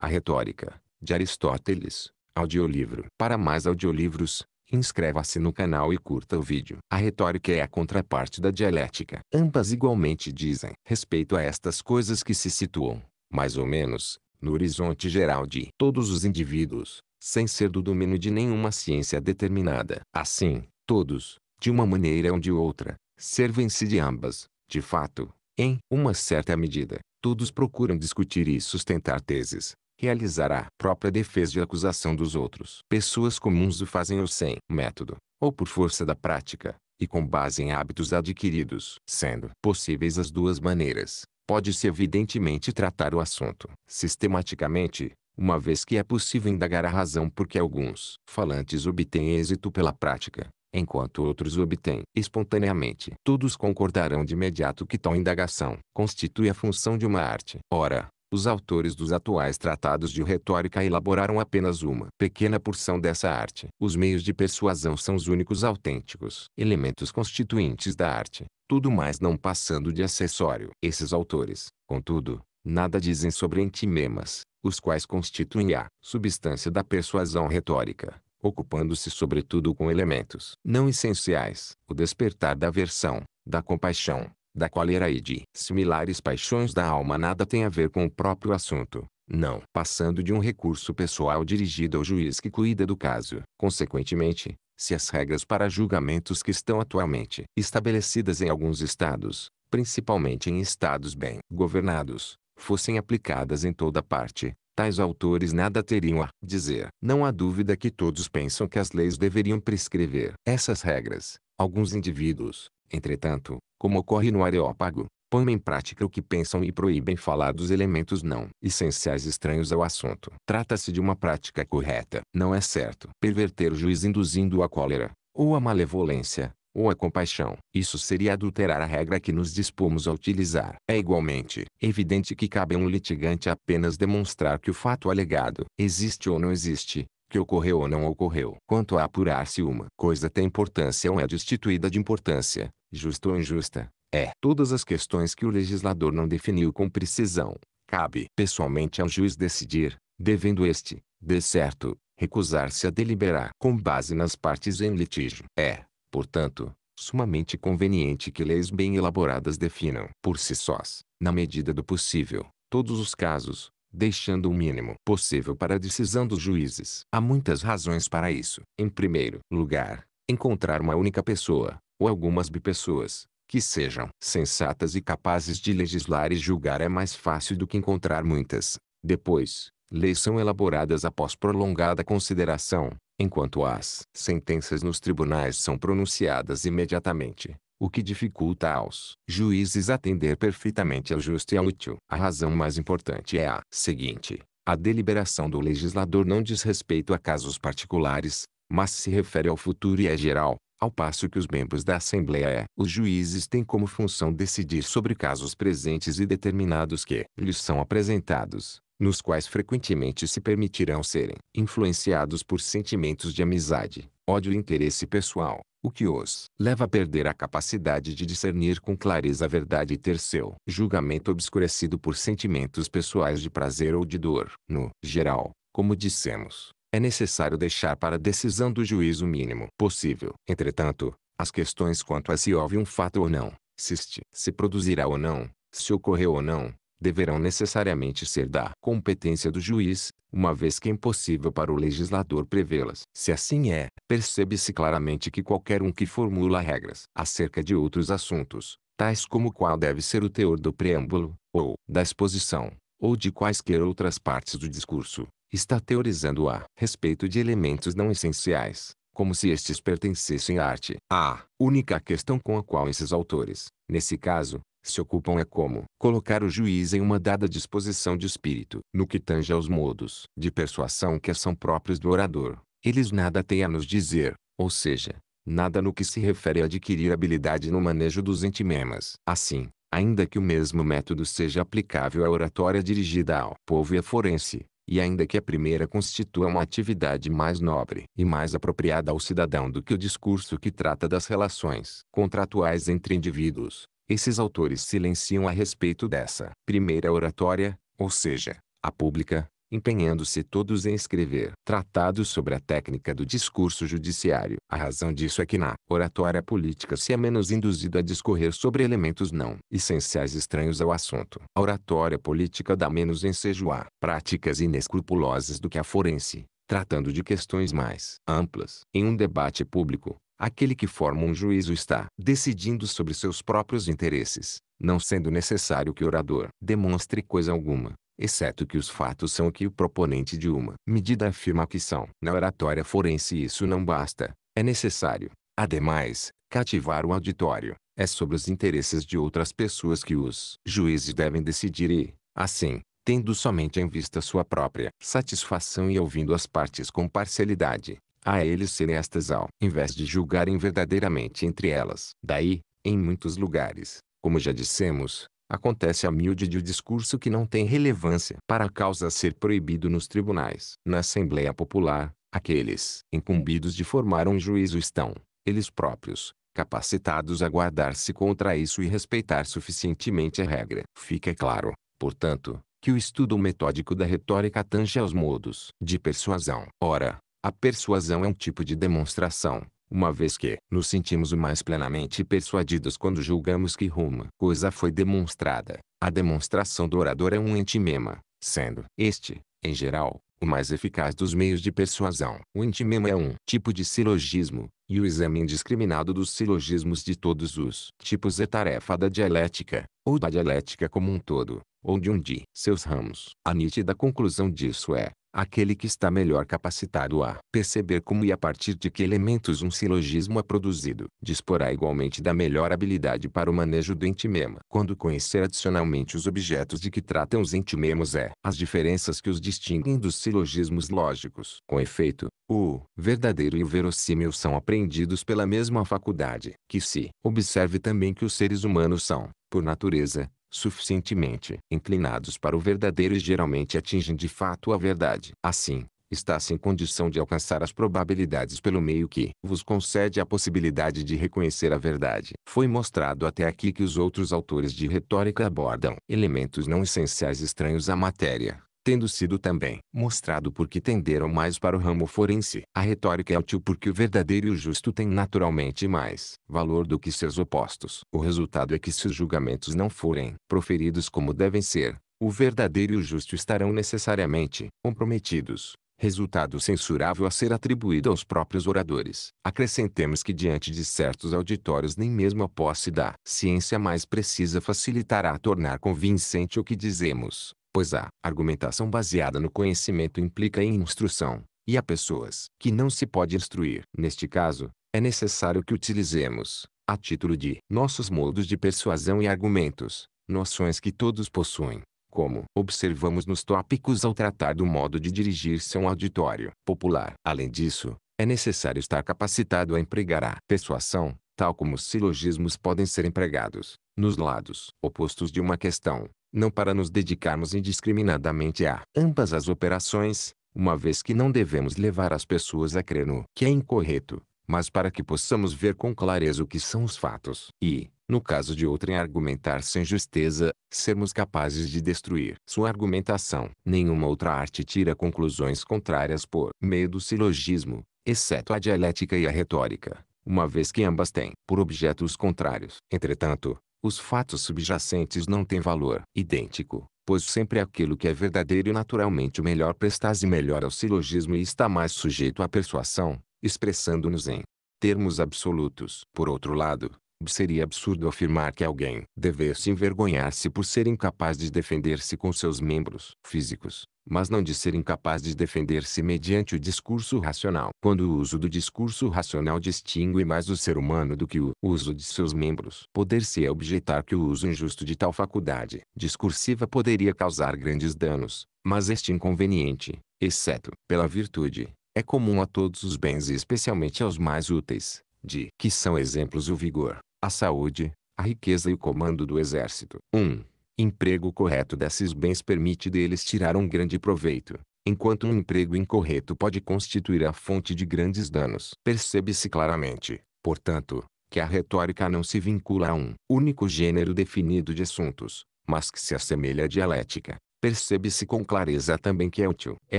A Retórica, de Aristóteles, audiolivro. Para mais audiolivros, inscreva-se no canal e curta o vídeo. A retórica é a contraparte da dialética. Ambas igualmente dizem respeito a estas coisas que se situam, mais ou menos, no horizonte geral de todos os indivíduos, sem ser do domínio de nenhuma ciência determinada. Assim, todos, de uma maneira ou de outra, servem-se de ambas, de fato, em uma certa medida. Todos procuram discutir e sustentar teses, realizará a própria defesa e acusação dos outros. Pessoas comuns o fazem ou sem método, ou por força da prática, e com base em hábitos adquiridos. Sendo possíveis as duas maneiras, pode-se evidentemente tratar o assunto sistematicamente, uma vez que é possível indagar a razão por que alguns falantes obtêm êxito pela prática, enquanto outros o obtêm espontaneamente. Todos concordarão de imediato que tal indagação constitui a função de uma arte. Ora, os autores dos atuais tratados de retórica elaboraram apenas uma pequena porção dessa arte. Os meios de persuasão são os únicos autênticos elementos constituintes da arte, tudo mais não passando de acessório. Esses autores, contudo, nada dizem sobre entimemas, os quais constituem a substância da persuasão retórica, ocupando-se sobretudo com elementos não essenciais, o despertar da aversão, da compaixão, da cólera e de similares paixões da alma nada tem a ver com o próprio assunto, não passando de um recurso pessoal dirigido ao juiz que cuida do caso. Consequentemente, se as regras para julgamentos que estão atualmente estabelecidas em alguns estados, principalmente em estados bem governados, fossem aplicadas em toda parte, tais autores nada teriam a dizer. Não há dúvida que todos pensam que as leis deveriam prescrever essas regras. Alguns indivíduos, Entretanto, como ocorre no Areópago, põem em prática o que pensam e proíbem falar dos elementos não essenciais estranhos ao assunto. Trata-se de uma prática correta. Não é certo perverter o juiz induzindo a cólera, ou a malevolência, ou a compaixão. Isso seria adulterar a regra que nos dispomos a utilizar. É igualmente evidente que cabe a um litigante apenas demonstrar que o fato alegado existe ou não existe, que ocorreu ou não ocorreu. Quanto a apurar se uma coisa tem importância ou é destituída de importância, justa ou injusta, é todas as questões que o legislador não definiu com precisão. Cabe pessoalmente ao juiz decidir, devendo este, de certo, recusar-se a deliberar com base nas partes em litígio. É, portanto, sumamente conveniente que leis bem elaboradas definam por si sós, na medida do possível, todos os casos, deixando o mínimo possível para a decisão dos juízes. Há muitas razões para isso. Em primeiro lugar, encontrar uma única pessoa, ou algumas bipessoas, que sejam sensatas e capazes de legislar e julgar é mais fácil do que encontrar muitas. Depois, leis são elaboradas após prolongada consideração, enquanto as sentenças nos tribunais são pronunciadas imediatamente o que dificulta aos juízes atender perfeitamente ao justo e ao útil. A razão mais importante é a seguinte: a deliberação do legislador não diz respeito a casos particulares, mas se refere ao futuro e é geral, ao passo que os membros da Assembleia é. Os juízes têm como função decidir sobre casos presentes e determinados que lhes são apresentados, nos quais frequentemente se permitirão serem influenciados por sentimentos de amizade, ódio e interesse pessoal o que os leva a perder a capacidade de discernir com clareza a verdade e ter seu julgamento obscurecido por sentimentos pessoais de prazer ou de dor. No geral, como dissemos, é necessário deixar para a decisão do juízo mínimo possível. Entretanto, as questões quanto a se houve um fato ou não, se este se produzirá ou não, se ocorreu ou não, deverão necessariamente ser da competência do juiz, uma vez que é impossível para o legislador prevê-las. Se assim é, percebe-se claramente que qualquer um que formula regras acerca de outros assuntos, tais como qual deve ser o teor do preâmbulo, ou da exposição, ou de quaisquer outras partes do discurso, está teorizando a respeito de elementos não essenciais, como se estes pertencessem à arte. A única questão com a qual esses autores, nesse caso, se ocupam é como colocar o juiz em uma dada disposição de espírito. No que tange aos modos de persuasão que são próprios do orador, eles nada têm a nos dizer, ou seja, nada no que se refere a adquirir habilidade no manejo dos entimemas. Assim, ainda que o mesmo método seja aplicável à oratória dirigida ao povo e à forense, e ainda que a primeira constitua uma atividade mais nobre e mais apropriada ao cidadão do que o discurso que trata das relações contratuais entre indivíduos, esses autores silenciam a respeito dessa primeira oratória, ou seja, a pública, empenhando-se todos em escrever tratados sobre a técnica do discurso judiciário. A razão disso é que na oratória política se é menos induzido a discorrer sobre elementos não essenciais estranhos ao assunto. A oratória política dá menos ensejo a práticas inescrupulosas do que a forense, tratando de questões mais amplas. Em um debate público, Aquele que forma um juízo está decidindo sobre seus próprios interesses, não sendo necessário que o orador demonstre coisa alguma, exceto que os fatos são o que o proponente de uma medida afirma que são. Na oratória forense isso não basta, é necessário, ademais, cativar o auditório. É sobre os interesses de outras pessoas que os juízes devem decidir e, assim, tendo somente em vista sua própria satisfação e ouvindo as partes com parcialidade, a eles serem estas ao invés de julgarem verdadeiramente entre elas. Daí, em muitos lugares, como já dissemos, acontece a miúde de um discurso que não tem relevância para a causa ser proibido nos tribunais. Na Assembleia Popular, aqueles incumbidos de formar um juízo estão, eles próprios, capacitados a guardar-se contra isso e respeitar suficientemente a regra. Fica claro, portanto, que o estudo metódico da retórica tange aos modos de persuasão. Ora, a persuasão é um tipo de demonstração, uma vez que nos sentimos o mais plenamente persuadidos quando julgamos que uma coisa foi demonstrada. A demonstração do orador é um antimema, sendo este, em geral, o mais eficaz dos meios de persuasão. O antimema é um tipo de silogismo, e o exame indiscriminado dos silogismos de todos os tipos é tarefa da dialética, ou da dialética como um todo, ou de um de seus ramos. A nítida conclusão disso é aquele que está melhor capacitado a perceber como e a partir de que elementos um silogismo é produzido, disporá igualmente da melhor habilidade para o manejo do entimema. Quando conhecer adicionalmente os objetos de que tratam os entimemos é as diferenças que os distinguem dos silogismos lógicos. Com efeito, o verdadeiro e o verossímil são apreendidos pela mesma faculdade, que se observe também que os seres humanos são, por natureza, suficientemente inclinados para o verdadeiro e geralmente atingem de fato a verdade. Assim, está sem condição de alcançar as probabilidades pelo meio que vos concede a possibilidade de reconhecer a verdade. Foi mostrado até aqui que os outros autores de retórica abordam elementos não essenciais estranhos à matéria, tendo sido também mostrado porque tenderam mais para o ramo forense. A retórica é útil porque o verdadeiro e o justo têm naturalmente mais valor do que seus opostos. O resultado é que se os julgamentos não forem proferidos como devem ser, o verdadeiro e o justo estarão necessariamente comprometidos resultado censurável a ser atribuído aos próprios oradores. Acrescentemos que diante de certos auditórios nem mesmo a posse da ciência mais precisa facilitará a tornar convincente o que dizemos pois a argumentação baseada no conhecimento implica em instrução, e há pessoas que não se pode instruir. Neste caso, é necessário que utilizemos, a título de nossos modos de persuasão e argumentos, noções que todos possuem, como observamos nos tópicos ao tratar do modo de dirigir-se a um auditório popular. Além disso, é necessário estar capacitado a empregar a persuasão, tal como silogismos podem ser empregados, nos lados opostos de uma questão, não para nos dedicarmos indiscriminadamente a ambas as operações, uma vez que não devemos levar as pessoas a crer no que é incorreto, mas para que possamos ver com clareza o que são os fatos e, no caso de outrem argumentar sem justeza, sermos capazes de destruir sua argumentação. Nenhuma outra arte tira conclusões contrárias por meio do silogismo, exceto a dialética e a retórica, uma vez que ambas têm por objeto os contrários. Entretanto, os fatos subjacentes não têm valor idêntico, pois sempre aquilo que é verdadeiro e naturalmente o melhor prestase melhor ao silogismo e está mais sujeito à persuasão, expressando-nos em termos absolutos. Por outro lado, seria absurdo afirmar que alguém devesse envergonhar-se por ser incapaz de defender-se com seus membros físicos, mas não de ser incapaz de defender-se mediante o discurso racional. Quando o uso do discurso racional distingue mais o ser humano do que o uso de seus membros, poder-se objetar que o uso injusto de tal faculdade discursiva poderia causar grandes danos, mas este inconveniente, exceto pela virtude, é comum a todos os bens e especialmente aos mais úteis, de que são exemplos o vigor, a saúde, a riqueza e o comando do exército. 1. Um, emprego correto desses bens permite deles tirar um grande proveito, enquanto um emprego incorreto pode constituir a fonte de grandes danos. Percebe-se claramente, portanto, que a retórica não se vincula a um único gênero definido de assuntos, mas que se assemelha à dialética. Percebe-se com clareza também que é útil. É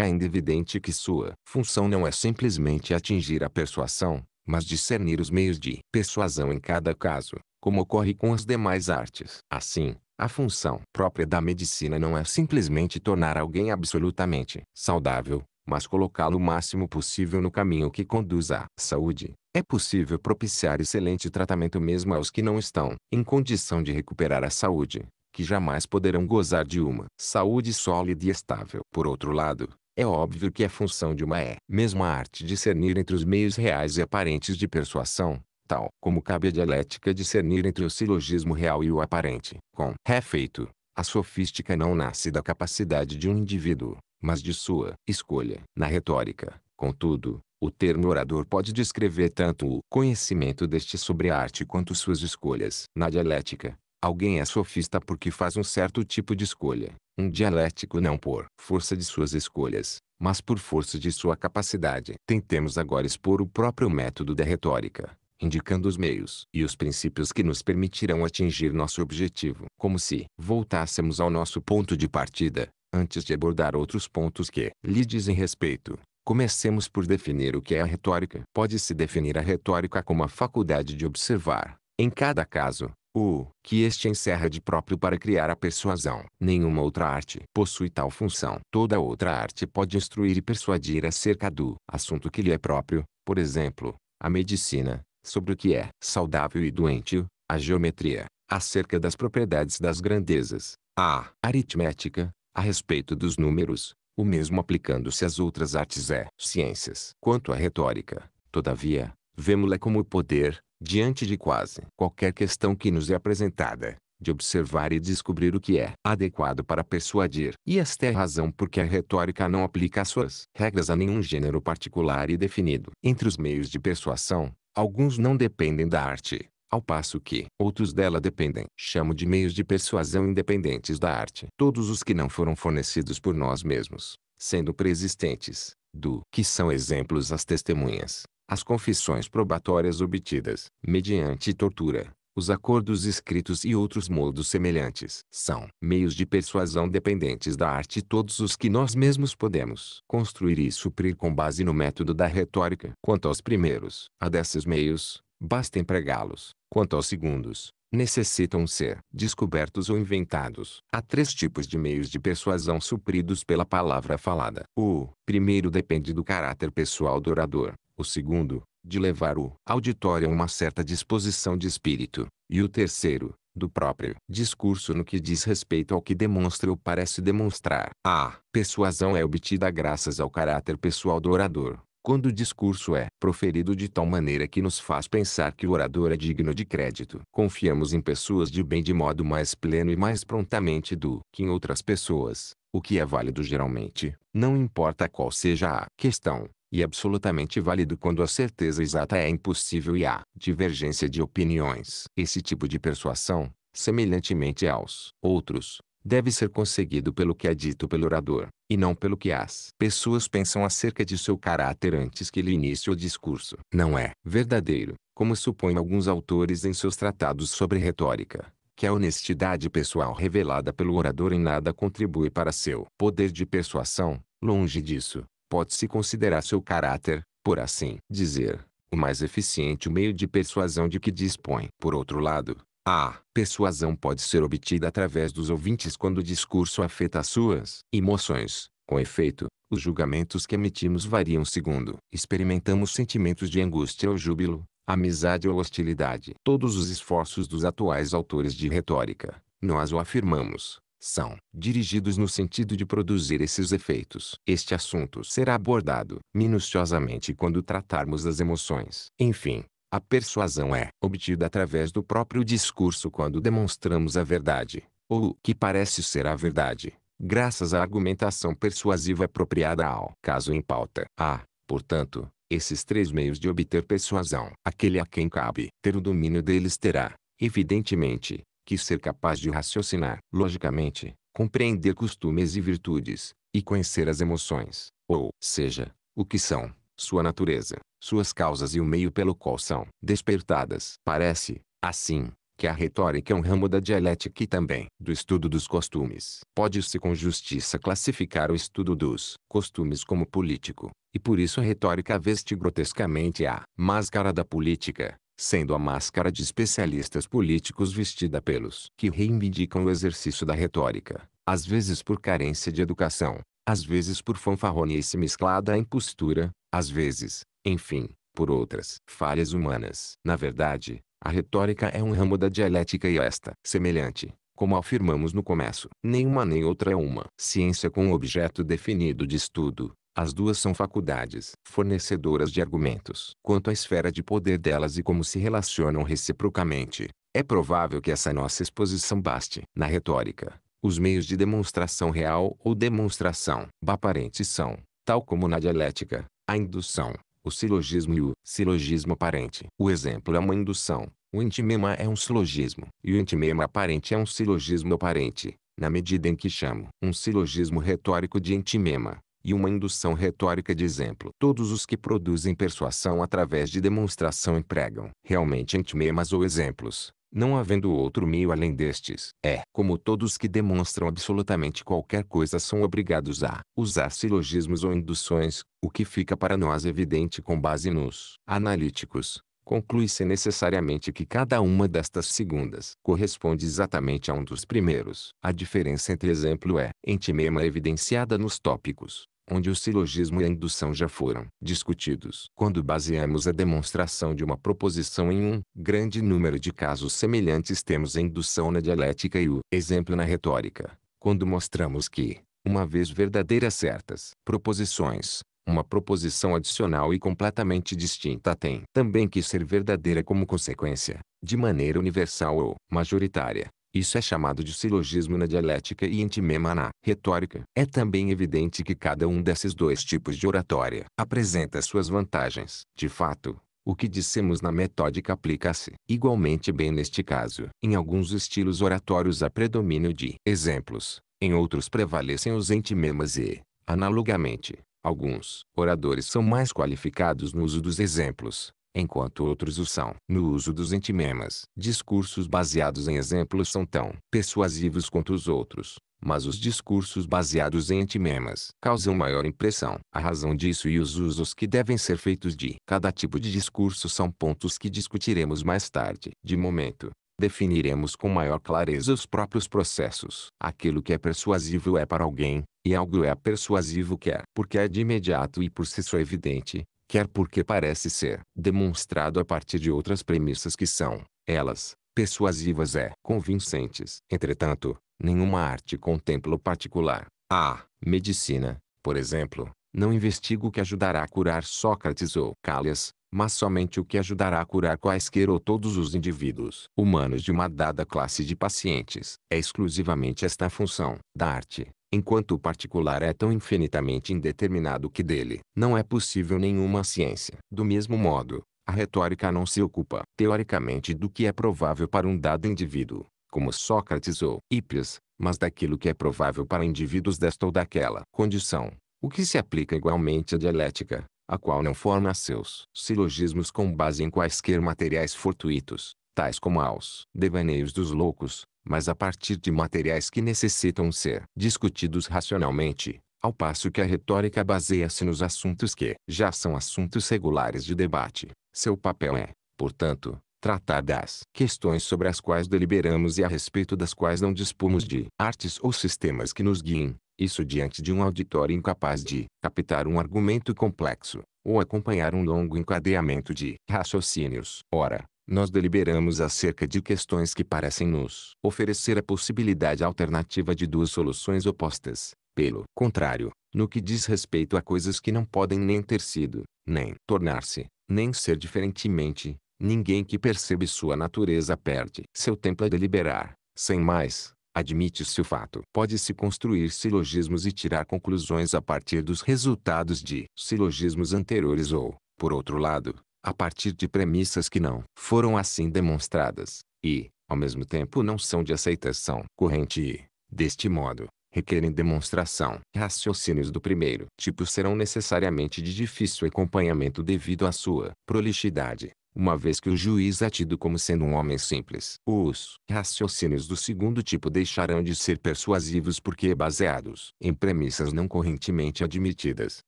ainda evidente que sua função não é simplesmente atingir a persuasão, mas discernir os meios de persuasão em cada caso, como ocorre com as demais artes. Assim, a função própria da medicina não é simplesmente tornar alguém absolutamente saudável, mas colocá-lo o máximo possível no caminho que conduz à saúde. É possível propiciar excelente tratamento mesmo aos que não estão em condição de recuperar a saúde, que jamais poderão gozar de uma saúde sólida e estável. Por outro lado, é óbvio que a função de uma é mesmo a arte discernir entre os meios reais e aparentes de persuasão, tal como cabe à dialética discernir entre o silogismo real e o aparente. Com refeito, a sofística não nasce da capacidade de um indivíduo, mas de sua escolha. Na retórica, contudo, o termo orador pode descrever tanto o conhecimento deste sobre a arte quanto suas escolhas. Na dialética, alguém é sofista porque faz um certo tipo de escolha. Um dialético não por força de suas escolhas, mas por força de sua capacidade. Tentemos agora expor o próprio método da retórica indicando os meios e os princípios que nos permitirão atingir nosso objetivo. Como se voltássemos ao nosso ponto de partida, antes de abordar outros pontos que lhe dizem respeito. Comecemos por definir o que é a retórica. Pode-se definir a retórica como a faculdade de observar, em cada caso, o que este encerra de próprio para criar a persuasão. Nenhuma outra arte possui tal função. Toda outra arte pode instruir e persuadir acerca do assunto que lhe é próprio, por exemplo, a medicina, sobre o que é saudável e doentio, a geometria, acerca das propriedades das grandezas, a aritmética, a respeito dos números, o mesmo aplicando-se às outras artes e ciências. Quanto à retórica, todavia, vemos-la como o poder, diante de quase qualquer questão que nos é apresentada, de observar e descobrir o que é adequado para persuadir. E esta é a razão por que a retórica não aplica suas regras a nenhum gênero particular e definido. Entre os meios de persuasão, Alguns não dependem da arte, ao passo que outros dela dependem. Chamo de meios de persuasão independentes da arte todos os que não foram fornecidos por nós mesmos, sendo preexistentes, do que são exemplos as testemunhas, as confissões probatórias obtidas mediante tortura, os acordos escritos e outros modos semelhantes são meios de persuasão dependentes da arte todos os que nós mesmos podemos construir e suprir com base no método da retórica. Quanto aos primeiros, a desses meios, basta empregá-los. Quanto aos segundos, necessitam ser descobertos ou inventados. Há três tipos de meios de persuasão supridos pela palavra falada. O primeiro depende do caráter pessoal do orador. O segundo, de levar o auditório a uma certa disposição de espírito, e o terceiro, do próprio discurso no que diz respeito ao que demonstra ou parece demonstrar. A persuasão é obtida graças ao caráter pessoal do orador, quando o discurso é proferido de tal maneira que nos faz pensar que o orador é digno de crédito. Confiamos em pessoas de bem de modo mais pleno e mais prontamente do que em outras pessoas, o que é válido geralmente, não importa qual seja a questão e absolutamente válido quando a certeza exata é impossível e há divergência de opiniões. Esse tipo de persuasão, semelhantemente aos outros, deve ser conseguido pelo que é dito pelo orador, e não pelo que as pessoas pensam acerca de seu caráter antes que ele inicie o discurso. Não é verdadeiro, como supõem alguns autores em seus tratados sobre retórica, que a honestidade pessoal revelada pelo orador em nada contribui para seu poder de persuasão, longe disso pode-se considerar seu caráter, por assim dizer, o mais eficiente meio de persuasão de que dispõe. Por outro lado, a persuasão pode ser obtida através dos ouvintes quando o discurso afeta suas emoções. Com efeito, os julgamentos que emitimos variam segundo experimentamos sentimentos de angústia ou júbilo, amizade ou hostilidade. Todos os esforços dos atuais autores de retórica, nós o afirmamos, são dirigidos no sentido de produzir esses efeitos. Este assunto será abordado minuciosamente quando tratarmos das emoções. Enfim, a persuasão é obtida através do próprio discurso quando demonstramos a verdade, ou o que parece ser a verdade, graças à argumentação persuasiva apropriada ao caso em pauta. Há, ah, portanto, esses três meios de obter persuasão. Aquele a quem cabe ter o domínio deles terá, evidentemente, que ser capaz de raciocinar, logicamente, compreender costumes e virtudes, e conhecer as emoções, ou seja, o que são, sua natureza, suas causas e o meio pelo qual são despertadas. Parece, assim, que a retórica é um ramo da dialética e também do estudo dos costumes. Pode-se com justiça classificar o estudo dos costumes como político, e por isso a retórica veste grotescamente a máscara da política, sendo a máscara de especialistas políticos vestida pelos que reivindicam o exercício da retórica, às vezes por carência de educação, às vezes por fanfarronice mesclada à impostura, às vezes, enfim, por outras falhas humanas. Na verdade, a retórica é um ramo da dialética e esta, semelhante, como afirmamos no começo, nenhuma nem outra é uma ciência com um objeto definido de estudo, as duas são faculdades, fornecedoras de argumentos. Quanto à esfera de poder delas e como se relacionam reciprocamente, é provável que essa nossa exposição baste. Na retórica, os meios de demonstração real ou demonstração aparente são, tal como na dialética, a indução, o silogismo e o silogismo aparente. O exemplo é uma indução, o antimema é um silogismo, e o antimema aparente é um silogismo aparente, na medida em que chamo um silogismo retórico de antimema e uma indução retórica de exemplo. Todos os que produzem persuasão através de demonstração empregam realmente antimemas ou exemplos, não havendo outro meio além destes. É como todos que demonstram absolutamente qualquer coisa são obrigados a usar silogismos ou induções, o que fica para nós evidente com base nos analíticos. Conclui-se necessariamente que cada uma destas segundas corresponde exatamente a um dos primeiros. A diferença entre exemplo é entimema evidenciada nos tópicos onde o silogismo e a indução já foram discutidos. Quando baseamos a demonstração de uma proposição em um grande número de casos semelhantes temos a indução na dialética e o exemplo na retórica. Quando mostramos que, uma vez verdadeiras certas proposições, uma proposição adicional e completamente distinta tem também que ser verdadeira como consequência, de maneira universal ou majoritária, isso é chamado de silogismo na dialética e entimema na retórica. É também evidente que cada um desses dois tipos de oratória apresenta suas vantagens. De fato, o que dissemos na metódica aplica-se igualmente bem neste caso. Em alguns estilos oratórios há predomínio de exemplos, em outros prevalecem os entimemas e, analogamente, alguns oradores são mais qualificados no uso dos exemplos, enquanto outros o são. No uso dos antimemas, discursos baseados em exemplos são tão persuasivos quanto os outros, mas os discursos baseados em antimemas causam maior impressão. A razão disso e os usos que devem ser feitos de cada tipo de discurso são pontos que discutiremos mais tarde. De momento, definiremos com maior clareza os próprios processos. Aquilo que é persuasivo é para alguém, e algo é persuasivo quer, é, porque é de imediato e por si só evidente, quer porque parece ser demonstrado a partir de outras premissas que são, elas, persuasivas e convincentes. Entretanto, nenhuma arte contempla o particular. A medicina, por exemplo, não investiga o que ajudará a curar Sócrates ou Calias mas somente o que ajudará a curar quaisquer ou todos os indivíduos humanos de uma dada classe de pacientes. É exclusivamente esta a função da arte enquanto o particular é tão infinitamente indeterminado que dele não é possível nenhuma ciência. Do mesmo modo, a retórica não se ocupa teoricamente do que é provável para um dado indivíduo, como Sócrates ou Hippias, mas daquilo que é provável para indivíduos desta ou daquela condição, o que se aplica igualmente à dialética, a qual não forma seus silogismos com base em quaisquer materiais fortuitos, tais como aos devaneios dos loucos, mas a partir de materiais que necessitam ser discutidos racionalmente, ao passo que a retórica baseia-se nos assuntos que já são assuntos regulares de debate. Seu papel é, portanto, tratar das questões sobre as quais deliberamos e a respeito das quais não dispomos de artes ou sistemas que nos guiem, isso diante de um auditório incapaz de captar um argumento complexo, ou acompanhar um longo encadeamento de raciocínios. Ora, nós deliberamos acerca de questões que parecem nos oferecer a possibilidade alternativa de duas soluções opostas. Pelo contrário, no que diz respeito a coisas que não podem nem ter sido, nem tornar-se, nem ser diferentemente, ninguém que percebe sua natureza perde seu tempo a deliberar. Sem mais, admite-se o fato. Pode-se construir silogismos e tirar conclusões a partir dos resultados de silogismos anteriores ou, por outro lado, a partir de premissas que não foram assim demonstradas, e, ao mesmo tempo não são de aceitação corrente e, deste modo, requerem demonstração. Raciocínios do primeiro tipo serão necessariamente de difícil acompanhamento devido à sua prolixidade, uma vez que o juiz é tido como sendo um homem simples. Os raciocínios do segundo tipo deixarão de ser persuasivos porque baseados em premissas não correntemente admitidas.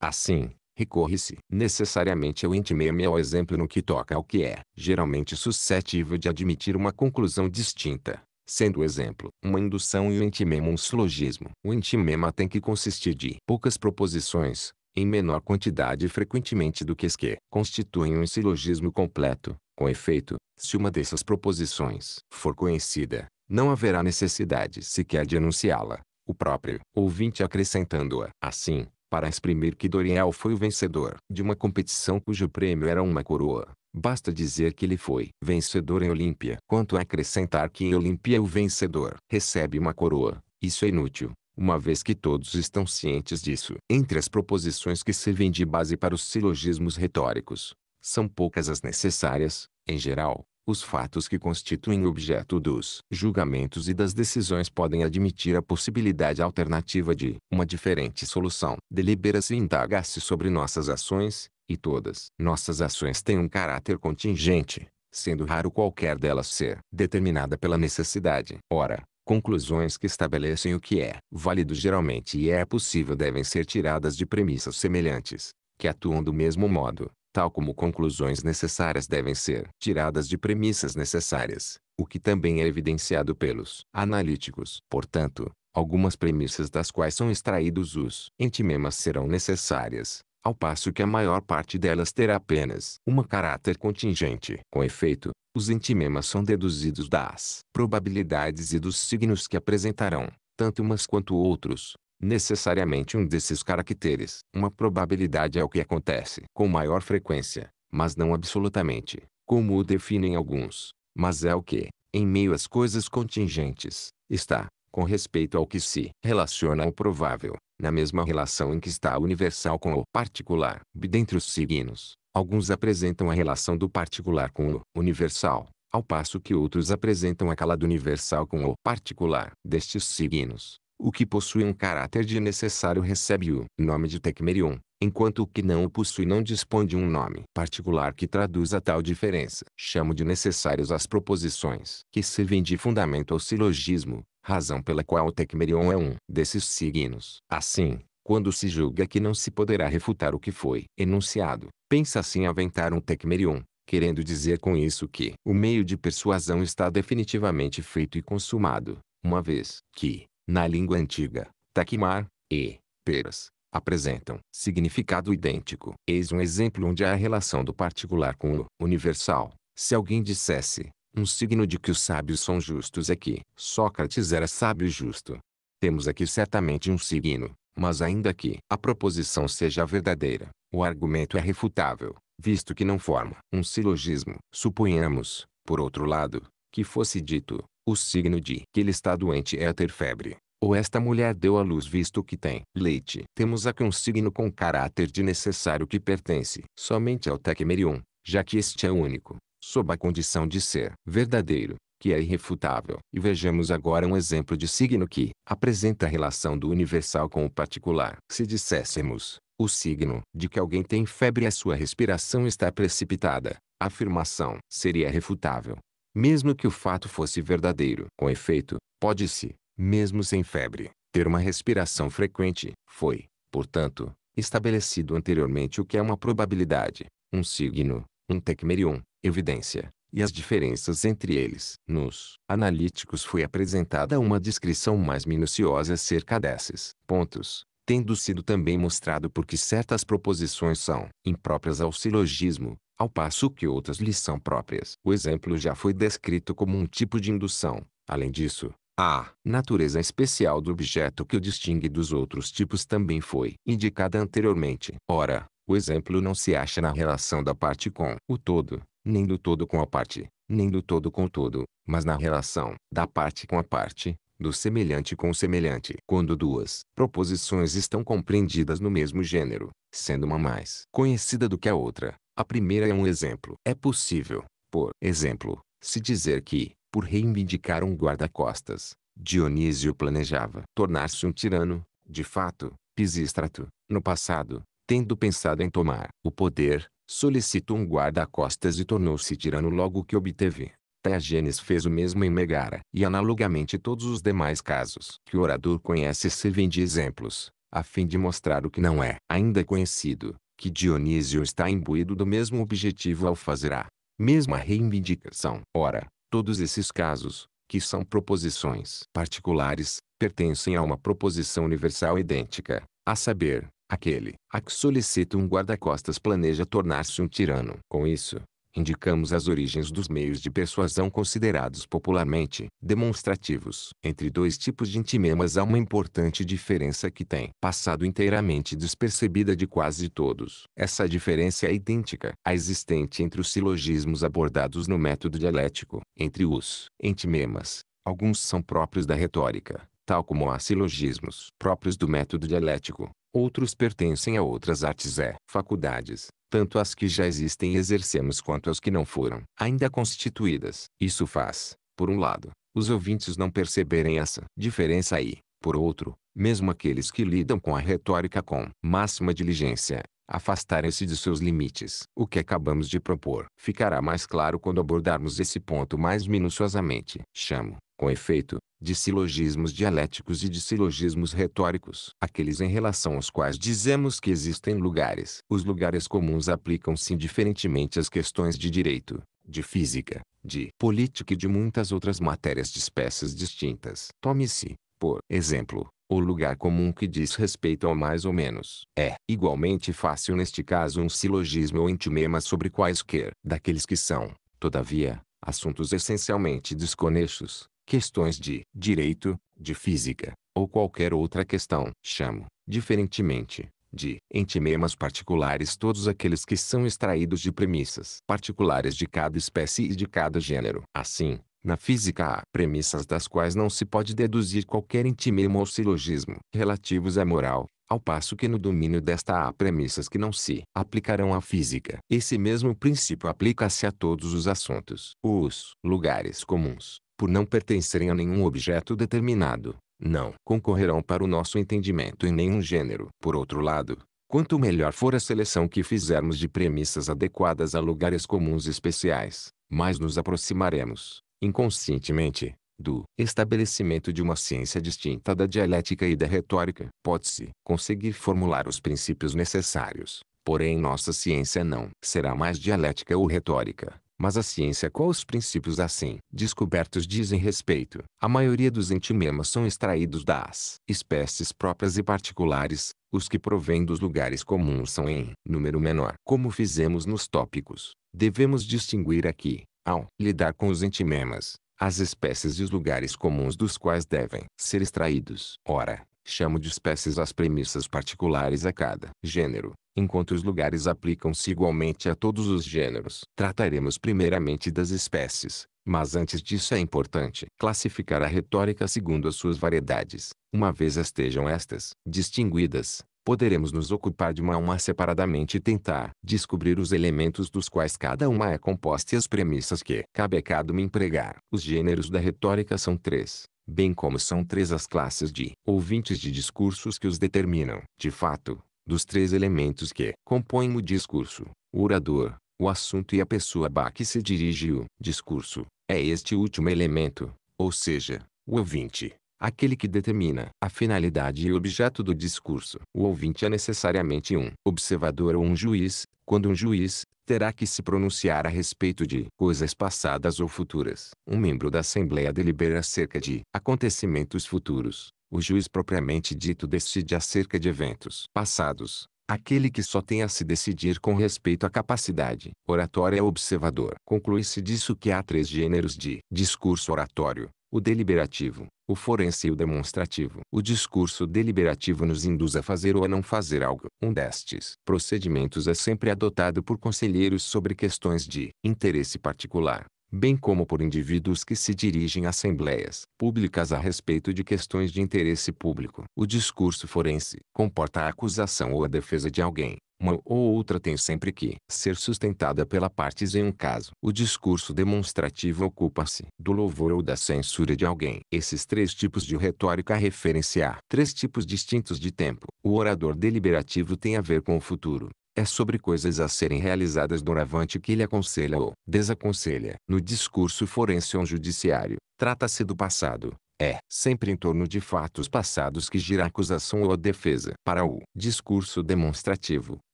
Assim, recorre-se necessariamente ao ente meme ao exemplo no que toca ao que é geralmente suscetível de admitir uma conclusão distinta. Sendo o exemplo, uma indução e o entimema um silogismo. O entimema tem que consistir de poucas proposições, em menor quantidade frequentemente do que as que constituem um silogismo completo. Com efeito, se uma dessas proposições for conhecida, não haverá necessidade sequer de anunciá-la, o próprio ouvinte acrescentando-a. Assim, para exprimir que Doriel foi o vencedor de uma competição cujo prêmio era uma coroa, Basta dizer que ele foi vencedor em Olímpia. Quanto a acrescentar que em Olímpia o vencedor recebe uma coroa, isso é inútil, uma vez que todos estão cientes disso. Entre as proposições que servem de base para os silogismos retóricos, são poucas as necessárias, em geral, os fatos que constituem o objeto dos julgamentos e das decisões podem admitir a possibilidade alternativa de uma diferente solução. Delibera-se e indaga-se sobre nossas ações, e todas nossas ações têm um caráter contingente, sendo raro qualquer delas ser determinada pela necessidade. Ora, Conclusões que estabelecem o que é válido geralmente e é possível devem ser tiradas de premissas semelhantes, que atuam do mesmo modo tal como conclusões necessárias devem ser tiradas de premissas necessárias, o que também é evidenciado pelos analíticos. Portanto, algumas premissas das quais são extraídos os entimemas serão necessárias, ao passo que a maior parte delas terá apenas uma caráter contingente. Com efeito, os entimemas são deduzidos das probabilidades e dos signos que apresentarão, tanto umas quanto outros, necessariamente um desses caracteres. Uma probabilidade é o que acontece com maior frequência, mas não absolutamente, como o definem alguns, mas é o que, em meio às coisas contingentes, está, com respeito ao que se relaciona ao provável, na mesma relação em que está o universal com o particular. Dentre os signos, alguns apresentam a relação do particular com o universal, ao passo que outros apresentam aquela do universal com o particular. Destes signos, o que possui um caráter de necessário recebe o nome de Tecmerion, enquanto o que não o possui não dispõe de um nome particular que traduz a tal diferença. Chamo de necessários as proposições que servem de fundamento ao silogismo, razão pela qual o tekmerion é um desses signos. Assim, quando se julga que não se poderá refutar o que foi enunciado, pensa-se em assim aventar um Tecmerion, querendo dizer com isso que o meio de persuasão está definitivamente feito e consumado, uma vez que na língua antiga, taquimar e peras apresentam significado idêntico. Eis um exemplo onde há a relação do particular com o universal. Se alguém dissesse, um signo de que os sábios são justos é que Sócrates era sábio e justo. Temos aqui certamente um signo, mas ainda que a proposição seja verdadeira, o argumento é refutável, visto que não forma um silogismo. Suponhamos, por outro lado, que fosse dito, o signo de que ele está doente é ter febre. Ou esta mulher deu à luz visto que tem leite. Temos aqui um signo com caráter de necessário que pertence somente ao Tecmerium, já que este é único, sob a condição de ser verdadeiro, que é irrefutável. E vejamos agora um exemplo de signo que apresenta a relação do universal com o particular. Se disséssemos, o signo de que alguém tem febre e a sua respiração está precipitada, a afirmação seria refutável mesmo que o fato fosse verdadeiro. Com efeito, pode-se, mesmo sem febre, ter uma respiração frequente. Foi, portanto, estabelecido anteriormente o que é uma probabilidade, um signo, um tecmerion, evidência, e as diferenças entre eles. Nos analíticos foi apresentada uma descrição mais minuciosa acerca desses pontos, tendo sido também mostrado por que certas proposições são impróprias ao silogismo, ao passo que outras lhes são próprias. O exemplo já foi descrito como um tipo de indução. Além disso, a natureza especial do objeto que o distingue dos outros tipos também foi indicada anteriormente. Ora, o exemplo não se acha na relação da parte com o todo, nem do todo com a parte, nem do todo com o todo, mas na relação da parte com a parte, do semelhante com o semelhante. Quando duas proposições estão compreendidas no mesmo gênero, sendo uma mais conhecida do que a outra, a primeira é um exemplo. É possível, por exemplo, se dizer que, por reivindicar um guarda-costas, Dionísio planejava tornar-se um tirano, de fato, Pisístrato, no passado, tendo pensado em tomar o poder, solicitou um guarda-costas e tornou-se tirano logo que obteve. Teagenes fez o mesmo em Megara e analogamente todos os demais casos que o orador conhece servem de exemplos, a fim de mostrar o que não é ainda conhecido, que Dionísio está imbuído do mesmo objetivo ao fazer a mesma reivindicação. Ora, todos esses casos, que são proposições particulares, pertencem a uma proposição universal idêntica, a saber, aquele a que solicita um guarda-costas planeja tornar-se um tirano. Com isso, indicamos as origens dos meios de persuasão considerados popularmente demonstrativos. Entre dois tipos de intimemas há uma importante diferença que tem passado inteiramente despercebida de quase todos. Essa diferença é idêntica à existente entre os silogismos abordados no método dialético. Entre os intimemas, alguns são próprios da retórica, tal como há silogismos próprios do método dialético. Outros pertencem a outras artes e faculdades tanto as que já existem exercemos quanto as que não foram ainda constituídas. Isso faz, por um lado, os ouvintes não perceberem essa diferença e, por outro, mesmo aqueles que lidam com a retórica com máxima diligência, afastarem-se de seus limites. O que acabamos de propor ficará mais claro quando abordarmos esse ponto mais minuciosamente. Chamo com efeito, de silogismos dialéticos e de silogismos retóricos. Aqueles em relação aos quais dizemos que existem lugares. Os lugares comuns aplicam-se indiferentemente às questões de direito, de física, de política e de muitas outras matérias de espécies distintas. Tome-se, por exemplo, o lugar comum que diz respeito ao mais ou menos. É igualmente fácil neste caso um silogismo ou antimema sobre quaisquer daqueles que são, todavia, assuntos essencialmente desconexos, questões de direito, de física, ou qualquer outra questão. Chamo, diferentemente, de entimemas particulares todos aqueles que são extraídos de premissas particulares de cada espécie e de cada gênero. Assim, na física há premissas das quais não se pode deduzir qualquer intimema ou silogismo relativos à moral, ao passo que no domínio desta há premissas que não se aplicarão à física. Esse mesmo princípio aplica-se a todos os assuntos. Os lugares comuns por não pertencerem a nenhum objeto determinado, não concorrerão para o nosso entendimento em nenhum gênero. Por outro lado, quanto melhor for a seleção que fizermos de premissas adequadas a lugares comuns especiais, mais nos aproximaremos, inconscientemente, do estabelecimento de uma ciência distinta da dialética e da retórica. Pode-se conseguir formular os princípios necessários, porém nossa ciência não será mais dialética ou retórica, mas a ciência qual os princípios assim descobertos dizem respeito, a maioria dos entimemas são extraídos das espécies próprias e particulares, os que provêm dos lugares comuns são em número menor. Como fizemos nos tópicos, devemos distinguir aqui, ao lidar com os entimemas, as espécies e os lugares comuns dos quais devem ser extraídos. Ora, chamo de espécies as premissas particulares a cada gênero, enquanto os lugares aplicam-se igualmente a todos os gêneros. Trataremos primeiramente das espécies, mas antes disso é importante classificar a retórica segundo as suas variedades. Uma vez estejam estas distinguidas, poderemos nos ocupar de uma a uma separadamente e tentar descobrir os elementos dos quais cada uma é composta e as premissas que cabe a cada uma empregar. Os gêneros da retórica são três, bem como são três as classes de ouvintes de discursos que os determinam. De fato, dos três elementos que compõem o discurso, o orador, o assunto e a pessoa a que se dirige o discurso, é este último elemento, ou seja, o ouvinte, aquele que determina a finalidade e o objeto do discurso. O ouvinte é necessariamente um observador ou um juiz, quando um juiz terá que se pronunciar a respeito de coisas passadas ou futuras. Um membro da Assembleia delibera acerca de acontecimentos futuros. O juiz propriamente dito decide acerca de eventos passados, aquele que só tem a se decidir com respeito à capacidade oratória é observador. Conclui-se disso que há três gêneros de discurso oratório, o deliberativo, o forense e o demonstrativo. O discurso deliberativo nos induz a fazer ou a não fazer algo. Um destes procedimentos é sempre adotado por conselheiros sobre questões de interesse particular, bem como por indivíduos que se dirigem a assembleias públicas a respeito de questões de interesse público. O discurso forense comporta a acusação ou a defesa de alguém. Uma ou outra tem sempre que ser sustentada pela partes em um caso. O discurso demonstrativo ocupa-se do louvor ou da censura de alguém. Esses três tipos de retórica referenciar três tipos distintos de tempo. O orador deliberativo tem a ver com o futuro. É sobre coisas a serem realizadas doravante que ele aconselha ou desaconselha. No discurso forense ou judiciário, trata-se do passado. É sempre em torno de fatos passados que gira a acusação ou a defesa. Para o discurso demonstrativo,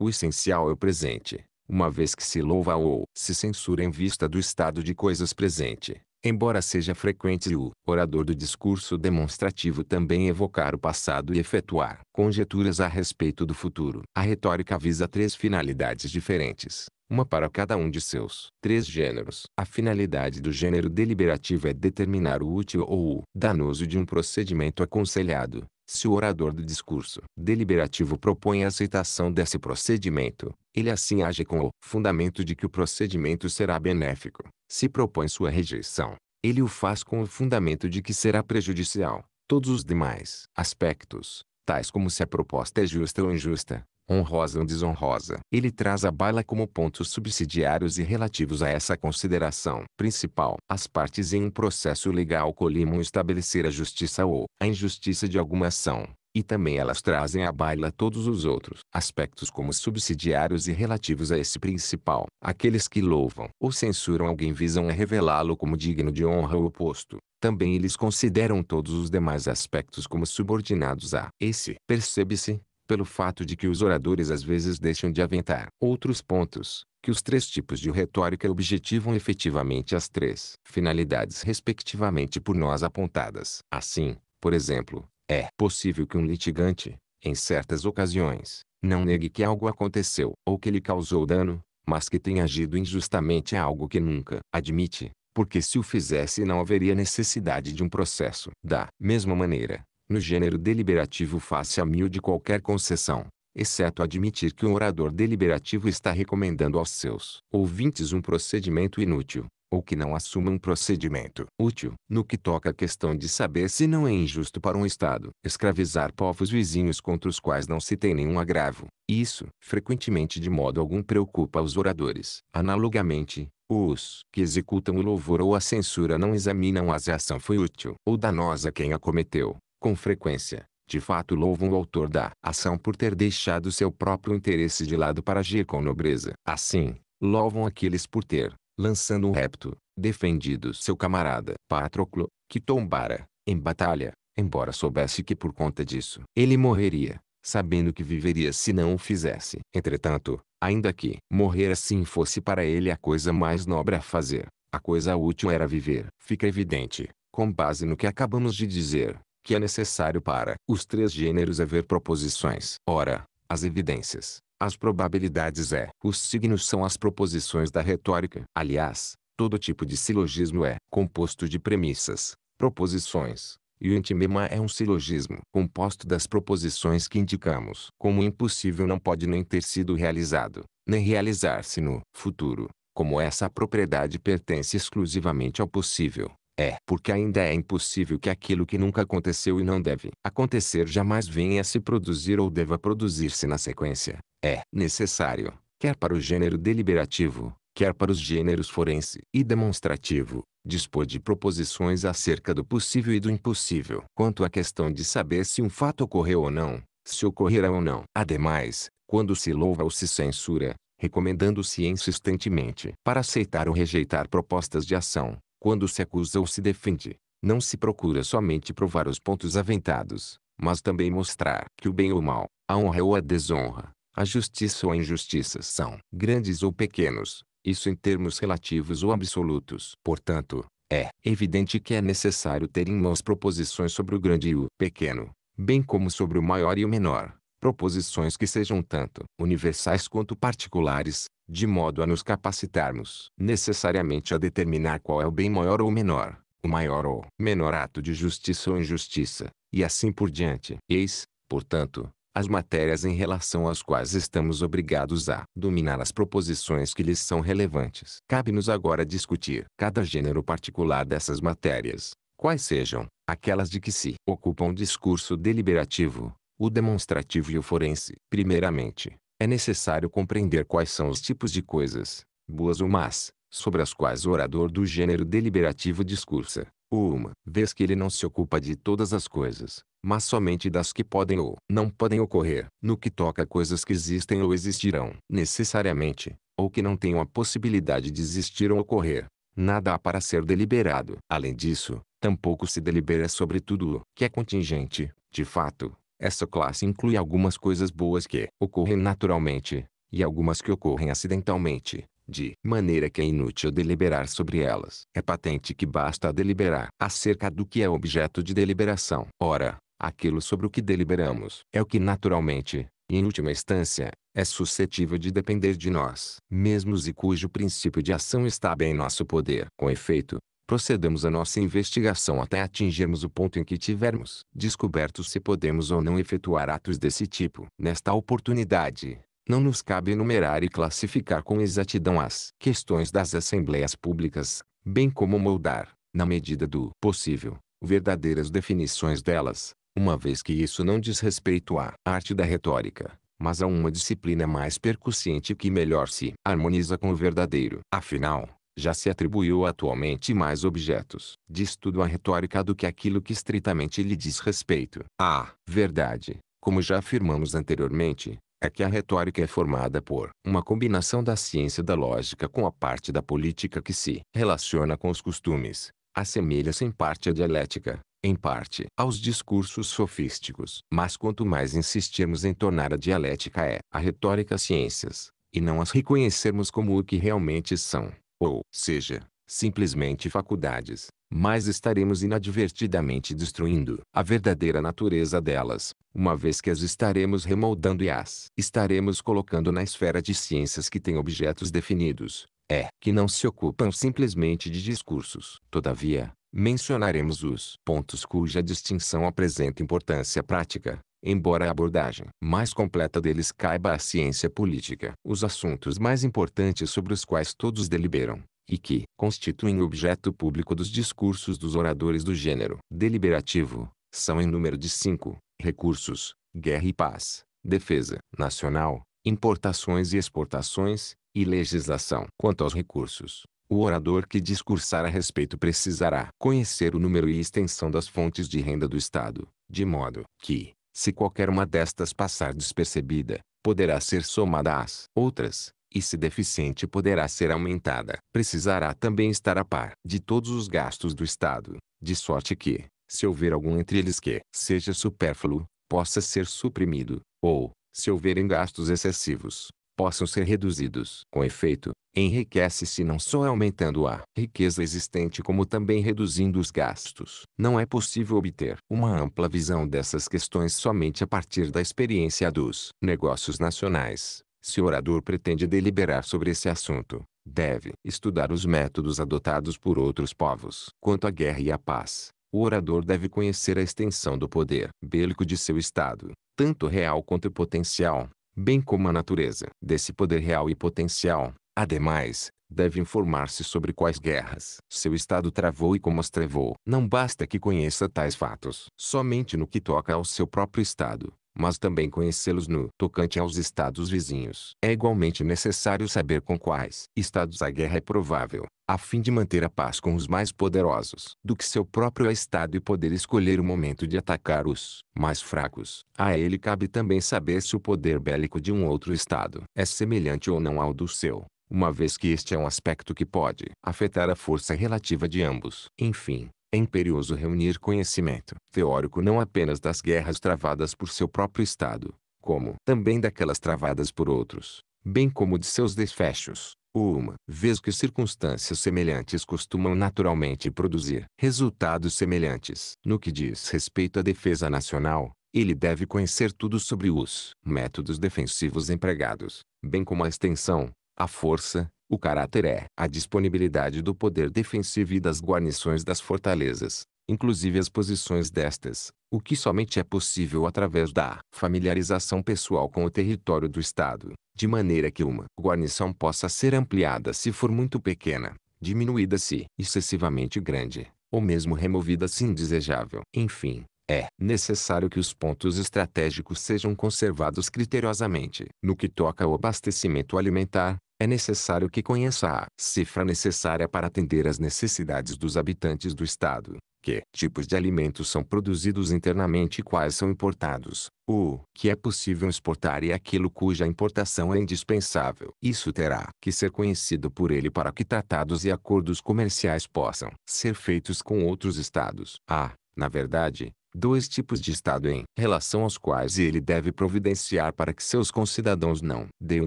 o essencial é o presente, uma vez que se louva ou se censura em vista do estado de coisas presente. Embora seja frequente o orador do discurso demonstrativo também evocar o passado e efetuar conjeturas a respeito do futuro, a retórica visa três finalidades diferentes, uma para cada um de seus três gêneros. A finalidade do gênero deliberativo é determinar o útil ou o danoso de um procedimento aconselhado. Se o orador do discurso deliberativo propõe a aceitação desse procedimento, ele assim age com o fundamento de que o procedimento será benéfico. Se propõe sua rejeição, ele o faz com o fundamento de que será prejudicial. Todos os demais aspectos, tais como se a proposta é justa ou injusta, honrosa ou desonrosa. Ele traz a bala como pontos subsidiários e relativos a essa consideração principal. As partes em um processo legal colimam estabelecer a justiça ou a injustiça de alguma ação e também elas trazem à baila todos os outros aspectos como subsidiários e relativos a esse principal. Aqueles que louvam ou censuram alguém visam a revelá-lo como digno de honra ou oposto. Também eles consideram todos os demais aspectos como subordinados a esse. Percebe-se, pelo fato de que os oradores às vezes deixam de aventar outros pontos, que os três tipos de retórica objetivam efetivamente as três finalidades respectivamente por nós apontadas. Assim, por exemplo, é possível que um litigante, em certas ocasiões, não negue que algo aconteceu ou que lhe causou dano, mas que tenha agido injustamente a é algo que nunca admite, porque se o fizesse não haveria necessidade de um processo. Da mesma maneira, no gênero deliberativo face a mil de qualquer concessão, exceto admitir que o orador deliberativo está recomendando aos seus ouvintes um procedimento inútil, ou que não assuma um procedimento útil, no que toca à questão de saber se não é injusto para um Estado escravizar povos vizinhos contra os quais não se tem nenhum agravo. Isso, frequentemente de modo algum preocupa os oradores. Analogamente, os que executam o louvor ou a censura não examinam a ação foi útil ou danosa quem a cometeu, com frequência. De fato louvam o autor da ação por ter deixado seu próprio interesse de lado para agir com nobreza. Assim, louvam aqueles por ter lançando um repto, defendido seu camarada Patroclo, que tombara, em batalha, embora soubesse que por conta disso ele morreria, sabendo que viveria se não o fizesse. Entretanto, ainda que morrer assim fosse para ele a coisa mais nobre a fazer, a coisa útil era viver. Fica evidente, com base no que acabamos de dizer, que é necessário para os três gêneros haver proposições. Ora, as evidências as probabilidades é. Os signos são as proposições da retórica. Aliás, todo tipo de silogismo é composto de premissas, proposições, e o antimema é um silogismo composto das proposições que indicamos. Como o impossível não pode nem ter sido realizado, nem realizar-se no futuro, como essa propriedade pertence exclusivamente ao possível, é porque ainda é impossível que aquilo que nunca aconteceu e não deve acontecer jamais venha a se produzir ou deva produzir-se na sequência. É necessário, quer para o gênero deliberativo, quer para os gêneros forense e demonstrativo, dispor de proposições acerca do possível e do impossível. Quanto à questão de saber se um fato ocorreu ou não, se ocorrerá ou não. Ademais, quando se louva ou se censura, recomendando-se insistentemente para aceitar ou rejeitar propostas de ação, quando se acusa ou se defende, não se procura somente provar os pontos aventados, mas também mostrar que o bem ou o mal, a honra ou a desonra, a justiça ou a injustiça são grandes ou pequenos, isso em termos relativos ou absolutos. Portanto, é evidente que é necessário ter em mãos proposições sobre o grande e o pequeno, bem como sobre o maior e o menor, proposições que sejam tanto universais quanto particulares, de modo a nos capacitarmos necessariamente a determinar qual é o bem maior ou menor, o maior ou menor ato de justiça ou injustiça, e assim por diante. Eis, portanto, as matérias em relação às quais estamos obrigados a dominar as proposições que lhes são relevantes. Cabe-nos agora discutir cada gênero particular dessas matérias, quais sejam aquelas de que se ocupa um discurso deliberativo, o demonstrativo e o forense. Primeiramente, é necessário compreender quais são os tipos de coisas, boas ou más, sobre as quais o orador do gênero deliberativo discursa, uma vez que ele não se ocupa de todas as coisas, mas somente das que podem ou não podem ocorrer, no que toca a coisas que existem ou existirão necessariamente, ou que não tenham a possibilidade de existir ou ocorrer. Nada há para ser deliberado. Além disso, Tampouco se delibera sobre tudo o que é contingente, de fato, essa classe inclui algumas coisas boas que ocorrem naturalmente, e algumas que ocorrem acidentalmente, de maneira que é inútil deliberar sobre elas. É patente que basta deliberar acerca do que é objeto de deliberação. Ora, aquilo sobre o que deliberamos é o que naturalmente, e em última instância, é suscetível de depender de nós mesmos e cujo princípio de ação está bem em nosso poder. Com efeito, procedamos a nossa investigação até atingirmos o ponto em que tivermos descoberto se podemos ou não efetuar atos desse tipo. Nesta oportunidade, não nos cabe enumerar e classificar com exatidão as questões das assembleias públicas, bem como moldar, na medida do possível, verdadeiras definições delas, uma vez que isso não diz respeito à arte da retórica, mas a uma disciplina mais percussiente que melhor se harmoniza com o verdadeiro. Afinal, já se atribuiu atualmente mais objetos de estudo à retórica do que aquilo que estritamente lhe diz respeito. A verdade, como já afirmamos anteriormente, é que a retórica é formada por uma combinação da ciência da lógica com a parte da política que se relaciona com os costumes, assemelha-se em parte à dialética, em parte aos discursos sofísticos. Mas quanto mais insistirmos em tornar a dialética é a retórica ciências, e não as reconhecermos como o que realmente são, ou seja, simplesmente faculdades, mas estaremos inadvertidamente destruindo a verdadeira natureza delas, uma vez que as estaremos remoldando e as estaremos colocando na esfera de ciências que têm objetos definidos, é, que não se ocupam simplesmente de discursos. Todavia, mencionaremos os pontos cuja distinção apresenta importância prática, Embora a abordagem mais completa deles caiba à ciência política, os assuntos mais importantes sobre os quais todos deliberam, e que constituem o objeto público dos discursos dos oradores do gênero deliberativo, são em número de cinco: recursos, guerra e paz, defesa nacional, importações e exportações, e legislação. Quanto aos recursos, o orador que discursar a respeito precisará conhecer o número e extensão das fontes de renda do Estado, de modo que se qualquer uma destas passar despercebida, poderá ser somada às outras, e se deficiente poderá ser aumentada. Precisará também estar a par de todos os gastos do Estado, de sorte que, se houver algum entre eles que seja supérfluo, possa ser suprimido, ou, se houverem gastos excessivos, possam ser reduzidos. Com efeito, enriquece-se não só aumentando a riqueza existente como também reduzindo os gastos. Não é possível obter uma ampla visão dessas questões somente a partir da experiência dos negócios nacionais. Se o orador pretende deliberar sobre esse assunto, deve estudar os métodos adotados por outros povos. Quanto à guerra e à paz, o orador deve conhecer a extensão do poder bélico de seu estado, tanto real quanto potencial, bem como a natureza desse poder real e potencial. Ademais, deve informar-se sobre quais guerras seu Estado travou e como as travou. Não basta que conheça tais fatos somente no que toca ao seu próprio Estado, mas também conhecê-los no tocante aos estados vizinhos. É igualmente necessário saber com quais estados a guerra é provável, a fim de manter a paz com os mais poderosos do que seu próprio estado e poder escolher o momento de atacar os mais fracos. A ele cabe também saber se o poder bélico de um outro estado é semelhante ou não ao do seu uma vez que este é um aspecto que pode afetar a força relativa de ambos. Enfim, é imperioso reunir conhecimento teórico não apenas das guerras travadas por seu próprio Estado, como também daquelas travadas por outros, bem como de seus desfechos, uma vez que circunstâncias semelhantes costumam naturalmente produzir resultados semelhantes. No que diz respeito à defesa nacional, ele deve conhecer tudo sobre os métodos defensivos empregados, bem como a extensão, a força, o caráter é a disponibilidade do poder defensivo e das guarnições das fortalezas, inclusive as posições destas, o que somente é possível através da familiarização pessoal com o território do Estado, de maneira que uma guarnição possa ser ampliada se for muito pequena, diminuída se excessivamente grande, ou mesmo removida se indesejável. Enfim, é necessário que os pontos estratégicos sejam conservados criteriosamente. No que toca ao abastecimento alimentar, é necessário que conheça a cifra necessária para atender às necessidades dos habitantes do Estado, que tipos de alimentos são produzidos internamente e quais são importados, o que é possível exportar e aquilo cuja importação é indispensável. Isso terá que ser conhecido por ele para que tratados e acordos comerciais possam ser feitos com outros estados. A, ah, na verdade, dois tipos de Estado em relação aos quais ele deve providenciar para que seus concidadãos não deem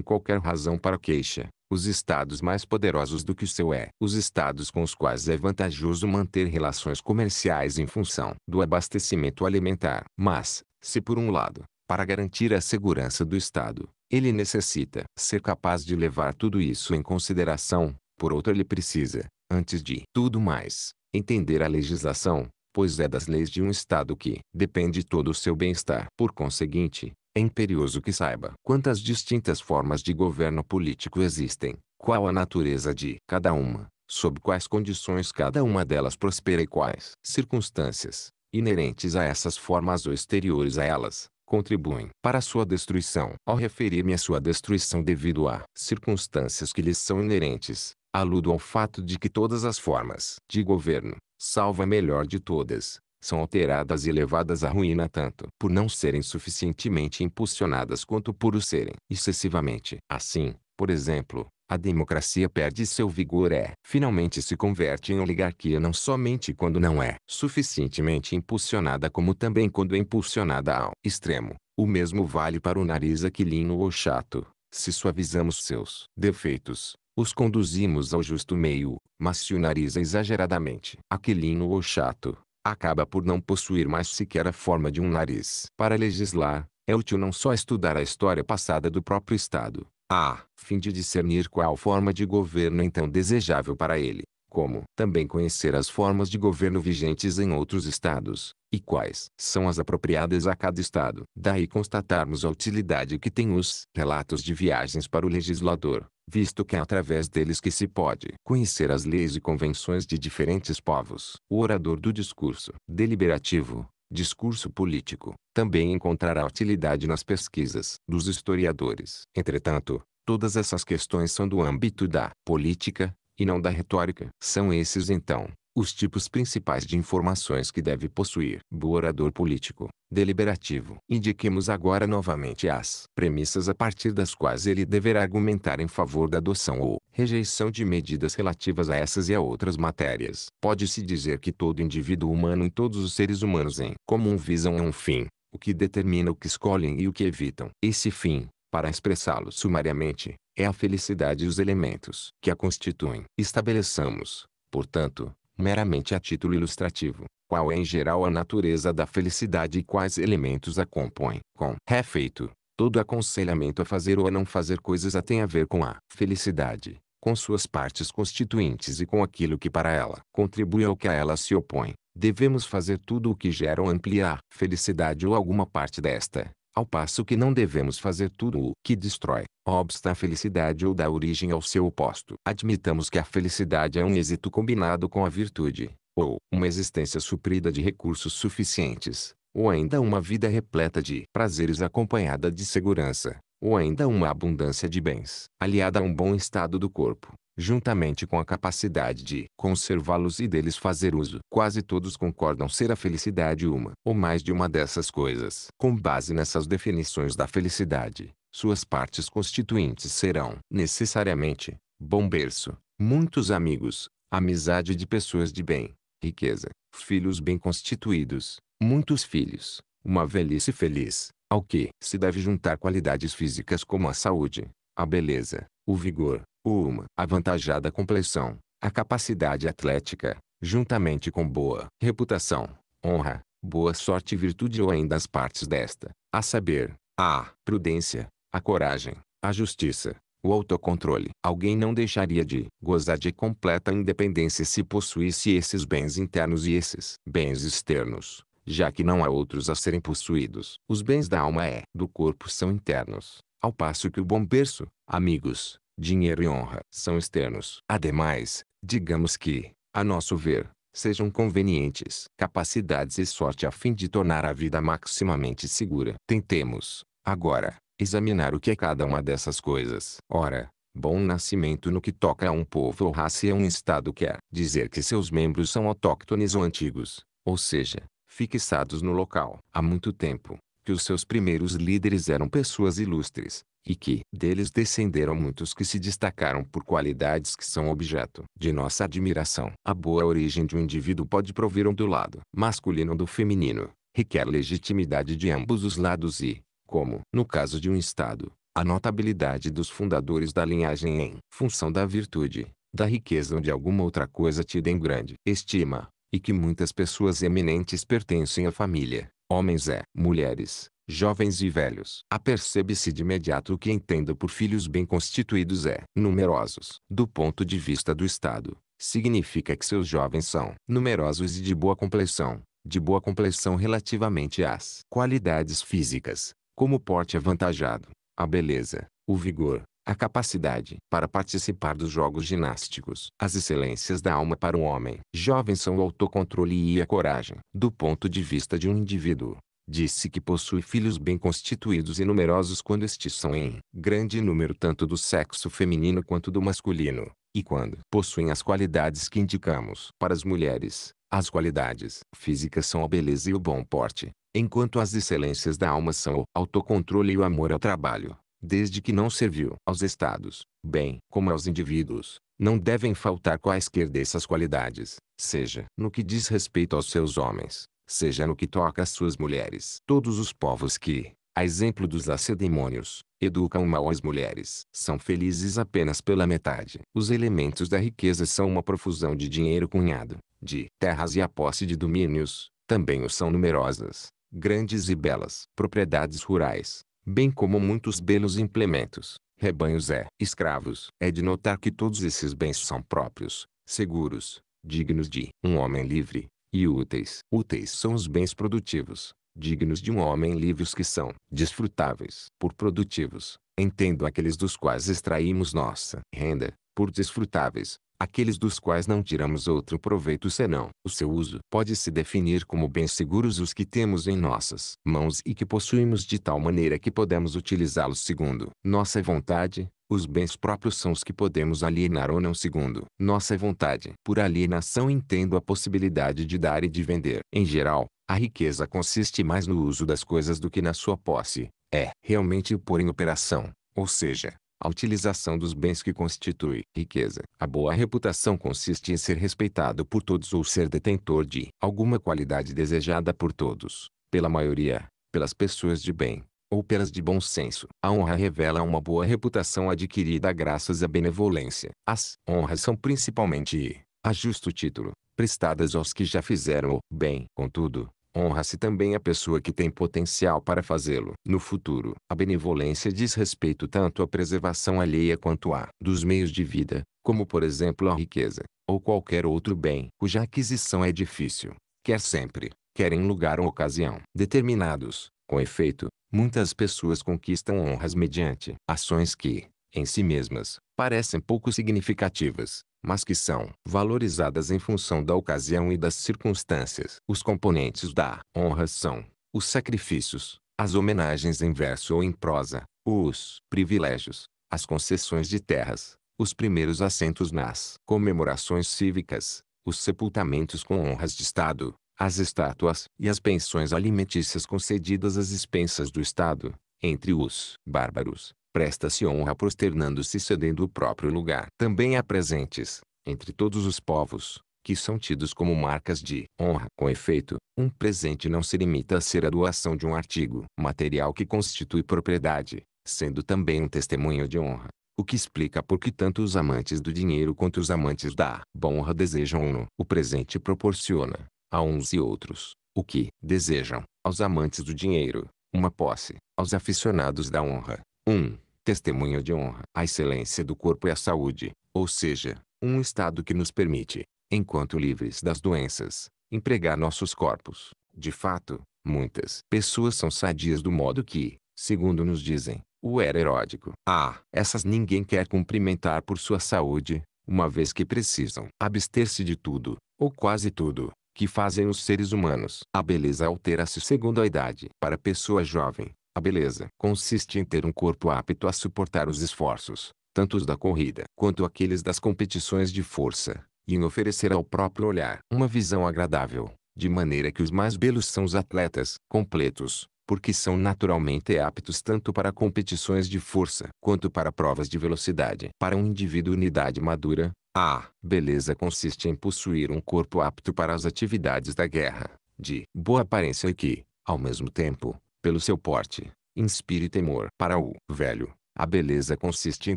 qualquer razão para queixa. Os Estados mais poderosos do que o seu é. Os Estados com os quais é vantajoso manter relações comerciais em função do abastecimento alimentar. Mas, se por um lado, para garantir a segurança do Estado, ele necessita ser capaz de levar tudo isso em consideração, por outro ele precisa, antes de tudo mais, entender a legislação, pois é das leis de um Estado que depende todo o seu bem-estar. Por conseguinte, é imperioso que saiba quantas distintas formas de governo político existem, qual a natureza de cada uma, sob quais condições cada uma delas prospera e quais circunstâncias, inerentes a essas formas ou exteriores a elas, contribuem para a sua destruição. Ao referir-me à sua destruição devido a circunstâncias que lhes são inerentes, aludo ao fato de que todas as formas de governo, Salva a melhor de todas, são alteradas e levadas à ruína tanto por não serem suficientemente impulsionadas quanto por o serem excessivamente. Assim, por exemplo, a democracia perde seu vigor é finalmente se converte em oligarquia não somente quando não é suficientemente impulsionada como também quando é impulsionada ao extremo. O mesmo vale para o nariz aquilino ou chato. Se suavizamos seus defeitos, os conduzimos ao justo meio, mas se o nariz é exageradamente aquilino ou chato, acaba por não possuir mais sequer a forma de um nariz. Para legislar, é útil não só estudar a história passada do próprio Estado, a fim de discernir qual forma de governo é então desejável para ele, como também conhecer as formas de governo vigentes em outros estados, e quais são as apropriadas a cada estado. Daí constatarmos a utilidade que tem os relatos de viagens para o legislador, visto que é através deles que se pode conhecer as leis e convenções de diferentes povos. O orador do discurso deliberativo, discurso político, também encontrará utilidade nas pesquisas dos historiadores. Entretanto, Todas essas questões são do âmbito da política, e não da retórica. São esses então, os tipos principais de informações que deve possuir o orador político, deliberativo. Indiquemos agora novamente as premissas a partir das quais ele deverá argumentar em favor da adoção ou rejeição de medidas relativas a essas e a outras matérias. Pode-se dizer que todo indivíduo humano e todos os seres humanos em comum visam a um fim, o que determina o que escolhem e o que evitam. Esse fim, para expressá-lo sumariamente, é a felicidade e os elementos que a constituem. Estabeleçamos, portanto, meramente a título ilustrativo, qual é em geral a natureza da felicidade e quais elementos a compõem. Com refeito, todo aconselhamento a fazer ou a não fazer coisas a tem a ver com a felicidade, com suas partes constituintes e com aquilo que para ela contribui ou que a ela se opõe. Devemos fazer tudo o que gera ou amplia a felicidade ou alguma parte desta, ao passo que não devemos fazer tudo o que destrói, obsta a felicidade ou dá origem ao seu oposto. Admitamos que a felicidade é um êxito combinado com a virtude, ou uma existência suprida de recursos suficientes, ou ainda uma vida repleta de prazeres acompanhada de segurança, ou ainda uma abundância de bens, aliada a um bom estado do corpo juntamente com a capacidade de conservá-los e deles fazer uso. Quase todos concordam ser a felicidade uma ou mais de uma dessas coisas. Com base nessas definições da felicidade, suas partes constituintes serão, necessariamente, bom berço, muitos amigos, amizade de pessoas de bem, riqueza, filhos bem constituídos, muitos filhos, uma velhice feliz, ao que se deve juntar qualidades físicas como a saúde, a beleza, o vigor, uma avantajada compleição, a capacidade atlética, juntamente com boa reputação, honra, boa sorte e virtude ou ainda as partes desta, a saber, a prudência, a coragem, a justiça, o autocontrole. Alguém não deixaria de gozar de completa independência se possuísse esses bens internos e esses bens externos, já que não há outros a serem possuídos. Os bens da alma e do corpo são internos, ao passo que o bom berço, amigos, dinheiro e honra são externos. Ademais, digamos que, a nosso ver, sejam convenientes capacidades e sorte a fim de tornar a vida maximamente segura. Tentemos, agora, examinar o que é cada uma dessas coisas. Ora, bom nascimento no que toca a um povo ou raça e a um estado quer dizer que seus membros são autóctones ou antigos, ou seja, fixados no local. Há muito tempo, que os seus primeiros líderes eram pessoas ilustres, e que deles descenderam muitos que se destacaram por qualidades que são objeto de nossa admiração. A boa origem de um indivíduo pode provir um do lado masculino ou do feminino, requer legitimidade de ambos os lados e, como no caso de um Estado, a notabilidade dos fundadores da linhagem em função da virtude, da riqueza ou de alguma outra coisa tida em grande estima, e que muitas pessoas eminentes pertencem à família, homens e mulheres, jovens e velhos. Apercebe-se de imediato o que entendo por filhos bem constituídos é numerosos. Do ponto de vista do Estado, significa que seus jovens são numerosos e de boa complexão, de boa complexão relativamente às qualidades físicas, como porte avantajado, a beleza, o vigor, a capacidade para participar dos jogos ginásticos, as excelências da alma para o homem. Jovens são o autocontrole e a coragem. Do ponto de vista de um indivíduo, disse que possui filhos bem constituídos e numerosos quando estes são em grande número tanto do sexo feminino quanto do masculino, e quando possuem as qualidades que indicamos. Para as mulheres, as qualidades físicas são a beleza e o bom porte, enquanto as excelências da alma são o autocontrole e o amor ao trabalho, desde que não serviu aos estados, bem como aos indivíduos. Não devem faltar quaisquer dessas qualidades, seja no que diz respeito aos seus homens, seja no que toca às suas mulheres. Todos os povos que, a exemplo dos lacedemônios, educam mal as mulheres, são felizes apenas pela metade. Os elementos da riqueza são uma profusão de dinheiro cunhado, de terras e a posse de domínios, também o são numerosas, grandes e belas propriedades rurais, bem como muitos belos implementos, rebanhos e escravos. É de notar que todos esses bens são próprios, seguros, dignos de um homem livre, e úteis. Úteis são os bens produtivos, dignos de um homem livre os que são desfrutáveis. Por produtivos, entendo aqueles dos quais extraímos nossa renda, por desfrutáveis, aqueles dos quais não tiramos outro proveito senão o seu uso. Pode-se definir como bens seguros os que temos em nossas mãos e que possuímos de tal maneira que podemos utilizá-los segundo nossa vontade, os bens próprios são os que podemos alienar ou não segundo nossa vontade. Por alienação entendo a possibilidade de dar e de vender. Em geral, a riqueza consiste mais no uso das coisas do que na sua posse. É realmente o pôr em operação, ou seja, a utilização dos bens que constitui riqueza. A boa reputação consiste em ser respeitado por todos ou ser detentor de alguma qualidade desejada por todos, pela maioria, pelas pessoas de bem, ou pelas de bom senso. A honra revela uma boa reputação adquirida graças à benevolência. As honras são principalmente, a justo título, prestadas aos que já fizeram o bem. Contudo, honra-se também a pessoa que tem potencial para fazê-lo. No futuro, a benevolência diz respeito tanto à preservação alheia quanto à dos meios de vida, como por exemplo a riqueza, ou qualquer outro bem cuja aquisição é difícil, quer sempre, quer em lugar ou ocasião determinados. Com efeito, muitas pessoas conquistam honras mediante ações que, em si mesmas, parecem pouco significativas, mas que são valorizadas em função da ocasião e das circunstâncias. Os componentes da honra são os sacrifícios, as homenagens em verso ou em prosa, os privilégios, as concessões de terras, os primeiros assentos nas comemorações cívicas, os sepultamentos com honras de Estado, as estátuas e as pensões alimentícias concedidas às expensas do Estado, entre os bárbaros, presta-se honra prosternando-se cedendo o próprio lugar. Também há presentes, entre todos os povos, que são tidos como marcas de honra. Com efeito, um presente não se limita a ser a doação de um artigo material que constitui propriedade, sendo também um testemunho de honra. O que explica por que tanto os amantes do dinheiro quanto os amantes da honra desejam um. O presente proporciona, a uns e outros, o que desejam, aos amantes do dinheiro, uma posse, aos aficionados da honra, 1. Testemunho de honra. A excelência do corpo e a saúde, ou seja, um estado que nos permite, enquanto livres das doenças, empregar nossos corpos. De fato, muitas pessoas são sadias do modo que, segundo nos dizem, o era eródico Ah, essas ninguém quer cumprimentar por sua saúde, uma vez que precisam abster-se de tudo, ou quase tudo, que fazem os seres humanos. A beleza altera-se segundo a idade. Para a pessoa jovem, a beleza consiste em ter um corpo apto a suportar os esforços, tanto os da corrida quanto aqueles das competições de força, e em oferecer ao próprio olhar uma visão agradável, de maneira que os mais belos são os atletas completos, porque são naturalmente aptos tanto para competições de força quanto para provas de velocidade. Para um indivíduo unidade madura, a beleza consiste em possuir um corpo apto para as atividades da guerra, de boa aparência e que, ao mesmo tempo, pelo seu porte, inspire temor. Para o velho, a beleza consiste em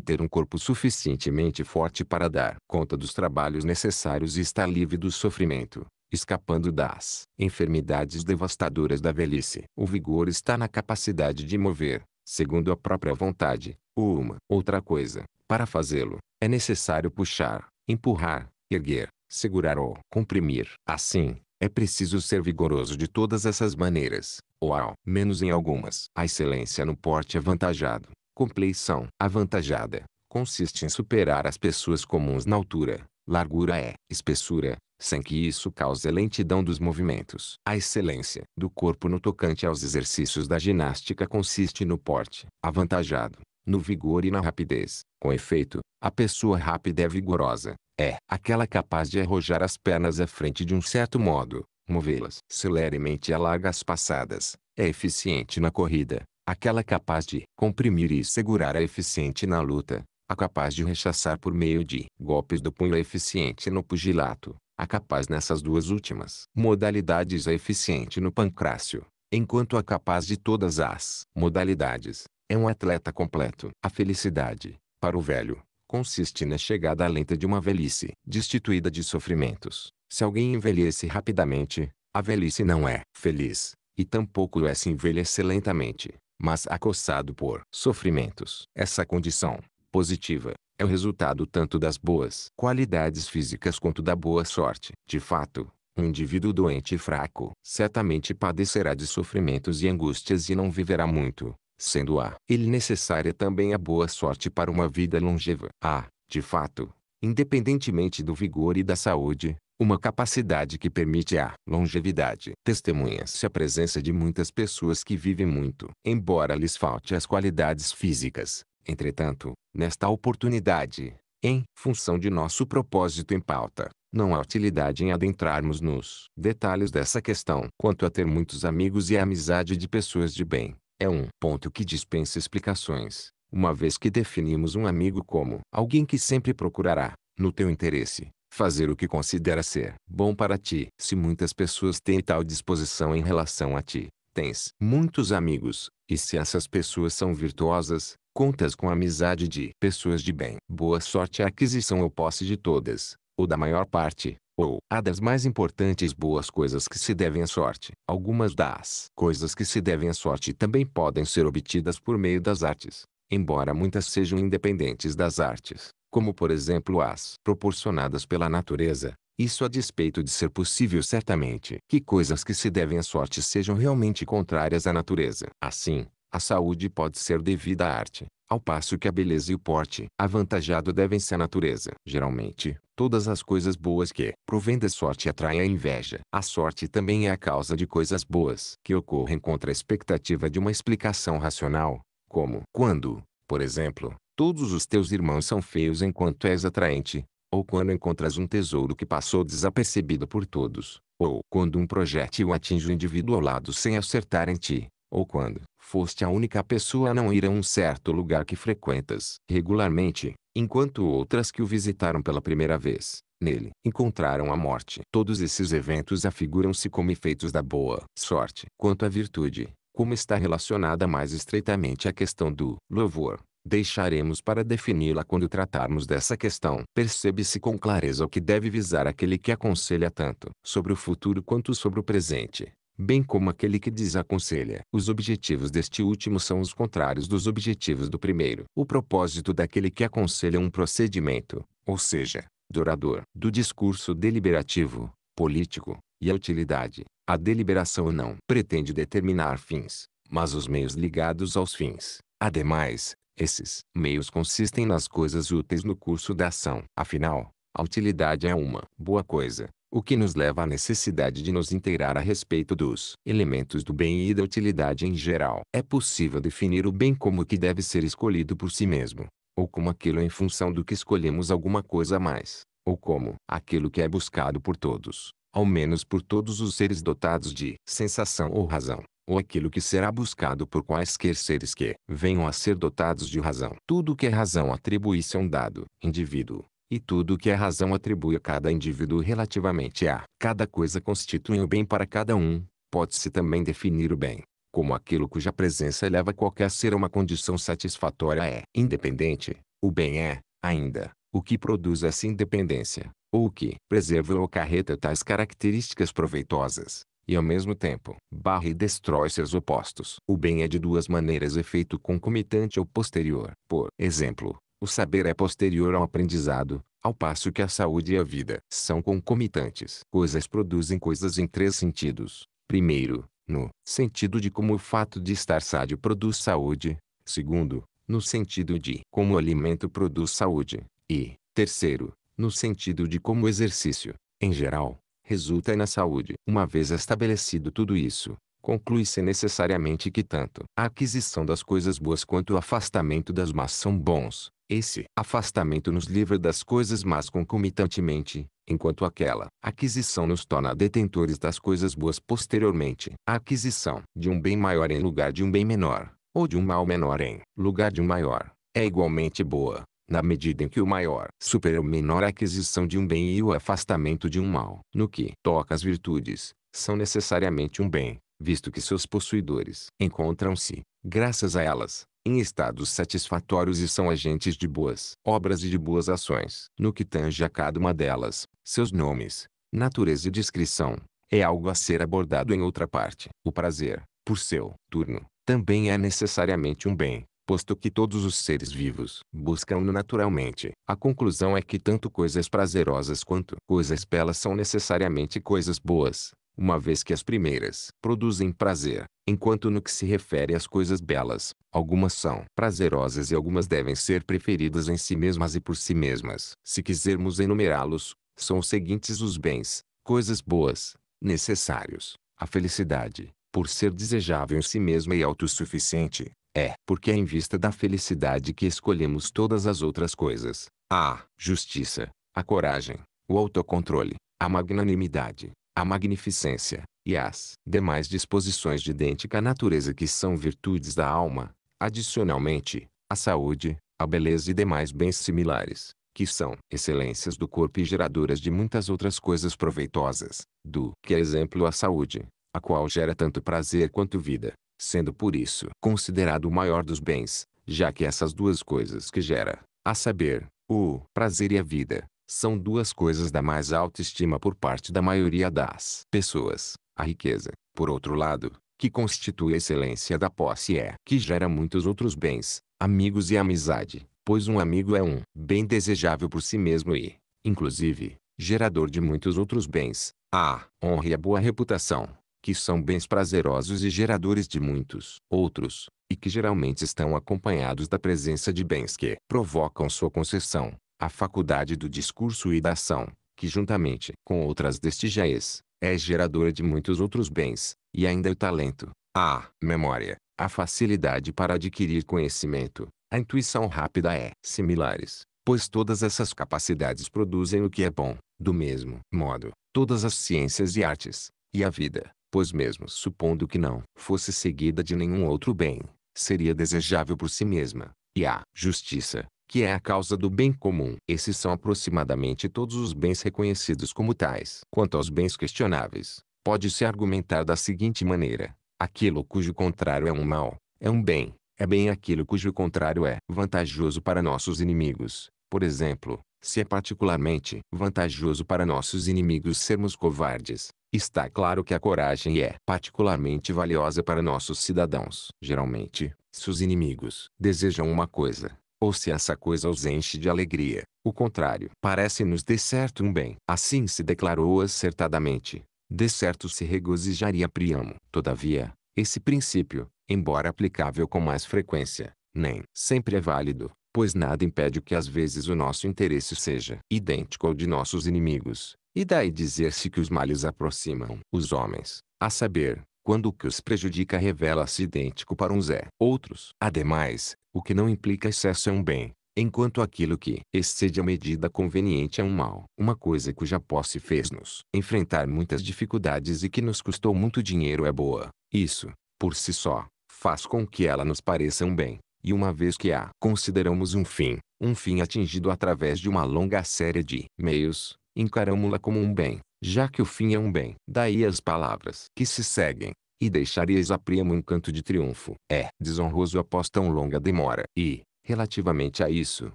ter um corpo suficientemente forte para dar conta dos trabalhos necessários e estar livre do sofrimento, escapando das enfermidades devastadoras da velhice. O vigor está na capacidade de mover, segundo a própria vontade, uma outra coisa. Para fazê-lo, é necessário puxar, empurrar, erguer, segurar ou comprimir. Assim, é preciso ser vigoroso de todas essas maneiras, ou ao menos em algumas. A excelência no porte avantajado, é compleição avantajada, consiste em superar as pessoas comuns na altura, largura e espessura, sem que isso cause lentidão dos movimentos. A excelência do corpo no tocante aos exercícios da ginástica consiste no porte avantajado, no vigor e na rapidez. Com efeito, a pessoa rápida é vigorosa, é aquela capaz de arrojar as pernas à frente de um certo modo, movê-las celeremente a largas passadas, é eficiente na corrida, aquela é capaz de comprimir e segurar é eficiente na luta, a capaz de rechaçar por meio de golpes do punho é eficiente no pugilato, a capaz nessas duas últimas modalidades é eficiente no pancrácio, enquanto a capaz de todas as modalidades, é um atleta completo. A felicidade, para o velho, consiste na chegada lenta de uma velhice destituída de sofrimentos, se alguém envelhece rapidamente, a velhice não é feliz, e tampouco é se envelhecer lentamente, mas acossado por sofrimentos. Essa condição positiva é o resultado tanto das boas qualidades físicas quanto da boa sorte. De fato, um indivíduo doente e fraco certamente padecerá de sofrimentos e angústias e não viverá muito, sendo a ele necessária também a boa sorte para uma vida longeva. Há, ah, de fato, independentemente do vigor e da saúde, uma capacidade que permite a longevidade. Testemunha-se a presença de muitas pessoas que vivem muito, embora lhes falte as qualidades físicas. Entretanto, nesta oportunidade, em função de nosso propósito em pauta, não há utilidade em adentrarmos nos detalhes dessa questão. Quanto a ter muitos amigos e a amizade de pessoas de bem, é um ponto que dispensa explicações, uma vez que definimos um amigo como alguém que sempre procurará, no teu interesse, fazer o que considera ser bom para ti. Se muitas pessoas têm tal disposição em relação a ti, tens muitos amigos, e se essas pessoas são virtuosas, contas com a amizade de pessoas de bem. Boa sorte à aquisição ou posse de todas, ou da maior parte, ou a das mais importantes boas coisas que se devem à sorte. Algumas das coisas que se devem à sorte também podem ser obtidas por meio das artes, embora muitas sejam independentes das artes como por exemplo as proporcionadas pela natureza, isso a despeito de ser possível certamente que coisas que se devem à sorte sejam realmente contrárias à natureza. Assim, a saúde pode ser devida à arte, ao passo que a beleza e o porte avantajado devem ser à natureza. Geralmente, todas as coisas boas que provêm da sorte atraem a inveja. A sorte também é a causa de coisas boas que ocorrem contra a expectativa de uma explicação racional, como quando, por exemplo, Todos os teus irmãos são feios enquanto és atraente, ou quando encontras um tesouro que passou desapercebido por todos, ou quando um projétil atinge o indivíduo ao lado sem acertar em ti, ou quando foste a única pessoa a não ir a um certo lugar que frequentas regularmente, enquanto outras que o visitaram pela primeira vez, nele, encontraram a morte. Todos esses eventos afiguram-se como efeitos da boa sorte. Quanto à virtude, como está relacionada mais estreitamente à questão do louvor, Deixaremos para defini-la quando tratarmos dessa questão. Percebe-se com clareza o que deve visar aquele que aconselha tanto sobre o futuro quanto sobre o presente, bem como aquele que desaconselha. Os objetivos deste último são os contrários dos objetivos do primeiro. O propósito daquele que aconselha um procedimento, ou seja, do orador, do discurso deliberativo, político, e a utilidade, a deliberação ou não, pretende determinar fins, mas os meios ligados aos fins. Ademais, esses meios consistem nas coisas úteis no curso da ação. Afinal, a utilidade é uma boa coisa, o que nos leva à necessidade de nos inteirar a respeito dos elementos do bem e da utilidade em geral. É possível definir o bem como o que deve ser escolhido por si mesmo, ou como aquilo em função do que escolhemos alguma coisa a mais, ou como aquilo que é buscado por todos, ao menos por todos os seres dotados de sensação ou razão ou aquilo que será buscado por quaisquer seres que venham a ser dotados de razão. Tudo que a é razão atribui-se a um dado indivíduo, e tudo que a é razão atribui a cada indivíduo relativamente a cada coisa constitui o bem para cada um, pode-se também definir o bem como aquilo cuja presença leva qualquer ser a uma condição satisfatória é independente, o bem é, ainda, o que produz essa independência, ou o que preserva ou acarreta tais características proveitosas e ao mesmo tempo, barre e destrói seus opostos. O bem é de duas maneiras efeito concomitante ou posterior. Por exemplo, o saber é posterior ao aprendizado, ao passo que a saúde e a vida são concomitantes. Coisas produzem coisas em três sentidos. Primeiro, no sentido de como o fato de estar sádio produz saúde. Segundo, no sentido de como o alimento produz saúde. E, terceiro, no sentido de como o exercício, em geral, resulta na saúde. Uma vez estabelecido tudo isso, conclui-se necessariamente que tanto a aquisição das coisas boas quanto o afastamento das más são bons. Esse afastamento nos livra das coisas más concomitantemente, enquanto aquela aquisição nos torna detentores das coisas boas posteriormente. A aquisição de um bem maior em lugar de um bem menor, ou de um mal menor em lugar de um maior, é igualmente boa, na medida em que o maior supera o menor é a aquisição de um bem e o afastamento de um mal. No que toca às virtudes, são necessariamente um bem, visto que seus possuidores encontram-se, graças a elas, em estados satisfatórios e são agentes de boas obras e de boas ações. No que tange a cada uma delas, seus nomes, natureza e descrição, é algo a ser abordado em outra parte. O prazer, por seu turno, também é necessariamente um bem, posto que todos os seres vivos buscam-no naturalmente. A conclusão é que tanto coisas prazerosas quanto coisas belas são necessariamente coisas boas, uma vez que as primeiras produzem prazer, enquanto no que se refere às coisas belas, algumas são prazerosas e algumas devem ser preferidas em si mesmas e por si mesmas. Se quisermos enumerá-los, são os seguintes os bens, coisas boas, necessários, a felicidade, por ser desejável em si mesma e autossuficiente, é porque é em vista da felicidade que escolhemos todas as outras coisas. A justiça, a coragem, o autocontrole, a magnanimidade, a magnificência, e as demais disposições de idêntica natureza que são virtudes da alma, adicionalmente, a saúde, a beleza e demais bens similares, que são excelências do corpo e geradoras de muitas outras coisas proveitosas, do que é exemplo a saúde, a qual gera tanto prazer quanto vida, sendo por isso considerado o maior dos bens, já que essas duas coisas que gera, a saber, o prazer e a vida, são duas coisas da mais alta estima por parte da maioria das pessoas. A riqueza, por outro lado, que constitui a excelência da posse é que gera muitos outros bens, amigos e amizade, pois um amigo é um bem desejável por si mesmo e, inclusive, gerador de muitos outros bens, a honra e a boa reputação, que são bens prazerosos e geradores de muitos outros, e que geralmente estão acompanhados da presença de bens que provocam sua concessão, a faculdade do discurso e da ação, que juntamente com outras destigiais, é geradora de muitos outros bens, e ainda o talento, a memória, a facilidade para adquirir conhecimento, a intuição rápida é similares, pois todas essas capacidades produzem o que é bom, do mesmo modo, todas as ciências e artes, e a vida, pois mesmo supondo que não fosse seguida de nenhum outro bem, seria desejável por si mesma, e a justiça, que é a causa do bem comum. Esses são aproximadamente todos os bens reconhecidos como tais. Quanto aos bens questionáveis, pode-se argumentar da seguinte maneira: aquilo cujo contrário é um mal, é um bem, é bem aquilo cujo contrário é vantajoso para nossos inimigos, por exemplo, se é particularmente vantajoso para nossos inimigos sermos covardes, está claro que a coragem é particularmente valiosa para nossos cidadãos. Geralmente, se os inimigos desejam uma coisa, ou se essa coisa os enche de alegria, o contrário parece-nos de certo um bem. Assim se declarou acertadamente. De certo se regozijaria Priamo. Todavia, esse princípio, embora aplicável com mais frequência, nem sempre é válido pois nada impede que às vezes o nosso interesse seja idêntico ao de nossos inimigos, e daí dizer-se que os males aproximam os homens, a saber, quando o que os prejudica revela-se idêntico para uns é outros. Ademais, o que não implica excesso é um bem, enquanto aquilo que excede a medida conveniente é um mal. Uma coisa cuja posse fez-nos enfrentar muitas dificuldades e que nos custou muito dinheiro é boa. Isso, por si só, faz com que ela nos pareça um bem, e uma vez que a consideramos um fim, um fim atingido através de uma longa série de meios, encaramos-la como um bem, já que o fim é um bem. Daí as palavras que se seguem. E deixarias a Priamo um canto de triunfo. É desonroso após tão longa demora. E, relativamente a isso,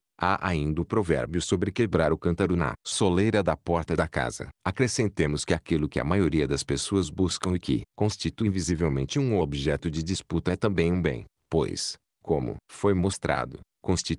há ainda o provérbio sobre quebrar o cântaro na soleira da porta da casa. Acrescentemos que aquilo que a maioria das pessoas buscam e que constitui visivelmente um objeto de disputa é também um bem, pois, como foi mostrado,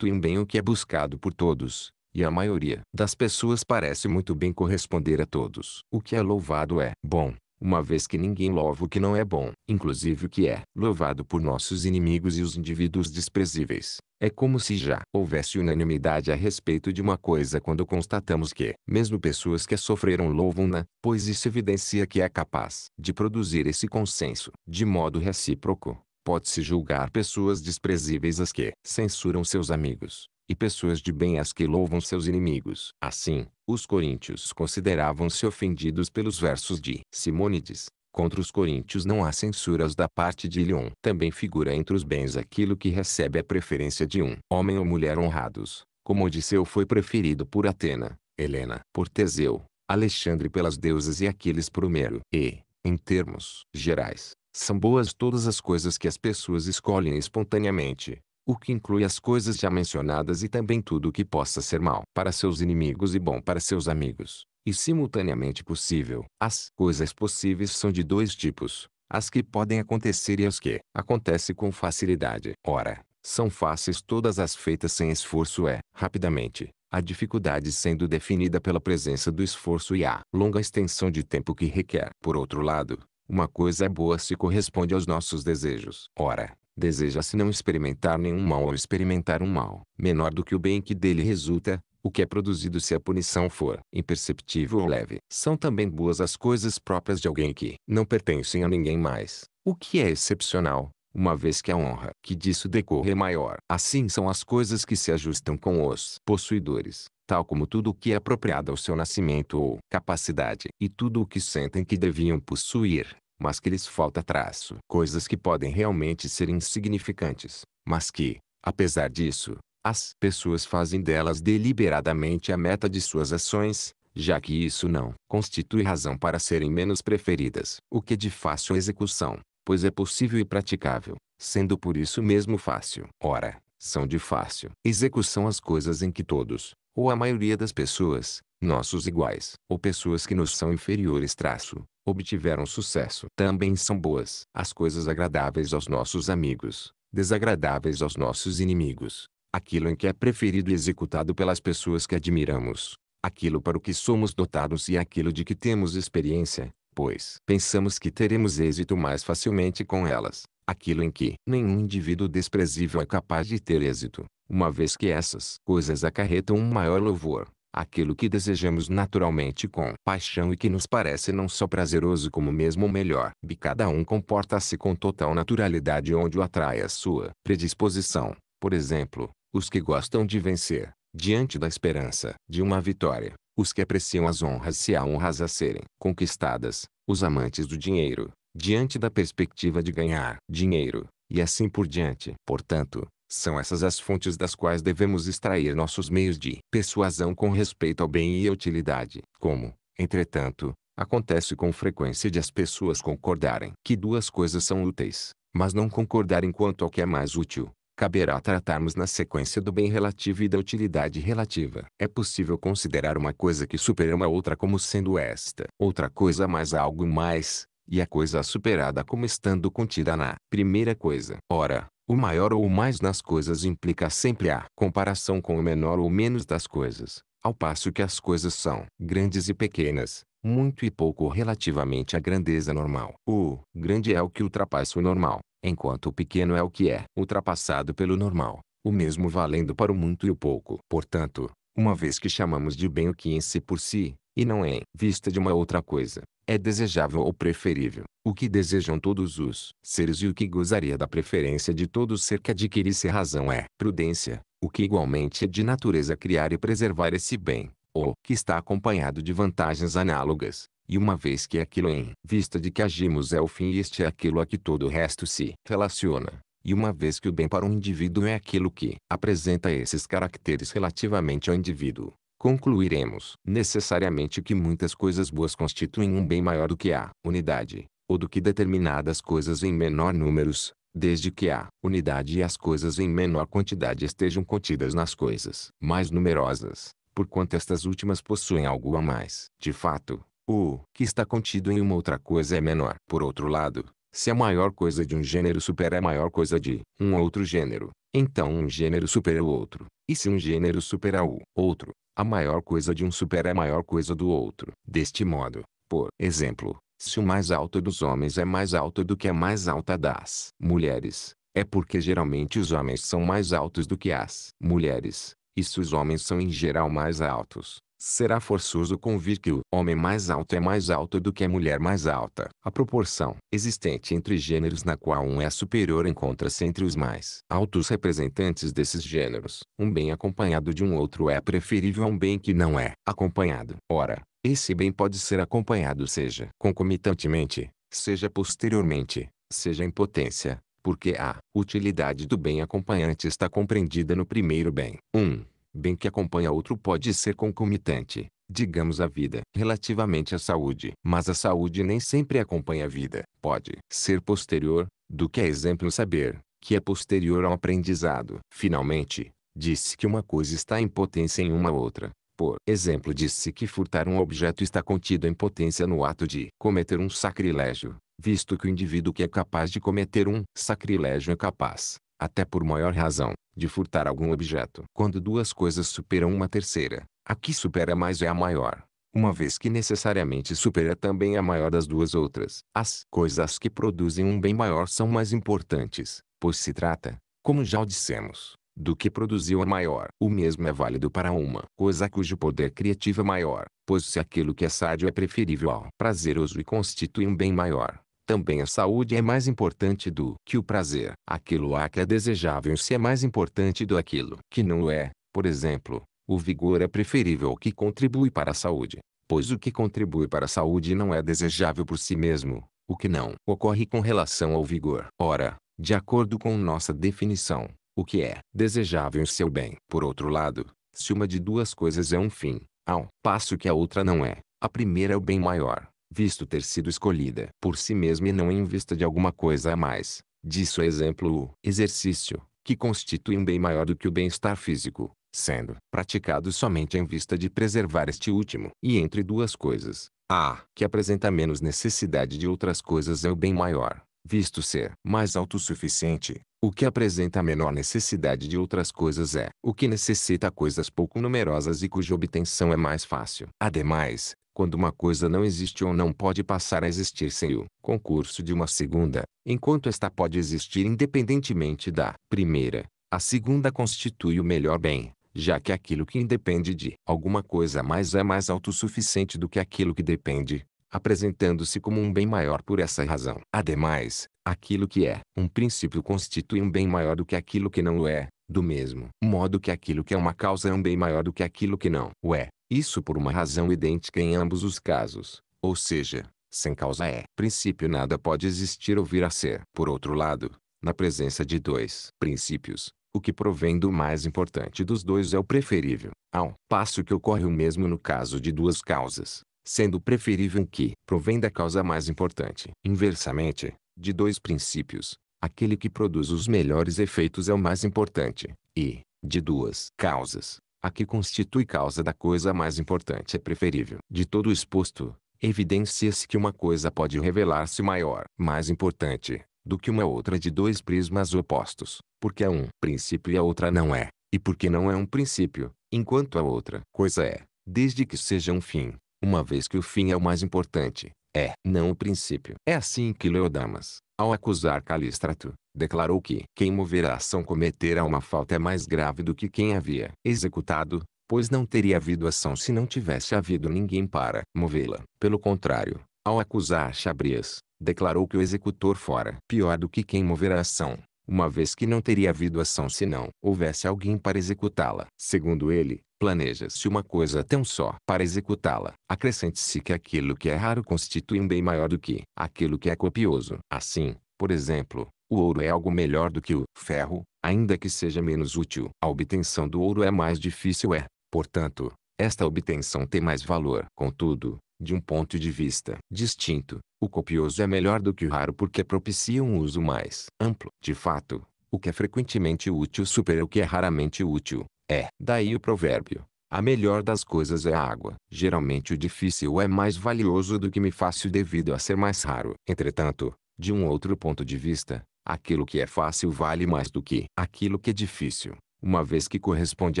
um bem o que é buscado por todos, e a maioria das pessoas parece muito bem corresponder a todos. O que é louvado é bom, uma vez que ninguém louva o que não é bom, inclusive o que é louvado por nossos inimigos e os indivíduos desprezíveis. É como se já houvesse unanimidade a respeito de uma coisa quando constatamos que, mesmo pessoas que sofreram louvam-na, pois isso evidencia que é capaz de produzir esse consenso, de modo recíproco. Pode-se julgar pessoas desprezíveis as que censuram seus amigos, e pessoas de bem as que louvam seus inimigos. Assim, os coríntios consideravam-se ofendidos pelos versos de Simônides. Contra os coríntios não há censuras da parte de Ilion. Também figura entre os bens aquilo que recebe a preferência de um homem ou mulher honrados, como Odisseu foi preferido por Atena, Helena por Teseu, Alexandre pelas deusas e Aquiles por Homero. E, em termos gerais, são boas todas as coisas que as pessoas escolhem espontaneamente, o que inclui as coisas já mencionadas e também tudo o que possa ser mal para seus inimigos e bom para seus amigos, e simultaneamente possível. As coisas possíveis são de dois tipos, as que podem acontecer e as que acontecem com facilidade. Ora, são fáceis todas as feitas sem esforço é, rapidamente, a dificuldade sendo definida pela presença do esforço e a longa extensão de tempo que requer. Por outro lado, uma coisa é boa se corresponde aos nossos desejos. Ora, deseja-se não experimentar nenhum mal ou experimentar um mal menor do que o bem que dele resulta, o que é produzido se a punição for imperceptível ou leve. São também boas as coisas próprias de alguém que não pertencem a ninguém mais, o que é excepcional, uma vez que a honra que disso decorre é maior. Assim são as coisas que se ajustam com os possuidores tal como tudo o que é apropriado ao seu nascimento ou capacidade, e tudo o que sentem que deviam possuir, mas que lhes falta traço. Coisas que podem realmente ser insignificantes, mas que, apesar disso, as pessoas fazem delas deliberadamente a meta de suas ações, já que isso não constitui razão para serem menos preferidas, o que é de fácil execução, pois é possível e praticável, sendo por isso mesmo fácil. Ora, são de fácil execução as coisas em que todos, ou a maioria das pessoas, nossos iguais, ou pessoas que nos são inferiores traço, obtiveram sucesso. Também são boas as coisas agradáveis aos nossos amigos, desagradáveis aos nossos inimigos, aquilo em que é preferido e executado pelas pessoas que admiramos, aquilo para o que somos dotados e aquilo de que temos experiência, pois pensamos que teremos êxito mais facilmente com elas aquilo em que nenhum indivíduo desprezível é capaz de ter êxito, uma vez que essas coisas acarretam um maior louvor, aquilo que desejamos naturalmente com paixão e que nos parece não só prazeroso como mesmo melhor. E cada um comporta-se com total naturalidade onde o atrai a sua predisposição. Por exemplo, os que gostam de vencer, diante da esperança de uma vitória, os que apreciam as honras se há honras a serem conquistadas, os amantes do dinheiro, diante da perspectiva de ganhar dinheiro, e assim por diante. Portanto, são essas as fontes das quais devemos extrair nossos meios de persuasão com respeito ao bem e à utilidade. Como, entretanto, acontece com frequência de as pessoas concordarem que duas coisas são úteis, mas não concordarem quanto ao que é mais útil, caberá tratarmos na sequência do bem relativo e da utilidade relativa. É possível considerar uma coisa que supera uma outra como sendo esta. Outra coisa mais algo mais, e a coisa superada como estando contida na primeira coisa. Ora, o maior ou o mais nas coisas implica sempre a comparação com o menor ou menos das coisas, ao passo que as coisas são grandes e pequenas, muito e pouco relativamente à grandeza normal. O grande é o que ultrapassa o normal, enquanto o pequeno é o que é ultrapassado pelo normal, o mesmo valendo para o muito e o pouco. Portanto, uma vez que chamamos de bem o que em si por si, e não em vista de uma outra coisa, é desejável ou preferível, o que desejam todos os seres e o que gozaria da preferência de todo ser que adquirisse razão é prudência, o que igualmente é de natureza criar e preservar esse bem, ou que está acompanhado de vantagens análogas, e uma vez que aquilo em vista de que agimos é o fim e este é aquilo a que todo o resto se relaciona, e uma vez que o bem para um indivíduo é aquilo que apresenta esses caracteres relativamente ao indivíduo, concluiremos necessariamente que muitas coisas boas constituem um bem maior do que a unidade, ou do que determinadas coisas em menor números, desde que a unidade e as coisas em menor quantidade estejam contidas nas coisas mais numerosas, porquanto estas últimas possuem algo a mais. De fato, o que está contido em uma outra coisa é menor. Por outro lado, se a maior coisa de um gênero supera a maior coisa de um outro gênero, então um gênero supera o outro. E se um gênero supera o outro, a maior coisa de um supera é a maior coisa do outro. Deste modo, por exemplo, se o mais alto dos homens é mais alto do que a mais alta das mulheres, é porque geralmente os homens são mais altos do que as mulheres, e se os homens são em geral mais altos, será forçoso convir que o homem mais alto é mais alto do que a mulher mais alta. A proporção existente entre gêneros na qual um é superior encontra-se entre os mais altos representantes desses gêneros. Um bem acompanhado de um outro é preferível a um bem que não é acompanhado. Ora, esse bem pode ser acompanhado seja concomitantemente, seja posteriormente, seja em potência, porque a utilidade do bem acompanhante está compreendida no primeiro bem. 1. Um, bem que acompanha outro pode ser concomitante, digamos a vida, relativamente à saúde. Mas a saúde nem sempre acompanha a vida. Pode ser posterior, do que é exemplo saber, que é posterior ao aprendizado. Finalmente, disse que uma coisa está em potência em uma outra. Por exemplo, disse que furtar um objeto está contido em potência no ato de cometer um sacrilégio, visto que o indivíduo que é capaz de cometer um sacrilégio é capaz até por maior razão, de furtar algum objeto. Quando duas coisas superam uma terceira, a que supera mais é a maior, uma vez que necessariamente supera também a maior das duas outras. As coisas que produzem um bem maior são mais importantes, pois se trata, como já o dissemos, do que produziu a maior. O mesmo é válido para uma coisa cujo poder criativo é maior, pois se aquilo que é sádio é preferível ao prazeroso e constitui um bem maior, também a saúde é mais importante do que o prazer. Aquilo há que é desejável se é mais importante do aquilo que não o é. Por exemplo, o vigor é preferível ao que contribui para a saúde, pois o que contribui para a saúde não é desejável por si mesmo, o que não ocorre com relação ao vigor. Ora, de acordo com nossa definição, o que é desejável em seu é bem. Por outro lado, se uma de duas coisas é um fim, ao passo que a outra não é, a primeira é o bem maior, visto ter sido escolhida por si mesma e não em vista de alguma coisa a mais. Disso é exemplo o exercício, que constitui um bem maior do que o bem-estar físico, sendo praticado somente em vista de preservar este último. E entre duas coisas, a que apresenta menos necessidade de outras coisas é o bem maior, visto ser mais autossuficiente. O que apresenta menor necessidade de outras coisas é o que necessita coisas pouco numerosas e cuja obtenção é mais fácil. Ademais, quando uma coisa não existe ou não pode passar a existir sem o concurso de uma segunda, enquanto esta pode existir independentemente da primeira, a segunda constitui o melhor bem, já que aquilo que independe de alguma coisa mais é mais autossuficiente do que aquilo que depende, apresentando-se como um bem maior por essa razão. Ademais, aquilo que é um princípio constitui um bem maior do que aquilo que não o é, do mesmo modo que aquilo que é uma causa é um bem maior do que aquilo que não o é. Isso por uma razão idêntica em ambos os casos, ou seja, sem causa é. Princípio nada pode existir ou vir a ser. Por outro lado, na presença de dois princípios, o que provém do mais importante dos dois é o preferível, ao passo que ocorre o mesmo no caso de duas causas, sendo preferível que provém da causa mais importante. Inversamente, de dois princípios, aquele que produz os melhores efeitos é o mais importante, e, de duas causas, a que constitui causa da coisa mais importante é preferível. De todo exposto, evidencia-se que uma coisa pode revelar-se maior, mais importante, do que uma outra de dois prismas opostos, porque é um princípio e a outra não é, e porque não é um princípio, enquanto a outra coisa é, desde que seja um fim, uma vez que o fim é o mais importante, é, não o princípio. É assim que Leodamas, ao acusar Calístrato, declarou que quem mover a ação cometerá uma falta é mais grave do que quem havia executado, pois não teria havido ação se não tivesse havido ninguém para movê-la. Pelo contrário, ao acusar Chabrias, declarou que o executor fora pior do que quem mover a ação, uma vez que não teria havido ação se não houvesse alguém para executá-la. Segundo ele, planeja-se uma coisa tão só para executá-la. Acrescente-se que aquilo que é raro constitui um bem maior do que aquilo que é copioso. Assim, por exemplo, o ouro é algo melhor do que o ferro, ainda que seja menos útil. A obtenção do ouro é mais difícil é, portanto, esta obtenção tem mais valor. Contudo, de um ponto de vista distinto, o copioso é melhor do que o raro porque propicia um uso mais amplo. De fato, o que é frequentemente útil supera o que é raramente útil. É. Daí o provérbio. A melhor das coisas é a água. Geralmente o difícil é mais valioso do que me fácil devido a ser mais raro. Entretanto, de um outro ponto de vista, Aquilo que é fácil vale mais do que aquilo que é difícil, uma vez que corresponde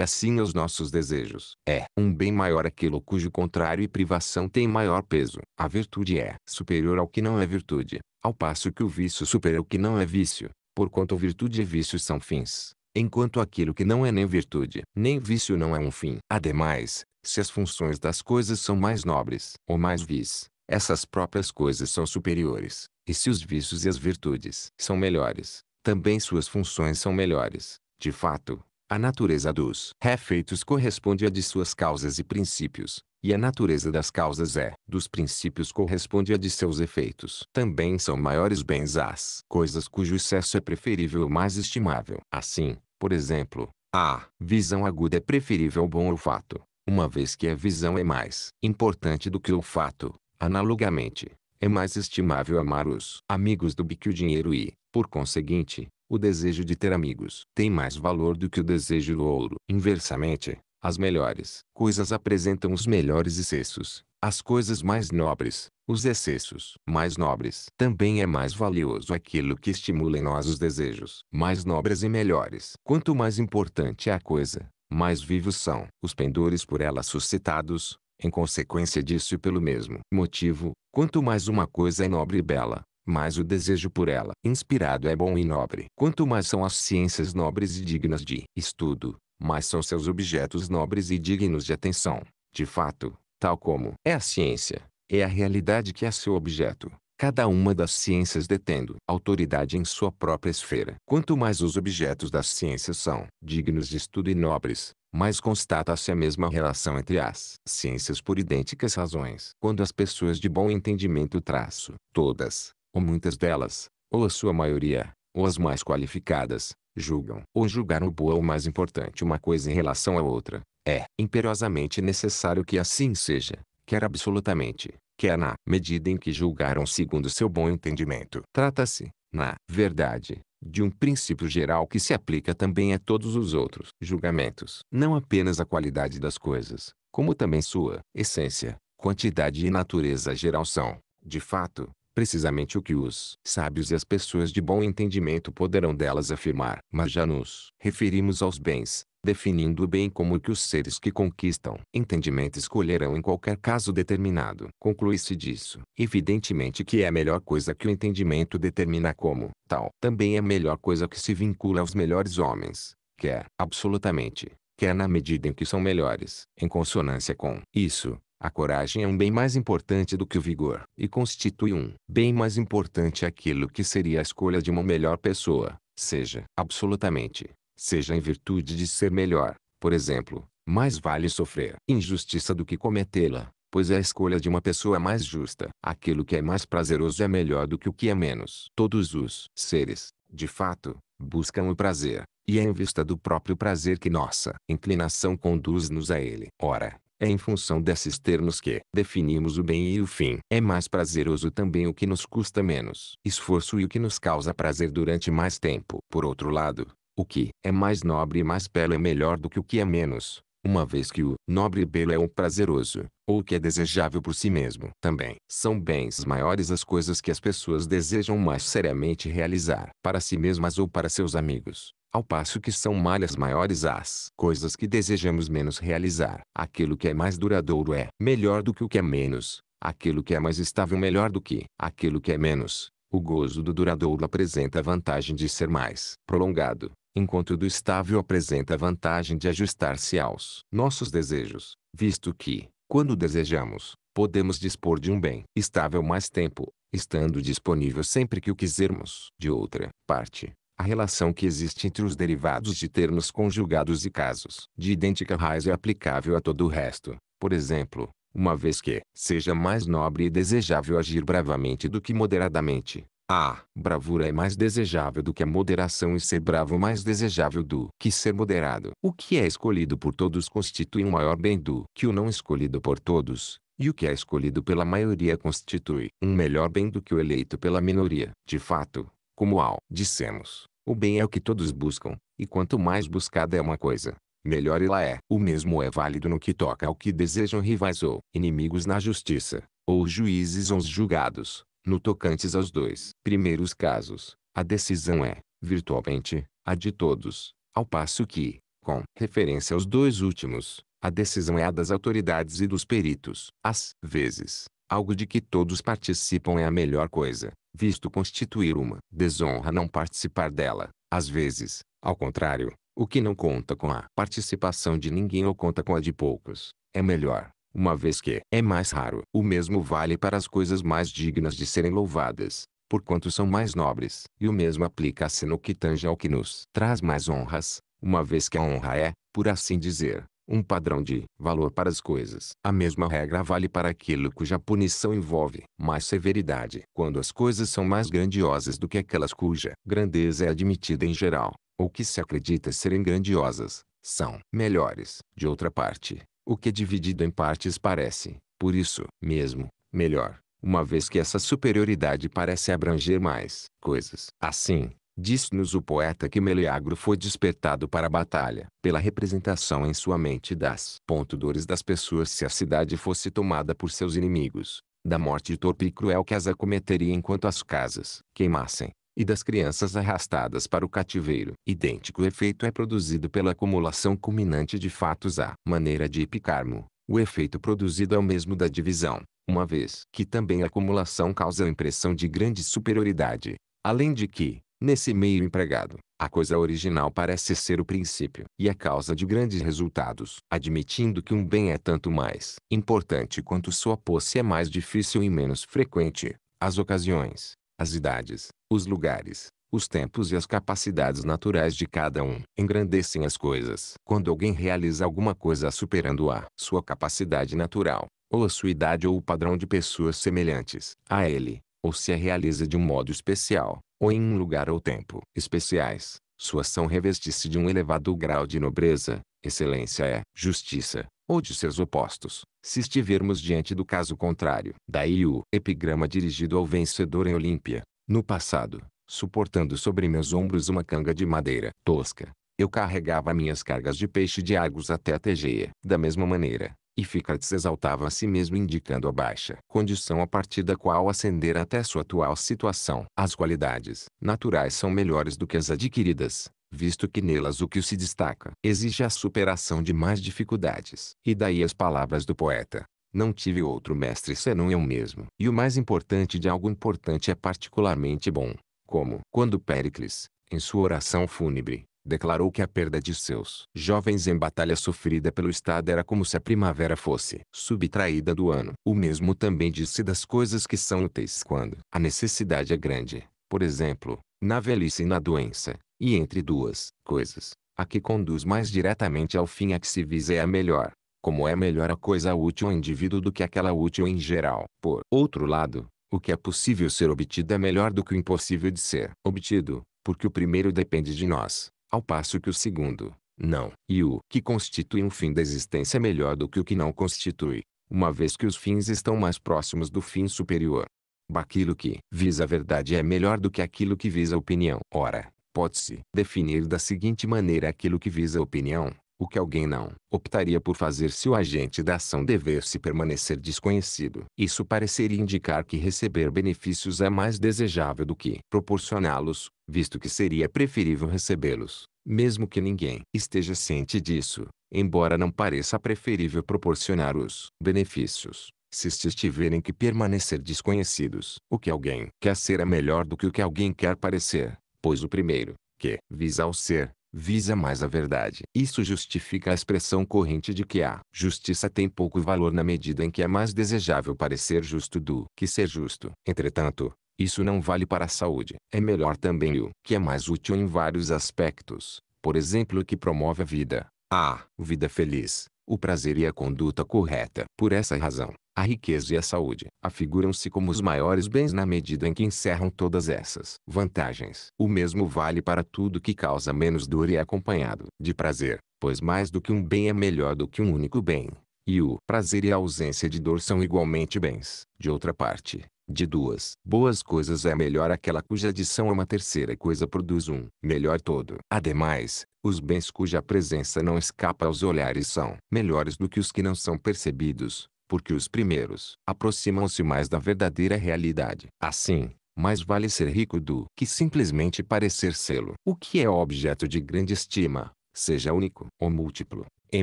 assim aos nossos desejos. É um bem maior aquilo cujo contrário e privação tem maior peso. A virtude é superior ao que não é virtude, ao passo que o vício supera o que não é vício, porquanto virtude e vício são fins, enquanto aquilo que não é nem virtude nem vício não é um fim. Ademais, se as funções das coisas são mais nobres ou mais vis, essas próprias coisas são superiores, e se os vícios e as virtudes são melhores, também suas funções são melhores. De fato, a natureza dos refeitos corresponde à de suas causas e princípios, e a natureza das causas é dos princípios corresponde à de seus efeitos. Também são maiores bens as coisas cujo excesso é preferível ou mais estimável. Assim, por exemplo, a visão aguda é preferível ao bom olfato, uma vez que a visão é mais importante do que o olfato. Analogamente, é mais estimável amar os amigos do que o dinheiro e, por conseguinte, o desejo de ter amigos tem mais valor do que o desejo do ouro. Inversamente, as melhores coisas apresentam os melhores excessos. As coisas mais nobres, os excessos mais nobres. Também é mais valioso aquilo que estimula em nós os desejos mais nobres e melhores. Quanto mais importante é a coisa, mais vivos são os pendores por ela suscitados, em consequência disso e pelo mesmo motivo, quanto mais uma coisa é nobre e bela, mais o desejo por ela inspirado é bom e nobre. Quanto mais são as ciências nobres e dignas de estudo, mais são seus objetos nobres e dignos de atenção. De fato, tal como é a ciência, é a realidade que é seu objeto. Cada uma das ciências detendo autoridade em sua própria esfera. Quanto mais os objetos das ciências são dignos de estudo e nobres, mas constata-se a mesma relação entre as ciências por idênticas razões. Quando as pessoas de bom entendimento traço, todas, ou muitas delas, ou a sua maioria, ou as mais qualificadas, julgam ou julgaram boa ou mais importante uma coisa em relação à outra, é imperiosamente necessário que assim seja, quer absolutamente, quer na medida em que julgaram segundo seu bom entendimento. Trata-se, na verdade, de um princípio geral que se aplica também a todos os outros julgamentos. Não apenas a qualidade das coisas, como também sua essência, quantidade e natureza geral são, de fato, precisamente o que os sábios e as pessoas de bom entendimento poderão delas afirmar. Mas já nos referimos aos bens, definindo o bem como o que os seres que conquistam entendimento escolherão em qualquer caso determinado. Conclui-se disso, evidentemente que é a melhor coisa que o entendimento determina como tal. Também é a melhor coisa que se vincula aos melhores homens, quer absolutamente, quer na medida em que são melhores. Em consonância com isso, a coragem é um bem mais importante do que o vigor e constitui um bem mais importante aquilo que seria a escolha de uma melhor pessoa, seja absolutamente seja em virtude de ser melhor, por exemplo, mais vale sofrer injustiça do que cometê-la, pois é a escolha de uma pessoa é mais justa. Aquilo que é mais prazeroso é melhor do que o que é menos. Todos os seres, de fato, buscam o prazer, e é em vista do próprio prazer que nossa inclinação conduz-nos a ele. Ora, é em função desses termos que definimos o bem e o fim. É mais prazeroso também o que nos custa menos esforço e o que nos causa prazer durante mais tempo. Por outro lado, o que é mais nobre e mais belo é melhor do que o que é menos, uma vez que o nobre e belo é o prazeroso, ou o que é desejável por si mesmo. Também são bens maiores as coisas que as pessoas desejam mais seriamente realizar para si mesmas ou para seus amigos, ao passo que são malhas maiores as coisas que desejamos menos realizar. Aquilo que é mais duradouro é melhor do que o que é menos, aquilo que é mais estável melhor do que aquilo que é menos. O gozo do duradouro apresenta a vantagem de ser mais prolongado, enquanto do estável apresenta a vantagem de ajustar-se aos nossos desejos, visto que, quando desejamos, podemos dispor de um bem estável mais tempo, estando disponível sempre que o quisermos. De outra parte, a relação que existe entre os derivados de termos conjugados e casos de idêntica raiz é aplicável a todo o resto. Por exemplo, uma vez que seja mais nobre e desejável agir bravamente do que moderadamente, a bravura é mais desejável do que a moderação e ser bravo mais desejável do que ser moderado. O que é escolhido por todos constitui um maior bem do que o não escolhido por todos, e o que é escolhido pela maioria constitui um melhor bem do que o eleito pela minoria. De fato, como ao dissemos, o bem é o que todos buscam, e quanto mais buscada é uma coisa, melhor ela é. O mesmo é válido no que toca ao que desejam rivais ou inimigos na justiça, ou juízes ou julgados no tocantes aos dois primeiros casos, a decisão é, virtualmente, a de todos, ao passo que, com referência aos dois últimos, a decisão é a das autoridades e dos peritos. Às vezes, algo de que todos participam é a melhor coisa, visto constituir uma desonra não participar dela. Às vezes, ao contrário, o que não conta com a participação de ninguém ou conta com a de poucos, é melhor uma vez que é mais raro. O mesmo vale para as coisas mais dignas de serem louvadas, porquanto são mais nobres. E o mesmo aplica-se no que tange ao que nos traz mais honras, uma vez que a honra é, por assim dizer, um padrão de valor para as coisas. A mesma regra vale para aquilo cuja punição envolve mais severidade. Quando as coisas são mais grandiosas do que aquelas cuja grandeza é admitida em geral, ou que se acredita serem grandiosas, são melhores. De outra parte, o que é dividido em partes parece, por isso mesmo, melhor, uma vez que essa superioridade parece abranger mais coisas. Assim, Diz-nos o poeta que Meleagro foi despertado para a batalha pela representação em sua mente das dores das pessoas se a cidade fosse tomada por seus inimigos, da morte torpe e cruel que as acometeria enquanto as casas queimassem, e das crianças arrastadas para o cativeiro. Idêntico efeito é produzido pela acumulação culminante de fatos à maneira de Epicarmo. O efeito produzido é o mesmo da divisão, uma vez que também a acumulação causa a impressão de grande superioridade. Além de que, nesse meio empregado, a coisa original parece ser o princípio e a causa de grandes resultados, admitindo que um bem é tanto mais importante quanto sua posse é mais difícil e menos frequente. As ocasiões as idades, os lugares, os tempos e as capacidades naturais de cada um engrandecem as coisas. Quando alguém realiza alguma coisa superando a sua capacidade natural, ou a sua idade ou o padrão de pessoas semelhantes a ele, ou se a realiza de um modo especial, ou em um lugar ou tempo especiais, sua ação reveste-se de um elevado grau de nobreza, excelência é justiça, ou de seus opostos, se estivermos diante do caso contrário. Daí o epigrama dirigido ao vencedor em Olímpia. No passado, suportando sobre meus ombros uma canga de madeira tosca, eu carregava minhas cargas de peixe de Argos até a Tegeia. Da mesma maneira, Ificartes exaltava a si mesmo indicando a baixa condição a partir da qual ascender até sua atual situação. As qualidades naturais são melhores do que as adquiridas, visto que nelas o que se destaca exige a superação de mais dificuldades. E daí as palavras do poeta. Não tive outro mestre senão eu mesmo. E o mais importante de algo importante é particularmente bom. Como quando Péricles, em sua oração fúnebre, declarou que a perda de seus jovens em batalha sofrida pelo Estado era como se a primavera fosse subtraída do ano. O mesmo também disse das coisas que são úteis quando a necessidade é grande. Por exemplo, na velhice e na doença, e entre duas coisas, a que conduz mais diretamente ao fim a que se visa é a melhor, como é melhor a coisa útil ao indivíduo do que aquela útil em geral. Por outro lado, o que é possível ser obtido é melhor do que o impossível de ser obtido, porque o primeiro depende de nós, ao passo que o segundo, não. E o que constitui um fim da existência é melhor do que o que não constitui, uma vez que os fins estão mais próximos do fim superior. Aquilo que visa a verdade é melhor do que aquilo que visa a opinião. Ora, pode-se definir da seguinte maneira aquilo que visa a opinião, o que alguém não optaria por fazer se o agente da ação devesse permanecer desconhecido. Isso pareceria indicar que receber benefícios é mais desejável do que proporcioná-los, visto que seria preferível recebê-los, mesmo que ninguém esteja ciente disso, embora não pareça preferível proporcionar os benefícios se estes tiverem que permanecer desconhecidos. O que alguém quer ser é melhor do que o que alguém quer parecer, pois o primeiro, que visa ao ser, visa mais a verdade. Isso justifica a expressão corrente de que a justiça tem pouco valor na medida em que é mais desejável parecer justo do que ser justo. Entretanto, isso não vale para a saúde. É melhor também o que é mais útil em vários aspectos, por exemplo, o que promove a vida, a vida feliz, o prazer e a conduta correta. Por essa razão, a riqueza e a saúde, afiguram-se como os maiores bens na medida em que encerram todas essas vantagens. O mesmo vale para tudo que causa menos dor e é acompanhado de prazer, pois mais do que um bem é melhor do que um único bem. E o prazer e a ausência de dor são igualmente bens. De outra parte, de duas boas coisas é melhor aquela cuja adição a é uma terceira coisa produz um melhor todo. Ademais, os bens cuja presença não escapa aos olhares são melhores do que os que não são percebidos, porque os primeiros aproximam-se mais da verdadeira realidade. Assim, mais vale ser rico do que simplesmente parecer sê-lo. O que é objeto de grande estima, seja único ou múltiplo, é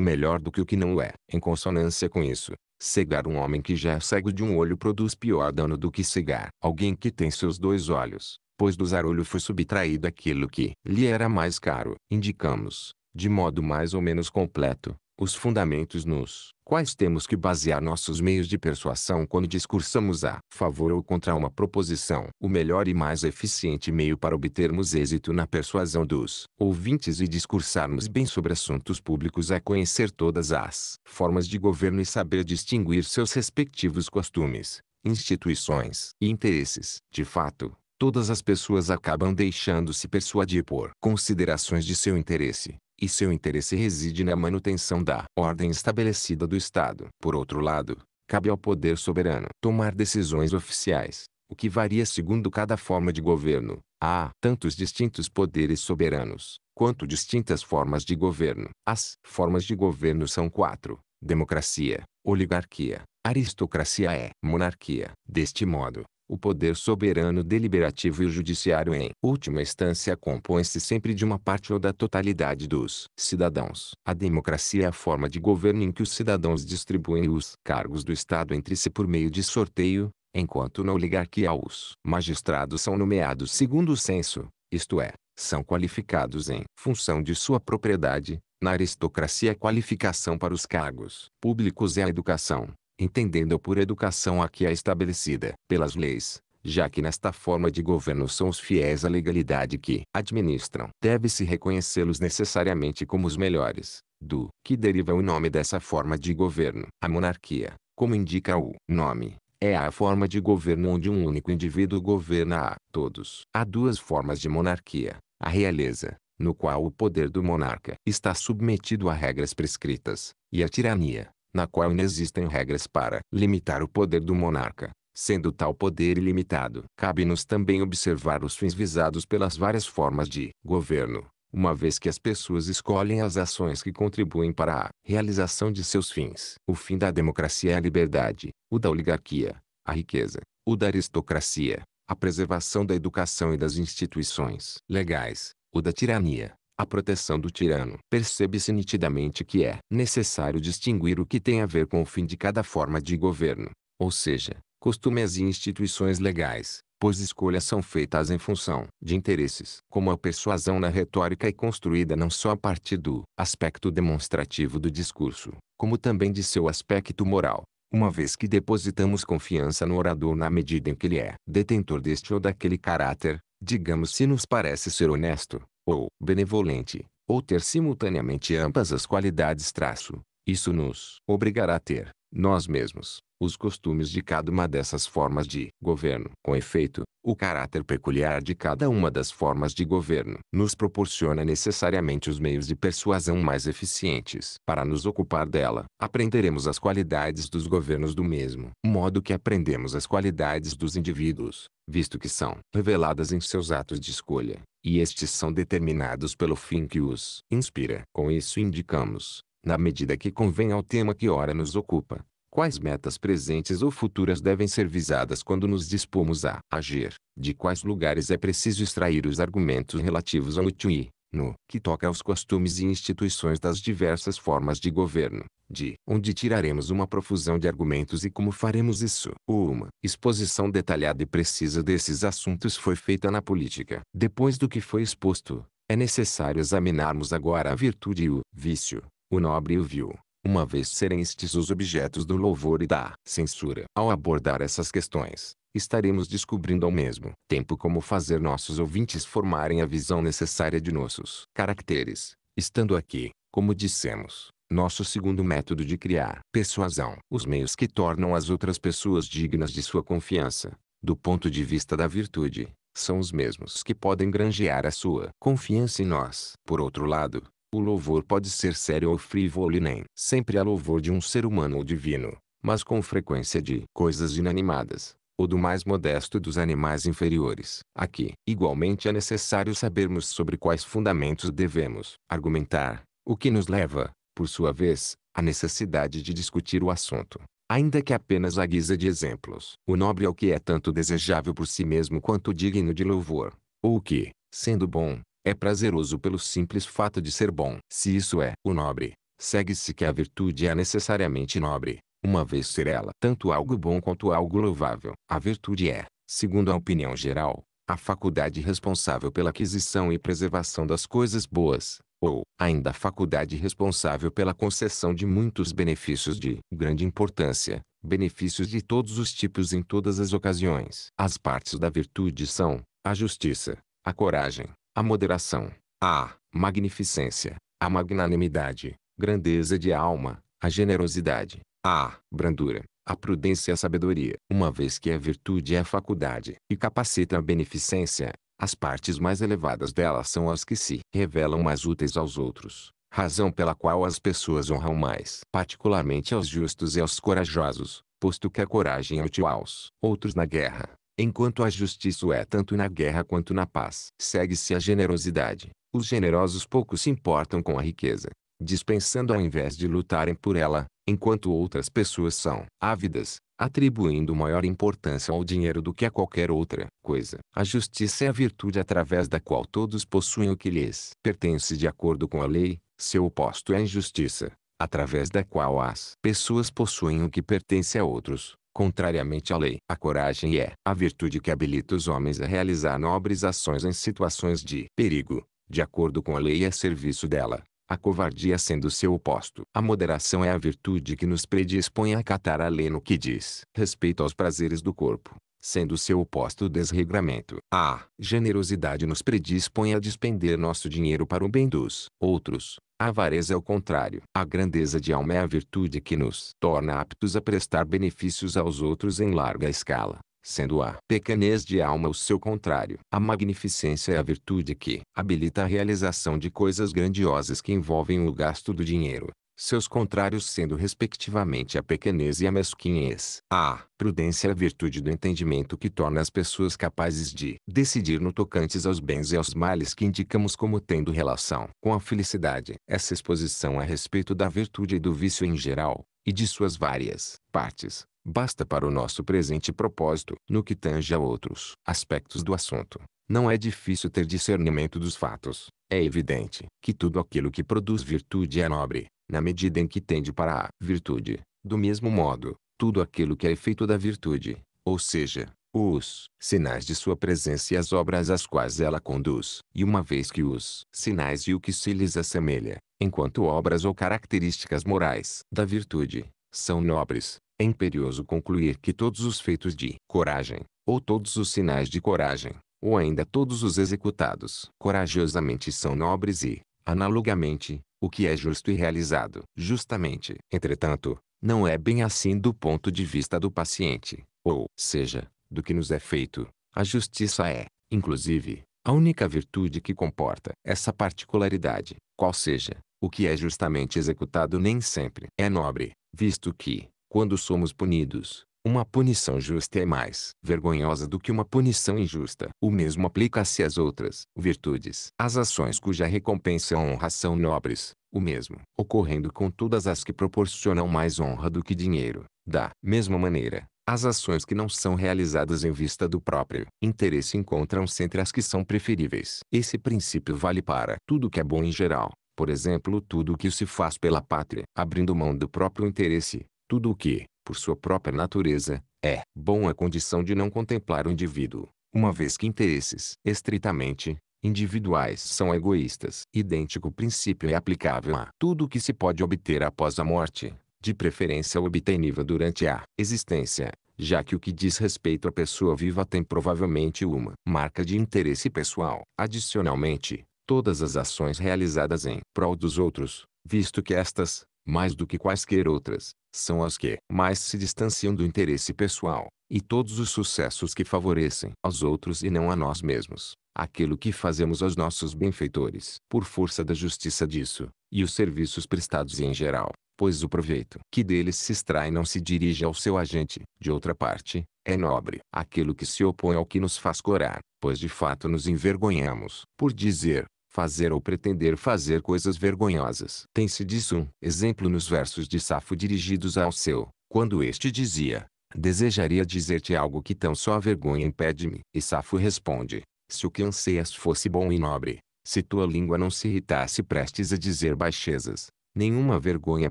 melhor do que o que não é. Em consonância com isso, cegar um homem que já é cego de um olho produz pior dano do que cegar alguém que tem seus dois olhos, pois do zarolho foi subtraído aquilo que lhe era mais caro. Indicamos, de modo mais ou menos completo, os fundamentos nos quais temos que basear nossos meios de persuasão quando discursamos a favor ou contra uma proposição. O melhor e mais eficiente meio para obtermos êxito na persuasão dos ouvintes e discursarmos bem sobre assuntos públicos é conhecer todas as formas de governo e saber distinguir seus respectivos costumes, instituições e interesses. De fato, todas as pessoas acabam deixando-se persuadir por considerações de seu interesse e seu interesse reside na manutenção da ordem estabelecida do Estado. Por outro lado, cabe ao poder soberano tomar decisões oficiais, o que varia segundo cada forma de governo. Há tantos distintos poderes soberanos, quanto distintas formas de governo. As formas de governo são quatro: democracia, oligarquia, aristocracia e monarquia. Deste modo, o poder soberano deliberativo e o judiciário em última instância compõem-se sempre de uma parte ou da totalidade dos cidadãos. A democracia é a forma de governo em que os cidadãos distribuem os cargos do Estado entre si por meio de sorteio, enquanto na oligarquia os magistrados são nomeados segundo o censo, isto é, são qualificados em função de sua propriedade, na aristocracia a qualificação para os cargos públicos é a educação, entendendo por educação a que é estabelecida pelas leis, já que nesta forma de governo são os fiéis à legalidade que administram. Deve-se reconhecê-los necessariamente como os melhores, do que deriva o nome dessa forma de governo. A monarquia, como indica o nome, é a forma de governo onde um único indivíduo governa a todos. Há duas formas de monarquia: a realeza, no qual o poder do monarca está submetido a regras prescritas, e a tirania, na qual inexistem regras para limitar o poder do monarca, sendo tal poder ilimitado. Cabe-nos também observar os fins visados pelas várias formas de governo, uma vez que as pessoas escolhem as ações que contribuem para a realização de seus fins. O fim da democracia é a liberdade, o da oligarquia, a riqueza, o da aristocracia, a preservação da educação e das instituições legais, o da tirania, a proteção do tirano. Percebe-se nitidamente que é necessário distinguir o que tem a ver com o fim de cada forma de governo, ou seja, costumes e instituições legais, pois escolhas são feitas em função de interesses. Como a persuasão na retórica é construída não só a partir do aspecto demonstrativo do discurso, como também de seu aspecto moral, uma vez que depositamos confiança no orador na medida em que ele é detentor deste ou daquele caráter, digamos se nos parece ser honesto, ou benevolente, ou ter simultaneamente ambas as qualidades traço isso nos obrigará a ter, nós mesmos, os costumes de cada uma dessas formas de governo. Com efeito, o caráter peculiar de cada uma das formas de governo nos proporciona necessariamente os meios de persuasão mais eficientes para nos ocupar dela. Aprenderemos as qualidades dos governos do mesmo modo que aprendemos as qualidades dos indivíduos, visto que são reveladas em seus atos de escolha, e estes são determinados pelo fim que os inspira. Com isso indicamos, na medida que convém ao tema que ora nos ocupa. Quais metas presentes ou futuras devem ser visadas quando nos dispomos a agir? De quais lugares é preciso extrair os argumentos relativos ao tui, no que toca aos costumes e instituições das diversas formas de governo, de onde tiraremos uma profusão de argumentos e como faremos isso. Uma exposição detalhada e precisa desses assuntos foi feita na política. Depois do que foi exposto, é necessário examinarmos agora a virtude e o vício o nobre e o vil, uma vez serem estes os objetos do louvor e da censura. Ao abordar essas questões, estaremos descobrindo ao mesmo tempo como fazer nossos ouvintes formarem a visão necessária de nossos caracteres. Estando aqui, como dissemos, nosso segundo método de criar persuasão. Os meios que tornam as outras pessoas dignas de sua confiança, do ponto de vista da virtude, são os mesmos que podem granjear a sua confiança em nós. Por outro lado, o louvor pode ser sério ou frívolo e nem sempre há louvor de um ser humano ou divino, mas com frequência de coisas inanimadas, ou do mais modesto dos animais inferiores. Aqui, igualmente é necessário sabermos sobre quais fundamentos devemos argumentar, o que nos leva, por sua vez, à necessidade de discutir o assunto. Ainda que apenas à guisa de exemplos. O nobre é o que é tanto desejável por si mesmo quanto digno de louvor, ou o que, sendo bom, é prazeroso pelo simples fato de ser bom. Se isso é o nobre, segue-se que a virtude é necessariamente nobre, uma vez ser ela tanto algo bom quanto algo louvável. A virtude é, segundo a opinião geral, a faculdade responsável pela aquisição e preservação das coisas boas, ou, ainda a faculdade responsável pela concessão de muitos benefícios de grande importância, benefícios de todos os tipos em todas as ocasiões. As partes da virtude são a justiça, a coragem, a moderação, a magnificência, a magnanimidade, grandeza de alma, a generosidade, a brandura, a prudência e a sabedoria. Uma vez que a virtude é a faculdade e capacita a beneficência, as partes mais elevadas dela são as que se revelam mais úteis aos outros, razão pela qual as pessoas honram mais, particularmente aos justos e aos corajosos, posto que a coragem é útil aos outros na guerra, Enquanto a justiça é tanto na guerra quanto na paz, segue-se a generosidade. Os generosos pouco se importam com a riqueza, dispensando ao invés de lutarem por ela, enquanto outras pessoas são ávidas, atribuindo maior importância ao dinheiro do que a qualquer outra coisa. A justiça é a virtude através da qual todos possuem o que lhes pertence de acordo com a lei, seu oposto é a injustiça, através da qual as pessoas possuem o que pertence a outros, Contrariamente à lei, a coragem é a virtude que habilita os homens a realizar nobres ações em situações de perigo, de acordo com a lei e é a serviço dela. A covardia sendo seu oposto. A moderação é a virtude que nos predispõe a acatar a lei no que diz respeito aos prazeres do corpo, sendo seu oposto o desregramento. A generosidade nos predispõe a despender nosso dinheiro para o bem dos outros, a avareza é o contrário. A grandeza de alma é a virtude que nos torna aptos a prestar benefícios aos outros em larga escala, sendo a pequenez de alma o seu contrário. A magnificência é a virtude que habilita a realização de coisas grandiosas que envolvem o gasto do dinheiro, seus contrários sendo respectivamente a pequenez e a mesquinhez. A prudência é a virtude do entendimento que torna as pessoas capazes de decidir no tocantes aos bens e aos males que indicamos como tendo relação com a felicidade. Essa exposição a respeito da virtude e do vício em geral, e de suas várias partes, basta para o nosso presente propósito no que tange a outros aspectos do assunto. Não é difícil ter discernimento dos fatos. É evidente que tudo aquilo que produz virtude é nobre, na medida em que tende para a virtude. Do mesmo modo, tudo aquilo que é efeito da virtude, ou seja, os sinais de sua presença e as obras às quais ela conduz. E uma vez que os sinais e o que se lhes assemelha, enquanto obras ou características morais da virtude, são nobres, é imperioso concluir que todos os feitos de coragem, ou todos os sinais de coragem, ou ainda todos os executados corajosamente são nobres e, analogamente, o que é justo e realizado justamente. Entretanto, não é bem assim do ponto de vista do paciente, ou seja, do que nos é feito. A justiça é, inclusive, a única virtude que comporta essa particularidade, qual seja, o que é justamente executado nem sempre é nobre, visto que, quando somos punidos, uma punição justa é mais vergonhosa do que uma punição injusta. O mesmo aplica-se às outras virtudes. As ações cuja recompensa é honra são nobres, o mesmo, ocorrendo com todas as que proporcionam mais honra do que dinheiro. Da mesma maneira, as ações que não são realizadas em vista do próprio interesse encontram-se entre as que são preferíveis. Esse princípio vale para tudo que é bom em geral, por exemplo, tudo o que se faz pela pátria, abrindo mão do próprio interesse, tudo o que, por sua própria natureza, é bom a condição de não contemplar o indivíduo, uma vez que interesses estritamente individuais são egoístas. Idêntico princípio é aplicável a tudo o que se pode obter após a morte, de preferência obtenível durante a existência, já que o que diz respeito à pessoa viva tem provavelmente uma marca de interesse pessoal. Adicionalmente, todas as ações realizadas em prol dos outros, visto que estas mais do que quaisquer outras, são as que mais se distanciam do interesse pessoal, e todos os sucessos que favorecem aos outros e não a nós mesmos, aquilo que fazemos aos nossos benfeitores, por força da justiça disso, e os serviços prestados em geral, pois o proveito que deles se extrai não se dirige ao seu agente. De outra parte, é nobre aquilo que se opõe ao que nos faz corar, pois de fato nos envergonhamos por dizer fazer ou pretender fazer coisas vergonhosas. Tem-se disso um exemplo nos versos de Safo dirigidos ao seu, quando este dizia, desejaria dizer-te algo que tão só a vergonha impede-me. E Safo responde, se o que anseias fosse bom e nobre, se tua língua não se irritasse prestes a dizer baixezas, nenhuma vergonha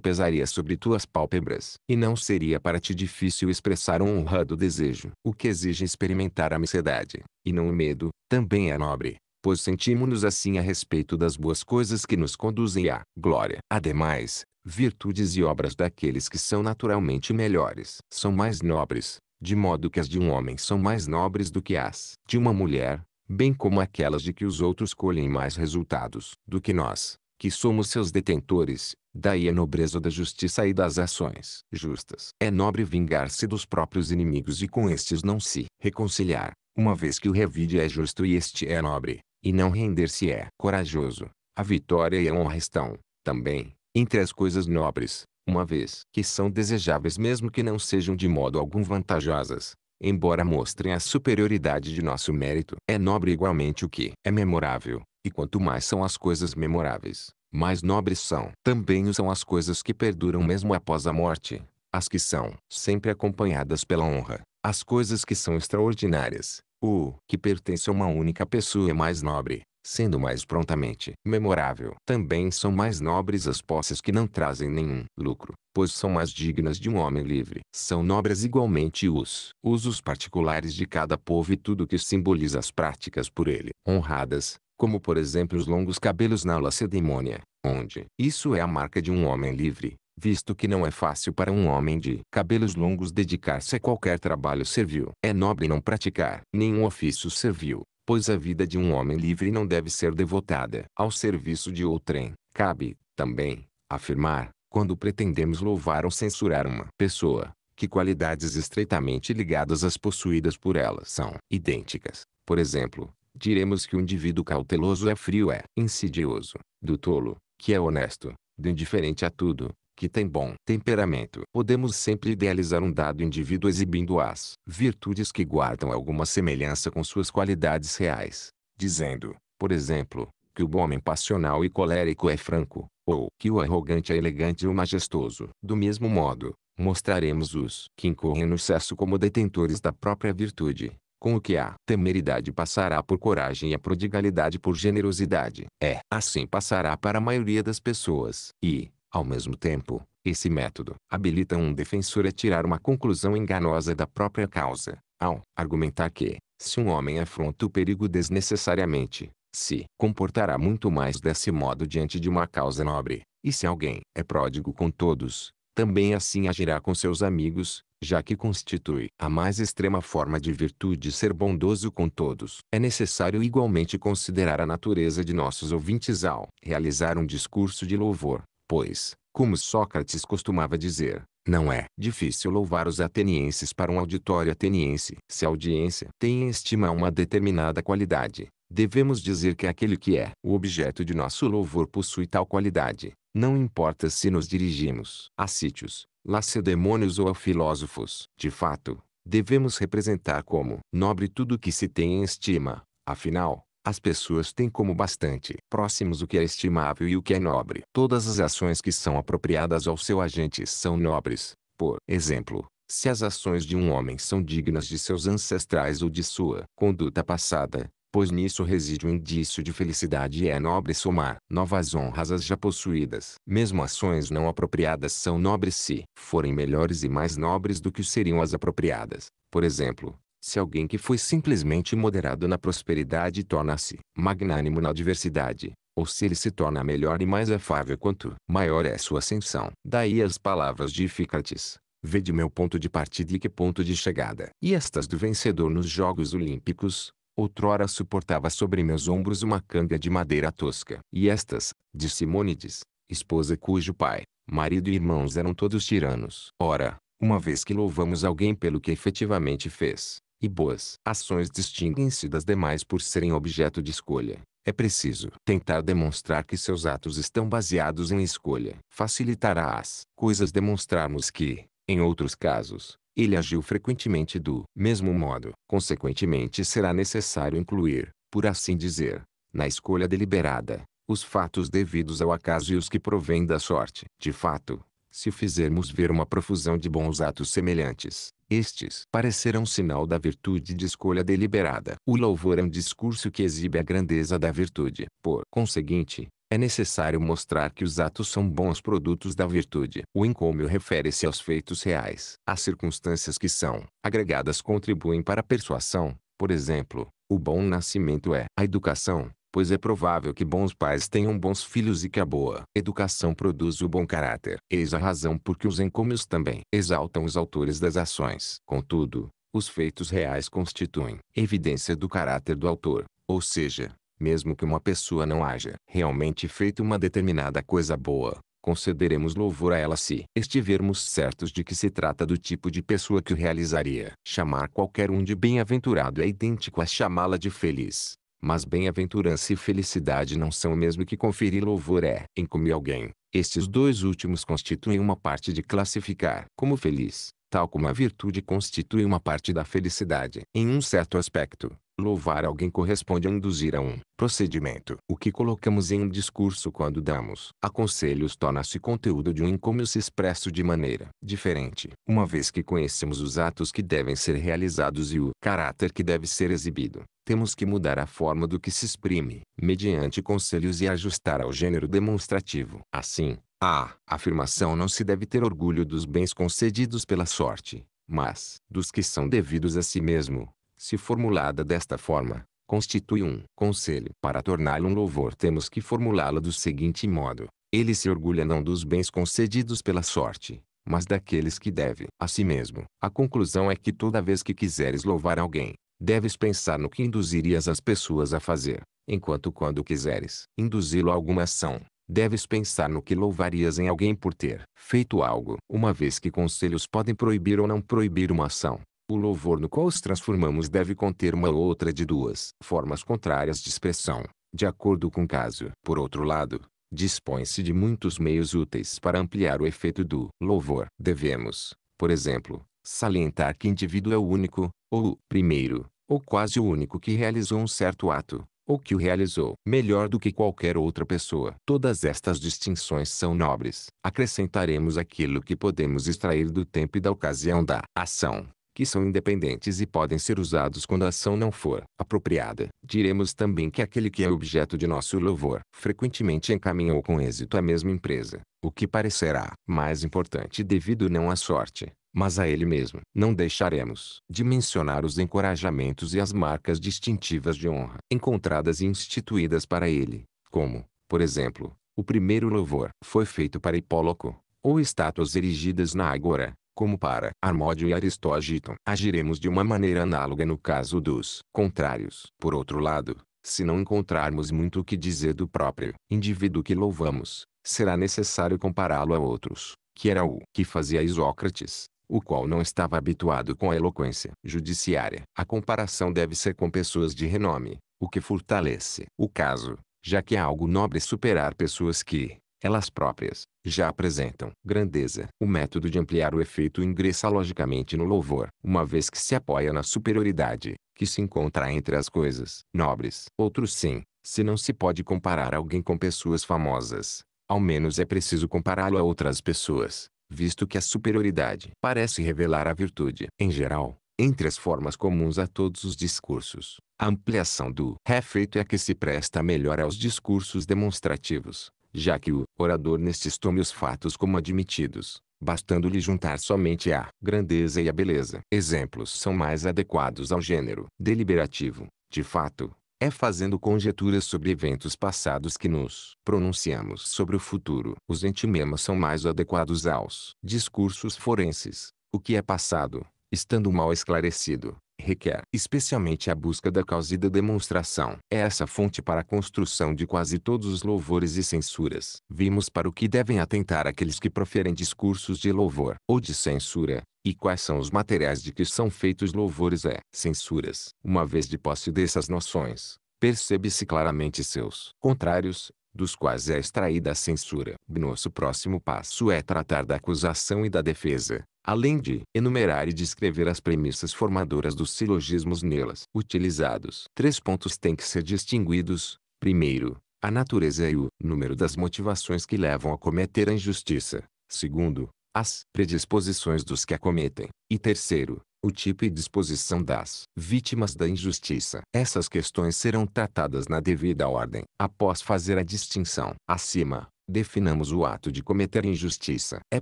pesaria sobre tuas pálpebras, e não seria para ti difícil expressar um honrado desejo. O que exige experimentar a mocidade, e não o medo, também é nobre pois sentimos-nos assim a respeito das boas coisas que nos conduzem à glória. Ademais, virtudes e obras daqueles que são naturalmente melhores são mais nobres, de modo que as de um homem são mais nobres do que as de uma mulher, bem como aquelas de que os outros colhem mais resultados do que nós, que somos seus detentores, daí a nobreza da justiça e das ações justas. É nobre vingar-se dos próprios inimigos e com estes não se reconciliar, uma vez que o revide é justo e este é nobre. E não render-se é corajoso. A vitória e a honra estão, também, entre as coisas nobres, uma vez que são desejáveis mesmo que não sejam de modo algum vantajosas, embora mostrem a superioridade de nosso mérito. É nobre igualmente o que é memorável, e quanto mais são as coisas memoráveis, mais nobres são. Também são as coisas que perduram mesmo após a morte, as que são sempre acompanhadas pela honra, as coisas que são extraordinárias, o que pertence a uma única pessoa é mais nobre, sendo mais prontamente memorável. Também são mais nobres as posses que não trazem nenhum lucro, pois são mais dignas de um homem livre. São nobres igualmente os usos particulares de cada povo e tudo que simboliza as práticas por ele honradas, como por exemplo os longos cabelos na Lacedemônia, onde isso é a marca de um homem livre, visto que não é fácil para um homem de cabelos longos dedicar-se a qualquer trabalho servil. É nobre não praticar nenhum ofício servil, pois a vida de um homem livre não deve ser devotada ao serviço de outrem. Cabe, também, afirmar, quando pretendemos louvar ou censurar uma pessoa, que qualidades estreitamente ligadas às possuídas por ela são idênticas. Por exemplo, diremos que o indivíduo cauteloso é frio é insidioso, do tolo, que é honesto, do indiferente a tudo, que tem bom temperamento. Podemos sempre idealizar um dado indivíduo exibindo as virtudes que guardam alguma semelhança com suas qualidades reais, dizendo, por exemplo, que o bom homem passional e colérico é franco, ou que o arrogante é elegante ou majestoso. Do mesmo modo, mostraremos os que incorrem no excesso como detentores da própria virtude, com o que a temeridade passará por coragem e a prodigalidade por generosidade. É, assim passará para a maioria das pessoas. E, ao mesmo tempo, esse método habilita um defensor a tirar uma conclusão enganosa da própria causa, ao argumentar que, se um homem afronta o perigo desnecessariamente, se comportará muito mais desse modo diante de uma causa nobre, e se alguém é pródigo com todos, também assim agirá com seus amigos, já que constitui a mais extrema forma de virtude ser bondoso com todos. É necessário igualmente considerar a natureza de nossos ouvintes ao realizar um discurso de louvor. Pois, como Sócrates costumava dizer, não é difícil louvar os atenienses para um auditório ateniense. Se a audiência tem em estima uma determinada qualidade, devemos dizer que aquele que é o objeto de nosso louvor possui tal qualidade. Não importa se nos dirigimos a sítios, lacedemônios ou a filósofos. De fato, devemos representar como nobre tudo o que se tem em estima. Afinal, as pessoas têm como bastante próximos o que é estimável e o que é nobre. Todas as ações que são apropriadas ao seu agente são nobres. Por exemplo, se as ações de um homem são dignas de seus ancestrais ou de sua conduta passada, pois nisso reside o um indício de felicidade e é nobre somar novas honras às já possuídas. Mesmo ações não apropriadas são nobres se forem melhores e mais nobres do que seriam as apropriadas. Por exemplo, se alguém que foi simplesmente moderado na prosperidade torna-se magnânimo na adversidade, ou se ele se torna melhor e mais afável quanto maior é sua ascensão. Daí as palavras de Ficrates. Vede meu ponto de partida e que ponto de chegada. E estas do vencedor nos Jogos Olímpicos, outrora suportava sobre meus ombros uma canga de madeira tosca. E estas, de Simônides, esposa cujo pai, marido e irmãos eram todos tiranos. Ora, uma vez que louvamos alguém pelo que efetivamente fez, e boas ações distinguem-se das demais por serem objeto de escolha. É preciso tentar demonstrar que seus atos estão baseados em escolha. Facilitará as coisas demonstrarmos que, em outros casos, ele agiu frequentemente do mesmo modo. Consequentemente, será necessário incluir, por assim dizer, na escolha deliberada, os fatos devidos ao acaso e os que provêm da sorte. De fato, se fizermos ver uma profusão de bons atos semelhantes, estes parecerão sinal da virtude de escolha deliberada. O louvor é um discurso que exibe a grandeza da virtude. Por conseguinte, é necessário mostrar que os atos são bons produtos da virtude. O encômio refere-se aos feitos reais. As circunstâncias que são agregadas contribuem para a persuasão. Por exemplo, o bom nascimento é a educação, pois é provável que bons pais tenham bons filhos e que a boa educação produza o bom caráter. Eis a razão por que os encômios também exaltam os autores das ações. Contudo, os feitos reais constituem evidência do caráter do autor, ou seja, mesmo que uma pessoa não haja realmente feito uma determinada coisa boa, concederemos louvor a ela se estivermos certos de que se trata do tipo de pessoa que o realizaria. Chamar qualquer um de bem-aventurado é idêntico a chamá-la de feliz. Mas bem-aventurança e felicidade não são o mesmo que conferir louvor é. Encomia alguém. Estes dois últimos constituem uma parte de classificar como feliz, tal como a virtude constitui uma parte da felicidade. Em um certo aspecto, Louvar alguém corresponde a induzir a um procedimento. O que colocamos em um discurso quando damos aconselhos torna-se conteúdo de um encômio expresso de maneira diferente, uma vez que conhecemos os atos que devem ser realizados e o caráter que deve ser exibido. Temos que mudar a forma do que se exprime, mediante conselhos e ajustar ao gênero demonstrativo. Assim, a afirmação não se deve ter orgulho dos bens concedidos pela sorte, mas dos que são devidos a si mesmo, se formulada desta forma, constitui um conselho. Para torná-lo um louvor temos que formulá-la do seguinte modo. Ele se orgulha não dos bens concedidos pela sorte, mas daqueles que deve a si mesmo. A conclusão é que toda vez que quiseres louvar alguém, deves pensar no que induzirias as pessoas a fazer, enquanto quando quiseres induzi-lo a alguma ação, deves pensar no que louvarias em alguém por ter feito algo. Uma vez que conselhos podem proibir ou não proibir uma ação, o louvor no qual os transformamos deve conter uma ou outra de duas formas contrárias de expressão, de acordo com o caso. Por outro lado, dispõe-se de muitos meios úteis para ampliar o efeito do louvor. Devemos, por exemplo, salientar que indivíduo é o único, ou o primeiro, ou quase o único que realizou um certo ato, ou que o realizou melhor do que qualquer outra pessoa. Todas estas distinções são nobres. Acrescentaremos aquilo que podemos extrair do tempo e da ocasião da ação que são independentes e podem ser usados quando a ação não for apropriada. Diremos também que aquele que é objeto de nosso louvor frequentemente encaminhou com êxito a mesma empresa, o que parecerá mais importante devido não à sorte, mas a ele mesmo. Não deixaremos de mencionar os encorajamentos e as marcas distintivas de honra encontradas e instituídas para ele, como, por exemplo, o primeiro louvor foi feito para Hipóloco, ou estátuas erigidas na Ágora, como para Armódio e Aristógito, Agiremos de uma maneira análoga no caso dos contrários. Por outro lado, se não encontrarmos muito o que dizer do próprio indivíduo que louvamos, será necessário compará-lo a outros, que era o que fazia Isócrates, o qual não estava habituado com a eloquência judiciária. A comparação deve ser com pessoas de renome, o que fortalece o caso, já que é algo nobre superar pessoas que elas próprias, já apresentam grandeza. O método de ampliar o efeito ingressa logicamente no louvor, uma vez que se apoia na superioridade, que se encontra entre as coisas nobres. Outro sim, se não se pode comparar alguém com pessoas famosas, ao menos é preciso compará-lo a outras pessoas, visto que a superioridade parece revelar a virtude. Em geral, entre as formas comuns a todos os discursos, a ampliação do refeito é a que se presta melhor aos discursos demonstrativos, já que o orador nestes tome os fatos como admitidos, bastando-lhe juntar somente a grandeza e a beleza. Exemplos são mais adequados ao gênero deliberativo. De fato, é fazendo conjeturas sobre eventos passados que nos pronunciamos sobre o futuro. Os entimemas são mais adequados aos discursos forenses. O que é passado, estando mal esclarecido, requer especialmente a busca da causa e da demonstração. É essa fonte para a construção de quase todos os louvores e censuras. Vimos para o que devem atentar aqueles que proferem discursos de louvor ou de censura, e quais são os materiais de que são feitos louvores e censuras. Uma vez de posse dessas noções, percebe-se claramente seus contrários, dos quais é extraída a censura. Nosso próximo passo é tratar da acusação e da defesa, além de enumerar e descrever as premissas formadoras dos silogismos nelas utilizados. Três pontos têm que ser distinguidos. Primeiro, a natureza e o número das motivações que levam a cometer a injustiça. Segundo, as predisposições dos que a cometem. E terceiro, o tipo e disposição das vítimas da injustiça. Essas questões serão tratadas na devida ordem. Após fazer a distinção acima, definamos o ato de cometer injustiça. É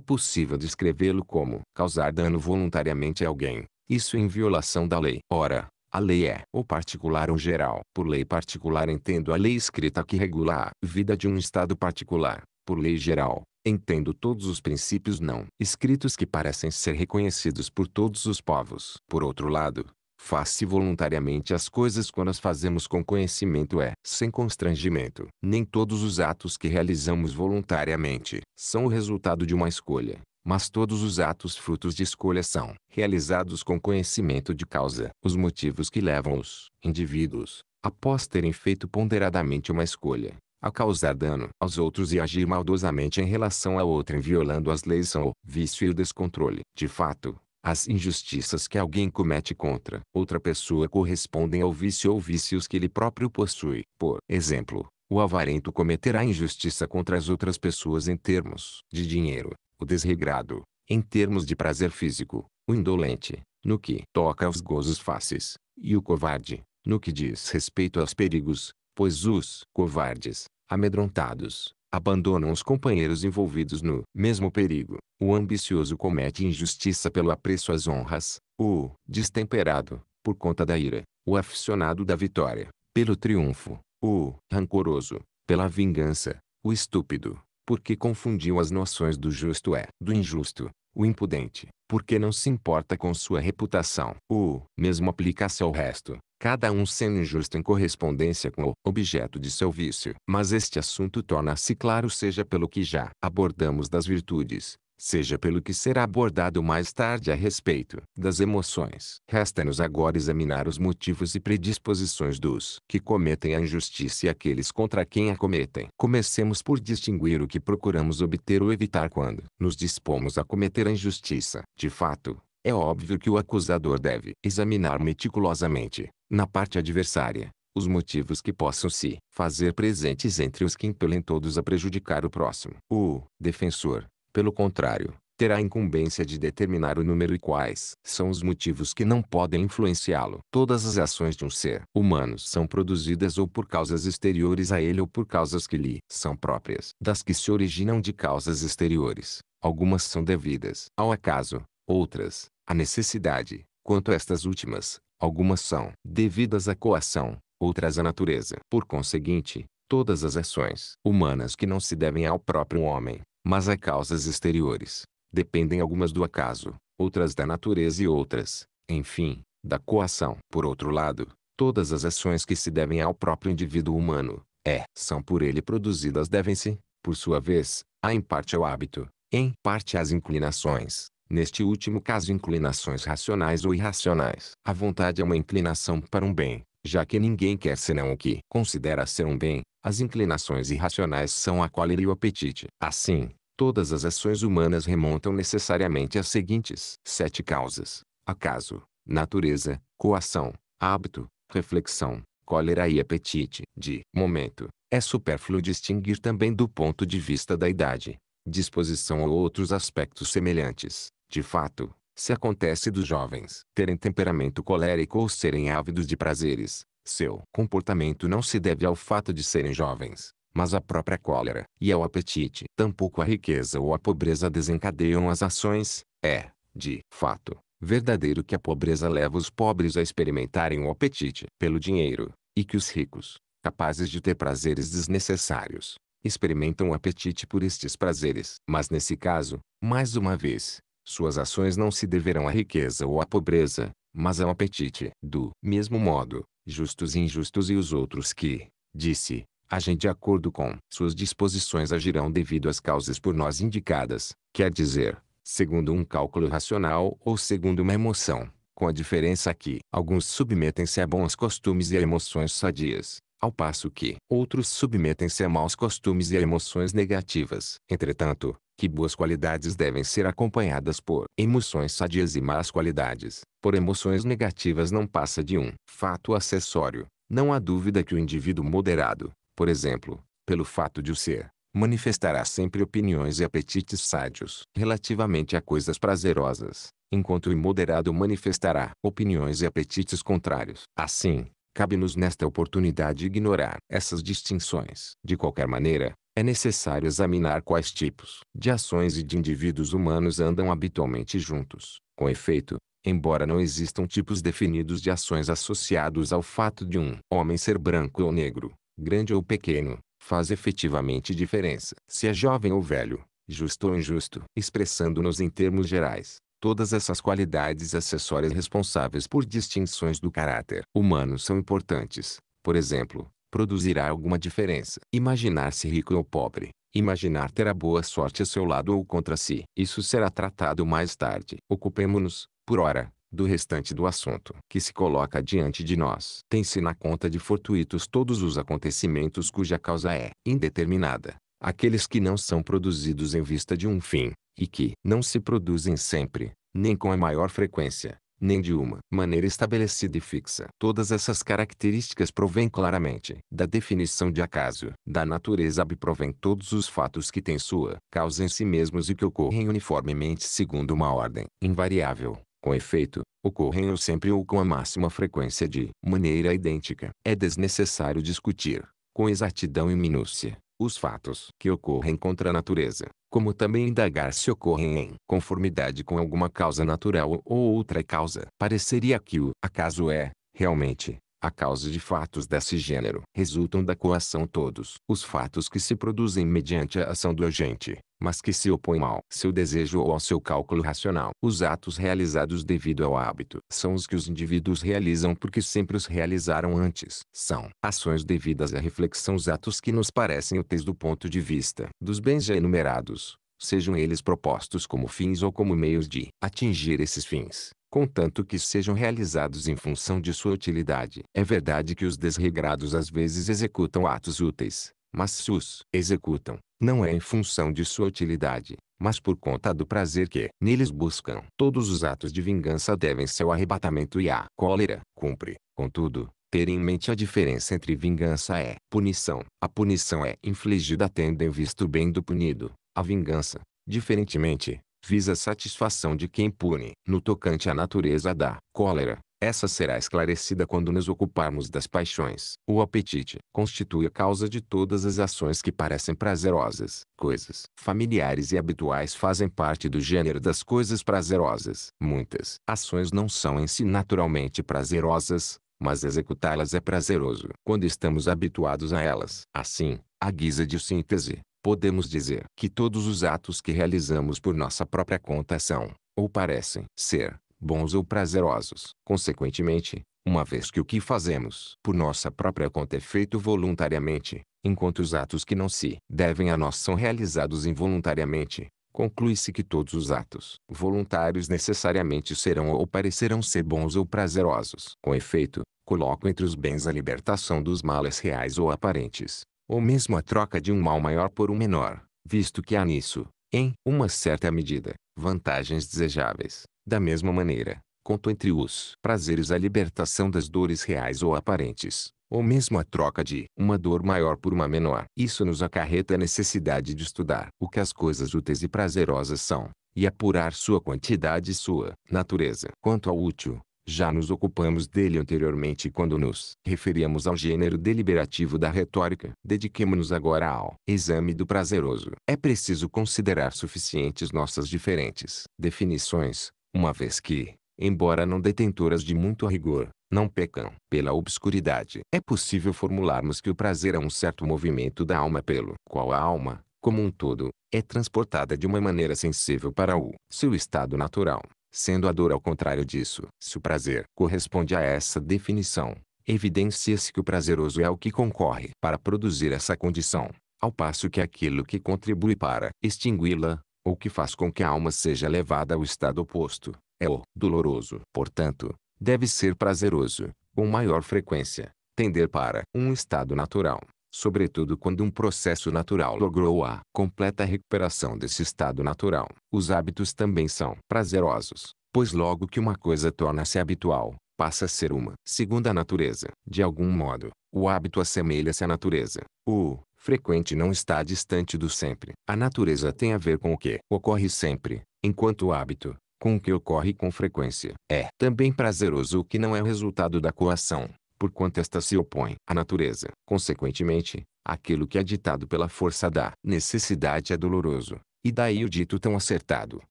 possível descrevê-lo como causar dano voluntariamente a alguém, isso em violação da lei. Ora, a lei é ou particular ou geral. Por lei particular entendo a lei escrita que regula a vida de um Estado particular por lei geral, entendo todos os princípios não escritos que parecem ser reconhecidos por todos os povos. Por outro lado, faz-se voluntariamente as coisas quando as fazemos com conhecimento é sem constrangimento. Nem todos os atos que realizamos voluntariamente são o resultado de uma escolha, mas todos os atos frutos de escolha são realizados com conhecimento de causa. Os motivos que levam os indivíduos, após terem feito ponderadamente uma escolha, a causar dano aos outros e agir maldosamente em relação a outrem violando as leis são o vício e o descontrole. De fato, as injustiças que alguém comete contra outra pessoa correspondem ao vício ou vícios que ele próprio possui. Por exemplo, o avarento cometerá injustiça contra as outras pessoas em termos de dinheiro, o desregrado, em termos de prazer físico, o indolente, no que toca aos gozos fáceis, e o covarde, no que diz respeito aos perigos, pois os covardes, amedrontados, abandonam os companheiros envolvidos no mesmo perigo. O ambicioso comete injustiça pelo apreço às honras, o destemperado, por conta da ira, o aficionado da vitória, pelo triunfo, o rancoroso, pela vingança, o estúpido, porque confundiu as noções do justo é do injusto, o impudente, porque não se importa com sua reputação. O mesmo aplica-se ao resto cada um sendo injusto em correspondência com o objeto de seu vício. Mas este assunto torna-se claro seja pelo que já abordamos das virtudes, seja pelo que será abordado mais tarde a respeito das emoções. Resta-nos agora examinar os motivos e predisposições dos que cometem a injustiça e aqueles contra quem a cometem. Comecemos por distinguir o que procuramos obter ou evitar quando nos dispomos a cometer a injustiça. De fato, é óbvio que o acusador deve examinar meticulosamente na parte adversária, os motivos que possam se fazer presentes entre os que impelem todos a prejudicar o próximo. O defensor, pelo contrário, terá a incumbência de determinar o número e quais são os motivos que não podem influenciá-lo. Todas as ações de um ser humano são produzidas ou por causas exteriores a ele ou por causas que lhe são próprias. Das que se originam de causas exteriores, algumas são devidas ao acaso, outras à necessidade. Quanto a estas últimas, Algumas são devidas à coação, outras à natureza. Por conseguinte, todas as ações humanas que não se devem ao próprio homem, mas a causas exteriores, dependem algumas do acaso, outras da natureza e outras, enfim, da coação. Por outro lado, todas as ações que se devem ao próprio indivíduo humano, é, são por ele produzidas devem-se, por sua vez, a em parte ao hábito, em parte às inclinações, Neste último caso inclinações racionais ou irracionais. A vontade é uma inclinação para um bem, já que ninguém quer senão o que considera ser um bem. As inclinações irracionais são a cólera e o apetite. Assim, todas as ações humanas remontam necessariamente às seguintes sete causas. Acaso, natureza, coação, hábito, reflexão, cólera e apetite. De momento, é supérfluo distinguir também do ponto de vista da idade, disposição ou outros aspectos semelhantes. De fato, se acontece dos jovens terem temperamento colérico ou serem ávidos de prazeres, seu comportamento não se deve ao fato de serem jovens, mas à própria cólera e ao apetite. Tampouco a riqueza ou a pobreza desencadeiam as ações. É, de fato, verdadeiro que a pobreza leva os pobres a experimentarem o apetite pelo dinheiro, e que os ricos, capazes de ter prazeres desnecessários, experimentam o apetite por estes prazeres. Mas nesse caso, mais uma vez, suas ações não se deverão à riqueza ou à pobreza, mas ao apetite. Do mesmo modo, justos e injustos e os outros que, disse, agem de acordo com suas disposições agirão devido às causas por nós indicadas, quer dizer, segundo um cálculo racional ou segundo uma emoção, com a diferença que alguns submetem-se a bons costumes e a emoções sadias, ao passo que outros submetem-se a maus costumes e a emoções negativas. Entretanto, que boas qualidades devem ser acompanhadas por emoções sadias e más qualidades, por emoções negativas não passa de um fato acessório. Não há dúvida que o indivíduo moderado, por exemplo, pelo fato de o ser, manifestará sempre opiniões e apetites sádios relativamente a coisas prazerosas, enquanto o imoderado manifestará opiniões e apetites contrários. Assim, cabe-nos nesta oportunidade ignorar essas distinções. De qualquer maneira, é necessário examinar quais tipos de ações e de indivíduos humanos andam habitualmente juntos. Com efeito, embora não existam tipos definidos de ações associados ao fato de um homem ser branco ou negro, grande ou pequeno, faz efetivamente diferença se é jovem ou velho, justo ou injusto. Expressando-nos em termos gerais, Todas essas qualidades acessórias responsáveis por distinções do caráter humano são importantes. Por exemplo, produzirá alguma diferença. Imaginar-se rico ou pobre, imaginar ter a boa sorte a seu lado ou contra si. Isso será tratado mais tarde. ocupemos nos por ora, do restante do assunto que se coloca diante de nós. Tem-se na conta de fortuitos todos os acontecimentos cuja causa é indeterminada, aqueles que não são produzidos em vista de um fim, e que não se produzem sempre, nem com a maior frequência, nem de uma maneira estabelecida e fixa. Todas essas características provêm claramente da definição de acaso. Da natureza AB provém todos os fatos que têm sua causa em si mesmos e que ocorrem uniformemente segundo uma ordem invariável. Com efeito, ocorrem sempre ou com a máxima frequência de maneira idêntica. É desnecessário discutir, com exatidão e minúcia, os fatos que ocorrem contra a natureza, como também indagar se ocorrem em conformidade com alguma causa natural ou outra causa. Pareceria que o acaso é, realmente, a causa de fatos desse gênero resultam da coação todos os fatos que se produzem mediante a ação do agente, mas que se opõem ao seu desejo ou ao seu cálculo racional. Os atos realizados devido ao hábito são os que os indivíduos realizam porque sempre os realizaram antes. São ações devidas à reflexão os atos que nos parecem úteis do ponto de vista dos bens já enumerados sejam eles propostos como fins ou como meios de atingir esses fins, contanto que sejam realizados em função de sua utilidade. É verdade que os desregrados às vezes executam atos úteis, mas se os executam, não é em função de sua utilidade, mas por conta do prazer que neles buscam. Todos os atos de vingança devem ser o arrebatamento e a cólera. Cumpre, contudo, ter em mente a diferença entre vingança e punição. A punição é infligida tendo em vista o bem do punido, a vingança, diferentemente, visa a satisfação de quem pune. No tocante à natureza da cólera, essa será esclarecida quando nos ocuparmos das paixões. O apetite constitui a causa de todas as ações que parecem prazerosas. Coisas familiares e habituais fazem parte do gênero das coisas prazerosas. Muitas ações não são em si naturalmente prazerosas, mas executá-las é prazeroso quando estamos habituados a elas. Assim, a guisa de síntese, podemos dizer que todos os atos que realizamos por nossa própria conta são, ou parecem ser, bons ou prazerosos. Consequentemente, uma vez que o que fazemos por nossa própria conta é feito voluntariamente, enquanto os atos que não se devem a nós são realizados involuntariamente, conclui-se que todos os atos voluntários necessariamente serão ou parecerão ser bons ou prazerosos. Com efeito, coloco entre os bens a libertação dos males reais ou aparentes, ou mesmo a troca de um mal maior por um menor, visto que há nisso, em uma certa medida, vantagens desejáveis. Da mesma maneira, conto entre os prazeres a libertação das dores reais ou aparentes, ou mesmo a troca de uma dor maior por uma menor. Isso nos acarreta a necessidade de estudar o que as coisas úteis e prazerosas são, e apurar sua quantidade e sua natureza. Quanto ao útil, já nos ocupamos dele anteriormente quando nos referíamos ao gênero deliberativo da retórica. Dediquemo-nos agora ao exame do prazeroso. É preciso considerar suficientes nossas diferentes definições, uma vez que, embora não detentoras de muito rigor, não pecam pela obscuridade. É possível formularmos que o prazer é um certo movimento da alma pelo qual a alma, como um todo, é transportada de uma maneira sensível para o seu estado natural. Sendo a dor ao contrário disso, se o prazer corresponde a essa definição, evidencia-se que o prazeroso é o que concorre para produzir essa condição, ao passo que aquilo que contribui para extingui-la, ou que faz com que a alma seja levada ao estado oposto, é o doloroso. Portanto, deve ser prazeroso, com maior frequência, tender para um estado natural, sobretudo quando um processo natural logrou a completa recuperação desse estado natural. Os hábitos também são prazerosos, pois logo que uma coisa torna-se habitual, passa a ser uma. segunda natureza, de algum modo, o hábito assemelha-se à natureza. O frequente não está distante do sempre. A natureza tem a ver com o que ocorre sempre, enquanto o hábito, com o que ocorre com frequência. É também prazeroso o que não é resultado da coação porquanto esta se opõe à natureza. Consequentemente, aquilo que é ditado pela força da necessidade é doloroso, e daí o dito tão acertado.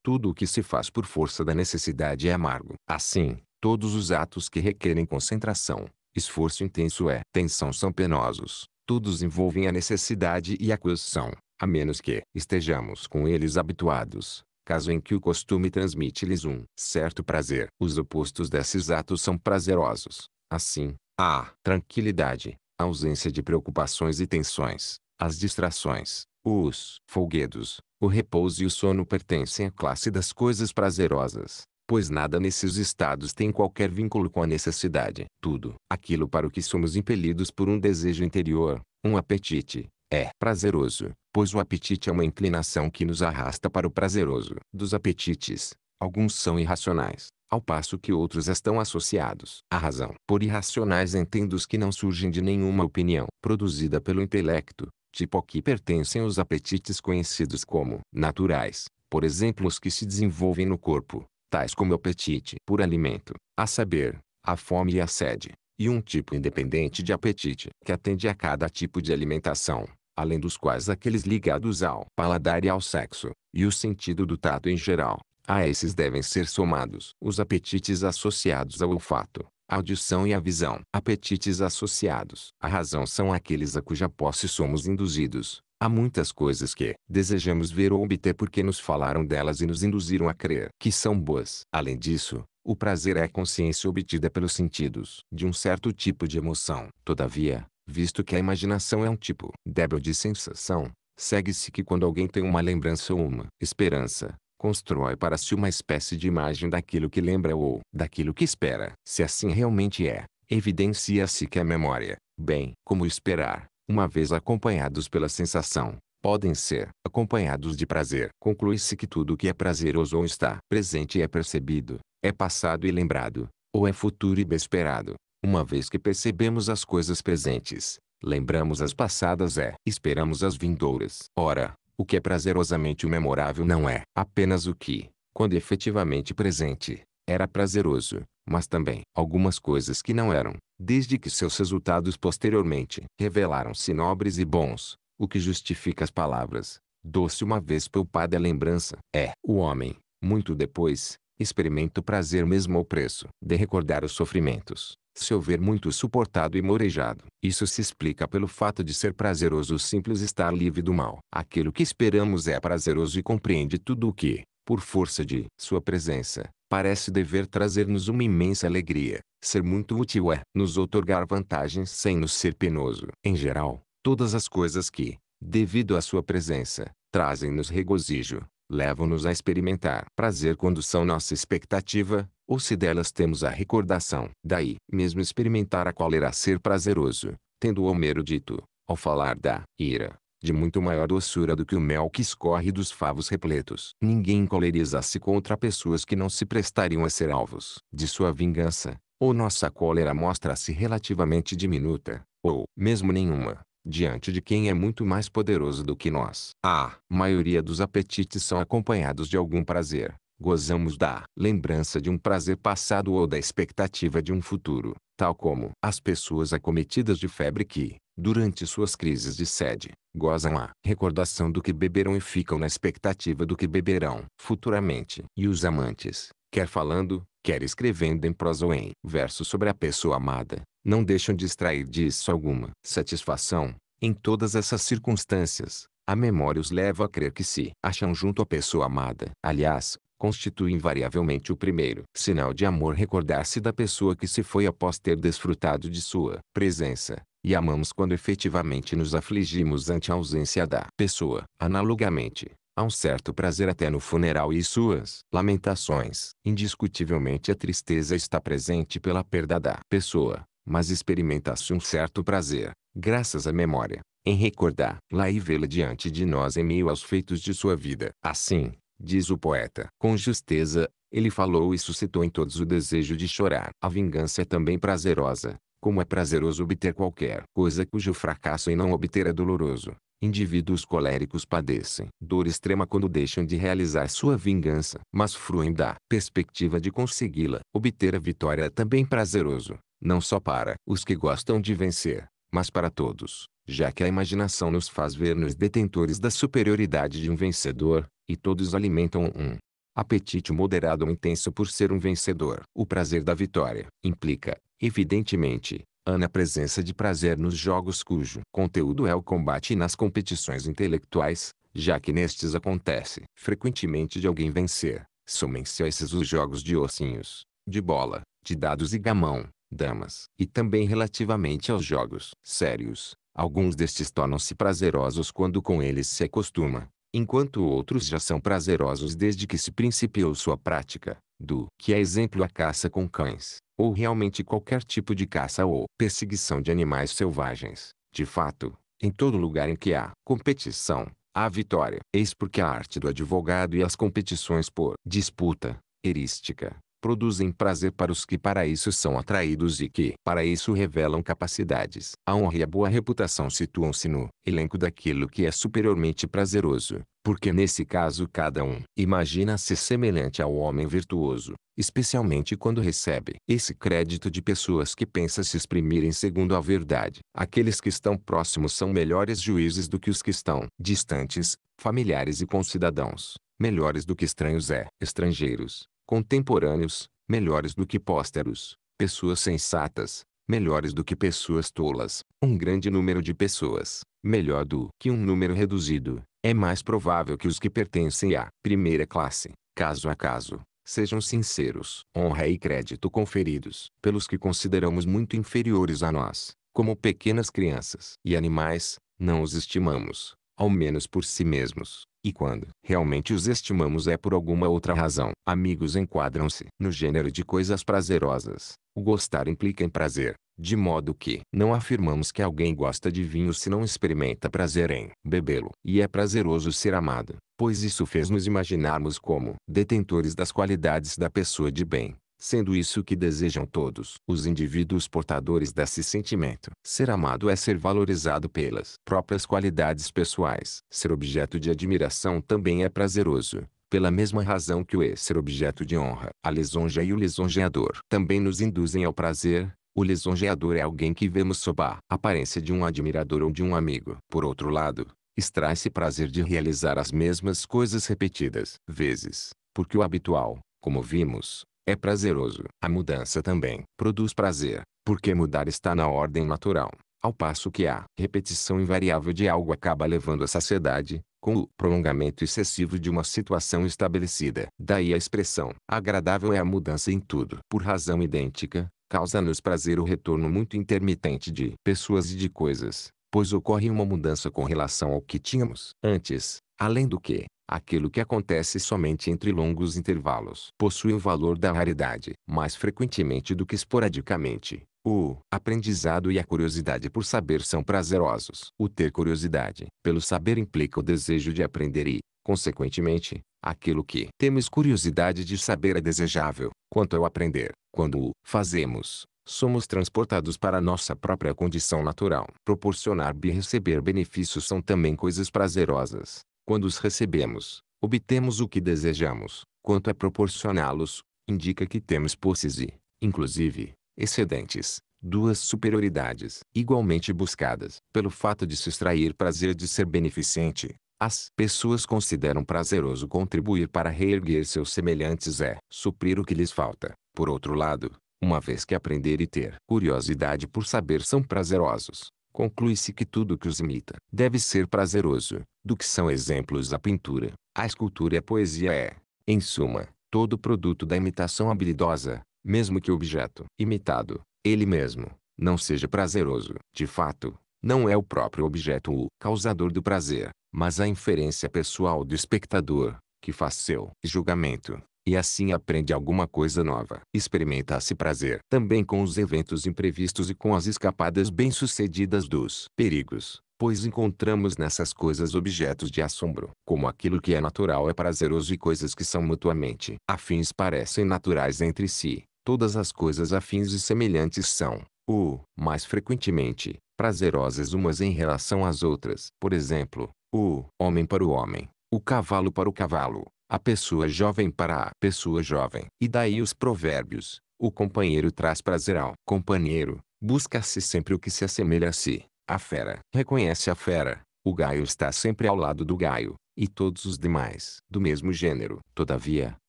Tudo o que se faz por força da necessidade é amargo. Assim, todos os atos que requerem concentração, esforço intenso é tensão são penosos. Todos envolvem a necessidade e a coerção, a menos que estejamos com eles habituados, caso em que o costume transmite-lhes um certo prazer. Os opostos desses atos são prazerosos. Assim, a tranquilidade, a ausência de preocupações e tensões, as distrações, os folguedos, o repouso e o sono pertencem à classe das coisas prazerosas, pois nada nesses estados tem qualquer vínculo com a necessidade. Tudo aquilo para o que somos impelidos por um desejo interior, um apetite, é prazeroso, pois o apetite é uma inclinação que nos arrasta para o prazeroso. Dos apetites, alguns são irracionais, ao passo que outros estão associados à razão. Por irracionais entendo os que não surgem de nenhuma opinião produzida pelo intelecto, tipo a que pertencem os apetites conhecidos como naturais, por exemplo os que se desenvolvem no corpo, tais como o apetite por alimento, a saber, a fome e a sede, e um tipo independente de apetite que atende a cada tipo de alimentação, além dos quais aqueles ligados ao paladar e ao sexo, e o sentido do tato em geral a esses devem ser somados os apetites associados ao olfato, a audição e a visão. Apetites associados à razão são aqueles a cuja posse somos induzidos. Há muitas coisas que desejamos ver ou obter porque nos falaram delas e nos induziram a crer que são boas. Além disso, o prazer é a consciência obtida pelos sentidos de um certo tipo de emoção. Todavia, visto que a imaginação é um tipo débil de sensação, segue-se que quando alguém tem uma lembrança ou uma esperança, constrói para si uma espécie de imagem daquilo que lembra ou daquilo que espera. Se assim realmente é, evidencia-se que a memória, bem como esperar, uma vez acompanhados pela sensação, podem ser acompanhados de prazer. Conclui-se que tudo que é prazeroso ou está presente é percebido, é passado e lembrado, ou é futuro e esperado. Uma vez que percebemos as coisas presentes, lembramos as passadas e é, esperamos as vindouras. Ora, o que é prazerosamente o memorável não é apenas o que, quando efetivamente presente, era prazeroso, mas também algumas coisas que não eram, desde que seus resultados posteriormente revelaram-se nobres e bons, o que justifica as palavras. Doce uma vez poupada a lembrança. É, o homem, muito depois, experimenta o prazer mesmo ao preço de recordar os sofrimentos se houver muito suportado e morejado. Isso se explica pelo fato de ser prazeroso simples estar livre do mal. Aquilo que esperamos é prazeroso e compreende tudo o que, por força de sua presença, parece dever trazer-nos uma imensa alegria. Ser muito útil é nos otorgar vantagens sem nos ser penoso. Em geral, todas as coisas que, devido à sua presença, trazem-nos regozijo, levam-nos a experimentar prazer quando são nossa expectativa, ou se delas temos a recordação. Daí, mesmo experimentar a qual irá ser prazeroso, tendo Homero dito, ao falar da ira, de muito maior doçura do que o mel que escorre dos favos repletos. Ninguém coleriza-se contra pessoas que não se prestariam a ser alvos de sua vingança, ou nossa cólera mostra-se relativamente diminuta, ou mesmo nenhuma, diante de quem é muito mais poderoso do que nós. Ah, a maioria dos apetites são acompanhados de algum prazer, Gozamos da lembrança de um prazer passado ou da expectativa de um futuro, tal como as pessoas acometidas de febre que, durante suas crises de sede, gozam a recordação do que beberam e ficam na expectativa do que beberão futuramente. E os amantes, quer falando, quer escrevendo em prosa ou em verso sobre a pessoa amada, não deixam de extrair disso alguma satisfação. Em todas essas circunstâncias, a memória os leva a crer que se acham junto à pessoa amada. Aliás, constitui invariavelmente o primeiro sinal de amor recordar-se da pessoa que se foi após ter desfrutado de sua presença, e amamos quando efetivamente nos afligimos ante a ausência da pessoa. Analogamente, há um certo prazer até no funeral e suas lamentações. Indiscutivelmente a tristeza está presente pela perda da pessoa, mas experimenta-se um certo prazer, graças à memória, em recordar-la e vê-la diante de nós em meio aos feitos de sua vida. Assim, diz o poeta. Com justeza, ele falou e suscitou em todos o desejo de chorar. A vingança é também prazerosa, como é prazeroso obter qualquer coisa cujo fracasso em não obter é doloroso. Indivíduos coléricos padecem dor extrema quando deixam de realizar sua vingança, mas fruem da perspectiva de consegui-la. Obter a vitória é também prazeroso, não só para os que gostam de vencer, mas para todos, já que a imaginação nos faz ver-nos detentores da superioridade de um vencedor, e todos alimentam um apetite moderado ou intenso por ser um vencedor. O prazer da vitória implica, evidentemente, a na presença de prazer nos jogos cujo conteúdo é o combate e nas competições intelectuais, já que nestes acontece frequentemente de alguém vencer. Somem-se a esses os jogos de ossinhos, de bola, de dados e gamão, damas, e também relativamente aos jogos sérios. Alguns destes tornam-se prazerosos quando com eles se acostuma, enquanto outros já são prazerosos desde que se principiou sua prática, do que é exemplo a caça com cães, ou realmente qualquer tipo de caça ou perseguição de animais selvagens. De fato, em todo lugar em que há competição, há vitória. Eis porque a arte do advogado e as competições por disputa, erística, produzem prazer para os que para isso são atraídos e que para isso revelam capacidades. A honra e a boa reputação situam-se no elenco daquilo que é superiormente prazeroso, porque nesse caso cada um imagina-se semelhante ao homem virtuoso, especialmente quando recebe esse crédito de pessoas que pensam se exprimirem segundo a verdade. Aqueles que estão próximos são melhores juízes do que os que estão distantes, familiares e concidadãos melhores do que estranhos é. Estrangeiros, contemporâneos, melhores do que pósteros, pessoas sensatas, melhores do que pessoas tolas. Um grande número de pessoas, melhor do que um número reduzido, é mais provável que os que pertencem à primeira classe, caso a caso, sejam sinceros. Honra e crédito conferidos pelos que consideramos muito inferiores a nós, como pequenas crianças e animais, não os estimamos, ao menos por si mesmos. E quando realmente os estimamos é por alguma outra razão. Amigos enquadram-se no gênero de coisas prazerosas. O gostar implica em prazer, de modo que não afirmamos que alguém gosta de vinho se não experimenta prazer em bebê-lo. E é prazeroso ser amado, pois isso fez nos imaginarmos como detentores das qualidades da pessoa de bem sendo isso que desejam todos os indivíduos portadores desse sentimento. Ser amado é ser valorizado pelas próprias qualidades pessoais. Ser objeto de admiração também é prazeroso, pela mesma razão que o ser objeto de honra. A lisonja e o lisonjeador também nos induzem ao prazer. O lisonjeador é alguém que vemos sob a aparência de um admirador ou de um amigo. Por outro lado, extrai-se prazer de realizar as mesmas coisas repetidas vezes, porque o habitual, como vimos, é prazeroso. A mudança também produz prazer, porque mudar está na ordem natural. Ao passo que a repetição invariável de algo acaba levando à saciedade, com o prolongamento excessivo de uma situação estabelecida. Daí a expressão agradável é a mudança em tudo. Por razão idêntica, causa-nos prazer o retorno muito intermitente de pessoas e de coisas, pois ocorre uma mudança com relação ao que tínhamos antes, além do que Aquilo que acontece somente entre longos intervalos possui o valor da raridade, mais frequentemente do que esporadicamente. O aprendizado e a curiosidade por saber são prazerosos. O ter curiosidade pelo saber implica o desejo de aprender e, consequentemente, aquilo que temos curiosidade de saber é desejável. Quanto ao aprender, quando o fazemos, somos transportados para nossa própria condição natural. Proporcionar e receber benefícios são também coisas prazerosas. Quando os recebemos, obtemos o que desejamos, quanto a proporcioná-los, indica que temos posses e, inclusive, excedentes, duas superioridades igualmente buscadas. Pelo fato de se extrair prazer de ser beneficente, as pessoas consideram prazeroso contribuir para reerguer seus semelhantes é suprir o que lhes falta. Por outro lado, uma vez que aprender e ter curiosidade por saber são prazerosos, Conclui-se que tudo que os imita deve ser prazeroso, do que são exemplos a pintura, a escultura e a poesia é, em suma, todo produto da imitação habilidosa, mesmo que o objeto imitado, ele mesmo, não seja prazeroso. De fato, não é o próprio objeto o causador do prazer, mas a inferência pessoal do espectador, que faz seu julgamento e assim aprende alguma coisa nova. Experimenta-se prazer também com os eventos imprevistos e com as escapadas bem-sucedidas dos perigos pois encontramos nessas coisas objetos de assombro. Como aquilo que é natural é prazeroso e coisas que são mutuamente afins parecem naturais entre si, todas as coisas afins e semelhantes são, ou, mais frequentemente, prazerosas umas em relação às outras. Por exemplo, o homem para o homem, o cavalo para o cavalo, a pessoa jovem para a pessoa jovem. E daí os provérbios, o companheiro traz prazer ao companheiro, busca-se sempre o que se assemelha a si. A fera reconhece a fera, o gaio está sempre ao lado do gaio, e todos os demais do mesmo gênero. Todavia,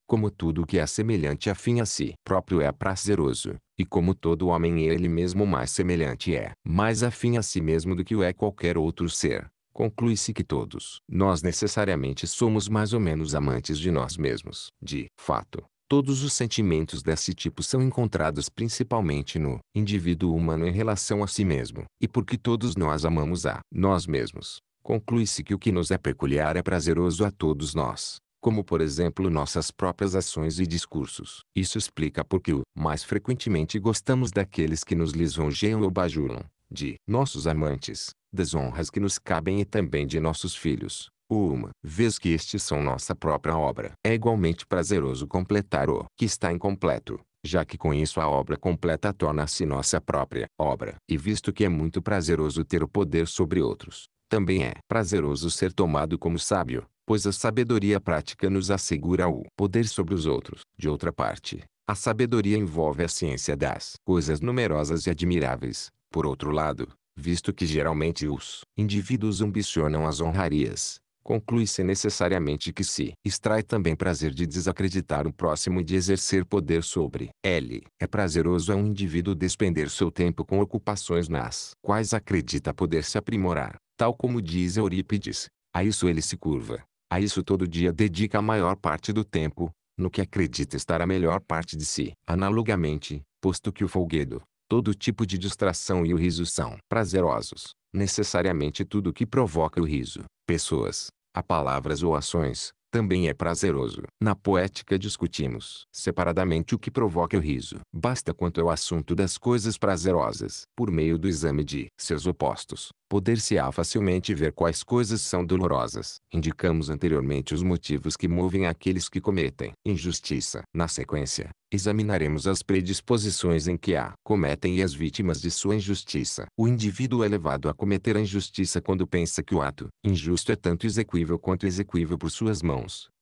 como tudo que é semelhante é afim a si próprio é prazeroso, e como todo homem ele mesmo mais semelhante é mais afim a si mesmo do que o é qualquer outro ser, Conclui-se que todos nós necessariamente somos mais ou menos amantes de nós mesmos. De fato, todos os sentimentos desse tipo são encontrados principalmente no indivíduo humano em relação a si mesmo. E porque todos nós amamos a nós mesmos, conclui-se que o que nos é peculiar é prazeroso a todos nós, como por exemplo nossas próprias ações e discursos. Isso explica porque o mais frequentemente gostamos daqueles que nos lisonjeiam ou bajulam de nossos amantes, das honras que nos cabem e também de nossos filhos, uma vez que estes são nossa própria obra. É igualmente prazeroso completar o que está incompleto, já que com isso a obra completa torna-se nossa própria obra. E visto que é muito prazeroso ter o poder sobre outros, também é prazeroso ser tomado como sábio, pois a sabedoria prática nos assegura o poder sobre os outros. De outra parte, a sabedoria envolve a ciência das coisas numerosas e admiráveis, por outro lado, visto que geralmente os indivíduos ambicionam as honrarias, conclui-se necessariamente que se extrai também prazer de desacreditar o próximo e de exercer poder sobre ele. É prazeroso a um indivíduo despender seu tempo com ocupações nas quais acredita poder se aprimorar, tal como diz Eurípides. A isso ele se curva, a isso todo dia dedica a maior parte do tempo, no que acredita estar a melhor parte de si. Analogamente, posto que o folguedo, Todo tipo de distração e o riso são prazerosos. Necessariamente tudo que provoca o riso, pessoas, a palavras ou ações, também é prazeroso. Na poética discutimos separadamente o que provoca o riso. Basta quanto ao é assunto das coisas prazerosas. Por meio do exame de seus opostos, poder-se-á facilmente ver quais coisas são dolorosas. Indicamos anteriormente os motivos que movem aqueles que cometem injustiça. Na sequência, examinaremos as predisposições em que a cometem e as vítimas de sua injustiça. O indivíduo é levado a cometer a injustiça quando pensa que o ato injusto é tanto exequível quanto exequível por suas mãos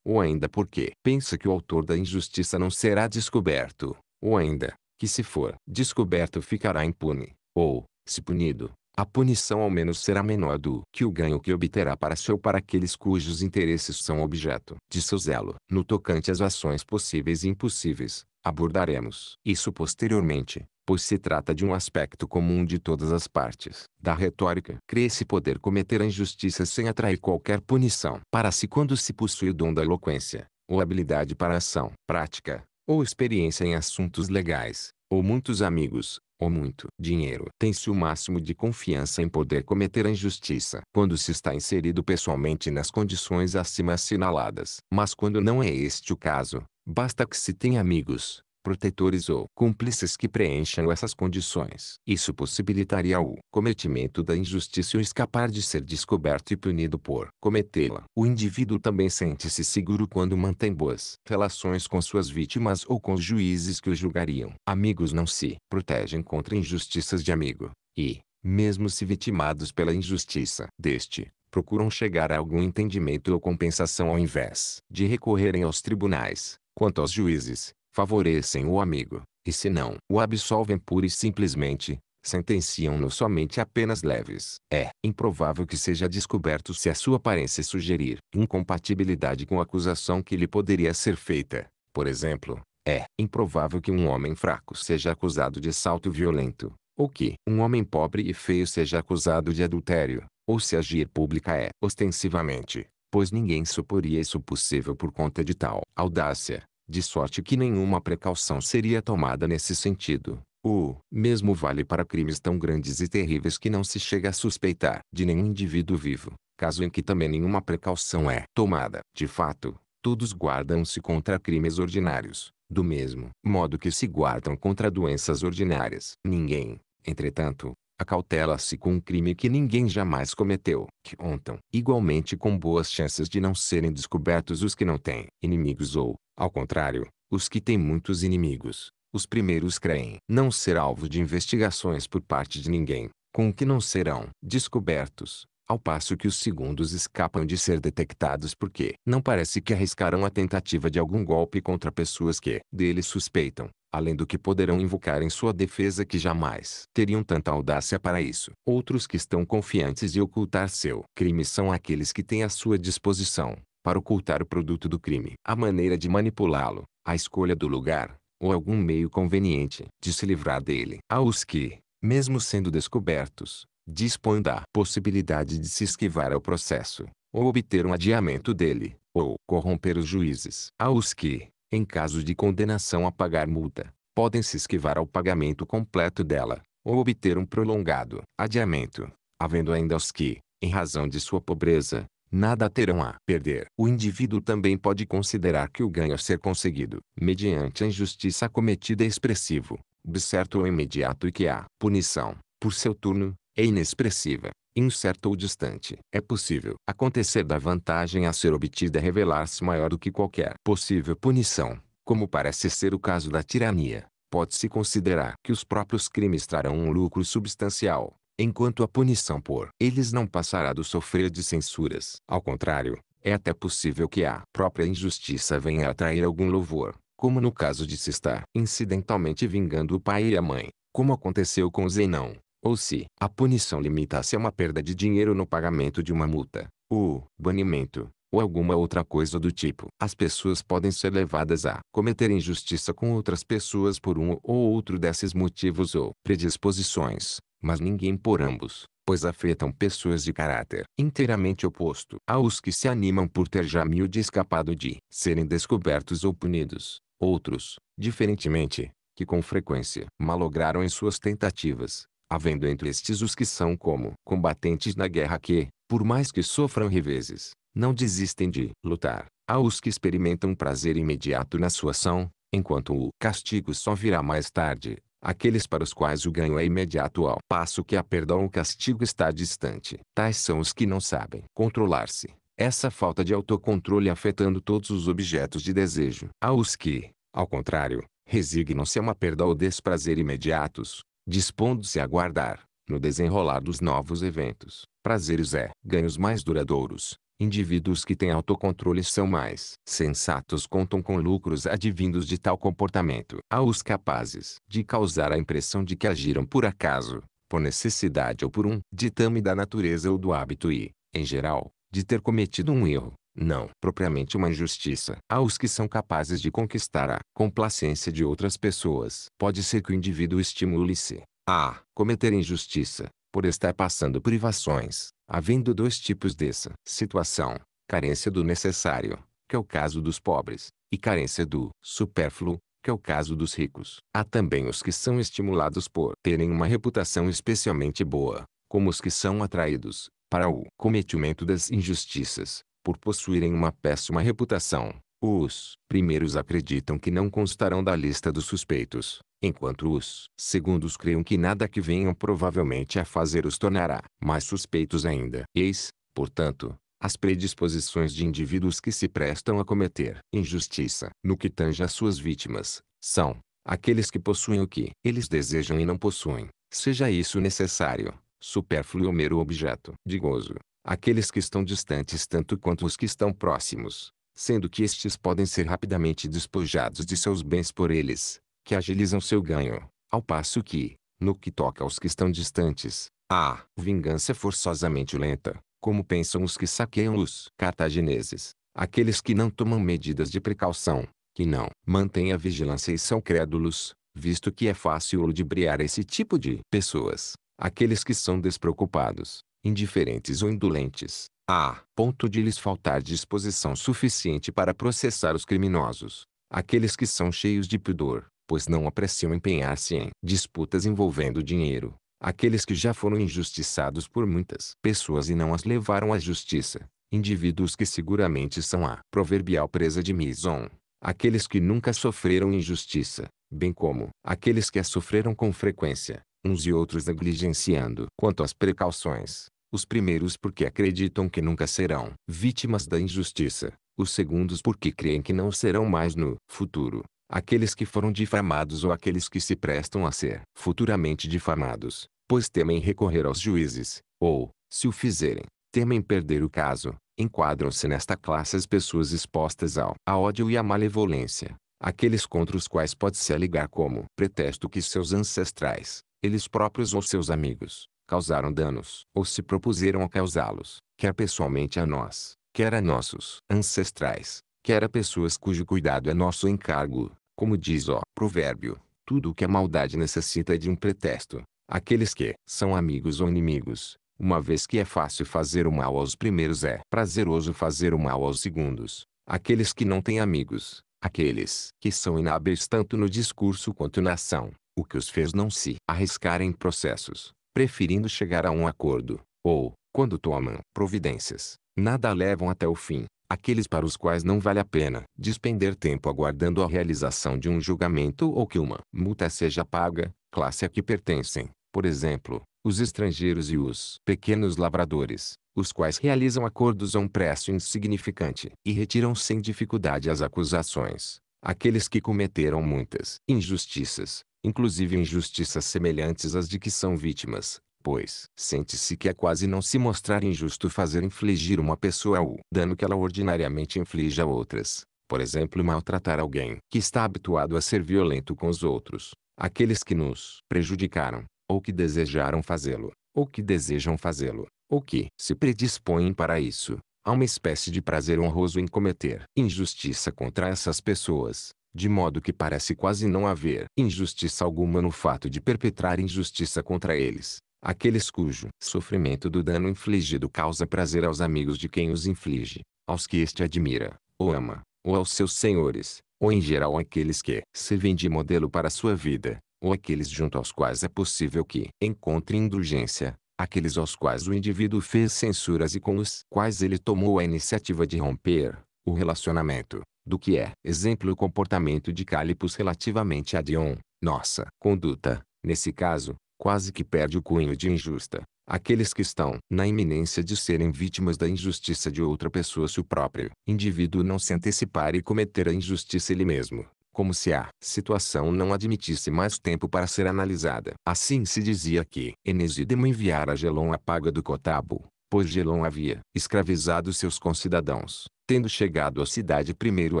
ou ainda porque pensa que o autor da injustiça não será descoberto, ou ainda, que se for descoberto ficará impune, ou, se punido, a punição ao menos será menor do que o ganho que obterá para seu para aqueles cujos interesses são objeto de seu zelo. No tocante às ações possíveis e impossíveis, abordaremos isso posteriormente pois se trata de um aspecto comum de todas as partes da retórica. Crê-se poder cometer a injustiça sem atrair qualquer punição para si quando se possui o dom da eloquência, ou habilidade para ação, prática, ou experiência em assuntos legais, ou muitos amigos, ou muito dinheiro. Tem-se o máximo de confiança em poder cometer a injustiça quando se está inserido pessoalmente nas condições acima assinaladas. Mas quando não é este o caso, basta que se tenha amigos, protetores ou cúmplices que preencham essas condições. Isso possibilitaria o cometimento da injustiça ou escapar de ser descoberto e punido por cometê-la. O indivíduo também sente-se seguro quando mantém boas relações com suas vítimas ou com os juízes que o julgariam. Amigos não se protegem contra injustiças de amigo e, mesmo se vitimados pela injustiça deste, procuram chegar a algum entendimento ou compensação ao invés de recorrerem aos tribunais. Quanto aos juízes, favorecem o amigo, e se não o absolvem pura e simplesmente, sentenciam-no somente apenas leves. É improvável que seja descoberto se a sua aparência sugerir incompatibilidade com a acusação que lhe poderia ser feita. Por exemplo, é improvável que um homem fraco seja acusado de assalto violento, ou que um homem pobre e feio seja acusado de adultério, ou se agir pública é ostensivamente, pois ninguém suporia isso possível por conta de tal audácia de sorte que nenhuma precaução seria tomada nesse sentido. O mesmo vale para crimes tão grandes e terríveis que não se chega a suspeitar de nenhum indivíduo vivo, caso em que também nenhuma precaução é tomada. De fato, todos guardam-se contra crimes ordinários, do mesmo modo que se guardam contra doenças ordinárias. Ninguém, entretanto, acautela-se com um crime que ninguém jamais cometeu, que ontem, igualmente com boas chances de não serem descobertos os que não têm inimigos ou, ao contrário, os que têm muitos inimigos. Os primeiros creem não ser alvo de investigações por parte de ninguém, com o que não serão descobertos, ao passo que os segundos escapam de ser detectados porque não parece que arriscarão a tentativa de algum golpe contra pessoas que deles suspeitam, além do que poderão invocar em sua defesa que jamais teriam tanta audácia para isso. Outros que estão confiantes de ocultar seu crime são aqueles que têm à sua disposição, para ocultar o produto do crime, a maneira de manipulá-lo, a escolha do lugar, ou algum meio conveniente de se livrar dele. Há os que, mesmo sendo descobertos, dispõem da possibilidade de se esquivar ao processo, ou obter um adiamento dele, ou corromper os juízes. Há os que, em caso de condenação a pagar multa, podem se esquivar ao pagamento completo dela, ou obter um prolongado adiamento, havendo ainda os que, em razão de sua pobreza, nada terão a perder. O indivíduo também pode considerar que o ganho a ser conseguido, mediante a injustiça cometida é expressivo, de certo ou imediato e que a punição, por seu turno, é inexpressiva incerto ou distante. É possível acontecer da vantagem a ser obtida revelar-se maior do que qualquer possível punição, como parece ser o caso da tirania. Pode-se considerar que os próprios crimes trarão um lucro substancial, enquanto a punição por eles não passará do sofrer de censuras. Ao contrário, é até possível que a própria injustiça venha a atrair algum louvor, como no caso de se estar incidentalmente vingando o pai e a mãe, como aconteceu com Zenão ou se a punição limita-se a uma perda de dinheiro no pagamento de uma multa, o banimento, ou alguma outra coisa do tipo. As pessoas podem ser levadas a cometer injustiça com outras pessoas por um ou outro desses motivos ou predisposições, mas ninguém por ambos, pois afetam pessoas de caráter inteiramente oposto aos que se animam por ter já miúde escapado de serem descobertos ou punidos. Outros, diferentemente, que com frequência malograram em suas tentativas, havendo entre estes os que são como combatentes na guerra que, por mais que sofram reveses, não desistem de lutar. Há os que experimentam prazer imediato na sua ação, enquanto o castigo só virá mais tarde. Aqueles para os quais o ganho é imediato ao passo que a perda ou o castigo está distante. Tais são os que não sabem controlar-se. Essa falta de autocontrole afetando todos os objetos de desejo. Há os que, ao contrário, resignam-se a uma perda ou desprazer imediatos, dispondo-se a guardar, no desenrolar dos novos eventos, prazeres é ganhos mais duradouros. Indivíduos que têm autocontrole são mais sensatos contam com lucros advindos de tal comportamento. Há os capazes de causar a impressão de que agiram por acaso, por necessidade ou por um ditame da natureza ou do hábito e, em geral, de ter cometido um erro não propriamente uma injustiça. os que são capazes de conquistar a complacência de outras pessoas, pode ser que o indivíduo estimule-se a cometer injustiça, por estar passando privações, havendo dois tipos dessa situação, carência do necessário, que é o caso dos pobres, e carência do supérfluo, que é o caso dos ricos. Há também os que são estimulados por terem uma reputação especialmente boa, como os que são atraídos para o cometimento das injustiças, por possuírem uma péssima reputação, os primeiros acreditam que não constarão da lista dos suspeitos, enquanto os segundos creem que nada que venham provavelmente a fazer os tornará mais suspeitos ainda. Eis, portanto, as predisposições de indivíduos que se prestam a cometer injustiça no que tange às suas vítimas, são aqueles que possuem o que eles desejam e não possuem, seja isso necessário, supérfluo ou mero objeto de gozo aqueles que estão distantes tanto quanto os que estão próximos, sendo que estes podem ser rapidamente despojados de seus bens por eles, que agilizam seu ganho, ao passo que, no que toca aos que estão distantes, a vingança é forçosamente lenta, como pensam os que saqueiam os cartagineses, aqueles que não tomam medidas de precaução, que não mantêm a vigilância e são crédulos, visto que é fácil ludibriar esse tipo de pessoas, aqueles que são despreocupados, indiferentes ou indolentes, a ponto de lhes faltar disposição suficiente para processar os criminosos, aqueles que são cheios de pudor, pois não apreciam empenhar-se em disputas envolvendo dinheiro, aqueles que já foram injustiçados por muitas pessoas e não as levaram à justiça, indivíduos que seguramente são a proverbial presa de Mison, aqueles que nunca sofreram injustiça, bem como aqueles que a sofreram com frequência, uns e outros negligenciando quanto às precauções, os primeiros porque acreditam que nunca serão vítimas da injustiça. Os segundos porque creem que não serão mais no futuro aqueles que foram difamados ou aqueles que se prestam a ser futuramente difamados, pois temem recorrer aos juízes, ou, se o fizerem, temem perder o caso. Enquadram-se nesta classe as pessoas expostas ao a ódio e à malevolência, aqueles contra os quais pode-se alegar como pretexto que seus ancestrais, eles próprios ou seus amigos, causaram danos ou se propuseram a causá-los, quer pessoalmente a nós, quer a nossos ancestrais, quer a pessoas cujo cuidado é nosso encargo. Como diz o provérbio, tudo o que a maldade necessita é de um pretexto. Aqueles que são amigos ou inimigos, uma vez que é fácil fazer o mal aos primeiros é prazeroso fazer o mal aos segundos. Aqueles que não têm amigos, aqueles que são inábeis tanto no discurso quanto na ação, o que os fez não se arriscar em processos, preferindo chegar a um acordo, ou, quando tomam providências, nada levam até o fim, aqueles para os quais não vale a pena despender tempo aguardando a realização de um julgamento ou que uma multa seja paga, classe a que pertencem, por exemplo, os estrangeiros e os pequenos lavradores, os quais realizam acordos a um preço insignificante e retiram sem dificuldade as acusações. Aqueles que cometeram muitas injustiças, inclusive injustiças semelhantes às de que são vítimas, pois sente-se que é quase não se mostrar injusto fazer infligir uma pessoa o dano que ela ordinariamente inflige a outras. Por exemplo, maltratar alguém que está habituado a ser violento com os outros, aqueles que nos prejudicaram, ou que desejaram fazê-lo, ou que desejam fazê-lo, ou que se predispõem para isso. Há uma espécie de prazer honroso em cometer injustiça contra essas pessoas, de modo que parece quase não haver injustiça alguma no fato de perpetrar injustiça contra eles, aqueles cujo sofrimento do dano infligido causa prazer aos amigos de quem os inflige, aos que este admira, ou ama, ou aos seus senhores, ou em geral aqueles que servem de modelo para sua vida, ou aqueles junto aos quais é possível que encontre indulgência, aqueles aos quais o indivíduo fez censuras e com os quais ele tomou a iniciativa de romper o relacionamento do que é, exemplo, o comportamento de Calipos relativamente a Dion, nossa conduta, nesse caso, quase que perde o cunho de injusta. Aqueles que estão na iminência de serem vítimas da injustiça de outra pessoa se o próprio indivíduo não se antecipar e cometer a injustiça ele mesmo, como se a situação não admitisse mais tempo para ser analisada. Assim se dizia que Enesídemo enviara Gelon a paga do Cotabo, pois Gelon havia escravizado seus concidadãos, tendo chegado à cidade primeiro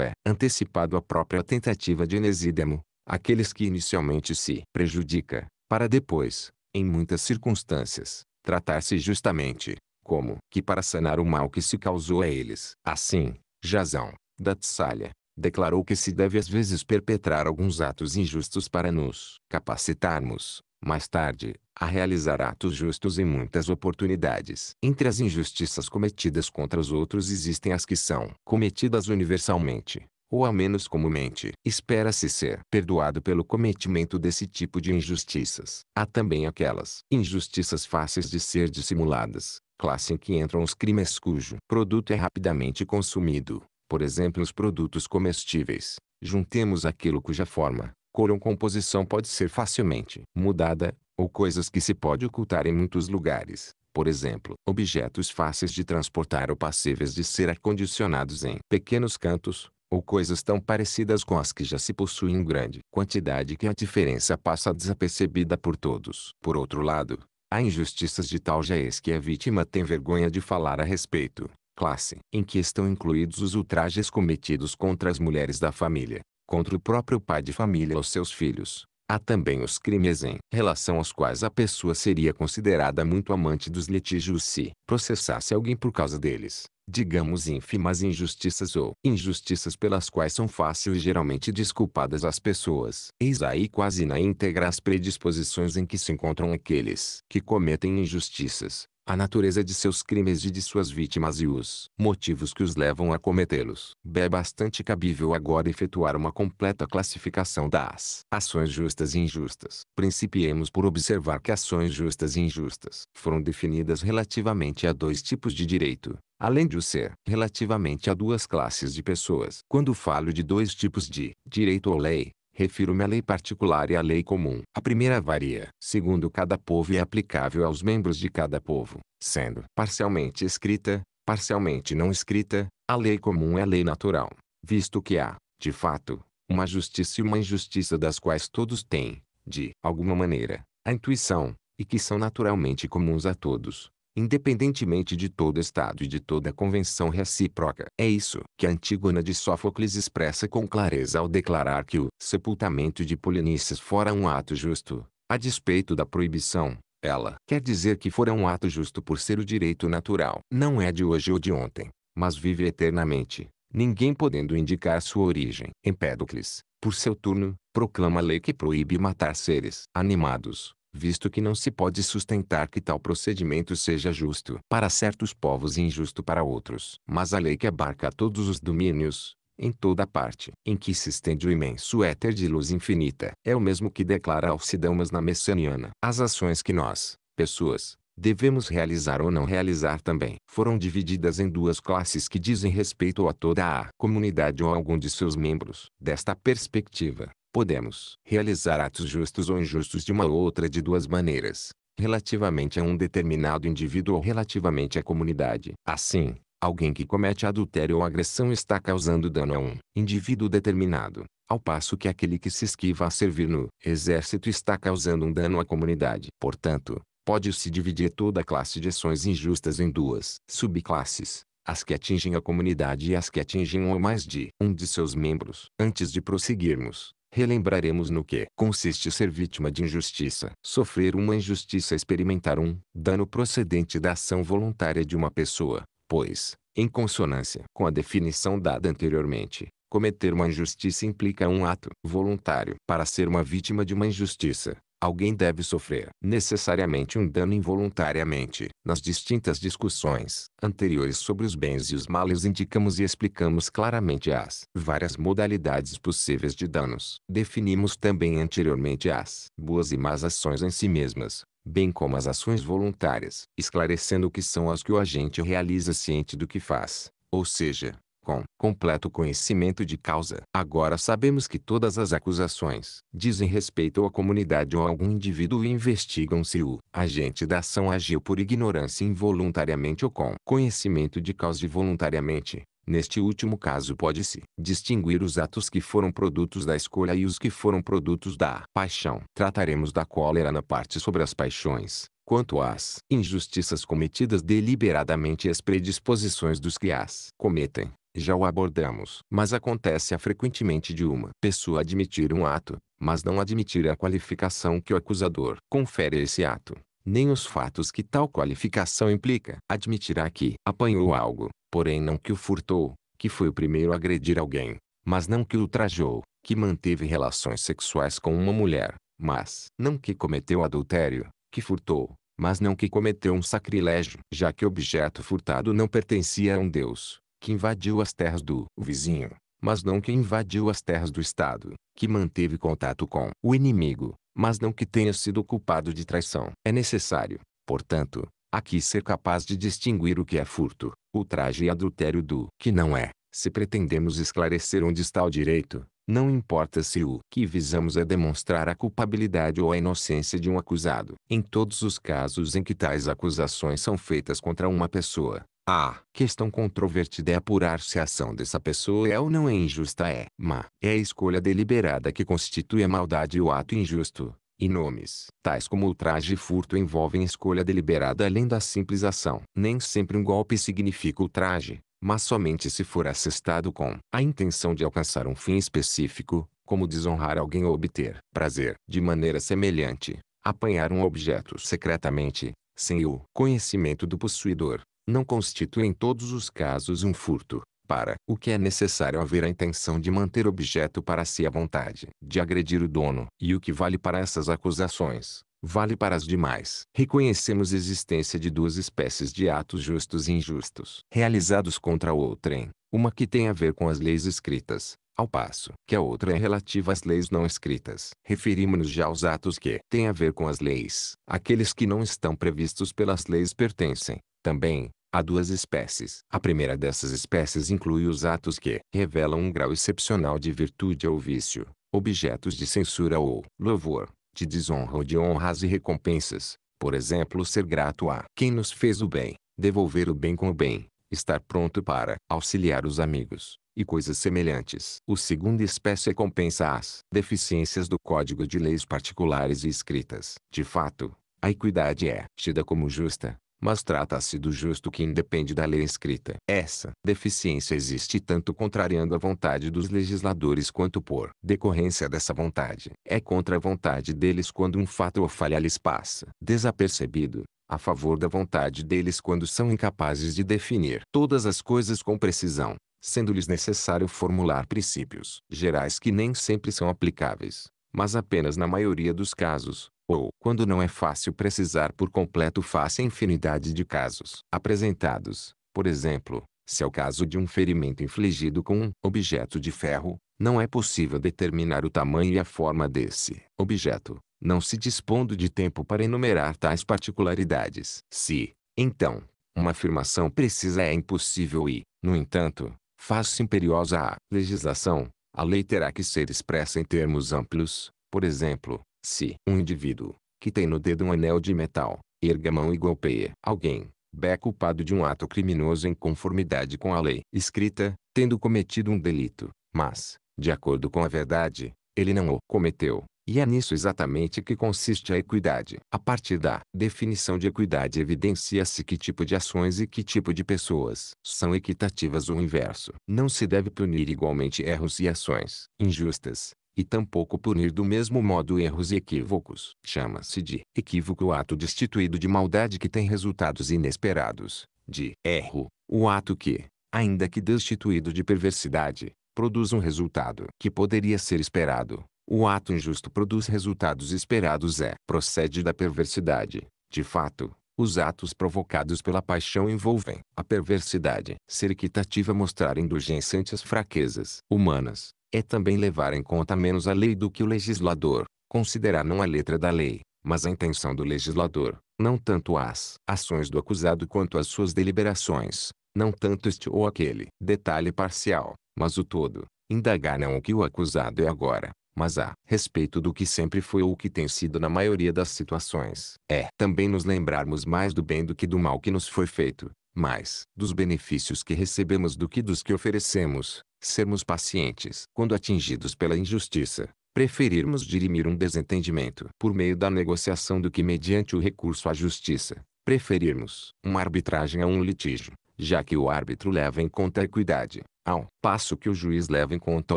é antecipado a própria tentativa de Enesídemo, aqueles que inicialmente se prejudica, para depois, em muitas circunstâncias, tratar-se justamente, como que para sanar o mal que se causou a eles. Assim, Jazão, da Tessália, declarou que se deve às vezes perpetrar alguns atos injustos para nos capacitarmos, mais tarde, a realizar atos justos em muitas oportunidades. Entre as injustiças cometidas contra os outros existem as que são cometidas universalmente, ou ao menos comumente. Espera-se ser perdoado pelo cometimento desse tipo de injustiças. Há também aquelas injustiças fáceis de ser dissimuladas, classe em que entram os crimes cujo produto é rapidamente consumido, por exemplo os produtos comestíveis. Juntemos aquilo cuja forma, cor ou composição pode ser facilmente mudada, ou coisas que se pode ocultar em muitos lugares, por exemplo, objetos fáceis de transportar ou passíveis de ser acondicionados em pequenos cantos, ou coisas tão parecidas com as que já se possuem em grande quantidade que a diferença passa desapercebida por todos. Por outro lado, há injustiças de tal jaez que a vítima tem vergonha de falar a respeito, classe em que estão incluídos os ultrajes cometidos contra as mulheres da família, contra o próprio pai de família ou seus filhos, Há também os crimes em relação aos quais a pessoa seria considerada muito amante dos litígios se processasse alguém por causa deles, digamos ínfimas injustiças ou injustiças pelas quais são fáceis e geralmente desculpadas as pessoas. Eis aí quase na íntegra as predisposições em que se encontram aqueles que cometem injustiças, a natureza de seus crimes e de suas vítimas e os motivos que os levam a cometê-los. É bastante cabível agora efetuar uma completa classificação das ações justas e injustas. Principiemos por observar que ações justas e injustas foram definidas relativamente a dois tipos de direito, além de o ser relativamente a duas classes de pessoas. Quando falo de dois tipos de direito ou lei, Refiro-me à lei particular e à lei comum. A primeira varia, segundo cada povo e é aplicável aos membros de cada povo, sendo parcialmente escrita, parcialmente não escrita, a lei comum é a lei natural, visto que há, de fato, uma justiça e uma injustiça das quais todos têm, de alguma maneira, a intuição, e que são naturalmente comuns a todos independentemente de todo Estado e de toda convenção recíproca. É isso que Antígona de Sófocles expressa com clareza ao declarar que o sepultamento de Polinices fora um ato justo, a despeito da proibição. Ela quer dizer que fora um ato justo por ser o direito natural. Não é de hoje ou de ontem, mas vive eternamente, ninguém podendo indicar sua origem. Empédocles, por seu turno, proclama a lei que proíbe matar seres animados, visto que não se pode sustentar que tal procedimento seja justo para certos povos e injusto para outros. Mas a lei que abarca todos os domínios, em toda parte, em que se estende o imenso éter de luz infinita, é o mesmo que declara Alcidamas na Messaniana. As ações que nós, pessoas, devemos realizar ou não realizar também, foram divididas em duas classes que dizem respeito a toda a comunidade ou a algum de seus membros. Desta perspectiva, Podemos realizar atos justos ou injustos de uma ou outra de duas maneiras, relativamente a um determinado indivíduo ou relativamente à comunidade. Assim, alguém que comete adultério ou agressão está causando dano a um indivíduo determinado, ao passo que aquele que se esquiva a servir no exército está causando um dano à comunidade. Portanto, pode-se dividir toda a classe de ações injustas em duas subclasses, as que atingem a comunidade e as que atingem um ou mais de um de seus membros. Antes de prosseguirmos, relembraremos no que consiste ser vítima de injustiça. Sofrer uma injustiça experimentar um dano procedente da ação voluntária de uma pessoa, pois, em consonância com a definição dada anteriormente, cometer uma injustiça implica um ato voluntário. Para ser uma vítima de uma injustiça, alguém deve sofrer necessariamente um dano involuntariamente. Nas distintas discussões anteriores sobre os bens e os males indicamos e explicamos claramente as várias modalidades possíveis de danos. Definimos também anteriormente as boas e más ações em si mesmas, bem como as ações voluntárias, esclarecendo o que são as que o agente realiza ciente do que faz, ou seja, com completo conhecimento de causa. Agora sabemos que todas as acusações dizem respeito à comunidade ou a algum indivíduo e investigam se o agente da ação agiu por ignorância involuntariamente ou com conhecimento de causa e voluntariamente. Neste último caso pode-se distinguir os atos que foram produtos da escolha e os que foram produtos da paixão. Trataremos da cólera na parte sobre as paixões. Quanto às injustiças cometidas deliberadamente e as predisposições dos que as cometem, já o abordamos. Mas acontece frequentemente de uma pessoa admitir um ato, mas não admitir a qualificação que o acusador confere a esse ato, nem os fatos que tal qualificação implica. Admitirá que apanhou algo, porém não que o furtou, que foi o primeiro a agredir alguém, mas não que o ultrajou, que manteve relações sexuais com uma mulher, mas não que cometeu adultério, que furtou, mas não que cometeu um sacrilégio, já que o objeto furtado não pertencia a um deus, que invadiu as terras do vizinho, mas não que invadiu as terras do Estado, que manteve contato com o inimigo, mas não que tenha sido culpado de traição. É necessário, portanto, aqui ser capaz de distinguir o que é furto, ultraje e adultério do que não é. Se pretendemos esclarecer onde está o direito, não importa se o que visamos é demonstrar a culpabilidade ou a inocência de um acusado. Em todos os casos em que tais acusações são feitas contra uma pessoa, a questão controvertida é apurar se a ação dessa pessoa é ou não é injusta é má. É a escolha deliberada que constitui a maldade e o ato injusto. E nomes, tais como ultraje e furto envolvem escolha deliberada além da simples ação. Nem sempre um golpe significa ultraje, mas somente se for assestado com a intenção de alcançar um fim específico, como desonrar alguém ou obter prazer. De maneira semelhante, apanhar um objeto secretamente, sem o conhecimento do possuidor, não constitui em todos os casos um furto, para o que é necessário haver a intenção de manter objeto para si a vontade de agredir o dono. E o que vale para essas acusações, vale para as demais. Reconhecemos a existência de duas espécies de atos justos e injustos, realizados contra outrem, uma que tem a ver com as leis escritas, ao passo que a outra é relativa às leis não escritas. Referimos-nos já aos atos que têm a ver com as leis. Aqueles que não estão previstos pelas leis pertencem, também, há duas espécies. A primeira dessas espécies inclui os atos que revelam um grau excepcional de virtude ou vício, objetos de censura ou louvor, de desonra ou de honras e recompensas. Por exemplo, ser grato a quem nos fez o bem, devolver o bem com o bem, estar pronto para auxiliar os amigos e coisas semelhantes. O segundo espécie compensa as deficiências do código de leis particulares e escritas. De fato, a equidade é tida como justa, mas trata-se do justo que independe da lei escrita. Essa deficiência existe tanto contrariando a vontade dos legisladores quanto por decorrência dessa vontade. É contra a vontade deles quando um fato ou falha lhes passa desapercebido, a favor da vontade deles quando são incapazes de definir todas as coisas com precisão, sendo-lhes necessário formular princípios gerais que nem sempre são aplicáveis, mas apenas na maioria dos casos, ou, quando não é fácil precisar por completo face à infinidade de casos apresentados, por exemplo, se é o caso de um ferimento infligido com um objeto de ferro, não é possível determinar o tamanho e a forma desse objeto, não se dispondo de tempo para enumerar tais particularidades. Se, então, uma afirmação precisa é impossível e, no entanto, faz-se imperiosa a legislação, a lei terá que ser expressa em termos amplos, por exemplo, se um indivíduo, que tem no dedo um anel de metal, erga a mão e golpeia alguém, é culpado de um ato criminoso em conformidade com a lei escrita, tendo cometido um delito, mas, de acordo com a verdade, ele não o cometeu. E é nisso exatamente que consiste a equidade. A partir da definição de equidade evidencia-se que tipo de ações e que tipo de pessoas são equitativas ou inverso. Não se deve punir igualmente erros e ações injustas, e tampouco punir do mesmo modo erros e equívocos. Chama-se de equívoco o ato destituído de maldade que tem resultados inesperados, de erro, o ato que, ainda que destituído de perversidade, produz um resultado que poderia ser esperado. O ato injusto produz resultados esperados é procede da perversidade. De fato, os atos provocados pela paixão envolvem a perversidade. Ser equitativa é mostrar indulgência ante as fraquezas humanas é também levar em conta menos a lei do que o legislador, considerar não a letra da lei, mas a intenção do legislador, não tanto as ações do acusado quanto as suas deliberações, não tanto este ou aquele detalhe parcial, mas o todo, indagar não o que o acusado é agora, mas a respeito do que sempre foi ou o que tem sido na maioria das situações. É também nos lembrarmos mais do bem do que do mal que nos foi feito, mais dos benefícios que recebemos do que dos que oferecemos, sermos pacientes quando atingidos pela injustiça, preferirmos dirimir um desentendimento por meio da negociação do que mediante o recurso à justiça, preferirmos uma arbitragem a um litígio, já que o árbitro leva em conta a equidade, ao passo que o juiz leva em conta a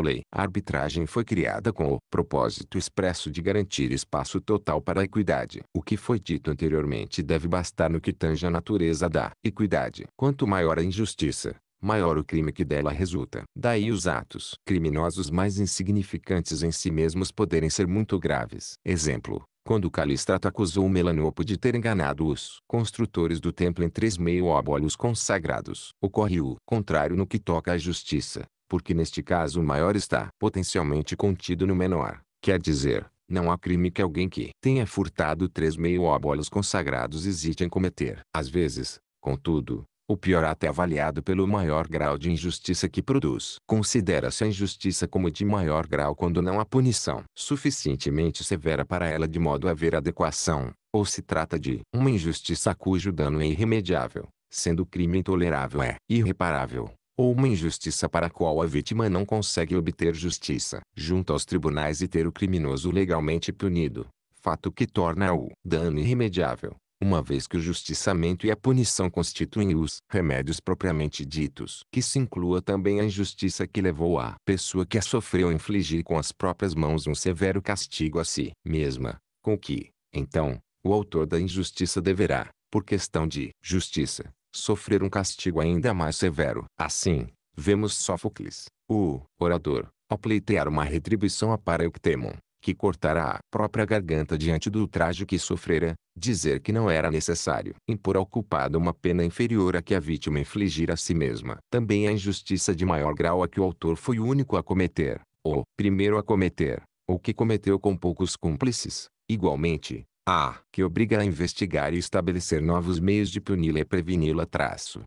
lei. A arbitragem foi criada com o propósito expresso de garantir espaço total para a equidade. O que foi dito anteriormente deve bastar no que tange a natureza da equidade. Quanto maior a injustiça, maior o crime que dela resulta. Daí os atos criminosos mais insignificantes em si mesmos poderem ser muito graves. Exemplo, quando Calistrato acusou Melanopo de ter enganado os construtores do templo em três meio-óbolos consagrados. Ocorre o contrário no que toca à justiça, porque neste caso o maior está potencialmente contido no menor. Quer dizer, não há crime que alguém que tenha furtado três meio-óbolos consagrados hesite em cometer. Às vezes, contudo, o pior ato é avaliado pelo maior grau de injustiça que produz. Considera-se a injustiça como de maior grau quando não há punição suficientemente severa para ela de modo a haver adequação, ou se trata de uma injustiça cujo dano é irremediável, sendo o crime intolerável é irreparável, ou uma injustiça para a qual a vítima não consegue obter justiça junto aos tribunais e ter o criminoso legalmente punido, fato que torna o dano irremediável uma vez que o justiçamento e a punição constituem os remédios propriamente ditos. Que se inclua também a injustiça que levou a pessoa que a sofreu infligir com as próprias mãos um severo castigo a si mesma, com que, então, o autor da injustiça deverá, por questão de justiça, sofrer um castigo ainda mais severo. Assim, vemos Sófocles, o orador, ao pleitear uma retribuição a Pareuctemon, que cortará a própria garganta diante do ultraje que sofrera, dizer que não era necessário impor ao culpado uma pena inferior à que a vítima infligira a si mesma. Também a injustiça de maior grau a que o autor foi o único a cometer, ou primeiro a cometer, ou que cometeu com poucos cúmplices, igualmente, a que obriga a investigar e estabelecer novos meios de puni-la e preveni-la.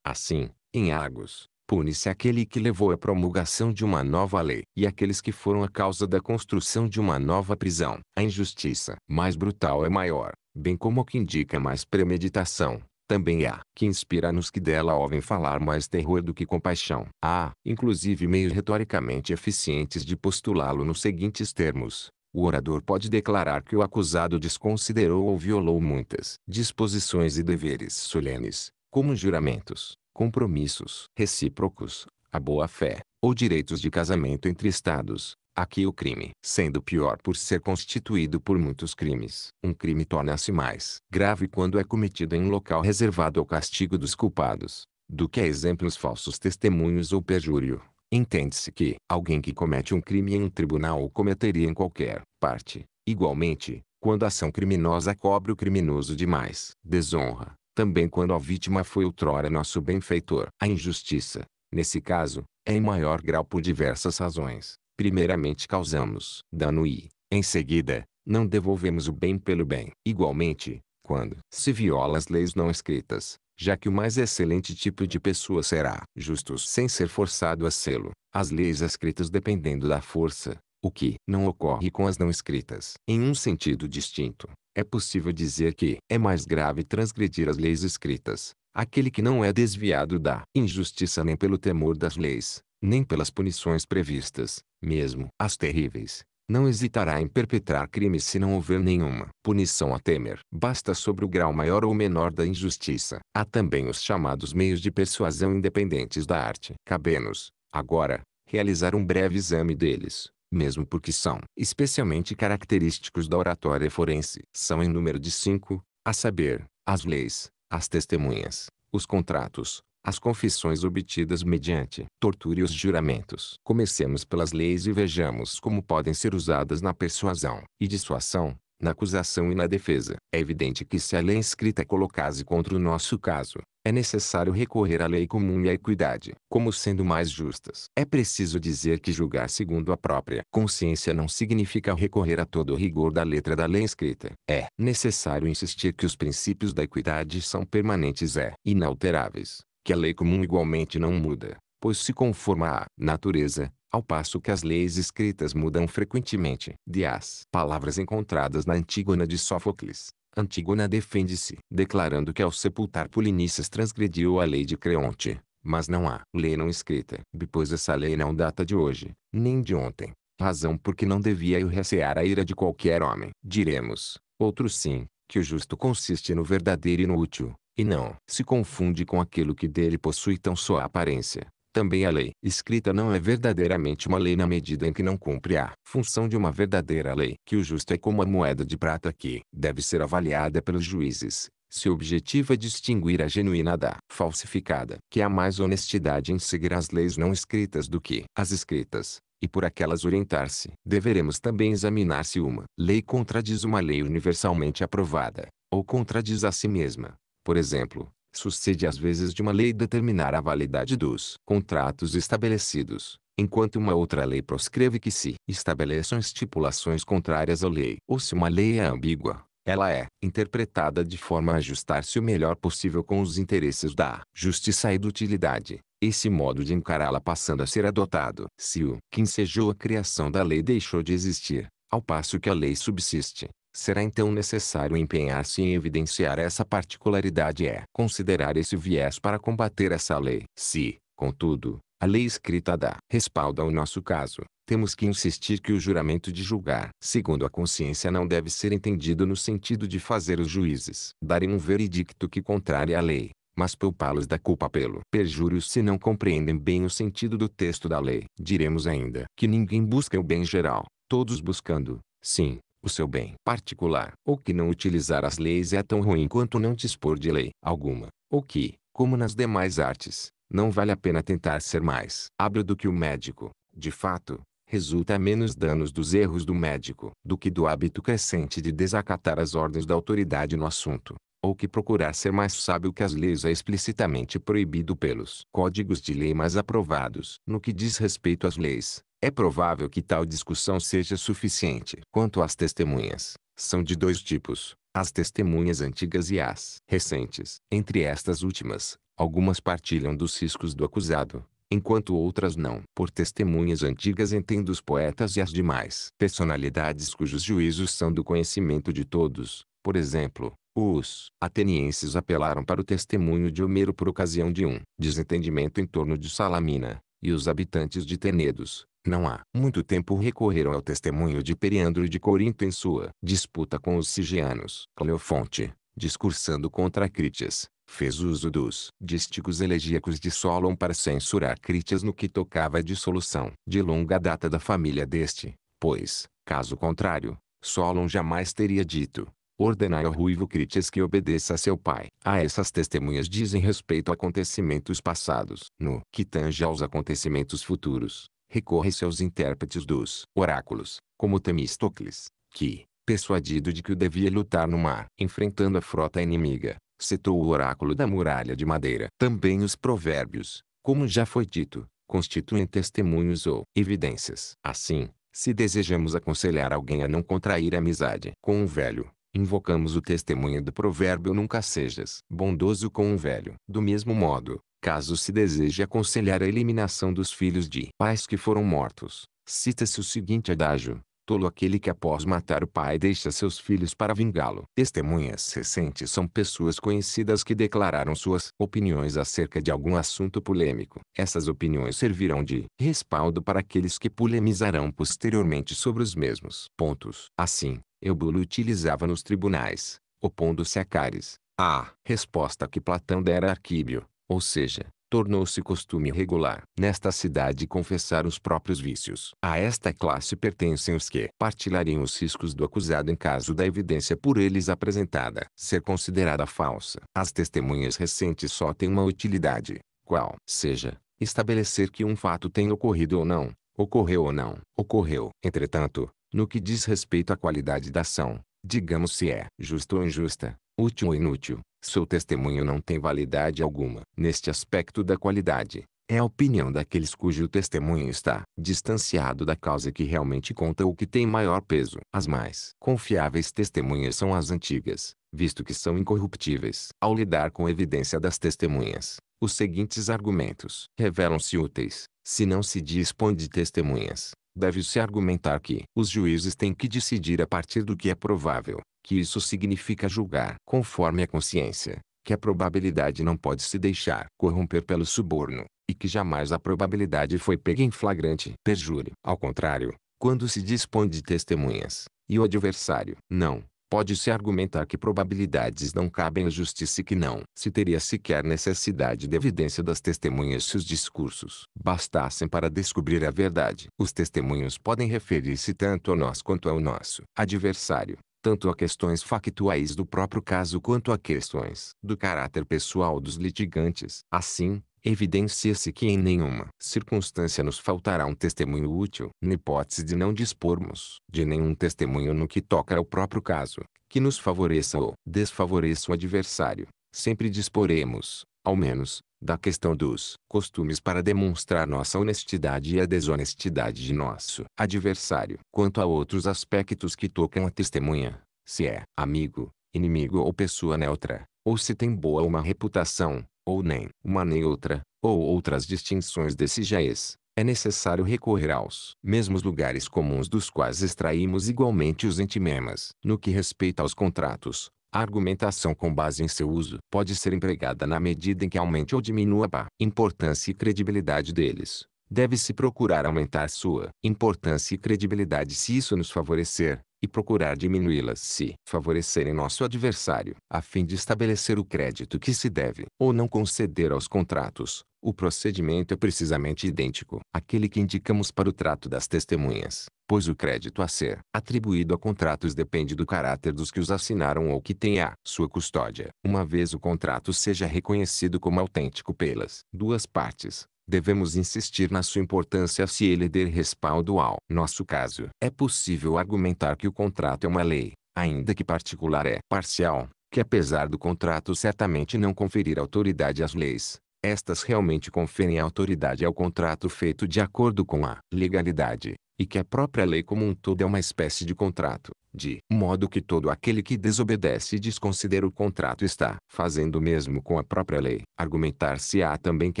Assim, em agos pune-se aquele que levou à promulgação de uma nova lei e aqueles que foram a causa da construção de uma nova prisão. A injustiça mais brutal é maior, bem como a que indica mais premeditação. Também há que inspira-nos que dela ouvem falar mais terror do que compaixão. Há, inclusive, meios retoricamente eficientes de postulá-lo nos seguintes termos. O orador pode declarar que o acusado desconsiderou ou violou muitas disposições e deveres solenes, como juramentos, compromissos recíprocos, a boa-fé, ou direitos de casamento entre Estados, aqui o crime. Sendo pior por ser constituído por muitos crimes. Um crime torna-se mais grave quando é cometido em um local reservado ao castigo dos culpados, do que a exemplos falsos testemunhos ou perjúrio. Entende-se que alguém que comete um crime em um tribunal ou cometeria em qualquer parte, igualmente, quando a ação criminosa cobre o criminoso de mais desonra, também quando a vítima foi outrora nosso benfeitor. A injustiça, nesse caso, é em maior grau por diversas razões. Primeiramente causamos dano e, em seguida, não devolvemos o bem pelo bem. Igualmente, quando se viola as leis não escritas, já que o mais excelente tipo de pessoa será justos sem ser forçado a sê-lo, as leis escritas dependendo da força, o que não ocorre com as não escritas. Em um sentido distinto, é possível dizer que é mais grave transgredir as leis escritas, aquele que não é desviado da injustiça nem pelo temor das leis, nem pelas punições previstas, mesmo as terríveis, não hesitará em perpetrar crimes se não houver nenhuma punição a temer. Basta sobre o grau maior ou menor da injustiça. Há também os chamados meios de persuasão independentes da arte. Cabemos, agora, realizar um breve exame deles mesmo porque são especialmente característicos da oratória forense. São em número de cinco, a saber, as leis, as testemunhas, os contratos, as confissões obtidas mediante tortura e os juramentos. Comecemos pelas leis e vejamos como podem ser usadas na persuasão e dissuasão, na acusação e na defesa. É evidente que se a lei escrita colocasse contra o nosso caso, é necessário recorrer à lei comum e à equidade, como sendo mais justas. É preciso dizer que julgar segundo a própria consciência não significa recorrer a todo o rigor da letra da lei escrita. É necessário insistir que os princípios da equidade são permanentes e é inalteráveis, que a lei comum igualmente não muda pois se conforma à natureza, ao passo que as leis escritas mudam frequentemente. De as palavras encontradas na Antígona de Sófocles, Antígona defende-se, declarando que ao sepultar Polinices transgrediu a lei de Creonte, mas não há lei não escrita, pois essa lei não data de hoje, nem de ontem, razão porque não devia eu recear a ira de qualquer homem. Diremos, outro sim, que o justo consiste no verdadeiro e no útil, e não se confunde com aquilo que dele possui tão só aparência também a lei escrita não é verdadeiramente uma lei na medida em que não cumpre a função de uma verdadeira lei. Que o justo é como a moeda de prata que deve ser avaliada pelos juízes. Se o objetivo é distinguir a genuína da falsificada, que há mais honestidade em seguir as leis não escritas do que as escritas, e por aquelas orientar-se, deveremos também examinar se uma lei contradiz uma lei universalmente aprovada, ou contradiz a si mesma. Por exemplo, sucede às vezes de uma lei determinar a validade dos contratos estabelecidos, enquanto uma outra lei proscreve que se estabeleçam estipulações contrárias à lei. Ou se uma lei é ambígua, ela é interpretada de forma a ajustar-se o melhor possível com os interesses da justiça e da utilidade. Esse modo de encará-la passando a ser adotado. Se o que ensejou a criação da lei deixou de existir, ao passo que a lei subsiste, será então necessário empenhar-se em evidenciar essa particularidade e considerar esse viés para combater essa lei. Se, contudo, a lei escrita dá respaldo ao nosso caso, temos que insistir que o juramento de julgar, segundo a consciência, não deve ser entendido no sentido de fazer os juízes darem um veredicto que contrarie a lei, mas poupá-los da culpa pelo perjúrio se não compreendem bem o sentido do texto da lei. Diremos ainda que ninguém busca o bem geral, todos buscando, sim, o seu bem particular, ou que não utilizar as leis é tão ruim quanto não dispor de lei alguma, ou que, como nas demais artes, não vale a pena tentar ser mais hábil do que o médico. De fato, resulta menos danos dos erros do médico do que do hábito crescente de desacatar as ordens da autoridade no assunto, ou que procurar ser mais sábio que as leis é explicitamente proibido pelos códigos de lei mais aprovados. No que diz respeito às leis, é provável que tal discussão seja suficiente. Quanto às testemunhas, são de dois tipos, as testemunhas antigas e as recentes. Entre estas últimas, algumas partilham dos ciscos do acusado, enquanto outras não. Por testemunhas antigas entendo os poetas e as demais personalidades cujos juízos são do conhecimento de todos. Por exemplo, os atenienses apelaram para o testemunho de Homero por ocasião de um desentendimento em torno de Salamina, e os habitantes de Tenedos, não há muito tempo recorreram ao testemunho de Periandro de Corinto em sua disputa com os sigianos. Cleofonte, discursando contra Crítias, fez uso dos dísticos elegíacos de Solon para censurar Crítias no que tocava à dissolução de longa data da família deste, pois, caso contrário, Solon jamais teria dito ordenai ao ruivo Crítias que obedeça a seu pai. A essas testemunhas dizem respeito a acontecimentos passados. No que tange aos acontecimentos futuros, recorre-se aos intérpretes dos oráculos, como Temistocles, que, persuadido de que o devia lutar no mar, enfrentando a frota inimiga, citou o oráculo da muralha de madeira. Também os provérbios, como já foi dito, constituem testemunhos ou evidências. Assim, se desejamos aconselhar alguém a não contrair amizade com um velho, invocamos o testemunho do provérbio nunca sejas bondoso com um velho. Do mesmo modo, Caso se deseje aconselhar a eliminação dos filhos de pais que foram mortos, cita-se o seguinte adágio: tolo aquele que após matar o pai deixa seus filhos para vingá-lo. Testemunhas recentes são pessoas conhecidas que declararam suas opiniões acerca de algum assunto polêmico. Essas opiniões servirão de respaldo para aqueles que polemizarão posteriormente sobre os mesmos pontos. Assim, Eubulo utilizava nos tribunais, opondo-se a Cares, a resposta que Platão dera a Arquíbio, ou seja, tornou-se costume regular nesta cidade confessar os próprios vícios. A esta classe pertencem os que partilharem os riscos do acusado em caso da evidência por eles apresentada ser considerada falsa. As testemunhas recentes só têm uma utilidade, qual seja, estabelecer que um fato tem ocorrido ou não, ocorreu ou não, ocorreu. Entretanto, no que diz respeito à qualidade da ação, digamos se é justa ou injusta, útil ou inútil, seu testemunho não tem validade alguma. Neste aspecto da qualidade, é a opinião daqueles cujo testemunho está distanciado da causa que realmente conta o que tem maior peso. As mais confiáveis testemunhas são as antigas, visto que são incorruptíveis. Ao lidar com a evidência das testemunhas, os seguintes argumentos revelam-se úteis. Se não se dispõe de testemunhas, deve-se argumentar que os juízes têm que decidir a partir do que é provável, que isso significa julgar conforme a consciência, que a probabilidade não pode se deixar corromper pelo suborno, e que jamais a probabilidade foi pega em flagrante perjúrio. Ao contrário, quando se dispõe de testemunhas, e o adversário não, pode-se argumentar que probabilidades não cabem à justiça e que não se teria sequer necessidade de evidência das testemunhas se os discursos bastassem para descobrir a verdade. Os testemunhos podem referir-se tanto ao nós quanto ao nosso adversário, tanto a questões factuais do próprio caso quanto a questões do caráter pessoal dos litigantes. Assim, evidencia-se que em nenhuma circunstância nos faltará um testemunho útil, na hipótese de não dispormos de nenhum testemunho no que toca ao próprio caso, que nos favoreça ou desfavoreça o adversário. Sempre disporemos, ao menos, da questão dos costumes para demonstrar nossa honestidade e a desonestidade de nosso adversário. Quanto a outros aspectos que tocam a testemunha, se é amigo, inimigo ou pessoa neutra, ou se tem boa ou má reputação, ou nem uma nem outra, ou outras distinções desse jaez, é necessário recorrer aos mesmos lugares comuns dos quais extraímos igualmente os entimemas. No que respeita aos contratos, a argumentação com base em seu uso pode ser empregada na medida em que aumente ou diminua a importância e credibilidade deles. Deve-se procurar aumentar sua importância e credibilidade se isso nos favorecer, e procurar diminuí-las se favorecerem nosso adversário, a fim de estabelecer o crédito que se deve ou não conceder aos contratos. O procedimento é precisamente idêntico àquele que indicamos para o trato das testemunhas, pois o crédito a ser atribuído a contratos depende do caráter dos que os assinaram ou que têm a sua custódia. Uma vez o contrato seja reconhecido como autêntico pelas duas partes, devemos insistir na sua importância se ele der respaldo ao nosso caso. É possível argumentar que o contrato é uma lei, ainda que particular é parcial, que apesar do contrato certamente não conferir autoridade às leis, estas realmente conferem autoridade ao contrato feito de acordo com a legalidade e que a própria lei como um todo é uma espécie de contrato, de modo que todo aquele que desobedece e desconsidera o contrato está fazendo o mesmo com a própria lei. Argumentar-se-á também que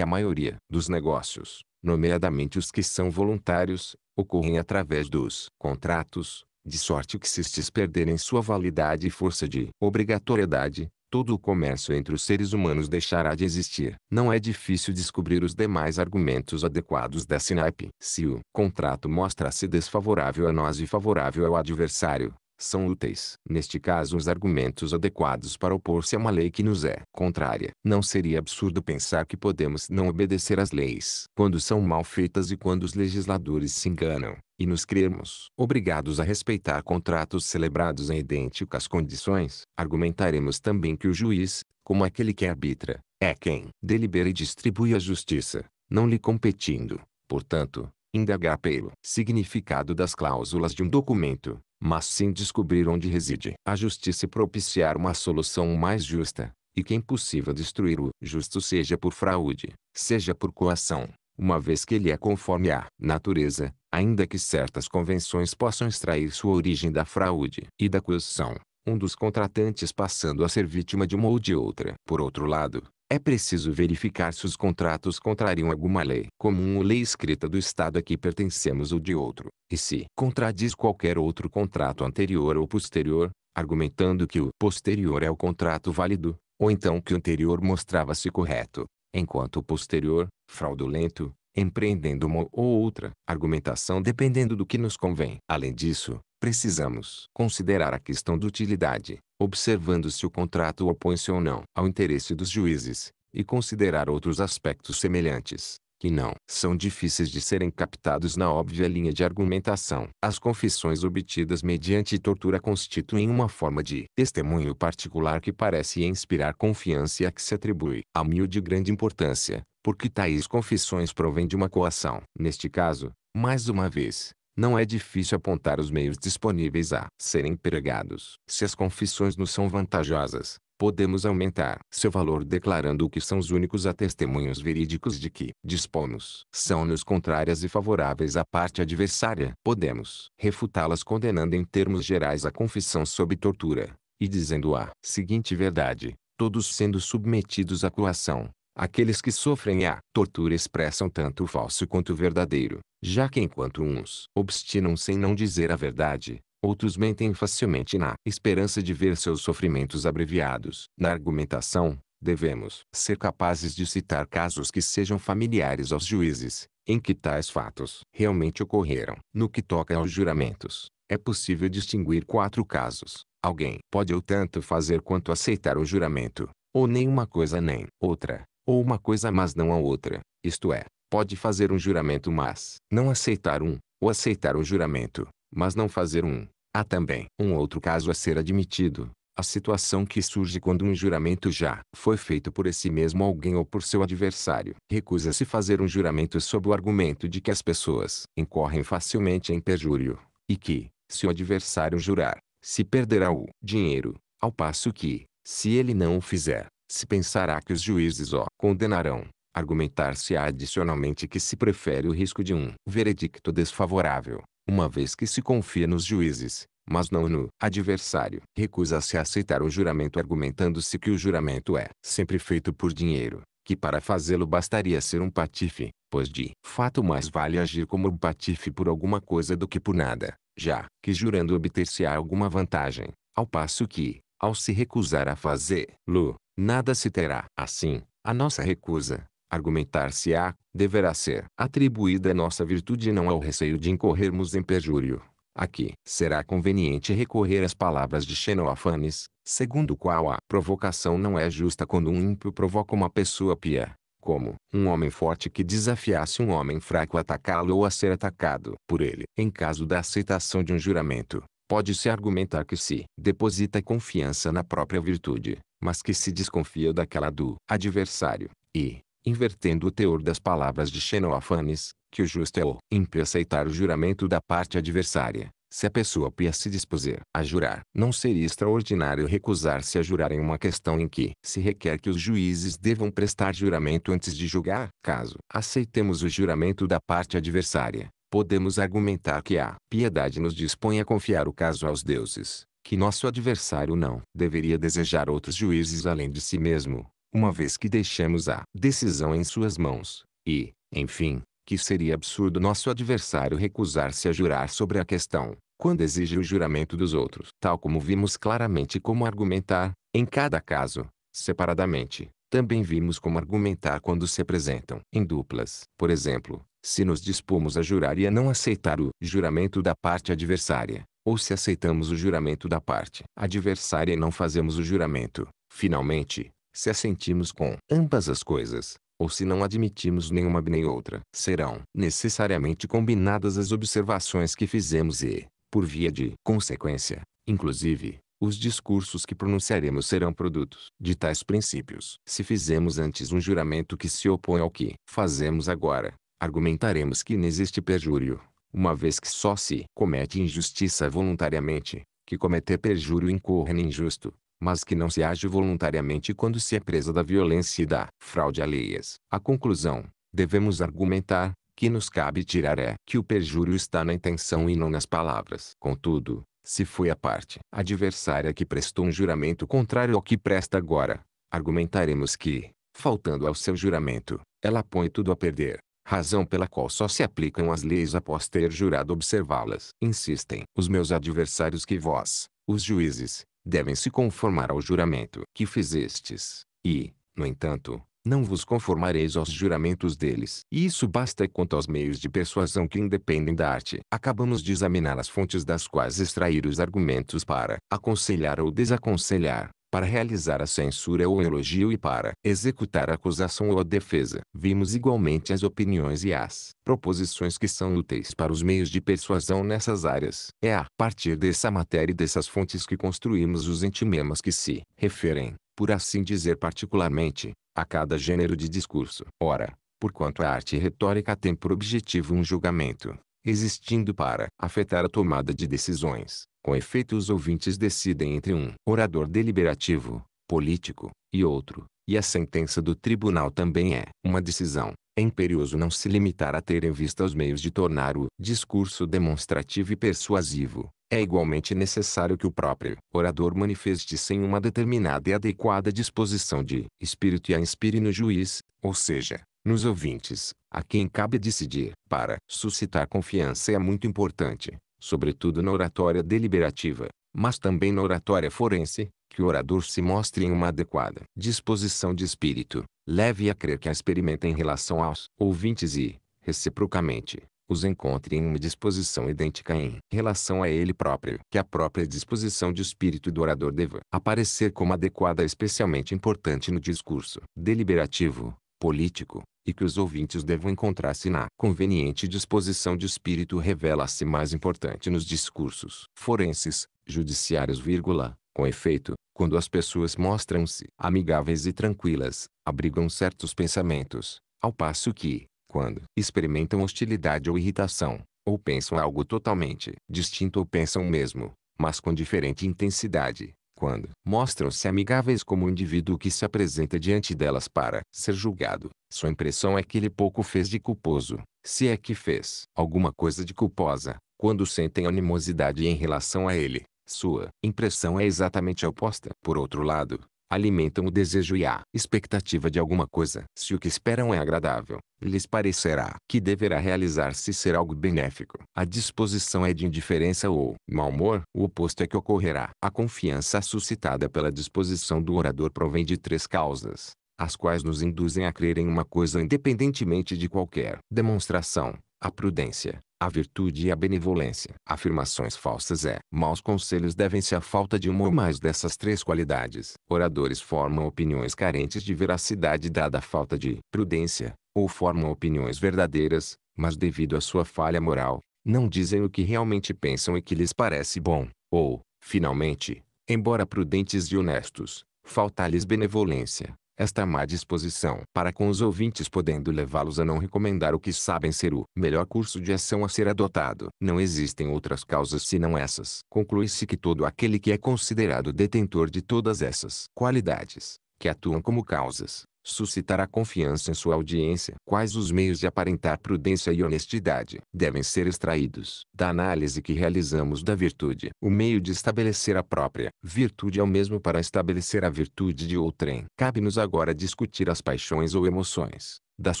a maioria dos negócios, nomeadamente os que são voluntários, ocorrem através dos contratos, de sorte que se estes perderem sua validade e força de obrigatoriedade, todo o comércio entre os seres humanos deixará de existir. Não é difícil descobrir os demais argumentos adequados da SINAP. Se o contrato mostra-se desfavorável a nós e favorável ao adversário, são úteis. Neste caso os argumentos adequados para opor-se a uma lei que nos é contrária. Não seria absurdo pensar que podemos não obedecer às leis quando são mal feitas e quando os legisladores se enganam, e nos crermos obrigados a respeitar contratos celebrados em idênticas condições. Argumentaremos também que o juiz, como aquele que arbitra, é quem delibera e distribui a justiça, não lhe competindo, portanto, indagar pelo significado das cláusulas de um documento, mas sim descobrir onde reside a justiça e propiciar uma solução mais justa, e quem é possível destruir o justo seja por fraude, seja por coação, uma vez que ele é conforme à natureza, ainda que certas convenções possam extrair sua origem da fraude e da coação, um dos contratantes passando a ser vítima de uma ou de outra. Por outro lado, é preciso verificar se os contratos contrariam alguma lei comum ou lei escrita do Estado a que pertencemos ou de outro, e se contradiz qualquer outro contrato anterior ou posterior, argumentando que o posterior é o contrato válido, ou então que o anterior mostrava-se correto, enquanto o posterior, fraudulento, empreendendo uma ou outra argumentação dependendo do que nos convém. Além disso, precisamos considerar a questão de utilidade, observando se o contrato opõe-se ou não ao interesse dos juízes, e considerar outros aspectos semelhantes, que não são difíceis de serem captados na óbvia linha de argumentação. As confissões obtidas mediante tortura constituem uma forma de testemunho particular que parece inspirar confiança e a que se atribui a mil de grande importância, porque tais confissões provêm de uma coação. Neste caso, mais uma vez, não é difícil apontar os meios disponíveis a serem empregados. Se as confissões nos são vantajosas, podemos aumentar seu valor declarando que são os únicos a testemunhos verídicos de que dispomos. São-nos contrárias e favoráveis à parte adversária. Podemos refutá-las condenando em termos gerais a confissão sob tortura, e dizendo a seguinte verdade, todos sendo submetidos à coação, Aqueles que sofrem a tortura expressam tanto o falso quanto o verdadeiro, já que enquanto uns obstinam sem não dizer a verdade, outros mentem facilmente na esperança de ver seus sofrimentos abreviados. Na argumentação, devemos ser capazes de citar casos que sejam familiares aos juízes, em que tais fatos realmente ocorreram. No que toca aos juramentos, é possível distinguir quatro casos. Alguém pode ou tanto fazer quanto aceitar o juramento, ou nenhuma coisa nem outra ou uma coisa mas não a outra, isto é, pode fazer um juramento mas não aceitar um, ou aceitar um juramento, mas não fazer um. Há também um outro caso a ser admitido, a situação que surge quando um juramento já foi feito por esse mesmo alguém ou por seu adversário. Recusa-se fazer um juramento sob o argumento de que as pessoas incorrem facilmente em perjúrio, e que, se o adversário jurar, se perderá o dinheiro, ao passo que, se ele não o fizer, se pensará que os juízes o condenarão, argumentar-se-á adicionalmente que se prefere o risco de um veredicto desfavorável, uma vez que se confia nos juízes, mas não no adversário. Recusa-se a aceitar o juramento argumentando-se que o juramento é sempre feito por dinheiro, que para fazê-lo bastaria ser um patife, pois de fato mais vale agir como um patife por alguma coisa do que por nada, já que jurando obter-se-á alguma vantagem, ao passo que, ao se recusar a fazê lo nada se terá. Assim, a nossa recusa, argumentar-se-á, deverá ser atribuída à nossa virtude e não ao receio de incorrermos em perjúrio. Aqui, será conveniente recorrer às palavras de Xenoafanes, segundo o qual a provocação não é justa quando um ímpio provoca uma pessoa pia, como um homem forte que desafiasse um homem fraco a atacá-lo ou a ser atacado por ele. Em caso da aceitação de um juramento, pode-se argumentar que se deposita confiança na própria virtude, mas que se desconfia daquela do adversário, e, invertendo o teor das palavras de Xenoafanes, que o justo é o ímpio aceitar o juramento da parte adversária, se a pessoa pia se dispuser a jurar, não seria extraordinário recusar-se a jurar em uma questão em que se requer que os juízes devam prestar juramento antes de julgar. Caso aceitemos o juramento da parte adversária, podemos argumentar que a piedade nos dispõe a confiar o caso aos deuses, que nosso adversário não deveria desejar outros juízes além de si mesmo, uma vez que deixamos a decisão em suas mãos, e, enfim, que seria absurdo nosso adversário recusar-se a jurar sobre a questão, quando exige o juramento dos outros. Tal como vimos claramente como argumentar, em cada caso, separadamente, também vimos como argumentar quando se apresentam em duplas. Por exemplo, se nos dispomos a jurar e a não aceitar o juramento da parte adversária, ou se aceitamos o juramento da parte adversária e não fazemos o juramento. Finalmente, se assentimos com ambas as coisas, ou se não admitimos nenhuma nem outra, serão necessariamente combinadas as observações que fizemos e, por via de consequência, inclusive, os discursos que pronunciaremos serão produtos de tais princípios. Se fizemos antes um juramento que se opõe ao que fazemos agora, argumentaremos que não existe perjúrio, uma vez que só se comete injustiça voluntariamente, que cometer perjúrio incorre no injusto, mas que não se age voluntariamente quando se é presa da violência e da fraude alheias. A conclusão, devemos argumentar, que nos cabe tirar é que o perjúrio está na intenção e não nas palavras. Contudo, se foi a parte adversária que prestou um juramento contrário ao que presta agora, argumentaremos que, faltando ao seu juramento, ela põe tudo a perder razão pela qual só se aplicam as leis após ter jurado observá-las. Insistem os meus adversários que vós, os juízes, devem se conformar ao juramento que fizestes, e, no entanto, não vos conformareis aos juramentos deles. E isso basta quanto aos meios de persuasão que independem da arte. Acabamos de examinar as fontes das quais extrair os argumentos para aconselhar ou desaconselhar para realizar a censura ou elogio e para executar a acusação ou a defesa. Vimos igualmente as opiniões e as proposições que são úteis para os meios de persuasão nessas áreas. É a partir dessa matéria e dessas fontes que construímos os entimemas que se referem, por assim dizer particularmente, a cada gênero de discurso. Ora, porquanto a arte retórica tem por objetivo um julgamento, existindo para afetar a tomada de decisões, com efeito, os ouvintes decidem entre um orador deliberativo, político, e outro, e a sentença do tribunal também é uma decisão. É imperioso não se limitar a ter em vista os meios de tornar o discurso demonstrativo e persuasivo. É igualmente necessário que o próprio orador manifeste-se uma determinada e adequada disposição de espírito e a inspire no juiz, ou seja, nos ouvintes, a quem cabe decidir. Para suscitar confiança é muito importante sobretudo na oratória deliberativa, mas também na oratória forense, que o orador se mostre em uma adequada disposição de espírito, leve a crer que a experimenta em relação aos ouvintes e, reciprocamente, os encontre em uma disposição idêntica em relação a ele próprio. Que a própria disposição de espírito do orador deva aparecer como adequada especialmente importante no discurso deliberativo, político, e que os ouvintes devam encontrar-se na conveniente disposição de espírito revela-se mais importante nos discursos forenses, judiciários, vírgula, com efeito, quando as pessoas mostram-se amigáveis e tranquilas, abrigam certos pensamentos, ao passo que, quando experimentam hostilidade ou irritação, ou pensam algo totalmente distinto ou pensam mesmo, mas com diferente intensidade, quando mostram-se amigáveis como o indivíduo que se apresenta diante delas para ser julgado. Sua impressão é que ele pouco fez de culposo, se é que fez alguma coisa de culposa, quando sentem animosidade em relação a ele. Sua impressão é exatamente a oposta. Por outro lado, alimentam o desejo e a expectativa de alguma coisa. Se o que esperam é agradável, lhes parecerá que deverá realizar-se ser algo benéfico. A disposição é de indiferença ou mau humor. O oposto é que ocorrerá. A confiança suscitada pela disposição do orador provém de três causas, as quais nos induzem a crer em uma coisa independentemente de qualquer demonstração. A prudência, a virtude e a benevolência. Afirmações falsas é. Maus conselhos devem-se à falta de uma ou mais dessas três qualidades. Oradores formam opiniões carentes de veracidade dada a falta de prudência, ou formam opiniões verdadeiras, mas devido à sua falha moral, não dizem o que realmente pensam e que lhes parece bom. Ou, finalmente, embora prudentes e honestos, falta-lhes benevolência, esta má disposição para com os ouvintes podendo levá-los a não recomendar o que sabem ser o melhor curso de ação a ser adotado. Não existem outras causas senão essas. Conclui-se que todo aquele que é considerado detentor de todas essas qualidades, que atuam como causas, suscitar a confiança em sua audiência. Quais os meios de aparentar prudência e honestidade devem ser extraídos da análise que realizamos da virtude? O meio de estabelecer a própria virtude é o mesmo para estabelecer a virtude de outrem. Cabe-nos agora discutir as paixões ou emoções das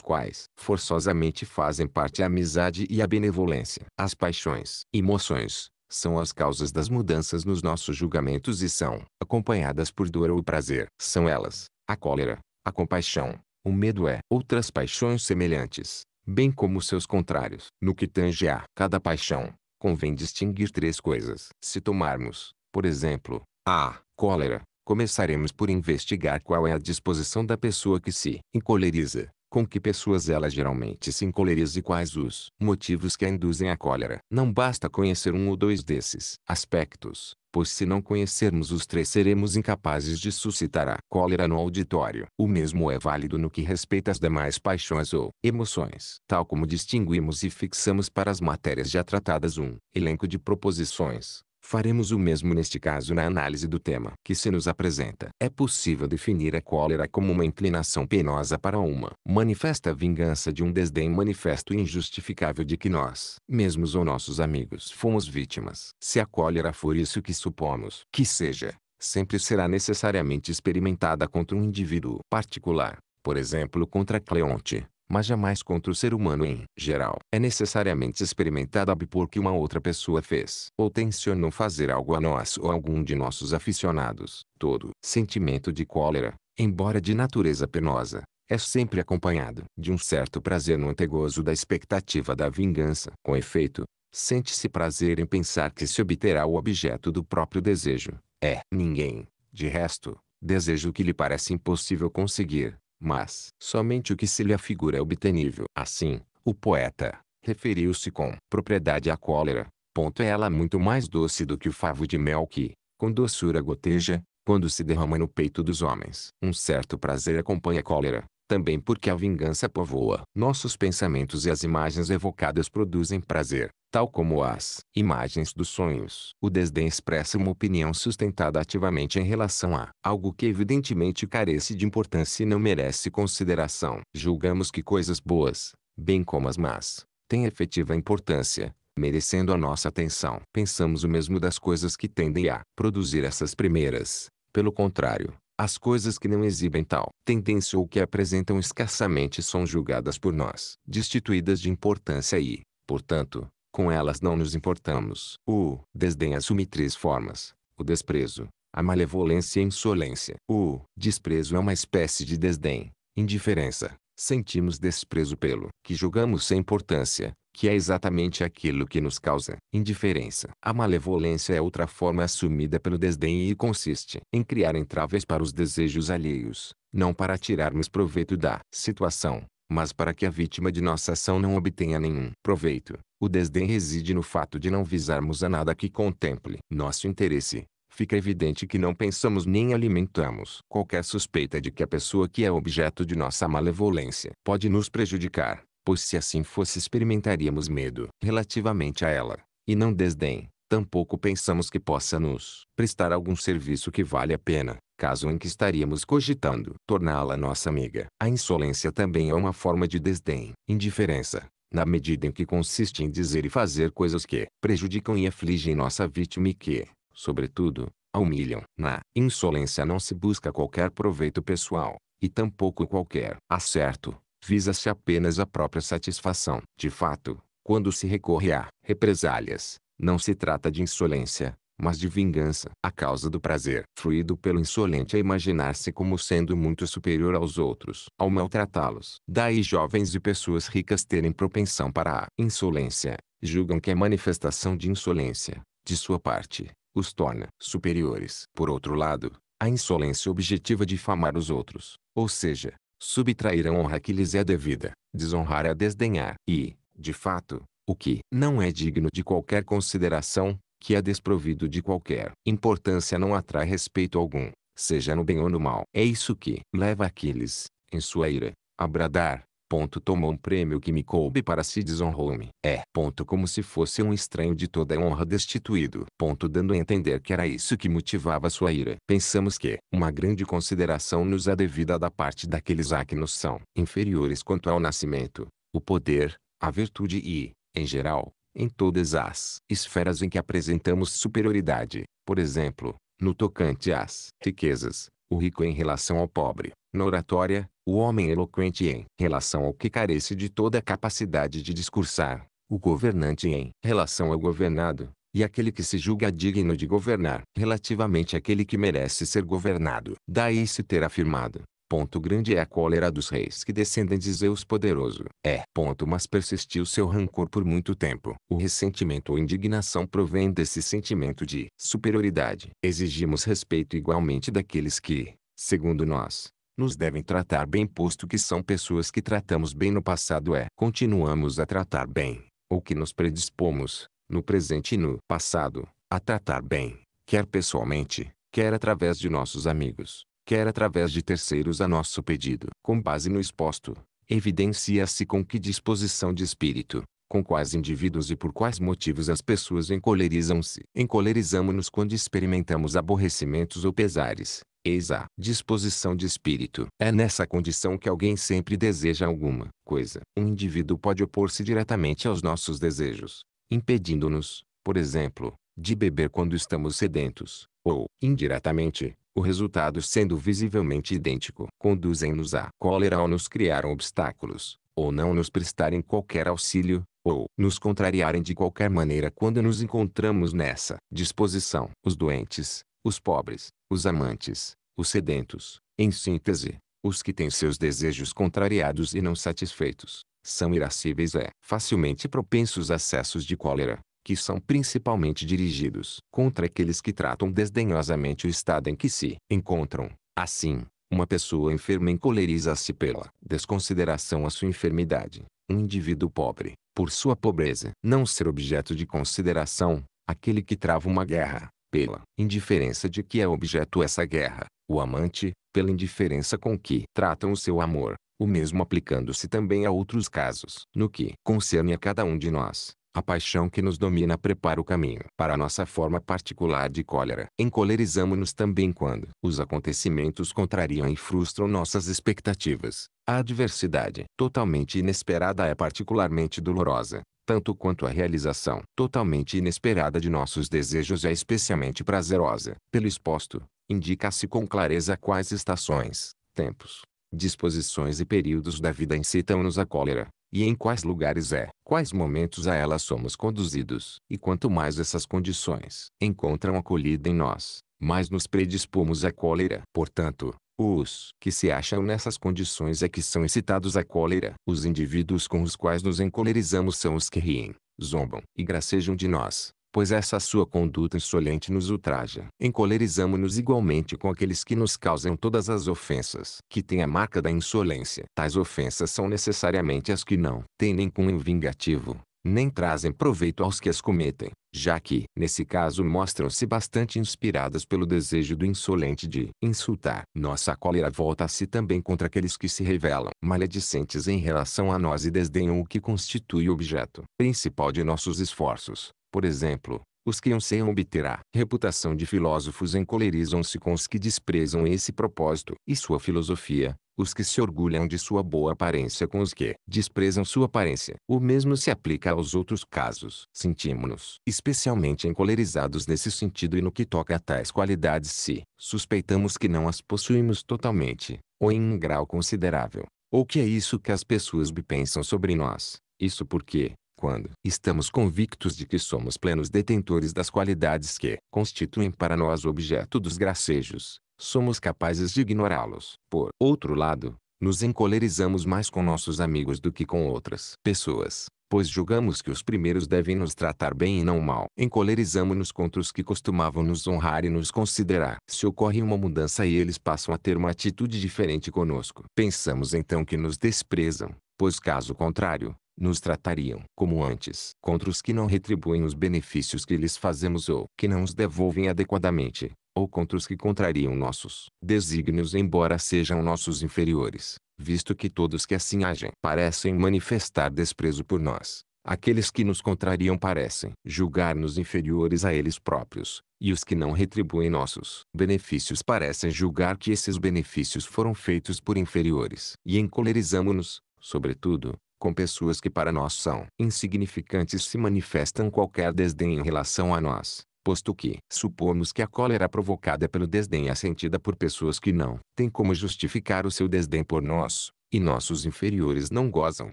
quais forçosamente fazem parte a amizade e a benevolência. As paixões, emoções, são as causas das mudanças nos nossos julgamentos e são acompanhadas por dor ou prazer. São elas, a cólera, a compaixão, o medo é outras paixões semelhantes, bem como seus contrários. No que tange a cada paixão, convém distinguir três coisas. Se tomarmos, por exemplo, a cólera, começaremos por investigar qual é a disposição da pessoa que se encoleriza, com que pessoas ela geralmente se encoleriza e quais os motivos que a induzem à cólera. Não basta conhecer um ou dois desses aspectos, pois se não conhecermos os três seremos incapazes de suscitar a cólera no auditório. O mesmo é válido no que respeita às demais paixões ou emoções. Tal como distinguimos e fixamos para as matérias já tratadas um elenco de proposições, Faremos o mesmo neste caso na análise do tema que se nos apresenta. É possível definir a cólera como uma inclinação penosa para uma manifesta vingança de um desdém manifesto e injustificável de que nós, mesmos ou nossos amigos, fomos vítimas. Se a cólera for isso que supomos que seja, sempre será necessariamente experimentada contra um indivíduo particular, por exemplo contra Cleonte, mas jamais contra o ser humano em geral. É necessariamente experimentada porque uma outra pessoa fez ou tencionou fazer algo a nós ou a algum de nossos aficionados. Todo sentimento de cólera, embora de natureza penosa, é sempre acompanhado de um certo prazer no antegozo da expectativa da vingança. Com efeito, sente-se prazer em pensar que se obterá o objeto do próprio desejo. É ninguém, de resto, desejo que lhe parece impossível conseguir, mas somente o que se lhe afigura é obtenível. Assim, o poeta referiu-se com propriedade à cólera, ponto ela é muito mais doce do que o favo de mel que, com doçura goteja, quando se derrama no peito dos homens. Um certo prazer acompanha a cólera, também porque a vingança povoa. Nossos pensamentos e as imagens evocadas produzem prazer, tal como as imagens dos sonhos. O desdém expressa uma opinião sustentada ativamente em relação a algo que evidentemente carece de importância e não merece consideração. Julgamos que coisas boas, bem como as más, têm efetiva importância, merecendo a nossa atenção. Pensamos o mesmo das coisas que tendem a produzir essas primeiras. Pelo contrário, as coisas que não exibem tal tendência ou que apresentam escassamente são julgadas por nós, destituídas de importância e, portanto, com elas não nos importamos. O desdém assume três formas: o desprezo, a malevolência e a insolência. O desprezo é uma espécie de desdém, indiferença. Sentimos desprezo pelo que julgamos sem importância, que é exatamente aquilo que nos causa indiferença. A malevolência é outra forma assumida pelo desdém e consiste em criar entraves para os desejos alheios, não para tirarmos proveito da situação, mas para que a vítima de nossa ação não obtenha nenhum proveito. O desdém reside no fato de não visarmos a nada que contemple nosso interesse, fica evidente que não pensamos nem alimentamos qualquer suspeita de que a pessoa que é objeto de nossa malevolência pode nos prejudicar pois se assim fosse experimentaríamos medo relativamente a ela, e não desdém. Tampouco pensamos que possa nos prestar algum serviço que vale a pena, caso em que estaríamos cogitando torná-la nossa amiga. A insolência também é uma forma de desdém, indiferença, na medida em que consiste em dizer e fazer coisas que prejudicam e afligem nossa vítima e que, sobretudo, a humilham. Na insolência não se busca qualquer proveito pessoal, e tampouco qualquer acerto visa-se apenas a própria satisfação. De fato, quando se recorre a represálias, não se trata de insolência, mas de vingança. A causa do prazer, fruído pelo insolente é imaginar-se como sendo muito superior aos outros, ao maltratá-los. Daí jovens e pessoas ricas terem propensão para a insolência, julgam que a manifestação de insolência, de sua parte, os torna superiores. Por outro lado, a insolência objetiva difamar os outros, ou seja, subtrair a honra que lhes é devida, desonrar é desdenhar. E, de fato, o que não é digno de qualquer consideração, que é desprovido de qualquer importância não atrai respeito algum, seja no bem ou no mal. É isso que leva aqueles, em sua ira, a bradar, Ponto tomou um prêmio que me coube para si desonrou-me. É. Ponto como se fosse um estranho de toda a honra destituído. Ponto dando a entender que era isso que motivava sua ira. Pensamos que uma grande consideração nos é devida da parte daqueles a que nos são inferiores quanto ao nascimento, o poder, a virtude e, em geral, em todas as esferas em que apresentamos superioridade. Por exemplo, no tocante às riquezas, o rico em relação ao pobre, na oratória, o homem eloquente em relação ao que carece de toda capacidade de discursar, o governante em relação ao governado, e aquele que se julga digno de governar relativamente àquele que merece ser governado. Daí se ter afirmado. Ponto grande é a cólera dos reis que descendem de Zeus poderoso. É. Ponto mas persistiu seu rancor por muito tempo. O ressentimento ou indignação provém desse sentimento de superioridade. Exigimos respeito igualmente daqueles que, segundo nós, nos devem tratar bem posto que são pessoas que tratamos bem no passado é. Continuamos a tratar bem, ou que nos predispomos, no presente e no passado, a tratar bem, quer pessoalmente, quer através de nossos amigos, quer através de terceiros a nosso pedido. Com base no exposto, evidencia-se com que disposição de espírito, com quais indivíduos e por quais motivos as pessoas encolerizam-se. encolerizamos nos quando experimentamos aborrecimentos ou pesares, Eis a disposição de espírito. É nessa condição que alguém sempre deseja alguma coisa. Um indivíduo pode opor-se diretamente aos nossos desejos, impedindo-nos, por exemplo, de beber quando estamos sedentos, ou, indiretamente, o resultado sendo visivelmente idêntico. Conduzem-nos à cólera ou nos criaram obstáculos, ou não nos prestarem qualquer auxílio, ou nos contrariarem de qualquer maneira quando nos encontramos nessa disposição. Os doentes, os pobres, os amantes, os sedentos, em síntese, os que têm seus desejos contrariados e não satisfeitos, são irascíveis e facilmente propensos a acessos de cólera, que são principalmente dirigidos contra aqueles que tratam desdenhosamente o estado em que se encontram. Assim, uma pessoa enferma encoleriza-se pela desconsideração à sua enfermidade. Um indivíduo pobre, por sua pobreza, não ser objeto de consideração, aquele que trava uma guerra, pela indiferença de que é objeto essa guerra, o amante, pela indiferença com que tratam o seu amor, o mesmo aplicando-se também a outros casos. No que concerne a cada um de nós, a paixão que nos domina prepara o caminho para a nossa forma particular de cólera. Encolerizamos-nos também quando os acontecimentos contrariam e frustram nossas expectativas. A adversidade totalmente inesperada é particularmente dolorosa, tanto quanto a realização totalmente inesperada de nossos desejos é especialmente prazerosa. Pelo exposto, indica-se com clareza quais estações, tempos, disposições e períodos da vida incitam-nos à cólera, e em quais lugares é, quais momentos a ela somos conduzidos. E quanto mais essas condições encontram acolhida em nós, mas nos predispomos à cólera. Portanto, os que se acham nessas condições é que são excitados à cólera. Os indivíduos com os quais nos encolerizamos são os que riem, zombam e gracejam de nós, pois essa sua conduta insolente nos ultraja. Encolerizamos-nos igualmente com aqueles que nos causam todas as ofensas que têm a marca da insolência. Tais ofensas são necessariamente as que não têm nem cunho vingativo, nem trazem proveito aos que as cometem já que, nesse caso, mostram-se bastante inspiradas pelo desejo do insolente de insultar. Nossa cólera volta-se também contra aqueles que se revelam maledicentes em relação a nós e desdenham o que constitui o objeto principal de nossos esforços. Por exemplo, os que anseiam obter a reputação de filósofos encolerizam-se com os que desprezam esse propósito e sua filosofia, os que se orgulham de sua boa aparência com os que desprezam sua aparência. O mesmo se aplica aos outros casos. Sentimos-nos especialmente encolerizados nesse sentido e no que toca a tais qualidades se suspeitamos que não as possuímos totalmente, ou em um grau considerável. Ou que é isso que as pessoas pensam sobre nós. Isso porque, quando estamos convictos de que somos plenos detentores das qualidades que constituem para nós o objeto dos gracejos, somos capazes de ignorá-los. Por outro lado, nos encolerizamos mais com nossos amigos do que com outras pessoas, pois julgamos que os primeiros devem nos tratar bem e não mal. Encolerizamos-nos contra os que costumavam nos honrar e nos considerar. Se ocorre uma mudança e eles passam a ter uma atitude diferente conosco. Pensamos então que nos desprezam, pois caso contrário, nos tratariam como antes. Contra os que não retribuem os benefícios que lhes fazemos ou que não os devolvem adequadamente, ou contra os que contrariam nossos desígnios embora sejam nossos inferiores, visto que todos que assim agem parecem manifestar desprezo por nós. Aqueles que nos contrariam parecem julgar-nos inferiores a eles próprios, e os que não retribuem nossos benefícios parecem julgar que esses benefícios foram feitos por inferiores. E encolerizamo-nos, sobretudo, com pessoas que para nós são insignificantes se manifestam qualquer desdém em relação a nós posto que supomos que a cólera provocada pelo desdém é sentida por pessoas que não têm como justificar o seu desdém por nós, e nossos inferiores não gozam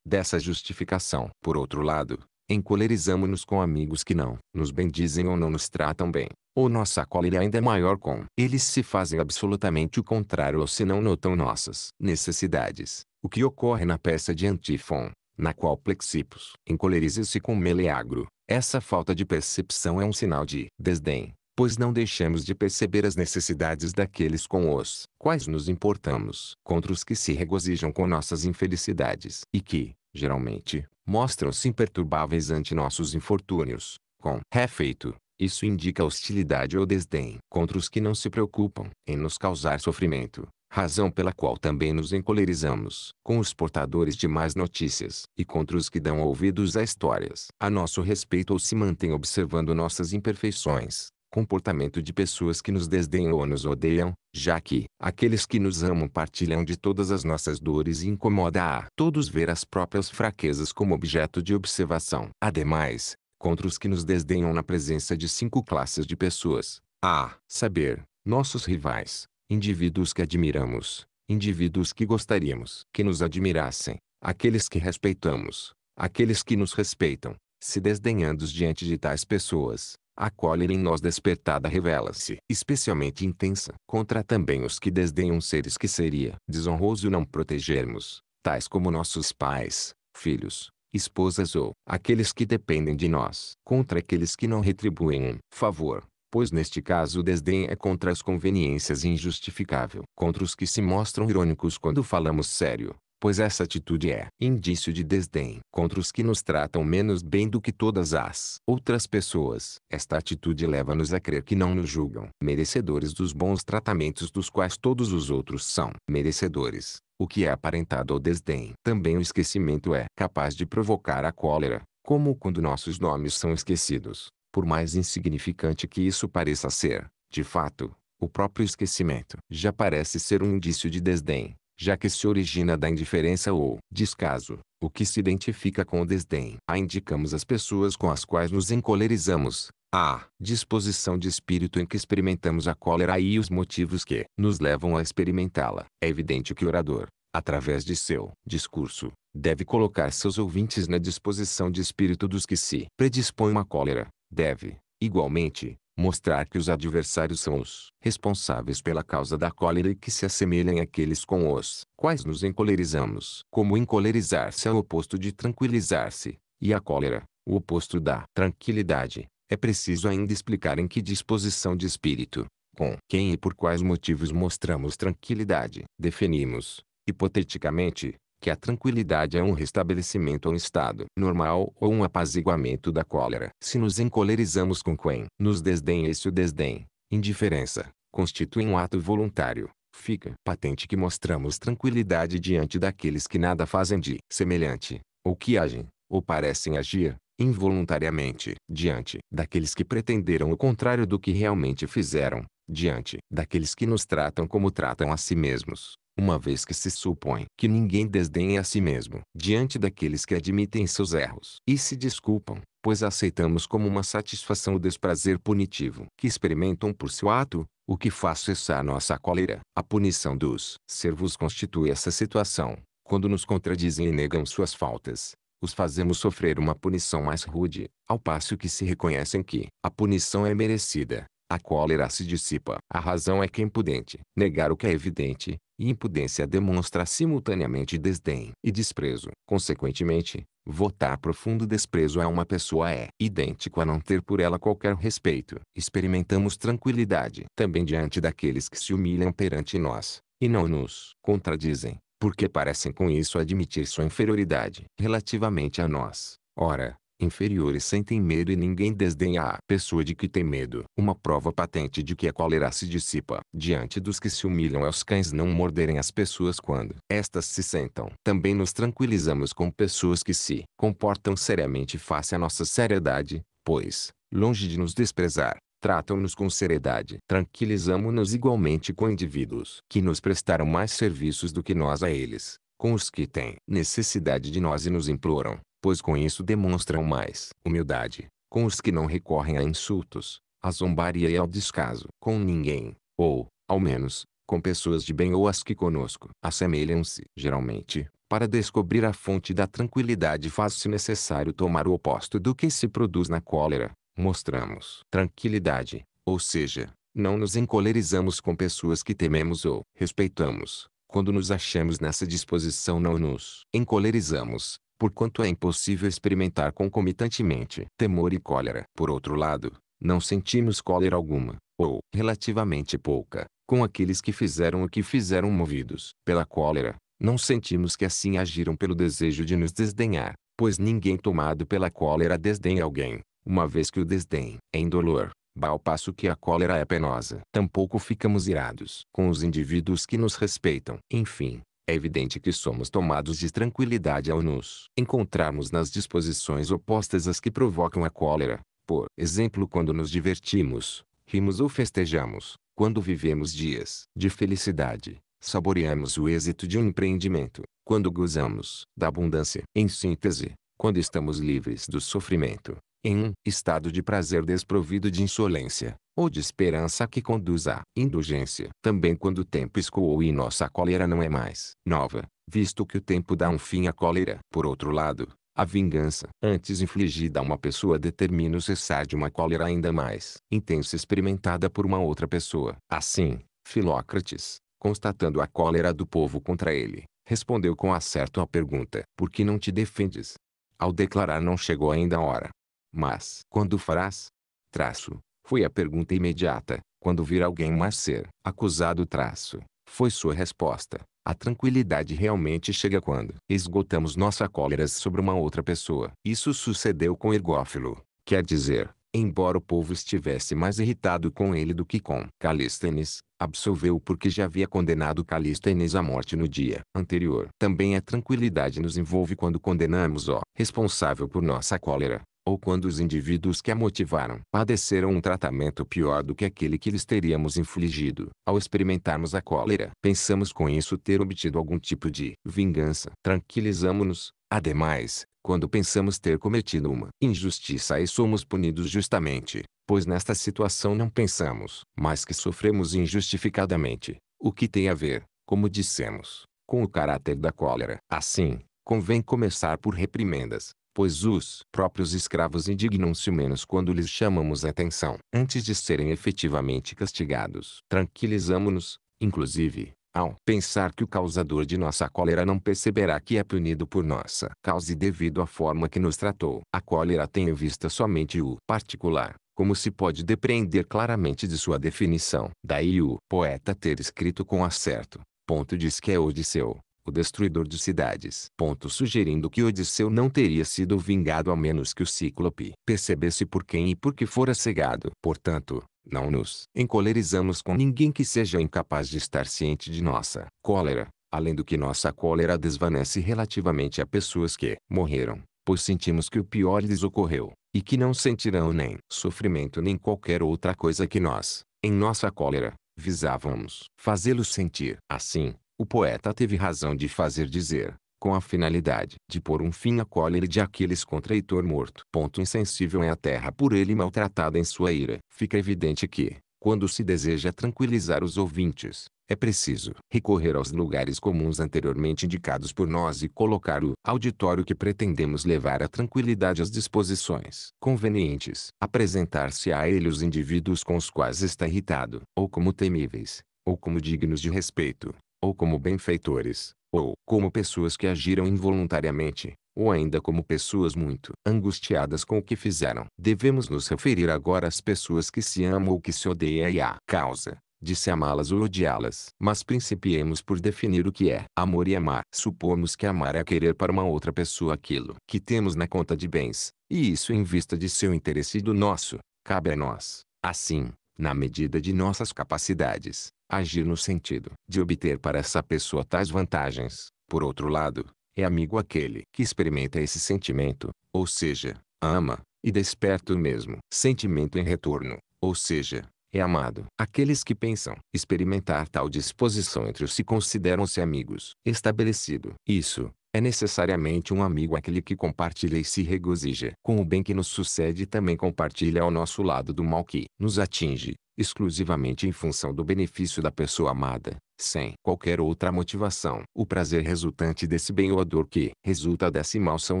dessa justificação. Por outro lado, encolerizamos-nos com amigos que não nos bendizem ou não nos tratam bem, ou nossa cólera ainda é maior com eles se fazem absolutamente o contrário ou se não notam nossas necessidades, o que ocorre na peça de Antífon, na qual Plexipos encoleriza-se com Meleagro, essa falta de percepção é um sinal de desdém, pois não deixamos de perceber as necessidades daqueles com os quais nos importamos, contra os que se regozijam com nossas infelicidades e que, geralmente, mostram-se imperturbáveis ante nossos infortúnios. Com refeito, isso indica hostilidade ou desdém contra os que não se preocupam em nos causar sofrimento, razão pela qual também nos encolerizamos com os portadores de más notícias e contra os que dão ouvidos a histórias a nosso respeito ou se mantêm observando nossas imperfeições, comportamento de pessoas que nos desdenham ou nos odeiam, já que aqueles que nos amam partilham de todas as nossas dores e incomoda a todos ver as próprias fraquezas como objeto de observação. Ademais, contra os que nos desdenham na presença de cinco classes de pessoas, a saber, nossos rivais, indivíduos que admiramos, indivíduos que gostaríamos que nos admirassem, aqueles que respeitamos, aqueles que nos respeitam, se desdenhando diante de tais pessoas, a cólera em nós despertada revela-se especialmente intensa contra também os que desdenham seres que seria desonroso não protegermos, tais como nossos pais, filhos, esposas ou aqueles que dependem de nós, contra aqueles que não retribuem um favor pois neste caso o desdém é contra as conveniências injustificável, contra os que se mostram irônicos quando falamos sério, pois essa atitude é indício de desdém contra os que nos tratam menos bem do que todas as outras pessoas. Esta atitude leva-nos a crer que não nos julgam merecedores dos bons tratamentos dos quais todos os outros são merecedores. O que é aparentado ao desdém. Também o esquecimento é capaz de provocar a cólera, como quando nossos nomes são esquecidos, por mais insignificante que isso pareça ser, de fato, o próprio esquecimento já parece ser um indício de desdém, já que se origina da indiferença ou descaso, o que se identifica com o desdém. A indicamos as pessoas com as quais nos encolerizamos, a disposição de espírito em que experimentamos a cólera e os motivos que nos levam a experimentá-la. É evidente que o orador, através de seu discurso, deve colocar seus ouvintes na disposição de espírito dos que se predispõem à cólera, deve, igualmente, mostrar que os adversários são os responsáveis pela causa da cólera e que se assemelham àqueles com os quais nos encolerizamos. Como encolerizar-se é o oposto de tranquilizar-se, e a cólera, o oposto da tranquilidade, é preciso ainda explicar em que disposição de espírito, com quem e por quais motivos mostramos tranquilidade. Definimos, hipoteticamente, que a tranquilidade é um restabelecimento a um estado normal ou um apaziguamento da cólera. Se nos encolerizamos com quem nos desdenha esse o desdém, indiferença, constitui um ato voluntário. Fica patente que mostramos tranquilidade diante daqueles que nada fazem de semelhante, ou que agem, ou parecem agir, involuntariamente, diante daqueles que pretenderam o contrário do que realmente fizeram, diante daqueles que nos tratam como tratam a si mesmos, uma vez que se supõe que ninguém desdenha a si mesmo diante daqueles que admitem seus erros e se desculpam, pois aceitamos como uma satisfação o desprazer punitivo que experimentam por seu ato, o que faz cessar nossa cólera. A punição dos servos constitui essa situação. Quando nos contradizem e negam suas faltas, os fazemos sofrer uma punição mais rude, ao passo que se reconhecem que a punição é merecida. A cólera se dissipa. A razão é que é impudente negar o que é evidente, e impudência demonstra simultaneamente desdém e desprezo. Consequentemente, votar profundo desprezo a uma pessoa é idêntico a não ter por ela qualquer respeito. Experimentamos tranquilidade também diante daqueles que se humilham perante nós, e não nos contradizem, porque parecem com isso admitir sua inferioridade relativamente a nós. Ora, inferiores sentem medo e ninguém desdenha a pessoa de que tem medo. Uma prova patente de que a cólera se dissipa diante dos que se humilham é os cães não morderem as pessoas quando estas se sentam. Também nos tranquilizamos com pessoas que se comportam seriamente face à nossa seriedade, pois, longe de nos desprezar, tratam-nos com seriedade. Tranquilizamo-nos igualmente com indivíduos que nos prestaram mais serviços do que nós a eles, com os que têm necessidade de nós e nos imploram pois com isso demonstram mais humildade, com os que não recorrem a insultos, a zombaria e ao descaso com ninguém, ou, ao menos, com pessoas de bem ou as que conosco assemelham-se. Geralmente, para descobrir a fonte da tranquilidade faz-se necessário tomar o oposto do que se produz na cólera. Mostramos tranquilidade, ou seja, não nos encolerizamos com pessoas que tememos ou respeitamos. Quando nos achamos nessa disposição não nos encolerizamos, porquanto é impossível experimentar concomitantemente temor e cólera. Por outro lado, não sentimos cólera alguma, ou relativamente pouca, com aqueles que fizeram o que fizeram movidos pela cólera. Não sentimos que assim agiram pelo desejo de nos desdenhar, pois ninguém tomado pela cólera desdenha alguém, uma vez que o desdém é indolor, ao passo que a cólera é penosa. Tampouco ficamos irados com os indivíduos que nos respeitam. Enfim, é evidente que somos tomados de tranquilidade ao nos encontrarmos nas disposições opostas às que provocam a cólera. Por exemplo, quando nos divertimos, rimos ou festejamos, quando vivemos dias de felicidade, saboreamos o êxito de um empreendimento, quando gozamos da abundância. Em síntese, quando estamos livres do sofrimento, em um estado de prazer desprovido de insolência, ou de esperança que conduz à indulgência. Também quando o tempo escoou e nossa cólera não é mais nova, visto que o tempo dá um fim à cólera. Por outro lado, a vingança, antes infligida a uma pessoa, determina o cessar de uma cólera ainda mais intensa experimentada por uma outra pessoa. Assim, Filócrates, constatando a cólera do povo contra ele, respondeu com acerto à pergunta: Por que não te defendes? Ao declarar não chegou ainda a hora. Mas, quando farás? Traço, foi a pergunta imediata, quando vir alguém mais ser acusado traço. Foi sua resposta. A tranquilidade realmente chega quando esgotamos nossa cólera sobre uma outra pessoa. Isso sucedeu com Ergófilo, quer dizer, embora o povo estivesse mais irritado com ele do que com Calístenes, absolveu porque já havia condenado Calístenes à morte no dia anterior. Também a tranquilidade nos envolve quando condenamos o responsável por nossa cólera, ou quando os indivíduos que a motivaram padeceram um tratamento pior do que aquele que lhes teríamos infligido. Ao experimentarmos a cólera, pensamos com isso ter obtido algum tipo de vingança. Tranquilizamo-nos, ademais, quando pensamos ter cometido uma injustiça e somos punidos justamente, pois nesta situação não pensamos, mas que sofremos injustificadamente, o que tem a ver, como dissemos, com o caráter da cólera. Assim, convém começar por reprimendas, pois os próprios escravos indignam-se menos quando lhes chamamos a atenção. Antes de serem efetivamente castigados, tranquilizamo-nos, inclusive, ao pensar que o causador de nossa cólera não perceberá que é punido por nossa causa e devido à forma que nos tratou. A cólera tem em vista somente o particular, como se pode depreender claramente de sua definição. Daí o poeta ter escrito com acerto, ponto diz que é Odisseu, o destruidor de cidades. Ponto sugerindo que Odisseu não teria sido vingado a menos que o Cíclope percebesse por quem e por que fora cegado. Portanto, não nos encolerizamos com ninguém que seja incapaz de estar ciente de nossa cólera, além do que nossa cólera desvanece relativamente a pessoas que morreram, pois sentimos que o pior lhes ocorreu, e que não sentirão nem sofrimento nem qualquer outra coisa que nós, em nossa cólera, visávamos fazê-los sentir. Assim, o poeta teve razão de fazer dizer, com a finalidade de pôr um fim à cólera de Aquiles contra Heitor morto. Ponto insensível é a terra por ele maltratada em sua ira. Fica evidente que, quando se deseja tranquilizar os ouvintes, é preciso recorrer aos lugares comuns anteriormente indicados por nós e colocar o auditório que pretendemos levar à tranquilidade às disposições convenientes. Apresentar-se a ele os indivíduos com os quais está irritado, ou como temíveis, ou como dignos de respeito, ou como benfeitores, ou como pessoas que agiram involuntariamente, ou ainda como pessoas muito angustiadas com o que fizeram. Devemos nos referir agora às pessoas que se amam ou que se odeiam e à causa de se amá-las ou odiá-las. Mas principiemos por definir o que é amor e amar. Supomos que amar é querer para uma outra pessoa aquilo que temos na conta de bens, e isso em vista de seu interesse e do nosso, cabe a nós, assim, na medida de nossas capacidades, agir no sentido de obter para essa pessoa tais vantagens. Por outro lado, é amigo aquele que experimenta esse sentimento, ou seja, ama, e desperta o mesmo sentimento em retorno, ou seja, é amado. Aqueles que pensam experimentar tal disposição entre os se consideram-se amigos. Estabelecido isso, é necessariamente um amigo aquele que compartilha e se regozija com o bem que nos sucede e também compartilha ao nosso lado do mal que nos atinge exclusivamente em função do benefício da pessoa amada, sem qualquer outra motivação. O prazer resultante desse bem ou a dor que resulta desse mal são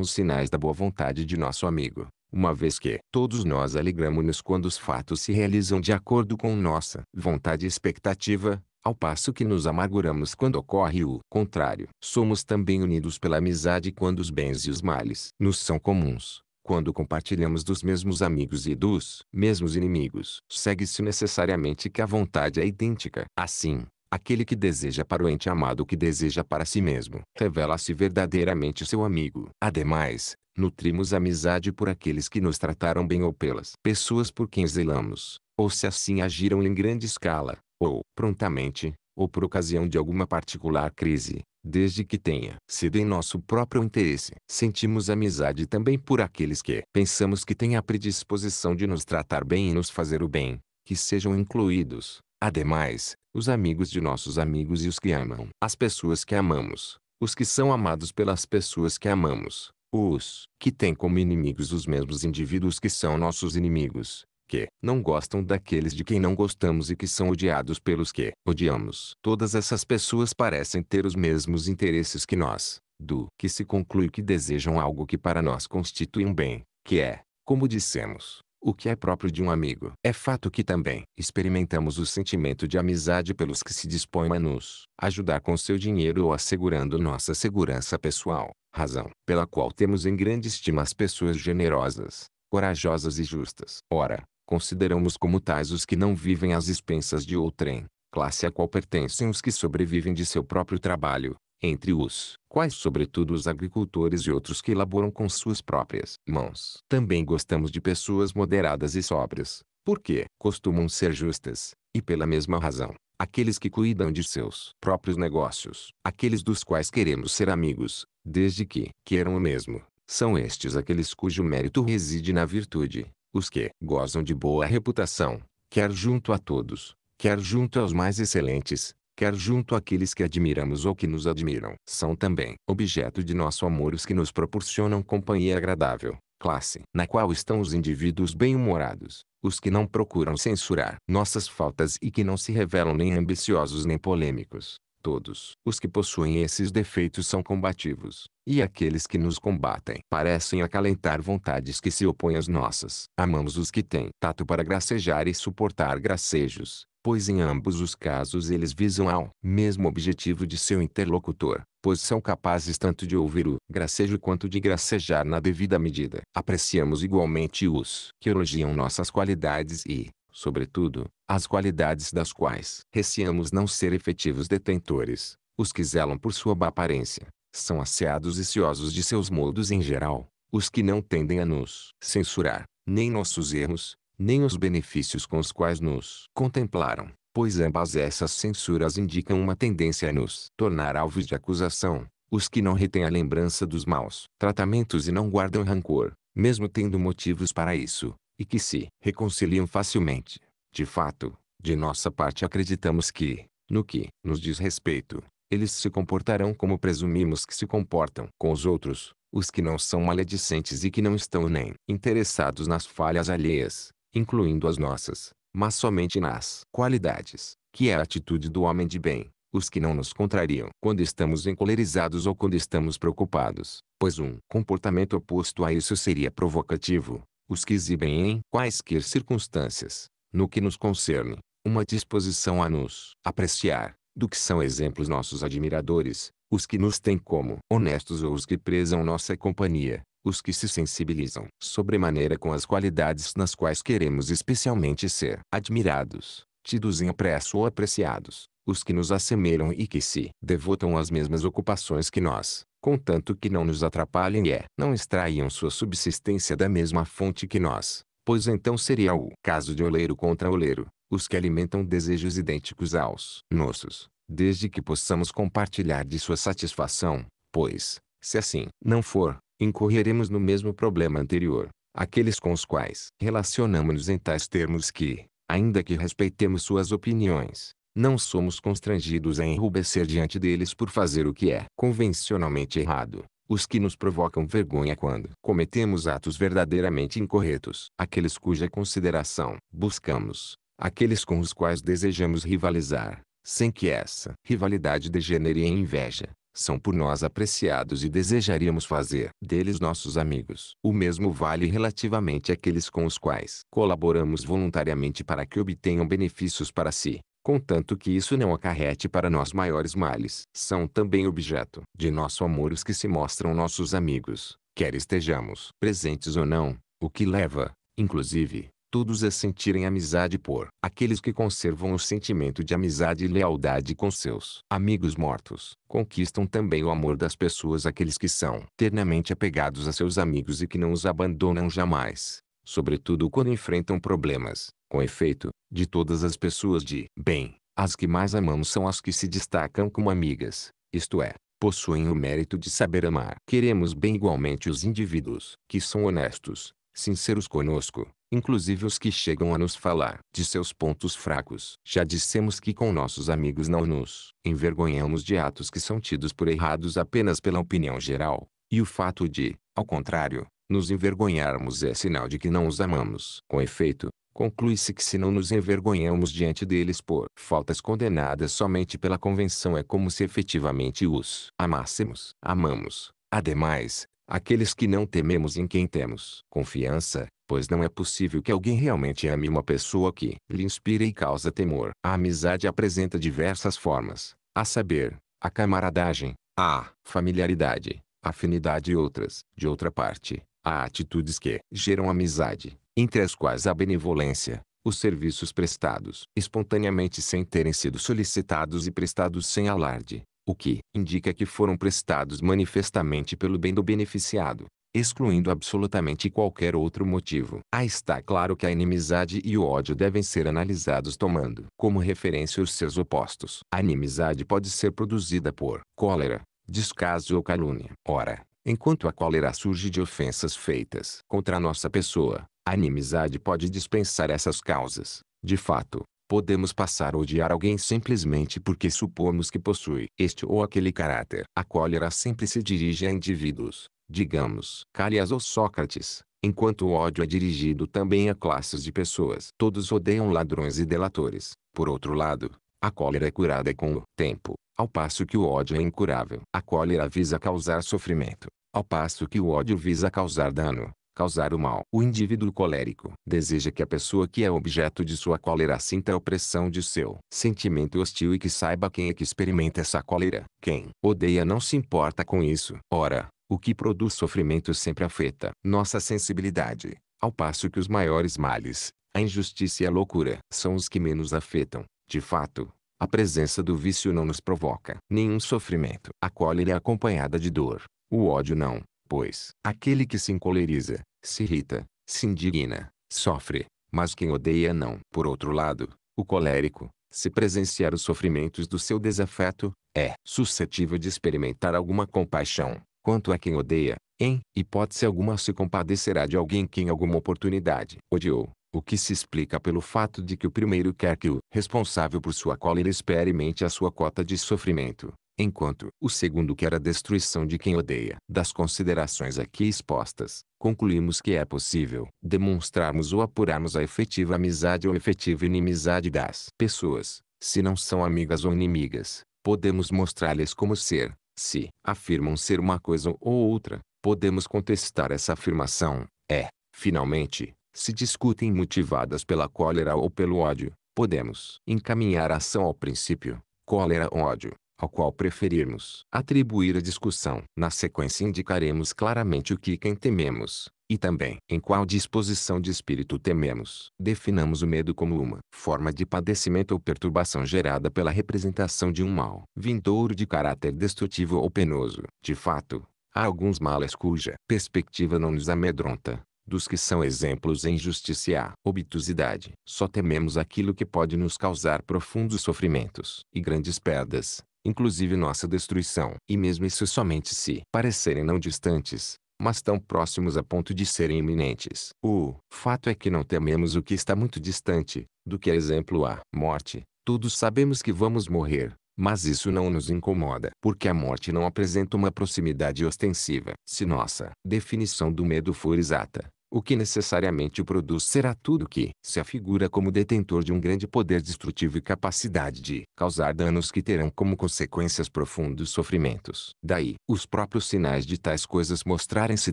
os sinais da boa vontade de nosso amigo, uma vez que todos nós alegramos-nos quando os fatos se realizam de acordo com nossa vontade e expectativa, ao passo que nos amarguramos quando ocorre o contrário. Somos também unidos pela amizade quando os bens e os males nos são comuns. Quando compartilhamos dos mesmos amigos e dos mesmos inimigos, segue-se necessariamente que a vontade é idêntica. Assim, aquele que deseja para o ente amado o que deseja para si mesmo, revela-se verdadeiramente seu amigo. Ademais, nutrimos amizade por aqueles que nos trataram bem ou pelas pessoas por quem zelamos, ou se assim agiram em grande escala, ou prontamente, ou por ocasião de alguma particular crise, desde que tenha sido em nosso próprio interesse. Sentimos amizade também por aqueles que pensamos que têm a predisposição de nos tratar bem e nos fazer o bem, que sejam incluídos, ademais, os amigos de nossos amigos e os que amam as pessoas que amamos, os que são amados pelas pessoas que amamos, os que têm como inimigos os mesmos indivíduos que são nossos inimigos, que não gostam daqueles de quem não gostamos e que são odiados pelos que odiamos. Todas essas pessoas parecem ter os mesmos interesses que nós, do que se conclui que desejam algo que para nós constitui um bem, que é, como dissemos, o que é próprio de um amigo. É fato que também experimentamos o sentimento de amizade pelos que se dispõem a nos ajudar com seu dinheiro ou assegurando nossa segurança pessoal, razão pela qual temos em grande estima as pessoas generosas, corajosas e justas. Ora, Consideramos como tais os que não vivem às expensas de outrem, classe a qual pertencem os que sobrevivem de seu próprio trabalho, entre os quais sobretudo os agricultores e outros que elaboram com suas próprias mãos. Também gostamos de pessoas moderadas e sóbrias, porque costumam ser justas, e pela mesma razão, aqueles que cuidam de seus próprios negócios, aqueles dos quais queremos ser amigos, desde que queiram o mesmo, são estes aqueles cujo mérito reside na virtude, os que gozam de boa reputação, quer junto a todos, quer junto aos mais excelentes, quer junto àqueles que admiramos ou que nos admiram, são também objeto de nosso amor os que nos proporcionam companhia agradável, classe na qual estão os indivíduos bem-humorados, os que não procuram censurar nossas faltas e que não se revelam nem ambiciosos nem polêmicos, Todos os que possuem esses defeitos são combativos, e aqueles que nos combatem parecem acalentar vontades que se opõem às nossas. Amamos os que têm tato para gracejar e suportar gracejos, pois em ambos os casos eles visam ao mesmo objetivo de seu interlocutor, pois são capazes tanto de ouvir o gracejo quanto de gracejar na devida medida. Apreciamos igualmente os que elogiam nossas qualidades e sobretudo, as qualidades das quais receamos não ser efetivos detentores. Os que zelam por sua aparência, são asseados e ciosos de seus modos em geral, os que não tendem a nos censurar, nem nossos erros, nem os benefícios com os quais nos contemplaram, pois ambas essas censuras indicam uma tendência a nos tornar alvos de acusação, os que não retêm a lembrança dos maus tratamentos e não guardam rancor, mesmo tendo motivos para isso, e que se reconciliam facilmente. De fato, de nossa parte acreditamos que, no que nos diz respeito, eles se comportarão como presumimos que se comportam com os outros, os que não são maledicentes e que não estão nem interessados nas falhas alheias, incluindo as nossas, mas somente nas qualidades, que é a atitude do homem de bem, os que não nos contrariam quando estamos encolerizados ou quando estamos preocupados, pois um comportamento oposto a isso seria provocativo, os que exibem em quaisquer circunstâncias, no que nos concerne, uma disposição a nos apreciar, do que são exemplos nossos admiradores, os que nos têm como honestos ou os que prezam nossa companhia, os que se sensibilizam sobremaneira com as qualidades nas quais queremos especialmente ser admirados, tidos em apreço ou apreciados, os que nos assemelham e que se devotam às mesmas ocupações que nós, contanto que não nos atrapalhem e é. não extraiam sua subsistência da mesma fonte que nós, pois então seria o caso de oleiro contra oleiro, os que alimentam desejos idênticos aos nossos, desde que possamos compartilhar de sua satisfação, pois, se assim não for, incorreremos no mesmo problema anterior, aqueles com os quais relacionamos-nos em tais termos que, ainda que respeitemos suas opiniões, não somos constrangidos a enrubescer diante deles por fazer o que é convencionalmente errado. Os que nos provocam vergonha quando cometemos atos verdadeiramente incorretos. Aqueles cuja consideração buscamos. Aqueles com os quais desejamos rivalizar, sem que essa rivalidade degenere em inveja são por nós apreciados e desejaríamos fazer deles nossos amigos. O mesmo vale relativamente àqueles com os quais colaboramos voluntariamente para que obtenham benefícios para si contanto que isso não acarrete para nós maiores males. São também objeto de nosso amor os que se mostram nossos amigos, quer estejamos presentes ou não, o que leva, inclusive, todos a sentirem amizade por aqueles que conservam o sentimento de amizade e lealdade com seus amigos mortos. Conquistam também o amor das pessoas aqueles que são eternamente apegados a seus amigos e que não os abandonam jamais, sobretudo quando enfrentam problemas com efeito, de todas as pessoas de bem, as que mais amamos são as que se destacam como amigas, isto é, possuem o mérito de saber amar. Queremos bem igualmente os indivíduos que são honestos, sinceros conosco, inclusive os que chegam a nos falar de seus pontos fracos. Já dissemos que com nossos amigos não nos envergonhamos de atos que são tidos por errados apenas pela opinião geral, e o fato de, ao contrário, nos envergonharmos é sinal de que não os amamos. Com efeito, Conclui-se que se não nos envergonhamos diante deles por faltas condenadas somente pela convenção é como se efetivamente os amássemos. Amamos, ademais, aqueles que não tememos em quem temos confiança, pois não é possível que alguém realmente ame uma pessoa que lhe inspire e causa temor. A amizade apresenta diversas formas, a saber, a camaradagem, a familiaridade, afinidade e outras. De outra parte, há atitudes que geram amizade entre as quais a benevolência, os serviços prestados espontaneamente sem terem sido solicitados e prestados sem alarde, o que indica que foram prestados manifestamente pelo bem do beneficiado, excluindo absolutamente qualquer outro motivo. Ah, está claro que a inimizade e o ódio devem ser analisados tomando como referência os seus opostos. A inimizade pode ser produzida por cólera, descaso ou calúnia. Ora, enquanto a cólera surge de ofensas feitas contra a nossa pessoa, a inimizade pode dispensar essas causas. De fato, podemos passar a odiar alguém simplesmente porque supomos que possui este ou aquele caráter. A cólera sempre se dirige a indivíduos, digamos, Calhas ou Sócrates, enquanto o ódio é dirigido também a classes de pessoas. Todos odeiam ladrões e delatores. Por outro lado, a cólera é curada com o tempo, ao passo que o ódio é incurável. A cólera visa causar sofrimento, ao passo que o ódio visa causar dano causar o mal. O indivíduo colérico deseja que a pessoa que é objeto de sua cólera sinta a opressão de seu sentimento hostil e que saiba quem é que experimenta essa cólera. Quem odeia não se importa com isso. Ora, o que produz sofrimento sempre afeta nossa sensibilidade, ao passo que os maiores males, a injustiça e a loucura, são os que menos afetam. De fato, a presença do vício não nos provoca nenhum sofrimento. A cólera é acompanhada de dor. O ódio não. Pois, aquele que se encoleriza, se irrita, se indigna, sofre, mas quem odeia não. Por outro lado, o colérico, se presenciar os sofrimentos do seu desafeto, é suscetível de experimentar alguma compaixão. Quanto a quem odeia, em hipótese alguma se compadecerá de alguém que em alguma oportunidade odiou, o que se explica pelo fato de que o primeiro quer que o responsável por sua cólera experimente a sua cota de sofrimento, enquanto o segundo quer a destruição de quem odeia. Das considerações aqui expostas, concluímos que é possível demonstrarmos ou apurarmos a efetiva amizade ou efetiva inimizade das pessoas, se não são amigas ou inimigas. Podemos mostrar-lhes como ser, se afirmam ser uma coisa ou outra, podemos contestar essa afirmação, é, finalmente, se discutem motivadas pela cólera ou pelo ódio, podemos encaminhar a ação ao princípio, cólera ou ódio, ao qual preferirmos atribuir a discussão. Na sequência indicaremos claramente o que quem tememos, e também em qual disposição de espírito tememos. Definamos o medo como uma forma de padecimento ou perturbação gerada pela representação de um mal vindouro de caráter destrutivo ou penoso. De fato, há alguns males cuja perspectiva não nos amedronta. Dos que são exemplos em injustiça e obtusidade. Só tememos aquilo que pode nos causar profundos sofrimentos e grandes perdas, inclusive nossa destruição. E mesmo isso somente se parecerem não distantes, mas tão próximos a ponto de serem iminentes. O fato é que não tememos o que está muito distante, do que exemplo a morte. Todos sabemos que vamos morrer, mas isso não nos incomoda, porque a morte não apresenta uma proximidade ostensiva. Se nossa definição do medo for exata, o que necessariamente o produz será tudo que se afigura como detentor de um grande poder destrutivo e capacidade de causar danos que terão como consequências profundos sofrimentos. Daí, os próprios sinais de tais coisas mostrarem-se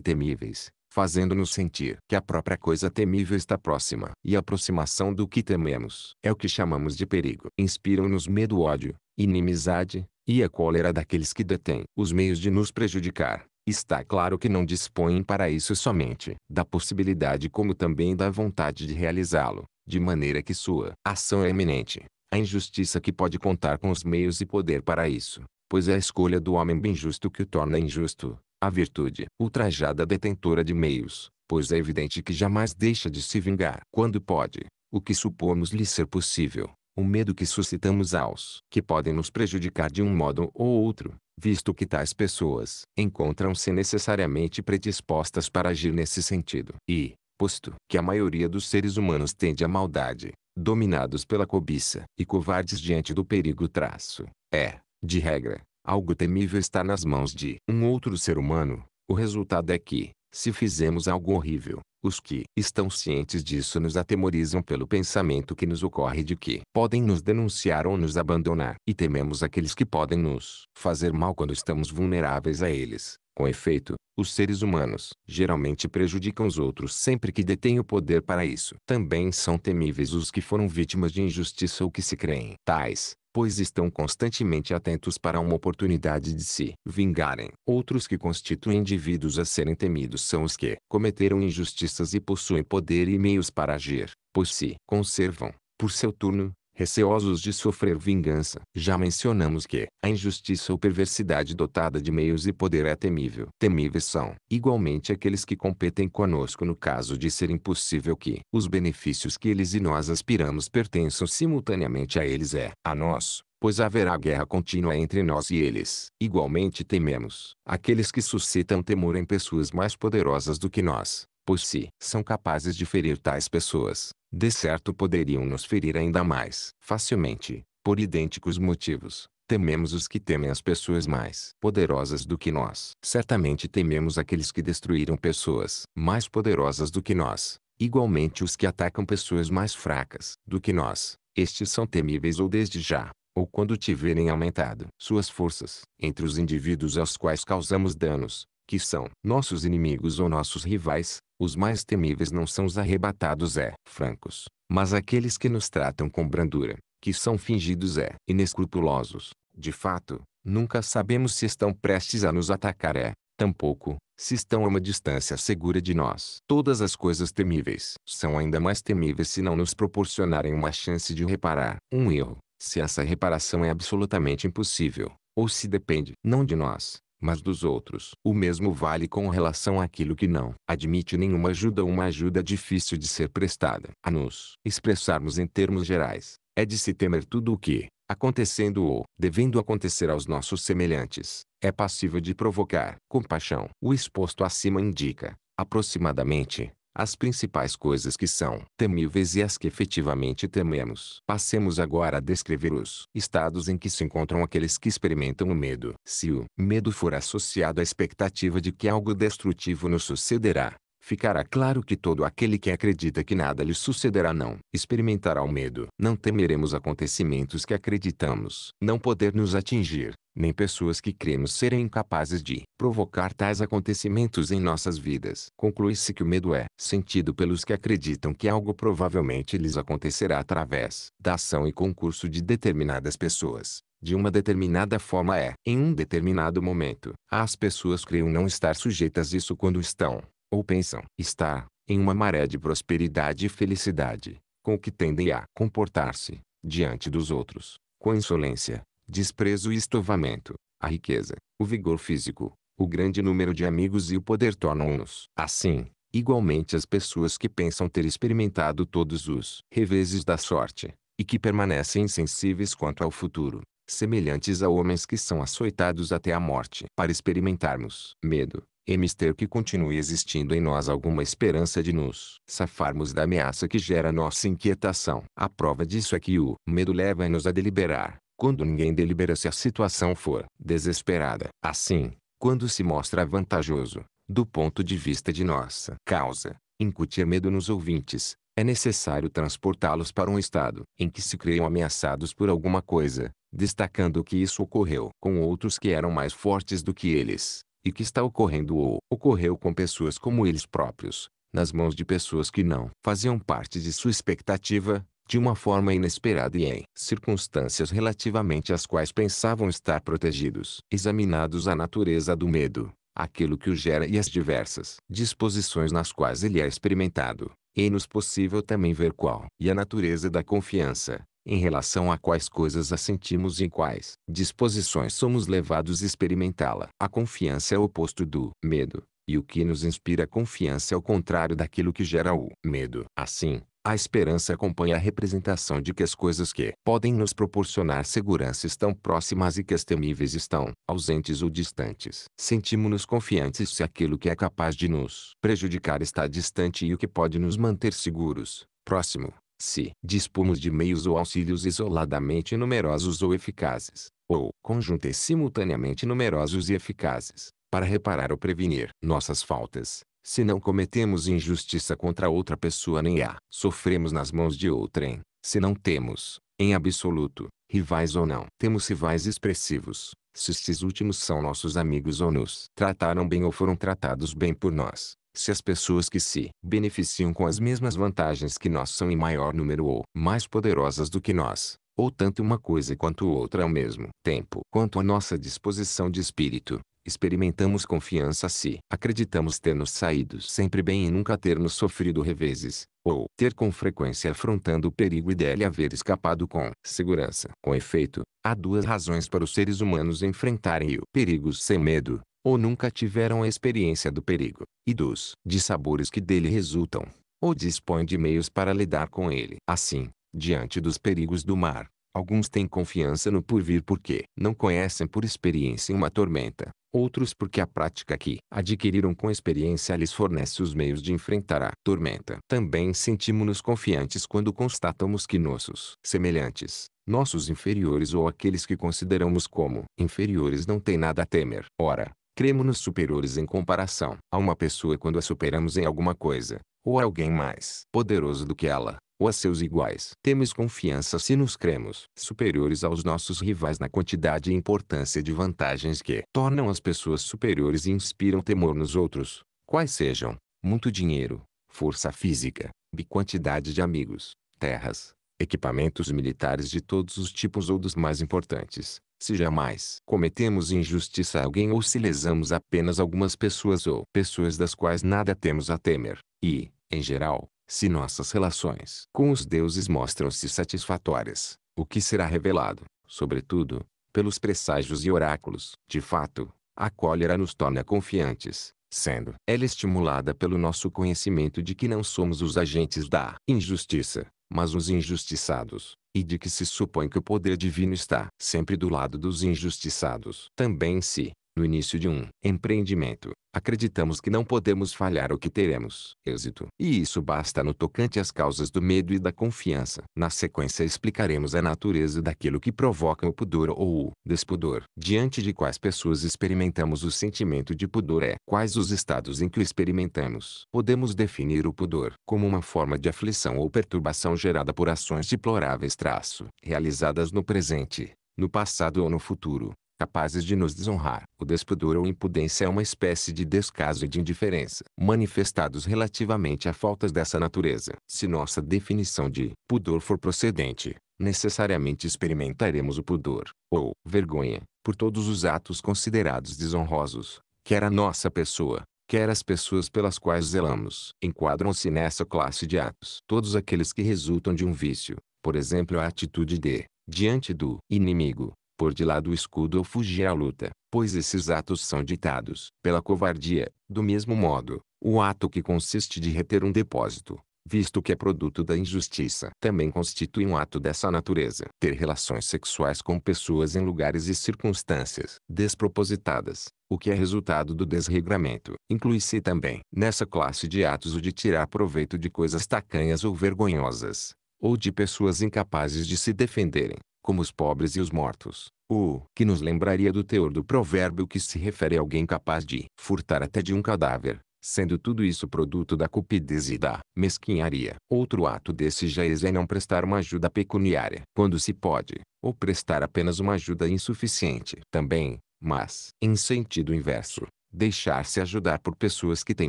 temíveis, fazendo-nos sentir que a própria coisa temível está próxima. E a aproximação do que tememos é o que chamamos de perigo. Inspiram-nos medo, ódio, inimizade, e a cólera daqueles que detêm os meios de nos prejudicar. Está claro que não dispõem para isso somente da possibilidade como também da vontade de realizá-lo, de maneira que sua ação é eminente. A injustiça que pode contar com os meios e poder para isso, pois é a escolha do homem bem justo que o torna injusto. A virtude ultrajada detentora de meios, pois é evidente que jamais deixa de se vingar. Quando pode, o que supomos lhe ser possível, o medo que suscitamos aos que podem nos prejudicar de um modo ou outro, visto que tais pessoas encontram-se necessariamente predispostas para agir nesse sentido. E, posto que a maioria dos seres humanos tende à maldade, dominados pela cobiça e covardes diante do perigo traço, é, de regra, algo temível estar nas mãos de um outro ser humano, o resultado é que, se fizermos algo horrível, os que estão cientes disso nos atemorizam pelo pensamento que nos ocorre de que podem nos denunciar ou nos abandonar. E tememos aqueles que podem nos fazer mal quando estamos vulneráveis a eles. Com efeito, os seres humanos geralmente prejudicam os outros sempre que detêm o poder para isso. Também são temíveis os que foram vítimas de injustiça ou que se creem tais, pois estão constantemente atentos para uma oportunidade de se vingarem. Outros que constituem indivíduos a serem temidos são os que cometeram injustiças e possuem poder e meios para agir, pois se conservam, por seu turno, receosos de sofrer vingança. Já mencionamos que a injustiça ou perversidade dotada de meios e poder é temível. Temíveis são, igualmente, aqueles que competem conosco no caso de ser impossível que os benefícios que eles e nós aspiramos pertençam simultaneamente a eles é a nós pois haverá guerra contínua entre nós e eles. Igualmente tememos aqueles que suscitam temor em pessoas mais poderosas do que nós, pois se são capazes de ferir tais pessoas, de certo poderiam nos ferir ainda mais facilmente, por idênticos motivos. Tememos os que temem as pessoas mais poderosas do que nós. Certamente tememos aqueles que destruíram pessoas mais poderosas do que nós. Igualmente os que atacam pessoas mais fracas do que nós. Estes são temíveis ou desde já, ou quando tiverem aumentado suas forças. Entre os indivíduos aos quais causamos danos, que são nossos inimigos ou nossos rivais, os mais temíveis não são os arrebatados é francos, mas aqueles que nos tratam com brandura, que são fingidos é inescrupulosos. De fato, nunca sabemos se estão prestes a nos atacar é, tampouco, se estão a uma distância segura de nós. Todas as coisas temíveis são ainda mais temíveis se não nos proporcionarem uma chance de reparar um erro, se essa reparação é absolutamente impossível, ou se depende não de nós, mas dos outros. O mesmo vale com relação àquilo que não admite nenhuma ajuda ou uma ajuda difícil de ser prestada. A nos expressarmos em termos gerais, é de se temer tudo o que, acontecendo ou devendo acontecer aos nossos semelhantes, é passível de provocar compaixão. O exposto acima indica, aproximadamente, as principais coisas que são temíveis e as que efetivamente tememos. Passemos agora a descrever os estados em que se encontram aqueles que experimentam o medo. Se o medo for associado à expectativa de que algo destrutivo nos sucederá, ficará claro que todo aquele que acredita que nada lhe sucederá não experimentará o medo. Não temeremos acontecimentos que acreditamos não poder nos atingir, nem pessoas que cremos serem capazes de provocar tais acontecimentos em nossas vidas. Conclui-se que o medo é sentido pelos que acreditam que algo provavelmente lhes acontecerá através da ação e concurso de determinadas pessoas. De uma determinada forma é, em um determinado momento, as pessoas creem não estar sujeitas a isso quando estão ou pensam estar, em uma maré de prosperidade e felicidade, com que tendem a comportar-se, diante dos outros, com insolência, desprezo e estovamento. A riqueza, o vigor físico, o grande número de amigos e o poder tornam-nos, assim, igualmente as pessoas que pensam ter experimentado todos os reveses da sorte, e que permanecem insensíveis quanto ao futuro, semelhantes a homens que são açoitados até a morte. Para experimentarmos medo, emes ter que continue existindo em nós alguma esperança de nos safarmos da ameaça que gera nossa inquietação. A prova disso é que o medo leva-nos a deliberar, quando ninguém delibera se a situação for desesperada. Assim, quando se mostra vantajoso, do ponto de vista de nossa causa, incutir medo nos ouvintes, é necessário transportá-los para um estado em que se creiam ameaçados por alguma coisa, destacando que isso ocorreu com outros que eram mais fortes do que eles e que está ocorrendo ou ocorreu com pessoas como eles próprios, nas mãos de pessoas que não faziam parte de sua expectativa, de uma forma inesperada e em circunstâncias relativamente às quais pensavam estar protegidos. Examinados a natureza do medo, aquilo que o gera e as diversas disposições nas quais ele é experimentado, é-nos possível também ver qual e a natureza da confiança, em relação a quais coisas a sentimos e em quais disposições somos levados a experimentá-la. A confiança é o oposto do medo, e o que nos inspira confiança é o contrário daquilo que gera o medo. Assim, a esperança acompanha a representação de que as coisas que podem nos proporcionar segurança estão próximas e que as temíveis estão ausentes ou distantes. Sentimos-nos confiantes se aquilo que é capaz de nos prejudicar está distante e o que pode nos manter seguros, próximo. Se dispomos de meios ou auxílios isoladamente numerosos ou eficazes, ou conjuntas simultaneamente numerosos e eficazes, para reparar ou prevenir nossas faltas, se não cometemos injustiça contra outra pessoa nem a sofremos nas mãos de outrem, se não temos, em absoluto, rivais ou não temos rivais expressivos, se estes últimos são nossos amigos ou nos trataram bem ou foram tratados bem por nós, se as pessoas que se beneficiam com as mesmas vantagens que nós são em maior número ou mais poderosas do que nós, ou tanto uma coisa quanto outra ao mesmo tempo, quanto à nossa disposição de espírito, experimentamos confiança se acreditamos ter-nos saído sempre bem e nunca termos sofrido reveses, ou ter com frequência afrontando o perigo e dele haver escapado com segurança. Com efeito, há duas razões para os seres humanos enfrentarem o perigo sem medo ou nunca tiveram a experiência do perigo, e dos dissabores que dele resultam, ou dispõem de meios para lidar com ele. Assim, diante dos perigos do mar, alguns têm confiança no porvir porque não conhecem por experiência uma tormenta, outros porque a prática que adquiriram com experiência lhes fornece os meios de enfrentar a tormenta. Também sentimos-nos confiantes quando constatamos que nossos semelhantes, nossos inferiores ou aqueles que consideramos como inferiores não têm nada a temer. Ora, cremos-nos superiores em comparação a uma pessoa quando a superamos em alguma coisa, ou a alguém mais poderoso do que ela, ou a seus iguais. Temos confiança se nos cremos superiores aos nossos rivais na quantidade e importância de vantagens que tornam as pessoas superiores e inspiram temor nos outros, quais sejam muito dinheiro, força física, quantidade de amigos, terras, equipamentos militares de todos os tipos ou dos mais importantes. Se jamais cometemos injustiça a alguém ou se lesamos apenas algumas pessoas ou pessoas das quais nada temos a temer, e, em geral, se nossas relações com os deuses mostram-se satisfatórias, o que será revelado, sobretudo, pelos presságios e oráculos. De fato, a cólera nos torna confiantes, sendo ela estimulada pelo nosso conhecimento de que não somos os agentes da injustiça, mas os injustiçados, e de que se supõe que o poder divino está sempre do lado dos injustiçados. Também se, no início de um empreendimento, acreditamos que não podemos falhar ou que teremos êxito. E isso basta no tocante às causas do medo e da confiança. Na sequência explicaremos a natureza daquilo que provoca o pudor ou o despudor. Diante de quais pessoas experimentamos o sentimento de pudor é quais os estados em que o experimentamos. Podemos definir o pudor como uma forma de aflição ou perturbação gerada por ações deploráveis traço, realizadas no presente, no passado ou no futuro, capazes de nos desonrar. O despudor ou impudência é uma espécie de descaso e de indiferença, manifestados relativamente a faltas dessa natureza. Se nossa definição de pudor for procedente, necessariamente experimentaremos o pudor, ou vergonha, por todos os atos considerados desonrosos, quer a nossa pessoa, quer as pessoas pelas quais zelamos. Enquadram-se nessa classe de atos todos aqueles que resultam de um vício, por exemplo a atitude de, diante do inimigo, pôr de lado o escudo ou fugir à luta, pois esses atos são ditados pela covardia. Do mesmo modo, o ato que consiste de reter um depósito, visto que é produto da injustiça, também constitui um ato dessa natureza. Ter relações sexuais com pessoas em lugares e circunstâncias despropositadas, o que é resultado do desregramento, inclui-se também nessa classe de atos o de tirar proveito de coisas tacanhas ou vergonhosas, ou de pessoas incapazes de se defenderem, como os pobres e os mortos. O que nos lembraria do teor do provérbio que se refere a alguém capaz de furtar até de um cadáver, sendo tudo isso produto da cupidez e da mesquinharia. Outro ato desse jaez é não prestar uma ajuda pecuniária, quando se pode, ou prestar apenas uma ajuda insuficiente. Também, mas, em sentido inverso, deixar-se ajudar por pessoas que têm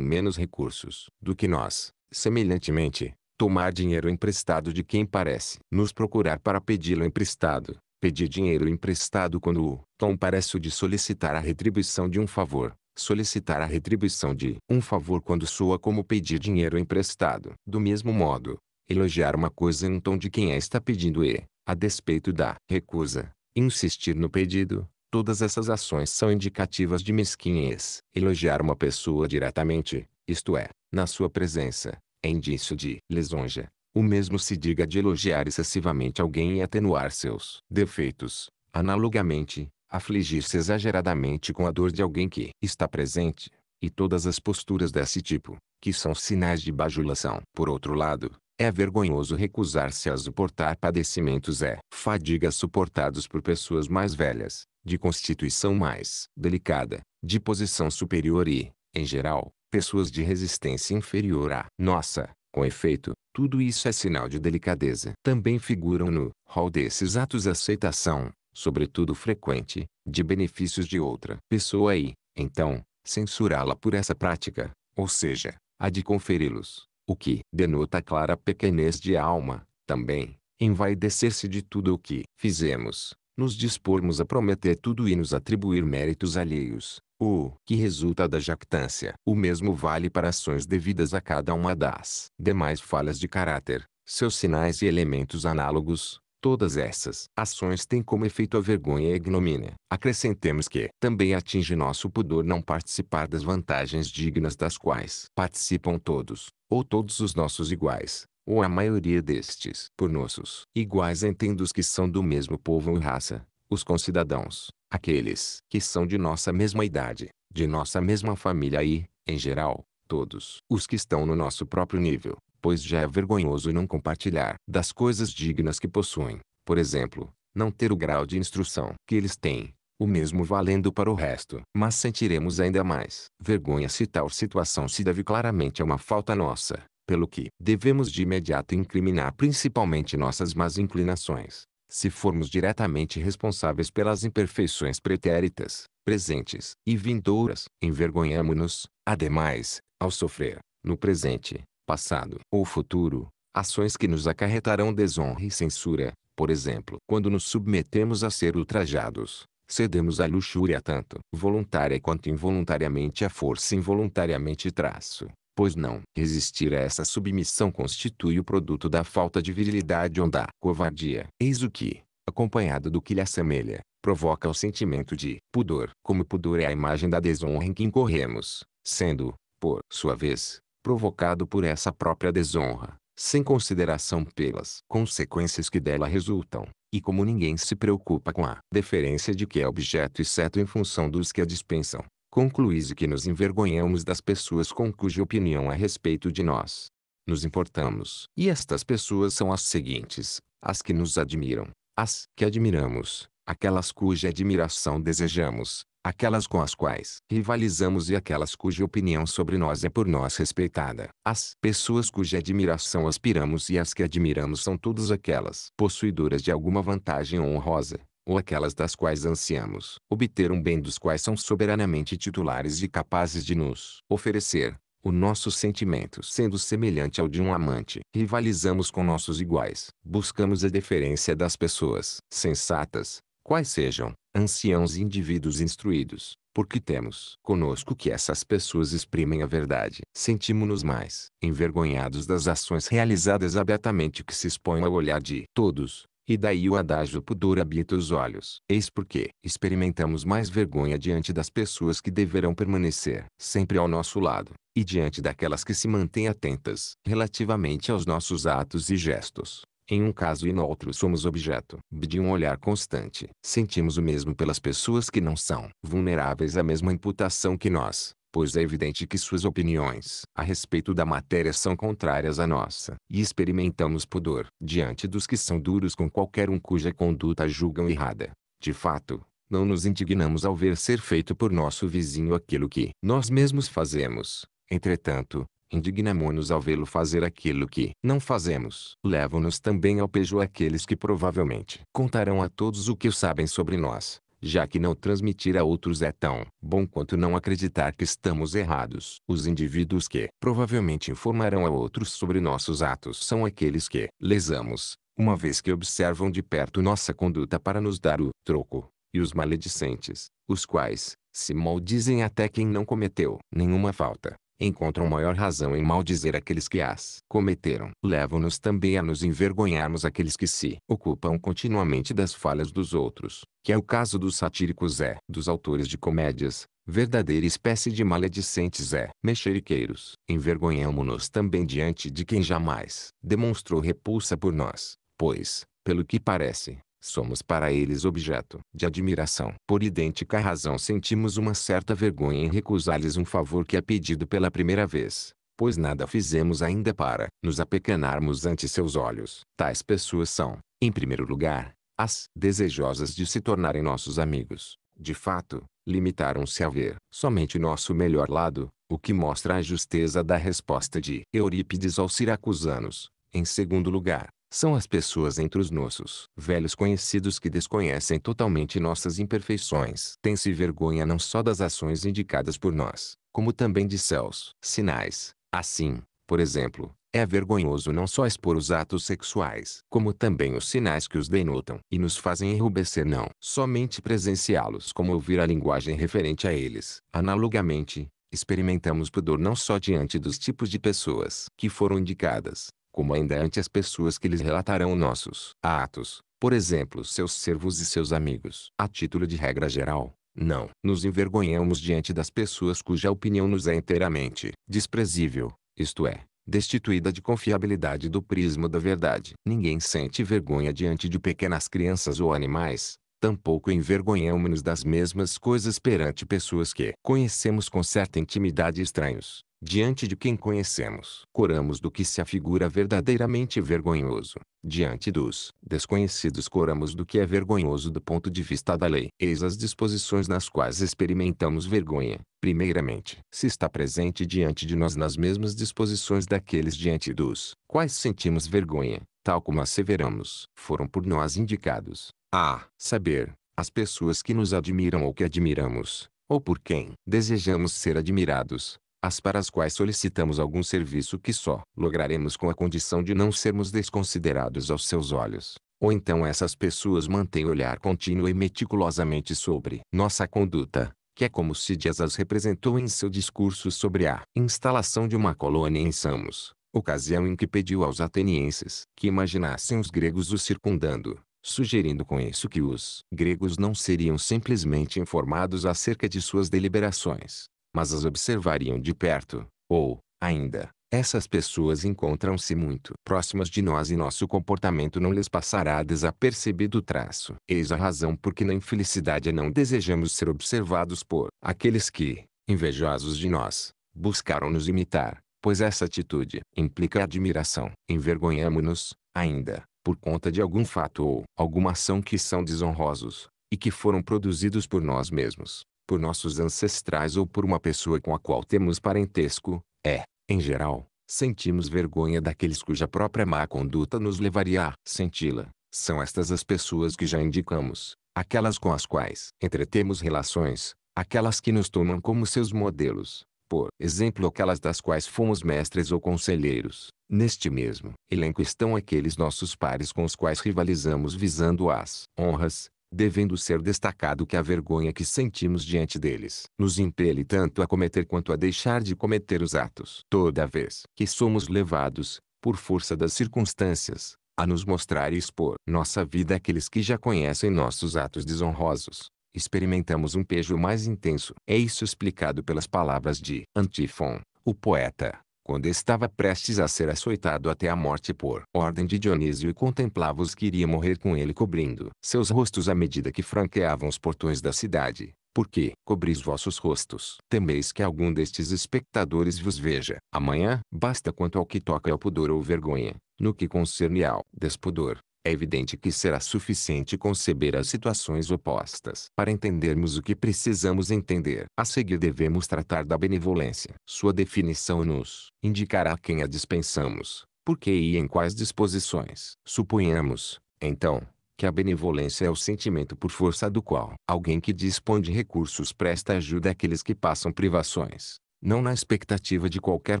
menos recursos do que nós. Semelhantemente, tomar dinheiro emprestado de quem parece nos procurar para pedi-lo emprestado, pedir dinheiro emprestado quando o tom parece o de solicitar a retribuição de um favor, solicitar a retribuição de um favor quando soa como pedir dinheiro emprestado. Do mesmo modo, elogiar uma coisa em um tom de quem a está pedindo e, a despeito da recusa, insistir no pedido, todas essas ações são indicativas de mesquinhez. Elogiar uma pessoa diretamente, isto é, na sua presença, é indício de lisonja. O mesmo se diga de elogiar excessivamente alguém e atenuar seus defeitos. Analogamente, afligir-se exageradamente com a dor de alguém que está presente, e todas as posturas desse tipo, que são sinais de bajulação. Por outro lado, é vergonhoso recusar-se a suportar padecimentos é fadigas suportados por pessoas mais velhas, de constituição mais delicada, de posição superior e, em geral, pessoas de resistência inferior à nossa. Com efeito, tudo isso é sinal de delicadeza. Também figuram no hall desses atos aceitação, sobretudo frequente, de benefícios de outra pessoa e, então, censurá-la por essa prática, ou seja, a de conferi-los, o que denota clara pequenez de alma, também, envaidecer-se de tudo o que fizemos, nos dispormos a prometer tudo e nos atribuir méritos alheios, o que resulta da jactância. O mesmo vale para ações devidas a cada uma das demais falhas de caráter, seus sinais e elementos análogos. Todas essas ações têm como efeito a vergonha e a ignomínia. Acrescentemos que também atinge nosso pudor não participar das vantagens dignas das quais participam todos, ou todos os nossos iguais ou a maioria destes, por nossos iguais entendo os que são do mesmo povo ou raça, os concidadãos, aqueles que são de nossa mesma idade, de nossa mesma família e, em geral, todos os que estão no nosso próprio nível, pois já é vergonhoso não compartilhar das coisas dignas que possuem, por exemplo, não ter o grau de instrução que eles têm, o mesmo valendo para o resto. Mas sentiremos ainda mais vergonha se tal situação se deve claramente a uma falta nossa, pelo que devemos de imediato incriminar principalmente nossas más inclinações, se formos diretamente responsáveis pelas imperfeições pretéritas, presentes e vindouras. Envergonhamo-nos, ademais, ao sofrer, no presente, passado ou futuro, ações que nos acarretarão desonra e censura, por exemplo, quando nos submetemos a ser ultrajados, cedemos à luxúria tanto voluntária quanto involuntariamente a força involuntariamente traço pois não. Resistir a essa submissão constitui o produto da falta de virilidade ou da covardia. Eis o que, acompanhado do que lhe assemelha, provoca o sentimento de pudor. Como pudor é a imagem da desonra em que incorremos, sendo, por sua vez, provocado por essa própria desonra, sem consideração pelas consequências que dela resultam. E como ninguém se preocupa com a deferência de que é objeto e certo em função dos que a dispensam, concluís que nos envergonhamos das pessoas com cuja opinião a é respeito de nós nos importamos. E estas pessoas são as seguintes, as que nos admiram, as que admiramos, aquelas cuja admiração desejamos, aquelas com as quais rivalizamos e aquelas cuja opinião sobre nós é por nós respeitada. As pessoas cuja admiração aspiramos e as que admiramos são todas aquelas possuidoras de alguma vantagem honrosa ou aquelas das quais ansiamos obter um bem dos quais são soberanamente titulares e capazes de nos oferecer, o nosso sentimento sendo semelhante ao de um amante. Rivalizamos com nossos iguais. Buscamos a deferência das pessoas sensatas, quais sejam, anciãos e indivíduos instruídos, porque temos conosco que essas pessoas exprimem a verdade. Sentimos-nos mais envergonhados das ações realizadas abertamente que se expõem ao olhar de todos, e daí o adágio pudor habita os olhos. Eis porque experimentamos mais vergonha diante das pessoas que deverão permanecer sempre ao nosso lado, e diante daquelas que se mantêm atentas relativamente aos nossos atos e gestos. Em um caso e no outro somos objeto de um olhar constante. Sentimos o mesmo pelas pessoas que não são vulneráveis à mesma imputação que nós pois é evidente que suas opiniões a respeito da matéria são contrárias à nossa, e experimentamos pudor diante dos que são duros com qualquer um cuja conduta julgam errada. De fato, não nos indignamos ao ver ser feito por nosso vizinho aquilo que nós mesmos fazemos. Entretanto, indignamo-nos ao vê-lo fazer aquilo que não fazemos. Levam-nos também ao pejo aqueles que provavelmente contarão a todos o que sabem sobre nós, já que não transmitir a outros é tão bom quanto não acreditar que estamos errados. Os indivíduos que provavelmente informarão a outros sobre nossos atos são aqueles que lesamos, uma vez que observam de perto nossa conduta para nos dar o troco, e os maledicentes, os quais se maldizem até quem não cometeu nenhuma falta encontram maior razão em maldizer aqueles que as cometeram. Levam-nos também a nos envergonharmos aqueles que se ocupam continuamente das falhas dos outros, que é o caso dos satíricos é dos autores de comédias, verdadeira espécie de maledicentes é mexeriqueiros. Envergonhamo-nos também diante de quem jamais demonstrou repulsa por nós, pois, pelo que parece, Somos para eles objeto de admiração. Por idêntica razão sentimos uma certa vergonha em recusar-lhes um favor que é pedido pela primeira vez, pois nada fizemos ainda para nos apecanarmos ante seus olhos. Tais pessoas são, em primeiro lugar, as desejosas de se tornarem nossos amigos. De fato, limitaram-se a ver somente nosso melhor lado, o que mostra a justeza da resposta de Eurípides aos Siracusanos. Em segundo lugar, são as pessoas entre os nossos velhos conhecidos que desconhecem totalmente nossas imperfeições. Tem-se vergonha não só das ações indicadas por nós, como também de céus, sinais. Assim, por exemplo, é vergonhoso não só expor os atos sexuais, como também os sinais que os denotam e nos fazem enrubescer não somente presenciá-los como ouvir a linguagem referente a eles. Analogamente, experimentamos pudor não só diante dos tipos de pessoas que foram indicadas, como ainda ante as pessoas que lhes relatarão nossos atos, por exemplo seus servos e seus amigos. A título de regra geral, não nos envergonhamos diante das pessoas cuja opinião nos é inteiramente desprezível, isto é, destituída de confiabilidade do prisma da verdade. Ninguém sente vergonha diante de pequenas crianças ou animais, tampouco envergonhamos-nos das mesmas coisas perante pessoas que conhecemos com certa intimidade e estranhos diante de quem conhecemos. Coramos do que se afigura verdadeiramente vergonhoso. Diante dos desconhecidos coramos do que é vergonhoso do ponto de vista da lei. Eis as disposições nas quais experimentamos vergonha. Primeiramente, se está presente diante de nós nas mesmas disposições daqueles diante dos quais sentimos vergonha, tal como asseveramos, foram por nós indicados. A. Saber, as pessoas que nos admiram ou que admiramos, ou por quem desejamos ser admirados, as para as quais solicitamos algum serviço que só lograremos com a condição de não sermos desconsiderados aos seus olhos. Ou então essas pessoas mantêm olhar contínuo e meticulosamente sobre nossa conduta, que é como se as representou em seu discurso sobre a instalação de uma colônia em Samos, ocasião em que pediu aos atenienses que imaginassem os gregos os circundando, sugerindo com isso que os gregos não seriam simplesmente informados acerca de suas deliberações, mas as observariam de perto, ou, ainda, essas pessoas encontram-se muito próximas de nós e nosso comportamento não lhes passará desapercebido o traço. Eis a razão por que na infelicidade não desejamos ser observados por aqueles que, invejosos de nós, buscaram nos imitar, pois essa atitude implica admiração. Envergonhamo-nos, ainda, por conta de algum fato ou alguma ação que são desonrosos, e que foram produzidos por nós mesmos por nossos ancestrais ou por uma pessoa com a qual temos parentesco, é, em geral, sentimos vergonha daqueles cuja própria má conduta nos levaria a senti-la. São estas as pessoas que já indicamos, aquelas com as quais entretemos relações, aquelas que nos tomam como seus modelos, por exemplo aquelas das quais fomos mestres ou conselheiros. Neste mesmo elenco estão aqueles nossos pares com os quais rivalizamos visando as honras, devendo ser destacado que a vergonha que sentimos diante deles nos impele tanto a cometer quanto a deixar de cometer os atos. Toda vez que somos levados, por força das circunstâncias, a nos mostrar e expor nossa vida àqueles que já conhecem nossos atos desonrosos, experimentamos um pejo mais intenso. É isso explicado pelas palavras de Antífon, o poeta quando estava prestes a ser açoitado até a morte por ordem de Dionísio e contemplava os que iria morrer com ele cobrindo seus rostos à medida que franqueavam os portões da cidade. Porque cobris vossos rostos? Temeis que algum destes espectadores vos veja. Amanhã, basta quanto ao que toca ao pudor ou vergonha, no que concerne ao despudor, é evidente que será suficiente conceber as situações opostas para entendermos o que precisamos entender. A seguir devemos tratar da benevolência. Sua definição nos indicará quem a dispensamos, por que e em quais disposições. Suponhamos, então, que a benevolência é o sentimento por força do qual alguém que dispõe de recursos presta ajuda àqueles que passam privações, não na expectativa de qualquer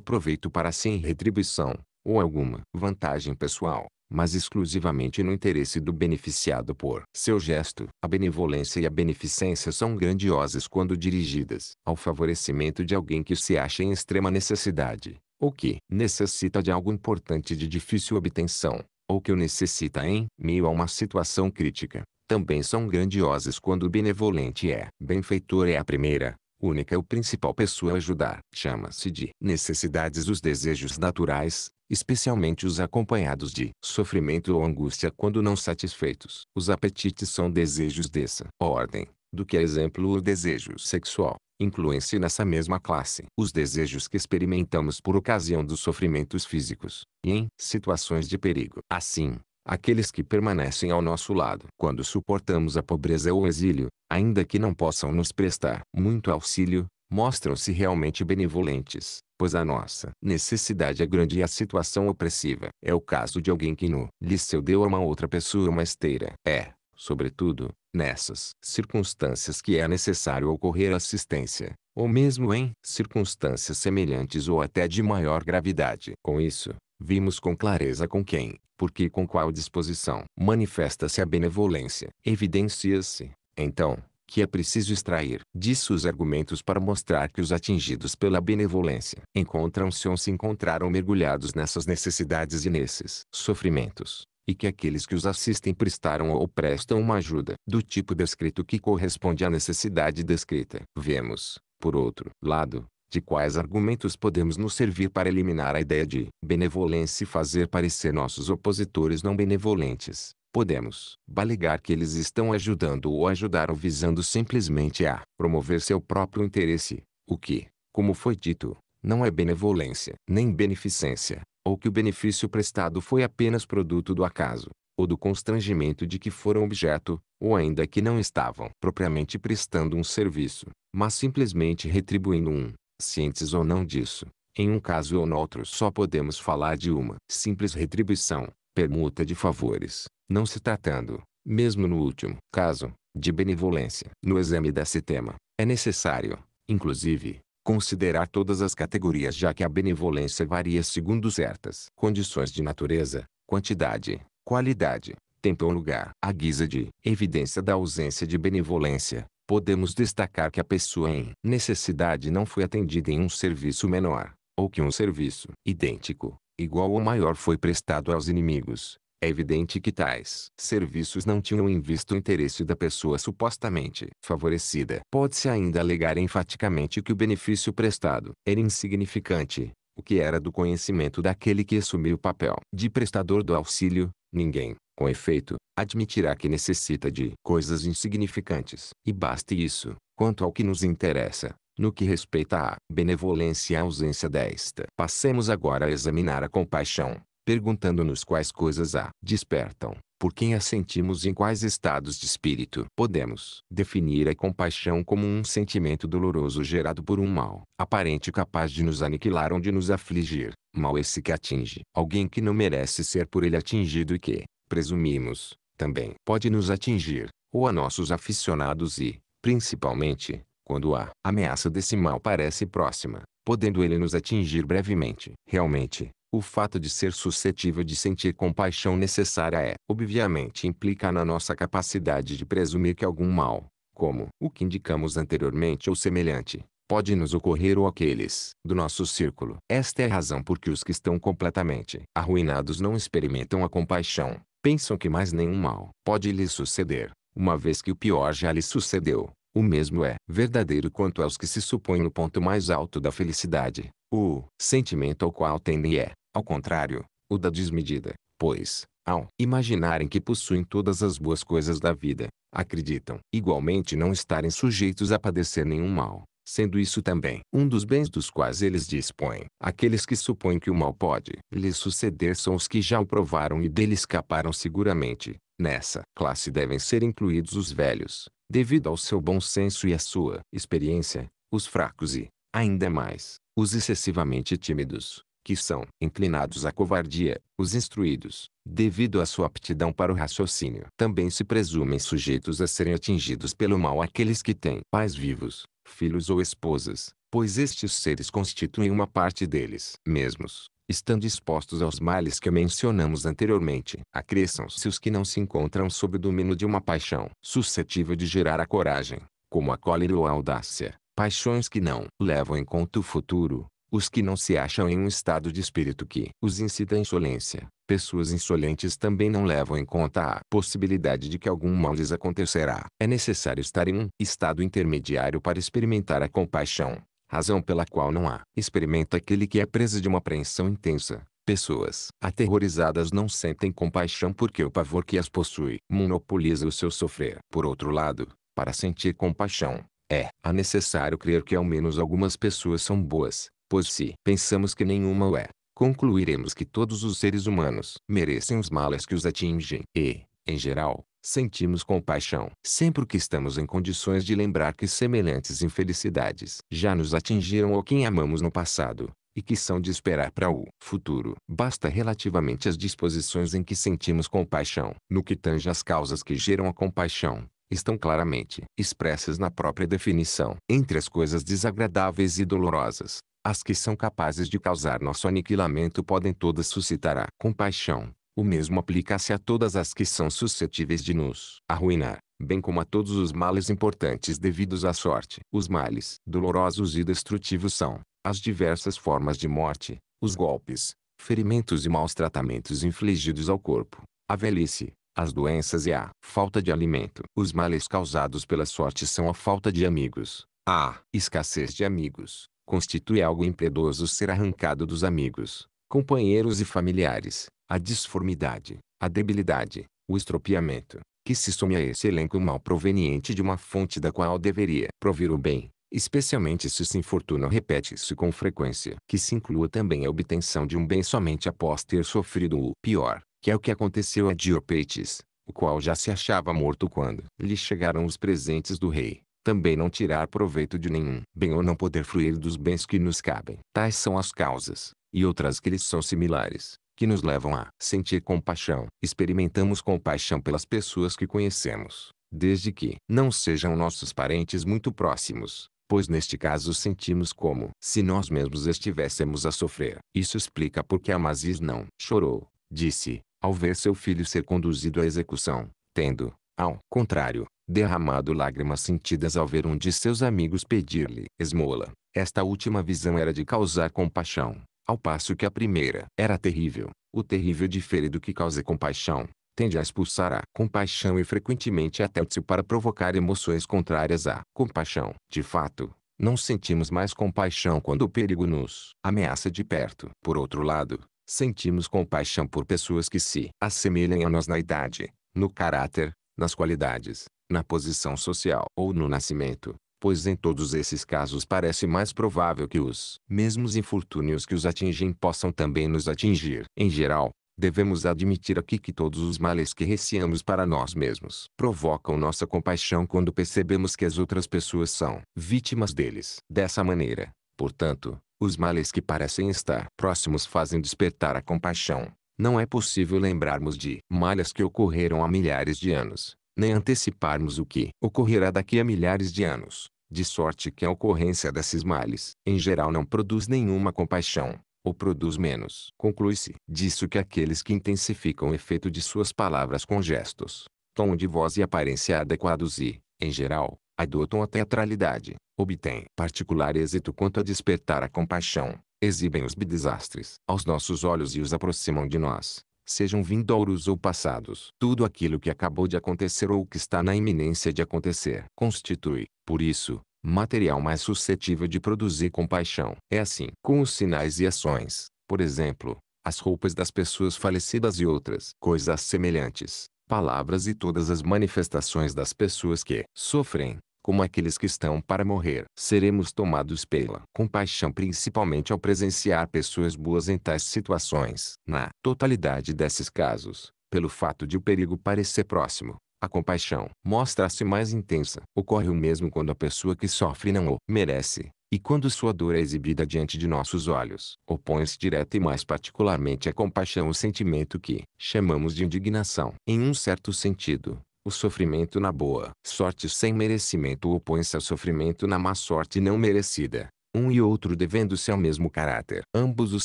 proveito para si em retribuição, ou alguma vantagem pessoal mas exclusivamente no interesse do beneficiado por seu gesto. A benevolência e a beneficência são grandiosas quando dirigidas ao favorecimento de alguém que se acha em extrema necessidade, ou que necessita de algo importante de difícil obtenção, ou que o necessita em meio a uma situação crítica. Também são grandiosas quando o benevolente é benfeitor é a primeira, única ou principal pessoa a ajudar. Chama-se de necessidades os desejos naturais, especialmente os acompanhados de sofrimento ou angústia quando não satisfeitos. Os apetites são desejos dessa ordem, do que é exemplo o desejo sexual, incluem-se nessa mesma classe. Os desejos que experimentamos por ocasião dos sofrimentos físicos, e em situações de perigo. Assim, aqueles que permanecem ao nosso lado. Quando suportamos a pobreza ou o exílio, ainda que não possam nos prestar muito auxílio, mostram-se realmente benevolentes, pois a nossa necessidade é grande e a situação opressiva. É o caso de alguém que no liceu deu a uma outra pessoa uma esteira. É, sobretudo, nessas circunstâncias que é necessário ocorrer assistência, ou mesmo em circunstâncias semelhantes ou até de maior gravidade. Com isso, vimos com clareza com quem, porque com qual disposição manifesta-se a benevolência. Evidencia-se, então, que é preciso extrair disso os argumentos para mostrar que os atingidos pela benevolência encontram-se ou se encontraram mergulhados nessas necessidades e nesses sofrimentos, e que aqueles que os assistem prestaram ou prestam uma ajuda do tipo descrito que corresponde à necessidade descrita. Vemos, por outro lado, de quais argumentos podemos nos servir para eliminar a ideia de benevolência e fazer parecer nossos opositores não benevolentes podemos balegar que eles estão ajudando ou ajudaram visando simplesmente a promover seu próprio interesse, o que, como foi dito, não é benevolência nem beneficência, ou que o benefício prestado foi apenas produto do acaso, ou do constrangimento de que foram objeto, ou ainda que não estavam propriamente prestando um serviço, mas simplesmente retribuindo um, cientes ou não disso. Em um caso ou no outro só podemos falar de uma simples retribuição, permuta de favores, não se tratando, mesmo no último caso, de benevolência. No exame desse tema, é necessário, inclusive, considerar todas as categorias já que a benevolência varia segundo certas condições de natureza, quantidade, qualidade, tempo ou lugar. À guisa de evidência da ausência de benevolência, podemos destacar que a pessoa em necessidade não foi atendida em um serviço menor, ou que um serviço idêntico igual ou maior foi prestado aos inimigos. É evidente que tais serviços não tinham em vista o interesse da pessoa supostamente favorecida. Pode-se ainda alegar enfaticamente que o benefício prestado era insignificante, o que era do conhecimento daquele que assumiu o papel de prestador do auxílio. Ninguém, com efeito, admitirá que necessita de coisas insignificantes. E baste isso, quanto ao que nos interessa, no que respeita à benevolência e à ausência desta, passemos agora a examinar a compaixão, perguntando-nos quais coisas a despertam, por quem a sentimos e em quais estados de espírito. Podemos definir a compaixão como um sentimento doloroso gerado por um mal, aparente capaz de nos aniquilar ou de nos afligir, mal esse que atinge alguém que não merece ser por ele atingido e que, presumimos, também pode nos atingir, ou a nossos aficionados e, principalmente, quando a ameaça desse mal parece próxima, podendo ele nos atingir brevemente. Realmente, o fato de ser suscetível de sentir compaixão necessária é, obviamente, implica na nossa capacidade de presumir que algum mal, como o que indicamos anteriormente ou semelhante, pode nos ocorrer ou aqueles do nosso círculo. Esta é a razão por que os que estão completamente arruinados não experimentam a compaixão, pensam que mais nenhum mal pode lhes suceder, uma vez que o pior já lhes sucedeu. O mesmo é verdadeiro quanto aos que se supõem no ponto mais alto da felicidade. O sentimento ao qual tendem é, ao contrário, o da desmedida, pois, ao imaginarem que possuem todas as boas coisas da vida, acreditam igualmente não estarem sujeitos a padecer nenhum mal, sendo isso também um dos bens dos quais eles dispõem. Aqueles que supõem que o mal pode lhes suceder são os que já o provaram e dele escaparam seguramente. Nessa classe devem ser incluídos os velhos, devido ao seu bom senso e à sua experiência, os fracos e, ainda mais, os excessivamente tímidos, que são inclinados à covardia, os instruídos, devido à sua aptidão para o raciocínio, também se presumem sujeitos a serem atingidos pelo mal aqueles que têm pais vivos, filhos ou esposas, pois estes seres constituem uma parte deles mesmos estando expostos aos males que mencionamos anteriormente. Acresçam-se os que não se encontram sob o domínio de uma paixão, suscetível de gerar a coragem, como a cólera ou a audácia, paixões que não levam em conta o futuro, os que não se acham em um estado de espírito que os incita à insolência. Pessoas insolentes também não levam em conta a possibilidade de que algum mal lhes acontecerá. É necessário estar em um estado intermediário para experimentar a compaixão razão pela qual não há. Experimenta aquele que é preso de uma apreensão intensa. Pessoas aterrorizadas não sentem compaixão porque o pavor que as possui monopoliza o seu sofrer. Por outro lado, para sentir compaixão, é a necessário crer que ao menos algumas pessoas são boas, pois se pensamos que nenhuma o é, concluiremos que todos os seres humanos merecem os males que os atingem e, em geral, sentimos compaixão. Sempre que estamos em condições de lembrar que semelhantes infelicidades já nos atingiram ou quem amamos no passado, e que são de esperar para o futuro. Basta relativamente às disposições em que sentimos compaixão. No que tange às causas que geram a compaixão, estão claramente expressas na própria definição. Entre as coisas desagradáveis e dolorosas, as que são capazes de causar nosso aniquilamento podem todas suscitar a compaixão o mesmo aplica-se a todas as que são suscetíveis de nos arruinar, bem como a todos os males importantes devidos à sorte. Os males dolorosos e destrutivos são as diversas formas de morte, os golpes, ferimentos e maus tratamentos infligidos ao corpo, a velhice, as doenças e a falta de alimento. Os males causados pela sorte são a falta de amigos. A escassez de amigos constitui algo impiedoso ser arrancado dos amigos, companheiros e familiares, a disformidade, a debilidade, o estropiamento, que se some a esse elenco mal proveniente de uma fonte da qual deveria provir o bem, especialmente se esse infortúnio repete-se com frequência. Que se inclua também a obtenção de um bem somente após ter sofrido o pior, que é o que aconteceu a Diopetes, o qual já se achava morto quando lhe chegaram os presentes do rei. Também não tirar proveito de nenhum bem ou não poder fruir dos bens que nos cabem. Tais são as causas, e outras que lhes são similares, que nos levam a sentir compaixão. Experimentamos compaixão pelas pessoas que conhecemos, desde que não sejam nossos parentes muito próximos, pois neste caso sentimos como se nós mesmos estivéssemos a sofrer. Isso explica porque Amaziz não chorou, disse, ao ver seu filho ser conduzido à execução, tendo, ao contrário, derramado lágrimas sentidas ao ver um de seus amigos pedir-lhe esmola. Esta última visão era de causar compaixão, ao passo que a primeira era terrível. O terrível de ferido que causa compaixão, tende a expulsar a compaixão e frequentemente até o para provocar emoções contrárias à compaixão. De fato, não sentimos mais compaixão quando o perigo nos ameaça de perto. Por outro lado, sentimos compaixão por pessoas que se assemelham a nós na idade, no caráter, nas qualidades, na posição social ou no nascimento pois em todos esses casos parece mais provável que os mesmos infortúnios que os atingem possam também nos atingir. Em geral, devemos admitir aqui que todos os males que receamos para nós mesmos provocam nossa compaixão quando percebemos que as outras pessoas são vítimas deles. Dessa maneira, portanto, os males que parecem estar próximos fazem despertar a compaixão. Não é possível lembrarmos de malhas que ocorreram há milhares de anos, nem anteciparmos o que ocorrerá daqui a milhares de anos, de sorte que a ocorrência desses males, em geral não produz nenhuma compaixão, ou produz menos. Conclui-se disso que aqueles que intensificam o efeito de suas palavras com gestos, tom de voz e aparência adequados e, em geral, adotam a teatralidade, obtêm particular êxito quanto a despertar a compaixão, exibem os desastres aos nossos olhos e os aproximam de nós sejam vindouros ou passados. Tudo aquilo que acabou de acontecer ou que está na iminência de acontecer constitui, por isso, material mais suscetível de produzir compaixão. É assim com os sinais e ações, por exemplo, as roupas das pessoas falecidas e outras coisas semelhantes, palavras e todas as manifestações das pessoas que sofrem, como aqueles que estão para morrer. Seremos tomados pela compaixão principalmente ao presenciar pessoas boas em tais situações. Na totalidade desses casos, pelo fato de o perigo parecer próximo, a compaixão mostra-se mais intensa. Ocorre o mesmo quando a pessoa que sofre não o merece, e quando sua dor é exibida diante de nossos olhos. Opõe-se direto e mais particularmente à compaixão o sentimento que chamamos de indignação. Em um certo sentido, o sofrimento na boa sorte sem merecimento opõe-se ao sofrimento na má sorte não merecida, um e outro devendo-se ao mesmo caráter. Ambos os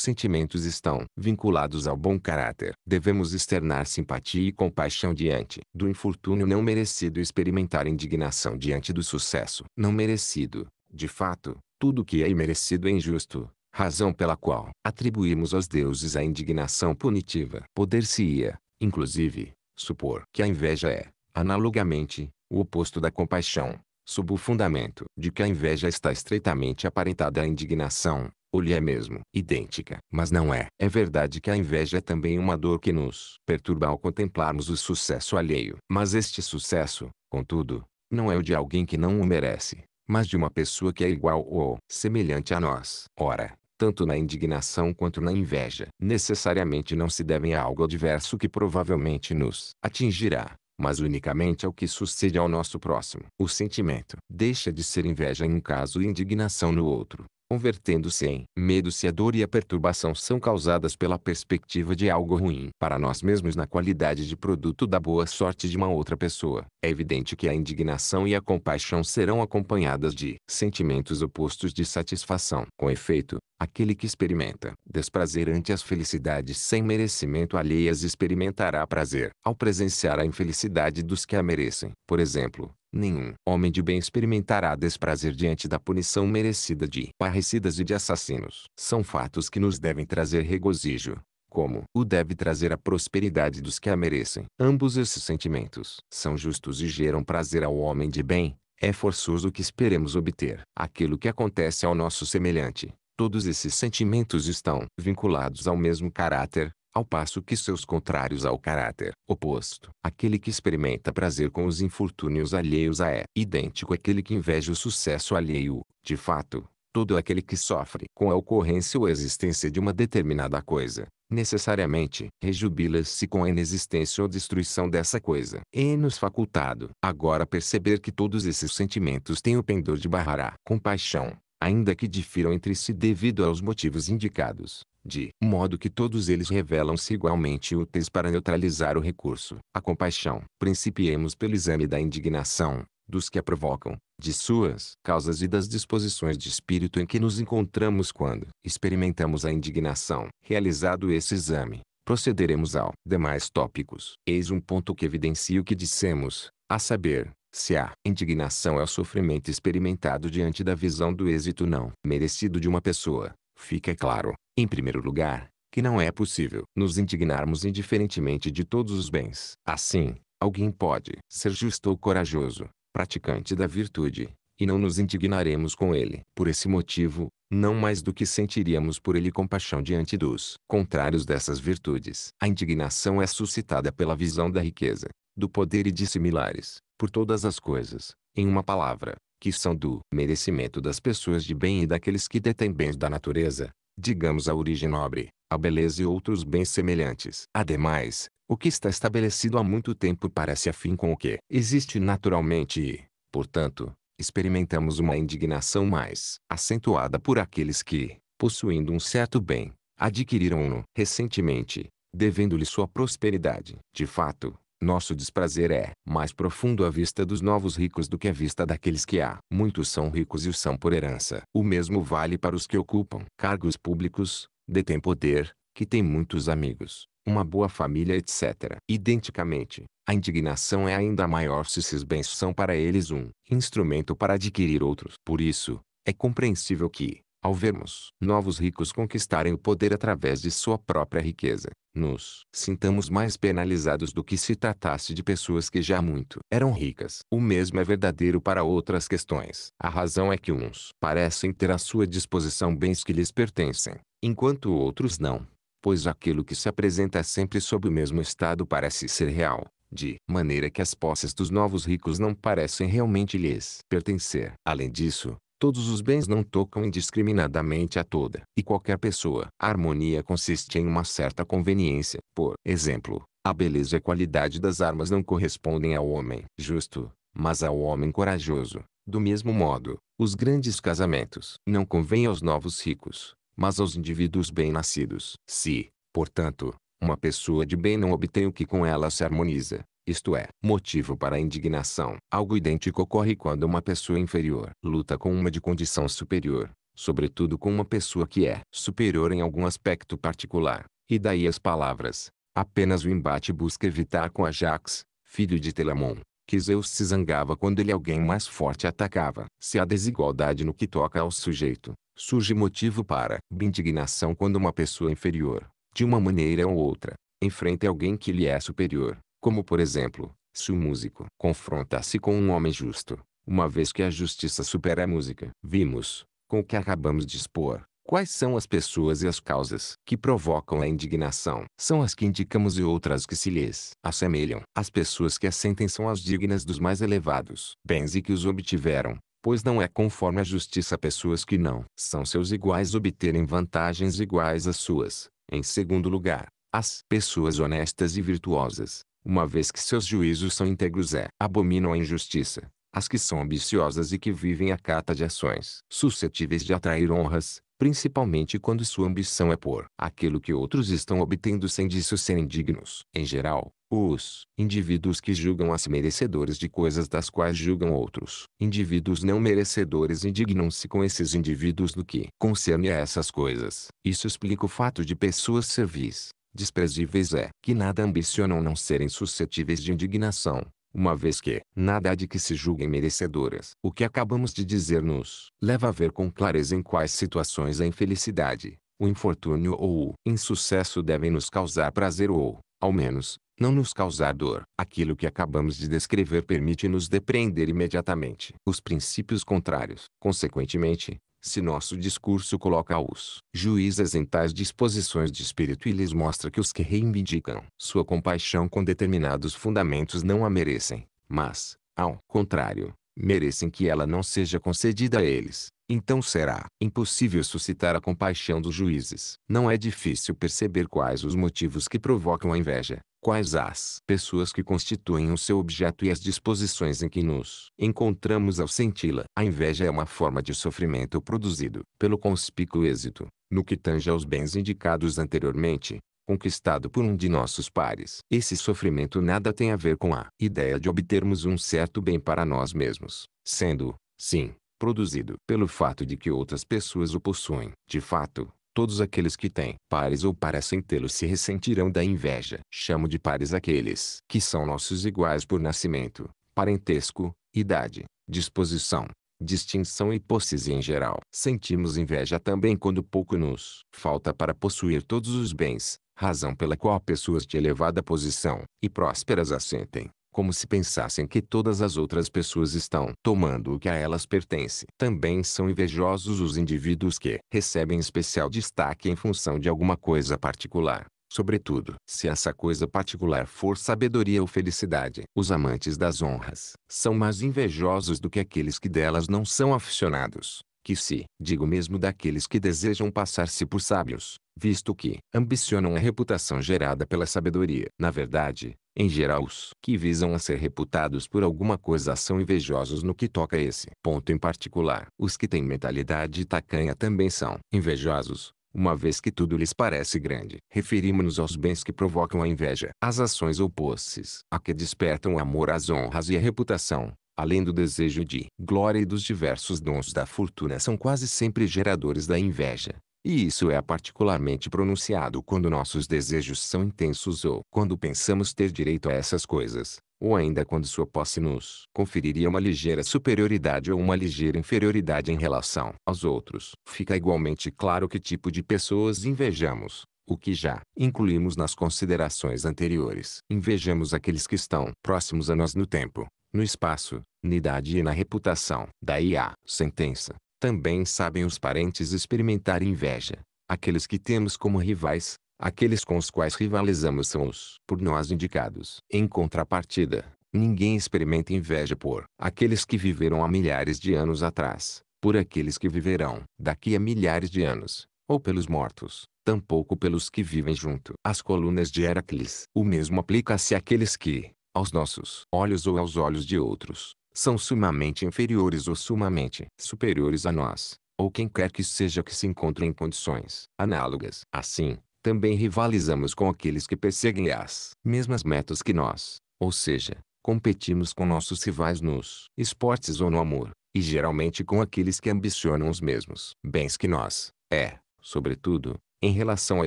sentimentos estão vinculados ao bom caráter. Devemos externar simpatia e compaixão diante do infortúnio não merecido e experimentar indignação diante do sucesso não merecido. De fato, tudo que é imerecido é injusto, razão pela qual atribuímos aos deuses a indignação punitiva. Poder-se-ia, inclusive, supor que a inveja é Analogamente, o oposto da compaixão, sob o fundamento de que a inveja está estreitamente aparentada à indignação, ou lhe é mesmo idêntica. Mas não é. É verdade que a inveja é também uma dor que nos perturba ao contemplarmos o sucesso alheio. Mas este sucesso, contudo, não é o de alguém que não o merece, mas de uma pessoa que é igual ou semelhante a nós. Ora, tanto na indignação quanto na inveja, necessariamente não se devem a algo adverso que provavelmente nos atingirá, mas unicamente ao que sucede ao nosso próximo. O sentimento deixa de ser inveja em um caso e indignação no outro, convertendo-se em medo se a dor e a perturbação são causadas pela perspectiva de algo ruim para nós mesmos na qualidade de produto da boa sorte de uma outra pessoa. É evidente que a indignação e a compaixão serão acompanhadas de sentimentos opostos de satisfação. Com efeito, aquele que experimenta desprazer ante as felicidades sem merecimento alheias experimentará prazer ao presenciar a infelicidade dos que a merecem. Por exemplo, nenhum homem de bem experimentará desprazer diante da punição merecida de parricidas e de assassinos. São fatos que nos devem trazer regozijo, como o deve trazer a prosperidade dos que a merecem. Ambos esses sentimentos são justos e geram prazer ao homem de bem. É forçoso que esperemos obter aquilo que acontece ao nosso semelhante. Todos esses sentimentos estão vinculados ao mesmo caráter, ao passo que seus contrários ao caráter oposto, aquele que experimenta prazer com os infortúnios alheios a é idêntico àquele que inveja o sucesso alheio. De fato, todo aquele que sofre com a ocorrência ou existência de uma determinada coisa, necessariamente rejubila-se com a inexistência ou destruição dessa coisa. E é nos facultado agora perceber que todos esses sentimentos têm o pendor de barrar a compaixão, ainda que difiram entre si devido aos motivos indicados, de modo que todos eles revelam-se igualmente úteis para neutralizar o recurso. A compaixão. Principiemos pelo exame da indignação, dos que a provocam, de suas causas e das disposições de espírito em que nos encontramos quando experimentamos a indignação. Realizado esse exame, procederemos ao demais tópicos. Eis um ponto que evidencia o que dissemos, a saber, se a indignação é o sofrimento experimentado diante da visão do êxito não merecido de uma pessoa, fica claro, em primeiro lugar, que não é possível nos indignarmos indiferentemente de todos os bens. Assim, alguém pode ser justo ou corajoso, praticante da virtude, e não nos indignaremos com ele. Por esse motivo, não mais do que sentiríamos por ele compaixão diante dos contrários dessas virtudes. A indignação é suscitada pela visão da riqueza, do poder e de similares, por todas as coisas, em uma palavra, que são do merecimento das pessoas de bem e daqueles que detêm bens da natureza, digamos a origem nobre, a beleza e outros bens semelhantes. Ademais, o que está estabelecido há muito tempo parece afim com o que existe naturalmente e, portanto, experimentamos uma indignação mais acentuada por aqueles que, possuindo um certo bem, adquiriram-no recentemente, devendo-lhe sua prosperidade. De fato, nosso desprazer é mais profundo à vista dos novos ricos do que à vista daqueles que há. Muitos são ricos e o são por herança. O mesmo vale para os que ocupam cargos públicos, detêm poder, que têm muitos amigos, uma boa família etc. Identicamente, a indignação é ainda maior se esses bens são para eles um instrumento para adquirir outros. Por isso, é compreensível que, ao vermos novos ricos conquistarem o poder através de sua própria riqueza, nos sintamos mais penalizados do que se tratasse de pessoas que já muito eram ricas. O mesmo é verdadeiro para outras questões. A razão é que uns parecem ter à sua disposição bens que lhes pertencem, enquanto outros não, pois aquilo que se apresenta é sempre sob o mesmo estado parece ser real, de maneira que as posses dos novos ricos não parecem realmente lhes pertencer. Além disso, Todos os bens não tocam indiscriminadamente a toda e qualquer pessoa. A harmonia consiste em uma certa conveniência. Por exemplo, a beleza e qualidade das armas não correspondem ao homem justo, mas ao homem corajoso. Do mesmo modo, os grandes casamentos não convêm aos novos ricos, mas aos indivíduos bem-nascidos. Se, portanto, uma pessoa de bem não obtém o que com ela se harmoniza, isto é, motivo para indignação. Algo idêntico ocorre quando uma pessoa inferior luta com uma de condição superior, sobretudo com uma pessoa que é superior em algum aspecto particular, e daí as palavras. Apenas o embate busca evitar com Ajax, filho de Telamon, que Zeus se zangava quando ele alguém mais forte atacava. Se há desigualdade no que toca ao sujeito, surge motivo para indignação quando uma pessoa inferior, de uma maneira ou outra, enfrenta alguém que lhe é superior. Como por exemplo, se um músico confronta se com um homem justo, uma vez que a justiça supera a música. Vimos, com o que acabamos de expor, Quais são as pessoas e as causas que provocam a indignação? São as que indicamos e outras que se lhes assemelham. As pessoas que assentem são as dignas dos mais elevados bens e que os obtiveram, pois não é conforme a justiça pessoas que não são seus iguais obterem vantagens iguais às suas. Em segundo lugar, as pessoas honestas e virtuosas, uma vez que seus juízos são íntegros é. Abominam a injustiça, as que são ambiciosas e que vivem à cata de ações suscetíveis de atrair honras, principalmente quando sua ambição é por aquilo que outros estão obtendo sem disso serem dignos. Em geral, os indivíduos que julgam as merecedores de coisas das quais julgam outros indivíduos não merecedores indignam-se com esses indivíduos do que concerne a essas coisas. Isso explica o fato de pessoas servis desprezíveis é que nada ambicionam não serem suscetíveis de indignação, uma vez que nada há de que se julguem merecedoras. O que acabamos de dizer nos leva a ver com clareza em quais situações a infelicidade, o infortúnio ou o insucesso devem nos causar prazer ou, ao menos, não nos causar dor. Aquilo que acabamos de descrever permite-nos depreender imediatamente os princípios contrários. Consequentemente, se nosso discurso coloca os juízes em tais disposições de espírito e lhes mostra que os que reivindicam sua compaixão com determinados fundamentos não a merecem, mas, ao contrário, merecem que ela não seja concedida a eles, então será impossível suscitar a compaixão dos juízes. Não é difícil perceber quais os motivos que provocam a inveja, quais as pessoas que constituem o seu objeto e as disposições em que nos encontramos ao senti-la. A inveja é uma forma de sofrimento produzido pelo conspícuo êxito, no que tange aos bens indicados anteriormente, conquistado por um de nossos pares. Esse sofrimento nada tem a ver com a ideia de obtermos um certo bem para nós mesmos, sendo, sim, produzido pelo fato de que outras pessoas o possuem. De fato, Todos aqueles que têm pares ou parecem tê-los se ressentirão da inveja. Chamo de pares aqueles que são nossos iguais por nascimento, parentesco, idade, disposição, distinção e posses em geral. Sentimos inveja também quando pouco nos falta para possuir todos os bens, razão pela qual pessoas de elevada posição e prósperas assentem como se pensassem que todas as outras pessoas estão tomando o que a elas pertence. Também são invejosos os indivíduos que recebem especial destaque em função de alguma coisa particular. Sobretudo, se essa coisa particular for sabedoria ou felicidade, os amantes das honras são mais invejosos do que aqueles que delas não são aficionados que se, digo mesmo daqueles que desejam passar-se por sábios, visto que ambicionam a reputação gerada pela sabedoria. Na verdade, em geral os que visam a ser reputados por alguma coisa são invejosos no que toca a esse ponto em particular. Os que têm mentalidade tacanha também são invejosos, uma vez que tudo lhes parece grande. Referimos-nos aos bens que provocam a inveja. As ações opôs a que despertam o amor às honras e à reputação, além do desejo de glória e dos diversos dons da fortuna são quase sempre geradores da inveja, e isso é particularmente pronunciado quando nossos desejos são intensos ou quando pensamos ter direito a essas coisas, ou ainda quando sua posse nos conferiria uma ligeira superioridade ou uma ligeira inferioridade em relação aos outros. Fica igualmente claro que tipo de pessoas invejamos, o que já incluímos nas considerações anteriores. Invejamos aqueles que estão próximos a nós no tempo, no espaço, na idade e na reputação. Daí a sentença também sabem os parentes experimentar inveja. Aqueles que temos como rivais, aqueles com os quais rivalizamos são os por nós indicados. Em contrapartida, ninguém experimenta inveja por aqueles que viveram há milhares de anos atrás, por aqueles que viverão daqui a milhares de anos, ou pelos mortos, tampouco pelos que vivem junto As colunas de Heracles. O mesmo aplica-se àqueles que, aos nossos olhos ou aos olhos de outros, são sumamente inferiores ou sumamente superiores a nós, ou quem quer que seja que se encontre em condições análogas. Assim, também rivalizamos com aqueles que perseguem as mesmas metas que nós, ou seja, competimos com nossos rivais nos esportes ou no amor, e geralmente com aqueles que ambicionam os mesmos bens que nós. É, sobretudo, em relação a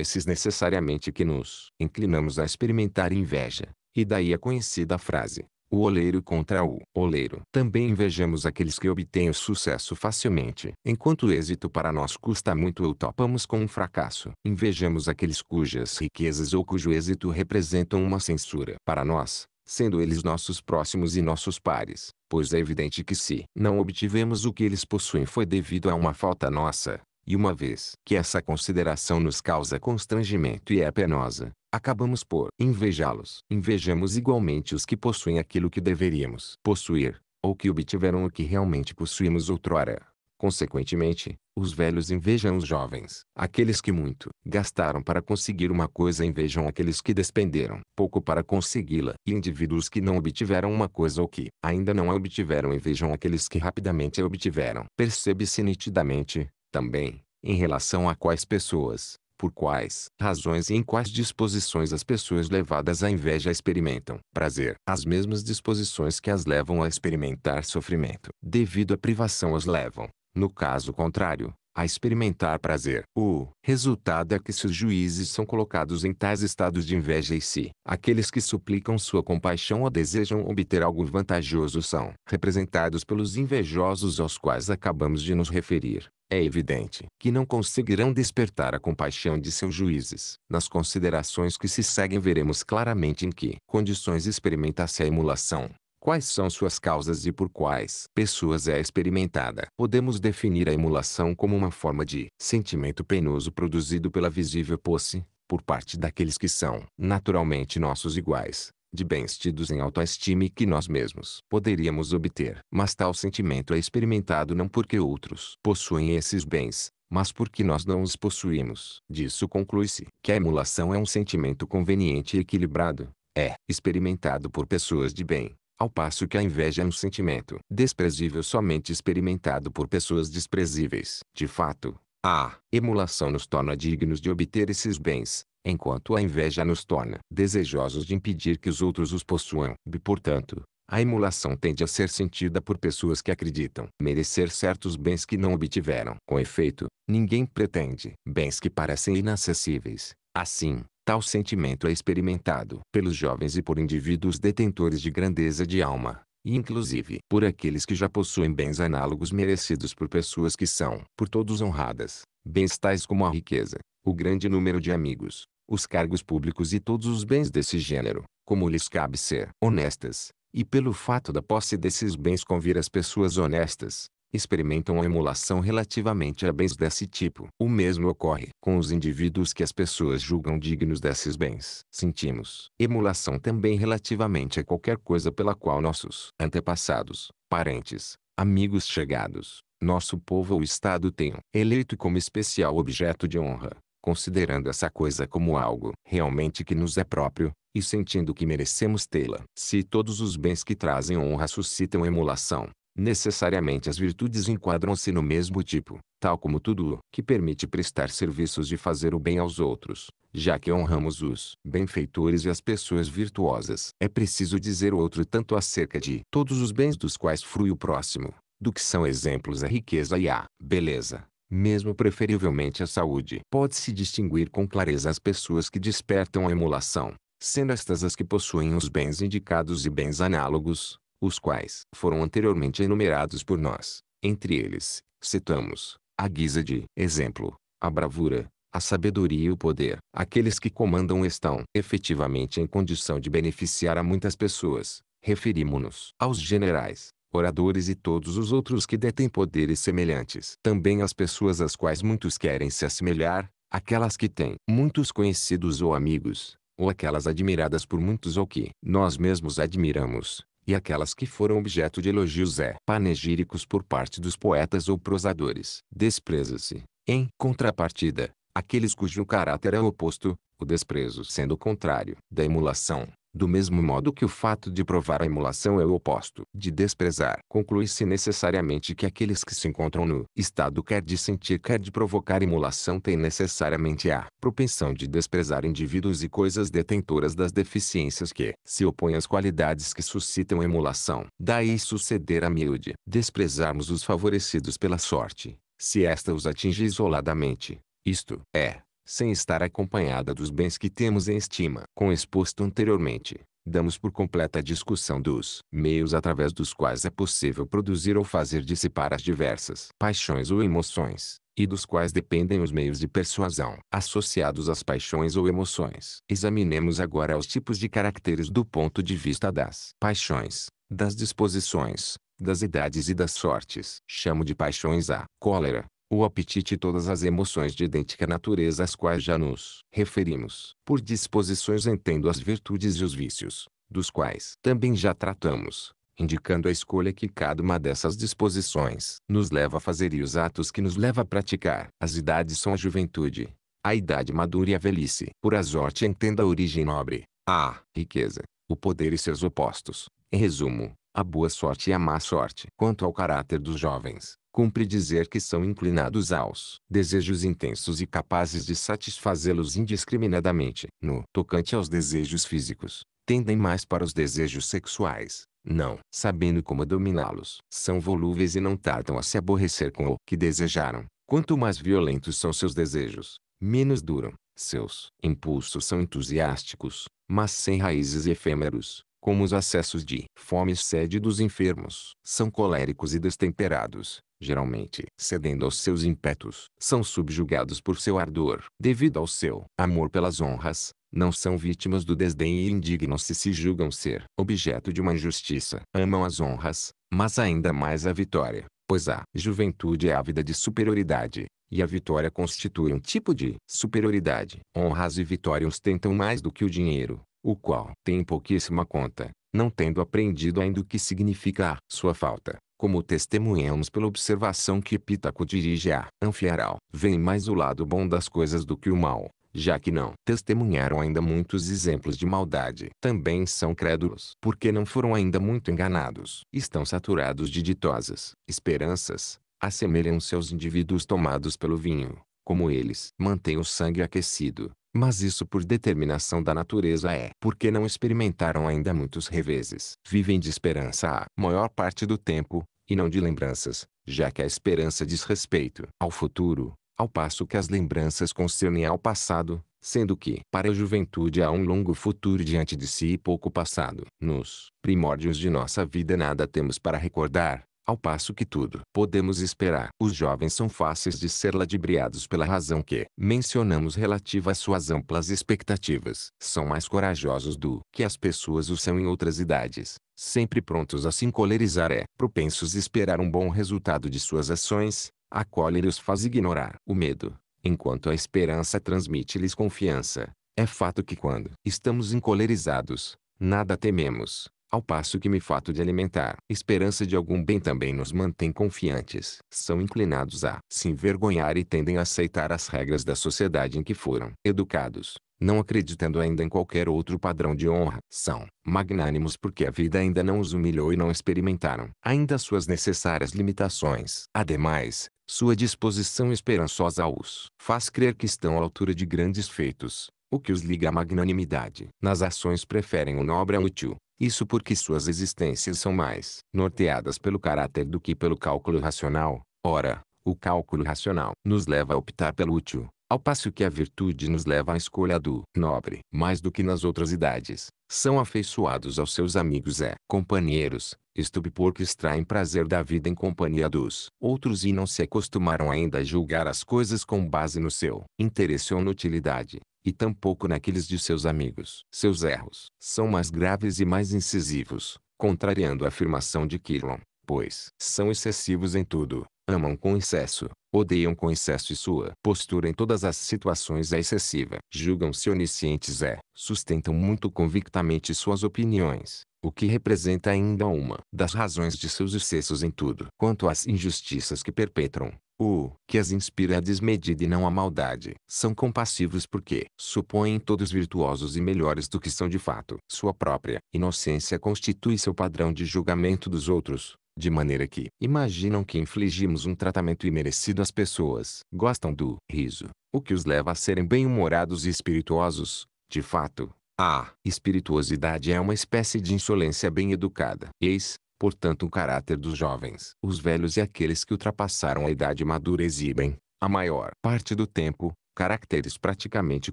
esses necessariamente que nos inclinamos a experimentar inveja. E daí a conhecida frase: o oleiro contra o oleiro. Também invejamos aqueles que obtêm o sucesso facilmente, enquanto o êxito para nós custa muito ou topamos com um fracasso. Invejamos aqueles cujas riquezas ou cujo êxito representam uma censura para nós, sendo eles nossos próximos e nossos pares, pois é evidente que se não obtivemos o que eles possuem foi devido a uma falta nossa, e uma vez que essa consideração nos causa constrangimento e é penosa, acabamos por invejá-los. Invejamos igualmente os que possuem aquilo que deveríamos possuir, ou que obtiveram o que realmente possuímos outrora. Consequentemente, os velhos invejam os jovens. Aqueles que muito gastaram para conseguir uma coisa invejam aqueles que despenderam pouco para consegui-la. E indivíduos que não obtiveram uma coisa ou que ainda não a obtiveram invejam aqueles que rapidamente a obtiveram. Percebe-se nitidamente, também, em relação a quais pessoas, por quais razões e em quais disposições as pessoas levadas à inveja experimentam prazer. As mesmas disposições que as levam a experimentar sofrimento, devido à privação, as levam, no caso contrário, a experimentar prazer. O resultado é que se os juízes são colocados em tais estados de inveja e se aqueles que suplicam sua compaixão ou desejam obter algo vantajoso são representados pelos invejosos aos quais acabamos de nos referir, é evidente que não conseguirão despertar a compaixão de seus juízes. Nas considerações que se seguem veremos claramente em que condições experimenta-se a emulação. Quais são suas causas e por quais pessoas é experimentada? Podemos definir a emulação como uma forma de sentimento penoso produzido pela visível posse, por parte daqueles que são naturalmente nossos iguais, de bens tidos em autoestima que nós mesmos poderíamos obter. Mas tal sentimento é experimentado não porque outros possuem esses bens, mas porque nós não os possuímos. Disso conclui-se que a emulação é um sentimento conveniente e equilibrado, é experimentado por pessoas de bem, ao passo que a inveja é um sentimento desprezível somente experimentado por pessoas desprezíveis. De fato, a emulação nos torna dignos de obter esses bens, enquanto a inveja nos torna desejosos de impedir que os outros os possuam. E, portanto, a emulação tende a ser sentida por pessoas que acreditam merecer certos bens que não obtiveram. Com efeito, ninguém pretende bens que parecem inacessíveis. Assim, tal sentimento é experimentado pelos jovens e por indivíduos detentores de grandeza de alma, e inclusive por aqueles que já possuem bens análogos merecidos por pessoas que são por todos honradas, bens tais como a riqueza, o grande número de amigos, os cargos públicos e todos os bens desse gênero, como lhes cabe ser honestas, e pelo fato da posse desses bens convir as pessoas honestas, experimentam a emulação relativamente a bens desse tipo. O mesmo ocorre com os indivíduos que as pessoas julgam dignos desses bens. Sentimos emulação também relativamente a qualquer coisa pela qual nossos antepassados, parentes, amigos chegados, nosso povo ou Estado tenham eleito como especial objeto de honra, considerando essa coisa como algo realmente que nos é próprio, e sentindo que merecemos tê-la. Se todos os bens que trazem honra suscitam emulação, necessariamente as virtudes enquadram-se no mesmo tipo, tal como tudo o que permite prestar serviços de fazer o bem aos outros, já que honramos os benfeitores e as pessoas virtuosas. É preciso dizer outro tanto acerca de todos os bens dos quais frui o próximo, do que são exemplos a é riqueza e a beleza. Mesmo preferivelmente a saúde. Pode-se distinguir com clareza as pessoas que despertam a emulação, sendo estas as que possuem os bens indicados e bens análogos, os quais foram anteriormente enumerados por nós. Entre eles, citamos, à guisa de exemplo, a bravura, a sabedoria e o poder. Aqueles que comandam estão efetivamente em condição de beneficiar a muitas pessoas. Referimos-nos aos generais, oradores e todos os outros que detêm poderes semelhantes. Também às pessoas às quais muitos querem se assemelhar, aquelas que têm muitos conhecidos ou amigos, ou aquelas admiradas por muitos ou que nós mesmos admiramos e aquelas que foram objeto de elogios é panegíricos por parte dos poetas ou prosadores. Despreza-se, em contrapartida, aqueles cujo caráter é oposto, o desprezo sendo o contrário da emulação. Do mesmo modo que o fato de provar a emulação é o oposto de desprezar. Conclui-se necessariamente que aqueles que se encontram no estado quer de sentir quer de provocar emulação têm necessariamente a propensão de desprezar indivíduos e coisas detentoras das deficiências que se opõem às qualidades que suscitam emulação. Daí suceder a miúde. Desprezarmos os favorecidos pela sorte, se esta os atinge isoladamente. Isto é, sem estar acompanhada dos bens que temos em estima. Com exposto anteriormente, damos por completa a discussão dos meios através dos quais é possível produzir ou fazer dissipar as diversas paixões ou emoções, e dos quais dependem os meios de persuasão associados às paixões ou emoções. Examinemos agora os tipos de caracteres do ponto de vista das paixões, das disposições, das idades e das sortes. Chamo de paixões a cólera, o apetite e todas as emoções de idêntica natureza às quais já nos referimos. Por disposições entendo as virtudes e os vícios, dos quais também já tratamos, indicando a escolha que cada uma dessas disposições nos leva a fazer e os atos que nos leva a praticar. As idades são a juventude, a idade madura e a velhice. Por azote entendo entenda a origem nobre, a riqueza, o poder e seus opostos. Em resumo, a boa sorte e a má sorte. Quanto ao caráter dos jovens, cumpre dizer que são inclinados aos desejos intensos e capazes de satisfazê-los indiscriminadamente. No tocante aos desejos físicos, tendem mais para os desejos sexuais, não sabendo como dominá-los. São volúveis e não tardam a se aborrecer com o que desejaram. Quanto mais violentos são seus desejos, menos duram. Seus impulsos são entusiásticos, mas sem raízes e efêmeros como os acessos de fome e sede dos enfermos. São coléricos e destemperados, geralmente cedendo aos seus impetos. São subjugados por seu ardor. Devido ao seu amor pelas honras, não são vítimas do desdém e indignam se se julgam ser objeto de uma injustiça. Amam as honras, mas ainda mais a vitória, pois a juventude é ávida de superioridade, e a vitória constitui um tipo de superioridade. Honras e vitórias tentam mais do que o dinheiro, o qual tem pouquíssima conta, não tendo aprendido ainda o que significa sua falta, como testemunhamos pela observação que Pítaco dirige a Anfiarau. Vem mais o lado bom das coisas do que o mal, já que não testemunharam ainda muitos exemplos de maldade. Também são crédulos, porque não foram ainda muito enganados. Estão saturados de ditosas esperanças, assemelham-se aos indivíduos tomados pelo vinho, como eles mantêm o sangue aquecido mas isso por determinação da natureza é porque não experimentaram ainda muitos reveses. Vivem de esperança a maior parte do tempo, e não de lembranças, já que a esperança diz respeito ao futuro, ao passo que as lembranças concernem ao passado, sendo que para a juventude há um longo futuro diante de si e pouco passado. Nos primórdios de nossa vida nada temos para recordar, ao passo que tudo podemos esperar. Os jovens são fáceis de ser ladibriados pela razão que mencionamos relativa às suas amplas expectativas. São mais corajosos do que as pessoas o são em outras idades. Sempre prontos a se encolerizar é propensos a esperar um bom resultado de suas ações. A cólera os faz ignorar o medo, enquanto a esperança transmite-lhes confiança. É fato que quando estamos encolerizados, nada tememos, ao passo que me fato de alimentar esperança de algum bem também nos mantém confiantes. São inclinados a se envergonhar e tendem a aceitar as regras da sociedade em que foram educados não acreditando ainda em qualquer outro padrão de honra, são magnânimos porque a vida ainda não os humilhou e não experimentaram ainda suas necessárias limitações. Ademais, sua disposição esperançosa os faz crer que estão à altura de grandes feitos, o que os liga à magnanimidade. Nas ações preferem o nobre ao útil, isso porque suas existências são mais norteadas pelo caráter do que pelo cálculo racional. Ora, o cálculo racional nos leva a optar pelo útil, ao passo que a virtude nos leva à escolha do nobre. Mais do que nas outras idades, são afeiçoados aos seus amigos e companheiros, isto é, porque extraem prazer da vida em companhia dos outros e não se acostumaram ainda a julgar as coisas com base no seu interesse ou na utilidade e tampouco naqueles de seus amigos. Seus erros são mais graves e mais incisivos, contrariando a afirmação de Killon, pois são excessivos em tudo, amam com excesso, odeiam com excesso e sua postura em todas as situações é excessiva. Julgam-se oniscientes é, sustentam muito convictamente suas opiniões, o que representa ainda uma das razões de seus excessos em tudo. Quanto às injustiças que perpetram, o que as inspira a desmedida e não a maldade. São compassivos porque supõem todos virtuosos e melhores do que são de fato. Sua própria inocência constitui seu padrão de julgamento dos outros, de maneira que imaginam que infligimos um tratamento imerecido às pessoas. Gostam do riso, o que os leva a serem bem-humorados e espirituosos. De fato, a espirituosidade é uma espécie de insolência bem educada. Eis portanto o caráter dos jovens. Os velhos e aqueles que ultrapassaram a idade madura exibem, a maior parte do tempo, caracteres praticamente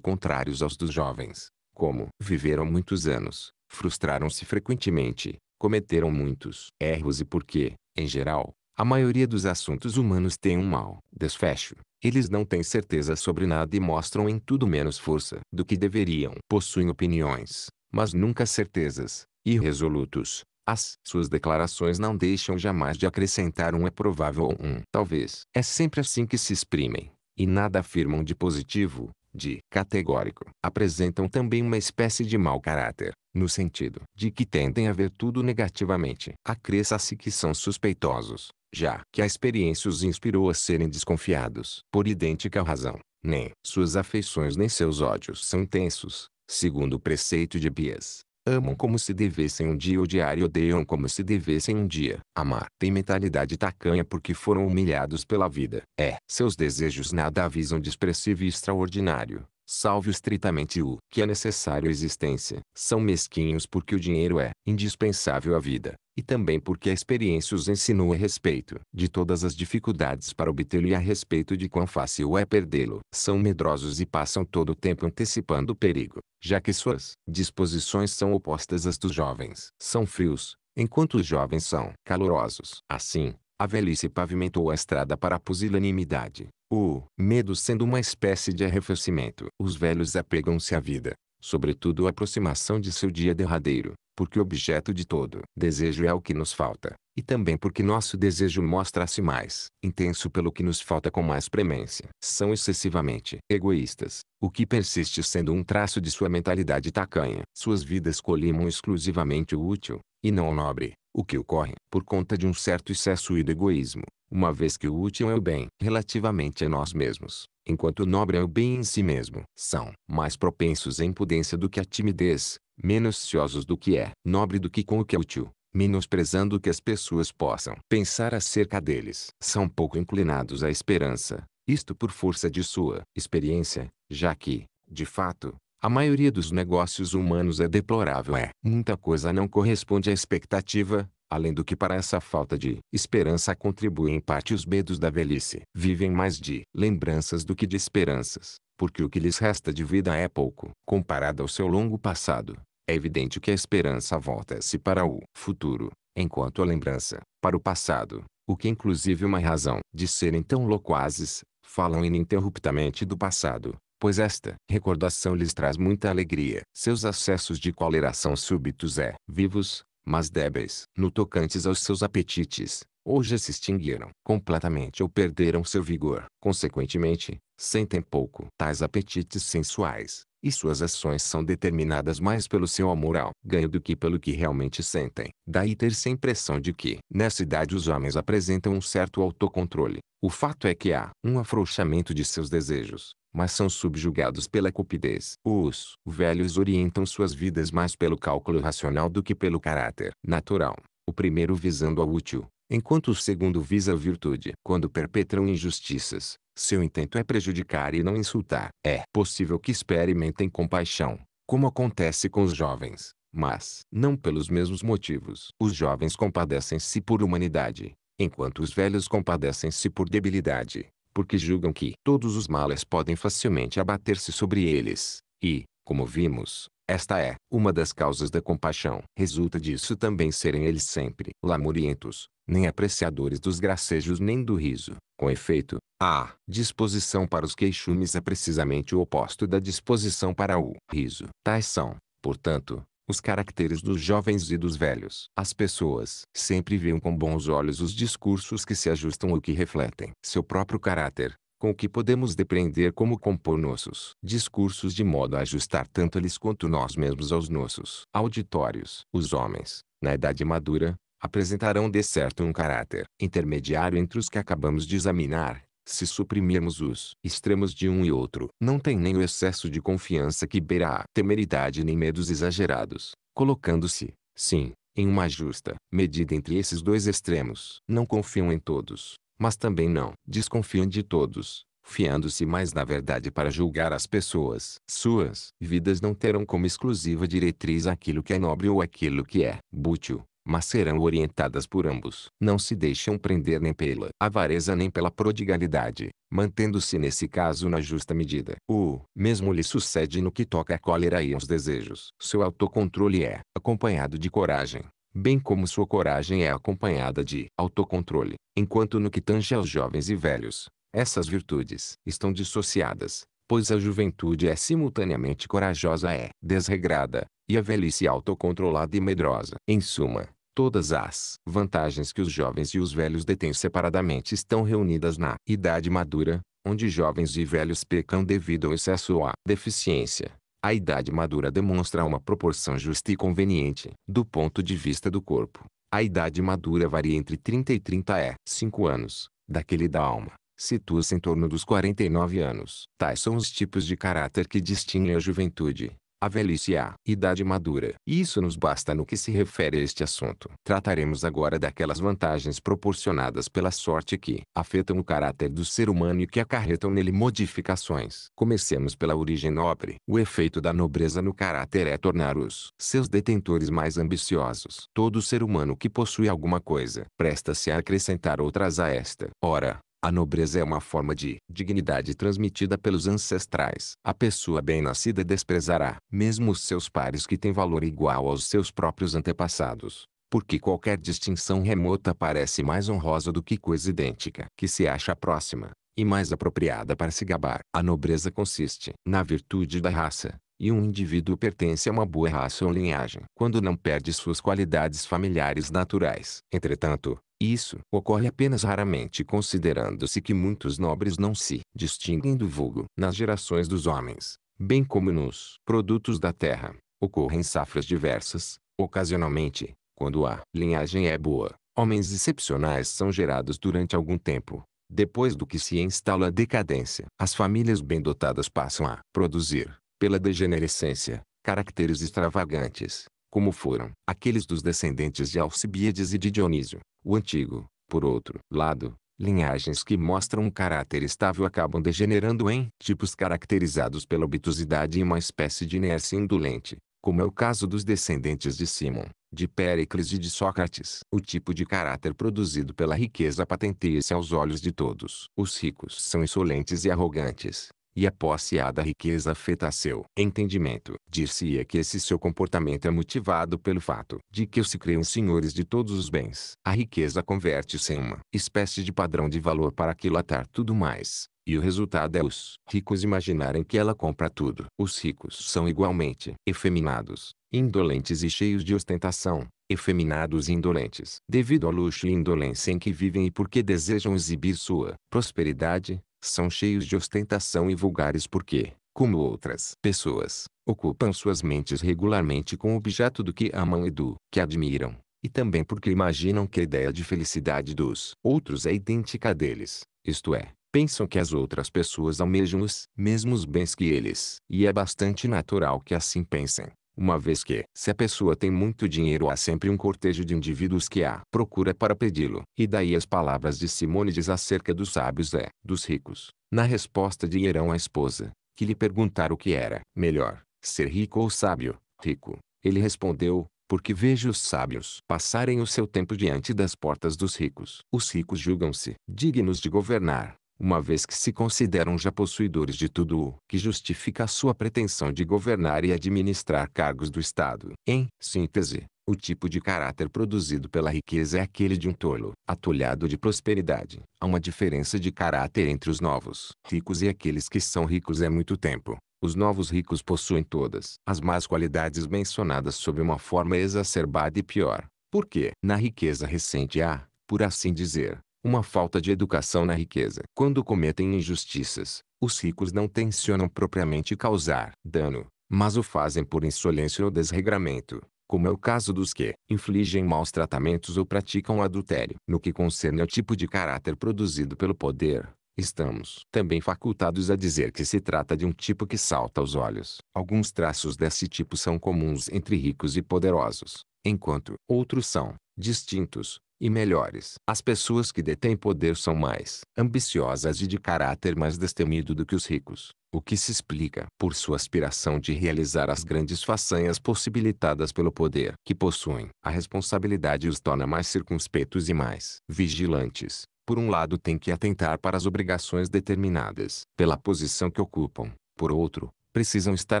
contrários aos dos jovens, como viveram muitos anos, frustraram-se frequentemente, cometeram muitos erros e porque, em geral, a maioria dos assuntos humanos tem um mau desfecho. Eles não têm certeza sobre nada e mostram em tudo menos força do que deveriam. Possuem opiniões, mas nunca certezas, irresolutos, as suas declarações não deixam jamais de acrescentar um é provável ou um talvez. É sempre assim que se exprimem, e nada afirmam de positivo, de categórico. Apresentam também uma espécie de mau caráter, no sentido de que tendem a ver tudo negativamente. Acresça-se que são suspeitosos, já que a experiência os inspirou a serem desconfiados. Por idêntica razão, nem suas afeições nem seus ódios são intensos, segundo o preceito de Bias. Amam como se devessem um dia odiar e odeiam como se devessem um dia amar. Tem mentalidade tacanha porque foram humilhados pela vida. É. Seus desejos nada avisam de expressivo e extraordinário salvo estritamente o que é necessário à existência, são mesquinhos porque o dinheiro é indispensável à vida, e também porque a experiência os ensinou a respeito de todas as dificuldades para obtê-lo e a respeito de quão fácil é perdê-lo. São medrosos e passam todo o tempo antecipando o perigo, já que suas disposições são opostas às dos jovens. São frios, enquanto os jovens são calorosos. Assim, a velhice pavimentou a estrada para a pusilanimidade. O medo sendo uma espécie de arrefecimento. Os velhos apegam-se à vida, sobretudo à aproximação de seu dia derradeiro porque objeto de todo desejo é o que nos falta, e também porque nosso desejo mostra-se mais intenso pelo que nos falta com mais premência. São excessivamente egoístas, o que persiste sendo um traço de sua mentalidade tacanha. Suas vidas colimam exclusivamente o útil, e não o nobre, o que ocorre por conta de um certo excesso e do egoísmo, uma vez que o útil é o bem relativamente a nós mesmos, enquanto o nobre é o bem em si mesmo. São mais propensos à impudência do que à timidez, Menosciosos do que é nobre do que com o que é útil, menosprezando que as pessoas possam pensar acerca deles. São pouco inclinados à esperança, isto por força de sua experiência, já que, de fato, a maioria dos negócios humanos é deplorável. É, muita coisa não corresponde à expectativa, além do que para essa falta de esperança contribuem em parte os medos da velhice. Vivem mais de lembranças do que de esperanças, porque o que lhes resta de vida é pouco, comparado ao seu longo passado. É evidente que a esperança volta-se para o futuro, enquanto a lembrança, para o passado, o que inclusive uma razão de serem tão loquazes, falam ininterruptamente do passado, pois esta recordação lhes traz muita alegria. Seus acessos de cólera são súbitos é vivos, mas débeis. No tocantes aos seus apetites, hoje se extinguiram completamente ou perderam seu vigor. Consequentemente, sentem pouco tais apetites sensuais, e suas ações são determinadas mais pelo seu amor ao ganho do que pelo que realmente sentem. Daí ter-se a impressão de que, nessa idade, os homens apresentam um certo autocontrole. O fato é que há um afrouxamento de seus desejos, mas são subjugados pela cupidez. Os velhos orientam suas vidas mais pelo cálculo racional do que pelo caráter natural, o primeiro visando ao útil, enquanto o segundo visa a virtude. Quando perpetram injustiças, seu intento é prejudicar e não insultar. É possível que experimentem compaixão, como acontece com os jovens, mas não pelos mesmos motivos. Os jovens compadecem-se por humanidade, enquanto os velhos compadecem-se por debilidade, porque julgam que todos os males podem facilmente abater-se sobre eles, e, como vimos, esta é uma das causas da compaixão. Resulta disso também serem eles sempre lamurientos, nem apreciadores dos gracejos nem do riso, com efeito, a disposição para os queixumes é precisamente o oposto da disposição para o riso. Tais são, portanto, os caracteres dos jovens e dos velhos. As pessoas sempre veem com bons olhos os discursos que se ajustam ou que refletem seu próprio caráter, com o que podemos depreender como compor nossos discursos de modo a ajustar tanto eles quanto nós mesmos aos nossos auditórios. Os homens, na idade madura, apresentarão de certo um caráter intermediário entre os que acabamos de examinar, se suprimirmos os extremos de um e outro. Não tem nem o excesso de confiança que beira a temeridade nem medos exagerados, colocando-se, sim, em uma justa medida entre esses dois extremos. Não confiam em todos, mas também não desconfiam de todos, fiando-se mais na verdade para julgar as pessoas. Suas vidas não terão como exclusiva diretriz aquilo que é nobre ou aquilo que é bútil mas serão orientadas por ambos. Não se deixam prender nem pela avareza nem pela prodigalidade, mantendo-se nesse caso na justa medida. O mesmo lhe sucede no que toca à cólera e aos desejos. Seu autocontrole é acompanhado de coragem, bem como sua coragem é acompanhada de autocontrole, enquanto no que tange aos jovens e velhos, essas virtudes estão dissociadas, pois a juventude é simultaneamente corajosa e é desregrada, e a velhice autocontrolada e medrosa. Em suma, Todas as vantagens que os jovens e os velhos detêm separadamente estão reunidas na idade madura, onde jovens e velhos pecam devido ao excesso ou à deficiência. A idade madura demonstra uma proporção justa e conveniente do ponto de vista do corpo. A idade madura varia entre 30 e 30 e 5 anos, daquele da alma. Situa-se em torno dos 49 anos. Tais são os tipos de caráter que distinguem a juventude a velhice e é a idade madura. Isso nos basta no que se refere a este assunto. Trataremos agora daquelas vantagens proporcionadas pela sorte que afetam o caráter do ser humano e que acarretam nele modificações. Comecemos pela origem nobre. O efeito da nobreza no caráter é tornar os seus detentores mais ambiciosos. Todo ser humano que possui alguma coisa presta-se a acrescentar outras a esta. Ora, a nobreza é uma forma de dignidade transmitida pelos ancestrais. A pessoa bem-nascida desprezará mesmo os seus pares que têm valor igual aos seus próprios antepassados, porque qualquer distinção remota parece mais honrosa do que coisa idêntica que se acha próxima e mais apropriada para se gabar. A nobreza consiste na virtude da raça, e um indivíduo pertence a uma boa raça ou linhagem quando não perde suas qualidades familiares naturais. Entretanto, isso ocorre apenas raramente considerando-se que muitos nobres não se distinguem do vulgo. Nas gerações dos homens, bem como nos produtos da terra, ocorrem safras diversas, ocasionalmente, quando a linhagem é boa, homens excepcionais são gerados durante algum tempo, depois do que se instala a decadência. As famílias bem dotadas passam a produzir, pela degenerescência, caracteres extravagantes, como foram aqueles dos descendentes de Alcibíades e de Dionísio, o antigo, por outro lado, linhagens que mostram um caráter estável acabam degenerando em tipos caracterizados pela obtusidade e uma espécie de inércia indolente, como é o caso dos descendentes de Simon, de Péricles e de Sócrates. O tipo de caráter produzido pela riqueza patenteia-se aos olhos de todos. Os ricos são insolentes e arrogantes, e a posse da riqueza afeta seu entendimento. Dir-se-ia que esse seu comportamento é motivado pelo fato de que se creiam senhores de todos os bens. A riqueza converte-se em uma espécie de padrão de valor para aquilatar tudo mais. E o resultado é os ricos imaginarem que ela compra tudo. Os ricos são igualmente efeminados, indolentes e cheios de ostentação, efeminados e indolentes, devido ao luxo e indolência em que vivem e porque desejam exibir sua prosperidade, são cheios de ostentação e vulgares porque, como outras pessoas, ocupam suas mentes regularmente com o objeto do que amam e do que admiram, e também porque imaginam que a ideia de felicidade dos outros é idêntica à deles, isto é, pensam que as outras pessoas almejam os mesmos bens que eles. E é bastante natural que assim pensem, uma vez que, se a pessoa tem muito dinheiro há sempre um cortejo de indivíduos que a procura para pedi-lo. E daí as palavras de Simônides acerca dos sábios é, dos ricos, na resposta de Hierão à esposa, que lhe perguntaram o que era melhor, ser rico ou sábio, rico. Ele respondeu, porque vejo os sábios passarem o seu tempo diante das portas dos ricos. Os ricos julgam-se dignos de governar, uma vez que se consideram já possuidores de tudo o que justifica a sua pretensão de governar e administrar cargos do Estado. Em síntese, o tipo de caráter produzido pela riqueza é aquele de um tolo, atolhado de prosperidade. Há uma diferença de caráter entre os novos ricos e aqueles que são ricos há muito tempo. Os novos ricos possuem todas as más qualidades mencionadas sob uma forma exacerbada e pior, porque na riqueza recente há, por assim dizer, uma falta de educação na riqueza. Quando cometem injustiças, os ricos não tencionam propriamente causar dano, mas o fazem por insolência ou desregramento, como é o caso dos que infligem maus tratamentos ou praticam adultério. No que concerne ao tipo de caráter produzido pelo poder, estamos também facultados a dizer que se trata de um tipo que salta aos olhos. Alguns traços desse tipo são comuns entre ricos e poderosos, enquanto outros são distintos, e melhores. As pessoas que detêm poder são mais ambiciosas e de caráter mais destemido do que os ricos, o que se explica por sua aspiração de realizar as grandes façanhas possibilitadas pelo poder que possuem. A responsabilidade os torna mais circunspeitos e mais vigilantes. Por um lado, têm que atentar para as obrigações determinadas pela posição que ocupam, por outro, precisam estar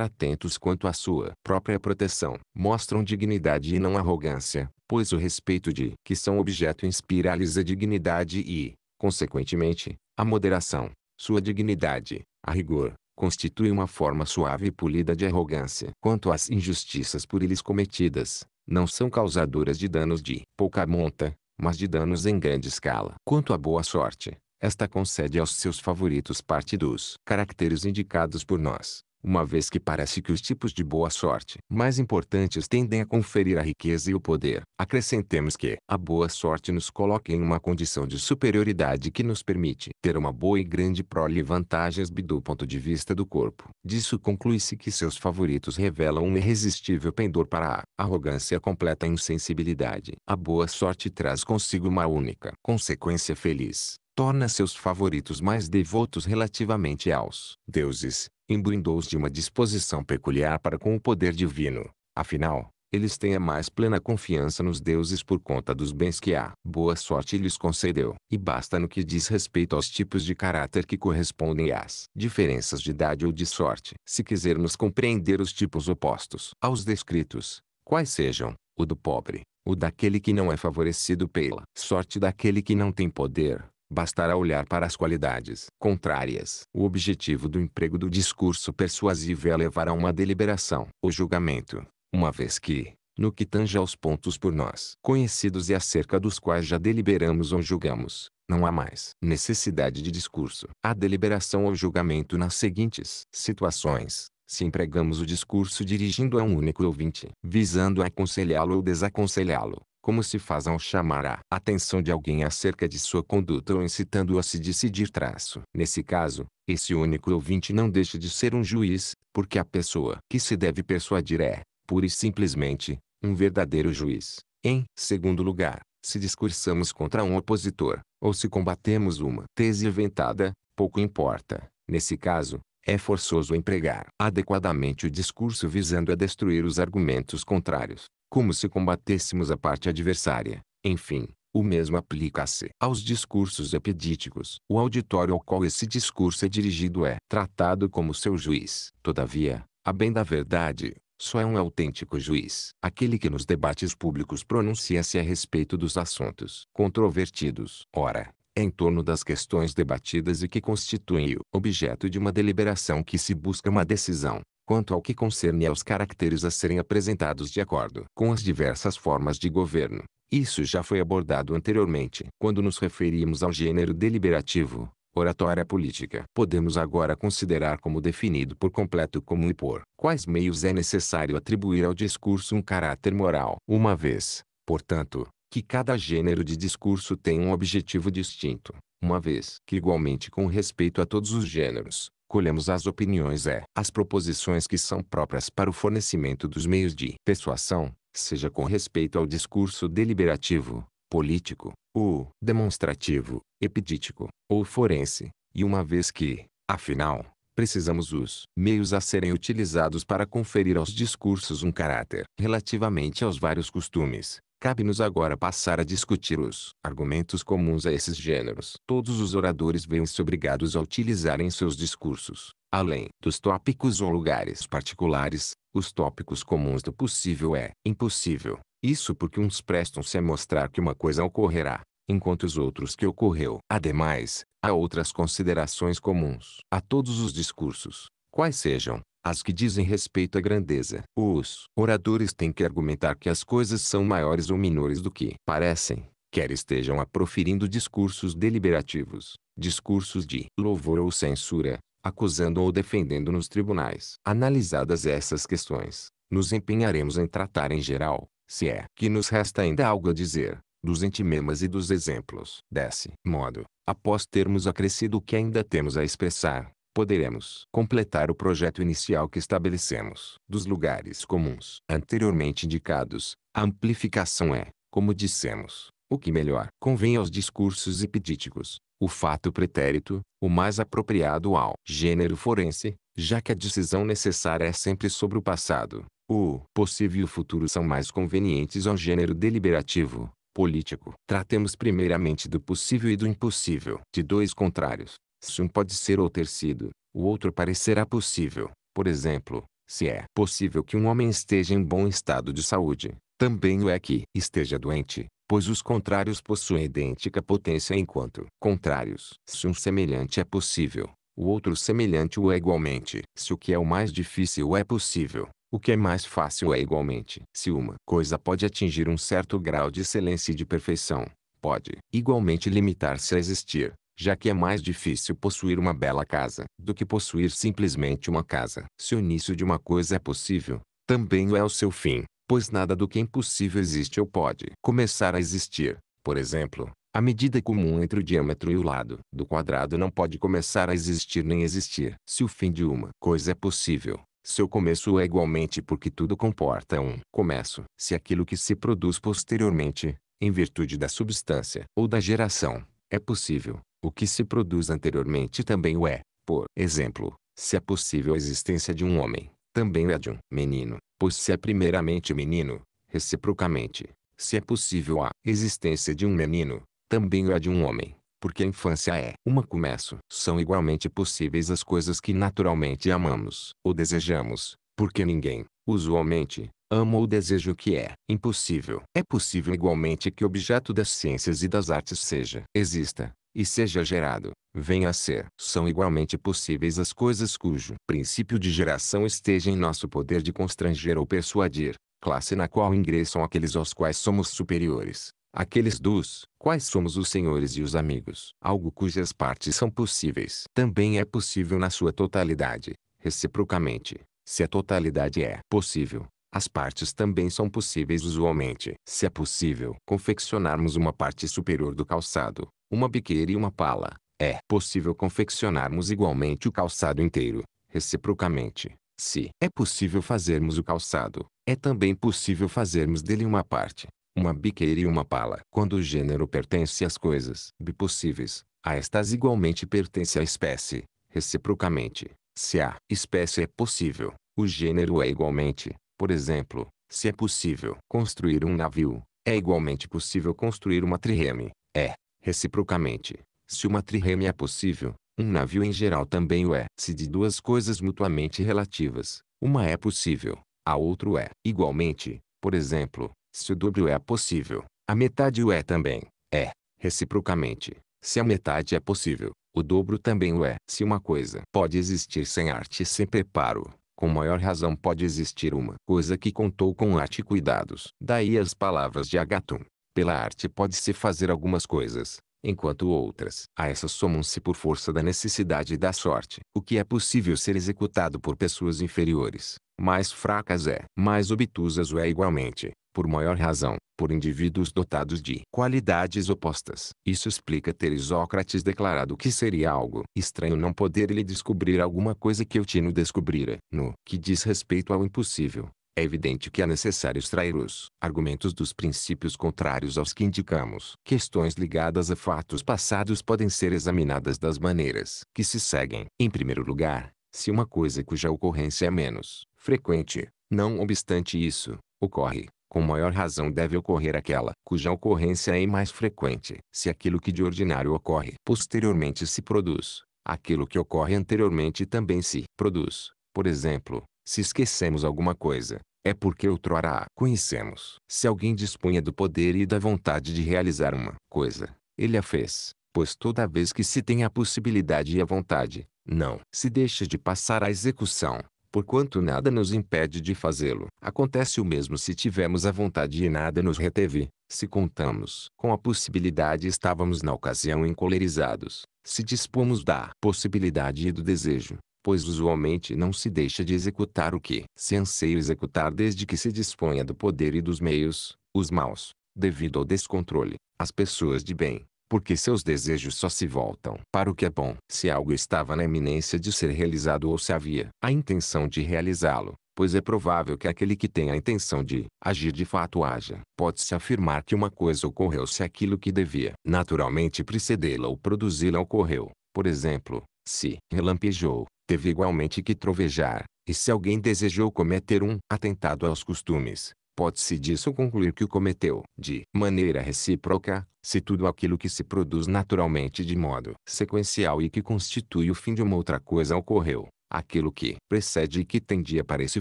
atentos quanto à sua própria proteção. Mostram dignidade e não arrogância, pois o respeito de que são objeto inspira-lhes a dignidade e, consequentemente, a moderação. Sua dignidade, a rigor, constitui uma forma suave e polida de arrogância. Quanto às injustiças por eles cometidas, não são causadoras de danos de pouca monta, mas de danos em grande escala. Quanto à boa sorte, esta concede aos seus favoritos parte dos caracteres indicados por nós uma vez que parece que os tipos de boa sorte mais importantes tendem a conferir a riqueza e o poder. Acrescentemos que a boa sorte nos coloca em uma condição de superioridade que nos permite ter uma boa e grande prole vantagens do ponto de vista do corpo. Disso conclui-se que seus favoritos revelam um irresistível pendor para a arrogância completa e insensibilidade. A boa sorte traz consigo uma única consequência feliz torna seus favoritos mais devotos relativamente aos deuses, imbuindo-os de uma disposição peculiar para com o poder divino. Afinal, eles têm a mais plena confiança nos deuses por conta dos bens que a boa sorte lhes concedeu. E basta no que diz respeito aos tipos de caráter que correspondem às diferenças de idade ou de sorte. Se quisermos compreender os tipos opostos aos descritos, quais sejam, o do pobre, o daquele que não é favorecido pela sorte daquele que não tem poder, Bastará olhar para as qualidades contrárias. O objetivo do emprego do discurso persuasivo é levar a uma deliberação, o julgamento, uma vez que, no que tange aos pontos por nós conhecidos e acerca dos quais já deliberamos ou julgamos, não há mais necessidade de discurso. A deliberação ou julgamento nas seguintes situações. Se empregamos o discurso dirigindo a um único ouvinte, visando aconselhá-lo ou desaconselhá-lo, como se faz ao chamar a atenção de alguém acerca de sua conduta ou incitando-o a se decidir traço. Nesse caso, esse único ouvinte não deixa de ser um juiz, porque a pessoa que se deve persuadir é, pura e simplesmente, um verdadeiro juiz. Em segundo lugar, se discursamos contra um opositor, ou se combatemos uma tese inventada, pouco importa. Nesse caso, é forçoso empregar adequadamente o discurso visando a destruir os argumentos contrários como se combatêssemos a parte adversária. Enfim, o mesmo aplica-se aos discursos epidíticos. O auditório ao qual esse discurso é dirigido é tratado como seu juiz. Todavia, a bem da verdade, só é um autêntico juiz aquele que nos debates públicos pronuncia-se a respeito dos assuntos controvertidos. Ora, é em torno das questões debatidas e que constituem o objeto de uma deliberação que se busca uma decisão quanto ao que concerne aos caracteres a serem apresentados de acordo com as diversas formas de governo. Isso já foi abordado anteriormente quando nos referimos ao gênero deliberativo, oratória política. Podemos agora considerar como definido por completo como e por quais meios é necessário atribuir ao discurso um caráter moral. Uma vez, portanto, que cada gênero de discurso tem um objetivo distinto, uma vez que igualmente com respeito a todos os gêneros, colhemos as opiniões é as proposições que são próprias para o fornecimento dos meios de persuasão, seja com respeito ao discurso deliberativo, político, ou demonstrativo, epidítico, ou forense, e uma vez que, afinal, precisamos os meios a serem utilizados para conferir aos discursos um caráter relativamente aos vários costumes, Cabe-nos agora passar a discutir os argumentos comuns a esses gêneros. Todos os oradores veem-se obrigados a utilizarem em seus discursos, além dos tópicos ou lugares particulares, os tópicos comuns do possível é impossível. Isso porque uns prestam-se a mostrar que uma coisa ocorrerá, enquanto os outros que ocorreu. Ademais, há outras considerações comuns a todos os discursos, quais sejam, as que dizem respeito à grandeza. Os oradores têm que argumentar que as coisas são maiores ou menores do que parecem, quer estejam a proferindo discursos deliberativos, discursos de louvor ou censura, acusando ou defendendo nos tribunais. Analisadas essas questões, nos empenharemos em tratar em geral, se é que nos resta ainda algo a dizer, dos entimemas e dos exemplos. Desse modo, após termos acrescido o que ainda temos a expressar, poderemos completar o projeto inicial que estabelecemos. Dos lugares comuns anteriormente indicados, a amplificação é, como dissemos, o que melhor convém aos discursos epidíticos, o fato pretérito, o mais apropriado ao gênero forense, já que a decisão necessária é sempre sobre o passado. O possível e o futuro são mais convenientes ao gênero deliberativo, político. Tratemos primeiramente do possível e do impossível, de dois contrários, se um pode ser ou ter sido, o outro parecerá possível. Por exemplo, se é possível que um homem esteja em bom estado de saúde, também o é que esteja doente, pois os contrários possuem idêntica potência enquanto contrários. Se um semelhante é possível, o outro semelhante o é igualmente. Se o que é o mais difícil é possível, o que é mais fácil é igualmente. Se uma coisa pode atingir um certo grau de excelência e de perfeição, pode igualmente limitar-se a existir já que é mais difícil possuir uma bela casa do que possuir simplesmente uma casa. Se o início de uma coisa é possível, também é o seu fim, pois nada do que é impossível existe ou pode começar a existir. Por exemplo, a medida comum entre o diâmetro e o lado do quadrado não pode começar a existir nem existir. Se o fim de uma coisa é possível, seu começo é igualmente porque tudo comporta um começo. Se aquilo que se produz posteriormente, em virtude da substância ou da geração, é possível, o que se produz anteriormente também o é. Por exemplo, se é possível a existência de um homem, também é de um menino, pois se é primeiramente menino, reciprocamente, se é possível a existência de um menino, também é de um homem, porque a infância é uma começo. São igualmente possíveis as coisas que naturalmente amamos ou desejamos, porque ninguém, usualmente, ama ou deseja o que é impossível. É possível igualmente que o objeto das ciências e das artes seja, exista, e seja gerado, venha a ser. São igualmente possíveis as coisas cujo princípio de geração esteja em nosso poder de constranger ou persuadir, classe na qual ingressam aqueles aos quais somos superiores, aqueles dos quais somos os senhores e os amigos. Algo cujas partes são possíveis também é possível na sua totalidade, reciprocamente. Se a totalidade é possível, as partes também são possíveis usualmente. Se é possível confeccionarmos uma parte superior do calçado, uma biqueira e uma pala, é possível confeccionarmos igualmente o calçado inteiro, reciprocamente. Se é possível fazermos o calçado, é também possível fazermos dele uma parte, uma biqueira e uma pala. Quando o gênero pertence às coisas bipossíveis, a estas igualmente pertence a espécie, reciprocamente. Se a espécie é possível, o gênero é igualmente. Por exemplo, se é possível construir um navio, é igualmente possível construir uma trireme. É Reciprocamente, se uma trirreme é possível, um navio em geral também o é. Se de duas coisas mutuamente relativas, uma é possível, a outra é. Igualmente, por exemplo, se o dobro é possível, a metade o é também. É, reciprocamente, se a metade é possível, o dobro também o é. Se uma coisa pode existir sem arte e sem preparo, com maior razão pode existir uma coisa que contou com arte e cuidados. Daí as palavras de Agatum. Pela arte pode-se fazer algumas coisas, enquanto outras. A essas somam-se por força da necessidade e da sorte. O que é possível ser executado por pessoas inferiores, mais fracas é, mais obtusas o é igualmente, por maior razão, por indivíduos dotados de qualidades opostas. Isso explica ter Isócrates declarado que seria algo estranho não poder lhe descobrir alguma coisa que eu Tino descobrira. No que diz respeito ao impossível, é evidente que é necessário extrair os argumentos dos princípios contrários aos que indicamos. Questões ligadas a fatos passados podem ser examinadas das maneiras que se seguem. Em primeiro lugar, se uma coisa cuja ocorrência é menos frequente, não obstante isso, ocorre, com maior razão deve ocorrer aquela cuja ocorrência é mais frequente. Se aquilo que de ordinário ocorre posteriormente se produz, aquilo que ocorre anteriormente também se produz. Por exemplo, se esquecemos alguma coisa, é porque outrora a conhecemos. Se alguém dispunha do poder e da vontade de realizar uma coisa, ele a fez, pois toda vez que se tem a possibilidade e a vontade, não se deixa de passar à execução, porquanto nada nos impede de fazê-lo. Acontece o mesmo se tivemos a vontade e nada nos reteve. Se contamos com a possibilidade e estávamos na ocasião encolerizados. Se dispomos da possibilidade e do desejo, pois usualmente não se deixa de executar o que se anseia executar desde que se disponha do poder e dos meios, os maus, devido ao descontrole, as pessoas de bem, porque seus desejos só se voltam para o que é bom. Se algo estava na iminência de ser realizado ou se havia a intenção de realizá-lo, pois é provável que aquele que tem a intenção de agir de fato haja. Pode-se afirmar que uma coisa ocorreu se aquilo que devia naturalmente precedê-la ou produzi-la ocorreu. Por exemplo, se relampejou, teve igualmente que trovejar, e se alguém desejou cometer um atentado aos costumes, pode-se disso concluir que o cometeu. De maneira recíproca, se tudo aquilo que se produz naturalmente de modo sequencial e que constitui o fim de uma outra coisa ocorreu, aquilo que precede e que tendia para esse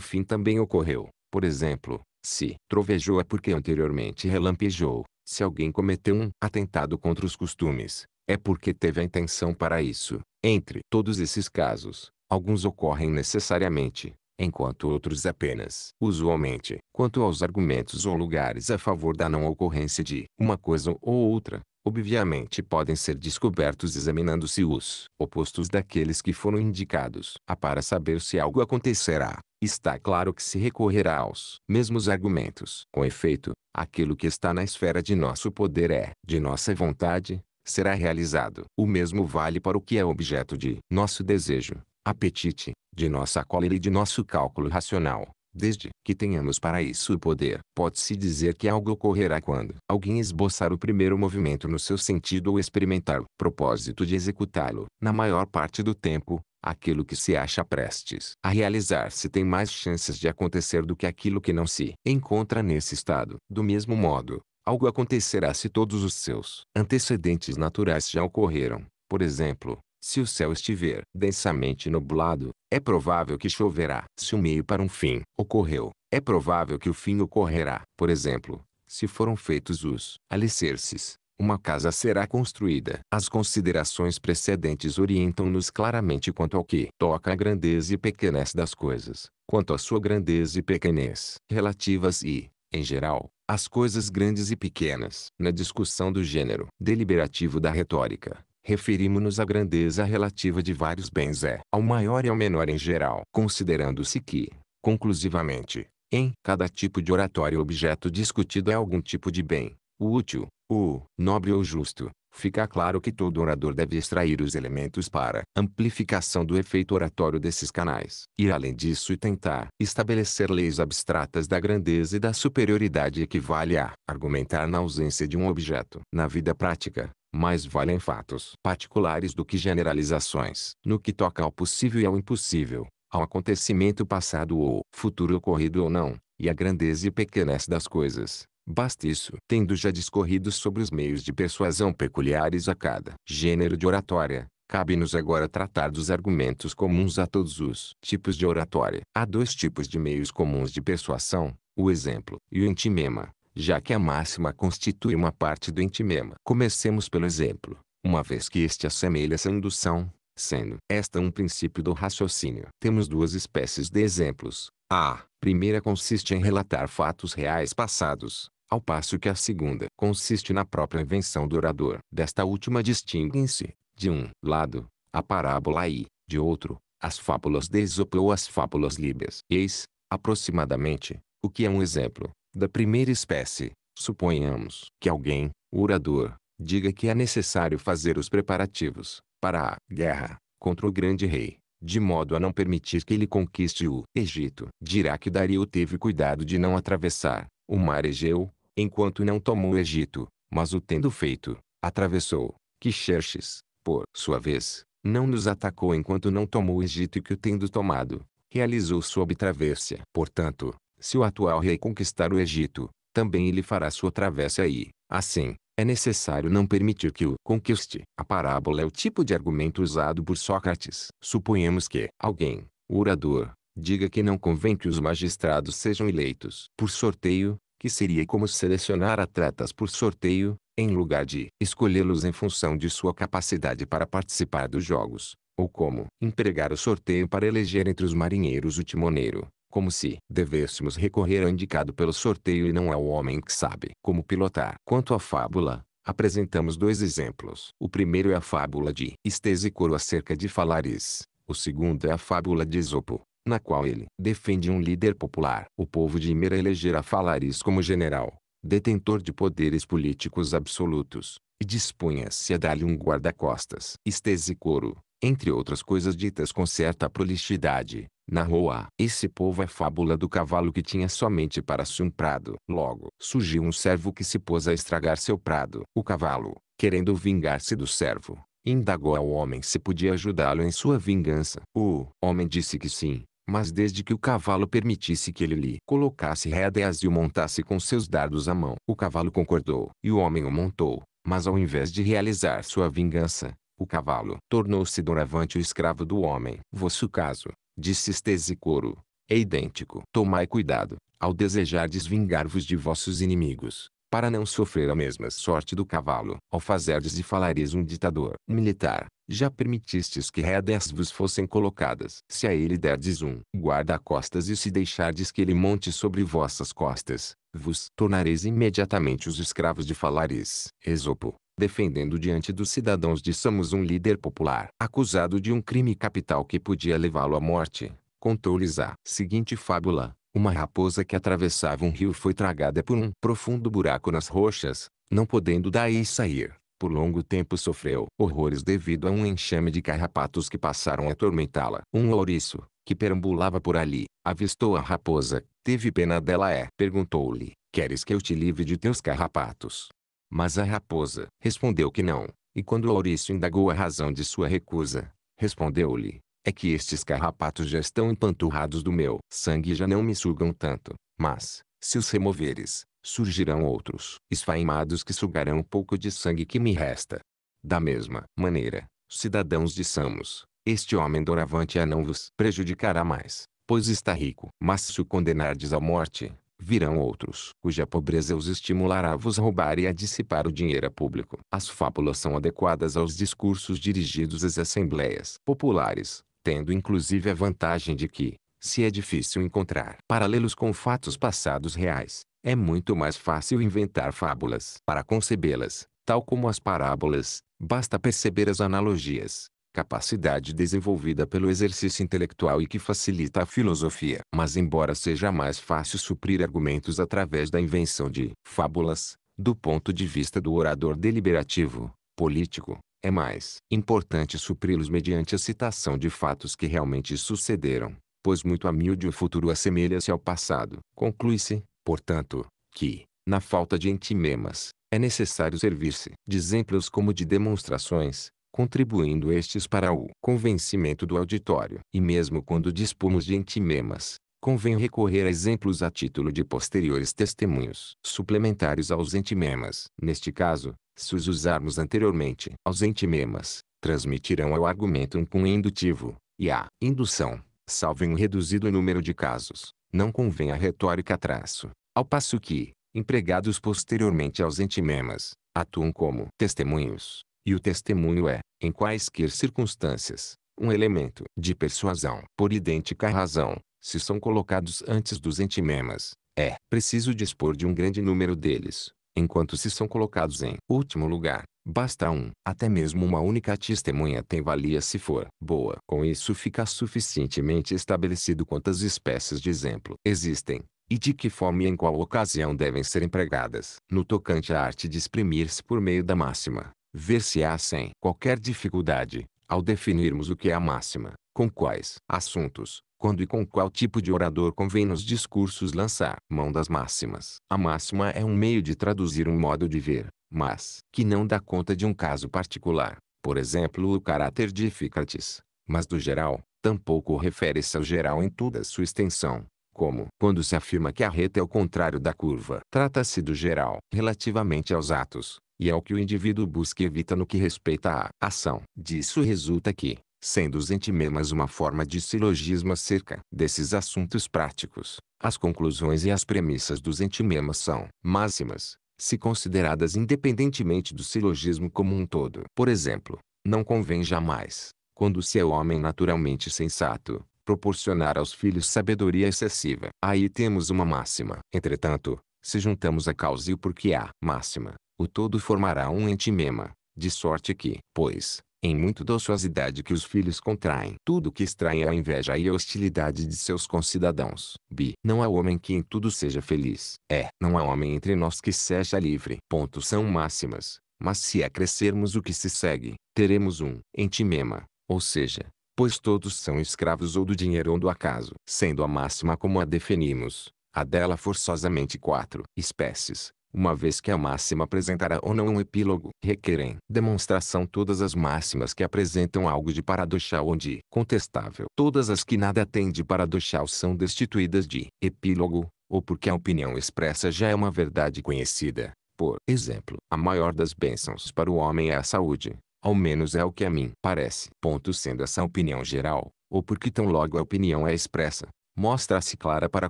fim também ocorreu. Por exemplo, se trovejou é porque anteriormente relampejou. Se alguém cometeu um atentado contra os costumes, é porque teve a intenção para isso. Entre todos esses casos, Alguns ocorrem necessariamente, enquanto outros apenas usualmente. Quanto aos argumentos ou lugares a favor da não ocorrência de uma coisa ou outra, obviamente podem ser descobertos examinando-se os opostos daqueles que foram indicados. A para saber se algo acontecerá, está claro que se recorrerá aos mesmos argumentos. Com efeito, aquilo que está na esfera de nosso poder é de nossa vontade, será realizado. O mesmo vale para o que é objeto de nosso desejo apetite, de nossa cólera e de nosso cálculo racional. Desde que tenhamos para isso o poder, pode-se dizer que algo ocorrerá quando alguém esboçar o primeiro movimento no seu sentido ou experimentar o propósito de executá-lo. Na maior parte do tempo, aquilo que se acha prestes a realizar-se tem mais chances de acontecer do que aquilo que não se encontra nesse estado. Do mesmo modo, algo acontecerá se todos os seus antecedentes naturais já ocorreram. Por exemplo, se o céu estiver densamente nublado, é provável que choverá. Se o um meio para um fim ocorreu, é provável que o fim ocorrerá. Por exemplo, se foram feitos os alicerces, uma casa será construída. As considerações precedentes orientam-nos claramente quanto ao que toca à grandeza e pequenez das coisas, quanto à sua grandeza e pequenez relativas e, em geral, às coisas grandes e pequenas. Na discussão do gênero deliberativo da retórica, referimos-nos à grandeza relativa de vários bens é ao maior e ao menor em geral, considerando-se que, conclusivamente, em cada tipo de oratório o objeto discutido é algum tipo de bem, o útil, o nobre ou justo. Fica claro que todo orador deve extrair os elementos para amplificação do efeito oratório desses canais. E além disso tentar estabelecer leis abstratas da grandeza e da superioridade equivale a argumentar na ausência de um objeto. Na vida prática, mais valem fatos particulares do que generalizações. No que toca ao possível e ao impossível, ao acontecimento passado ou futuro ocorrido ou não, e à grandeza e pequenez das coisas, Basta isso. Tendo já discorrido sobre os meios de persuasão peculiares a cada gênero de oratória, cabe-nos agora tratar dos argumentos comuns a todos os tipos de oratória. Há dois tipos de meios comuns de persuasão, o exemplo e o intimema já que a máxima constitui uma parte do entimema. Comecemos pelo exemplo, uma vez que este assemelha-se à indução, sendo esta um princípio do raciocínio. Temos duas espécies de exemplos. A primeira consiste em relatar fatos reais passados, ao passo que a segunda consiste na própria invenção do orador. Desta última distinguem-se, de um lado, a parábola e, de outro, as fábulas de Esopo ou as fábulas líbias. Eis, aproximadamente, o que é um exemplo da primeira espécie, suponhamos que alguém, o orador, diga que é necessário fazer os preparativos para a guerra contra o grande rei, de modo a não permitir que ele conquiste o Egito. Dirá que Dario teve cuidado de não atravessar o mar Egeu, enquanto não tomou o Egito, mas o tendo feito, atravessou, que Xerxes, por sua vez, não nos atacou enquanto não tomou o Egito e que o tendo tomado, realizou sua travessia. Portanto, se o atual rei conquistar o Egito, também ele fará sua travessa aí. assim, é necessário não permitir que o conquiste. A parábola é o tipo de argumento usado por Sócrates. Suponhamos que alguém, o orador, diga que não convém que os magistrados sejam eleitos por sorteio, que seria como selecionar atletas por sorteio, em lugar de escolhê-los em função de sua capacidade para participar dos jogos, ou como empregar o sorteio para eleger entre os marinheiros o timoneiro como se devêssemos recorrer ao indicado pelo sorteio e não ao homem que sabe como pilotar. Quanto à fábula, apresentamos dois exemplos. O primeiro é a fábula de Estesicoro acerca de Falaris. O segundo é a fábula de Esopo, na qual ele defende um líder popular. O povo de Himera elegerá Falaris como general, detentor de poderes políticos absolutos, e dispunha-se a dar-lhe um guarda-costas. Estesicoro, entre outras coisas ditas com certa prolixidade, Narrou-a. Esse povo é fábula do cavalo que tinha somente para si um prado. Logo, surgiu um servo que se pôs a estragar seu prado. O cavalo, querendo vingar-se do servo, indagou ao homem se podia ajudá-lo em sua vingança. O homem disse que sim, mas desde que o cavalo permitisse que ele lhe colocasse rédeas e o montasse com seus dardos à mão. O cavalo concordou, e o homem o montou, mas ao invés de realizar sua vingança, o cavalo tornou-se doravante o escravo do homem. Vosso caso, disse Estesicoro, é idêntico. Tomai cuidado, ao desejar desvingar-vos de vossos inimigos, para não sofrer a mesma sorte do cavalo. Ao fazerdes e falares um ditador militar, já permitistes que rédeas vos fossem colocadas. Se a ele derdes um guarda-costas e se deixardes que ele monte sobre vossas costas, vos tornareis imediatamente os escravos de falares. Esopo, defendendo diante dos cidadãos de Samos um líder popular, acusado de um crime capital que podia levá-lo à morte. Contou-lhes a seguinte fábula. Uma raposa que atravessava um rio foi tragada por um profundo buraco nas rochas, não podendo daí sair. Por longo tempo sofreu horrores devido a um enxame de carrapatos que passaram a atormentá-la. Um ouriço, que perambulava por ali, avistou a raposa, teve pena dela é. Perguntou-lhe, queres que eu te livre de teus carrapatos? Mas a raposa respondeu que não, e quando Aurício indagou a razão de sua recusa, respondeu-lhe, é que estes carrapatos já estão empanturrados do meu sangue e já não me sugam tanto, mas, se os removeres, surgirão outros esfaimados que sugarão o pouco de sangue que me resta. Da mesma maneira, cidadãos de Samos, este homem doravante a não vos prejudicará mais, pois está rico. Mas se o condenardes à morte, virão outros, cuja pobreza os estimulará a vos roubar e a dissipar o dinheiro público. As fábulas são adequadas aos discursos dirigidos às assembleias populares, tendo inclusive a vantagem de que, se é difícil encontrar paralelos com fatos passados reais, é muito mais fácil inventar fábulas para concebê-las, tal como as parábolas, basta perceber as analogias capacidade desenvolvida pelo exercício intelectual e que facilita a filosofia. Mas embora seja mais fácil suprir argumentos através da invenção de fábulas, do ponto de vista do orador deliberativo, político, é mais importante supri-los mediante a citação de fatos que realmente sucederam, pois muito amilde o futuro assemelha-se ao passado. Conclui-se, portanto, que, na falta de entimemas, é necessário servir-se de exemplos como de demonstrações, contribuindo estes para o convencimento do auditório. E mesmo quando dispomos de entimemas, convém recorrer a exemplos a título de posteriores testemunhos suplementares aos entimemas. Neste caso, se os usarmos anteriormente aos entimemas, transmitirão ao argumento um com indutivo, e a indução, salvo em um reduzido número de casos, não convém a retórica traço, ao passo que, empregados posteriormente aos entimemas, atuam como testemunhos, e o testemunho é, em quaisquer circunstâncias, um elemento de persuasão. Por idêntica razão, se são colocados antes dos entimemas, é preciso dispor de um grande número deles, enquanto se são colocados em último lugar, basta um. Até mesmo uma única testemunha tem valia se for boa. Com isso fica suficientemente estabelecido quantas espécies de exemplo existem, e de que forma e em qual ocasião devem ser empregadas. No tocante à arte de exprimir-se por meio da máxima, ver-se-á sem qualquer dificuldade, ao definirmos o que é a máxima, com quais assuntos, quando e com qual tipo de orador convém nos discursos lançar mão das máximas. A máxima é um meio de traduzir um modo de ver, mas que não dá conta de um caso particular, por exemplo o caráter de Hipócrates, mas do geral, tampouco refere-se ao geral em toda sua extensão, como quando se afirma que a reta é o contrário da curva. Trata-se do geral relativamente aos atos, e é o que o indivíduo busca e evita no que respeita à ação. Disso resulta que, sendo os entimemas uma forma de silogismo acerca desses assuntos práticos, as conclusões e as premissas dos entimemas são máximas, se consideradas independentemente do silogismo como um todo. Por exemplo, não convém jamais, quando se é homem naturalmente sensato, proporcionar aos filhos sabedoria excessiva. Aí temos uma máxima. Entretanto, se juntamos a causa e o porquê à máxima, o todo formará um entimema, de sorte que, pois, em muito da ociosidade que os filhos contraem, tudo que extraem é a inveja e a hostilidade de seus concidadãos. B. Não há homem que em tudo seja feliz. É. Não há homem entre nós que seja livre. Ponto são máximas. Mas se acrescermos é o que se segue, teremos um entimema, ou seja, pois todos são escravos ou do dinheiro ou do acaso. Sendo a máxima como a definimos, há dela forçosamente quatro espécies, uma vez que a máxima apresentará ou não um epílogo. Requerem demonstração todas as máximas que apresentam algo de paradoxal ou de contestável. Todas as que nada têm de paradoxal são destituídas de epílogo, ou porque a opinião expressa já é uma verdade conhecida. Por exemplo, a maior das bênçãos para o homem é a saúde, ao menos é o que a mim parece. Ponto sendo essa opinião geral, ou porque tão logo a opinião é expressa, mostra-se clara para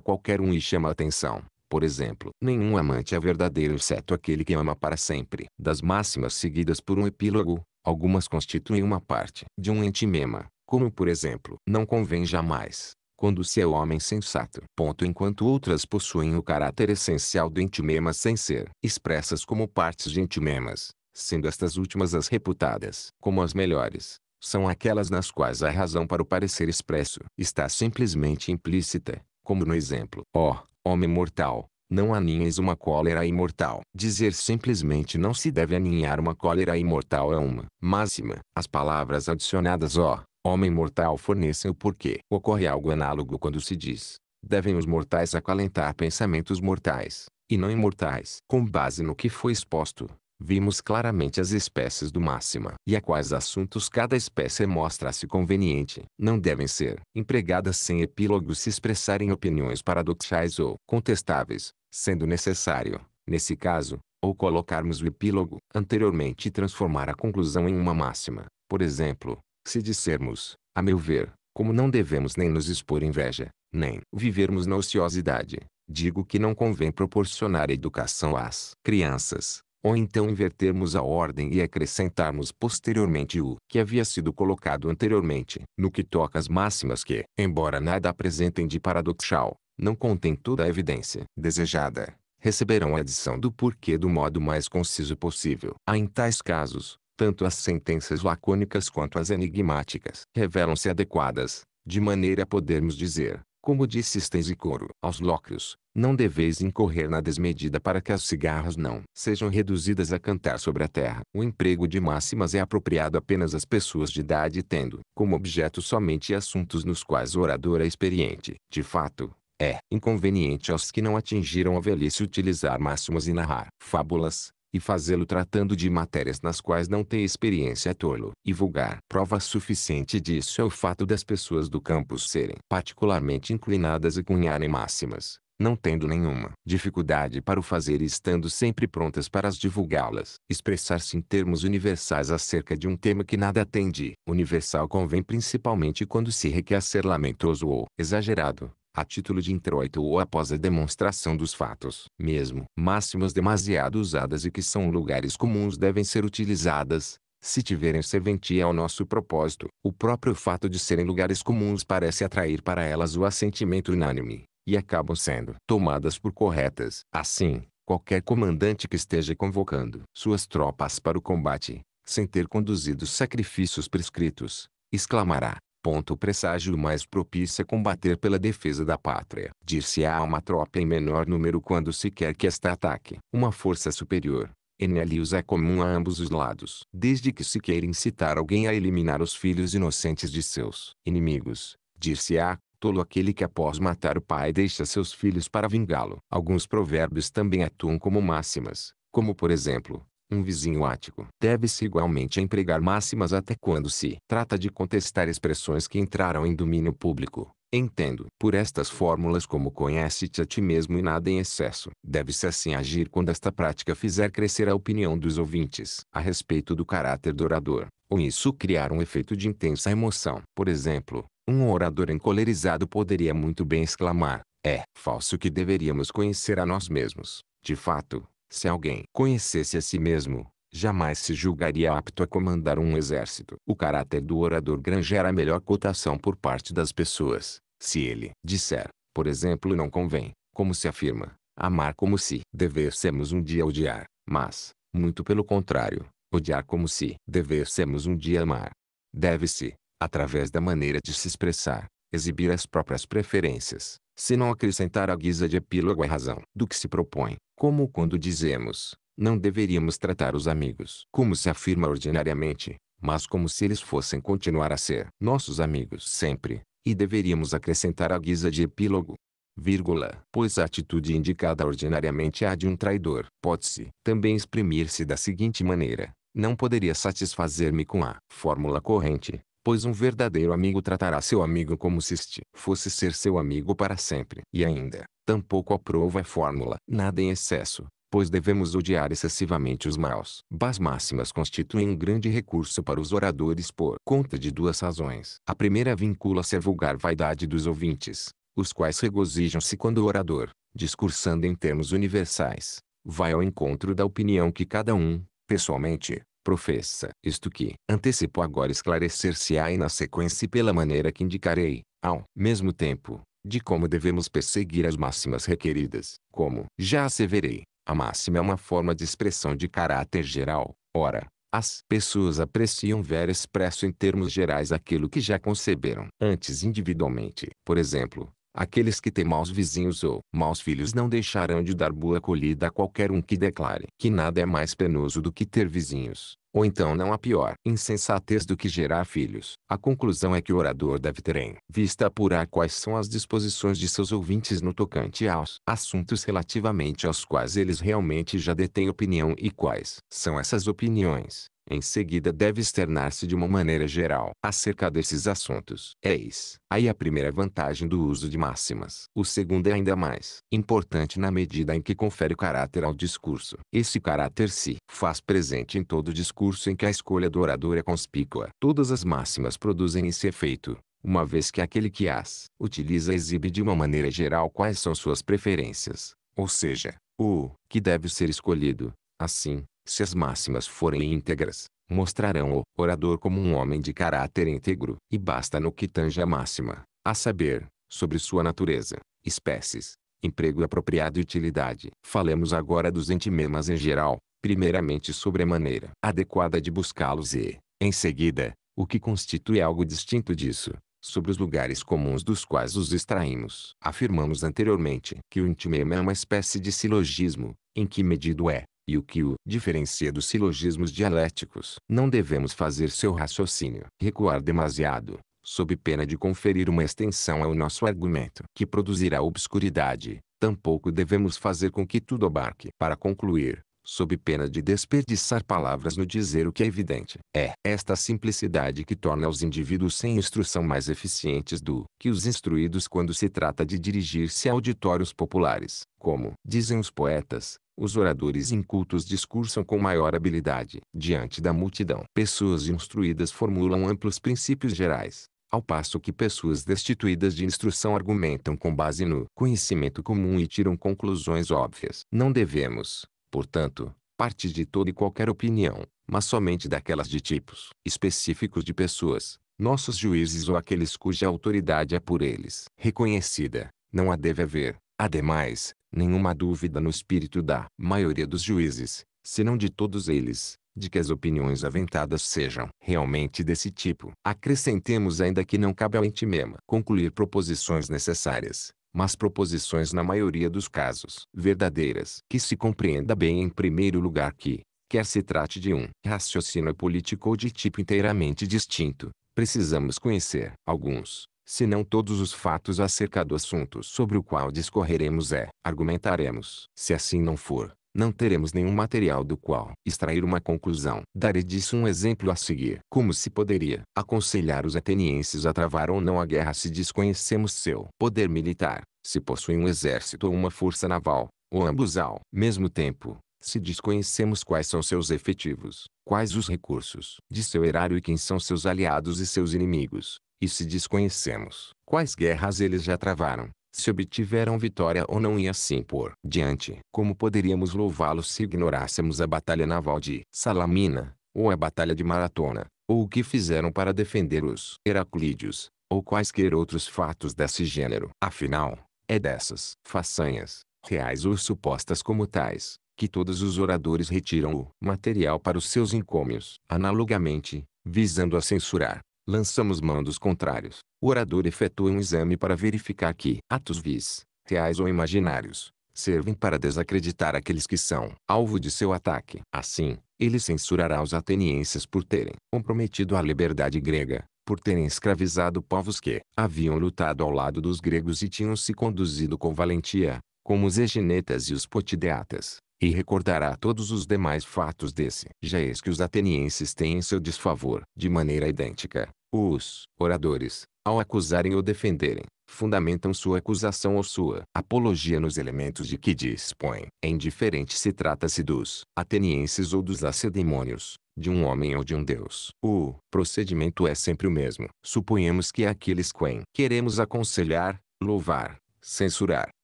qualquer um e chama atenção. Por exemplo, nenhum amante é verdadeiro exceto aquele que ama para sempre. Das máximas seguidas por um epílogo, algumas constituem uma parte de um entimema, como por exemplo, não convém jamais, quando se é homem sensato. Ponto enquanto outras possuem o caráter essencial do antimema sem ser expressas como partes de entimemas, sendo estas últimas as reputadas como as melhores, são aquelas nas quais a razão para o parecer expresso está simplesmente implícita, como no exemplo. Ó, oh, Homem mortal, não aninhes uma cólera imortal. Dizer simplesmente não se deve aninhar uma cólera imortal é uma máxima. As palavras adicionadas ó, homem mortal fornecem o porquê. Ocorre algo análogo quando se diz, devem os mortais acalentar pensamentos mortais, e não imortais. Com base no que foi exposto, vimos claramente as espécies do máxima e a quais assuntos cada espécie mostra-se conveniente. Não devem ser empregadas sem epílogo se expressarem opiniões paradoxais ou contestáveis, sendo necessário, nesse caso, ou colocarmos o epílogo anteriormente e transformar a conclusão em uma máxima. Por exemplo, se dissermos, a meu ver, como não devemos nem nos expor inveja, nem vivermos na ociosidade, digo que não convém proporcionar educação às crianças, ou então invertermos a ordem e acrescentarmos posteriormente o que havia sido colocado anteriormente. No que toca às máximas que, embora nada apresentem de paradoxal, não contém toda a evidência desejada, receberão a adição do porquê do modo mais conciso possível. Há em tais casos, tanto as sentenças lacônicas quanto as enigmáticas revelam-se adequadas, de maneira a podermos dizer, como disse Stensicoro aos Lócrios, não deveis incorrer na desmedida para que as cigarras não sejam reduzidas a cantar sobre a terra. O emprego de máximas é apropriado apenas às pessoas de idade tendo como objeto somente assuntos nos quais o orador é experiente. De fato, é inconveniente aos que não atingiram a velhice utilizar máximas e narrar fábulas, e fazê-lo tratando de matérias nas quais não tem experiência é tolo e vulgar. Prova suficiente disso é o fato das pessoas do campus serem particularmente inclinadas a cunharem máximas, não tendo nenhuma dificuldade para o fazer e estando sempre prontas para as divulgá-las. Expressar-se em termos universais acerca de um tema que nada tem de universal convém principalmente quando se requer ser lamentoso ou exagerado a título de introito ou após a demonstração dos fatos. Mesmo máximas demasiado usadas e que são lugares comuns devem ser utilizadas, se tiverem serventia ao nosso propósito. O próprio fato de serem lugares comuns parece atrair para elas o assentimento unânime, e acabam sendo tomadas por corretas. Assim, qualquer comandante que esteja convocando suas tropas para o combate, sem ter conduzido os sacrifícios prescritos, exclamará: ponto presságio mais propício é combater pela defesa da pátria. Dir-se-á uma tropa em menor número quando se quer que esta ataque. Uma força superior, Enelius é comum a ambos os lados. Desde que se queira incitar alguém a eliminar os filhos inocentes de seus inimigos, dir-se-á, tolo aquele que após matar o pai deixa seus filhos para vingá-lo. Alguns provérbios também atuam como máximas, como por exemplo, um vizinho ático. Deve-se igualmente empregar máximas até quando se trata de contestar expressões que entraram em domínio público. Entendo por estas fórmulas como conhece-te a ti mesmo e nada em excesso. Deve-se assim agir quando esta prática fizer crescer a opinião dos ouvintes a respeito do caráter do orador, ou isso criar um efeito de intensa emoção. Por exemplo, um orador encolerizado poderia muito bem exclamar: É falso que deveríamos conhecer a nós mesmos. De fato, se alguém conhecesse a si mesmo, jamais se julgaria apto a comandar um exército. O caráter do orador granjera a melhor cotação por parte das pessoas. Se ele disser, por exemplo, não convém, como se afirma, amar como se devêssemos um dia odiar, mas, muito pelo contrário, odiar como se devêssemos um dia amar. Deve-se, através da maneira de se expressar, exibir as próprias preferências, se não acrescentar à guisa de epílogo a razão do que se propõe, como quando dizemos, não deveríamos tratar os amigos como se afirma ordinariamente, mas como se eles fossem continuar a ser nossos amigos sempre, e deveríamos acrescentar à guisa de epílogo, vírgula, pois a atitude indicada ordinariamente é a de um traidor. Pode-se também exprimir-se da seguinte maneira, não poderia satisfazer-me com a fórmula corrente, pois um verdadeiro amigo tratará seu amigo como se este fosse ser seu amigo para sempre. E ainda, tampouco aprova a fórmula, nada em excesso, pois devemos odiar excessivamente os maus. Bas máximas constituem um grande recurso para os oradores por conta de duas razões. A primeira vincula-se à vulgar vaidade dos ouvintes, os quais regozijam-se quando o orador, discursando em termos universais, vai ao encontro da opinião que cada um, pessoalmente, professa. Isto que antecipo agora esclarecer-se-á na sequência e pela maneira que indicarei, ao mesmo tempo, de como devemos perseguir as máximas requeridas. Como já asseverei, a máxima é uma forma de expressão de caráter geral. Ora, as pessoas apreciam ver expresso em termos gerais aquilo que já conceberam antes individualmente. Por exemplo, Aqueles que têm maus vizinhos ou maus filhos não deixarão de dar boa acolhida a qualquer um que declare que nada é mais penoso do que ter vizinhos, ou então não há pior insensatez do que gerar filhos. A conclusão é que o orador deve ter em vista apurar quais são as disposições de seus ouvintes no tocante aos assuntos relativamente aos quais eles realmente já detêm opinião e quais são essas opiniões em seguida deve externar-se de uma maneira geral acerca desses assuntos. Eis é aí a primeira vantagem do uso de máximas. O segundo é ainda mais importante na medida em que confere caráter ao discurso. Esse caráter se faz presente em todo discurso em que a escolha do orador é conspícua. Todas as máximas produzem esse efeito, uma vez que aquele que as utiliza exibe de uma maneira geral quais são suas preferências, ou seja, o que deve ser escolhido. Assim, se as máximas forem íntegras, mostrarão o orador como um homem de caráter íntegro, e basta no que tange a máxima, a saber, sobre sua natureza, espécies, emprego apropriado e utilidade. Falemos agora dos entimemas em geral, primeiramente sobre a maneira adequada de buscá-los e, em seguida, o que constitui algo distinto disso, sobre os lugares comuns dos quais os extraímos. Afirmamos anteriormente que o intimema é uma espécie de silogismo, em que medido é, e o que o diferencia dos silogismos dialéticos. Não devemos fazer seu raciocínio recuar demasiado, sob pena de conferir uma extensão ao nosso argumento que produzirá obscuridade. Tampouco devemos fazer com que tudo abarque. Para concluir, sob pena de desperdiçar palavras no dizer o que é evidente. É esta simplicidade que torna os indivíduos sem instrução mais eficientes do que os instruídos quando se trata de dirigir-se a auditórios populares. Como dizem os poetas, os oradores incultos discursam com maior habilidade diante da multidão. Pessoas instruídas formulam amplos princípios gerais, ao passo que pessoas destituídas de instrução argumentam com base no conhecimento comum e tiram conclusões óbvias. Não devemos, portanto, partir de toda e qualquer opinião, mas somente daquelas de tipos específicos de pessoas, nossos juízes ou aqueles cuja autoridade é por eles reconhecida. Não a deve haver, ademais, nenhuma dúvida no espírito da maioria dos juízes, se não de todos eles, de que as opiniões aventadas sejam realmente desse tipo. Acrescentemos ainda que não cabe ao ente mesmo concluir proposições necessárias, mas proposições na maioria dos casos verdadeiras. Que se compreenda bem em primeiro lugar que, quer se trate de um raciocínio político ou de tipo inteiramente distinto, precisamos conhecer alguns se não todos os fatos acerca do assunto sobre o qual discorreremos é, argumentaremos. Se assim não for, não teremos nenhum material do qual extrair uma conclusão. Darei disso um exemplo a seguir. Como se poderia aconselhar os atenienses a travar ou não a guerra se desconhecemos seu poder militar, se possui um exército ou uma força naval, ou ambos ao mesmo tempo, se desconhecemos quais são seus efetivos, quais os recursos de seu erário e quem são seus aliados e seus inimigos, e se desconhecemos quais guerras eles já travaram, se obtiveram vitória ou não e assim por diante. Como poderíamos louvá los se ignorássemos a batalha naval de Salamina, ou a batalha de Maratona, ou o que fizeram para defender os Heraclídeos, ou quaisquer outros fatos desse gênero. Afinal, é dessas façanhas, reais ou supostas como tais, que todos os oradores retiram o material para os seus encômios. Analogamente, visando a censurar lançamos mão dos contrários. O orador efetua um exame para verificar que atos vis, reais ou imaginários, servem para desacreditar aqueles que são alvo de seu ataque. Assim, ele censurará os atenienses por terem comprometido a liberdade grega, por terem escravizado povos que haviam lutado ao lado dos gregos e tinham se conduzido com valentia, como os eginetas e os potideatas, e recordará todos os demais fatos desse. Já eis que os atenienses têm em seu desfavor, de maneira idêntica, os oradores, ao acusarem ou defenderem, fundamentam sua acusação ou sua apologia nos elementos de que dispõem. É indiferente se trata-se dos atenienses ou dos lacedemônios, de um homem ou de um deus. O procedimento é sempre o mesmo. Suponhamos que aqueles quem queremos aconselhar, louvar, censurar,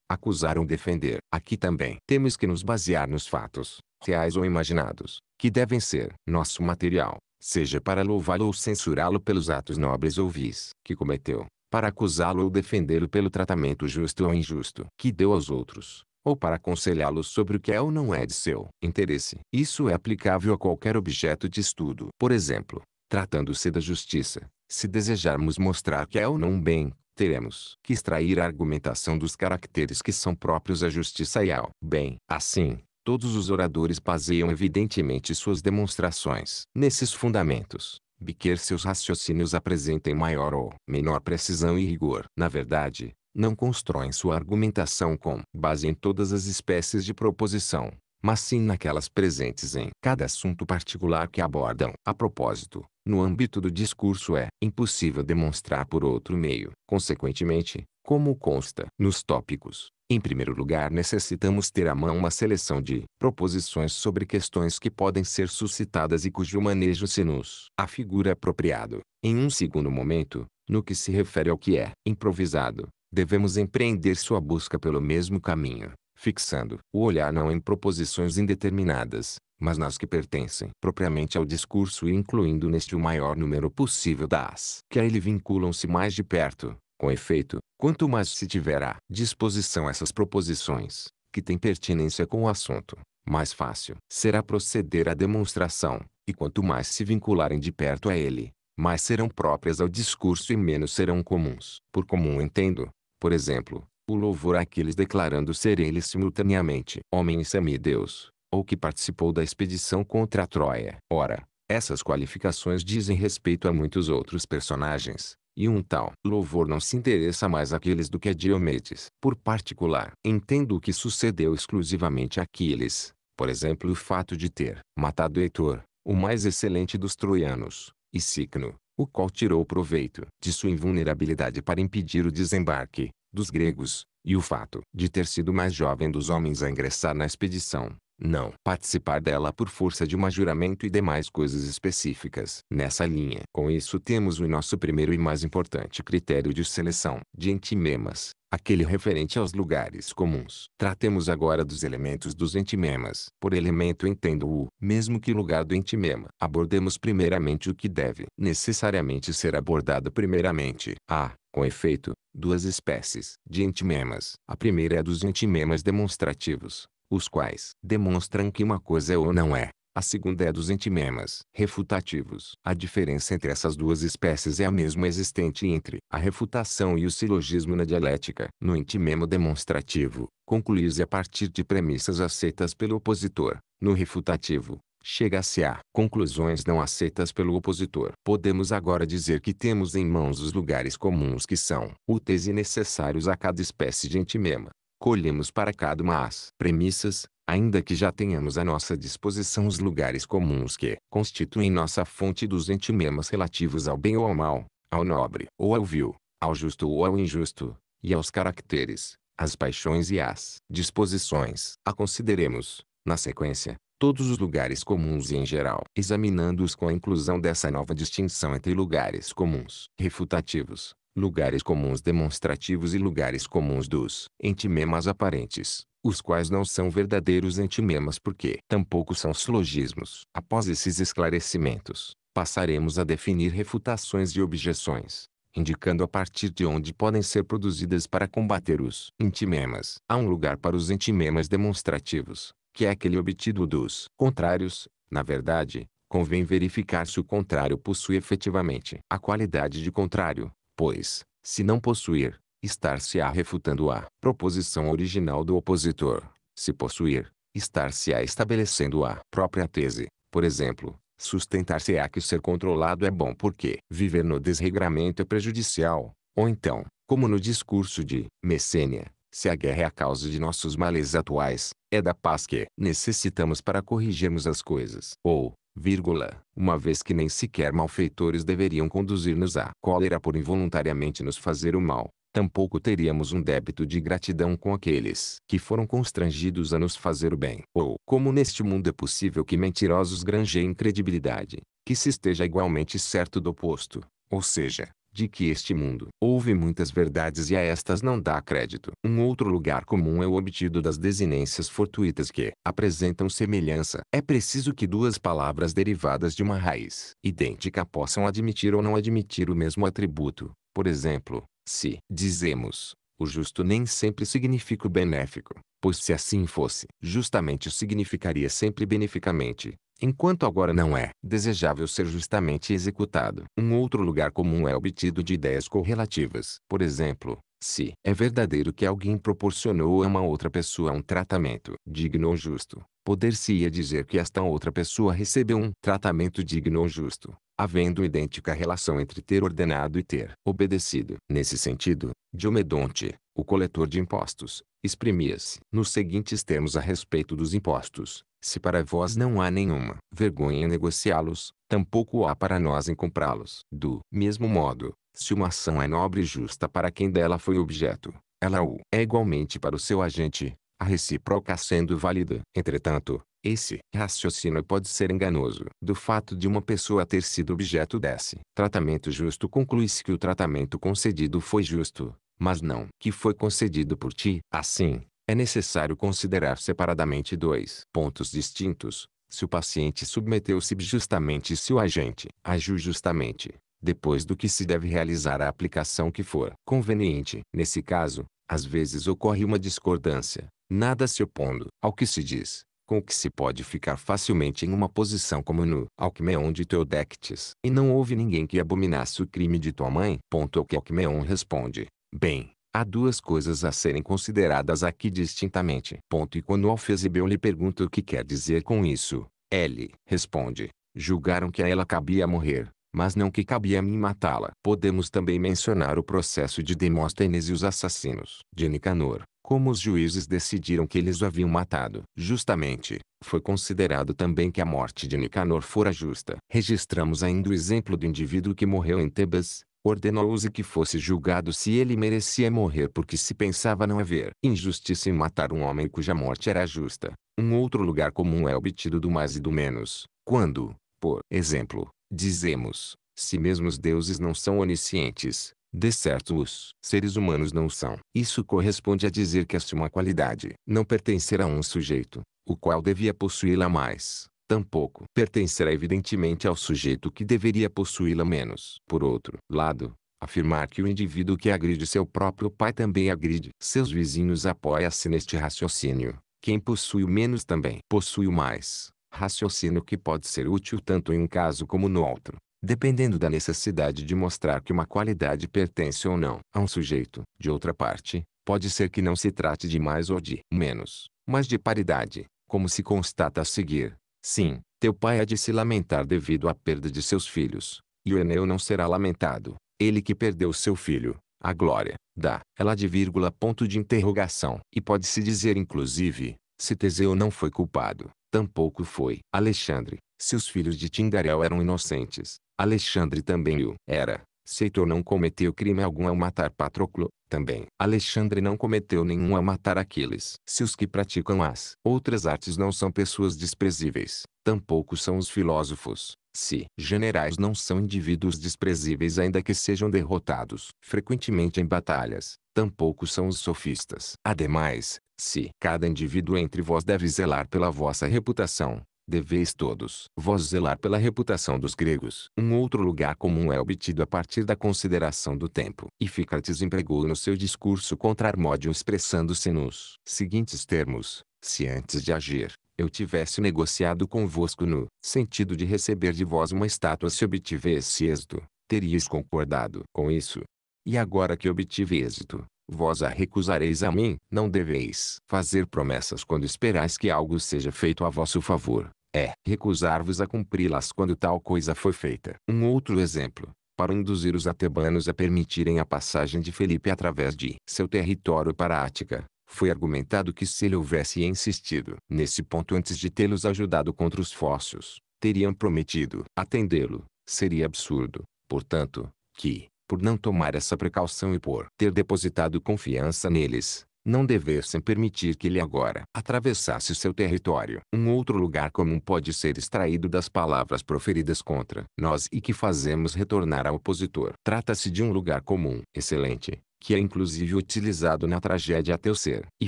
acusar ou defender. Aqui também temos que nos basear nos fatos, reais ou imaginados, que devem ser nosso material seja para louvá-lo ou censurá-lo pelos atos nobres ou vis que cometeu, para acusá-lo ou defendê-lo pelo tratamento justo ou injusto que deu aos outros, ou para aconselhá-lo sobre o que é ou não é de seu interesse. Isso é aplicável a qualquer objeto de estudo. Por exemplo, tratando-se da justiça, se desejarmos mostrar que é ou não um bem, teremos que extrair a argumentação dos caracteres que são próprios à justiça e ao bem. Assim, Todos os oradores baseiam evidentemente suas demonstrações nesses fundamentos. Biquer seus raciocínios apresentem maior ou menor precisão e rigor. Na verdade, não constroem sua argumentação com base em todas as espécies de proposição, mas sim naquelas presentes em cada assunto particular que abordam. A propósito, no âmbito do discurso é impossível demonstrar por outro meio. Consequentemente, como consta nos tópicos, em primeiro lugar, necessitamos ter à mão uma seleção de proposições sobre questões que podem ser suscitadas e cujo manejo se nos afigura apropriado. Em um segundo momento, no que se refere ao que é improvisado, devemos empreender sua busca pelo mesmo caminho, fixando o olhar não em proposições indeterminadas, mas nas que pertencem propriamente ao discurso e incluindo neste o maior número possível das que a ele vinculam-se mais de perto, com efeito, quanto mais se tiver à disposição essas proposições, que têm pertinência com o assunto, mais fácil será proceder à demonstração, e quanto mais se vincularem de perto a ele, mais serão próprias ao discurso e menos serão comuns. Por comum entendo, por exemplo, o louvor àqueles declarando ser ele simultaneamente homem e semideus, ou que participou da expedição contra a Troia. Ora, essas qualificações dizem respeito a muitos outros personagens, e um tal louvor não se interessa mais àqueles do que a Diomedes. Por particular, entendo o que sucedeu exclusivamente àqueles. Por exemplo o fato de ter matado Heitor, o mais excelente dos troianos, e Cicno, o qual tirou proveito de sua invulnerabilidade para impedir o desembarque dos gregos, e o fato de ter sido mais jovem dos homens a ingressar na expedição, não. Participar dela por força de um juramento e demais coisas específicas. Nessa linha. Com isso temos o nosso primeiro e mais importante critério de seleção. De entimemas aquele referente aos lugares comuns. Tratemos agora dos elementos dos entimemas. Por elemento entendo o mesmo que lugar do entimema. Abordemos primeiramente o que deve necessariamente ser abordado primeiramente. A. Com efeito, duas espécies de entimemas. A primeira é a dos entimemas demonstrativos, os quais demonstram que uma coisa é ou não é. A segunda é dos entimemas refutativos. A diferença entre essas duas espécies é a mesma existente entre a refutação e o silogismo na dialética. No entimemo demonstrativo, conclui-se a partir de premissas aceitas pelo opositor. No refutativo, chega-se a conclusões não aceitas pelo opositor. Podemos agora dizer que temos em mãos os lugares comuns que são úteis e necessários a cada espécie de entimema colhemos para cada uma as premissas, ainda que já tenhamos à nossa disposição os lugares comuns que constituem nossa fonte dos entimemas relativos ao bem ou ao mal, ao nobre ou ao vil, ao justo ou ao injusto, e aos caracteres, às paixões e às disposições. A consideremos, na sequência, todos os lugares comuns e em geral, examinando-os com a inclusão dessa nova distinção entre lugares comuns refutativos, lugares comuns demonstrativos e lugares comuns dos entimemas aparentes, os quais não são verdadeiros entimemas porque tampouco são silogismos. Após esses esclarecimentos, passaremos a definir refutações e objeções, indicando a partir de onde podem ser produzidas para combater os entimemas. Há um lugar para os entimemas demonstrativos, que é aquele obtido dos contrários, na verdade, convém verificar se o contrário possui efetivamente a qualidade de contrário, pois, se não possuir, estar-se-á refutando a proposição original do opositor. Se possuir, estar-se-á estabelecendo a própria tese. Por exemplo, sustentar-se-á que ser controlado é bom porque viver no desregramento é prejudicial, ou então, como no discurso de Messênia, se a guerra é a causa de nossos males atuais, é da paz que necessitamos para corrigirmos as coisas. Ou, vírgula, uma vez que nem sequer malfeitores deveriam conduzir-nos à cólera por involuntariamente nos fazer o mal, tampouco teríamos um débito de gratidão com aqueles que foram constrangidos a nos fazer o bem. Ou, como neste mundo é possível que mentirosos granjeiem credibilidade, que se esteja igualmente certo do oposto, ou seja, de que este mundo houve muitas verdades e a estas não dá crédito. Um outro lugar comum é o obtido das desinências fortuitas que apresentam semelhança. É preciso que duas palavras derivadas de uma raiz idêntica possam admitir ou não admitir o mesmo atributo. Por exemplo, se dizemos o justo nem sempre significa o benéfico, pois se assim fosse, justamente significaria sempre beneficamente, enquanto agora não é desejável ser justamente executado. Um outro lugar comum é obtido de ideias correlativas. Por exemplo, se é verdadeiro que alguém proporcionou a uma outra pessoa um tratamento digno ou justo, poder-se-ia dizer que esta outra pessoa recebeu um tratamento digno ou justo, havendo idêntica relação entre ter ordenado e ter obedecido. Nesse sentido, Diomedonte, o coletor de impostos, exprimia-se nos seguintes termos a respeito dos impostos. Se para vós não há nenhuma vergonha em negociá-los, tampouco há para nós em comprá-los. Do mesmo modo, se uma ação é nobre e justa para quem dela foi objeto, ela o é igualmente para o seu agente, a recíproca sendo válida. Entretanto, esse raciocínio pode ser enganoso. Do fato de uma pessoa ter sido objeto desse tratamento justo, conclui-se que o tratamento concedido foi justo, mas não que foi concedido por ti. Assim, é necessário considerar separadamente dois pontos distintos, se o paciente submeteu-se justamente e se o agente agiu justamente, depois do que se deve realizar a aplicação que for conveniente. Nesse caso, às vezes ocorre uma discordância, nada se opondo ao que se diz, com o que se pode ficar facilmente em uma posição como no Alquimeon de Teodectes. E não houve ninguém que abominasse o crime de tua mãe. Ponto ao que Alquimeon responde, bem, Há duas coisas a serem consideradas aqui distintamente. Ponto e quando Alfezibeu lhe pergunta o que quer dizer com isso, ele responde, julgaram que a ela cabia morrer, mas não que cabia a mim matá-la. Podemos também mencionar o processo de Demóstenes e os assassinos de Nicanor, como os juízes decidiram que eles o haviam matado. Justamente, foi considerado também que a morte de Nicanor fora justa. Registramos ainda o exemplo do indivíduo que morreu em Tebas, ordenou se que fosse julgado se ele merecia morrer porque se pensava não haver injustiça em matar um homem cuja morte era justa. Um outro lugar comum é obtido do mais e do menos, quando, por exemplo, dizemos, se mesmo os deuses não são oniscientes, de certo os seres humanos não são. Isso corresponde a dizer que essa é uma qualidade não pertencer a um sujeito, o qual devia possuí-la mais Tampouco pertencerá evidentemente ao sujeito que deveria possuí-la menos. Por outro lado, afirmar que o indivíduo que agride seu próprio pai também agride seus vizinhos apoia-se neste raciocínio. Quem possui o menos também possui o mais. Raciocínio que pode ser útil tanto em um caso como no outro, dependendo da necessidade de mostrar que uma qualidade pertence ou não a um sujeito. De outra parte, pode ser que não se trate de mais ou de menos, mas de paridade, como se constata a seguir. Sim, teu pai há de se lamentar devido à perda de seus filhos. E o Eneu não será lamentado. Ele que perdeu seu filho, a glória, dá, ela de vírgula ponto de interrogação. E pode-se dizer inclusive, se Teseu não foi culpado, tampouco foi Alexandre. Se os filhos de Tindarel eram inocentes, Alexandre também o era. Seitor não cometeu crime algum ao matar Patroclo, também. Alexandre não cometeu nenhum ao matar Aquiles. Se os que praticam as outras artes não são pessoas desprezíveis, tampouco são os filósofos. Se generais não são indivíduos desprezíveis ainda que sejam derrotados frequentemente em batalhas, tampouco são os sofistas. Ademais, se cada indivíduo entre vós deve zelar pela vossa reputação, deveis todos vós zelar pela reputação dos gregos. Um outro lugar comum é obtido a partir da consideração do tempo. E Fícrates empregou no seu discurso contra Armódio expressando-se nos seguintes termos. Se antes de agir, eu tivesse negociado convosco no sentido de receber de vós uma estátua se obtivesse êxito, teríeis concordado com isso. E agora que obtive êxito, vós a recusareis a mim. Não deveis fazer promessas quando esperais que algo seja feito a vosso favor, é recusar-vos a cumpri-las quando tal coisa foi feita. Um outro exemplo, para induzir os atebanos a permitirem a passagem de Felipe através de seu território para a Ática, foi argumentado que se ele houvesse insistido nesse ponto antes de tê-los ajudado contra os fósseos, teriam prometido atendê-lo. Seria absurdo, portanto, que, por não tomar essa precaução e por ter depositado confiança neles, não devessem permitir que ele agora atravessasse seu território. Um outro lugar comum pode ser extraído das palavras proferidas contra nós e que fazemos retornar ao opositor. Trata-se de um lugar comum, excelente, que é inclusive utilizado na tragédia Teu Ser. E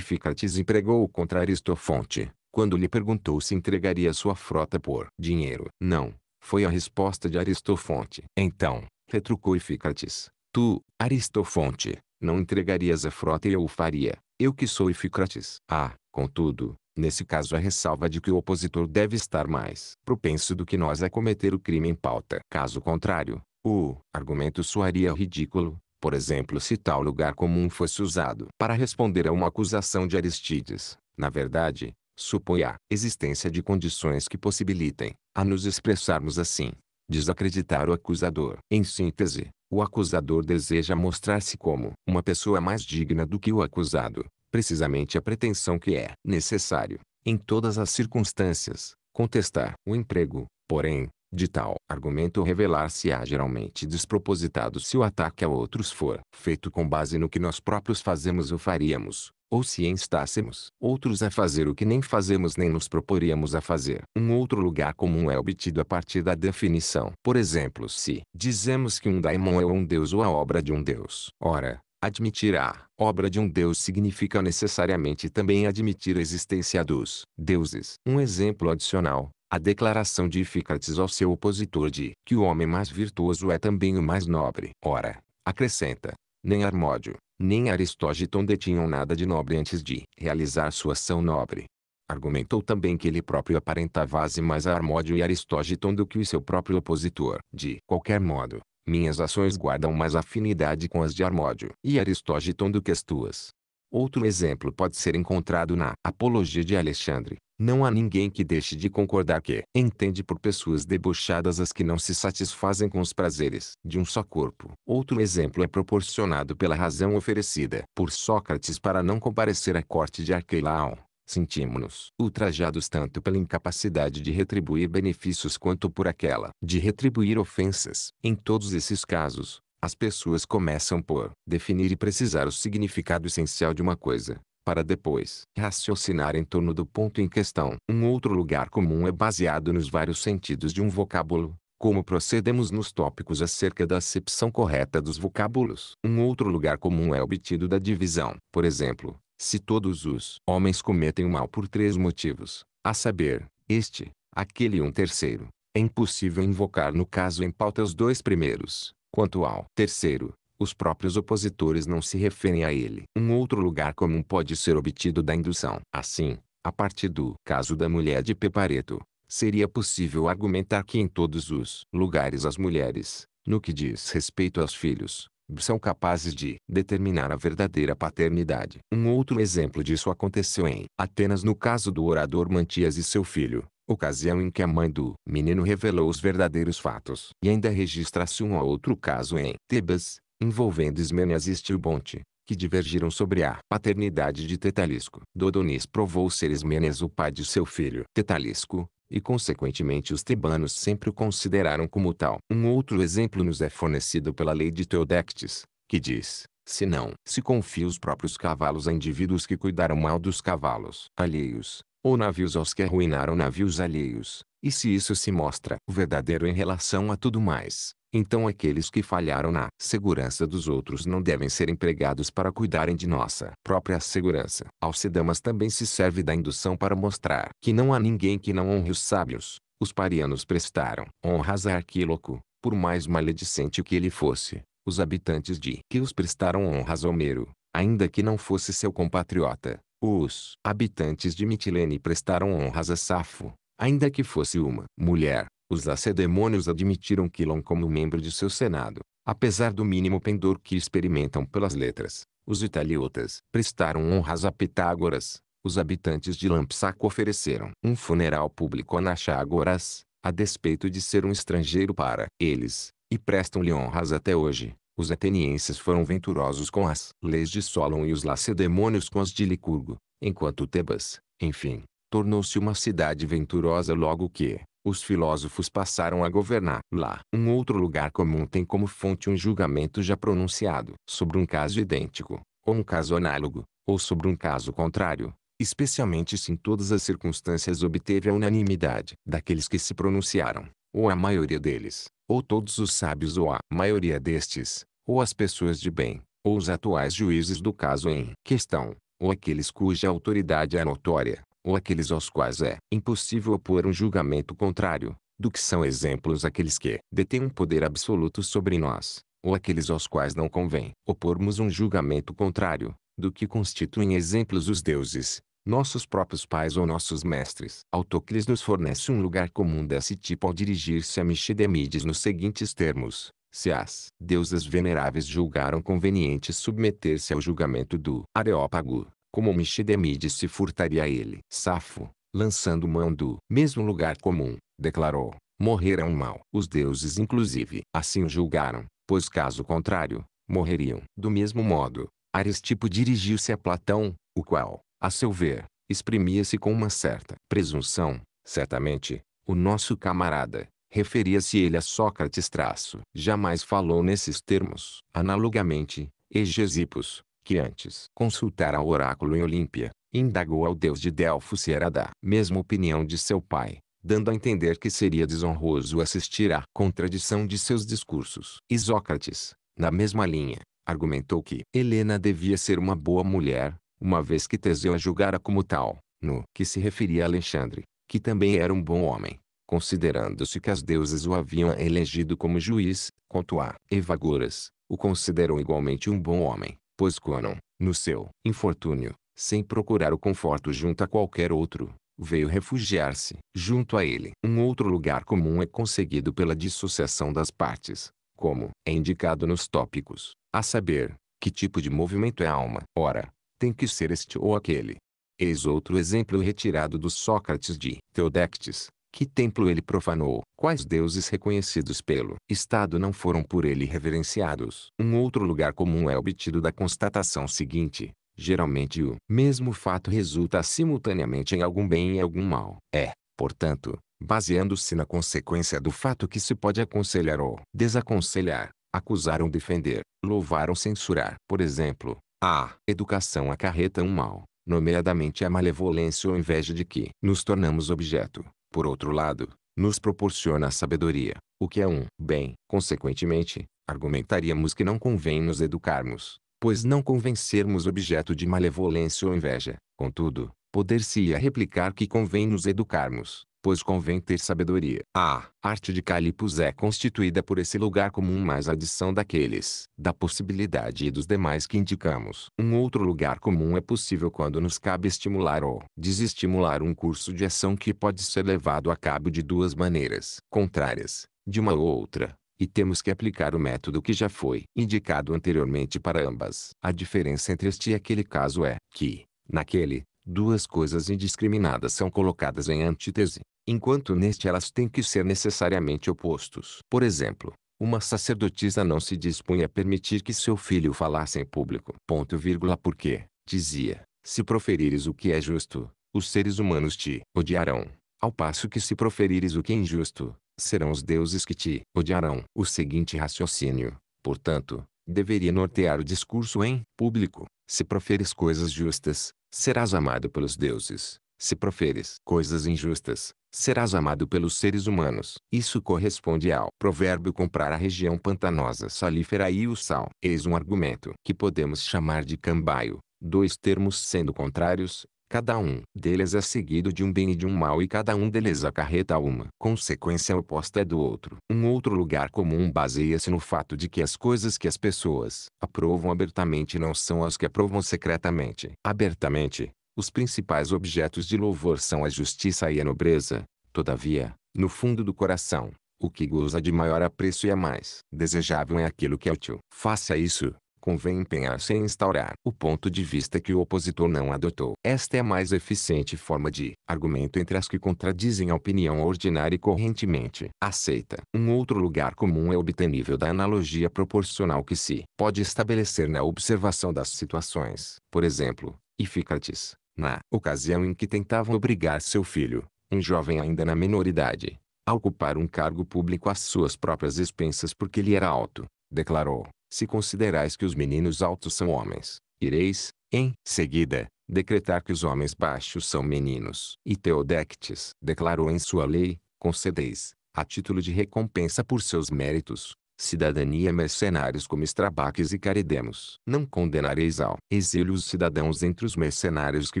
Ficrates empregou-o contra Aristofonte, quando lhe perguntou se entregaria sua frota por dinheiro. Não, foi a resposta de Aristofonte. Então, retrucou Ficrates, tu, Aristofonte, não entregarias a frota e eu o faria, eu que sou Eficrates. Ah, contudo, nesse caso a ressalva de que o opositor deve estar mais propenso do que nós a cometer o crime em pauta. Caso contrário, o argumento soaria ridículo, por exemplo se tal lugar comum fosse usado para responder a uma acusação de Aristides. Na verdade, supõe a existência de condições que possibilitem, a nos expressarmos assim, desacreditar o acusador. Em síntese, o acusador deseja mostrar-se como uma pessoa mais digna do que o acusado, precisamente a pretensão que é necessário, em todas as circunstâncias, contestar o emprego, porém, de tal argumento revelar-se-á geralmente despropositado se o ataque a outros for feito com base no que nós próprios fazemos ou faríamos, ou se instássemos outros a fazer o que nem fazemos nem nos proporíamos a fazer. Um outro lugar comum é obtido a partir da definição. Por exemplo, se dizemos que um daimon é um deus ou a obra de um deus. Ora, admitir a obra de um deus significa necessariamente também admitir a existência dos deuses. Um exemplo adicional a declaração de Ficrates ao seu opositor de que o homem mais virtuoso é também o mais nobre. Ora, acrescenta, nem Armódio, nem Aristógiton detinham nada de nobre antes de realizar sua ação nobre. Argumentou também que ele próprio aparentava-se mais a Armódio e Aristógiton do que o seu próprio opositor. De qualquer modo, minhas ações guardam mais afinidade com as de Armódio e Aristógiton do que as tuas. Outro exemplo pode ser encontrado na Apologia de Alexandre, não há ninguém que deixe de concordar que entende por pessoas debochadas as que não se satisfazem com os prazeres de um só corpo. Outro exemplo é proporcionado pela razão oferecida por Sócrates para não comparecer à corte de Arquelau. Sentimos-nos ultrajados tanto pela incapacidade de retribuir benefícios quanto por aquela de retribuir ofensas. Em todos esses casos, as pessoas começam por definir e precisar o significado essencial de uma coisa, para depois raciocinar em torno do ponto em questão. Um outro lugar comum é baseado nos vários sentidos de um vocábulo, como procedemos nos tópicos acerca da acepção correta dos vocábulos. Um outro lugar comum é obtido da divisão. Por exemplo, se todos os homens cometem o mal por três motivos, a saber, este, aquele e um terceiro, é impossível invocar no caso em pauta os dois primeiros. Quanto ao terceiro, os próprios opositores não se referem a ele. Um outro lugar comum pode ser obtido da indução. Assim, a partir do caso da mulher de Pepareto, seria possível argumentar que em todos os lugares as mulheres, no que diz respeito aos filhos, são capazes de determinar a verdadeira paternidade. Um outro exemplo disso aconteceu em Atenas no caso do orador Mantias e seu filho, ocasião em que a mãe do menino revelou os verdadeiros fatos. E ainda registra-se um outro caso em Tebas, envolvendo Ismênias e Estilbonte, que divergiram sobre a paternidade de Tetalisco. Dodonis provou ser Ismênias o pai de seu filho Tetalisco, e consequentemente os tebanos sempre o consideraram como tal. Um outro exemplo nos é fornecido pela lei de Teodectes, que diz, se não se confia os próprios cavalos a indivíduos que cuidaram mal dos cavalos alheios, ou navios aos que arruinaram navios alheios, e se isso se mostra verdadeiro em relação a tudo mais, então aqueles que falharam na segurança dos outros não devem ser empregados para cuidarem de nossa própria segurança. Alcedamas também se serve da indução para mostrar que não há ninguém que não honre os sábios. Os parianos prestaram honras a Arquíloco, por mais maledicente que ele fosse. Os habitantes de que os prestaram honras a Homero, ainda que não fosse seu compatriota. Os habitantes de Mitilene prestaram honras a Safo, ainda que fosse uma mulher. Os lacedemônios admitiram Quilon como membro de seu senado, apesar do mínimo pendor que experimentam pelas letras. Os italiotas prestaram honras a Pitágoras. Os habitantes de Lampsaco ofereceram um funeral público a Naxágoras, a despeito de ser um estrangeiro para eles, e prestam-lhe honras até hoje. Os atenienses foram venturosos com as leis de Solon e os lacedemônios com as de Licurgo, enquanto Tebas, enfim, tornou-se uma cidade venturosa logo que, os filósofos passaram a governar. Lá, um outro lugar comum tem como fonte um julgamento já pronunciado sobre um caso idêntico, ou um caso análogo, ou sobre um caso contrário, especialmente se em todas as circunstâncias obteve a unanimidade daqueles que se pronunciaram, ou a maioria deles, ou todos os sábios ou a maioria destes, ou as pessoas de bem, ou os atuais juízes do caso em questão, ou aqueles cuja autoridade é notória, ou aqueles aos quais é impossível opor um julgamento contrário, do que são exemplos aqueles que detêm um poder absoluto sobre nós, ou aqueles aos quais não convém opormos um julgamento contrário, do que constituem exemplos os deuses, nossos próprios pais ou nossos mestres. Autocles nos fornece um lugar comum desse tipo ao dirigir-se a Michidemides nos seguintes termos. Se as deusas veneráveis julgaram conveniente submeter-se ao julgamento do Areópago, como Michidemides se furtaria a ele. Safo, lançando mão do mesmo lugar comum, declarou, Morrer é um mal. Os deuses inclusive assim o julgaram, pois caso contrário, morreriam. Do mesmo modo, Aristipo dirigiu-se a Platão, o qual, a seu ver, exprimia-se com uma certa presunção, certamente, o nosso camarada, referia-se ele a Sócrates traço. Jamais falou nesses termos. Analogamente, Egesippos, que antes consultara o oráculo em Olímpia, indagou ao deus de Delfos se era da mesma opinião de seu pai, dando a entender que seria desonroso assistir à contradição de seus discursos. Isócrates, na mesma linha, argumentou que Helena devia ser uma boa mulher, uma vez que Teseu a julgara como tal, no que se referia a Alexandre, que também era um bom homem, considerando-se que as deusas o haviam elegido como juiz, quanto a Evagoras, o considerou igualmente um bom homem, pois Conan, no seu infortúnio, sem procurar o conforto junto a qualquer outro, veio refugiar-se junto a ele. Um outro lugar comum é conseguido pela dissociação das partes, como é indicado nos tópicos, a saber, que tipo de movimento é a alma. Ora, tem que ser este ou aquele. Eis outro exemplo retirado do Sócrates de Teodectes, que templo ele profanou? Quais deuses reconhecidos pelo Estado não foram por ele reverenciados? Um outro lugar comum é obtido da constatação seguinte. Geralmente o mesmo fato resulta simultaneamente em algum bem e algum mal. É, portanto, baseando-se na consequência do fato que se pode aconselhar ou desaconselhar, acusar ou defender, louvar ou censurar. Por exemplo, a educação acarreta um mal, nomeadamente a malevolência ou inveja de que nos tornamos objeto. Por outro lado, nos proporciona a sabedoria, o que é um bem. Consequentemente, argumentaríamos que não convém nos educarmos, pois não convencermos objeto de malevolência ou inveja. Contudo, poder-se-ia replicar que convém nos educarmos, pois convém ter sabedoria. A arte de Calipos é constituída por esse lugar comum mais a adição daqueles, da possibilidade e dos demais que indicamos. Um outro lugar comum é possível quando nos cabe estimular ou desestimular um curso de ação que pode ser levado a cabo de duas maneiras contrárias, de uma ou outra, e temos que aplicar o método que já foi indicado anteriormente para ambas. A diferença entre este e aquele caso é que, naquele, duas coisas indiscriminadas são colocadas em antítese, enquanto neste elas têm que ser necessariamente opostos. Por exemplo, uma sacerdotisa não se dispunha a permitir que seu filho falasse em público. Ponto vírgula porque, dizia, se proferires o que é justo, os seres humanos te odiarão. Ao passo que se proferires o que é injusto, serão os deuses que te odiarão. O seguinte raciocínio, portanto, deveria nortear o discurso em público. Se proferes coisas justas, serás amado pelos deuses. Se proferes coisas injustas, serás amado pelos seres humanos. Isso corresponde ao provérbio comprar a região pantanosa salífera e o sal. Eis um argumento que podemos chamar de cambaio, dois termos sendo contrários, cada um deles é seguido de um bem e de um mal e cada um deles acarreta uma consequência oposta do outro. Um outro lugar comum baseia-se no fato de que as coisas que as pessoas aprovam abertamente não são as que aprovam secretamente. Abertamente, os principais objetos de louvor são a justiça e a nobreza. Todavia, no fundo do coração, o que goza de maior apreço e é mais desejável é aquilo que é útil. Faça isso, convém empenhar-se em instaurar o ponto de vista que o opositor não adotou. Esta é a mais eficiente forma de argumento entre as que contradizem a opinião ordinária e correntemente aceita. Um outro lugar comum é obtenível da analogia proporcional que se pode estabelecer na observação das situações. Por exemplo, Ficrates, na ocasião em que tentavam obrigar seu filho, um jovem ainda na menoridade, a ocupar um cargo público às suas próprias expensas porque ele era alto, declarou, se considerais que os meninos altos são homens, ireis, em seguida, decretar que os homens baixos são meninos. E Teodectes declarou em sua lei, concedeis, a título de recompensa por seus méritos, cidadania mercenários como Estrabaques e Caridemos. Não condenareis ao exílio os cidadãos entre os mercenários que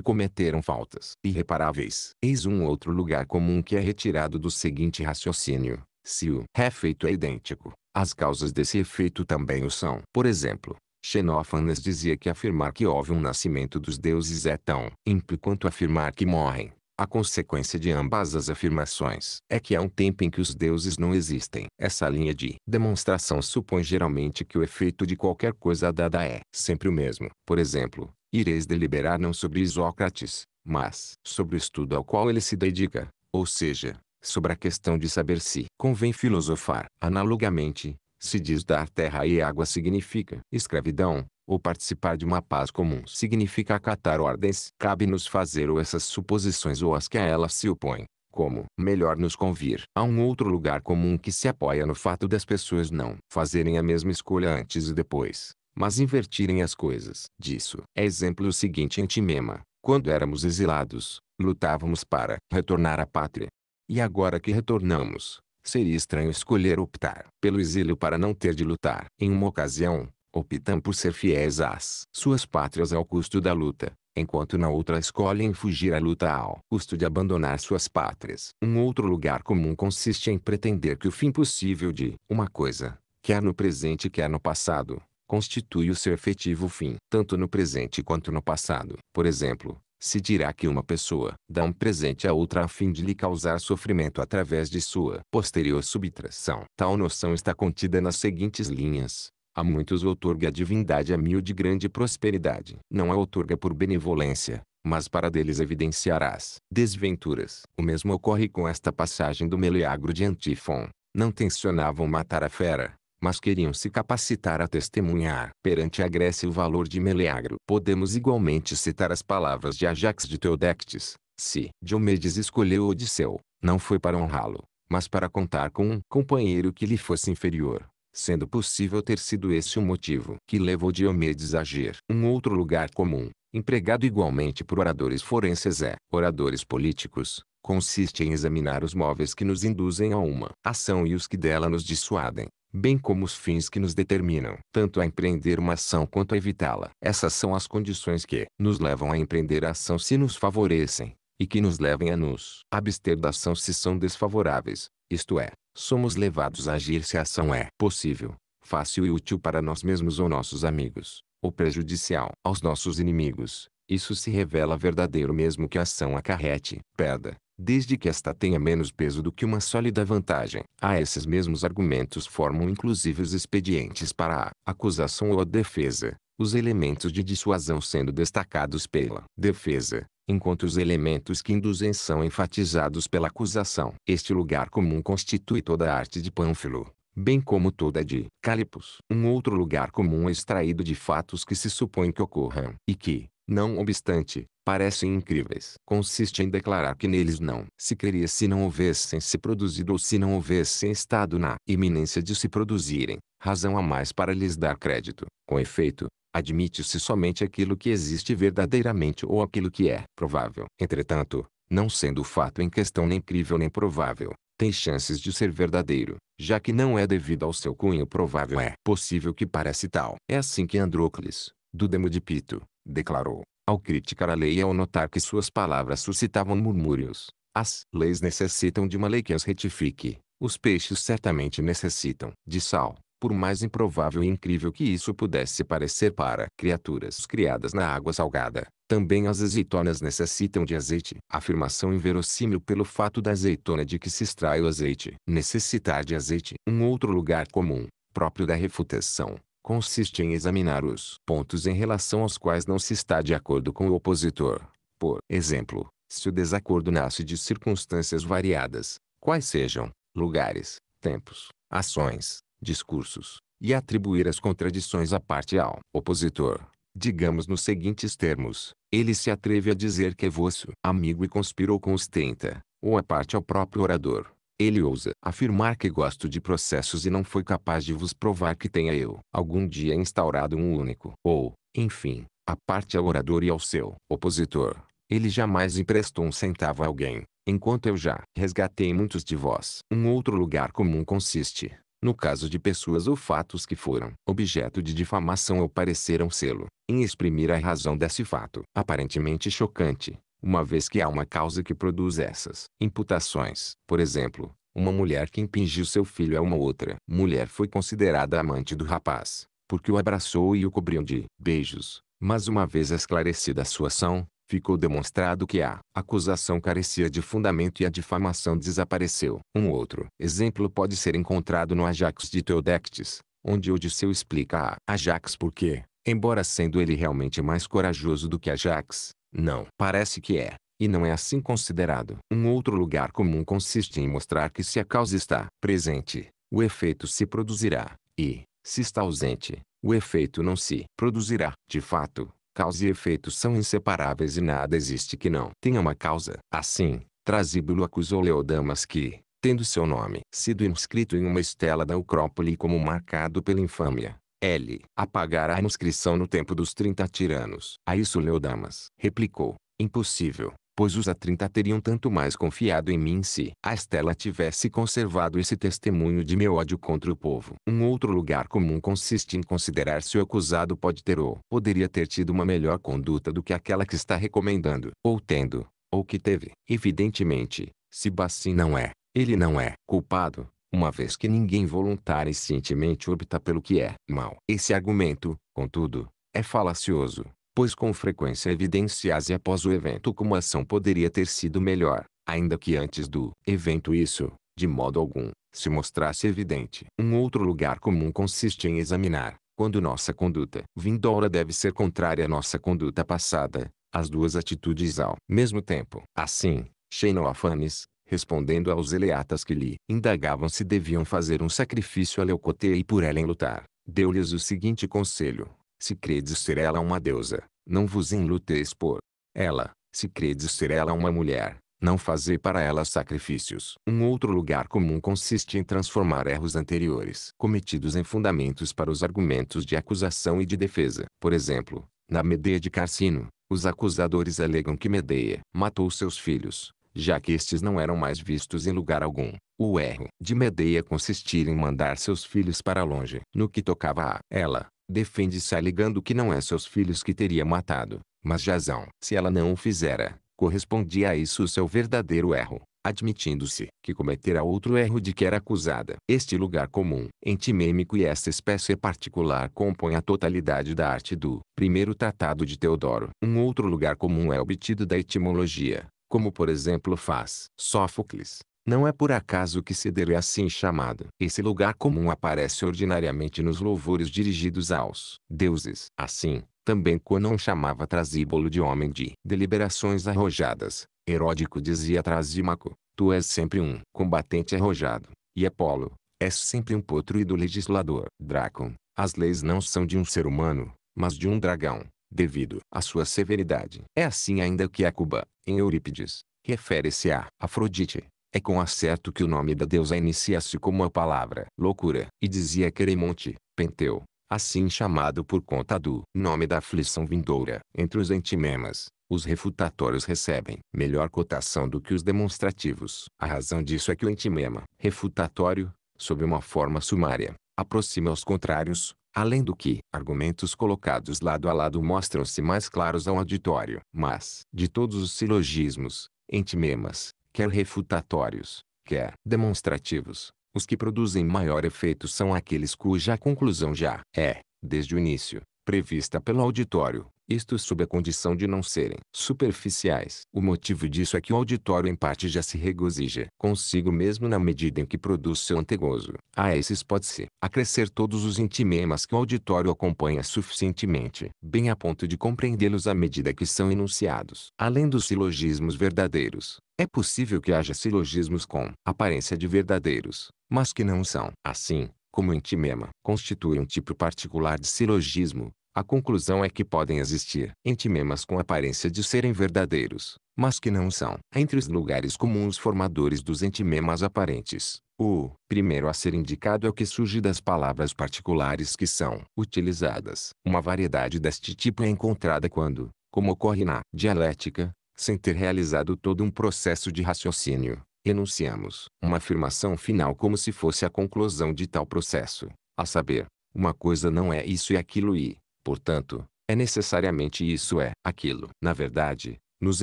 cometeram faltas irreparáveis. Eis um outro lugar comum que é retirado do seguinte raciocínio. Se o efeito é idêntico, as causas desse efeito também o são. Por exemplo, Xenófanes dizia que afirmar que houve um nascimento dos deuses é tão ímpio quanto afirmar que morrem. A consequência de ambas as afirmações é que há um tempo em que os deuses não existem. Essa linha de demonstração supõe geralmente que o efeito de qualquer coisa dada é sempre o mesmo. Por exemplo, ireis deliberar não sobre Isócrates, mas sobre o estudo ao qual ele se dedica, ou seja, sobre a questão de saber se convém filosofar. Analogamente, se diz dar terra e água significa escravidão, ou participar de uma paz comum significa acatar ordens. Cabe-nos fazer ou essas suposições ou as que a elas se opõem, como melhor nos convir. a um outro lugar comum que se apoia no fato das pessoas não fazerem a mesma escolha antes e depois, mas invertirem as coisas. Disso é exemplo o seguinte em Timema. Quando éramos exilados, lutávamos para retornar à pátria. E agora que retornamos, Seria estranho escolher optar pelo exílio para não ter de lutar. Em uma ocasião, optam por ser fiéis às suas pátrias ao custo da luta, enquanto na outra escolhem fugir à luta ao custo de abandonar suas pátrias. Um outro lugar comum consiste em pretender que o fim possível de uma coisa, quer no presente quer no passado, constitui o seu efetivo fim, tanto no presente quanto no passado. Por exemplo, se dirá que uma pessoa dá um presente a outra a fim de lhe causar sofrimento através de sua posterior subtração. Tal noção está contida nas seguintes linhas. A muitos outorga a divindade a mil de grande prosperidade. Não a outorga por benevolência, mas para deles evidenciarás desventuras. O mesmo ocorre com esta passagem do Meleagro de Antífon. Não tensionavam matar a fera, mas queriam se capacitar a testemunhar. Perante a Grécia o valor de Meleagro. Podemos igualmente citar as palavras de Ajax de Teodectes. Se Diomedes escolheu Odisseu, não foi para honrá-lo, mas para contar com um companheiro que lhe fosse inferior, sendo possível ter sido esse o motivo que levou Diomedes a agir. Um outro lugar comum, empregado igualmente por oradores forenses é oradores políticos, consiste em examinar os móveis que nos induzem a uma ação e os que dela nos dissuadem bem como os fins que nos determinam, tanto a empreender uma ação quanto a evitá-la. Essas são as condições que nos levam a empreender a ação se nos favorecem, e que nos levem a nos abster da ação se são desfavoráveis, isto é, somos levados a agir se a ação é possível, fácil e útil para nós mesmos ou nossos amigos, ou prejudicial aos nossos inimigos. Isso se revela verdadeiro mesmo que a ação acarrete perda, desde que esta tenha menos peso do que uma sólida vantagem. A ah, esses mesmos argumentos formam inclusive os expedientes para a acusação ou a defesa, os elementos de dissuasão sendo destacados pela defesa, enquanto os elementos que induzem são enfatizados pela acusação. Este lugar comum constitui toda a arte de Pânfilo, bem como toda a de Calipos. Um outro lugar comum é extraído de fatos que se supõe que ocorram e que, não obstante, parecem incríveis. Consiste em declarar que neles não se creria se não houvessem se produzido ou se não houvessem estado na iminência de se produzirem, razão a mais para lhes dar crédito. Com efeito, admite-se somente aquilo que existe verdadeiramente ou aquilo que é provável. Entretanto, não sendo o fato em questão nem crível nem provável, tem chances de ser verdadeiro, já que não é devido ao seu cunho provável é possível que pareça tal. É assim que Andrócles, do Pito, declarou, ao criticar a lei e ao notar que suas palavras suscitavam murmúrios, as leis necessitam de uma lei que as retifique. Os peixes certamente necessitam de sal, por mais improvável e incrível que isso pudesse parecer para criaturas criadas na água salgada. Também as azeitonas necessitam de azeite. Afirmação inverossímil pelo fato da azeitona de que se extrai o azeite necessitar de azeite. Um outro lugar comum, próprio da refutação, consiste em examinar os pontos em relação aos quais não se está de acordo com o opositor. Por exemplo, se o desacordo nasce de circunstâncias variadas, quais sejam, lugares, tempos, ações, discursos, e atribuir as contradições à parte ao opositor. Digamos nos seguintes termos, ele se atreve a dizer que é vosso amigo e conspirou com os 30, ou a parte ao próprio orador. Ele ousa afirmar que gosto de processos e não foi capaz de vos provar que tenha eu algum dia instaurado um único. Ou, enfim, a parte ao orador e ao seu opositor. Ele jamais emprestou um centavo a alguém, enquanto eu já resgatei muitos de vós. Um outro lugar comum consiste, no caso de pessoas ou fatos que foram objeto de difamação ou pareceram sê-lo, em exprimir a razão desse fato aparentemente chocante, uma vez que há uma causa que produz essas imputações. Por exemplo, uma mulher que impingiu seu filho a uma outra mulher foi considerada amante do rapaz, porque o abraçou e o cobriu de beijos. Mas uma vez esclarecida a sua ação, ficou demonstrado que a acusação carecia de fundamento e a difamação desapareceu. Um outro exemplo pode ser encontrado no Ajax de Teodectes, onde Odisseu explica a Ajax por que, embora sendo ele realmente mais corajoso do que Ajax, não. Parece que é, e não é assim considerado. Um outro lugar comum consiste em mostrar que se a causa está presente, o efeito se produzirá, e, se está ausente, o efeito não se produzirá. De fato, causa e efeito são inseparáveis e nada existe que não tenha uma causa. Assim, Trasíbulo acusou Leodamas que, tendo seu nome sido inscrito em uma estela da Acrópole como marcado pela infâmia, L. Apagar a inscrição no tempo dos 30 tiranos. A isso Leodamas replicou, impossível, pois os a 30 teriam tanto mais confiado em mim se a Estela tivesse conservado esse testemunho de meu ódio contra o povo. Um outro lugar comum consiste em considerar se o acusado pode ter ou poderia ter tido uma melhor conduta do que aquela que está recomendando, ou tendo, ou que teve. Evidentemente, se Bassin não é, ele não é culpado, uma vez que ninguém voluntária e cientemente opta pelo que é mal. Esse argumento, contudo, é falacioso, pois com frequência evidencia-se após o evento como a ação poderia ter sido melhor, ainda que antes do evento isso, de modo algum, se mostrasse evidente. Um outro lugar comum consiste em examinar, quando nossa conduta vindoura deve ser contrária à nossa conduta passada, as duas atitudes ao mesmo tempo. Assim, Sheinoafanes, respondendo aos eleatas que lhe indagavam se deviam fazer um sacrifício a Leucoteia e por ela em lutar, deu-lhes o seguinte conselho. Se credes ser ela uma deusa, não vos enluteis por ela. Se credes ser ela uma mulher, não fazer para ela sacrifícios. Um outro lugar comum consiste em transformar erros anteriores cometidos em fundamentos para os argumentos de acusação e de defesa. Por exemplo, na Medeia de Carcino, os acusadores alegam que Medeia matou seus filhos, já que estes não eram mais vistos em lugar algum. O erro de Medeia consistir em mandar seus filhos para longe. No que tocava a ela, defende-se alegando que não é seus filhos que teria matado, mas Jazão. Se ela não o fizera, correspondia a isso o seu verdadeiro erro, admitindo-se que cometera outro erro de que era acusada. Este lugar comum, entimêmico e esta espécie particular compõem a totalidade da arte do primeiro tratado de Teodoro. Um outro lugar comum é obtido da etimologia, como por exemplo faz Sófocles. Não é por acaso que Ceder é assim chamado. Esse lugar comum aparece ordinariamente nos louvores dirigidos aos deuses. Assim, também Conon chamava Trasíbolo de homem de deliberações arrojadas. Heródico dizia Trasímaco, tu és sempre um combatente arrojado. E Apolo, és sempre um potro e do legislador. Draco, as leis não são de um ser humano, mas de um dragão devido à sua severidade. É assim ainda que a Cuba, em Eurípides, refere-se a Afrodite. É com acerto que o nome da deusa inicia-se como a palavra loucura. E dizia Queremonte, Penteu, assim chamado por conta do nome da aflição vindoura. Entre os entimemas, os refutatórios recebem melhor cotação do que os demonstrativos. A razão disso é que o entimema refutatório, sob uma forma sumária, aproxima os contrários, Além do que, argumentos colocados lado a lado mostram-se mais claros ao auditório. Mas, de todos os silogismos, entimemas, quer refutatórios, quer demonstrativos, os que produzem maior efeito são aqueles cuja conclusão já é, desde o início, prevista pelo auditório, isto sob a condição de não serem superficiais. O motivo disso é que o auditório em parte já se regozija consigo mesmo na medida em que produz seu antegozo. A esses pode-se acrescer todos os intimemas que o auditório acompanha suficientemente, bem a ponto de compreendê-los à medida que são enunciados. Além dos silogismos verdadeiros, é possível que haja silogismos com aparência de verdadeiros, mas que não são. Assim, como em ti constitui um tipo particular de silogismo, a conclusão é que podem existir entimemas com aparência de serem verdadeiros, mas que não são. Entre os lugares comuns formadores dos entimemas aparentes, o primeiro a ser indicado é o que surge das palavras particulares que são utilizadas. Uma variedade deste tipo é encontrada quando, como ocorre na dialética, sem ter realizado todo um processo de raciocínio, enunciamos uma afirmação final como se fosse a conclusão de tal processo, a saber, uma coisa não é isso e aquilo e, portanto, é necessariamente isso é aquilo. Na verdade, nos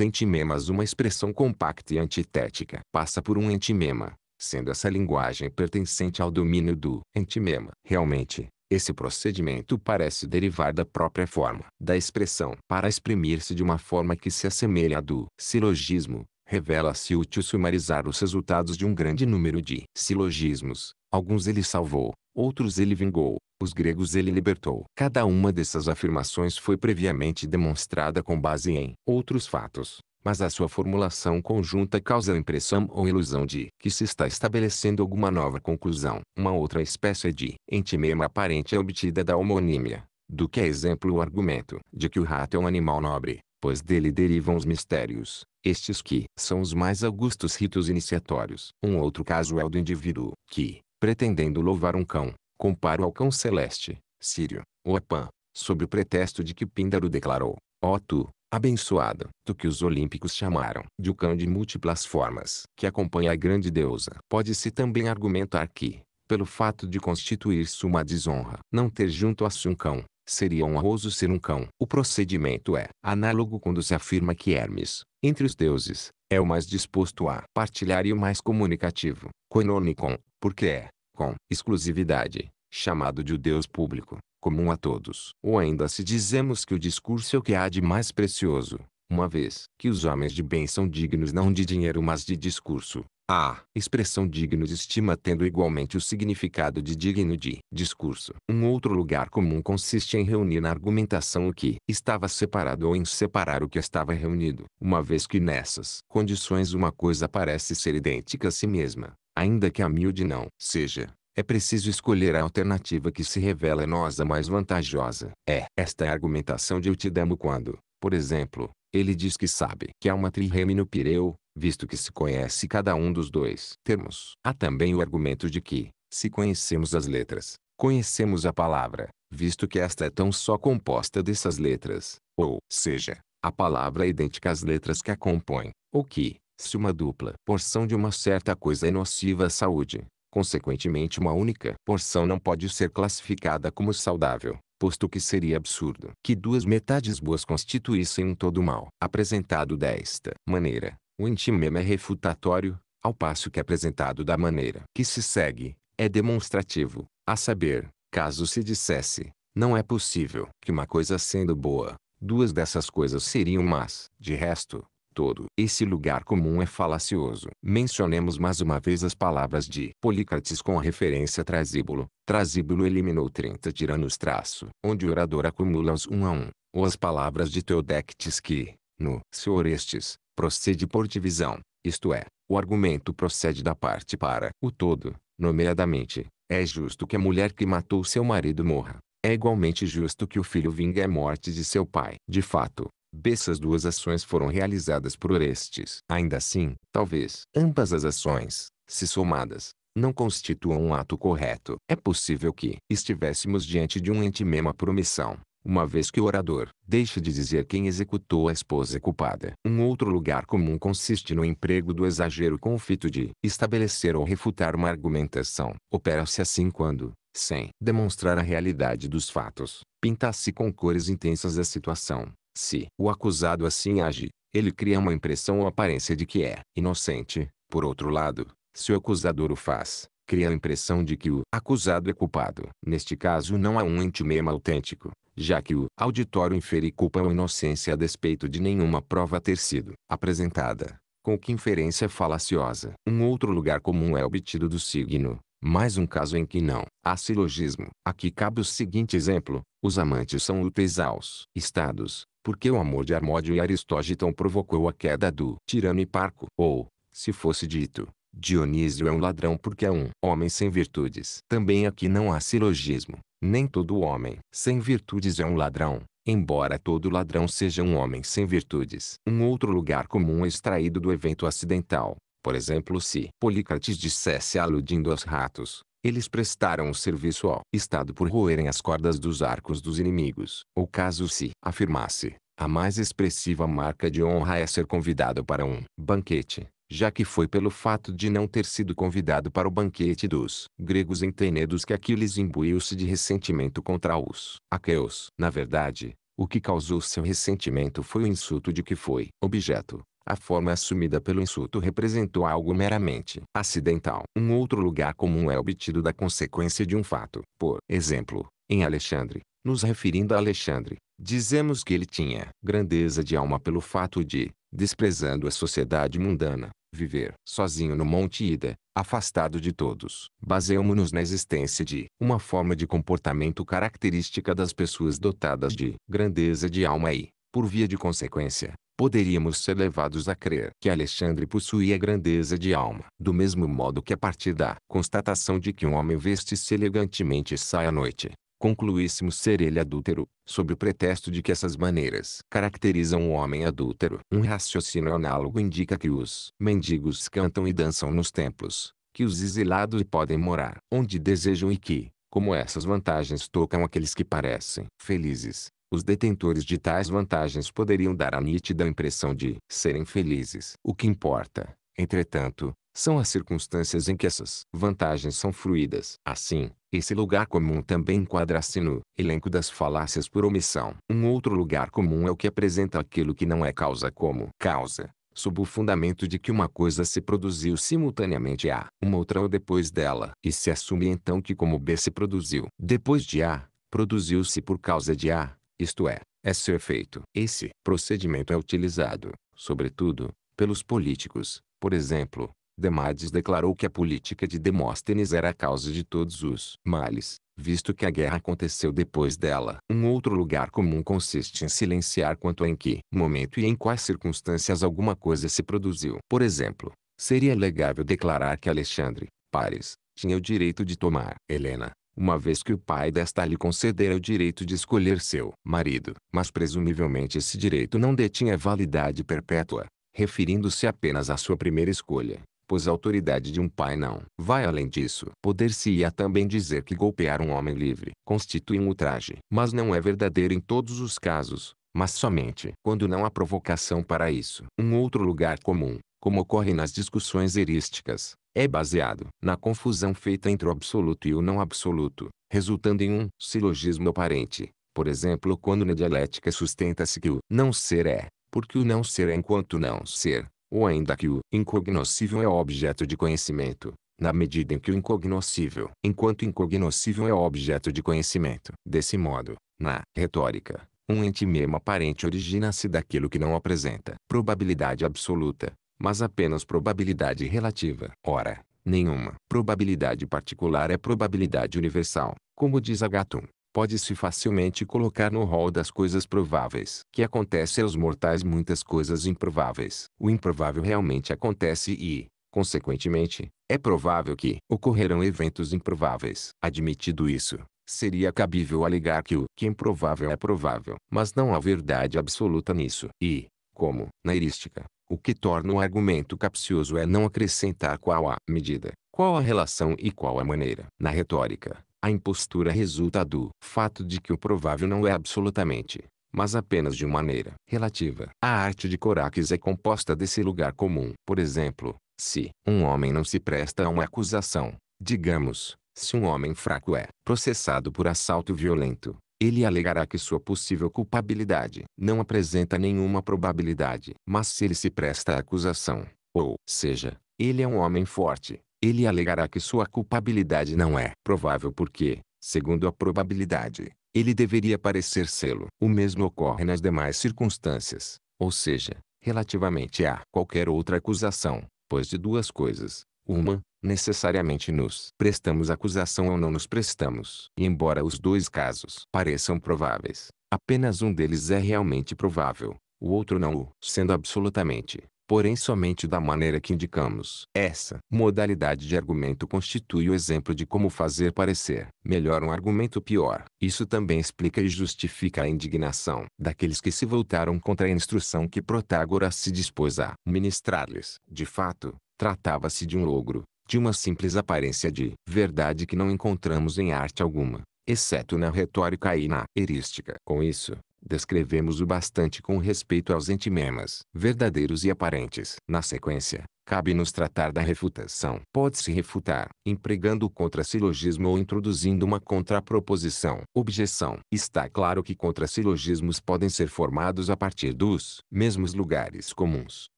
entimemas uma expressão compacta e antitética passa por um entimema, sendo essa linguagem pertencente ao domínio do entimema. Realmente, esse procedimento parece derivar da própria forma da expressão para exprimir-se de uma forma que se assemelha à do silogismo, revela-se útil sumarizar os resultados de um grande número de silogismos. Alguns ele salvou, outros ele vingou, os gregos ele libertou. Cada uma dessas afirmações foi previamente demonstrada com base em outros fatos, mas a sua formulação conjunta causa a impressão ou ilusão de que se está estabelecendo alguma nova conclusão. Uma outra espécie de entimema aparente é obtida da homonímia, do que é exemplo o argumento de que o rato é um animal nobre, pois dele derivam os mistérios, estes que são os mais augustos ritos iniciatórios. Um outro caso é o do indivíduo que, pretendendo louvar um cão, compara ao cão celeste, Sírio, ou a Pan, sob o pretexto de que Píndaro declarou, ó oh, tu, abençoado, do que os olímpicos chamaram de o cão de múltiplas formas que acompanha a grande deusa. Pode-se também argumentar que, pelo fato de constituir-se uma desonra não ter junto a si um cão, Seria honroso ser um cão. O procedimento é análogo quando se afirma que Hermes, entre os deuses, é o mais disposto a partilhar e o mais comunicativo, koinonikon, porque é, com exclusividade, chamado de o Deus público, comum a todos. Ou ainda se dizemos que o discurso é o que há de mais precioso, uma vez que os homens de bem são dignos não de dinheiro mas de discurso, a expressão digno de estima tendo igualmente o significado de digno de discurso. Um outro lugar comum consiste em reunir na argumentação o que estava separado ou em separar o que estava reunido. Uma vez que nessas condições uma coisa parece ser idêntica a si mesma, ainda que a miúde não seja, é preciso escolher a alternativa que se revela nós a mais vantajosa. É esta a argumentação de eu quando, por exemplo, ele diz que sabe que há uma trirreme no Pireu, visto que se conhece cada um dos dois termos. Há também o argumento de que, se conhecemos as letras, conhecemos a palavra, visto que esta é tão só composta dessas letras, ou seja, a palavra é idêntica às letras que a compõem, ou que, se uma dupla porção de uma certa coisa é nociva à saúde, consequentemente uma única porção não pode ser classificada como saudável posto que seria absurdo que duas metades boas constituíssem um todo mal. Apresentado desta maneira, o intimema é refutatório, ao passo que apresentado da maneira que se segue, é demonstrativo, a saber, caso se dissesse, não é possível que uma coisa sendo boa, duas dessas coisas seriam más. De resto, todo. Esse lugar comum é falacioso. Mencionemos mais uma vez as palavras de Polícrates com a referência a Trasíbulo. Trasíbulo eliminou 30 tiranos traço, onde o orador acumula-os um a um. Ou as palavras de Teodectes que, no seu Orestes, procede por divisão, isto é, o argumento procede da parte para o todo, nomeadamente, é justo que a mulher que matou seu marido morra. É igualmente justo que o filho vingue a morte de seu pai. De fato, Dessas duas ações foram realizadas por Orestes. Ainda assim, talvez, ambas as ações, se somadas, não constituam um ato correto. É possível que estivéssemos diante de um entimema promissão, uma vez que o orador deixa de dizer quem executou a esposa culpada. Um outro lugar comum consiste no emprego do exagero com o fito de estabelecer ou refutar uma argumentação. Opera-se assim quando, sem demonstrar a realidade dos fatos, pinta-se com cores intensas a situação, se o acusado assim age, ele cria uma impressão ou aparência de que é inocente. Por outro lado, se o acusador o faz, cria a impressão de que o acusado é culpado. Neste caso não há um intimema autêntico, já que o auditório infere culpa ou inocência a despeito de nenhuma prova ter sido apresentada, com que inferência falaciosa. Um outro lugar comum é obtido do signo, mais um caso em que não há silogismo. Aqui cabe o seguinte exemplo, os amantes são úteis aos estados, porque o amor de Armódio e Aristógiton provocou a queda do tirano e Parco, Ou, se fosse dito, Dionísio é um ladrão porque é um homem sem virtudes. Também aqui não há silogismo. Nem todo homem sem virtudes é um ladrão, embora todo ladrão seja um homem sem virtudes. Um outro lugar comum é extraído do evento acidental. Por exemplo, se Polícrates dissesse aludindo aos ratos, eles prestaram o serviço ao Estado por roerem as cordas dos arcos dos inimigos, ou caso se afirmasse, a mais expressiva marca de honra é ser convidado para um banquete, já que foi pelo fato de não ter sido convidado para o banquete dos gregos entenedos que Aquiles imbuiu-se de ressentimento contra os aqueus. Na verdade, o que causou seu ressentimento foi o insulto de que foi objeto. A forma assumida pelo insulto representou algo meramente acidental. Um outro lugar comum é obtido da consequência de um fato. Por exemplo, em Alexandre, nos referindo a Alexandre, dizemos que ele tinha grandeza de alma pelo fato de, desprezando a sociedade mundana, viver sozinho no Monte Ida, afastado de todos. Baseamo-nos na existência de uma forma de comportamento característica das pessoas dotadas de grandeza de alma e, por via de consequência, poderíamos ser levados a crer que Alexandre possuía grandeza de alma. Do mesmo modo que a partir da constatação de que um homem veste-se elegantemente e sai à noite, concluíssemos ser ele adúltero, sob o pretexto de que essas maneiras caracterizam um homem adúltero. Um raciocínio análogo indica que os mendigos cantam e dançam nos templos, que os exilados podem morar onde desejam e que, como essas vantagens tocam aqueles que parecem felizes, os detentores de tais vantagens poderiam dar a nítida impressão de serem felizes. O que importa, entretanto, são as circunstâncias em que essas vantagens são fruídas. Assim, esse lugar comum também enquadra-se no elenco das falácias por omissão. Um outro lugar comum é o que apresenta aquilo que não é causa como causa, sob o fundamento de que uma coisa se produziu simultaneamente a uma outra ou depois dela, e se assume então que como B se produziu depois de A, produziu-se por causa de A, isto é, é ser feito. Esse procedimento é utilizado, sobretudo, pelos políticos. Por exemplo, Demades declarou que a política de Demóstenes era a causa de todos os males, visto que a guerra aconteceu depois dela. Um outro lugar comum consiste em silenciar quanto em que momento e em quais circunstâncias alguma coisa se produziu. Por exemplo, seria legável declarar que Alexandre, Paris, tinha o direito de tomar Helena, uma vez que o pai desta lhe concedera o direito de escolher seu marido. Mas presumivelmente esse direito não detinha validade perpétua, referindo-se apenas à sua primeira escolha, pois a autoridade de um pai não vai além disso. Poder-se-ia também dizer que golpear um homem livre constitui um ultraje, mas não é verdadeiro em todos os casos, mas somente quando não há provocação para isso. Um outro lugar comum como ocorre nas discussões erísticas, é baseado na confusão feita entre o absoluto e o não absoluto, resultando em um silogismo aparente. Por exemplo, quando na dialética sustenta-se que o não ser é, porque o não ser é enquanto não ser, ou ainda que o incognoscível é objeto de conhecimento, na medida em que o incognoscível, enquanto incognoscível é objeto de conhecimento. Desse modo, na retórica, um ente mesmo aparente origina-se daquilo que não apresenta probabilidade absoluta, mas apenas probabilidade relativa. Ora, nenhuma probabilidade particular é probabilidade universal, como diz Agathon. Pode-se facilmente colocar no rol das coisas prováveis. Que acontece aos mortais muitas coisas improváveis. O improvável realmente acontece e, consequentemente, é provável que ocorrerão eventos improváveis. Admitido isso, seria cabível alegar que o que é improvável é provável, mas não há verdade absoluta nisso. E, como na heurística, o que torna o argumento capcioso é não acrescentar qual a medida, qual a relação e qual a maneira. Na retórica, a impostura resulta do fato de que o provável não é absolutamente, mas apenas de maneira relativa. A arte de Corax é composta desse lugar comum. Por exemplo, se um homem não se presta a uma acusação, digamos, se um homem fraco é processado por assalto violento, ele alegará que sua possível culpabilidade não apresenta nenhuma probabilidade. Mas se ele se presta à acusação, ou seja, ele é um homem forte, ele alegará que sua culpabilidade não é provável porque, segundo a probabilidade, ele deveria parecer sê-lo. O mesmo ocorre nas demais circunstâncias, ou seja, relativamente a qualquer outra acusação, pois de duas coisas, uma, necessariamente nos prestamos acusação ou não nos prestamos. E embora os dois casos pareçam prováveis, apenas um deles é realmente provável, o outro não o, sendo absolutamente, porém somente da maneira que indicamos. Essa modalidade de argumento constitui o exemplo de como fazer parecer melhor um argumento pior. Isso também explica e justifica a indignação daqueles que se voltaram contra a instrução que Protágoras se dispôs a ministrar-lhes. De fato, Tratava-se de um ogro, de uma simples aparência de verdade que não encontramos em arte alguma, exceto na retórica e na erística. Com isso, descrevemos o bastante com respeito aos entimemas verdadeiros e aparentes. Na sequência, cabe-nos tratar da refutação. Pode-se refutar, empregando o contrasilogismo ou introduzindo uma contraproposição. Objeção. Está claro que contrasilogismos podem ser formados a partir dos mesmos lugares comuns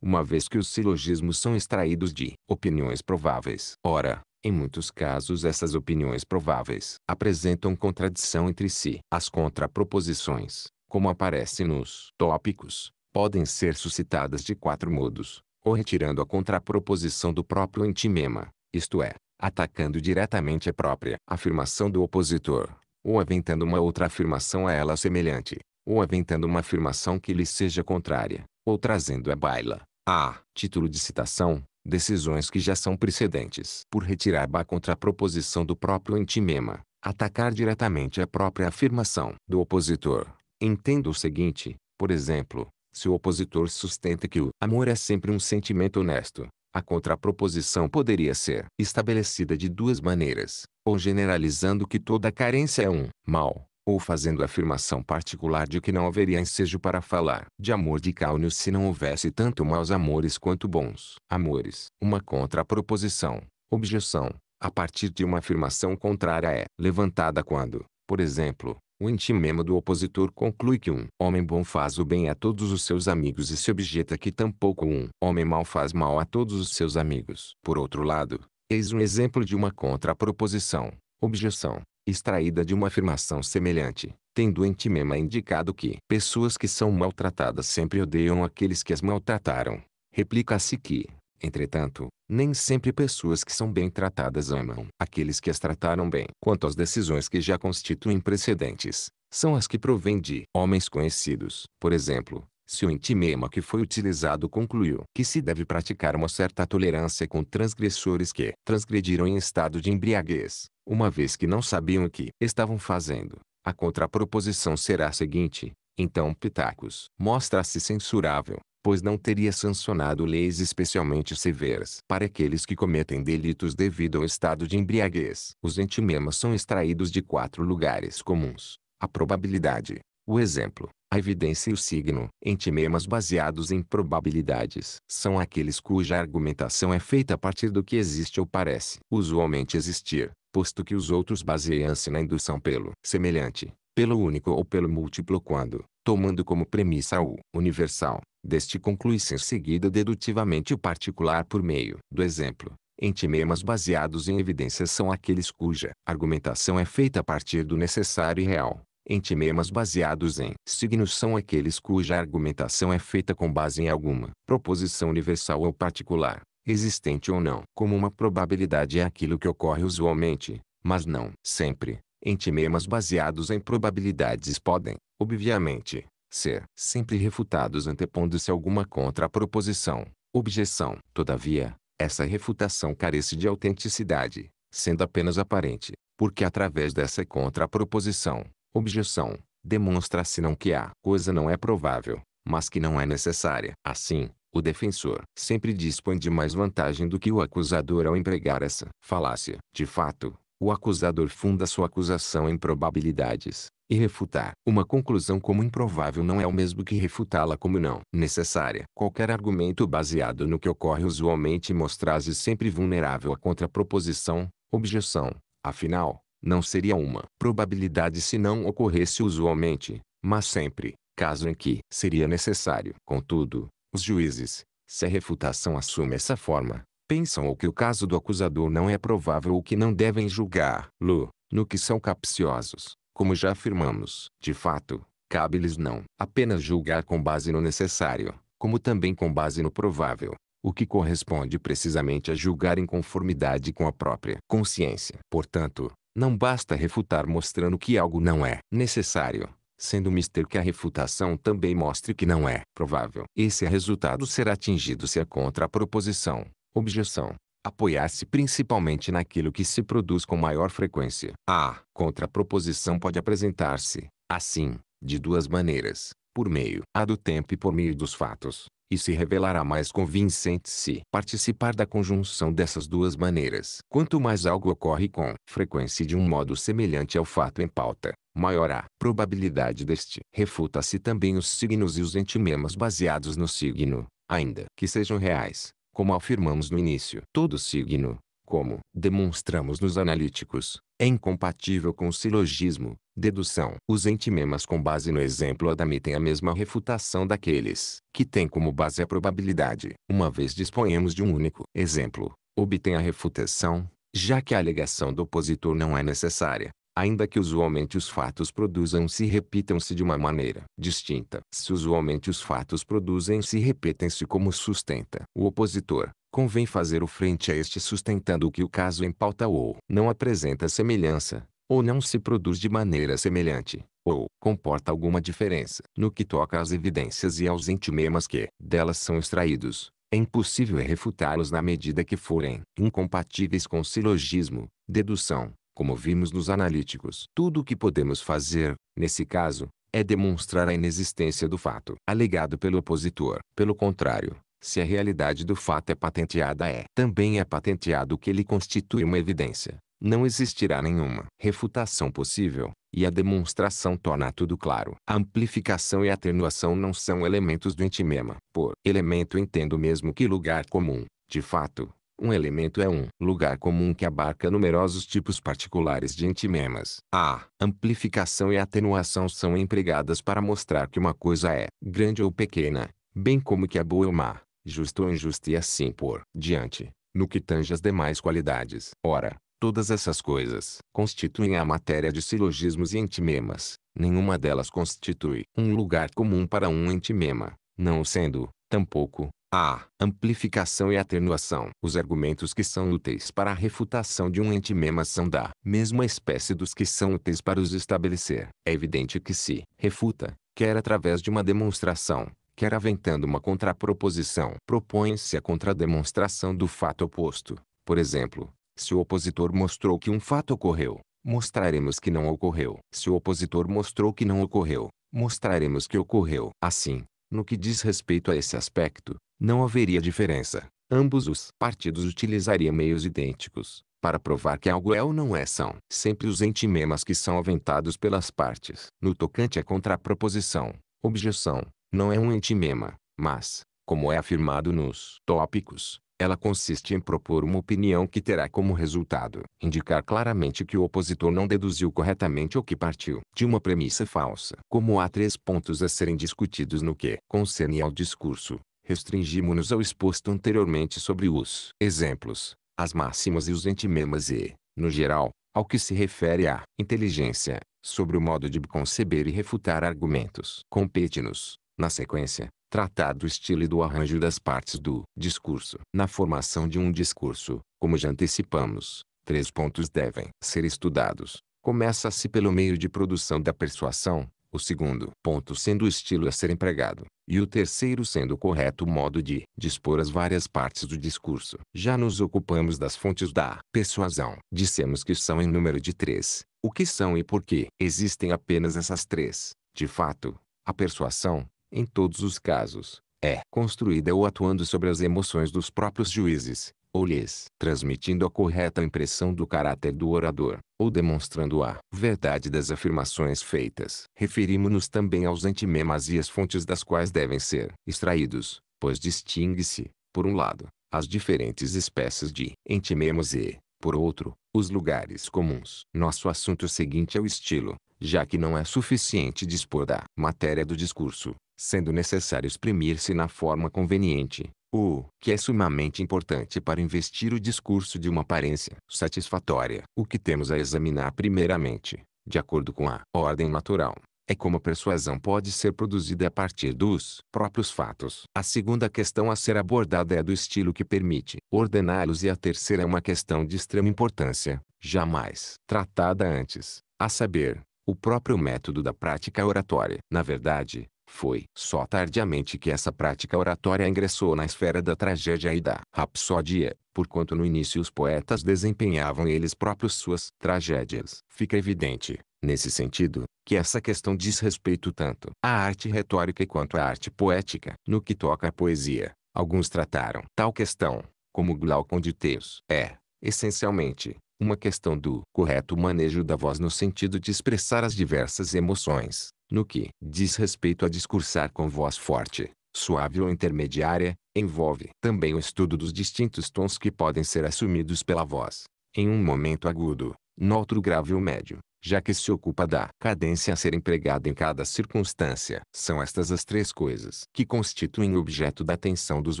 uma vez que os silogismos são extraídos de opiniões prováveis. Ora, em muitos casos essas opiniões prováveis apresentam contradição entre si. As contraproposições, como aparece nos tópicos, podem ser suscitadas de quatro modos, ou retirando a contraproposição do próprio antimema, isto é, atacando diretamente a própria afirmação do opositor, ou aventando uma outra afirmação a ela semelhante, ou aventando uma afirmação que lhe seja contrária, ou trazendo à baila, a título de citação, decisões que já são precedentes por retirar ba contra a proposição do próprio antimema, atacar diretamente a própria afirmação do opositor. Entendo o seguinte, por exemplo, se o opositor sustenta que o amor é sempre um sentimento honesto, a contraproposição poderia ser estabelecida de duas maneiras, ou generalizando que toda carência é um mal, ou fazendo afirmação particular de que não haveria ensejo para falar de amor de Caunio se não houvesse tanto maus amores quanto bons amores. Uma contraproposição, objeção, a partir de uma afirmação contrária é levantada quando, por exemplo, o intimemo do opositor conclui que um homem bom faz o bem a todos os seus amigos e se objeta que tampouco um homem mau faz mal a todos os seus amigos. Por outro lado, eis um exemplo de uma contraproposição, objeção, extraída de uma afirmação semelhante, tendo Entimema indicado que pessoas que são maltratadas sempre odeiam aqueles que as maltrataram. Replica-se que, entretanto, nem sempre pessoas que são bem tratadas amam aqueles que as trataram bem. Quanto às decisões que já constituem precedentes, são as que provêm de homens conhecidos. Por exemplo, se o intimema que foi utilizado concluiu que se deve praticar uma certa tolerância com transgressores que transgrediram em estado de embriaguez, uma vez que não sabiam o que estavam fazendo. A contraproposição será a seguinte: então Pitacos mostra-se censurável, pois não teria sancionado leis especialmente severas para aqueles que cometem delitos devido ao estado de embriaguez. Os entimemas são extraídos de quatro lugares comuns: a probabilidade, o exemplo, a evidência e o signo. Entimemas baseados em probabilidades são aqueles cuja argumentação é feita a partir do que existe ou parece usualmente existir posto que os outros baseiam-se na indução pelo semelhante, pelo único ou pelo múltiplo quando, tomando como premissa o universal, deste conclui-se em seguida dedutivamente o particular por meio do exemplo. Entimemas baseados em evidências são aqueles cuja argumentação é feita a partir do necessário e real. Entimemas baseados em signos são aqueles cuja argumentação é feita com base em alguma proposição universal ou particular existente ou não. Como uma probabilidade é aquilo que ocorre usualmente, mas não sempre. Entimemas baseados em probabilidades podem, obviamente, ser sempre refutados antepondo-se alguma contraproposição, objeção. Todavia, essa refutação carece de autenticidade, sendo apenas aparente, porque através dessa contraproposição, objeção, demonstra-se não que a coisa não é provável, mas que não é necessária. Assim, o defensor sempre dispõe de mais vantagem do que o acusador ao empregar essa falácia. De fato, o acusador funda sua acusação em probabilidades, e refutar uma conclusão como improvável não é o mesmo que refutá-la como não necessária. Qualquer argumento baseado no que ocorre usualmente mostra-se sempre vulnerável à contraproposição, objeção. Afinal, não seria uma probabilidade se não ocorresse usualmente, mas sempre, caso em que seria necessário. Contudo, os juízes, se a refutação assume essa forma, pensam ou que o caso do acusador não é provável ou que não devem julgar-lo, no que são capciosos, como já afirmamos. De fato, cabe-lhes não apenas julgar com base no necessário, como também com base no provável, o que corresponde precisamente a julgar em conformidade com a própria consciência. Portanto, não basta refutar mostrando que algo não é necessário, sendo mister que a refutação também mostre que não é provável. Esse é resultado será atingido se a contraproposição, objeção, apoiar-se principalmente naquilo que se produz com maior frequência. A contraproposição pode apresentar-se, assim, de duas maneiras, por meio a do tempo e por meio dos fatos, e se revelará mais convincente se participar da conjunção dessas duas maneiras. Quanto mais algo ocorre com frequência de um modo semelhante ao fato em pauta, maior a probabilidade deste. Refuta-se também os signos e os entimemas baseados no signo, ainda que sejam reais, como afirmamos no início. Todo signo, como demonstramos nos analíticos, é incompatível com o silogismo, dedução. Os entimemas com base no exemplo admitem a mesma refutação daqueles que têm como base a probabilidade. Uma vez disponhamos de um único exemplo, obtém a refutação, já que a alegação do opositor não é necessária ainda que usualmente os fatos produzam-se e repitam-se de uma maneira distinta. Se usualmente os fatos produzem-se e repetem-se como sustenta o opositor, convém fazer o frente a este sustentando que o caso em pauta ou não apresenta semelhança, ou não se produz de maneira semelhante, ou comporta alguma diferença. No que toca às evidências e aos entimemas que delas são extraídos, é impossível refutá-los na medida que forem incompatíveis com silogismo, dedução, como vimos nos analíticos. Tudo o que podemos fazer, nesse caso, é demonstrar a inexistência do fato alegado pelo opositor. Pelo contrário, se a realidade do fato é patenteada é. Também é patenteado que ele constitui uma evidência. Não existirá nenhuma refutação possível, e a demonstração torna tudo claro. A amplificação e a atenuação não são elementos do intimema. Por elemento entendo mesmo que lugar comum, de fato, um elemento é um lugar comum que abarca numerosos tipos particulares de entimemas. A amplificação e a atenuação são empregadas para mostrar que uma coisa é grande ou pequena, bem como que é boa ou má, justa ou injusta e assim por diante, no que tange as demais qualidades. Ora, todas essas coisas constituem a matéria de silogismos e entimemas. Nenhuma delas constitui um lugar comum para um entimema, não sendo, tampouco, a. Amplificação e atenuação. Os argumentos que são úteis para a refutação de um antimema são da mesma espécie dos que são úteis para os estabelecer. É evidente que se refuta, quer através de uma demonstração, quer aventando uma contraproposição. Propõe-se a contrademonstração do fato oposto. Por exemplo, se o opositor mostrou que um fato ocorreu, mostraremos que não ocorreu. Se o opositor mostrou que não ocorreu, mostraremos que ocorreu. Assim, no que diz respeito a esse aspecto, não haveria diferença. Ambos os partidos utilizariam meios idênticos para provar que algo é ou não é são sempre os entimemas que são aventados pelas partes. No tocante à é contraproposição, objeção, não é um entimema, mas, como é afirmado nos tópicos, ela consiste em propor uma opinião que terá como resultado indicar claramente que o opositor não deduziu corretamente ou que partiu de uma premissa falsa. Como há três pontos a serem discutidos no que concerne ao discurso, restringimos-nos ao exposto anteriormente sobre os exemplos, as máximas e os entimemas e, no geral, ao que se refere à inteligência, sobre o modo de conceber e refutar argumentos. Compete-nos, na sequência, tratar do estilo e do arranjo das partes do discurso. Na formação de um discurso, como já antecipamos, três pontos devem ser estudados. Começa-se pelo meio de produção da persuasão, o segundo ponto sendo o estilo a ser empregado, e o terceiro sendo o correto modo de dispor as várias partes do discurso. Já nos ocupamos das fontes da persuasão. Dissemos que são em número de três, o que são e por que existem apenas essas três. De fato, a persuasão, em todos os casos, é construída ou atuando sobre as emoções dos próprios juízes, ou lhes transmitindo a correta impressão do caráter do orador, ou demonstrando a verdade das afirmações feitas. Referimos-nos também aos antimemas e às fontes das quais devem ser extraídos, pois distingue-se, por um lado, as diferentes espécies de antimemas e, por outro, os lugares comuns. Nosso assunto seguinte é o estilo, já que não é suficiente dispor da matéria do discurso, sendo necessário exprimir-se na forma conveniente, o que é sumamente importante para investir o discurso de uma aparência satisfatória. O que temos a examinar primeiramente, de acordo com a ordem natural, é como a persuasão pode ser produzida a partir dos próprios fatos. A segunda questão a ser abordada é a do estilo que permite ordená-los e a terceira é uma questão de extrema importância, jamais tratada antes, a saber, o próprio método da prática oratória. Na verdade, foi só tardiamente que essa prática oratória ingressou na esfera da tragédia e da rapsódia, porquanto no início os poetas desempenhavam eles próprios suas tragédias. Fica evidente, nesse sentido, que essa questão diz respeito tanto à arte retórica quanto à arte poética. No que toca à poesia, alguns trataram tal questão, como Glaucon de Teus. É, essencialmente, uma questão do correto manejo da voz no sentido de expressar as diversas emoções no que diz respeito a discursar com voz forte, suave ou intermediária, envolve também o estudo dos distintos tons que podem ser assumidos pela voz, em um momento agudo, noutro grave ou médio, já que se ocupa da cadência a ser empregada em cada circunstância. São estas as três coisas que constituem o objeto da atenção dos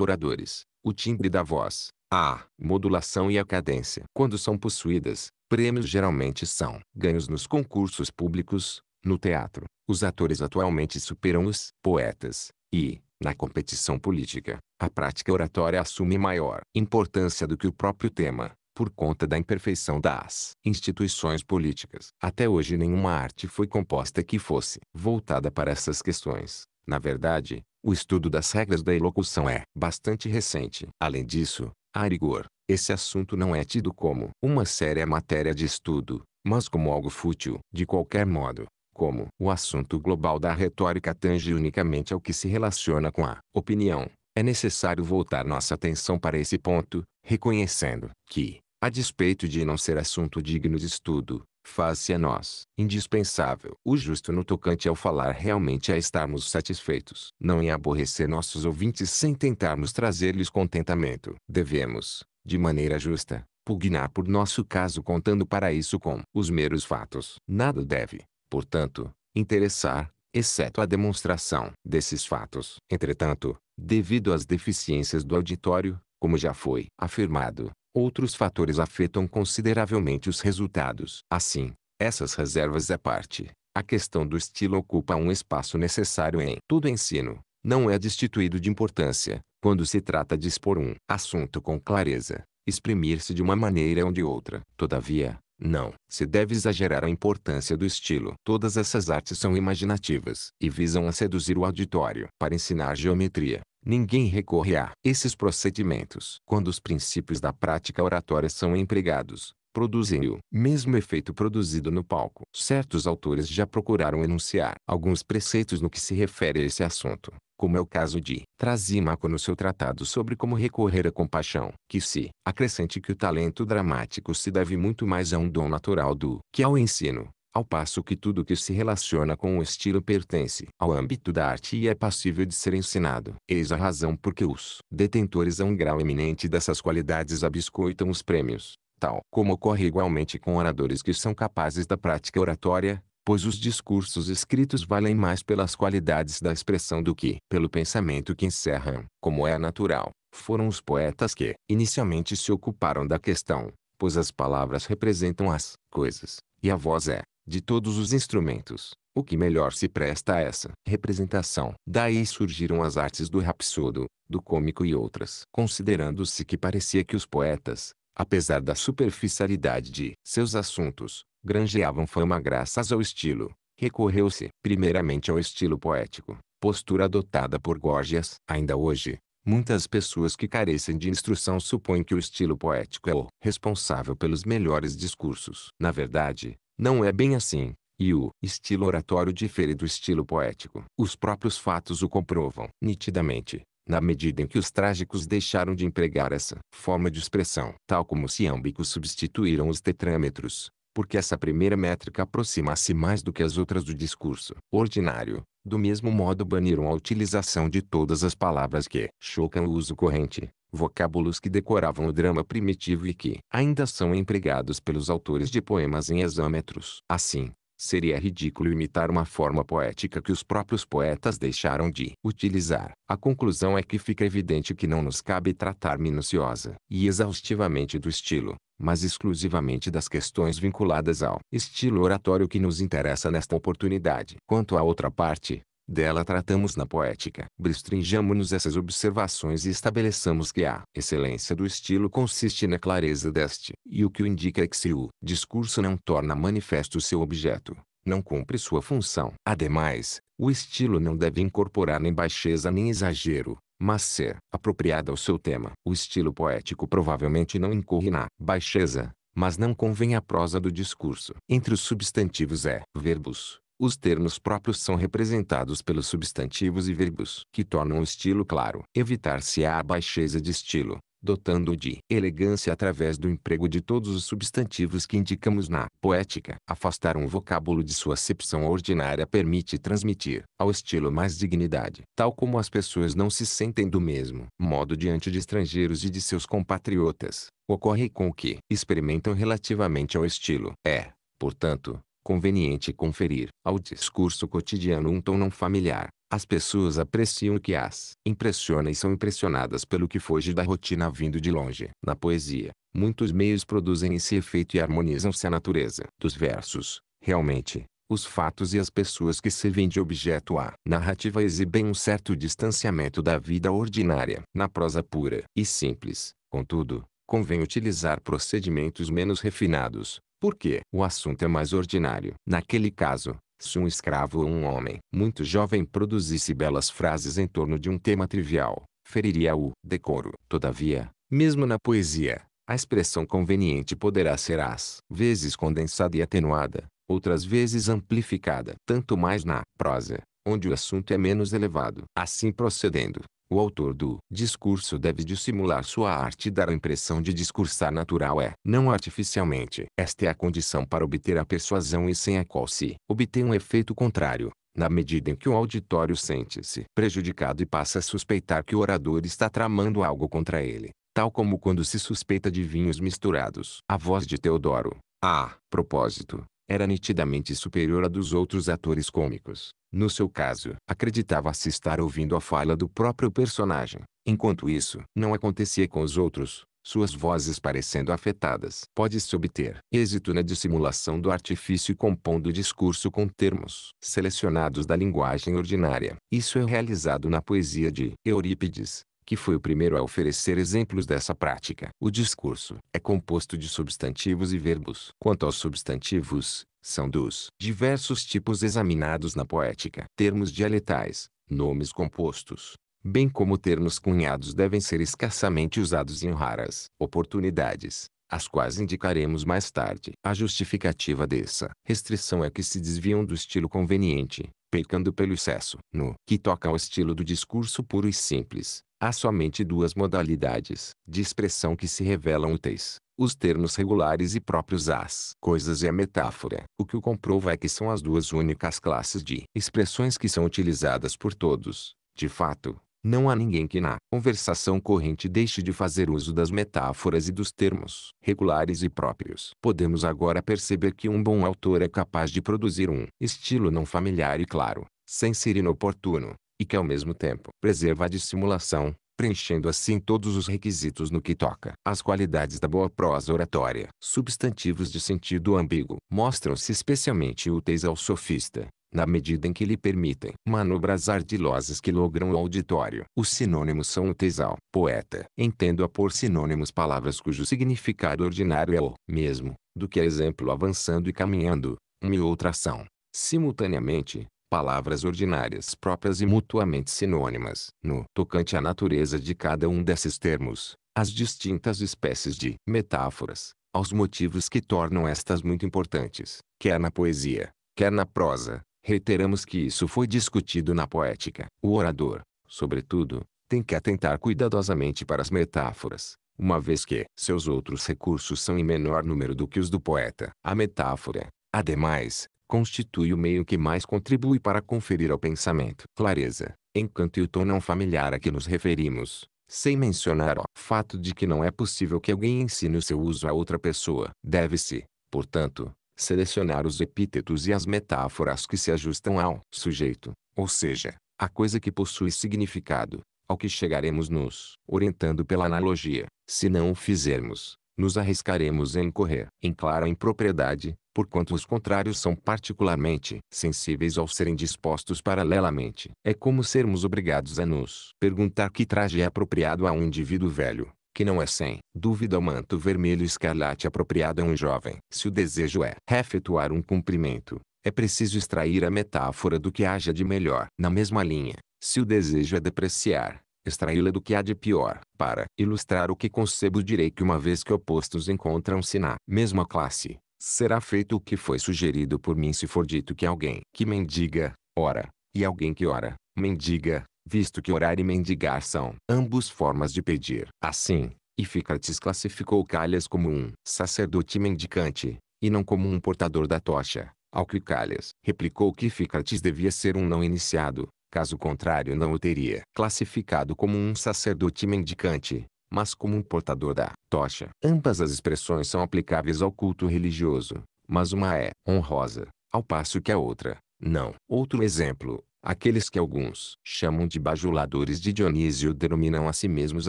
oradores: o timbre da voz, a modulação e a cadência. Quando são possuídas, prêmios geralmente são ganhos nos concursos públicos, no teatro, os atores atualmente superam os poetas, e, na competição política, a prática oratória assume maior importância do que o próprio tema, por conta da imperfeição das instituições políticas. Até hoje nenhuma arte foi composta que fosse voltada para essas questões. Na verdade, o estudo das regras da elocução é bastante recente. Além disso, a rigor, esse assunto não é tido como uma séria matéria de estudo, mas como algo fútil. De qualquer modo, como o assunto global da retórica tange unicamente ao que se relaciona com a opinião, é necessário voltar nossa atenção para esse ponto, reconhecendo que, a despeito de não ser assunto digno de estudo, faz-se a nós indispensável o justo no tocante ao falar realmente a estarmos satisfeitos, não em aborrecer nossos ouvintes sem tentarmos trazer-lhes contentamento. Devemos, de maneira justa, pugnar por nosso caso contando para isso com os meros fatos. Nada deve portanto, interessar, exceto a demonstração desses fatos. Entretanto, devido às deficiências do auditório, como já foi afirmado, outros fatores afetam consideravelmente os resultados. Assim, essas reservas à parte, a questão do estilo ocupa um espaço necessário em todo ensino. Não é destituído de importância, quando se trata de expor um assunto com clareza, exprimir-se de uma maneira ou de outra. Todavia, não, se deve exagerar a importância do estilo. Todas essas artes são imaginativas e visam a seduzir o auditório para ensinar geometria. Ninguém recorre a esses procedimentos. Quando os princípios da prática oratória são empregados, produzem o mesmo efeito produzido no palco. Certos autores já procuraram enunciar alguns preceitos no que se refere a esse assunto, como é o caso de Trasímaco no seu tratado sobre como recorrer à compaixão, que se acrescente que o talento dramático se deve muito mais a um dom natural do que ao ensino. Ao passo que tudo que se relaciona com o estilo pertence ao âmbito da arte e é passível de ser ensinado. Eis a razão por que os detentores a um grau eminente dessas qualidades abiscoitam os prêmios tal como ocorre igualmente com oradores que são capazes da prática oratória, pois os discursos escritos valem mais pelas qualidades da expressão do que pelo pensamento que encerram, como é natural. Foram os poetas que inicialmente se ocuparam da questão, pois as palavras representam as coisas, e a voz é, de todos os instrumentos, o que melhor se presta a essa representação. Daí surgiram as artes do rapsodo, do cômico e outras. Considerando-se que parecia que os poetas, apesar da superficialidade de seus assuntos, granjeavam fama graças ao estilo. Recorreu-se primeiramente ao estilo poético, postura adotada por Gorgias. Ainda hoje, muitas pessoas que carecem de instrução supõem que o estilo poético é o responsável pelos melhores discursos. Na verdade, não é bem assim, e o estilo oratório difere do estilo poético. Os próprios fatos o comprovam nitidamente na medida em que os trágicos deixaram de empregar essa forma de expressão, tal como os iâmbicos substituíram os tetrâmetros, porque essa primeira métrica aproxima-se mais do que as outras do discurso ordinário. Do mesmo modo baniram a utilização de todas as palavras que chocam o uso corrente, vocábulos que decoravam o drama primitivo e que ainda são empregados pelos autores de poemas em exâmetros. Assim, Seria ridículo imitar uma forma poética que os próprios poetas deixaram de utilizar. A conclusão é que fica evidente que não nos cabe tratar minuciosa e exaustivamente do estilo, mas exclusivamente das questões vinculadas ao estilo oratório que nos interessa nesta oportunidade. Quanto à outra parte, dela tratamos na poética. Restringamos-nos essas observações e estabeleçamos que a excelência do estilo consiste na clareza deste. E o que o indica é que se o discurso não torna manifesto seu objeto, não cumpre sua função. Ademais, o estilo não deve incorporar nem baixeza nem exagero, mas ser apropriado ao seu tema. O estilo poético provavelmente não incorre na baixeza, mas não convém à prosa do discurso. Entre os substantivos é verbos, os termos próprios são representados pelos substantivos e verbos, que tornam o estilo claro. Evitar-se-á a baixeza de estilo, dotando-o de elegância através do emprego de todos os substantivos que indicamos na poética. Afastar um vocábulo de sua acepção ordinária permite transmitir ao estilo mais dignidade, tal como as pessoas não se sentem do mesmo modo diante de estrangeiros e de seus compatriotas. Ocorre com o que experimentam relativamente ao estilo. É, portanto, conveniente conferir ao discurso cotidiano um tom não familiar. As pessoas apreciam o que as impressiona e são impressionadas pelo que foge da rotina vindo de longe. Na poesia, muitos meios produzem esse efeito e harmonizam-se à natureza dos versos. Realmente, os fatos e as pessoas que servem de objeto à narrativa exibem um certo distanciamento da vida ordinária. Na prosa pura e simples, contudo, convém utilizar procedimentos menos refinados, porque o assunto é mais ordinário. Naquele caso, se um escravo ou um homem muito jovem produzisse belas frases em torno de um tema trivial, feriria o decoro. Todavia, mesmo na poesia, a expressão conveniente poderá ser às vezes condensada e atenuada, outras vezes amplificada, tanto mais na prosa, onde o assunto é menos elevado. Assim procedendo, o autor do discurso deve dissimular sua arte e dar a impressão de discursar natural é, não artificialmente. Esta é a condição para obter a persuasão e sem a qual se obtém um efeito contrário. Na medida em que o auditório sente-se prejudicado e passa a suspeitar que o orador está tramando algo contra ele, tal como quando se suspeita de vinhos misturados. A voz de Teodoro, a propósito, era nitidamente superior à dos outros atores cômicos. No seu caso, acreditava-se estar ouvindo a fala do próprio personagem. Enquanto isso, não acontecia com os outros, suas vozes parecendo afetadas. Pode-se obter êxito na dissimulação do artifício compondo o discurso com termos selecionados da linguagem ordinária. Isso é realizado na poesia de Eurípides, que foi o primeiro a oferecer exemplos dessa prática. O discurso é composto de substantivos e verbos. Quanto aos substantivos, são dos diversos tipos examinados na poética. Termos dialetais, nomes compostos, bem como termos cunhados devem ser escassamente usados em raras oportunidades, as quais indicaremos mais tarde. A justificativa dessa restrição é que se desviam do estilo conveniente, pecando pelo excesso. No que toca ao estilo do discurso puro e simples, há somente duas modalidades de expressão que se revelam úteis os termos regulares e próprios as coisas e a metáfora. O que o comprova é que são as duas únicas classes de expressões que são utilizadas por todos. De fato, não há ninguém que na conversação corrente deixe de fazer uso das metáforas e dos termos regulares e próprios. Podemos agora perceber que um bom autor é capaz de produzir um estilo não familiar e claro, sem ser inoportuno, e que ao mesmo tempo preserva a dissimulação, preenchendo assim todos os requisitos no que toca. As qualidades da boa prosa oratória, substantivos de sentido ambíguo, mostram-se especialmente úteis ao sofista, na medida em que lhe permitem manobras ardilosas que logram o auditório. Os sinônimos são úteis ao poeta. Entendo-a por sinônimos palavras cujo significado ordinário é o mesmo, do que exemplo avançando e caminhando, uma e outra ação, simultaneamente, palavras ordinárias próprias e mutuamente sinônimas. No tocante à natureza de cada um desses termos, as distintas espécies de metáforas, aos motivos que tornam estas muito importantes, quer na poesia, quer na prosa, reiteramos que isso foi discutido na poética. O orador, sobretudo, tem que atentar cuidadosamente para as metáforas, uma vez que seus outros recursos são em menor número do que os do poeta. A metáfora, ademais, constitui o meio que mais contribui para conferir ao pensamento clareza, encanto e o tom não familiar a que nos referimos, sem mencionar o fato de que não é possível que alguém ensine o seu uso a outra pessoa. Deve-se, portanto, selecionar os epítetos e as metáforas que se ajustam ao sujeito, ou seja, a coisa que possui significado, ao que chegaremos nos orientando pela analogia. Se não o fizermos, nos arriscaremos a incorrer em clara impropriedade, porquanto os contrários são particularmente sensíveis ao serem dispostos paralelamente. É como sermos obrigados a nos perguntar que traje é apropriado a um indivíduo velho, que não é sem dúvida o manto vermelho escarlate apropriado a um jovem. Se o desejo é efetuar um cumprimento, é preciso extrair a metáfora do que haja de melhor. Na mesma linha, se o desejo é depreciar, extraí-la do que há de pior. Para ilustrar o que concebo direi que uma vez que opostos encontram-se na mesma classe, será feito o que foi sugerido por mim se for dito que alguém que mendiga, ora, e alguém que ora, mendiga, visto que orar e mendigar são ambos formas de pedir. Assim, Ificrates classificou Calhas como um sacerdote mendicante, e não como um portador da tocha, ao que Calhas replicou que Ificrates devia ser um não iniciado, caso contrário não o teria classificado como um sacerdote mendicante, mas como um portador da tocha. Ambas as expressões são aplicáveis ao culto religioso, mas uma é honrosa, ao passo que a outra, não. Outro exemplo, aqueles que alguns chamam de bajuladores de Dionísio denominam a si mesmos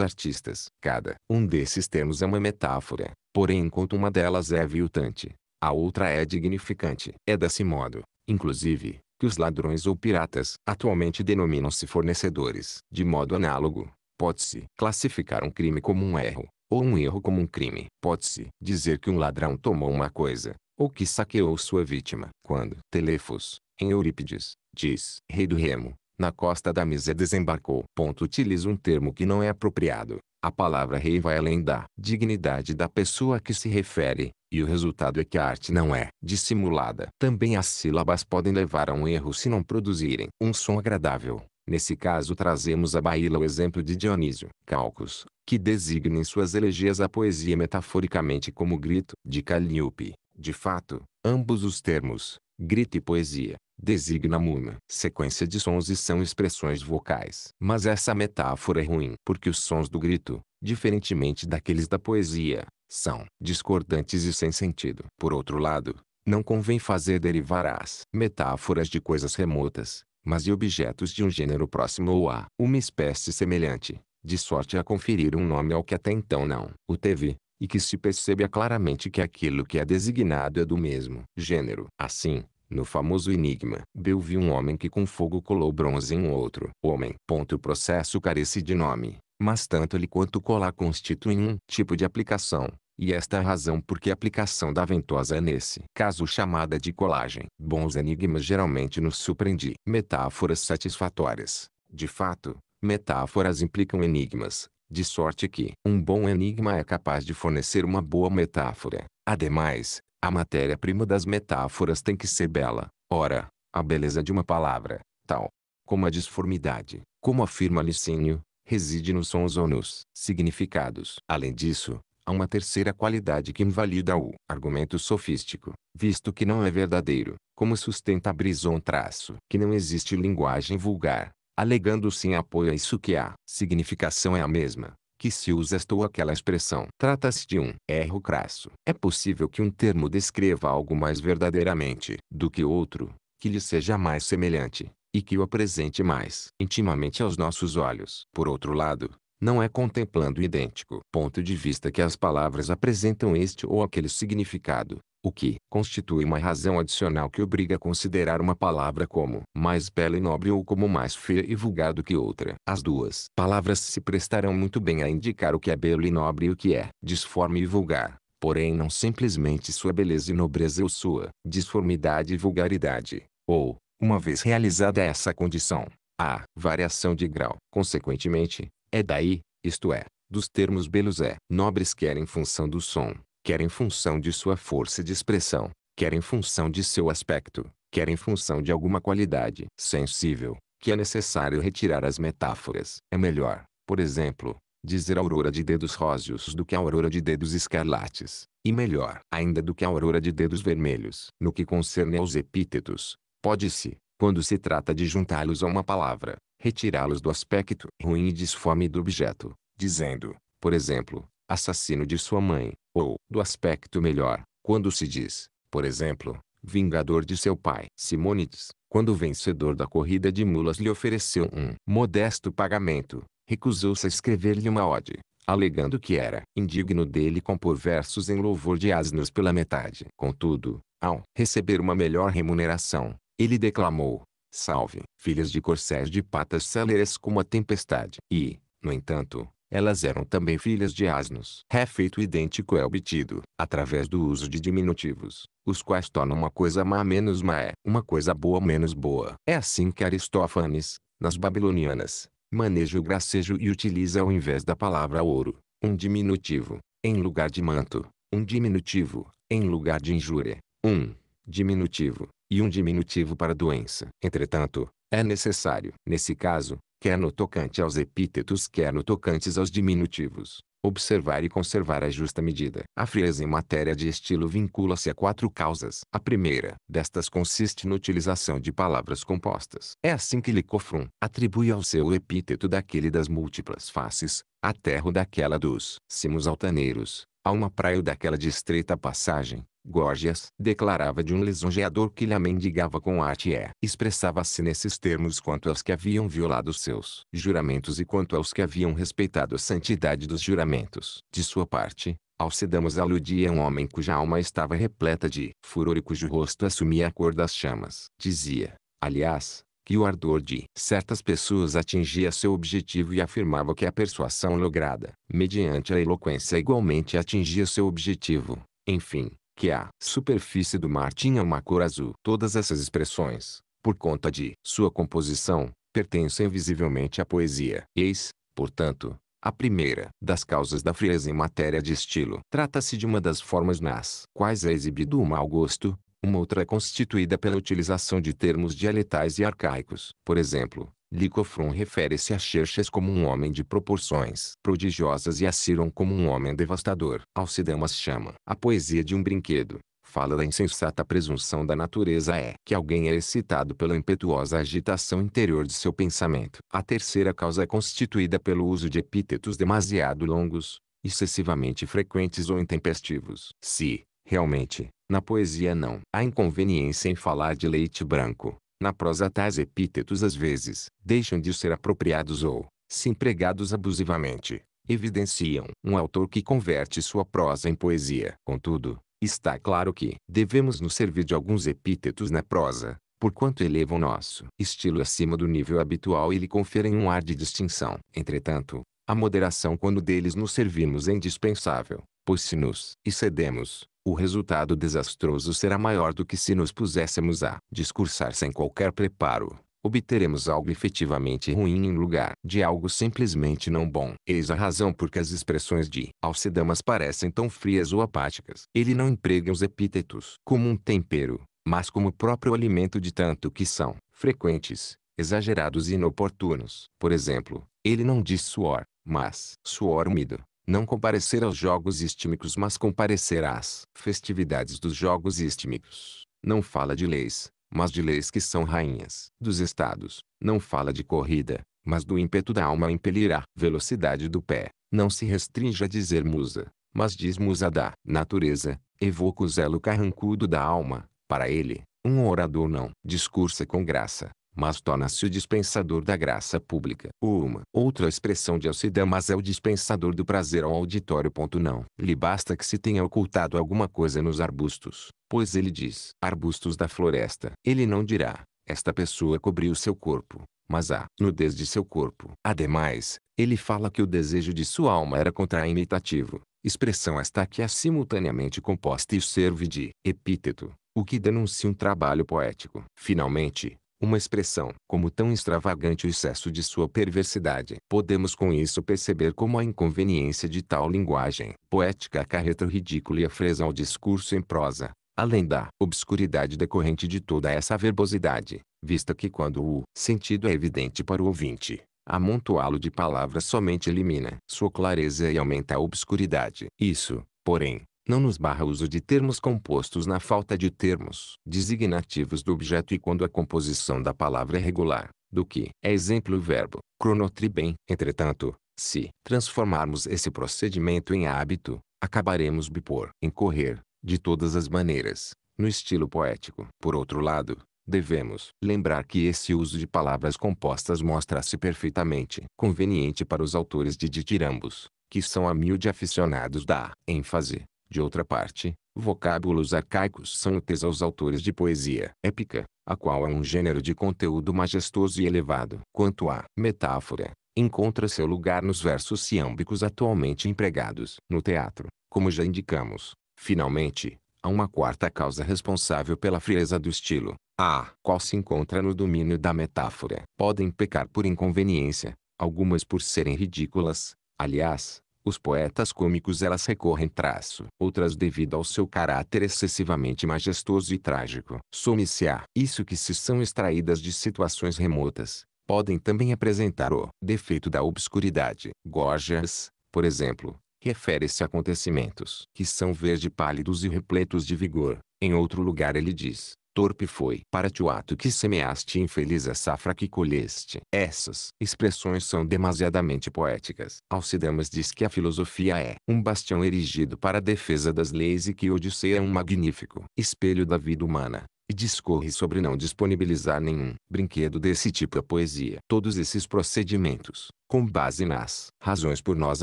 artistas. Cada um desses termos é uma metáfora, porém enquanto uma delas é aviltante, a outra é dignificante. É desse modo, inclusive, que os ladrões ou piratas atualmente denominam-se fornecedores. De modo análogo, Pode-se classificar um crime como um erro, ou um erro como um crime. Pode-se dizer que um ladrão tomou uma coisa, ou que saqueou sua vítima. Quando Telefos, em Eurípides, diz, rei do remo, na costa da Misa desembarcou. Ponto utiliza um termo que não é apropriado. A palavra rei vai além da dignidade da pessoa a que se refere, e o resultado é que a arte não é dissimulada. Também as sílabas podem levar a um erro se não produzirem um som agradável. Nesse caso trazemos a Baíla o exemplo de Dionísio Calcos, que designa em suas elegias a poesia metaforicamente como grito de Calliope. De fato, ambos os termos, grito e poesia, designam uma sequência de sons e são expressões vocais. Mas essa metáfora é ruim porque os sons do grito, diferentemente daqueles da poesia, são discordantes e sem sentido. Por outro lado, não convém fazer derivar as metáforas de coisas remotas, mas e objetos de um gênero próximo ou a uma espécie semelhante, de sorte a conferir um nome ao que até então não o teve, e que se perceba claramente que aquilo que é designado é do mesmo gênero. Assim, no famoso enigma, Bel viu um homem que com fogo colou bronze em um outro homem. Ponto o processo carece de nome, mas tanto ele quanto colar constituem um tipo de aplicação, e esta é a razão por que a aplicação da ventosa é nesse caso chamada de colagem. Bons enigmas geralmente nos surpreendem. Metáforas satisfatórias. De fato, metáforas implicam enigmas, de sorte que um bom enigma é capaz de fornecer uma boa metáfora. Ademais, a matéria-prima das metáforas tem que ser bela. Ora, a beleza de uma palavra, tal como a disformidade, como afirma Licínio, reside nos sons ou nos significados. Além disso, Há uma terceira qualidade que invalida o argumento sofístico, visto que não é verdadeiro, como sustenta Brison traço, que não existe linguagem vulgar, alegando sem apoio a isso que a significação é a mesma, que se usa esta ou aquela expressão. Trata-se de um erro crasso. É possível que um termo descreva algo mais verdadeiramente do que outro, que lhe seja mais semelhante, e que o apresente mais intimamente aos nossos olhos. Por outro lado, não é contemplando o idêntico ponto de vista que as palavras apresentam este ou aquele significado, o que constitui uma razão adicional que obriga a considerar uma palavra como mais bela e nobre ou como mais feia e vulgar do que outra. As duas palavras se prestarão muito bem a indicar o que é belo e nobre e o que é disforme e vulgar, porém não simplesmente sua beleza e nobreza ou sua disformidade e vulgaridade, ou, uma vez realizada essa condição, a variação de grau. Consequentemente, é daí, isto é, dos termos belos é nobres quer em função do som, quer em função de sua força de expressão, quer em função de seu aspecto, quer em função de alguma qualidade sensível, que é necessário retirar as metáforas. É melhor, por exemplo, dizer aurora de dedos róseos do que aurora de dedos escarlates, e melhor ainda do que aurora de dedos vermelhos. No que concerne aos epítetos, pode-se, quando se trata de juntá-los a uma palavra, retirá-los do aspecto ruim e disforme do objeto, dizendo, por exemplo, assassino de sua mãe, ou, do aspecto melhor, quando se diz, por exemplo, vingador de seu pai. Simônides, quando o vencedor da corrida de mulas lhe ofereceu um modesto pagamento, recusou-se a escrever-lhe uma ode, alegando que era indigno dele compor versos em louvor de asnos pela metade. Contudo, ao receber uma melhor remuneração, ele declamou, salve, filhas de corcéis de patas céleres como a tempestade. E, no entanto, elas eram também filhas de asnos. Refeito idêntico é obtido, através do uso de diminutivos, os quais tornam uma coisa má menos má é, uma coisa boa menos boa. É assim que Aristófanes, nas Babilonianas, maneja o gracejo e utiliza ao invés da palavra ouro, um diminutivo, em lugar de manto, um diminutivo, em lugar de injúria, um diminutivo, e um diminutivo para doença. Entretanto, é necessário, nesse caso, quer no tocante aos epítetos quer no tocantes aos diminutivos, observar e conservar a justa medida. A frieza em matéria de estilo vincula-se a quatro causas. A primeira destas consiste na utilização de palavras compostas. É assim que Licofrum atribui ao seu epíteto daquele das múltiplas faces, a terra daquela dos cimos altaneiros, a uma praia daquela estreita passagem, Gorgias declarava de um lisonjeador que lhe mendigava com arte e Expressava-se nesses termos quanto aos que haviam violado seus juramentos e quanto aos que haviam respeitado a santidade dos juramentos. De sua parte, Alcedamos aludia a um homem cuja alma estava repleta de furor e cujo rosto assumia a cor das chamas. Dizia, aliás, e o ardor de certas pessoas atingia seu objetivo e afirmava que a persuasão lograda, mediante a eloquência igualmente atingia seu objetivo. Enfim, que a superfície do mar tinha uma cor azul. Todas essas expressões, por conta de sua composição, pertencem visivelmente à poesia. Eis, portanto, a primeira, das causas da frieza em matéria de estilo, trata-se de uma das formas nas quais é exibido o mau gosto, uma outra é constituída pela utilização de termos dialetais e arcaicos. Por exemplo, Licofron refere-se a Xerxes como um homem de proporções prodigiosas e a Ciron como um homem devastador. Alcidamas chama a poesia de um brinquedo fala da insensata presunção da natureza é que alguém é excitado pela impetuosa agitação interior de seu pensamento. A terceira causa é constituída pelo uso de epítetos demasiado longos, excessivamente frequentes ou intempestivos. Se, realmente, na poesia não há inconveniência em falar de leite branco, na prosa tais epítetos às vezes deixam de ser apropriados ou, se empregados abusivamente, evidenciam um autor que converte sua prosa em poesia. Contudo, Está claro que devemos nos servir de alguns epítetos na prosa, porquanto elevam nosso estilo acima do nível habitual e lhe conferem um ar de distinção. Entretanto, a moderação quando deles nos servimos é indispensável, pois se nos excedemos, o resultado desastroso será maior do que se nos puséssemos a discursar sem qualquer preparo obteremos algo efetivamente ruim em lugar de algo simplesmente não bom. Eis a razão por que as expressões de Alcedamas parecem tão frias ou apáticas. Ele não emprega os epítetos como um tempero, mas como o próprio alimento de tanto que são frequentes, exagerados e inoportunos. Por exemplo, ele não diz suor, mas suor úmido. Não comparecer aos Jogos Istmicos mas comparecer às festividades dos Jogos Istmicos. Não fala de leis, mas de leis que são rainhas dos estados. Não fala de corrida, mas do ímpeto da alma a impelir a velocidade do pé. Não se restringe a dizer musa, mas diz musa da natureza. Evoca o zelo carrancudo da alma. Para ele, um orador não discursa com graça, mas torna-se o dispensador da graça pública. Uma outra expressão de Alcidamas é o dispensador do prazer ao auditório. Não lhe basta que se tenha ocultado alguma coisa nos arbustos, pois ele diz: arbustos da floresta. Ele não dirá: esta pessoa cobriu seu corpo, mas a nudez de seu corpo. Ademais, ele fala que o desejo de sua alma era contraimitativo. Expressão esta que é simultaneamente composta e serve de epíteto, o que denuncia um trabalho poético. Finalmente, uma expressão, como tão extravagante o excesso de sua perversidade. Podemos com isso perceber como a inconveniência de tal linguagem poética acarreta o ridículo e a fresa ao discurso em prosa, além da obscuridade decorrente de toda essa verbosidade, vista que quando o sentido é evidente para o ouvinte, amontoá-lo de palavras somente elimina sua clareza e aumenta a obscuridade. Isso, porém, não nos barra o uso de termos compostos na falta de termos designativos do objeto e quando a composição da palavra é regular, do que é exemplo o verbo cronotribem. Entretanto, se transformarmos esse procedimento em hábito, acabaremos por incorrer, de todas as maneiras, no estilo poético. Por outro lado, devemos lembrar que esse uso de palavras compostas mostra-se perfeitamente conveniente para os autores de ditirambos, que são a miúde aficionados da ênfase, de outra parte, vocábulos arcaicos são úteis aos autores de poesia épica, a qual é um gênero de conteúdo majestoso e elevado. Quanto à metáfora, encontra seu lugar nos versos ciâmbicos atualmente empregados no teatro, como já indicamos. Finalmente, há uma quarta causa responsável pela frieza do estilo, a qual se encontra no domínio da metáfora. Podem pecar por inconveniência, algumas por serem ridículas, aliás, os poetas cômicos elas recorrem traço. Outras devido ao seu caráter excessivamente majestoso e trágico. Some-se a isso que se são extraídas de situações remotas. Podem também apresentar o defeito da obscuridade. Gorgias, por exemplo, refere-se a acontecimentos que são verde pálidos e repletos de vigor. Em outro lugar ele diz, Torpe foi para ti o ato que semeaste infeliz a safra que colheste. Essas expressões são demasiadamente poéticas. Alcidamas diz que a filosofia é um bastião erigido para a defesa das leis e que Odisseia é um magnífico espelho da vida humana e discorre sobre não disponibilizar nenhum brinquedo desse tipo à poesia. Todos esses procedimentos, com base nas razões por nós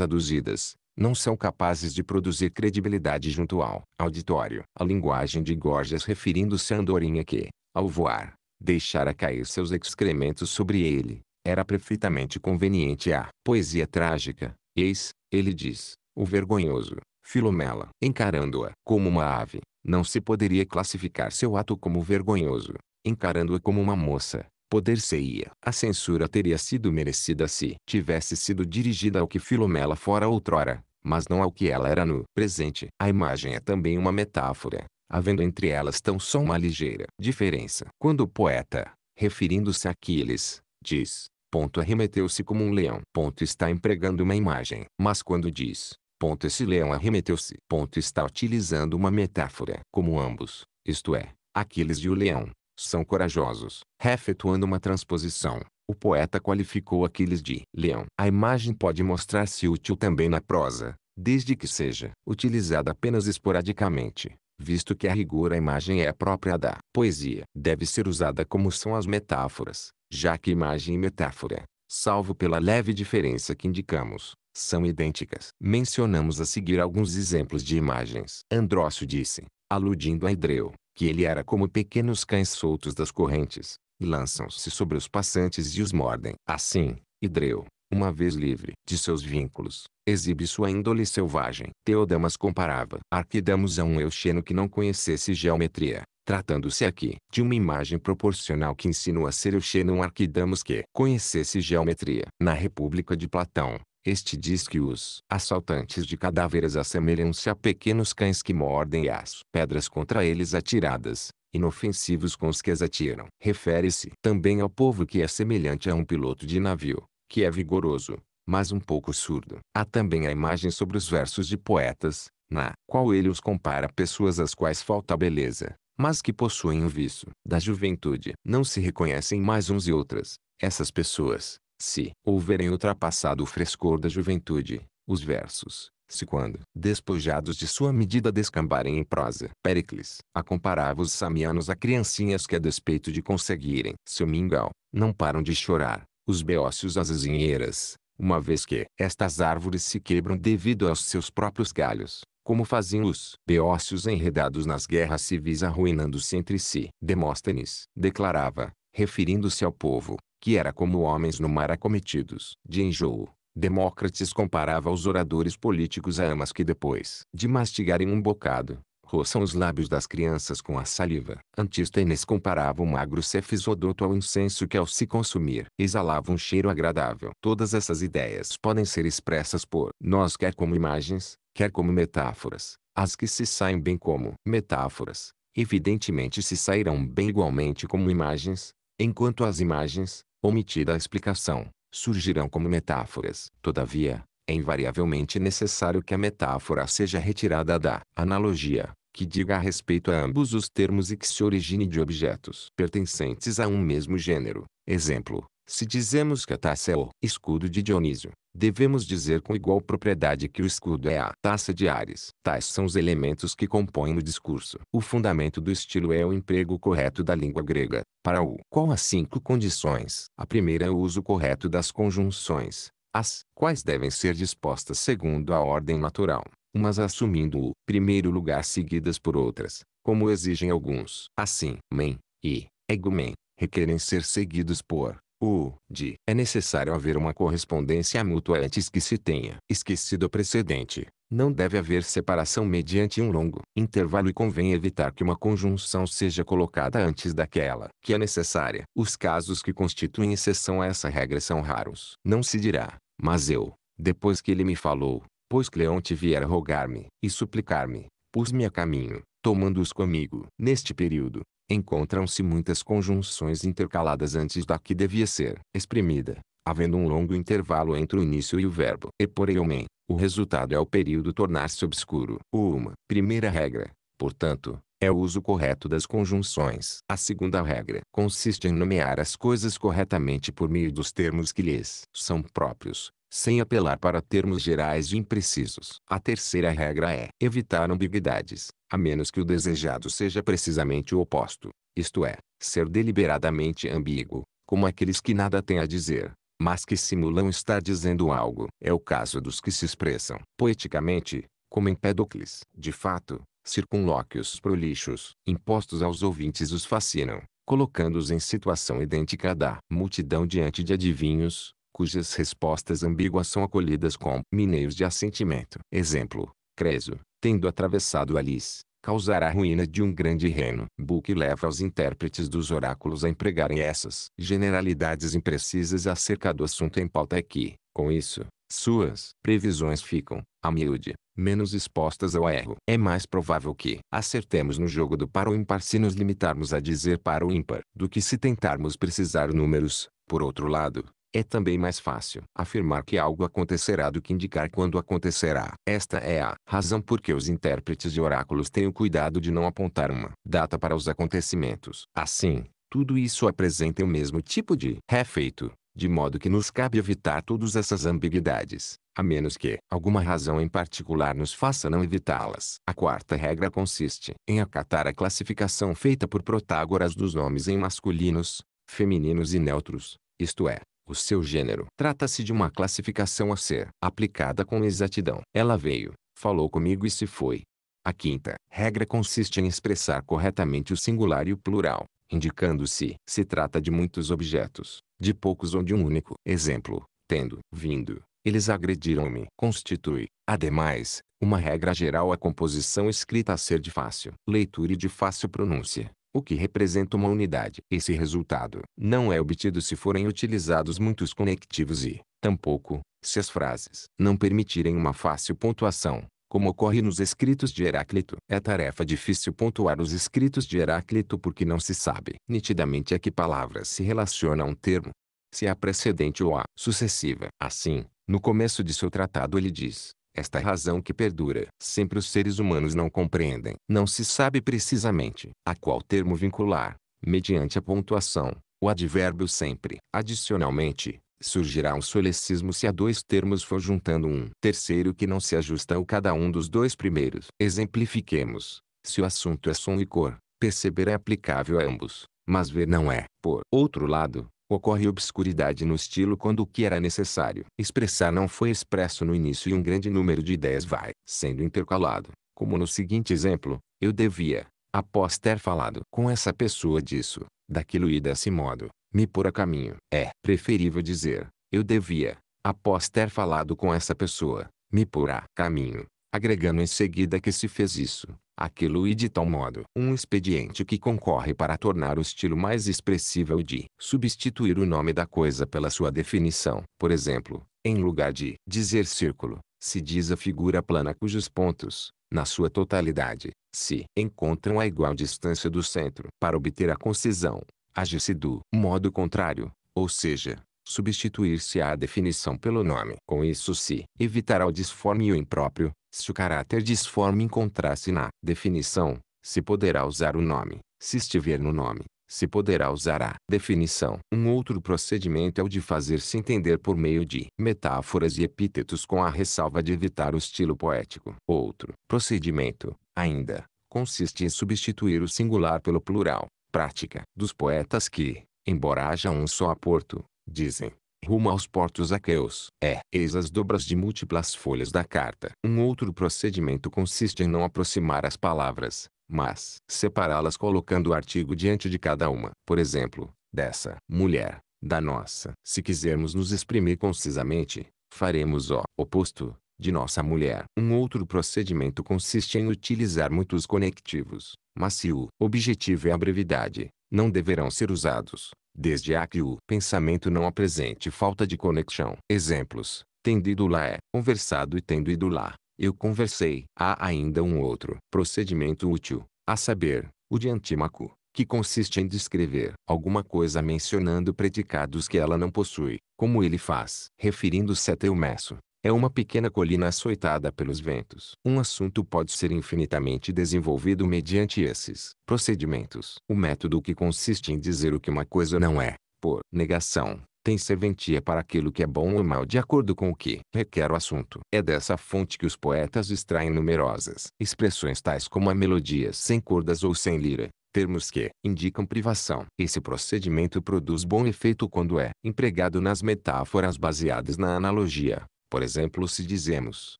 aduzidas, não são capazes de produzir credibilidade junto ao auditório. A linguagem de Gorgias referindo-se à andorinha é que, ao voar, deixara cair seus excrementos sobre ele, era perfeitamente conveniente à poesia trágica. Eis, ele diz, o vergonhoso, Filomela, encarando-a como uma ave, não se poderia classificar seu ato como vergonhoso, encarando-a como uma moça, poder-se-ia. A censura teria sido merecida se tivesse sido dirigida ao que Filomela fora outrora, mas não ao que ela era no presente. A imagem é também uma metáfora, havendo entre elas tão só uma ligeira diferença. Quando o poeta, referindo-se a Aquiles, diz, ponto arremeteu-se como um leão, ponto está empregando uma imagem. Mas quando diz, ponto esse leão arremeteu-se, ponto está utilizando uma metáfora. Como ambos, isto é, Aquiles e o leão, são corajosos, efetuando uma transposição. O poeta qualificou aqueles de leão. A imagem pode mostrar-se útil também na prosa, desde que seja utilizada apenas esporadicamente, visto que a rigor a imagem é própria da poesia. Deve ser usada como são as metáforas, já que imagem e metáfora, salvo pela leve diferença que indicamos, são idênticas. Mencionamos a seguir alguns exemplos de imagens. Andrócio disse, aludindo a Idreu, que ele era como pequenos cães soltos das correntes, lançam-se sobre os passantes e os mordem. Assim, Idreu, uma vez livre de seus vínculos, exibe sua índole selvagem. Teodamas comparava Arquidamos a um Eucheno que não conhecesse geometria, tratando-se aqui de uma imagem proporcional que insinua ser Eucheno um Arquidamos que conhecesse geometria. Na República de Platão, este diz que os assaltantes de cadáveres assemelham-se a pequenos cães que mordem as pedras contra eles atiradas inofensivos com os que as atiram. Refere-se também ao povo que é semelhante a um piloto de navio, que é vigoroso, mas um pouco surdo. Há também a imagem sobre os versos de poetas, na qual ele os compara a pessoas às quais falta beleza, mas que possuem um vício. Da juventude não se reconhecem mais uns e outras. Essas pessoas, se houverem ultrapassado o frescor da juventude, os versos, se quando, despojados de sua medida descambarem em prosa. Pericles, a comparava os samianos a criancinhas que a despeito de conseguirem seu mingau, não param de chorar, os beócios as azinheiras, uma vez que estas árvores se quebram devido aos seus próprios galhos, como faziam os beócios enredados nas guerras civis arruinando-se entre si. Demóstenes declarava, referindo-se ao povo, que era como homens no mar acometidos de enjoo, Demócrates comparava os oradores políticos a amas que depois de mastigarem um bocado, roçam os lábios das crianças com a saliva. Antístenes comparava o magro cefisodoto ao incenso que ao se consumir, exalava um cheiro agradável. Todas essas ideias podem ser expressas por nós quer como imagens, quer como metáforas. As que se saem bem como metáforas, evidentemente se sairão bem igualmente como imagens, enquanto as imagens, omitida a explicação, surgirão como metáforas. Todavia, é invariavelmente necessário que a metáfora seja retirada da analogia, que diga a respeito a ambos os termos e que se origine de objetos pertencentes a um mesmo gênero. Exemplo, se dizemos que a taça é o escudo de Dionísio, devemos dizer com igual propriedade que o escudo é a taça de Ares. Tais são os elementos que compõem o discurso. O fundamento do estilo é o emprego correto da língua grega, para o qual há cinco condições. A primeira é o uso correto das conjunções, as quais devem ser dispostas segundo a ordem natural, umas assumindo o primeiro lugar seguidas por outras, como exigem alguns. Assim, men e egumen requerem ser seguidos por U, de. É necessário haver uma correspondência mútua antes que se tenha esquecido o precedente. Não deve haver separação mediante um longo intervalo e convém evitar que uma conjunção seja colocada antes daquela que é necessária. Os casos que constituem exceção a essa regra são raros. Não se dirá, mas eu, depois que ele me falou, pois Cleonte viera rogar-me e suplicar-me, pus-me a caminho, tomando-os comigo. Neste período, encontram-se muitas conjunções intercaladas antes da que devia ser exprimida, havendo um longo intervalo entre o início e o verbo. E por eumen, o resultado é o período tornar-se obscuro. uma primeira regra, portanto, é o uso correto das conjunções. A segunda regra consiste em nomear as coisas corretamente por meio dos termos que lhes são próprios, sem apelar para termos gerais e imprecisos. A terceira regra é evitar ambiguidades, a menos que o desejado seja precisamente o oposto, isto é, ser deliberadamente ambíguo, como aqueles que nada têm a dizer, mas que simulam estar dizendo algo. É o caso dos que se expressam poeticamente, como Empédocles. De fato, circunlóquios prolixos impostos aos ouvintes os fascinam, colocando-os em situação idêntica à da multidão diante de adivinhos, cujas respostas ambíguas são acolhidas com mineios de assentimento. Exemplo, Creso, tendo atravessado Alice, causará a ruína de um grande reino. Book leva os intérpretes dos oráculos a empregarem essas generalidades imprecisas acerca do assunto em pauta que, Com isso, suas previsões ficam, a miúde, menos expostas ao erro. É mais provável que acertemos no jogo do par ou ímpar se nos limitarmos a dizer par ou ímpar, do que se tentarmos precisar números. Por outro lado, é também mais fácil afirmar que algo acontecerá do que indicar quando acontecerá. Esta é a razão por que os intérpretes de oráculos têm o cuidado de não apontar uma data para os acontecimentos. Assim, tudo isso apresenta o mesmo tipo de refeito, de modo que nos cabe evitar todas essas ambiguidades, a menos que alguma razão em particular nos faça não evitá-las. A quarta regra consiste em acatar a classificação feita por Protágoras dos nomes em masculinos, femininos e neutros, isto é, o seu gênero. Trata-se de uma classificação a ser aplicada com exatidão. Ela veio, falou comigo e se foi. A quinta regra consiste em expressar corretamente o singular e o plural, indicando se se trata de muitos objetos, de poucos ou de um único. Exemplo, tendo vindo, eles agrediram-me. Constitui, ademais, uma regra geral a composição escrita a ser de fácil leitura e de fácil pronúncia o que representa uma unidade. Esse resultado não é obtido se forem utilizados muitos conectivos e, tampouco, se as frases não permitirem uma fácil pontuação, como ocorre nos escritos de Heráclito. É tarefa difícil pontuar os escritos de Heráclito porque não se sabe nitidamente a que palavra se relaciona um termo, se é a precedente ou a sucessiva. Assim, no começo de seu tratado ele diz, esta é razão que perdura, sempre os seres humanos não compreendem. Não se sabe precisamente a qual termo vincular, mediante a pontuação, o advérbio sempre. Adicionalmente, surgirá um solecismo se a dois termos for juntando um terceiro que não se ajusta ao cada um dos dois primeiros. Exemplifiquemos. Se o assunto é som e cor, perceber é aplicável a ambos, mas ver não é. Por outro lado, Ocorre obscuridade no estilo quando o que era necessário expressar não foi expresso no início e um grande número de ideias vai sendo intercalado, como no seguinte exemplo, eu devia, após ter falado com essa pessoa disso, daquilo e desse modo, me pôr a caminho. É preferível dizer, eu devia, após ter falado com essa pessoa, me pôr a caminho, agregando em seguida que se fez isso. Aquilo e de tal modo. Um expediente que concorre para tornar o estilo mais expressível de substituir o nome da coisa pela sua definição. Por exemplo, em lugar de dizer círculo, se diz a figura plana cujos pontos, na sua totalidade, se encontram a igual distância do centro. Para obter a concisão, age-se do modo contrário, ou seja, substituir-se á definição pelo nome. Com isso se evitará o disforme e o impróprio, se o caráter disforme encontrar-se na definição, se poderá usar o nome. Se estiver no nome, se poderá usar a definição. Um outro procedimento é o de fazer-se entender por meio de metáforas e epítetos com a ressalva de evitar o estilo poético. Outro procedimento, ainda, consiste em substituir o singular pelo plural, prática dos poetas que, embora haja um só aporto, dizem rumo aos portos aqueus. É. Eis as dobras de múltiplas folhas da carta. Um outro procedimento consiste em não aproximar as palavras, mas separá-las colocando o artigo diante de cada uma. Por exemplo, dessa mulher, da nossa. Se quisermos nos exprimir concisamente, faremos o oposto de nossa mulher. Um outro procedimento consiste em utilizar muitos conectivos, mas se o objetivo é a brevidade, não deverão ser usados desde a que o pensamento não apresente falta de conexão. Exemplos. Tendo ido lá é conversado e tendo ido lá, eu conversei. Há ainda um outro procedimento útil, a saber, o de antímaco, que consiste em descrever alguma coisa mencionando predicados que ela não possui, como ele faz, referindo-se a Teumesso, é uma pequena colina açoitada pelos ventos. Um assunto pode ser infinitamente desenvolvido mediante esses procedimentos. O método que consiste em dizer o que uma coisa não é, por negação, tem serventia para aquilo que é bom ou mal de acordo com o que requer o assunto. É dessa fonte que os poetas extraem numerosas expressões tais como a melodia sem cordas ou sem lira, termos que indicam privação. Esse procedimento produz bom efeito quando é empregado nas metáforas baseadas na analogia, por exemplo se dizemos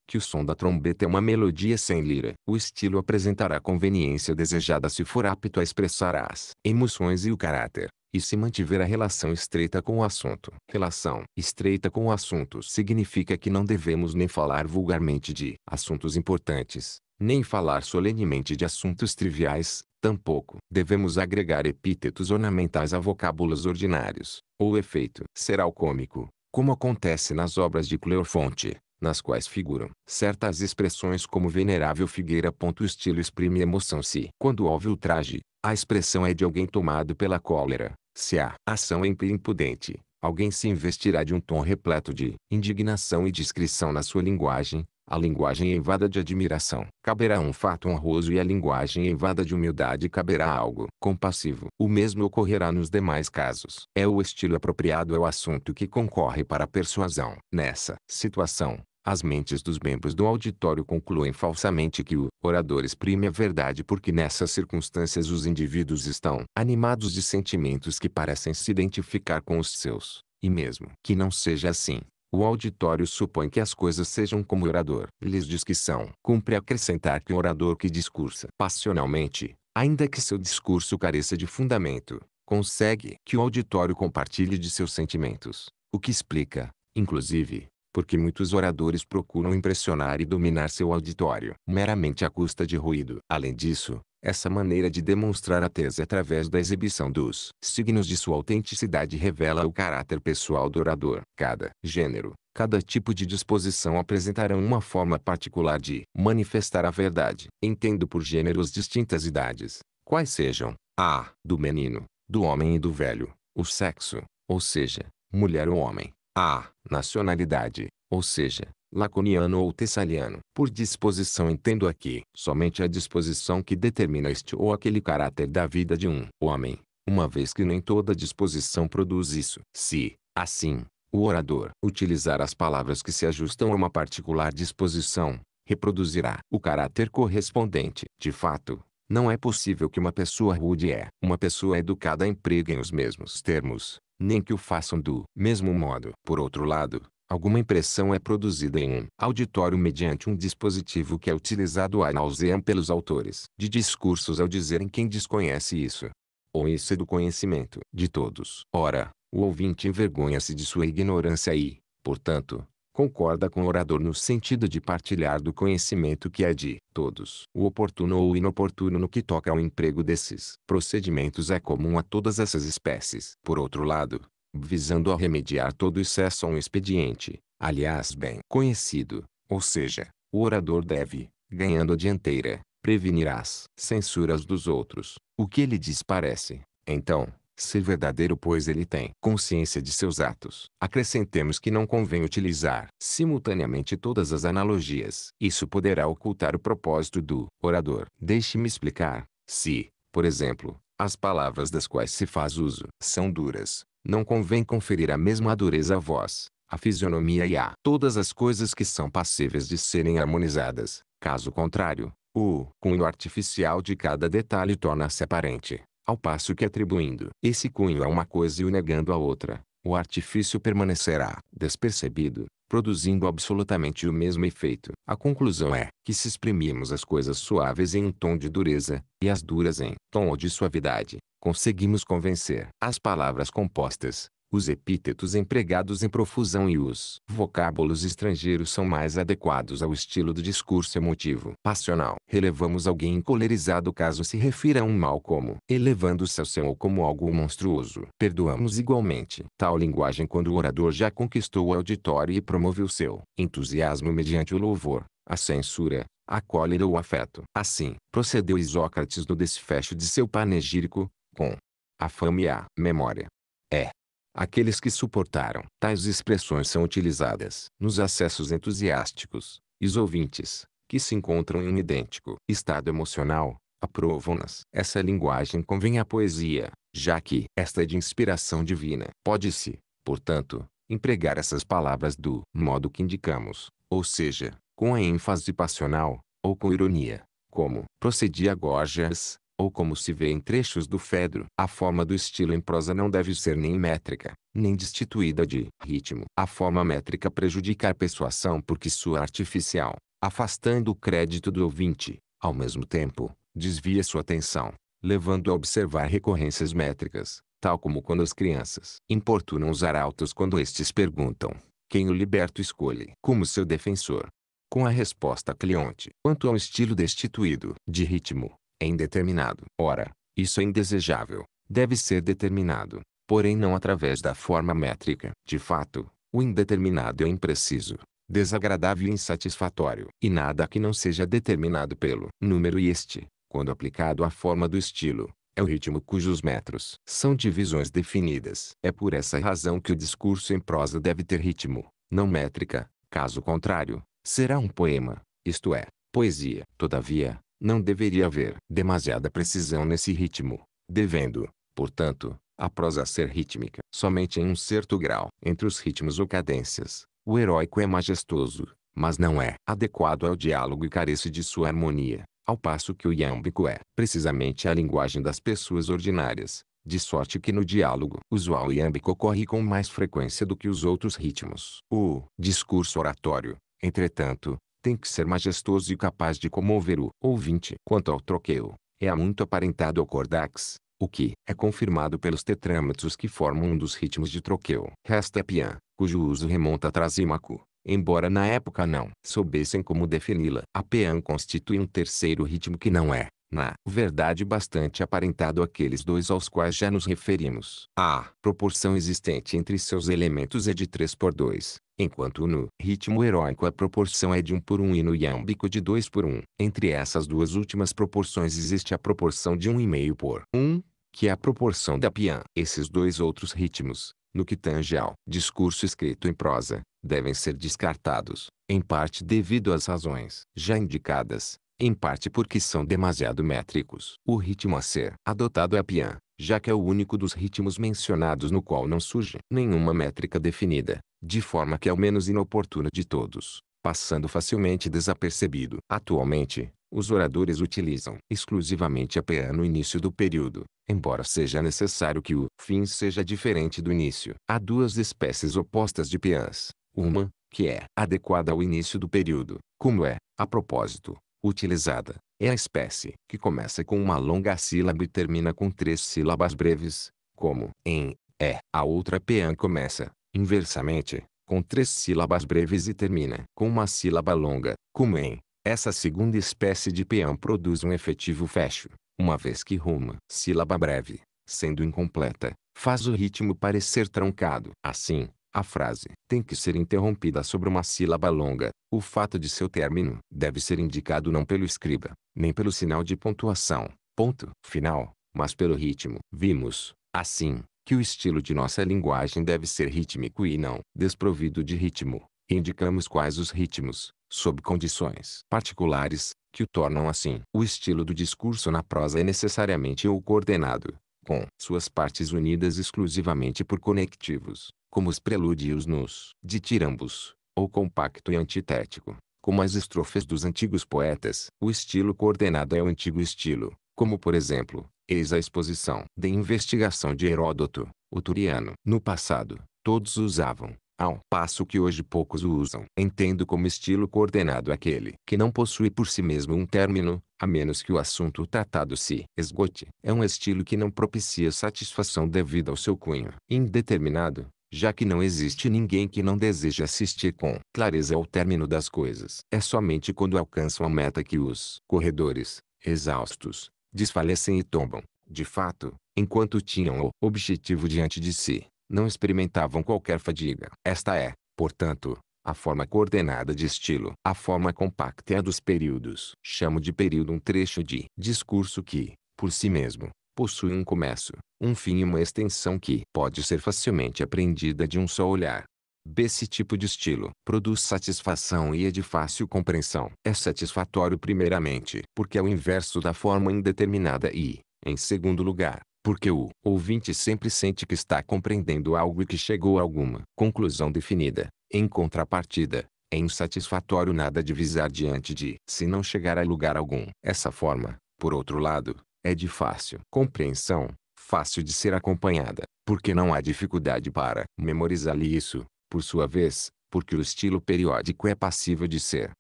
que o som da trombeta é uma melodia sem lira, o estilo apresentará a conveniência desejada se for apto a expressar as emoções e o caráter, e se mantiver a relação estreita com o assunto. Relação estreita com o assunto significa que não devemos nem falar vulgarmente de assuntos importantes, nem falar solenemente de assuntos triviais, tampouco devemos agregar epítetos ornamentais a vocábulos ordinários. O efeito será o cômico, como acontece nas obras de Cleofonte, nas quais figuram certas expressões como venerável figueira. O estilo exprime emoção se, quando houve o traje, a expressão é de alguém tomado pela cólera, se a ação é impudente, alguém se investirá de um tom repleto de indignação e discrição na sua linguagem, a linguagem invada de admiração. Caberá um fato honroso e a linguagem invada de humildade caberá algo compassivo. O mesmo ocorrerá nos demais casos. É o estilo apropriado ao é assunto que concorre para a persuasão. Nessa situação, as mentes dos membros do auditório concluem falsamente que o orador exprime a verdade porque nessas circunstâncias os indivíduos estão animados de sentimentos que parecem se identificar com os seus. E mesmo que não seja assim, o auditório supõe que as coisas sejam como o orador lhes diz que são. Cumpre acrescentar que o orador que discursa passionalmente, ainda que seu discurso careça de fundamento, consegue que o auditório compartilhe de seus sentimentos. O que explica, inclusive, porque muitos oradores procuram impressionar e dominar seu auditório meramente à custa de ruído. Além disso, essa maneira de demonstrar a tese através da exibição dos signos de sua autenticidade revela o caráter pessoal do orador. Cada gênero, cada tipo de disposição apresentarão uma forma particular de manifestar a verdade. Entendo por gêneros distintas idades, quais sejam a do menino, do homem e do velho, o sexo, ou seja, mulher ou homem, a nacionalidade, ou seja, laconiano ou tessaliano. Por disposição entendo aqui somente a disposição que determina este ou aquele caráter da vida de um homem, uma vez que nem toda disposição produz isso. Se, assim, o orador utilizar as palavras que se ajustam a uma particular disposição, reproduzirá o caráter correspondente. De fato, não é possível que uma pessoa rude é uma pessoa educada empreguem os mesmos termos, nem que o façam do mesmo modo. Por outro lado, Alguma impressão é produzida em um auditório mediante um dispositivo que é utilizado ad nauseam pelos autores de discursos ao dizerem quem desconhece isso. Ou isso é do conhecimento de todos. Ora, o ouvinte envergonha-se de sua ignorância e, portanto, concorda com o orador no sentido de partilhar do conhecimento que é de todos. O oportuno ou inoportuno no que toca ao emprego desses procedimentos é comum a todas essas espécies. Por outro lado, visando a remediar todo excesso a um expediente, aliás bem conhecido, ou seja, o orador deve, ganhando a dianteira, prevenir as censuras dos outros, o que ele diz parece, então, ser verdadeiro pois ele tem consciência de seus atos. Acrescentemos que não convém utilizar simultaneamente todas as analogias. Isso poderá ocultar o propósito do orador. Deixe-me explicar. Se, por exemplo, as palavras das quais se faz uso são duras, não convém conferir a mesma dureza à voz, à fisionomia e a todas as coisas que são passíveis de serem harmonizadas. Caso contrário, o cunho artificial de cada detalhe torna-se aparente, ao passo que atribuindo esse cunho a uma coisa e o negando a outra, o artifício permanecerá despercebido, produzindo absolutamente o mesmo efeito. A conclusão é que se exprimimos as coisas suaves em um tom de dureza, e as duras em tom de suavidade, conseguimos convencer. As palavras compostas, os epítetos empregados em profusão e os vocábulos estrangeiros são mais adequados ao estilo do discurso emotivo. Passional. Relevamos alguém encolerizado caso se refira a um mal como elevando-se ao céu ou como algo monstruoso. Perdoamos igualmente tal linguagem quando o orador já conquistou o auditório e promoveu seu entusiasmo mediante o louvor, a censura, a cólera ou o afeto. Assim, procedeu Isócrates no desfecho de seu panegírico, com a fama e a memória. É. Aqueles que suportaram tais expressões são utilizadas nos acessos entusiásticos, e os ouvintes, que se encontram em um idêntico estado emocional, aprovam-nas. Essa linguagem convém à poesia, já que esta é de inspiração divina. Pode-se, portanto, empregar essas palavras do modo que indicamos, ou seja, com a ênfase passional, ou com ironia, como procedia Gorgias, ou como se vê em trechos do Fedro. A forma do estilo em prosa não deve ser nem métrica, nem destituída de ritmo. A forma métrica prejudica a persuasão porque sua artificial, afastando o crédito do ouvinte, ao mesmo tempo, desvia sua atenção, levando a observar recorrências métricas, tal como quando as crianças importunam os arautos quando estes perguntam quem o liberto escolhe como seu defensor. Com a resposta cliente, quanto ao estilo destituído de ritmo, é indeterminado. Ora, isso é indesejável. Deve ser determinado, porém não através da forma métrica. De fato, o indeterminado é impreciso, desagradável e insatisfatório. E nada que não seja determinado pelo número e este, quando aplicado à forma do estilo, é o ritmo cujos metros são divisões definidas. É por essa razão que o discurso em prosa deve ter ritmo, não métrica. Caso contrário, será um poema, isto é, poesia. Todavia, não deveria haver demasiada precisão nesse ritmo, devendo, portanto, a prosa ser rítmica somente em um certo grau. Entre os ritmos ou cadências, o heróico é majestoso, mas não é adequado ao diálogo e carece de sua harmonia, ao passo que o iâmbico é precisamente a linguagem das pessoas ordinárias, de sorte que no diálogo usual o iâmbico ocorre com mais frequência do que os outros ritmos. O discurso oratório, entretanto, tem que ser majestoso e capaz de comover o ouvinte. Quanto ao troqueio, é muito aparentado ao cordax, o que é confirmado pelos tetrâmetros que formam um dos ritmos de troqueu. Resta a é pian, cujo uso remonta a Trasímaco, embora na época não soubessem como defini-la. A pian constitui um terceiro ritmo que não é na verdade bastante aparentado aqueles dois aos quais já nos referimos. A proporção existente entre seus elementos é de 3 por 2, enquanto no ritmo heróico a proporção é de 1 por 1 e no iâmbico de 2 por 1. Entre essas duas últimas proporções existe a proporção de 1,5 por 1, que é a proporção da pian. Esses dois outros ritmos, no que tange ao discurso escrito em prosa, devem ser descartados, em parte devido às razões já indicadas, em parte porque são demasiado métricos. O ritmo a ser adotado é a pian, já que é o único dos ritmos mencionados no qual não surge nenhuma métrica definida, de forma que é o menos inoportuno de todos, passando facilmente desapercebido. Atualmente, os oradores utilizam exclusivamente a PA no início do período, embora seja necessário que o fim seja diferente do início. Há duas espécies opostas de PAs. Uma, que é adequada ao início do período, como é, a propósito, utilizada, é a espécie que começa com uma longa sílaba e termina com três sílabas breves, como em, é. A outra peã começa, inversamente, com três sílabas breves e termina com uma sílaba longa, como em. Essa segunda espécie de peã produz um efetivo fecho, uma vez que uma sílaba breve, sendo incompleta, faz o ritmo parecer truncado. Assim, a frase tem que ser interrompida sobre uma sílaba longa. O fato de seu término deve ser indicado não pelo escriba, nem pelo sinal de pontuação, ponto, final, mas pelo ritmo. Vimos, assim, que o estilo de nossa linguagem deve ser rítmico e não desprovido de ritmo. Indicamos quais os ritmos, sob condições particulares, que o tornam assim. O estilo do discurso na prosa é necessariamente ou coordenado, com suas partes unidas exclusivamente por conectivos como os prelúdios nos ditirambos, ou compacto e antitético, como as estrofes dos antigos poetas. O estilo coordenado é o antigo estilo, como por exemplo, eis a exposição de investigação de Heródoto, o Turiano. No passado, todos usavam, ao passo que hoje poucos o usam. Entendo como estilo coordenado aquele que não possui por si mesmo um término, a menos que o assunto tratado se esgote. É um estilo que não propicia satisfação devido ao seu cunho indeterminado, já que não existe ninguém que não deseje assistir com clareza ao término das coisas. É somente quando alcançam a meta que os corredores, exaustos, desfalecem e tombam. De fato, enquanto tinham o objetivo diante de si, não experimentavam qualquer fadiga. Esta é, portanto, a forma coordenada de estilo. A forma compacta é a dos períodos. Chamo de período um trecho de discurso que, por si mesmo, possui um começo, um fim e uma extensão que pode ser facilmente apreendida de um só olhar. Desse tipo de estilo produz satisfação e é de fácil compreensão. É satisfatório primeiramente porque é o inverso da forma indeterminada e, em segundo lugar, porque o ouvinte sempre sente que está compreendendo algo e que chegou a alguma conclusão definida. Em contrapartida, é insatisfatório nada divisar diante de se não chegar a lugar algum. Essa forma, por outro lado, é de fácil compreensão, fácil de ser acompanhada, porque não há dificuldade para memorizar lhe isso, por sua vez, porque o estilo periódico é passível de ser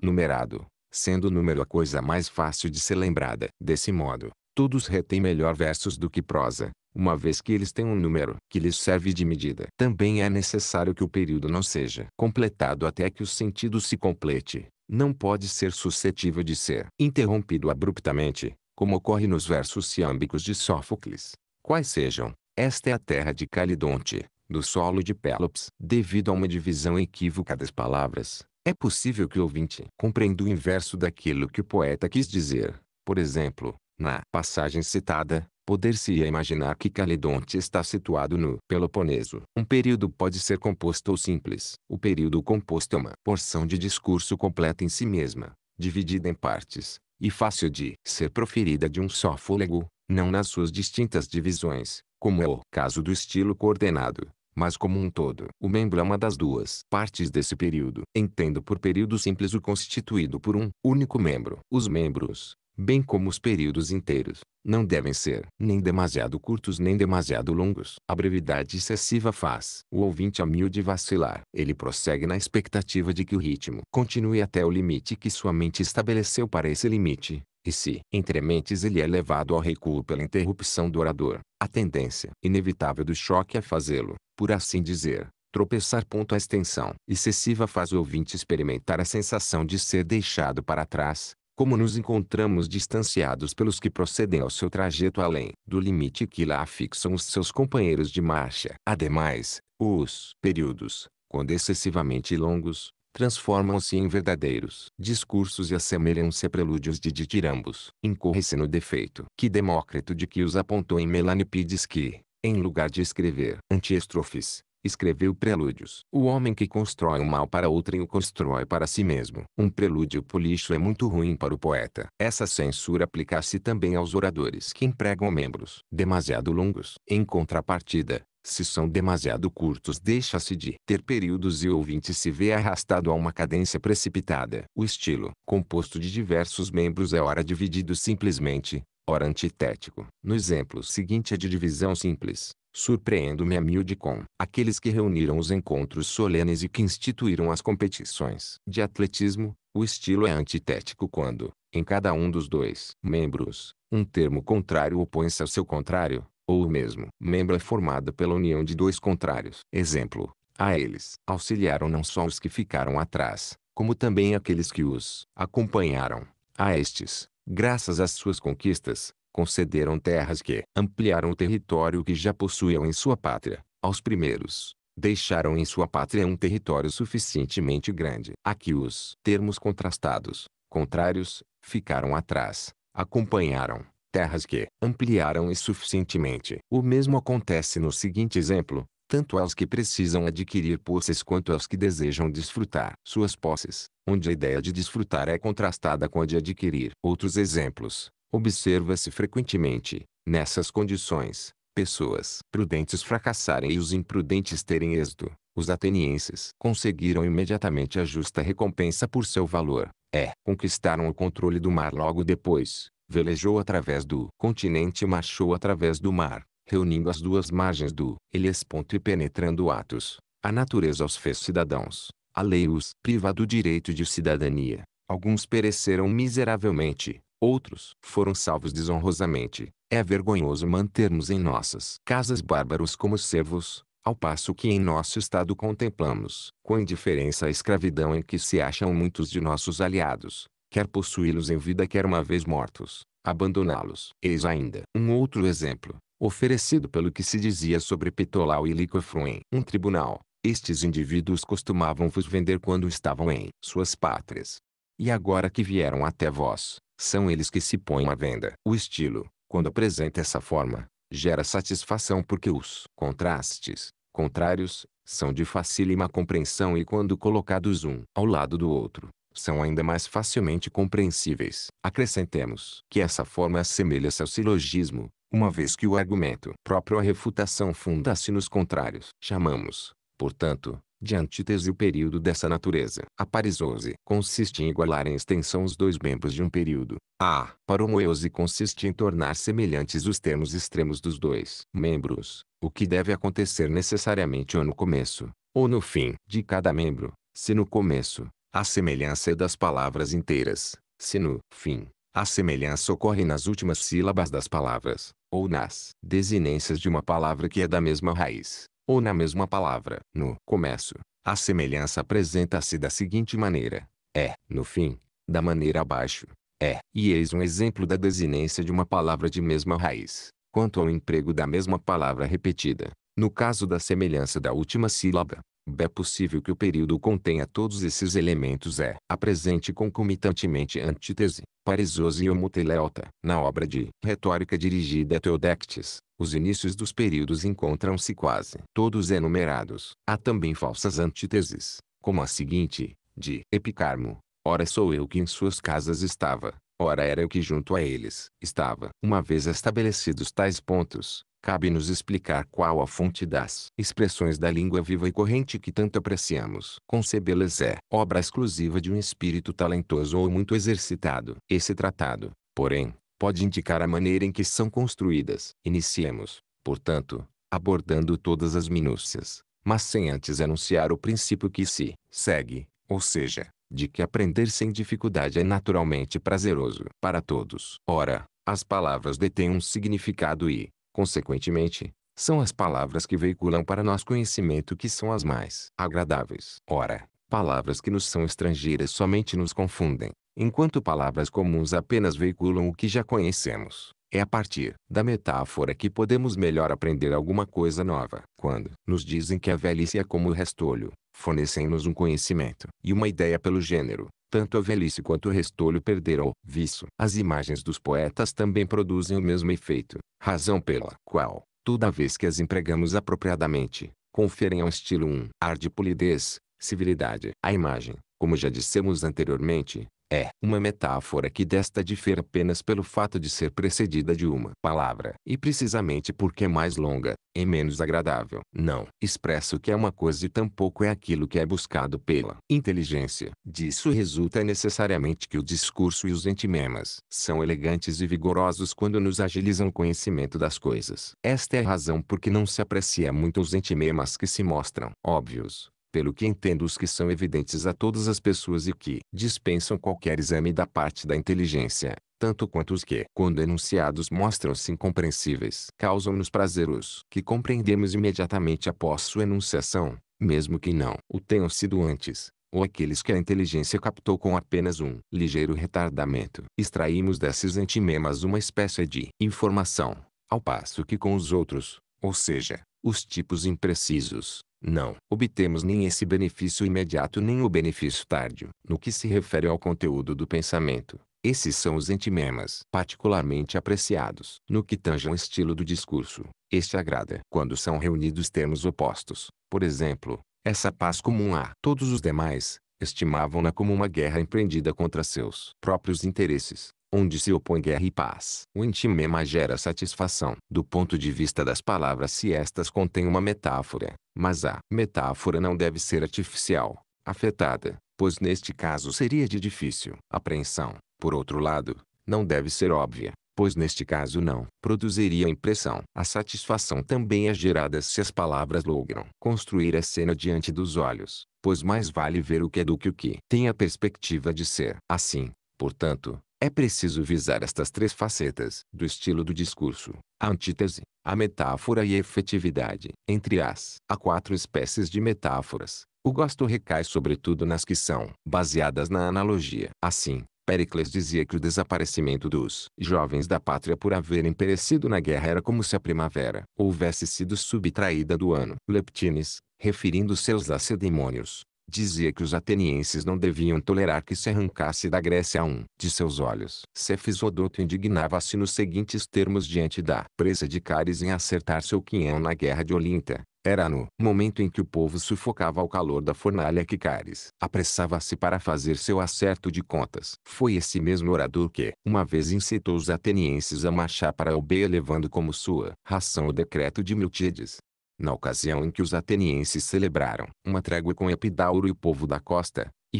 numerado, sendo o número a coisa mais fácil de ser lembrada. Desse modo, todos retêm melhor versos do que prosa, uma vez que eles têm um número que lhes serve de medida. Também é necessário que o período não seja completado até que o sentido se complete. Não pode ser suscetível de ser interrompido abruptamente, como ocorre nos versos ciâmbicos de Sófocles. Quais sejam, esta é a terra de Calidonte, do solo de Pélops. Devido a uma divisão equívoca das palavras, é possível que o ouvinte compreenda o inverso daquilo que o poeta quis dizer. Por exemplo, na passagem citada, poder-se-ia imaginar que Calidonte está situado no Peloponeso. Um período pode ser composto ou simples. O período composto é uma porção de discurso completa em si mesma, dividida em partes, e fácil de ser proferida de um só fôlego, não nas suas distintas divisões, como é o caso do estilo coordenado, mas como um todo. O membro é uma das duas partes desse período. Entendo por período simples o constituído por um único membro. Os membros bem como os períodos inteiros, não devem ser nem demasiado curtos nem demasiado longos. A brevidade excessiva faz o ouvinte a mil de vacilar. Ele prossegue na expectativa de que o ritmo continue até o limite que sua mente estabeleceu para esse limite, e se, entre mentes, ele é levado ao recuo pela interrupção do orador, a tendência inevitável do choque é fazê-lo, por assim dizer, tropeçar. ponto A extensão excessiva faz o ouvinte experimentar a sensação de ser deixado para trás, como nos encontramos distanciados pelos que procedem ao seu trajeto além do limite que lá fixam os seus companheiros de marcha. Ademais, os períodos, quando excessivamente longos, transformam-se em verdadeiros discursos e assemelham-se a prelúdios de ditirambos. Incorre-se no defeito que Demócrito de que os apontou em Melanipides que, em lugar de escrever antiestrofes, escreveu Prelúdios. O homem que constrói o um mal para outrem o constrói para si mesmo. Um prelúdio político é muito ruim para o poeta. Essa censura aplica-se também aos oradores que empregam membros demasiado longos. Em contrapartida, se são demasiado curtos deixa-se de ter períodos e o ouvinte se vê arrastado a uma cadência precipitada. O estilo, composto de diversos membros é ora dividido simplesmente, ora antitético. No exemplo seguinte é de divisão simples, Surpreendo-me a miúde com aqueles que reuniram os encontros solenes e que instituíram as competições de atletismo. O estilo é antitético quando, em cada um dos dois membros, um termo contrário opõe-se ao seu contrário, ou o mesmo membro é formado pela união de dois contrários. Exemplo, a eles auxiliaram não só os que ficaram atrás, como também aqueles que os acompanharam. A estes, graças às suas conquistas, concederam terras que ampliaram o território que já possuíam em sua pátria. Aos primeiros, deixaram em sua pátria um território suficientemente grande. Aqui os termos contrastados, contrários, ficaram atrás, acompanharam terras que ampliaram e suficientemente. O mesmo acontece no seguinte exemplo, tanto aos que precisam adquirir posses quanto aos que desejam desfrutar suas posses, onde a ideia de desfrutar é contrastada com a de adquirir. Outros exemplos, Observa-se frequentemente, nessas condições, pessoas prudentes fracassarem e os imprudentes terem êxito. Os atenienses conseguiram imediatamente a justa recompensa por seu valor. É, conquistaram o controle do mar logo depois. Velejou através do continente e marchou através do mar, reunindo as duas margens do Helesponto e penetrando Atos. A natureza os fez cidadãos. A lei os priva do direito de cidadania. Alguns pereceram miseravelmente, Outros foram salvos desonrosamente. É vergonhoso mantermos em nossas casas bárbaros como servos, ao passo que em nosso estado contemplamos, com indiferença a escravidão em que se acham muitos de nossos aliados, quer possuí-los em vida quer uma vez mortos, abandoná-los. Eis ainda um outro exemplo, oferecido pelo que se dizia sobre Pitolau e Licofruen. Um tribunal, estes indivíduos costumavam vos vender quando estavam em suas pátrias. E agora que vieram até vós, são eles que se põem à venda. O estilo, quando apresenta essa forma, gera satisfação porque os contrastes, contrários, são de facílima compreensão e quando colocados um ao lado do outro, são ainda mais facilmente compreensíveis. Acrescentemos que essa forma assemelha-se ao silogismo, uma vez que o argumento próprio à refutação funda-se nos contrários. Chamamos, portanto, de antítese o período dessa natureza. A parisose consiste em igualar em extensão os dois membros de um período. A paromoeose consiste em tornar semelhantes os termos extremos dos dois membros, o que deve acontecer necessariamente ou no começo, ou no fim de cada membro, se no começo, a semelhança é das palavras inteiras, se no fim, a semelhança ocorre nas últimas sílabas das palavras, ou nas desinências de uma palavra que é da mesma raiz ou na mesma palavra. No começo, a semelhança apresenta-se da seguinte maneira: é, no fim, da maneira abaixo, é. E eis um exemplo da desinência de uma palavra de mesma raiz, quanto ao emprego da mesma palavra repetida. No caso da semelhança da última sílaba, é possível que o período contenha todos esses elementos é apresente concomitantemente antítese, paresose e homoteleota. Na obra de retórica dirigida a Teodectes, os inícios dos períodos encontram-se quase todos enumerados. Há também falsas antíteses, como a seguinte, de Epicarmo. Ora sou eu que em suas casas estava, ora era eu que junto a eles estava. Uma vez estabelecidos tais pontos, cabe-nos explicar qual a fonte das expressões da língua viva e corrente que tanto apreciamos. Concebê-las é obra exclusiva de um espírito talentoso ou muito exercitado. Esse tratado, porém, pode indicar a maneira em que são construídas. Iniciemos, portanto, abordando todas as minúcias, mas sem antes anunciar o princípio que se segue, ou seja, de que aprender sem dificuldade é naturalmente prazeroso para todos. Ora, as palavras detêm um significado e, consequentemente, são as palavras que veiculam para nós conhecimento que são as mais agradáveis. Ora, palavras que nos são estrangeiras somente nos confundem, Enquanto palavras comuns apenas veiculam o que já conhecemos, é a partir da metáfora que podemos melhor aprender alguma coisa nova. Quando nos dizem que a velhice é como o restolho, fornecem-nos um conhecimento e uma ideia pelo gênero. Tanto a velhice quanto o restolho perderam o vício. As imagens dos poetas também produzem o mesmo efeito, razão pela qual, toda vez que as empregamos apropriadamente, conferem ao estilo um ar de polidez, civilidade. A imagem, como já dissemos anteriormente, é uma metáfora que desta difere apenas pelo fato de ser precedida de uma palavra. E precisamente porque é mais longa, é menos agradável. Não expressa o que é uma coisa e tampouco é aquilo que é buscado pela inteligência. Disso resulta necessariamente que o discurso e os entimemas são elegantes e vigorosos quando nos agilizam o conhecimento das coisas. Esta é a razão por que não se aprecia muito os entimemas que se mostram óbvios, pelo que entendo os que são evidentes a todas as pessoas e que dispensam qualquer exame da parte da inteligência, tanto quanto os que, quando enunciados mostram-se incompreensíveis, causam-nos prazer os que compreendemos imediatamente após sua enunciação, mesmo que não o tenham sido antes, ou aqueles que a inteligência captou com apenas um ligeiro retardamento. Extraímos desses antimemas uma espécie de informação, ao passo que com os outros, ou seja, os tipos imprecisos, não obtemos nem esse benefício imediato nem o benefício tardio. No que se refere ao conteúdo do pensamento, esses são os entimemas, particularmente apreciados. No que tange ao estilo do discurso, este agrada. Quando são reunidos termos opostos, por exemplo, essa paz comum a todos os demais, estimavam-na como uma guerra empreendida contra seus próprios interesses, onde se opõe guerra e paz. O intimema gera satisfação. Do ponto de vista das palavras se estas contêm uma metáfora, mas a metáfora não deve ser artificial, afetada, pois neste caso seria de difícil apreensão. Por outro lado, não deve ser óbvia, pois neste caso não produziria impressão. A satisfação também é gerada se as palavras logram construir a cena diante dos olhos, pois mais vale ver o que é do que o que tem a perspectiva de ser. Assim, portanto, é preciso visar estas três facetas do estilo do discurso: a antítese, a metáfora e a efetividade. Entre as há quatro espécies de metáforas. O gosto recai sobretudo nas que são baseadas na analogia. Assim, Pericles dizia que o desaparecimento dos jovens da pátria por haverem perecido na guerra era como se a primavera houvesse sido subtraída do ano. Leptines, referindo-se aos lacedemônios, dizia que os atenienses não deviam tolerar que se arrancasse da Grécia um de seus olhos. Cefisodoto indignava-se nos seguintes termos diante da presa de Cares em acertar seu quinhão na guerra de Olinta. Era no momento em que o povo sufocava ao calor da fornalha que Cares apressava-se para fazer seu acerto de contas. Foi esse mesmo orador que, uma vez incitou os atenienses a marchar para aldeia levando como sua ração o decreto de Miltides, na ocasião em que os atenienses celebraram uma trégua com Epidauro e o povo da costa, e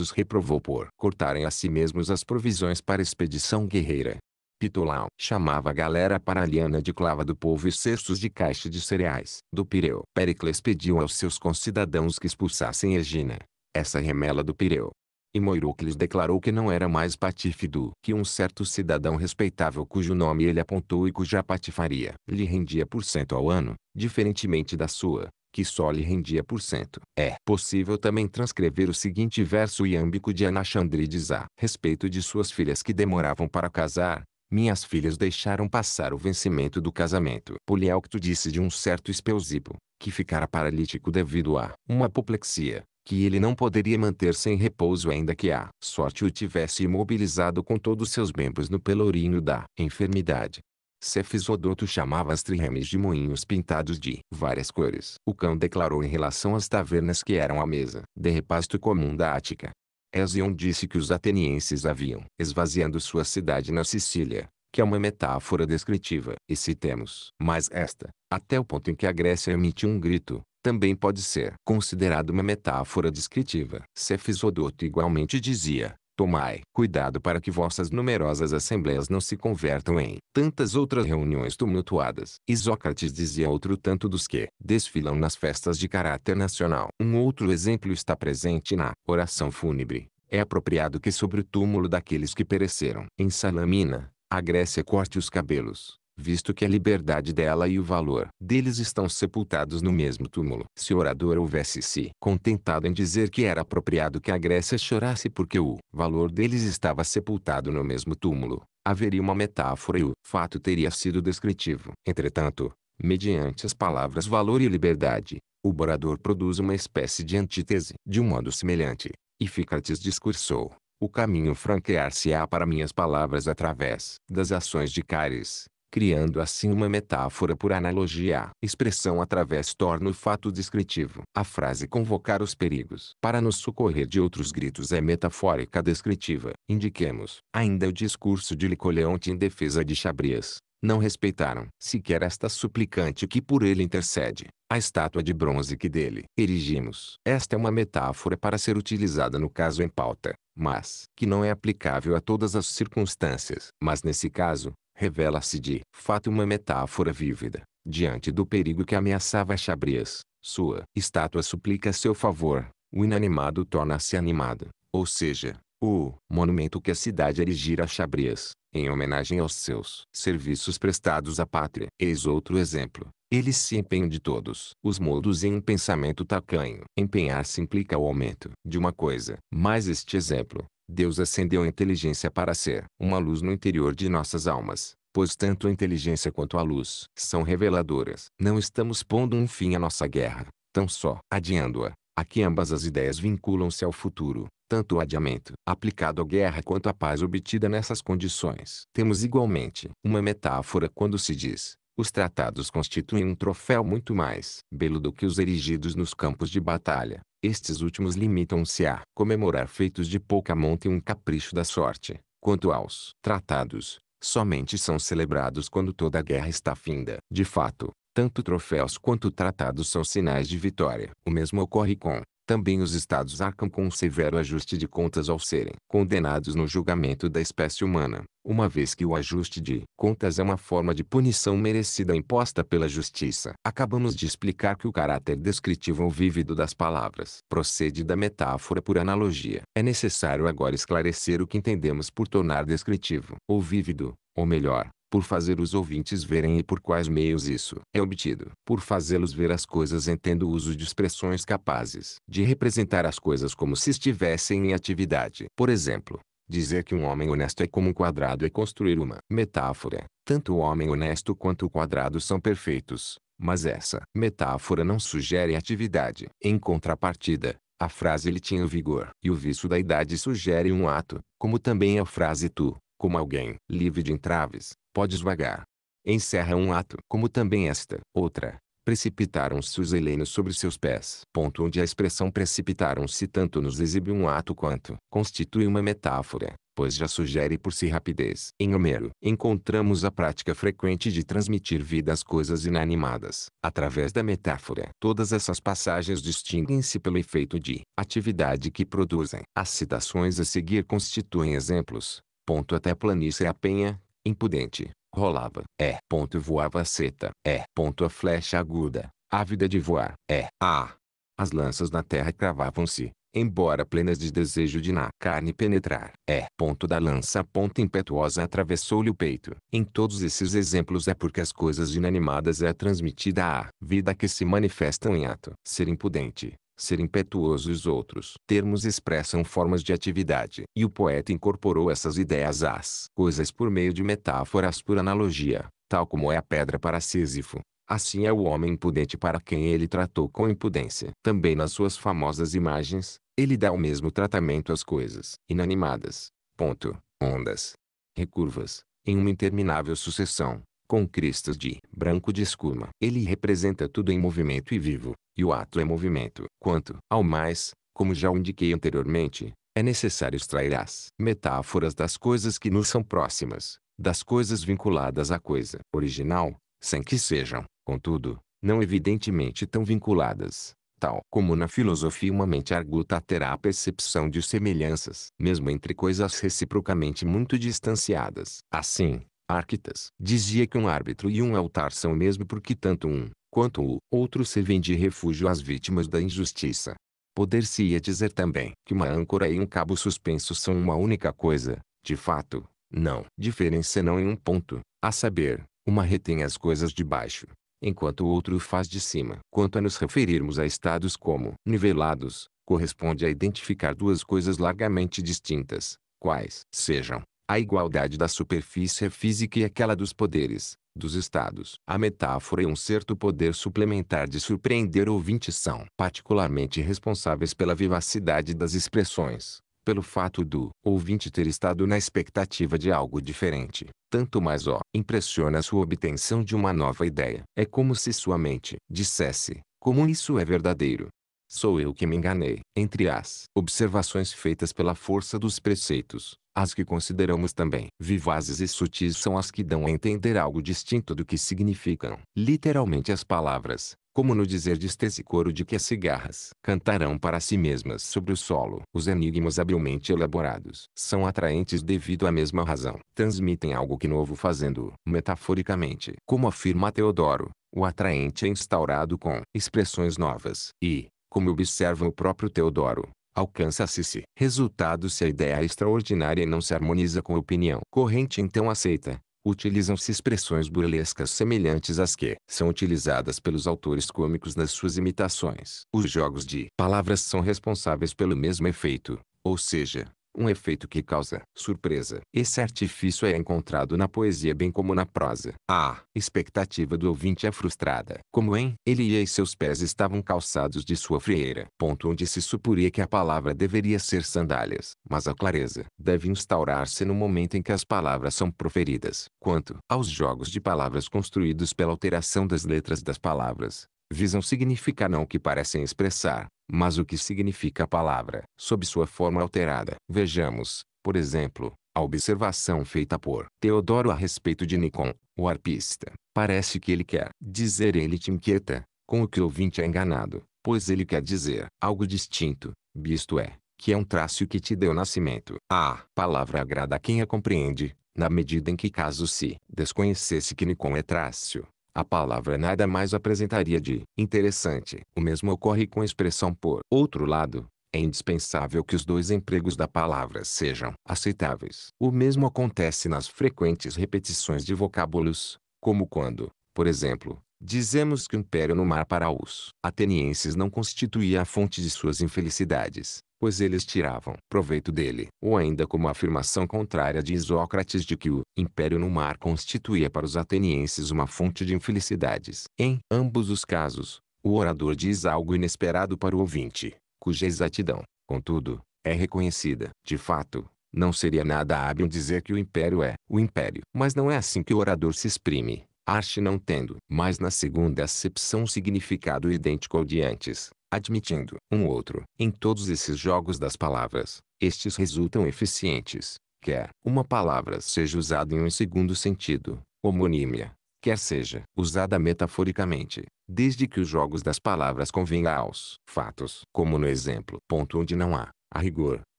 os reprovou por cortarem a si mesmos as provisões para a expedição guerreira. Pitolau chamava a galera paraliana de clava do povo e cestos de caixa de cereais. Do Pireu, Pericles pediu aos seus concidadãos que expulsassem Egina, essa remela do Pireu, e Moirocles declarou que não era mais patife do que um certo cidadão respeitável cujo nome ele apontou e cuja patifaria lhe rendia por cento ao ano, diferentemente da sua, que só lhe rendia por cento. É possível também transcrever o seguinte verso iâmbico de Anaxandrides a respeito de suas filhas que demoravam para casar, minhas filhas deixaram passar o vencimento do casamento. Polielcto disse de um certo Espeusipo, que ficara paralítico devido a uma apoplexia, que ele não poderia manter sem repouso ainda que a sorte o tivesse imobilizado com todos seus membros no pelourinho da enfermidade. Cefisodoto chamava as triremes de moinhos pintados de várias cores. O cão declarou em relação às tavernas que eram a mesa de repasto comum da Ática. Hesion disse que os atenienses haviam esvaziando sua cidade na Sicília, que é uma metáfora descritiva. E citemos mais esta até o ponto em que a Grécia emitiu um grito, também pode ser considerado uma metáfora descritiva. Cefisodoto igualmente dizia, Tomai cuidado para que vossas numerosas assembleias não se convertam em tantas outras reuniões tumultuadas. Isócrates dizia outro tanto dos que desfilam nas festas de caráter nacional. Um outro exemplo está presente na oração fúnebre. É apropriado que sobre o túmulo daqueles que pereceram em Salamina, a Grécia corte os cabelos, visto que a liberdade dela e o valor deles estão sepultados no mesmo túmulo. Se o orador houvesse se contentado em dizer que era apropriado que a Grécia chorasse porque o valor deles estava sepultado no mesmo túmulo, haveria uma metáfora e o fato teria sido descritivo. Entretanto, mediante as palavras valor e liberdade, o orador produz uma espécie de antítese. De um modo semelhante, E Ficrates discursou. O caminho franquear-se-á para minhas palavras através das ações de Cares, criando assim uma metáfora por analogia. A expressão através torna o fato descritivo. A frase convocar os perigos para nos socorrer de outros gritos é metafórica descritiva. Indiquemos, ainda o discurso de Licoleonte em defesa de Chabrias. Não respeitaram sequer esta suplicante que por ele intercede, a estátua de bronze que dele erigimos. Esta é uma metáfora para ser utilizada no caso em pauta mas que não é aplicável a todas as circunstâncias. Mas nesse caso, revela-se de fato uma metáfora vívida, diante do perigo que ameaçava Chabrias. Sua estátua suplica seu favor, o inanimado torna-se animado, ou seja, o monumento que a cidade erigira a Chabrias, em homenagem aos seus serviços prestados à pátria. Eis outro exemplo. Ele se empenha de todos os modos em um pensamento tacanho. Empenhar-se implica o aumento de uma coisa. Mas este exemplo Deus acendeu a inteligência para ser uma luz no interior de nossas almas, pois tanto a inteligência quanto a luz são reveladoras. Não estamos pondo um fim à nossa guerra, tão só adiando-a. Aqui ambas as ideias vinculam-se ao futuro, tanto o adiamento aplicado à guerra quanto a paz obtida nessas condições. Temos igualmente uma metáfora quando se diz: os tratados constituem um troféu muito mais belo do que os erigidos nos campos de batalha. Estes últimos limitam-se a comemorar feitos de pouca monta e um capricho da sorte. Quanto aos tratados, somente são celebrados quando toda a guerra está finda. De fato, tanto troféus quanto tratados são sinais de vitória. O mesmo ocorre com também os estados arcam com um severo ajuste de contas ao serem condenados no julgamento da espécie humana, uma vez que o ajuste de contas é uma forma de punição merecida imposta pela justiça. Acabamos de explicar que o caráter descritivo ou vívido das palavras procede da metáfora por analogia. É necessário agora esclarecer o que entendemos por tornar descritivo ou vívido, ou melhor, por fazer os ouvintes verem e por quais meios isso é obtido. Por fazê-los ver as coisas entendo o uso de expressões capazes de representar as coisas como se estivessem em atividade. Por exemplo, dizer que um homem honesto é como um quadrado é construir uma metáfora. Tanto o homem honesto quanto o quadrado são perfeitos, mas essa metáfora não sugere atividade. Em contrapartida, a frase ele tinha vigor e o vício da idade sugere um ato, como também a frase tu, como alguém livre de entraves, Podes vagar. Encerra um ato, como também esta, outra. Precipitaram-se os helenos sobre seus pés. Ponto onde a expressão precipitaram-se tanto nos exibe um ato quanto constitui uma metáfora, pois já sugere por si rapidez. Em Homero, encontramos a prática frequente de transmitir vida às coisas inanimadas, através da metáfora. Todas essas passagens distinguem-se pelo efeito de atividade que produzem. As citações a seguir constituem exemplos. Ponto até planície a penha, impudente, rolava, é. Ponto voava a seta, é. Ponto a flecha aguda, ávida de voar, é. Ah, As lanças na terra cravavam-se, embora plenas de desejo de na carne penetrar. É. Ponto da lança a ponta impetuosa atravessou-lhe o peito. Em todos esses exemplos é porque as coisas inanimadas é transmitida à vida que se manifestam em ato. Ser impudente, ser impetuoso e os outros termos expressam formas de atividade. E o poeta incorporou essas ideias às coisas por meio de metáforas por analogia, tal como é a pedra para Sísifo. Assim é o homem impudente para quem ele tratou com impudência. Também nas suas famosas imagens, ele dá o mesmo tratamento às coisas inanimadas, ponto, ondas, recurvas, em uma interminável sucessão, com cristas de branco de escuma. Ele representa tudo em movimento e vivo, e o ato é movimento. Quanto ao mais, como já o indiquei anteriormente, é necessário extrair as metáforas das coisas que nos são próximas, das coisas vinculadas à coisa original, sem que sejam, contudo, não evidentemente tão vinculadas, tal como na filosofia uma mente arguta terá a percepção de semelhanças, mesmo entre coisas reciprocamente muito distanciadas. Assim, Arquitas dizia que um árbitro e um altar são o mesmo porque tanto um, quanto o outro servem de refúgio às vítimas da injustiça. Poder-se-ia dizer também que uma âncora e um cabo suspenso são uma única coisa, de fato, não. diferem senão em um ponto, a saber, uma retém as coisas de baixo, enquanto o outro faz de cima. Quanto a nos referirmos a estados como nivelados, corresponde a identificar duas coisas largamente distintas, quais sejam, a igualdade da superfície é física e aquela dos poderes, dos estados. A metáfora e um certo poder suplementar de surpreender o ouvinte são particularmente responsáveis pela vivacidade das expressões, pelo fato do ouvinte ter estado na expectativa de algo diferente. Tanto mais ó impressiona sua obtenção de uma nova ideia. É como se sua mente dissesse, como isso é verdadeiro, Sou eu que me enganei. Entre as observações feitas pela força dos preceitos, as que consideramos também vivazes e sutis são as que dão a entender algo distinto do que significam literalmente as palavras, como no dizer de coro de que as cigarras cantarão para si mesmas sobre o solo. Os enigmas habilmente elaborados são atraentes devido à mesma razão. Transmitem algo que novo fazendo metaforicamente. Como afirma Teodoro, o atraente é instaurado com expressões novas e como observa o próprio Teodoro, alcança-se se resultado se a ideia é extraordinária e não se harmoniza com a opinião corrente então aceita. Utilizam-se expressões burlescas semelhantes às que são utilizadas pelos autores cômicos nas suas imitações. Os jogos de palavras são responsáveis pelo mesmo efeito, ou seja, um efeito que causa surpresa. Esse artifício é encontrado na poesia bem como na prosa. A expectativa do ouvinte é frustrada. Como em ele e seus pés estavam calçados de sua frieira. Ponto onde se suporia que a palavra deveria ser sandálias. Mas a clareza deve instaurar-se no momento em que as palavras são proferidas. Quanto aos jogos de palavras construídos pela alteração das letras das palavras, visam significar não o que parecem expressar, mas o que significa a palavra, sob sua forma alterada. Vejamos, por exemplo, a observação feita por Teodoro a respeito de Nikon, o arpista. Parece que ele quer dizer ele te inquieta, com o que o ouvinte é enganado, pois ele quer dizer algo distinto, isto é, que é um traço que te deu nascimento. A palavra agrada a quem a compreende, na medida em que caso se desconhecesse que Nikon é traço, a palavra nada mais apresentaria de interessante. O mesmo ocorre com a expressão por outro lado. É indispensável que os dois empregos da palavra sejam aceitáveis. O mesmo acontece nas frequentes repetições de vocábulos, como quando, por exemplo, dizemos que o império no mar para os atenienses não constituía a fonte de suas infelicidades pois eles tiravam proveito dele. Ou ainda como a afirmação contrária de Isócrates de que o império no mar constituía para os atenienses uma fonte de infelicidades. Em ambos os casos, o orador diz algo inesperado para o ouvinte, cuja exatidão, contudo, é reconhecida. De fato, não seria nada hábil dizer que o império é o império. Mas não é assim que o orador se exprime, Arche não tendo. Mas na segunda acepção significado idêntico ao de antes admitindo um outro. Em todos esses jogos das palavras, estes resultam eficientes, quer uma palavra seja usada em um segundo sentido, homonímia, quer seja usada metaforicamente, desde que os jogos das palavras convenham aos fatos, como no exemplo. Ponto onde não há, a rigor,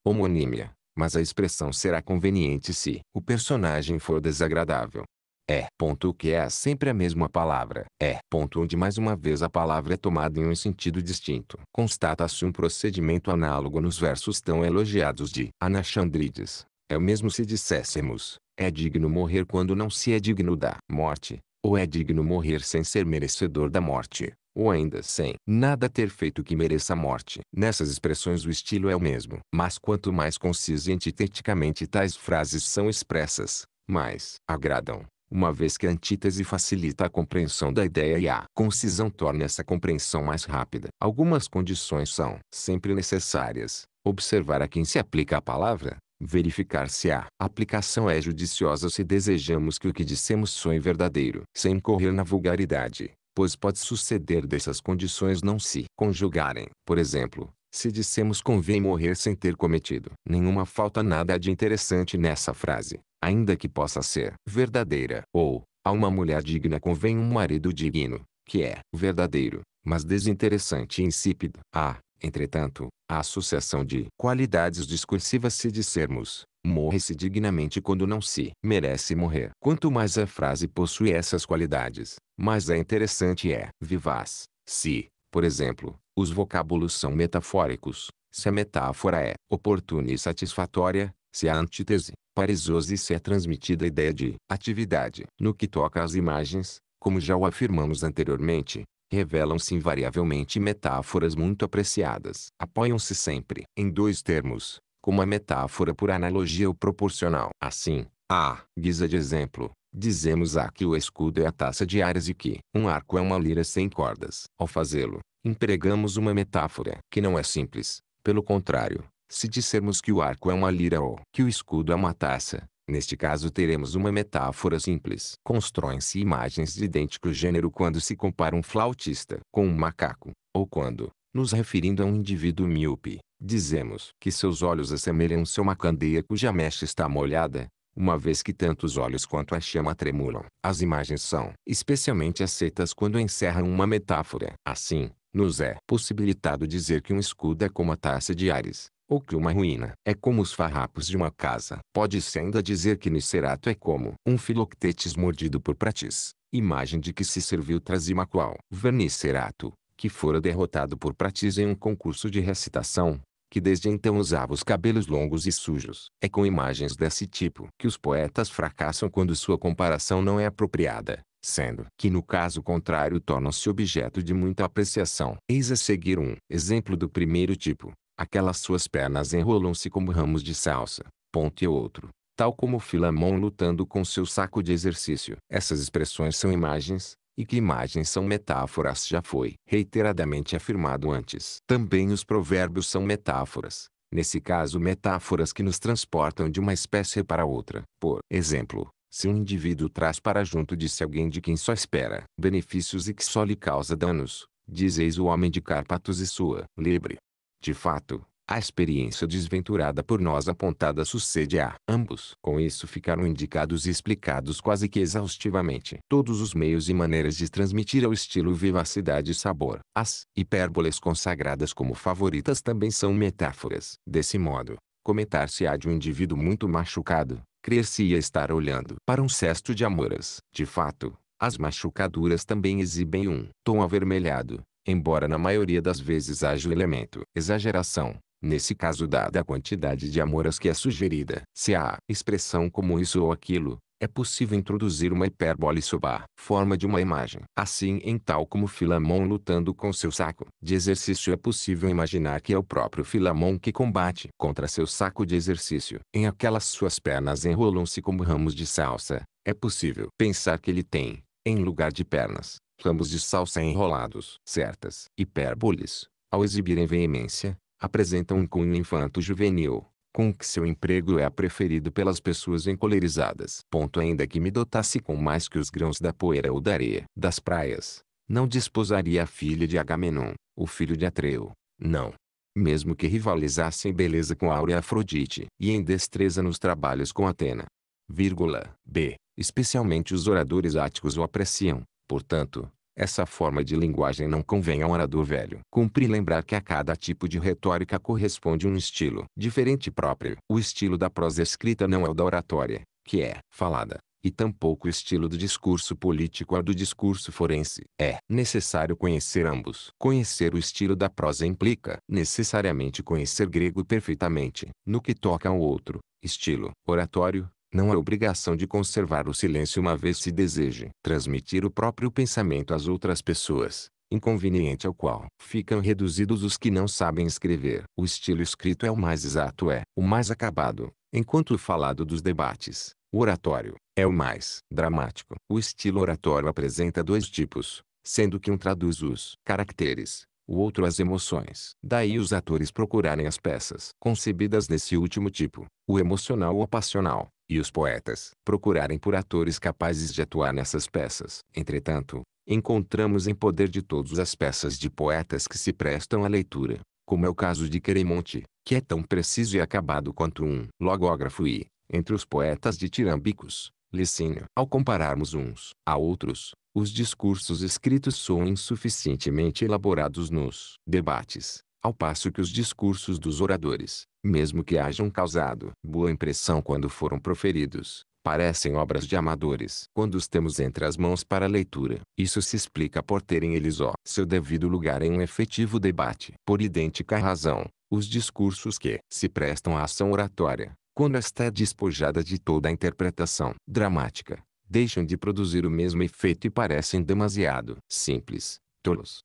homonímia, mas a expressão será conveniente se o personagem for desagradável, é. Ponto que é sempre a mesma palavra. É. Ponto onde mais uma vez a palavra é tomada em um sentido distinto. Constata-se um procedimento análogo nos versos tão elogiados de Anaxandrides. É o mesmo se disséssemos, é digno morrer quando não se é digno da morte, ou é digno morrer sem ser merecedor da morte, ou ainda sem nada ter feito que mereça a morte. Nessas expressões o estilo é o mesmo. Mas quanto mais concisa e antiteticamente tais frases são expressas, mais agradam uma vez que a antítese facilita a compreensão da ideia e a concisão torna essa compreensão mais rápida. Algumas condições são sempre necessárias. Observar a quem se aplica a palavra, verificar se a aplicação é judiciosa se desejamos que o que dissemos soe verdadeiro, sem correr na vulgaridade, pois pode suceder dessas condições não se conjugarem. Por exemplo, se dissemos convém morrer sem ter cometido nenhuma falta, nada de interessante nessa frase ainda que possa ser verdadeira. Ou, a uma mulher digna convém um marido digno, que é verdadeiro, mas desinteressante e insípido. Ah, entretanto, a associação de qualidades discursivas se dissermos, morre-se dignamente quando não se merece morrer. Quanto mais a frase possui essas qualidades, mais é interessante e é vivaz. Se, por exemplo, os vocábulos são metafóricos, se a metáfora é oportuna e satisfatória, se a antítese, parisose se é transmitida a ideia de atividade. No que toca às imagens, como já o afirmamos anteriormente, revelam-se invariavelmente metáforas muito apreciadas. Apoiam-se sempre em dois termos, como a metáfora por analogia ou proporcional. Assim, a guisa de exemplo, dizemos a que o escudo é a taça de ares e que um arco é uma lira sem cordas. Ao fazê-lo, empregamos uma metáfora que não é simples, pelo contrário, se dissermos que o arco é uma lira ou que o escudo é uma taça, Neste caso teremos uma metáfora simples. Constroem-se imagens de idêntico gênero quando se compara um flautista com um macaco, ou quando, nos referindo a um indivíduo míope, dizemos que seus olhos assemelham-se a uma candeia cuja mecha está molhada, uma vez que tanto os olhos quanto a chama tremulam. As imagens são especialmente aceitas quando encerram uma metáfora. Assim, nos é possibilitado dizer que um escudo é como a taça de Ares, ou que uma ruína é como os farrapos de uma casa. Pode-se ainda dizer que Nicerato é como um filoctetes mordido por Pratis, imagem de que se serviu Trasimacual Vernicerato, que fora derrotado por Pratis em um concurso de recitação, que desde então usava os cabelos longos e sujos. É com imagens desse tipo que os poetas fracassam quando sua comparação não é apropriada, sendo que no caso contrário tornam-se objeto de muita apreciação. Eis a seguir um exemplo do primeiro tipo. Aquelas suas pernas enrolam-se como ramos de salsa, ponto e outro, tal como Filamon lutando com seu saco de exercício. Essas expressões são imagens, e que imagens são metáforas já foi reiteradamente afirmado antes. Também os provérbios são metáforas, nesse caso metáforas que nos transportam de uma espécie para outra. Por exemplo, se um indivíduo traz para junto de si alguém de quem só espera benefícios e que só lhe causa danos, dizeis o homem de Cárpatos e sua libre de fato, a experiência desventurada por nós apontada sucede a ambos. Com isso ficaram indicados e explicados quase que exaustivamente todos os meios e maneiras de transmitir ao estilo vivacidade e sabor. As hipérboles consagradas como favoritas também são metáforas. Desse modo, comentar-se-á de um indivíduo muito machucado, crer-se-ia estar olhando para um cesto de amoras. De fato, as machucaduras também exibem um tom avermelhado, embora na maioria das vezes haja o elemento exageração, nesse caso dada a quantidade de amoras que é sugerida. Se há expressão como isso ou aquilo, é possível introduzir uma hipérbole sob a forma de uma imagem. Assim em tal como Filamon lutando com seu saco de exercício é possível imaginar que é o próprio Filamon que combate contra seu saco de exercício. Em aquelas suas pernas enrolam-se como ramos de salsa, é possível pensar que ele tem, em lugar de pernas, ramos de salsa enrolados. Certas hipérboles, ao exibirem veemência, apresentam um cunho infanto-juvenil, com que seu emprego é preferido pelas pessoas encolerizadas. Ponto ainda que me dotasse com mais que os grãos da poeira ou da areia das praias, não desposaria a filha de Agamenon, o filho de Atreu, não. Mesmo que rivalizasse em beleza com Áurea Afrodite e em destreza nos trabalhos com Atena. Vírgula, B. Especialmente os oradores áticos o apreciam, Portanto, essa forma de linguagem não convém ao orador velho. Cumpre lembrar que a cada tipo de retórica corresponde um estilo diferente próprio. O estilo da prosa escrita não é o da oratória, que é falada, e tampouco o estilo do discurso político ou do discurso forense. É necessário conhecer ambos. Conhecer o estilo da prosa implica necessariamente conhecer grego perfeitamente, no que toca ao outro estilo oratório, não há obrigação de conservar o silêncio uma vez se deseje transmitir o próprio pensamento às outras pessoas, inconveniente ao qual ficam reduzidos os que não sabem escrever. O estilo escrito é o mais exato, é o mais acabado, enquanto o falado dos debates, o oratório, é o mais dramático. O estilo oratório apresenta dois tipos, sendo que um traduz os caracteres, o outro as emoções. Daí os atores procurarem as peças concebidas nesse último tipo, o emocional ou passional e os poetas, procurarem por atores capazes de atuar nessas peças. Entretanto, encontramos em poder de todos as peças de poetas que se prestam à leitura, como é o caso de Queremonte, que é tão preciso e acabado quanto um logógrafo e, entre os poetas de Tirambicos, Licínio. Ao compararmos uns a outros, os discursos escritos são insuficientemente elaborados nos debates, ao passo que os discursos dos oradores, mesmo que hajam causado boa impressão quando foram proferidos, parecem obras de amadores quando os temos entre as mãos para leitura. Isso se explica por terem eles o seu devido lugar em um efetivo debate. Por idêntica razão, os discursos que se prestam à ação oratória, quando esta é despojada de toda a interpretação dramática, deixam de produzir o mesmo efeito e parecem demasiado simples.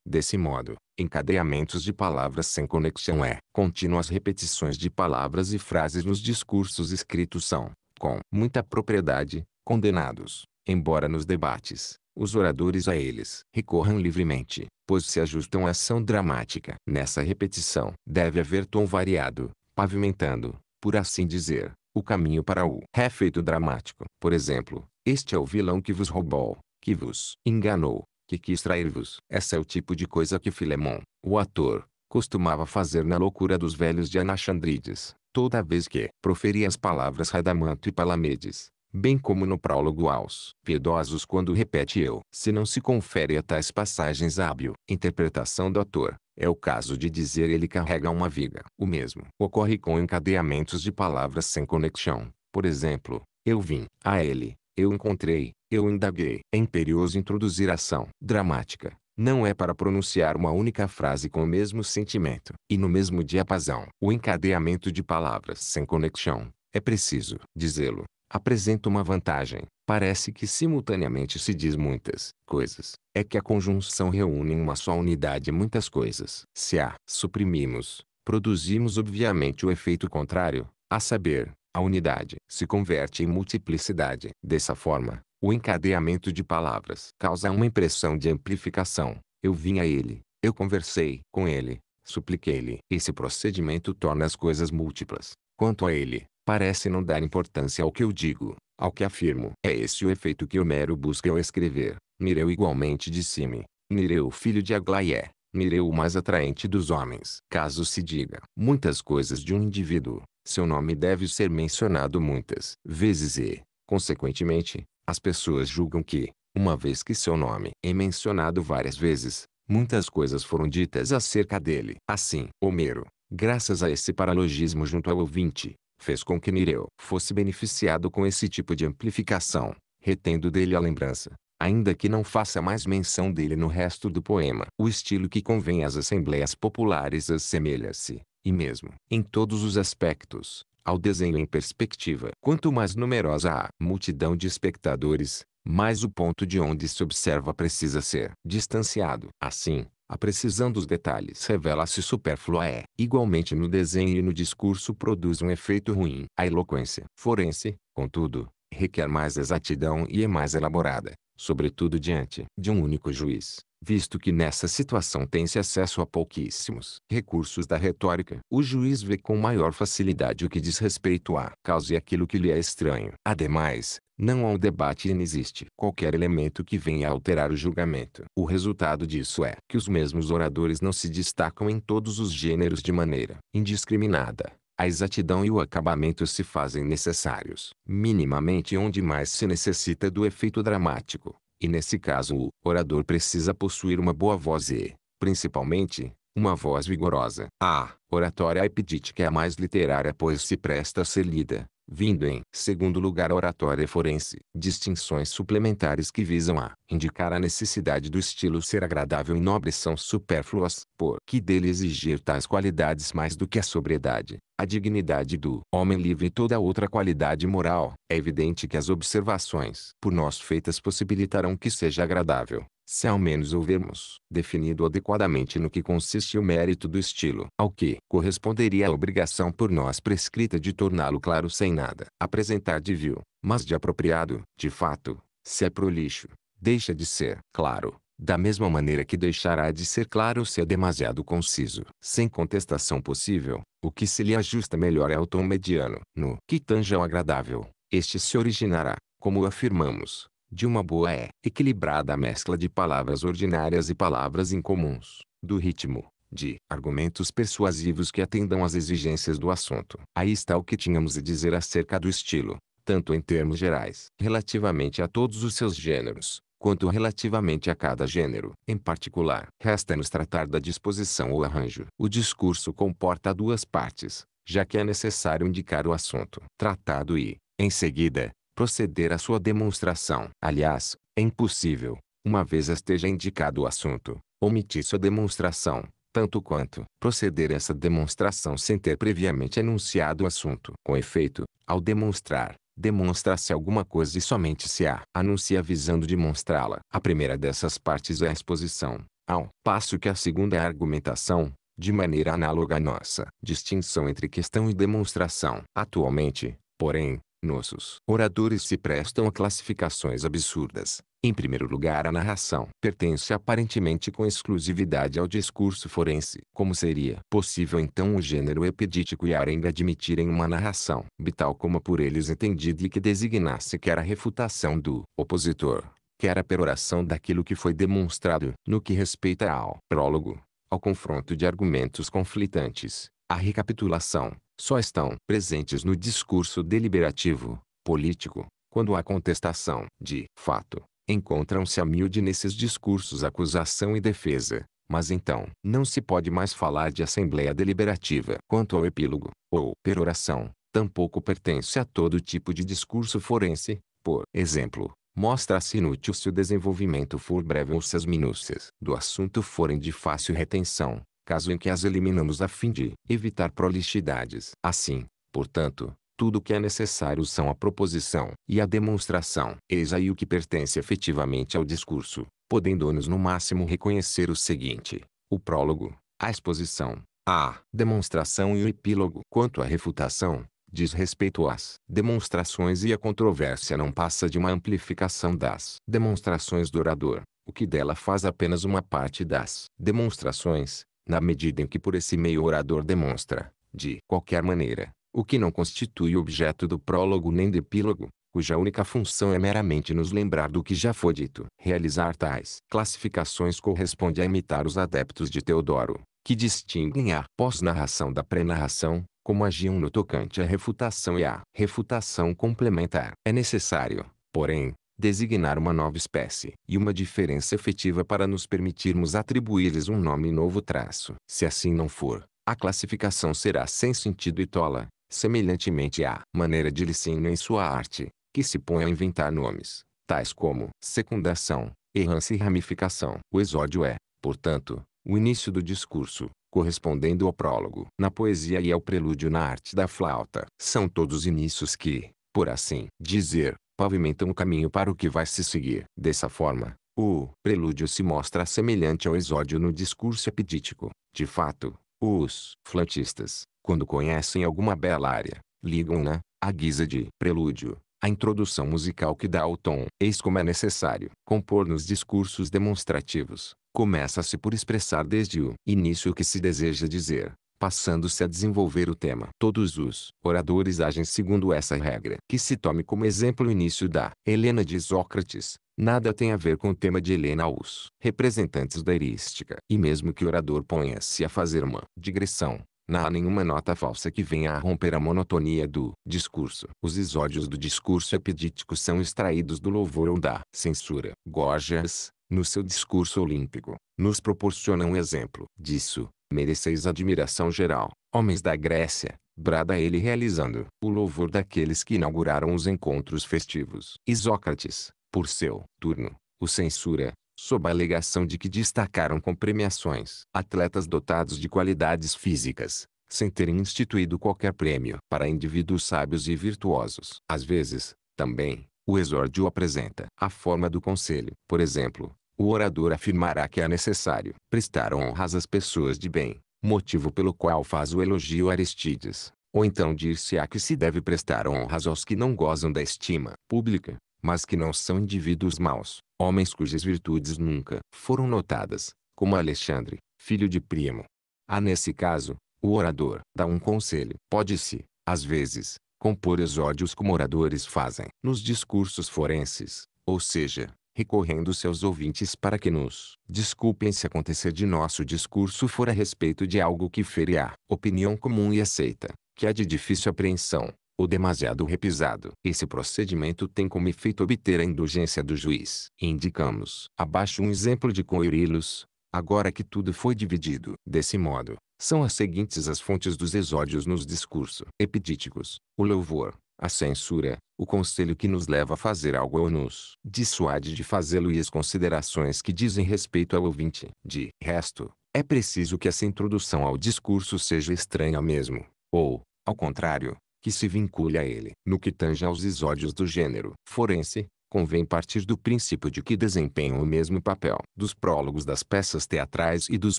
Desse modo, encadeamentos de palavras sem conexão é. Contínuas repetições de palavras e frases nos discursos escritos são, com muita propriedade, condenados, embora nos debates, os oradores a eles recorram livremente, pois se ajustam à ação dramática. Nessa repetição, deve haver tom variado, pavimentando, por assim dizer, o caminho para o refeito dramático. Por exemplo, este é o vilão que vos roubou, que vos enganou, que quis trair-vos. Essa é o tipo de coisa que Filemon, o ator, costumava fazer na loucura dos velhos de Anaxandrides, toda vez que proferia as palavras Radamanto e Palamedes, bem como no prólogo aos piedosos quando repete eu. Se não se confere a tais passagens hábil interpretação do ator, é o caso de dizer ele carrega uma viga. O mesmo ocorre com encadeamentos de palavras sem conexão. Por exemplo, eu vim a ele, eu encontrei, eu indaguei. É imperioso introduzir ação dramática. Não é para pronunciar uma única frase com o mesmo sentimento e no mesmo diapasão. O encadeamento de palavras sem conexão. É preciso dizê-lo. Apresenta uma vantagem. Parece que simultaneamente se diz muitas coisas. É que a conjunção reúne em uma só unidade muitas coisas. Se a suprimimos, produzimos obviamente o efeito contrário, a saber, a unidade se converte em multiplicidade. Dessa forma, o encadeamento de palavras causa uma impressão de amplificação. Eu vim a ele, eu conversei com ele, supliquei-lhe. Esse procedimento torna as coisas múltiplas. Quanto a ele, parece não dar importância ao que eu digo, ao que afirmo. É esse o efeito que Homero busca ao escrever. Nireu igualmente disse-me, Nireu filho de Aglaé, Nireu o mais atraente dos homens. Caso se diga muitas coisas de um indivíduo, seu nome deve ser mencionado muitas vezes e, consequentemente, as pessoas julgam que, uma vez que seu nome é mencionado várias vezes, muitas coisas foram ditas acerca dele. Assim, Homero, graças a esse paralogismo junto ao ouvinte, fez com que Nireu fosse beneficiado com esse tipo de amplificação, retendo dele a lembrança, ainda que não faça mais menção dele no resto do poema. O estilo que convém às assembleias populares assemelha-se, e mesmo em todos os aspectos, ao desenho em perspectiva. Quanto mais numerosa a multidão de espectadores, mais o ponto de onde se observa precisa ser distanciado. Assim, a precisão dos detalhes revela-se supérflua é, igualmente no desenho e no discurso produz um efeito ruim. A eloquência forense, contudo, requer mais exatidão e é mais elaborada, sobretudo diante de um único juiz visto que nessa situação tem-se acesso a pouquíssimos recursos da retórica. O juiz vê com maior facilidade o que diz respeito à causa e aquilo que lhe é estranho. Ademais, não há um debate e não existe qualquer elemento que venha a alterar o julgamento. O resultado disso é que os mesmos oradores não se destacam em todos os gêneros de maneira indiscriminada. A exatidão e o acabamento se fazem necessários, minimamente onde mais se necessita do efeito dramático. E nesse caso o orador precisa possuir uma boa voz e, principalmente, uma voz vigorosa. A oratória epidítica é a mais literária pois se presta a ser lida, vindo em segundo lugar a oratória forense, distinções suplementares que visam a indicar a necessidade do estilo ser agradável e nobre são supérfluas, porque dele exigir tais qualidades mais do que a sobriedade, a dignidade do homem livre e toda outra qualidade moral. É evidente que as observações por nós feitas possibilitarão que seja agradável se ao menos houvermos definido adequadamente no que consiste o mérito do estilo, ao que corresponderia a obrigação por nós prescrita de torná-lo claro sem nada apresentar de vil, mas de apropriado, de fato, se é prolixo, deixa de ser claro, da mesma maneira que deixará de ser claro se é demasiado conciso, sem contestação possível, o que se lhe ajusta melhor é o tom mediano. No que tange ao agradável, este se originará, como afirmamos, de uma boa é equilibrada mescla de palavras ordinárias e palavras incomuns, do ritmo, de argumentos persuasivos que atendam às exigências do assunto. Aí está o que tínhamos a dizer acerca do estilo, tanto em termos gerais, relativamente a todos os seus gêneros, quanto relativamente a cada gênero. Em particular, resta-nos tratar da disposição ou arranjo. O discurso comporta duas partes, já que é necessário indicar o assunto tratado e, em seguida, proceder à sua demonstração. Aliás, é impossível, uma vez esteja indicado o assunto, omitir sua demonstração, tanto quanto proceder a essa demonstração sem ter previamente anunciado o assunto. Com efeito, ao demonstrar, demonstra-se alguma coisa e somente se a anuncia visando demonstrá-la. A primeira dessas partes é a exposição, ao passo que a segunda é a argumentação, de maneira análoga à nossa distinção entre questão e demonstração. Atualmente, porém, nossos oradores se prestam a classificações absurdas. Em primeiro lugar, a narração pertence aparentemente com exclusividade ao discurso forense. Como seria possível então o gênero epidítico e arenga admitirem uma narração vital como por eles entendida e que designasse quer a refutação do opositor, quer a peroração daquilo que foi demonstrado? No que respeita ao prólogo, ao confronto de argumentos conflitantes, à recapitulação, só estão presentes no discurso deliberativo, político, quando há contestação de fato. Encontram-se a miúde nesses discursos acusação e defesa, mas então não se pode mais falar de Assembleia Deliberativa. Quanto ao epílogo, ou peroração, tampouco pertence a todo tipo de discurso forense, por exemplo, mostra-se inútil se o desenvolvimento for breve ou se as minúcias do assunto forem de fácil retenção, caso em que as eliminamos a fim de evitar prolixidades. Assim, portanto, tudo o que é necessário são a proposição e a demonstração. Eis aí o que pertence efetivamente ao discurso, podendo-nos no máximo reconhecer o seguinte: o prólogo, a exposição, a demonstração e o epílogo. Quanto à refutação, diz respeito às demonstrações e a controvérsia não passa de uma amplificação das demonstrações do orador, o que dela faz apenas uma parte das demonstrações, na medida em que por esse meio o orador demonstra, de qualquer maneira, o que não constitui objeto do prólogo nem do epílogo, cuja única função é meramente nos lembrar do que já foi dito. Realizar tais classificações corresponde a imitar os adeptos de Teodoro, que distinguem a pós-narração da pré-narração, como agiam no tocante à refutação e à refutação complementar. É necessário, porém, designar uma nova espécie e uma diferença efetiva para nos permitirmos atribuir-lhes um nome e novo traço. Se assim não for, a classificação será sem sentido e tola, semelhantemente à maneira de Licínio em sua arte, que se põe a inventar nomes, tais como secundação, errância e ramificação. O exódio é, portanto, o início do discurso, correspondendo ao prólogo na poesia e ao prelúdio na arte da flauta. São todos inícios que, por assim dizer, pavimentam o caminho para o que vai se seguir. Dessa forma, o prelúdio se mostra semelhante ao exódio no discurso epidítico. De fato, os flantistas, quando conhecem alguma bela área, ligam-na, à guisa de prelúdio, a introdução musical que dá o tom. Eis como é necessário compor nos discursos demonstrativos. Começa-se por expressar desde o início o que se deseja dizer passando-se a desenvolver o tema. Todos os oradores agem segundo essa regra. Que se tome como exemplo o início da Helena de Sócrates, Nada tem a ver com o tema de Helena Aus, representantes da erística E mesmo que o orador ponha-se a fazer uma digressão, não há nenhuma nota falsa que venha a romper a monotonia do discurso. Os exódios do discurso epidítico são extraídos do louvor ou da censura. Gorgias, no seu discurso olímpico, nos proporciona um exemplo disso. Mereceis admiração geral, homens da Grécia, brada ele realizando o louvor daqueles que inauguraram os encontros festivos. Isócrates, por seu turno, o censura, sob a alegação de que destacaram com premiações atletas dotados de qualidades físicas, sem terem instituído qualquer prêmio para indivíduos sábios e virtuosos. Às vezes, também, o exórdio apresenta a forma do conselho. Por exemplo, o orador afirmará que é necessário prestar honras às pessoas de bem, motivo pelo qual faz o elogio Aristides. Ou então dir-se-á que se deve prestar honras aos que não gozam da estima pública, mas que não são indivíduos maus, homens cujas virtudes nunca foram notadas, como Alexandre, filho de Primo. Há nesse caso, o orador dá um conselho. Pode-se, às vezes, compor exódios como oradores fazem nos discursos forenses, ou seja, recorrendo seus ouvintes para que nos desculpem se acontecer de nosso discurso for a respeito de algo que fere a opinião comum e aceita, que é de difícil apreensão, ou demasiado repisado. Esse procedimento tem como efeito obter a indulgência do juiz. Indicamos abaixo um exemplo de coirilos, agora que tudo foi dividido. Desse modo, são as seguintes as fontes dos exódios nos discursos epidíticos, o louvor, a censura, o conselho que nos leva a fazer algo ou nos dissuade de fazê-lo e as considerações que dizem respeito ao ouvinte. De resto, é preciso que essa introdução ao discurso seja estranha mesmo, ou, ao contrário, que se vincule a ele. No que tange aos exódios do gênero forense, convém partir do princípio de que desempenham o mesmo papel dos prólogos das peças teatrais e dos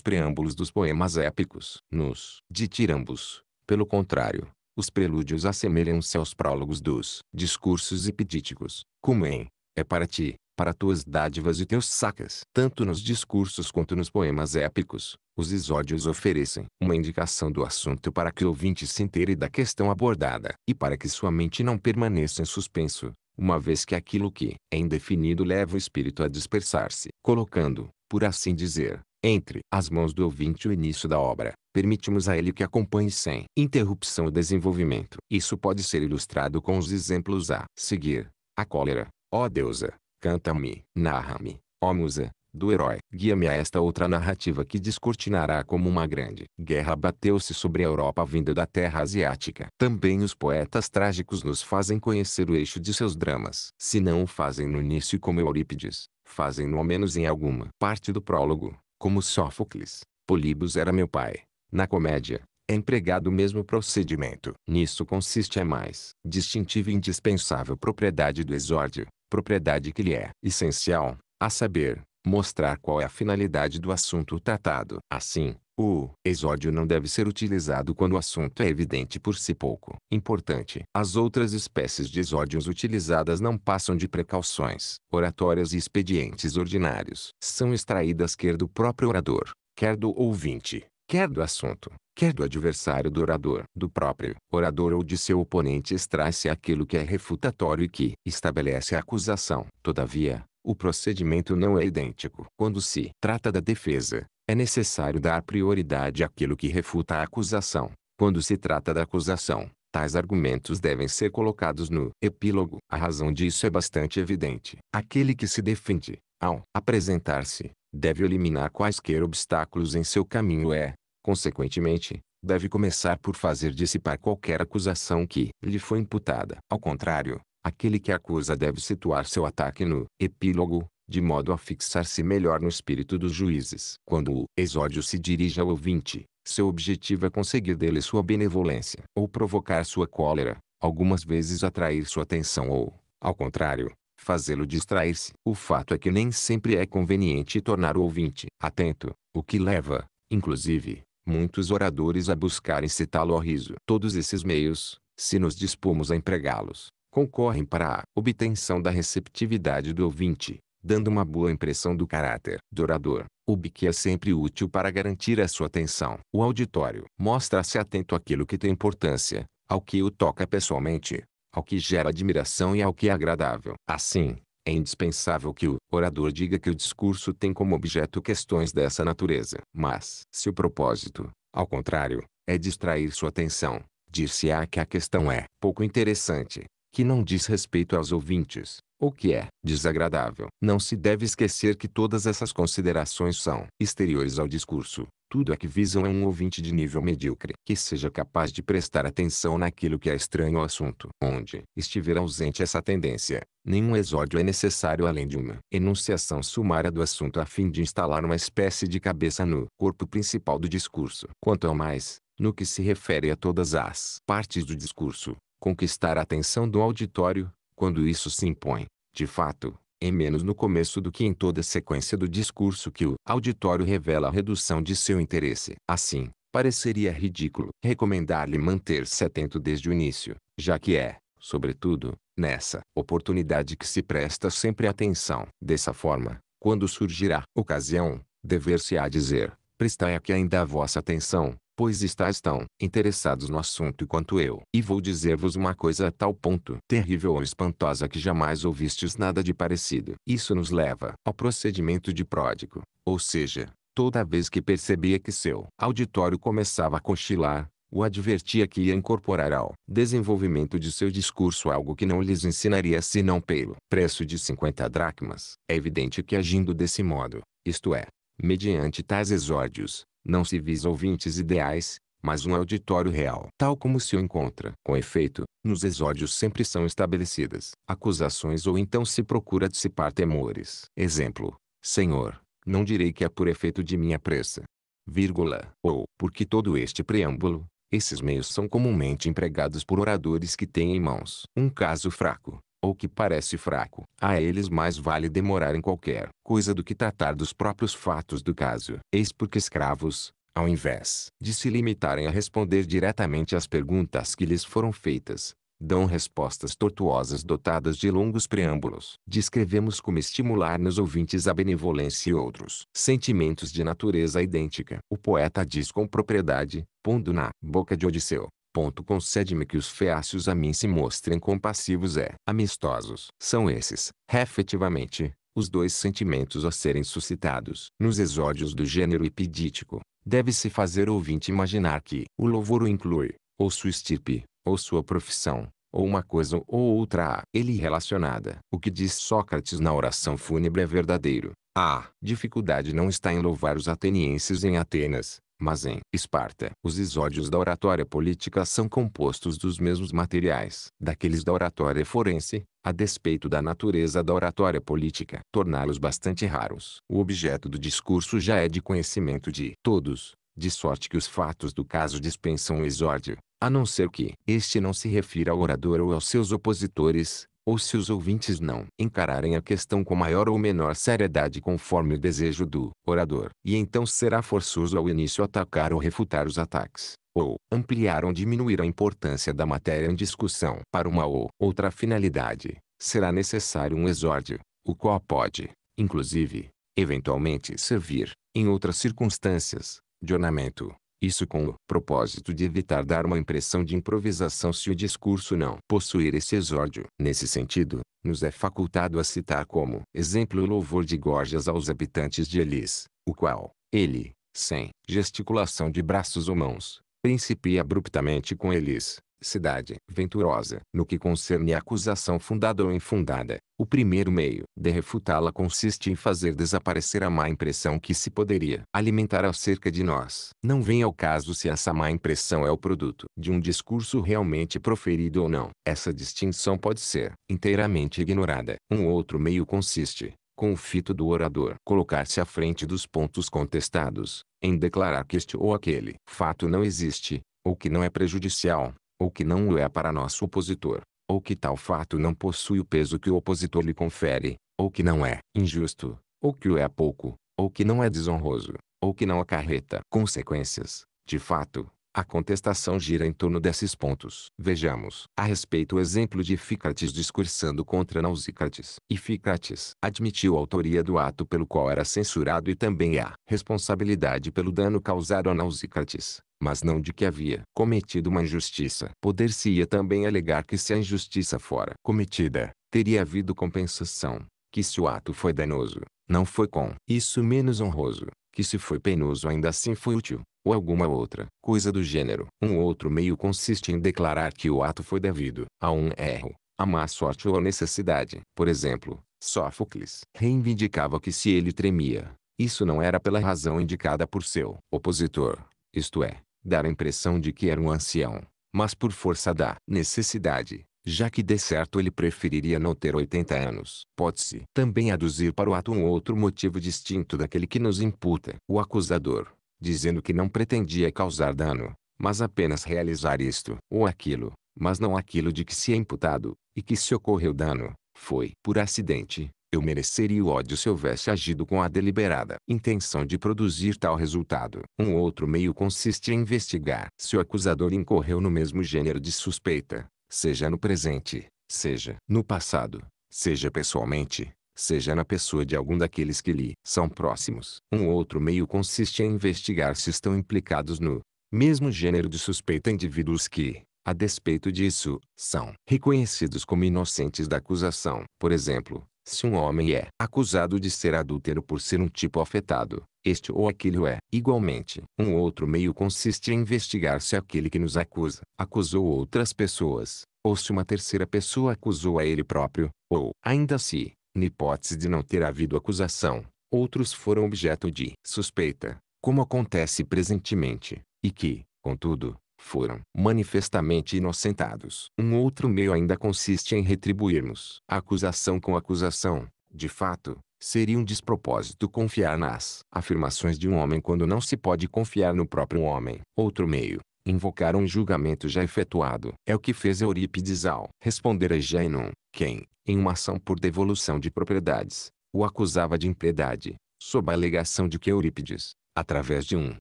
preâmbulos dos poemas épicos. Nos ditirambos, pelo contrário, os prelúdios assemelham-se aos prólogos dos discursos epidíticos, como em É para ti, para tuas dádivas e teus sacas. Tanto nos discursos quanto nos poemas épicos, os exódios oferecem uma indicação do assunto para que o ouvinte se inteire da questão abordada e para que sua mente não permaneça em suspenso, uma vez que aquilo que é indefinido leva o espírito a dispersar-se, colocando, por assim dizer, entre as mãos do ouvinte o início da obra permitimos a ele que acompanhe sem interrupção o desenvolvimento. Isso pode ser ilustrado com os exemplos a seguir. A cólera, ó deusa, canta-me, narra-me, ó musa, do herói. Guia-me a esta outra narrativa que descortinará como uma grande guerra bateu-se sobre a Europa vinda da terra asiática. Também os poetas trágicos nos fazem conhecer o eixo de seus dramas. Se não o fazem no início como Eurípides, fazem-no ao menos em alguma parte do prólogo, como Sófocles. Políbus era meu pai. Na comédia, é empregado o mesmo procedimento. Nisso consiste a mais distintiva e indispensável propriedade do exórdio, propriedade que lhe é essencial, a saber, mostrar qual é a finalidade do assunto tratado. Assim, o exórdio não deve ser utilizado quando o assunto é evidente por si pouco importante. As outras espécies de exórdios utilizadas não passam de precauções. Oratórias e expedientes ordinários são extraídas quer do próprio orador, quer do ouvinte quer do assunto, quer do adversário do orador, do próprio orador ou de seu oponente extrai-se aquilo que é refutatório e que estabelece a acusação. Todavia, o procedimento não é idêntico. Quando se trata da defesa, é necessário dar prioridade àquilo que refuta a acusação. Quando se trata da acusação, tais argumentos devem ser colocados no epílogo. A razão disso é bastante evidente. Aquele que se defende, ao apresentar-se, deve eliminar quaisquer obstáculos em seu caminho é, Consequentemente, deve começar por fazer dissipar qualquer acusação que lhe foi imputada. Ao contrário, aquele que acusa deve situar seu ataque no epílogo, de modo a fixar-se melhor no espírito dos juízes. Quando o exódio se dirige ao ouvinte, seu objetivo é conseguir dele sua benevolência ou provocar sua cólera, algumas vezes atrair sua atenção ou, ao contrário, fazê-lo distrair-se. O fato é que nem sempre é conveniente tornar o ouvinte atento, o que leva, inclusive, muitos oradores a buscar incitá-lo ao riso. Todos esses meios, se nos dispomos a empregá-los, concorrem para a obtenção da receptividade do ouvinte, dando uma boa impressão do caráter do orador, o que é sempre útil para garantir a sua atenção. O auditório mostra-se atento àquilo que tem importância, ao que o toca pessoalmente, ao que gera admiração e ao que é agradável. Assim, é indispensável que o orador diga que o discurso tem como objeto questões dessa natureza. Mas, se o propósito, ao contrário, é distrair sua atenção, dir-se-á que a questão é pouco interessante, que não diz respeito aos ouvintes, ou que é desagradável. Não se deve esquecer que todas essas considerações são exteriores ao discurso. Tudo é que visam é um ouvinte de nível medíocre que seja capaz de prestar atenção naquilo que é estranho ao assunto. Onde estiver ausente essa tendência, nenhum exódio é necessário além de uma enunciação sumária do assunto a fim de instalar uma espécie de cabeça no corpo principal do discurso. Quanto ao mais, no que se refere a todas as partes do discurso, conquistar a atenção do auditório, quando isso se impõe, de fato, é menos no começo do que em toda a sequência do discurso que o auditório revela a redução de seu interesse. Assim, pareceria ridículo recomendar-lhe manter-se atento desde o início, já que é, sobretudo, nessa oportunidade que se presta sempre atenção. Dessa forma, quando surgir a ocasião, dever-se-á dizer, prestai aqui ainda a vossa atenção, pois estáis tão interessados no assunto quanto eu. E vou dizer-vos uma coisa a tal ponto terrível ou espantosa que jamais ouvistes nada de parecido. Isso nos leva ao procedimento de pródigo, ou seja, toda vez que percebia que seu auditório começava a cochilar, o advertia que ia incorporar ao desenvolvimento de seu discurso algo que não lhes ensinaria senão pelo preço de 50 dracmas. É evidente que agindo desse modo, isto é, mediante tais exórdios, não se visa ouvintes ideais, mas um auditório real, tal como se o encontra. Com efeito, nos exódios sempre são estabelecidas acusações ou então se procura dissipar temores. Exemplo: Senhor, não direi que é por efeito de minha pressa. Vírgula, ou porque todo este preâmbulo, esses meios são comumente empregados por oradores que têm em mãos um caso fraco, ou que parece fraco. A eles mais vale demorar em qualquer coisa do que tratar dos próprios fatos do caso. Eis porque escravos, ao invés de se limitarem a responder diretamente às perguntas que lhes foram feitas, dão respostas tortuosas dotadas de longos preâmbulos. Descrevemos como estimular nos ouvintes a benevolência e outros sentimentos de natureza idêntica. O poeta diz com propriedade, pondo na boca de Odisseu, Ponto concede-me que os feácios a mim se mostrem compassivos é amistosos. São esses, efetivamente, os dois sentimentos a serem suscitados. Nos exódios do gênero epidítico, deve-se fazer ouvinte imaginar que o louvor o inclui, ou sua estirpe, ou sua profissão, ou uma coisa ou outra a ele relacionada. O que diz Sócrates na oração fúnebre é verdadeiro. A dificuldade não está em louvar os atenienses em Atenas, mas em Esparta, os exódios da oratória política são compostos dos mesmos materiais daqueles da oratória forense, a despeito da natureza da oratória política, torná-los bastante raros. O objeto do discurso já é de conhecimento de todos, de sorte que os fatos do caso dispensam o exórdio, a não ser que este não se refira ao orador ou aos seus opositores, ou se os ouvintes não encararem a questão com maior ou menor seriedade conforme o desejo do orador, e então será forçoso ao início atacar ou refutar os ataques, ou ampliar ou diminuir a importância da matéria em discussão para uma ou outra finalidade, será necessário um exórdio, o qual pode, inclusive, eventualmente servir, em outras circunstâncias, de ornamento, isso com o propósito de evitar dar uma impressão de improvisação se o discurso não possuir esse exórdio. Nesse sentido, nos é facultado a citar como exemplo o louvor de Gorgias aos habitantes de Elis, o qual, ele, sem gesticulação de braços ou mãos, principia abruptamente com Elis, cidade venturosa, no que concerne a acusação fundada ou infundada. O primeiro meio de refutá-la consiste em fazer desaparecer a má impressão que se poderia alimentar acerca de nós. Não vem ao caso se essa má impressão é o produto de um discurso realmente proferido ou não. Essa distinção pode ser inteiramente ignorada. Um outro meio consiste, com o fito do orador colocar-se à frente dos pontos contestados, em declarar que este ou aquele fato não existe, ou que não é prejudicial, ou que não o é para nosso opositor, ou que tal fato não possui o peso que o opositor lhe confere, ou que não é injusto, ou que o é pouco, ou que não é desonroso, ou que não acarreta consequências, de fato, a contestação gira em torno desses pontos. Vejamos a respeito o exemplo de Ficrates discursando contra Nausicrates. E Ficrates admitiu a autoria do ato pelo qual era censurado e também a responsabilidade pelo dano causado a Nausicrates, mas não de que havia cometido uma injustiça. Poder-se-ia também alegar que se a injustiça fora cometida, teria havido compensação, que se o ato foi danoso, não foi com isso menos honroso, que se foi penoso ainda assim foi útil, ou alguma outra coisa do gênero. Um outro meio consiste em declarar que o ato foi devido a um erro, a má sorte ou a necessidade. Por exemplo, Sófocles reivindicava que se ele tremia, isso não era pela razão indicada por seu opositor, isto é, dar a impressão de que era um ancião, mas por força da necessidade já que de certo ele preferiria não ter 80 anos. Pode-se também aduzir para o ato um outro motivo distinto daquele que nos imputa. O acusador, dizendo que não pretendia causar dano, mas apenas realizar isto ou aquilo, mas não aquilo de que se é imputado, e que se ocorreu dano, foi por acidente, eu mereceria o ódio se houvesse agido com a deliberada intenção de produzir tal resultado. Um outro meio consiste em investigar se o acusador incorreu no mesmo gênero de suspeita, seja no presente, seja no passado, seja pessoalmente, seja na pessoa de algum daqueles que lhe são próximos. Um outro meio consiste em investigar se estão implicados no mesmo gênero de suspeita indivíduos que, a despeito disso, são reconhecidos como inocentes da acusação. Por exemplo, se um homem é acusado de ser adúltero por ser um tipo afetado, este ou aquilo é. Igualmente, um outro meio consiste em investigar se aquele que nos acusa, acusou outras pessoas, ou se uma terceira pessoa acusou a ele próprio, ou, ainda se, assim, na hipótese de não ter havido acusação, outros foram objeto de suspeita, como acontece presentemente, e que, contudo, foram manifestamente inocentados. Um outro meio ainda consiste em retribuirmos a acusação com acusação, de fato, Seria um despropósito confiar nas afirmações de um homem quando não se pode confiar no próprio homem. Outro meio, invocar um julgamento já efetuado. É o que fez Eurípides ao responder a Gênon, quem, em uma ação por devolução de propriedades, o acusava de impiedade, sob a alegação de que Eurípides, através de um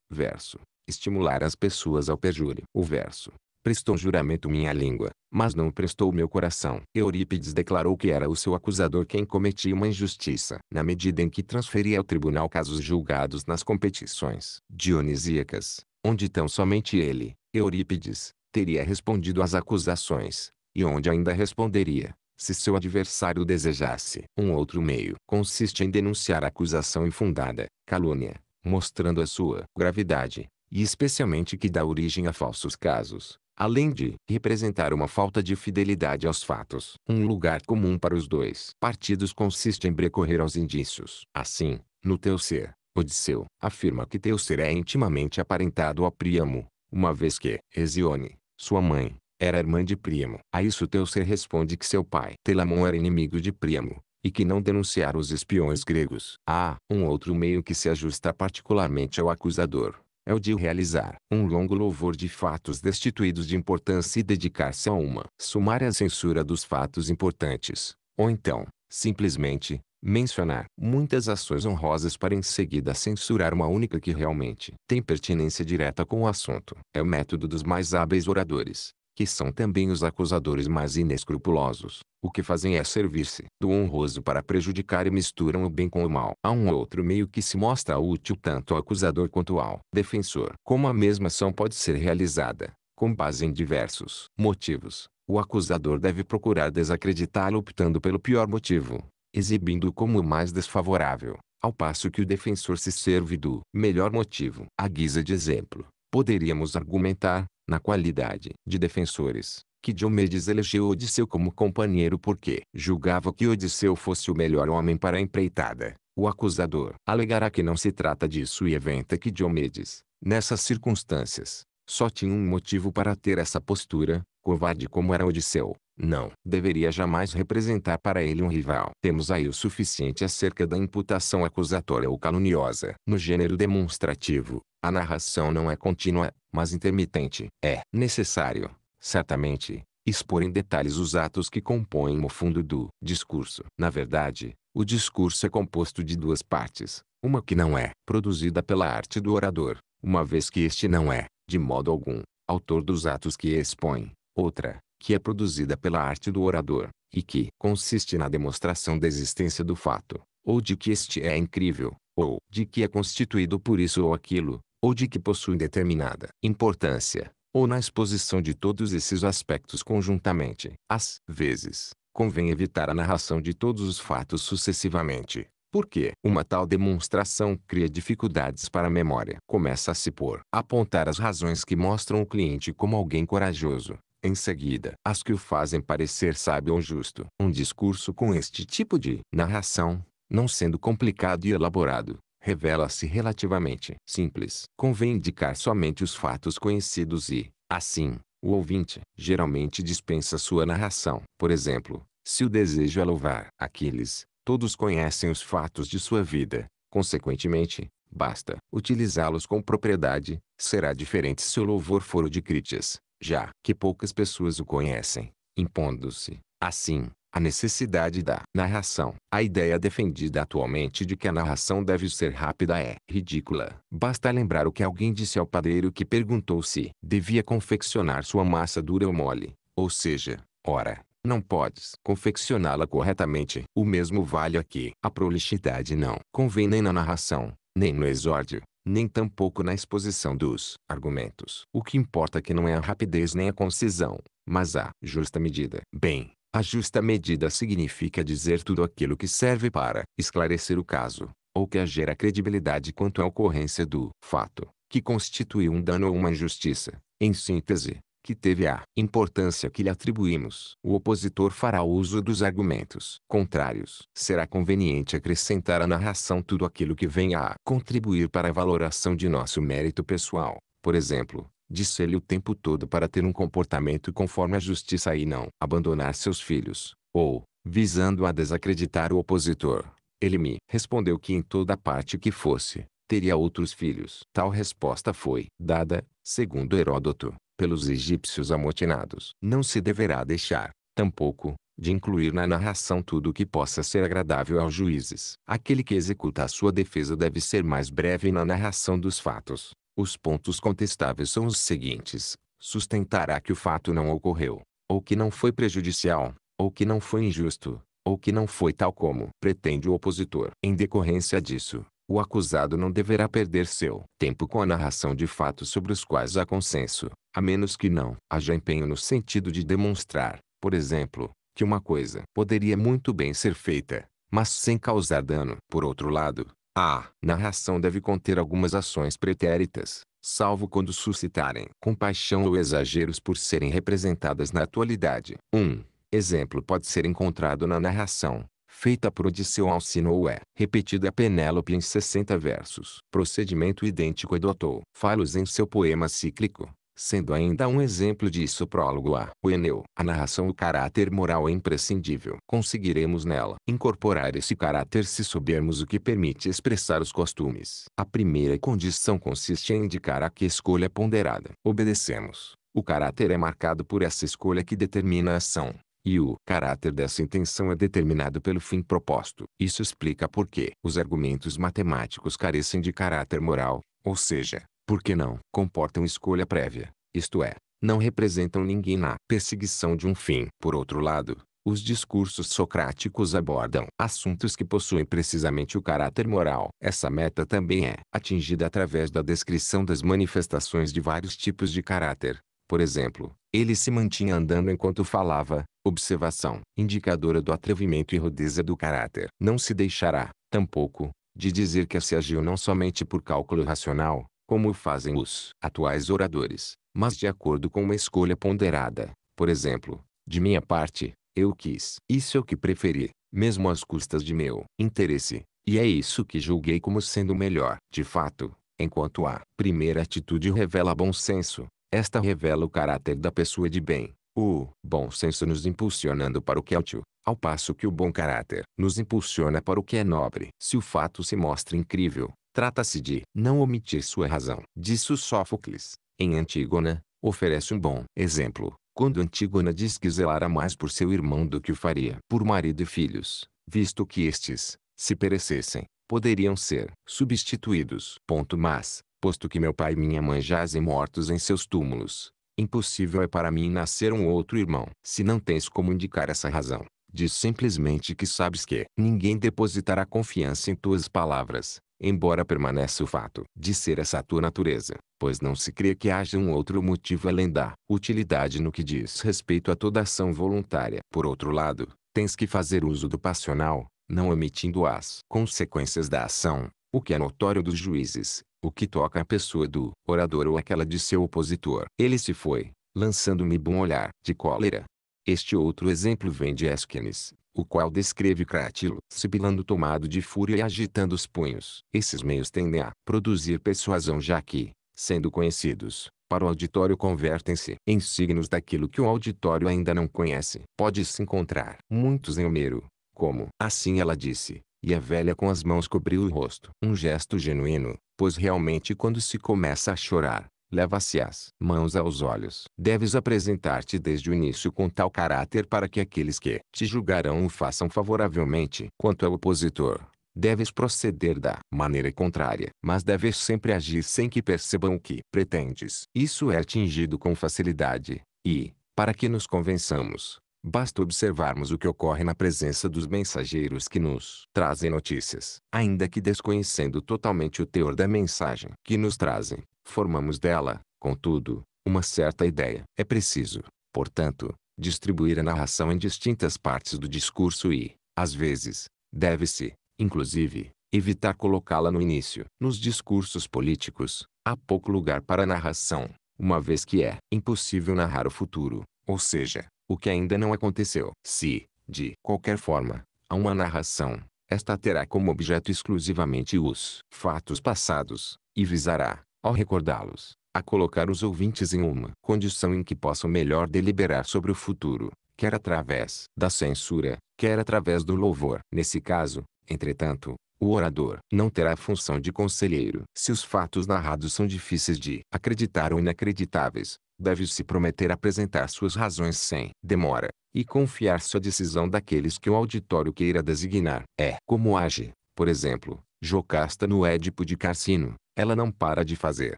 verso, estimular as pessoas ao perjúrio. O verso, prestou juramento minha língua, mas não prestou meu coração. Eurípides declarou que era o seu acusador quem cometia uma injustiça, na medida em que transferia ao tribunal casos julgados nas competições dionisíacas, onde tão somente ele, Eurípides, teria respondido às acusações, e onde ainda responderia, se seu adversário desejasse. Um outro meio consiste em denunciar a acusação infundada, calúnia, mostrando a sua gravidade, e especialmente que dá origem a falsos casos, além de representar uma falta de fidelidade aos fatos. Um lugar comum para os dois partidos consiste em recorrer aos indícios. Assim, no teu ser, Odisseu afirma que teu ser é intimamente aparentado a Príamo, uma vez que Hesione, sua mãe, era irmã de Príamo. A isso teu ser responde que seu pai Telamon era inimigo de Príamo, e que não denunciar os espiões gregos. Há um outro meio que se ajusta particularmente ao acusador, é o de realizar um longo louvor de fatos destituídos de importância e dedicar-se a uma sumária censura dos fatos importantes, ou então, simplesmente, mencionar muitas ações honrosas para em seguida censurar uma única que realmente tem pertinência direta com o assunto. É o método dos mais hábeis oradores, que são também os acusadores mais inescrupulosos. O que fazem é servir-se do honroso para prejudicar e misturam o bem com o mal. Há um outro meio que se mostra útil tanto ao acusador quanto ao defensor. Como a mesma ação pode ser realizada, com base em diversos motivos, o acusador deve procurar desacreditá-lo optando pelo pior motivo, exibindo-o como o mais desfavorável, ao passo que o defensor se serve do melhor motivo. A guisa de exemplo, poderíamos argumentar, na qualidade de defensores, que Diomedes elegeu Odisseu como companheiro porque julgava que Odisseu fosse o melhor homem para a empreitada. O acusador alegará que não se trata disso e eventa que Diomedes, nessas circunstâncias, só tinha um motivo para ter essa postura, covarde como era Odisseu. Não deveria jamais representar para ele um rival. Temos aí o suficiente acerca da imputação acusatória ou caluniosa. No gênero demonstrativo, a narração não é contínua, mas intermitente. É necessário, certamente, expor em detalhes os atos que compõem o fundo do discurso. Na verdade, o discurso é composto de duas partes, uma que não é produzida pela arte do orador, uma vez que este não é, de modo algum, autor dos atos que expõe, outra, que é produzida pela arte do orador, e que consiste na demonstração da existência do fato, ou de que este é incrível, ou de que é constituído por isso ou aquilo, ou de que possui determinada importância, ou na exposição de todos esses aspectos conjuntamente. Às vezes, convém evitar a narração de todos os fatos sucessivamente, porque uma tal demonstração cria dificuldades para a memória. Começa a se por apontar as razões que mostram o cliente como alguém corajoso, em seguida, as que o fazem parecer sábio ou justo. Um discurso com este tipo de narração, não sendo complicado e elaborado, revela-se relativamente simples. Convém indicar somente os fatos conhecidos e, assim, o ouvinte geralmente dispensa sua narração. Por exemplo, se o desejo é louvar Aquiles, todos conhecem os fatos de sua vida. Consequentemente, basta utilizá-los com propriedade, será diferente se o louvor for o de críticas já que poucas pessoas o conhecem, impondo-se, assim, a necessidade da narração. A ideia defendida atualmente de que a narração deve ser rápida é ridícula. Basta lembrar o que alguém disse ao padeiro que perguntou se devia confeccionar sua massa dura ou mole. Ou seja, ora, não podes confeccioná-la corretamente. O mesmo vale aqui. A prolixidade não convém nem na narração, nem no exórdio, nem tampouco na exposição dos argumentos. O que importa é que não é a rapidez nem a concisão, mas a justa medida. Bem, a justa medida significa dizer tudo aquilo que serve para esclarecer o caso, ou que gera credibilidade quanto à ocorrência do fato, que constitui um dano ou uma injustiça. Em síntese, que teve a importância que lhe atribuímos. O opositor fará uso dos argumentos contrários. Será conveniente acrescentar à narração tudo aquilo que venha a contribuir para a valoração de nosso mérito pessoal. Por exemplo, disse-lhe o tempo todo para ter um comportamento conforme a justiça e não abandonar seus filhos, ou, visando a desacreditar o opositor, ele me respondeu que em toda parte que fosse, teria outros filhos. Tal resposta foi dada, segundo Heródoto, pelos egípcios amotinados. Não se deverá deixar, tampouco, de incluir na narração tudo o que possa ser agradável aos juízes. Aquele que executa a sua defesa deve ser mais breve na narração dos fatos. Os pontos contestáveis são os seguintes. Sustentará que o fato não ocorreu, ou que não foi prejudicial, ou que não foi injusto, ou que não foi tal como pretende o opositor. Em decorrência disso, o acusado não deverá perder seu tempo com a narração de fatos sobre os quais há consenso, a menos que não haja empenho no sentido de demonstrar, por exemplo, que uma coisa poderia muito bem ser feita, mas sem causar dano. Por outro lado, a narração deve conter algumas ações pretéritas, salvo quando suscitarem compaixão ou exageros por serem representadas na atualidade. Um exemplo pode ser encontrado na narração, feita por Odisseu ao Sinoé, repetida Penélope em 60 versos. Procedimento idêntico adotou Falos em seu poema cíclico, sendo ainda um exemplo disso prólogo a O Eneu. A narração o caráter moral é imprescindível. Conseguiremos nela incorporar esse caráter se soubermos o que permite expressar os costumes. A primeira condição consiste em indicar a que escolha ponderada obedecemos. O caráter é marcado por essa escolha que determina a ação. E o caráter dessa intenção é determinado pelo fim proposto. Isso explica por que os argumentos matemáticos carecem de caráter moral, ou seja, porque não comportam escolha prévia, isto é, não representam ninguém na perseguição de um fim. Por outro lado, os discursos socráticos abordam assuntos que possuem precisamente o caráter moral. Essa meta também é atingida através da descrição das manifestações de vários tipos de caráter. Por exemplo, ele se mantinha andando enquanto falava, observação, indicadora do atrevimento e rudeza do caráter. Não se deixará, tampouco, de dizer que se agiu não somente por cálculo racional, como fazem os atuais oradores, mas de acordo com uma escolha ponderada. Por exemplo, de minha parte, eu quis. Isso é o que preferi, mesmo às custas de meu interesse, e é isso que julguei como sendo melhor. De fato, enquanto a primeira atitude revela bom senso, esta revela o caráter da pessoa de bem. O bom senso nos impulsionando para o que é útil, ao passo que o bom caráter nos impulsiona para o que é nobre. Se o fato se mostra incrível, trata-se de não omitir sua razão. Disso Sófocles, em Antígona, oferece um bom exemplo, quando Antígona diz que zelara mais por seu irmão do que o faria por marido e filhos, visto que estes, se perecessem, poderiam ser substituídos. Ponto mas, posto que meu pai e minha mãe jazem mortos em seus túmulos. Impossível é para mim nascer um outro irmão. Se não tens como indicar essa razão, diz simplesmente que sabes que ninguém depositará confiança em tuas palavras, embora permaneça o fato de ser essa tua natureza, pois não se crê que haja um outro motivo além da utilidade no que diz respeito a toda ação voluntária. Por outro lado, tens que fazer uso do passional, não omitindo as consequências da ação, o que é notório dos juízes, o que toca à pessoa do orador ou aquela de seu opositor. Ele se foi, lançando-me um olhar de cólera. Este outro exemplo vem de Esquines, o qual descreve Crátilo sibilando tomado de fúria e agitando os punhos. Esses meios tendem a produzir persuasão já que, sendo conhecidos, para o auditório convertem-se em signos daquilo que o auditório ainda não conhece. Pode-se encontrar muitos em Homero, como assim ela disse, e a velha com as mãos cobriu o rosto. Um gesto genuíno, pois realmente quando se começa a chorar, leva-se as mãos aos olhos. Deves apresentar-te desde o início com tal caráter para que aqueles que te julgarão o façam favoravelmente. Quanto ao opositor, deves proceder da maneira contrária, mas deves sempre agir sem que percebam o que pretendes. Isso é atingido com facilidade, e, para que nos convençamos, Basta observarmos o que ocorre na presença dos mensageiros que nos trazem notícias, ainda que desconhecendo totalmente o teor da mensagem que nos trazem, formamos dela, contudo, uma certa ideia. É preciso, portanto, distribuir a narração em distintas partes do discurso e, às vezes, deve-se, inclusive, evitar colocá-la no início. Nos discursos políticos, há pouco lugar para a narração, uma vez que é impossível narrar o futuro, ou seja, o que ainda não aconteceu. Se, de qualquer forma, há uma narração, esta terá como objeto exclusivamente os fatos passados, e visará, ao recordá-los, a colocar os ouvintes em uma condição em que possam melhor deliberar sobre o futuro, quer através da censura, quer através do louvor. Nesse caso, entretanto, o orador não terá a função de conselheiro. Se os fatos narrados são difíceis de acreditar ou inacreditáveis, deve-se prometer apresentar suas razões sem demora, e confiar sua decisão daqueles que o auditório queira designar. É como age, por exemplo, Jocasta no Édipo de Carcino. Ela não para de fazer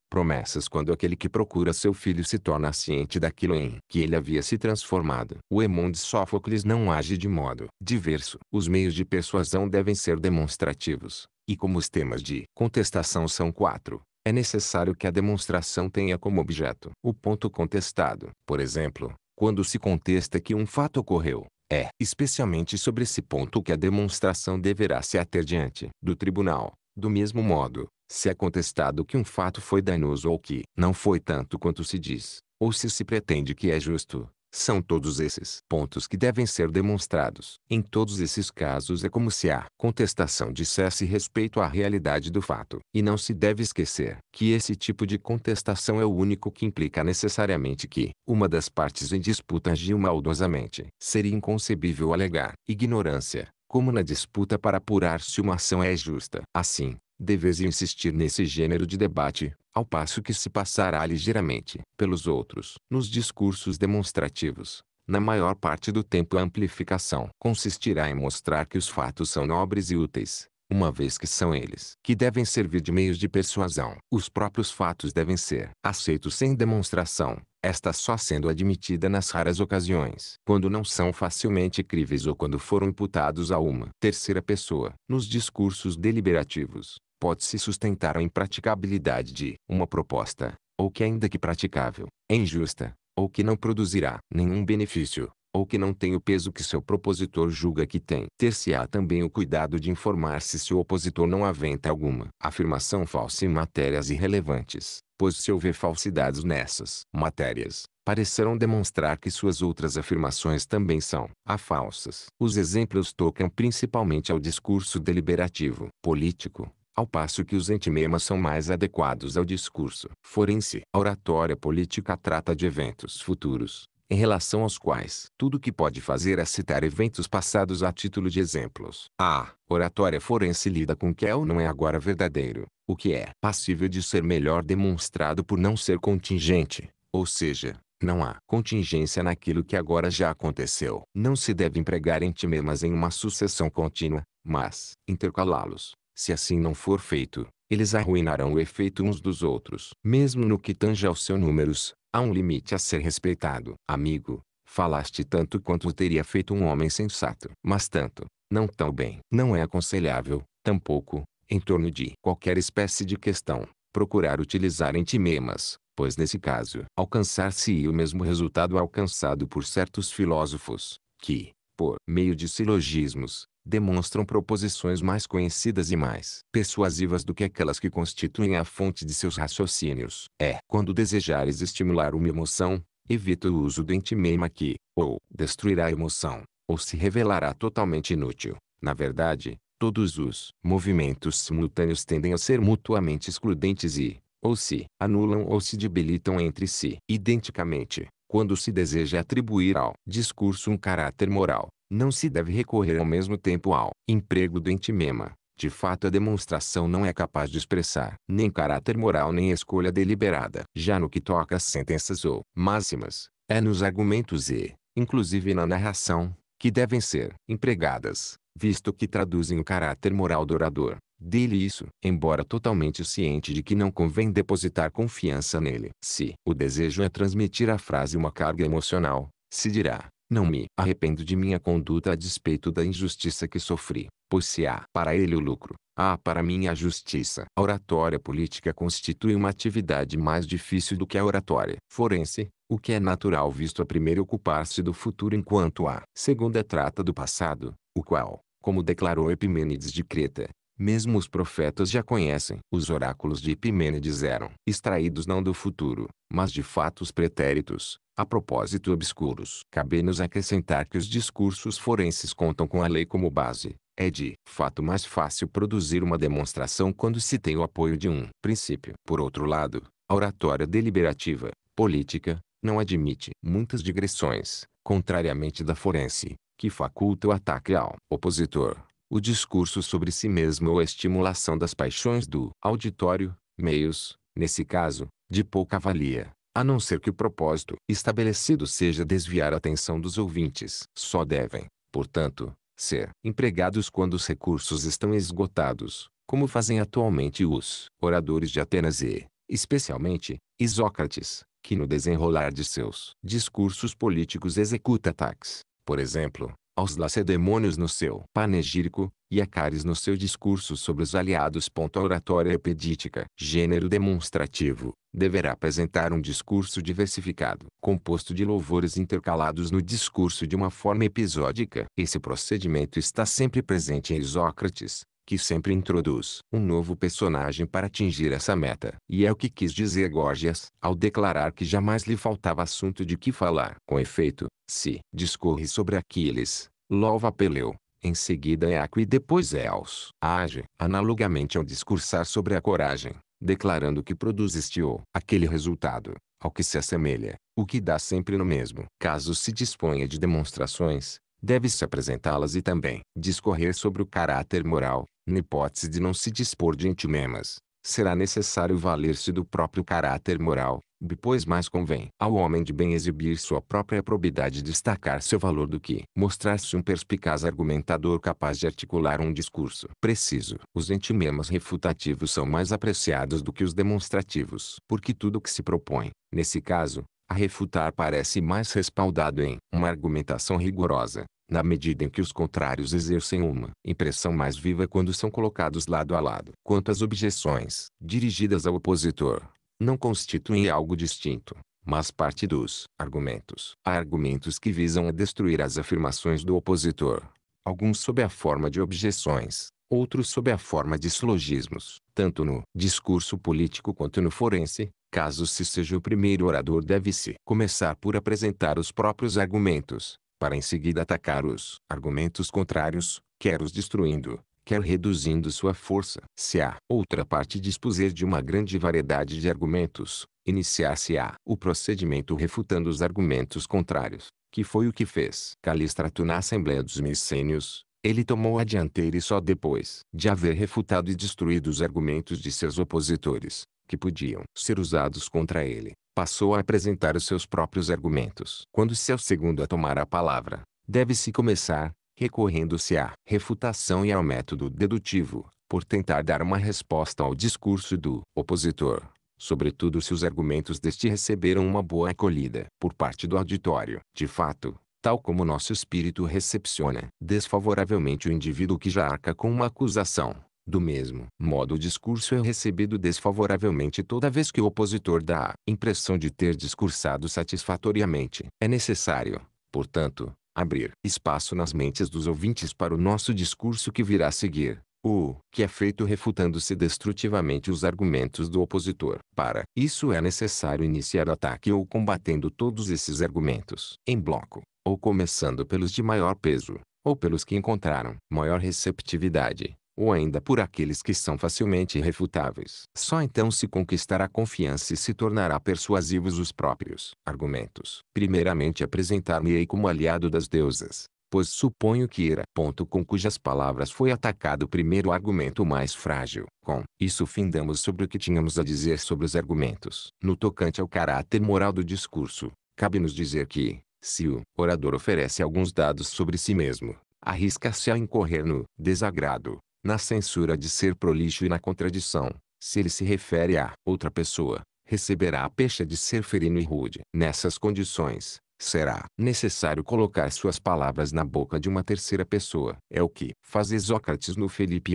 promessas quando aquele que procura seu filho se torna ciente daquilo em que ele havia se transformado. O Emon de Sófocles não age de modo diverso. Os meios de persuasão devem ser demonstrativos, e como os temas de contestação são quatro, é necessário que a demonstração tenha como objeto o ponto contestado. Por exemplo, quando se contesta que um fato ocorreu, é especialmente sobre esse ponto que a demonstração deverá se ater diante do tribunal. Do mesmo modo, se é contestado que um fato foi danoso ou que não foi tanto quanto se diz, ou se se pretende que é justo, são todos esses pontos que devem ser demonstrados. Em todos esses casos é como se a contestação dissesse respeito à realidade do fato. E não se deve esquecer que esse tipo de contestação é o único que implica necessariamente que uma das partes em disputa agiu maldosamente. Seria inconcebível alegar ignorância, como na disputa para apurar se uma ação é justa. Assim, deves insistir nesse gênero de debate, ao passo que se passará ligeiramente pelos outros. Nos discursos demonstrativos, na maior parte do tempo a amplificação consistirá em mostrar que os fatos são nobres e úteis, uma vez que são eles que devem servir de meios de persuasão. Os próprios fatos devem ser aceitos sem demonstração, esta só sendo admitida nas raras ocasiões, quando não são facilmente críveis ou quando foram imputados a uma terceira pessoa. Nos discursos deliberativos, pode-se sustentar a impraticabilidade de uma proposta, ou que ainda que praticável, é injusta, ou que não produzirá nenhum benefício, ou que não tem o peso que seu propositor julga que tem. Ter-se-á também o cuidado de informar se se o opositor não aventa alguma afirmação falsa em matérias irrelevantes, pois se houver falsidades nessas matérias, parecerão demonstrar que suas outras afirmações também são a falsas. Os exemplos tocam principalmente ao discurso deliberativo, político, ao passo que os entimemas são mais adequados ao discurso forense. A oratória política trata de eventos futuros, em relação aos quais tudo que pode fazer é citar eventos passados a título de exemplos. A oratória forense lida com o que é ou não é agora verdadeiro, o que é passível de ser melhor demonstrado por não ser contingente, ou seja, não há contingência naquilo que agora já aconteceu. Não se deve empregar entimemas em uma sucessão contínua, mas intercalá-los se assim não for feito, eles arruinarão o efeito uns dos outros. Mesmo no que tange aos seus números, há um limite a ser respeitado. Amigo, falaste tanto quanto teria feito um homem sensato. Mas tanto, não tão bem. Não é aconselhável, tampouco, em torno de qualquer espécie de questão, procurar utilizar entimemas, pois nesse caso, alcançar-se o mesmo resultado alcançado por certos filósofos, que, por meio de silogismos, demonstram proposições mais conhecidas e mais persuasivas do que aquelas que constituem a fonte de seus raciocínios. É quando desejares estimular uma emoção, evita o uso do intimema que, ou destruirá a emoção, ou se revelará totalmente inútil. Na verdade, todos os movimentos simultâneos tendem a ser mutuamente excludentes e, ou se anulam ou se debilitam entre si. Identicamente, quando se deseja atribuir ao discurso um caráter moral, não se deve recorrer ao mesmo tempo ao emprego do intimema. De fato a demonstração não é capaz de expressar nem caráter moral nem escolha deliberada. Já no que toca às sentenças ou máximas, é nos argumentos e, inclusive na narração, que devem ser empregadas, visto que traduzem o caráter moral do orador. Dele isso, embora totalmente ciente de que não convém depositar confiança nele. Se o desejo é transmitir à frase uma carga emocional, se dirá, não me arrependo de minha conduta a despeito da injustiça que sofri, pois se há para ele o lucro, há para mim a justiça. A oratória política constitui uma atividade mais difícil do que a oratória forense, o que é natural visto a primeira ocupar-se do futuro enquanto a segunda é trata do passado, o qual, como declarou Epimênides de Creta, mesmo os profetas já conhecem. Os oráculos de Epimênides eram extraídos não do futuro, mas de fatos pretéritos, a propósito obscuros, cabe-nos acrescentar que os discursos forenses contam com a lei como base. É de fato mais fácil produzir uma demonstração quando se tem o apoio de um princípio. Por outro lado, a oratória deliberativa, política, não admite muitas digressões, contrariamente da forense, que faculta o ataque ao opositor. O discurso sobre si mesmo ou a estimulação das paixões do auditório, meios, nesse caso, de pouca valia a não ser que o propósito estabelecido seja desviar a atenção dos ouvintes. Só devem, portanto, ser empregados quando os recursos estão esgotados, como fazem atualmente os oradores de Atenas e, especialmente, Isócrates, que no desenrolar de seus discursos políticos executa ataques, por exemplo, aos lacedemônios no seu panegírico, e Acares no seu discurso sobre os aliados. A oratória epedítica, gênero demonstrativo, deverá apresentar um discurso diversificado, composto de louvores intercalados no discurso de uma forma episódica. Esse procedimento está sempre presente em Sócrates, que sempre introduz um novo personagem para atingir essa meta. E é o que quis dizer Gorgias, ao declarar que jamais lhe faltava assunto de que falar. Com efeito, se discorre sobre Aquiles, louva Peleu, em seguida Eaco é e depois é Eos. Age, analogamente ao discursar sobre a coragem, declarando que produz este ou aquele resultado, ao que se assemelha, o que dá sempre no mesmo. Caso se disponha de demonstrações, deve-se apresentá-las e também discorrer sobre o caráter moral, na hipótese de não se dispor de intimemas será necessário valer-se do próprio caráter moral, depois mais convém ao homem de bem exibir sua própria probidade e destacar seu valor do que mostrar-se um perspicaz argumentador capaz de articular um discurso preciso. Os entimemas refutativos são mais apreciados do que os demonstrativos, porque tudo o que se propõe, nesse caso, a refutar parece mais respaldado em uma argumentação rigorosa, na medida em que os contrários exercem uma impressão mais viva quando são colocados lado a lado. Quanto às objeções dirigidas ao opositor, não constituem algo distinto, mas parte dos argumentos. Há argumentos que visam a destruir as afirmações do opositor, alguns sob a forma de objeções, outros sob a forma de silogismos, tanto no discurso político quanto no forense, Caso se seja o primeiro orador, deve-se começar por apresentar os próprios argumentos, para em seguida atacar os argumentos contrários, quer os destruindo, quer reduzindo sua força. Se a outra parte dispuser de uma grande variedade de argumentos, iniciar-se-á o procedimento refutando os argumentos contrários, que foi o que fez Calistrato na Assembleia dos Micênios. Ele tomou a dianteira e só depois de haver refutado e destruído os argumentos de seus opositores, que podiam ser usados contra ele, passou a apresentar os seus próprios argumentos. Quando se é o segundo a tomar a palavra, deve-se começar, recorrendo-se à refutação e ao método dedutivo, por tentar dar uma resposta ao discurso do opositor, sobretudo se os argumentos deste receberam uma boa acolhida por parte do auditório. De fato, tal como nosso espírito recepciona desfavoravelmente o indivíduo que já arca com uma acusação, do mesmo modo o discurso é recebido desfavoravelmente toda vez que o opositor dá a impressão de ter discursado satisfatoriamente. É necessário, portanto, abrir espaço nas mentes dos ouvintes para o nosso discurso que virá a seguir, o que é feito refutando-se destrutivamente os argumentos do opositor. Para isso é necessário iniciar o ataque ou combatendo todos esses argumentos em bloco, ou começando pelos de maior peso, ou pelos que encontraram maior receptividade ou ainda por aqueles que são facilmente refutáveis. Só então se conquistará confiança e se tornará persuasivos os próprios argumentos. Primeiramente apresentar-me-ei como aliado das deusas, pois suponho que era ponto com cujas palavras foi atacado o primeiro argumento mais frágil. Com isso findamos sobre o que tínhamos a dizer sobre os argumentos. No tocante ao caráter moral do discurso, cabe-nos dizer que, se o orador oferece alguns dados sobre si mesmo, arrisca-se a incorrer no desagrado na censura de ser prolixo e na contradição, se ele se refere a outra pessoa, receberá a pecha de ser ferino e rude. Nessas condições, será necessário colocar suas palavras na boca de uma terceira pessoa. É o que faz Exócrates no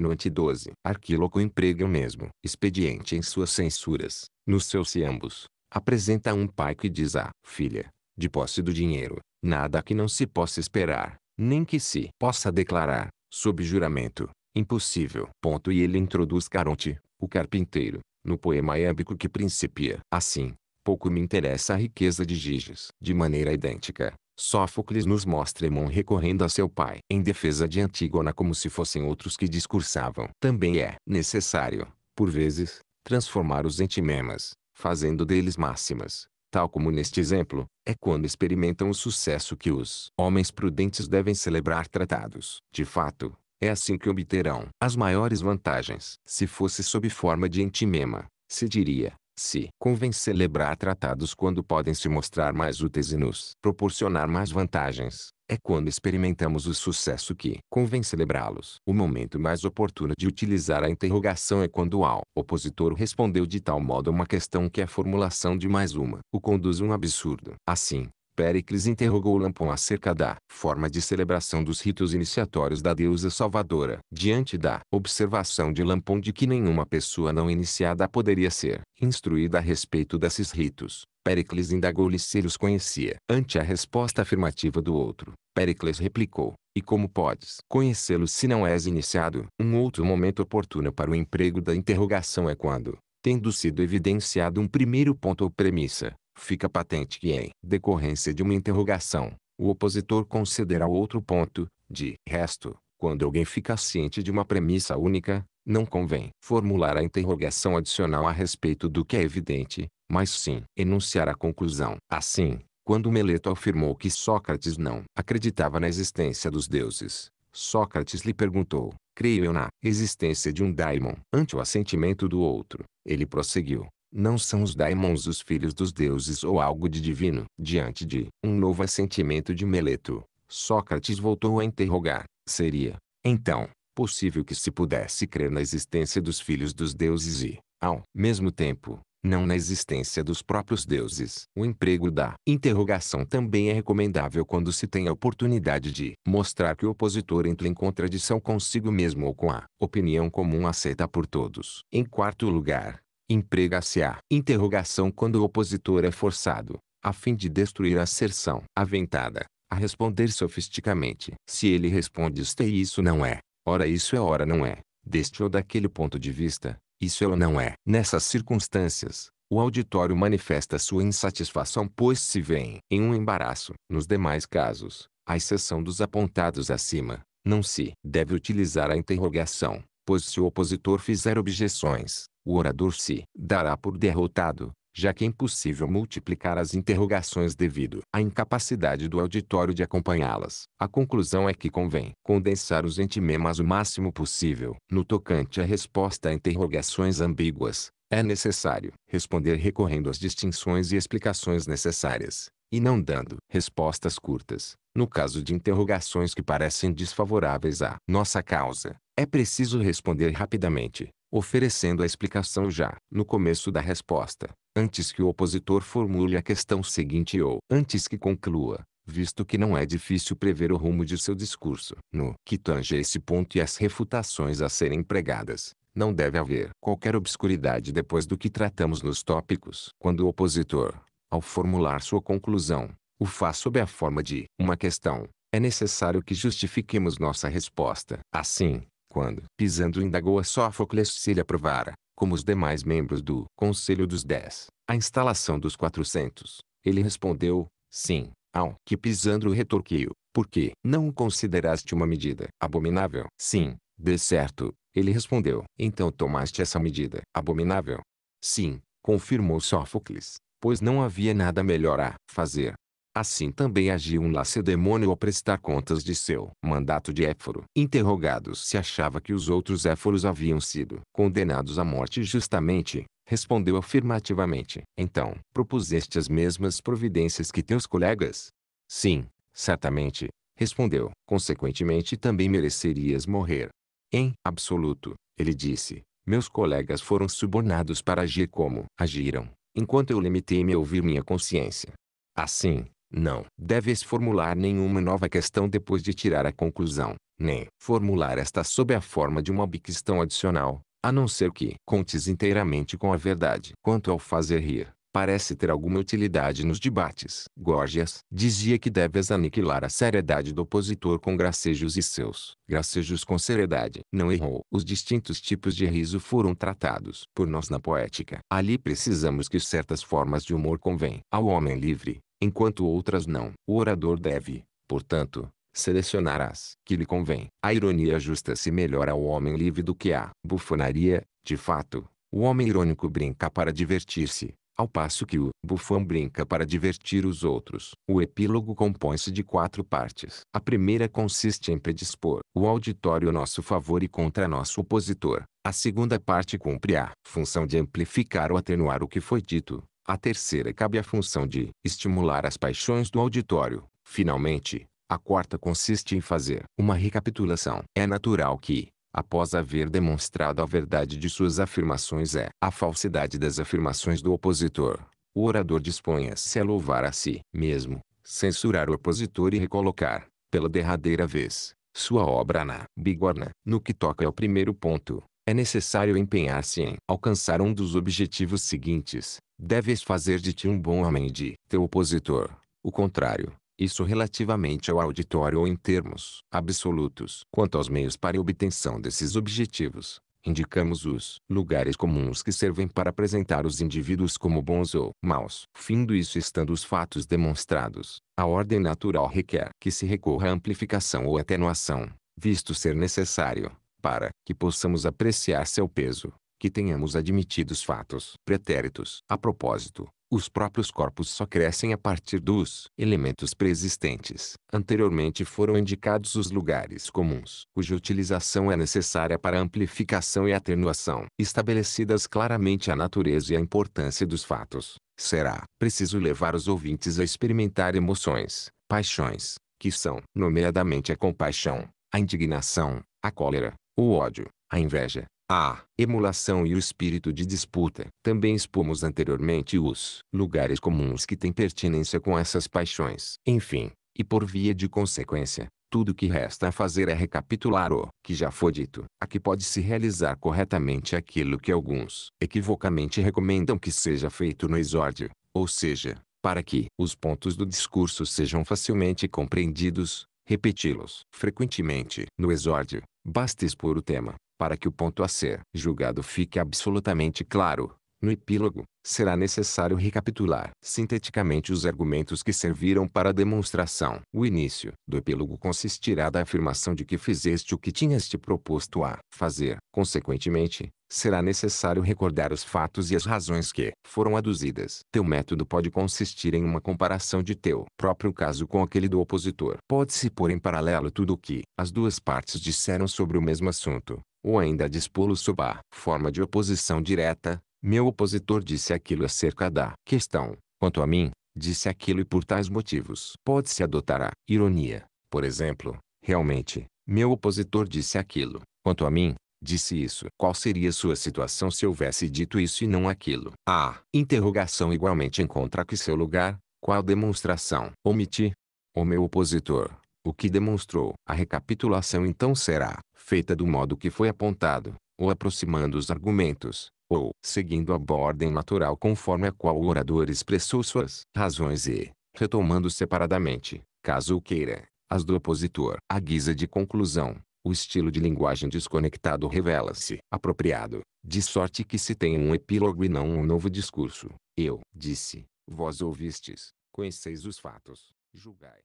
no ante 12. Arquíloco emprega o mesmo expediente em suas censuras. Nos seus ciambos, apresenta um pai que diz à filha, de posse do dinheiro, nada que não se possa esperar, nem que se possa declarar, sob juramento, Impossível. Ponto. E ele introduz Caronte, o carpinteiro, no poema épico que principia. Assim, pouco me interessa a riqueza de Giges. De maneira idêntica, Sófocles nos mostra Emon recorrendo a seu pai em defesa de Antígona como se fossem outros que discursavam. Também é necessário, por vezes, transformar os entimemas, fazendo deles máximas. Tal como neste exemplo, é quando experimentam o sucesso que os homens prudentes devem celebrar tratados. De fato, é assim que obterão as maiores vantagens. Se fosse sob forma de entimema, se diria, se convém celebrar tratados quando podem se mostrar mais úteis e nos proporcionar mais vantagens, é quando experimentamos o sucesso que convém celebrá-los. O momento mais oportuno de utilizar a interrogação é quando ao opositor respondeu de tal modo a uma questão que a formulação de mais uma o conduz a um absurdo. Assim, Péricles interrogou Lampon acerca da forma de celebração dos ritos iniciatórios da deusa salvadora. Diante da observação de Lampon de que nenhuma pessoa não iniciada poderia ser instruída a respeito desses ritos, Péricles indagou-lhe se os conhecia. Ante a resposta afirmativa do outro, Péricles replicou, e como podes conhecê-los se não és iniciado? Um outro momento oportuno para o emprego da interrogação é quando, tendo sido evidenciado um primeiro ponto ou premissa, Fica patente que em decorrência de uma interrogação, o opositor concederá outro ponto, de resto, quando alguém fica ciente de uma premissa única, não convém formular a interrogação adicional a respeito do que é evidente, mas sim enunciar a conclusão. Assim, quando Meleto afirmou que Sócrates não acreditava na existência dos deuses, Sócrates lhe perguntou, creio eu na existência de um daimon. Ante o assentimento do outro, ele prosseguiu, não são os daimons os filhos dos deuses ou algo de divino. Diante de um novo assentimento de Meleto, Sócrates voltou a interrogar. Seria, então, possível que se pudesse crer na existência dos filhos dos deuses e, ao mesmo tempo, não na existência dos próprios deuses. O emprego da interrogação também é recomendável quando se tem a oportunidade de mostrar que o opositor entra em contradição consigo mesmo ou com a opinião comum aceita por todos. Em quarto lugar, Emprega-se a interrogação quando o opositor é forçado, a fim de destruir a asserção aventada, a responder sofisticamente. Se ele responde isto é isso não é, ora isso é ora não é, deste ou daquele ponto de vista, isso é ou não é. Nessas circunstâncias, o auditório manifesta sua insatisfação pois se vê em um embaraço. Nos demais casos, à exceção dos apontados acima, não se deve utilizar a interrogação, pois se o opositor fizer objeções, o orador se dará por derrotado, já que é impossível multiplicar as interrogações devido à incapacidade do auditório de acompanhá-las. A conclusão é que convém condensar os entimemas o máximo possível. No tocante à resposta a interrogações ambíguas, é necessário responder recorrendo às distinções e explicações necessárias, e não dando respostas curtas. No caso de interrogações que parecem desfavoráveis à nossa causa, é preciso responder rapidamente, oferecendo a explicação já no começo da resposta, antes que o opositor formule a questão seguinte ou antes que conclua, visto que não é difícil prever o rumo de seu discurso. No que tange esse ponto e as refutações a serem empregadas, não deve haver qualquer obscuridade depois do que tratamos nos tópicos. Quando o opositor, ao formular sua conclusão, o faz sob a forma de uma questão, é necessário que justifiquemos nossa resposta. Assim, quando, pisando indagou a Sófocles se ele aprovara, como os demais membros do Conselho dos Dez, a instalação dos quatrocentos. Ele respondeu, sim, ao que Pisandro retorquiu, porque não o consideraste uma medida abominável? Sim, de certo, ele respondeu. Então tomaste essa medida abominável? Sim, confirmou Sófocles, pois não havia nada melhor a fazer. Assim também agiu um lacedemônio ao prestar contas de seu mandato de éforo. Interrogados se achava que os outros éforos haviam sido condenados à morte justamente, respondeu afirmativamente. Então, propuseste as mesmas providências que teus colegas? Sim, certamente, respondeu. Consequentemente também merecerias morrer. Em absoluto, ele disse, meus colegas foram subornados para agir como agiram, enquanto eu limitei-me a ouvir minha consciência. Assim, não deves formular nenhuma nova questão depois de tirar a conclusão, nem formular esta sob a forma de uma biquestão adicional, a não ser que contes inteiramente com a verdade. Quanto ao fazer rir, parece ter alguma utilidade nos debates. Gorgias dizia que deves aniquilar a seriedade do opositor com gracejos e seus gracejos com seriedade. Não errou. Os distintos tipos de riso foram tratados por nós na poética. Ali precisamos que certas formas de humor convêm ao homem livre, enquanto outras não. O orador deve, portanto, selecionar as que lhe convém. A ironia ajusta-se melhor ao homem livre do que a bufonaria. De fato, o homem irônico brinca para divertir-se, ao passo que o bufão brinca para divertir os outros. O epílogo compõe-se de quatro partes. A primeira consiste em predispor o auditório a nosso favor e contra nosso opositor. A segunda parte cumpre a função de amplificar ou atenuar o que foi dito. A terceira cabe à função de estimular as paixões do auditório. Finalmente, a quarta consiste em fazer uma recapitulação. É natural que, após haver demonstrado a verdade de suas afirmações é a falsidade das afirmações do opositor, o orador disponha-se a louvar a si mesmo, censurar o opositor e recolocar, pela derradeira vez, sua obra na bigorna. No que toca ao primeiro ponto, é necessário empenhar-se em alcançar um dos objetivos seguintes. Deves fazer de ti um bom homem e de teu opositor, o contrário. Isso relativamente ao auditório ou em termos absolutos. Quanto aos meios para a obtenção desses objetivos, indicamos os lugares comuns que servem para apresentar os indivíduos como bons ou maus. Findo isso estando os fatos demonstrados, a ordem natural requer que se recorra à amplificação ou atenuação, visto ser necessário, para que possamos apreciar seu peso, que tenhamos admitido os fatos pretéritos. A propósito, os próprios corpos só crescem a partir dos elementos preexistentes. Anteriormente foram indicados os lugares comuns, cuja utilização é necessária para amplificação e atenuação. Estabelecidas claramente a natureza e a importância dos fatos, será preciso levar os ouvintes a experimentar emoções, paixões, que são, nomeadamente a compaixão, a indignação, a cólera, o ódio, a inveja, a emulação e o espírito de disputa. Também expomos anteriormente os lugares comuns que têm pertinência com essas paixões. Enfim, e por via de consequência, tudo que resta a fazer é recapitular o que já foi dito. a que pode-se realizar corretamente aquilo que alguns equivocamente recomendam que seja feito no exórdio, ou seja, para que os pontos do discurso sejam facilmente compreendidos, repeti-los frequentemente. No exórdio, Basta expor o tema, para que o ponto a ser julgado fique absolutamente claro. No epílogo, será necessário recapitular sinteticamente os argumentos que serviram para a demonstração. O início do epílogo consistirá da afirmação de que fizeste o que tinhas te proposto a fazer. Consequentemente, será necessário recordar os fatos e as razões que foram aduzidas. Teu método pode consistir em uma comparação de teu próprio caso com aquele do opositor. Pode-se pôr em paralelo tudo o que as duas partes disseram sobre o mesmo assunto, ou ainda dispô-lo sob a forma de oposição direta. Meu opositor disse aquilo acerca da questão. Quanto a mim, disse aquilo e por tais motivos. Pode-se adotar a ironia, por exemplo, realmente, meu opositor disse aquilo. Quanto a mim, Disse isso. Qual seria sua situação se houvesse dito isso e não aquilo? A interrogação igualmente encontra que seu lugar. Qual demonstração? Omiti. O meu opositor. O que demonstrou? A recapitulação então será feita do modo que foi apontado, ou aproximando os argumentos, ou seguindo a ordem natural conforme a qual o orador expressou suas razões e retomando separadamente, caso o queira, as do opositor. A guisa de conclusão, o estilo de linguagem desconectado revela-se apropriado, de sorte que se tem um epílogo e não um novo discurso. Eu disse, vós ouvistes, conheceis os fatos, julgai.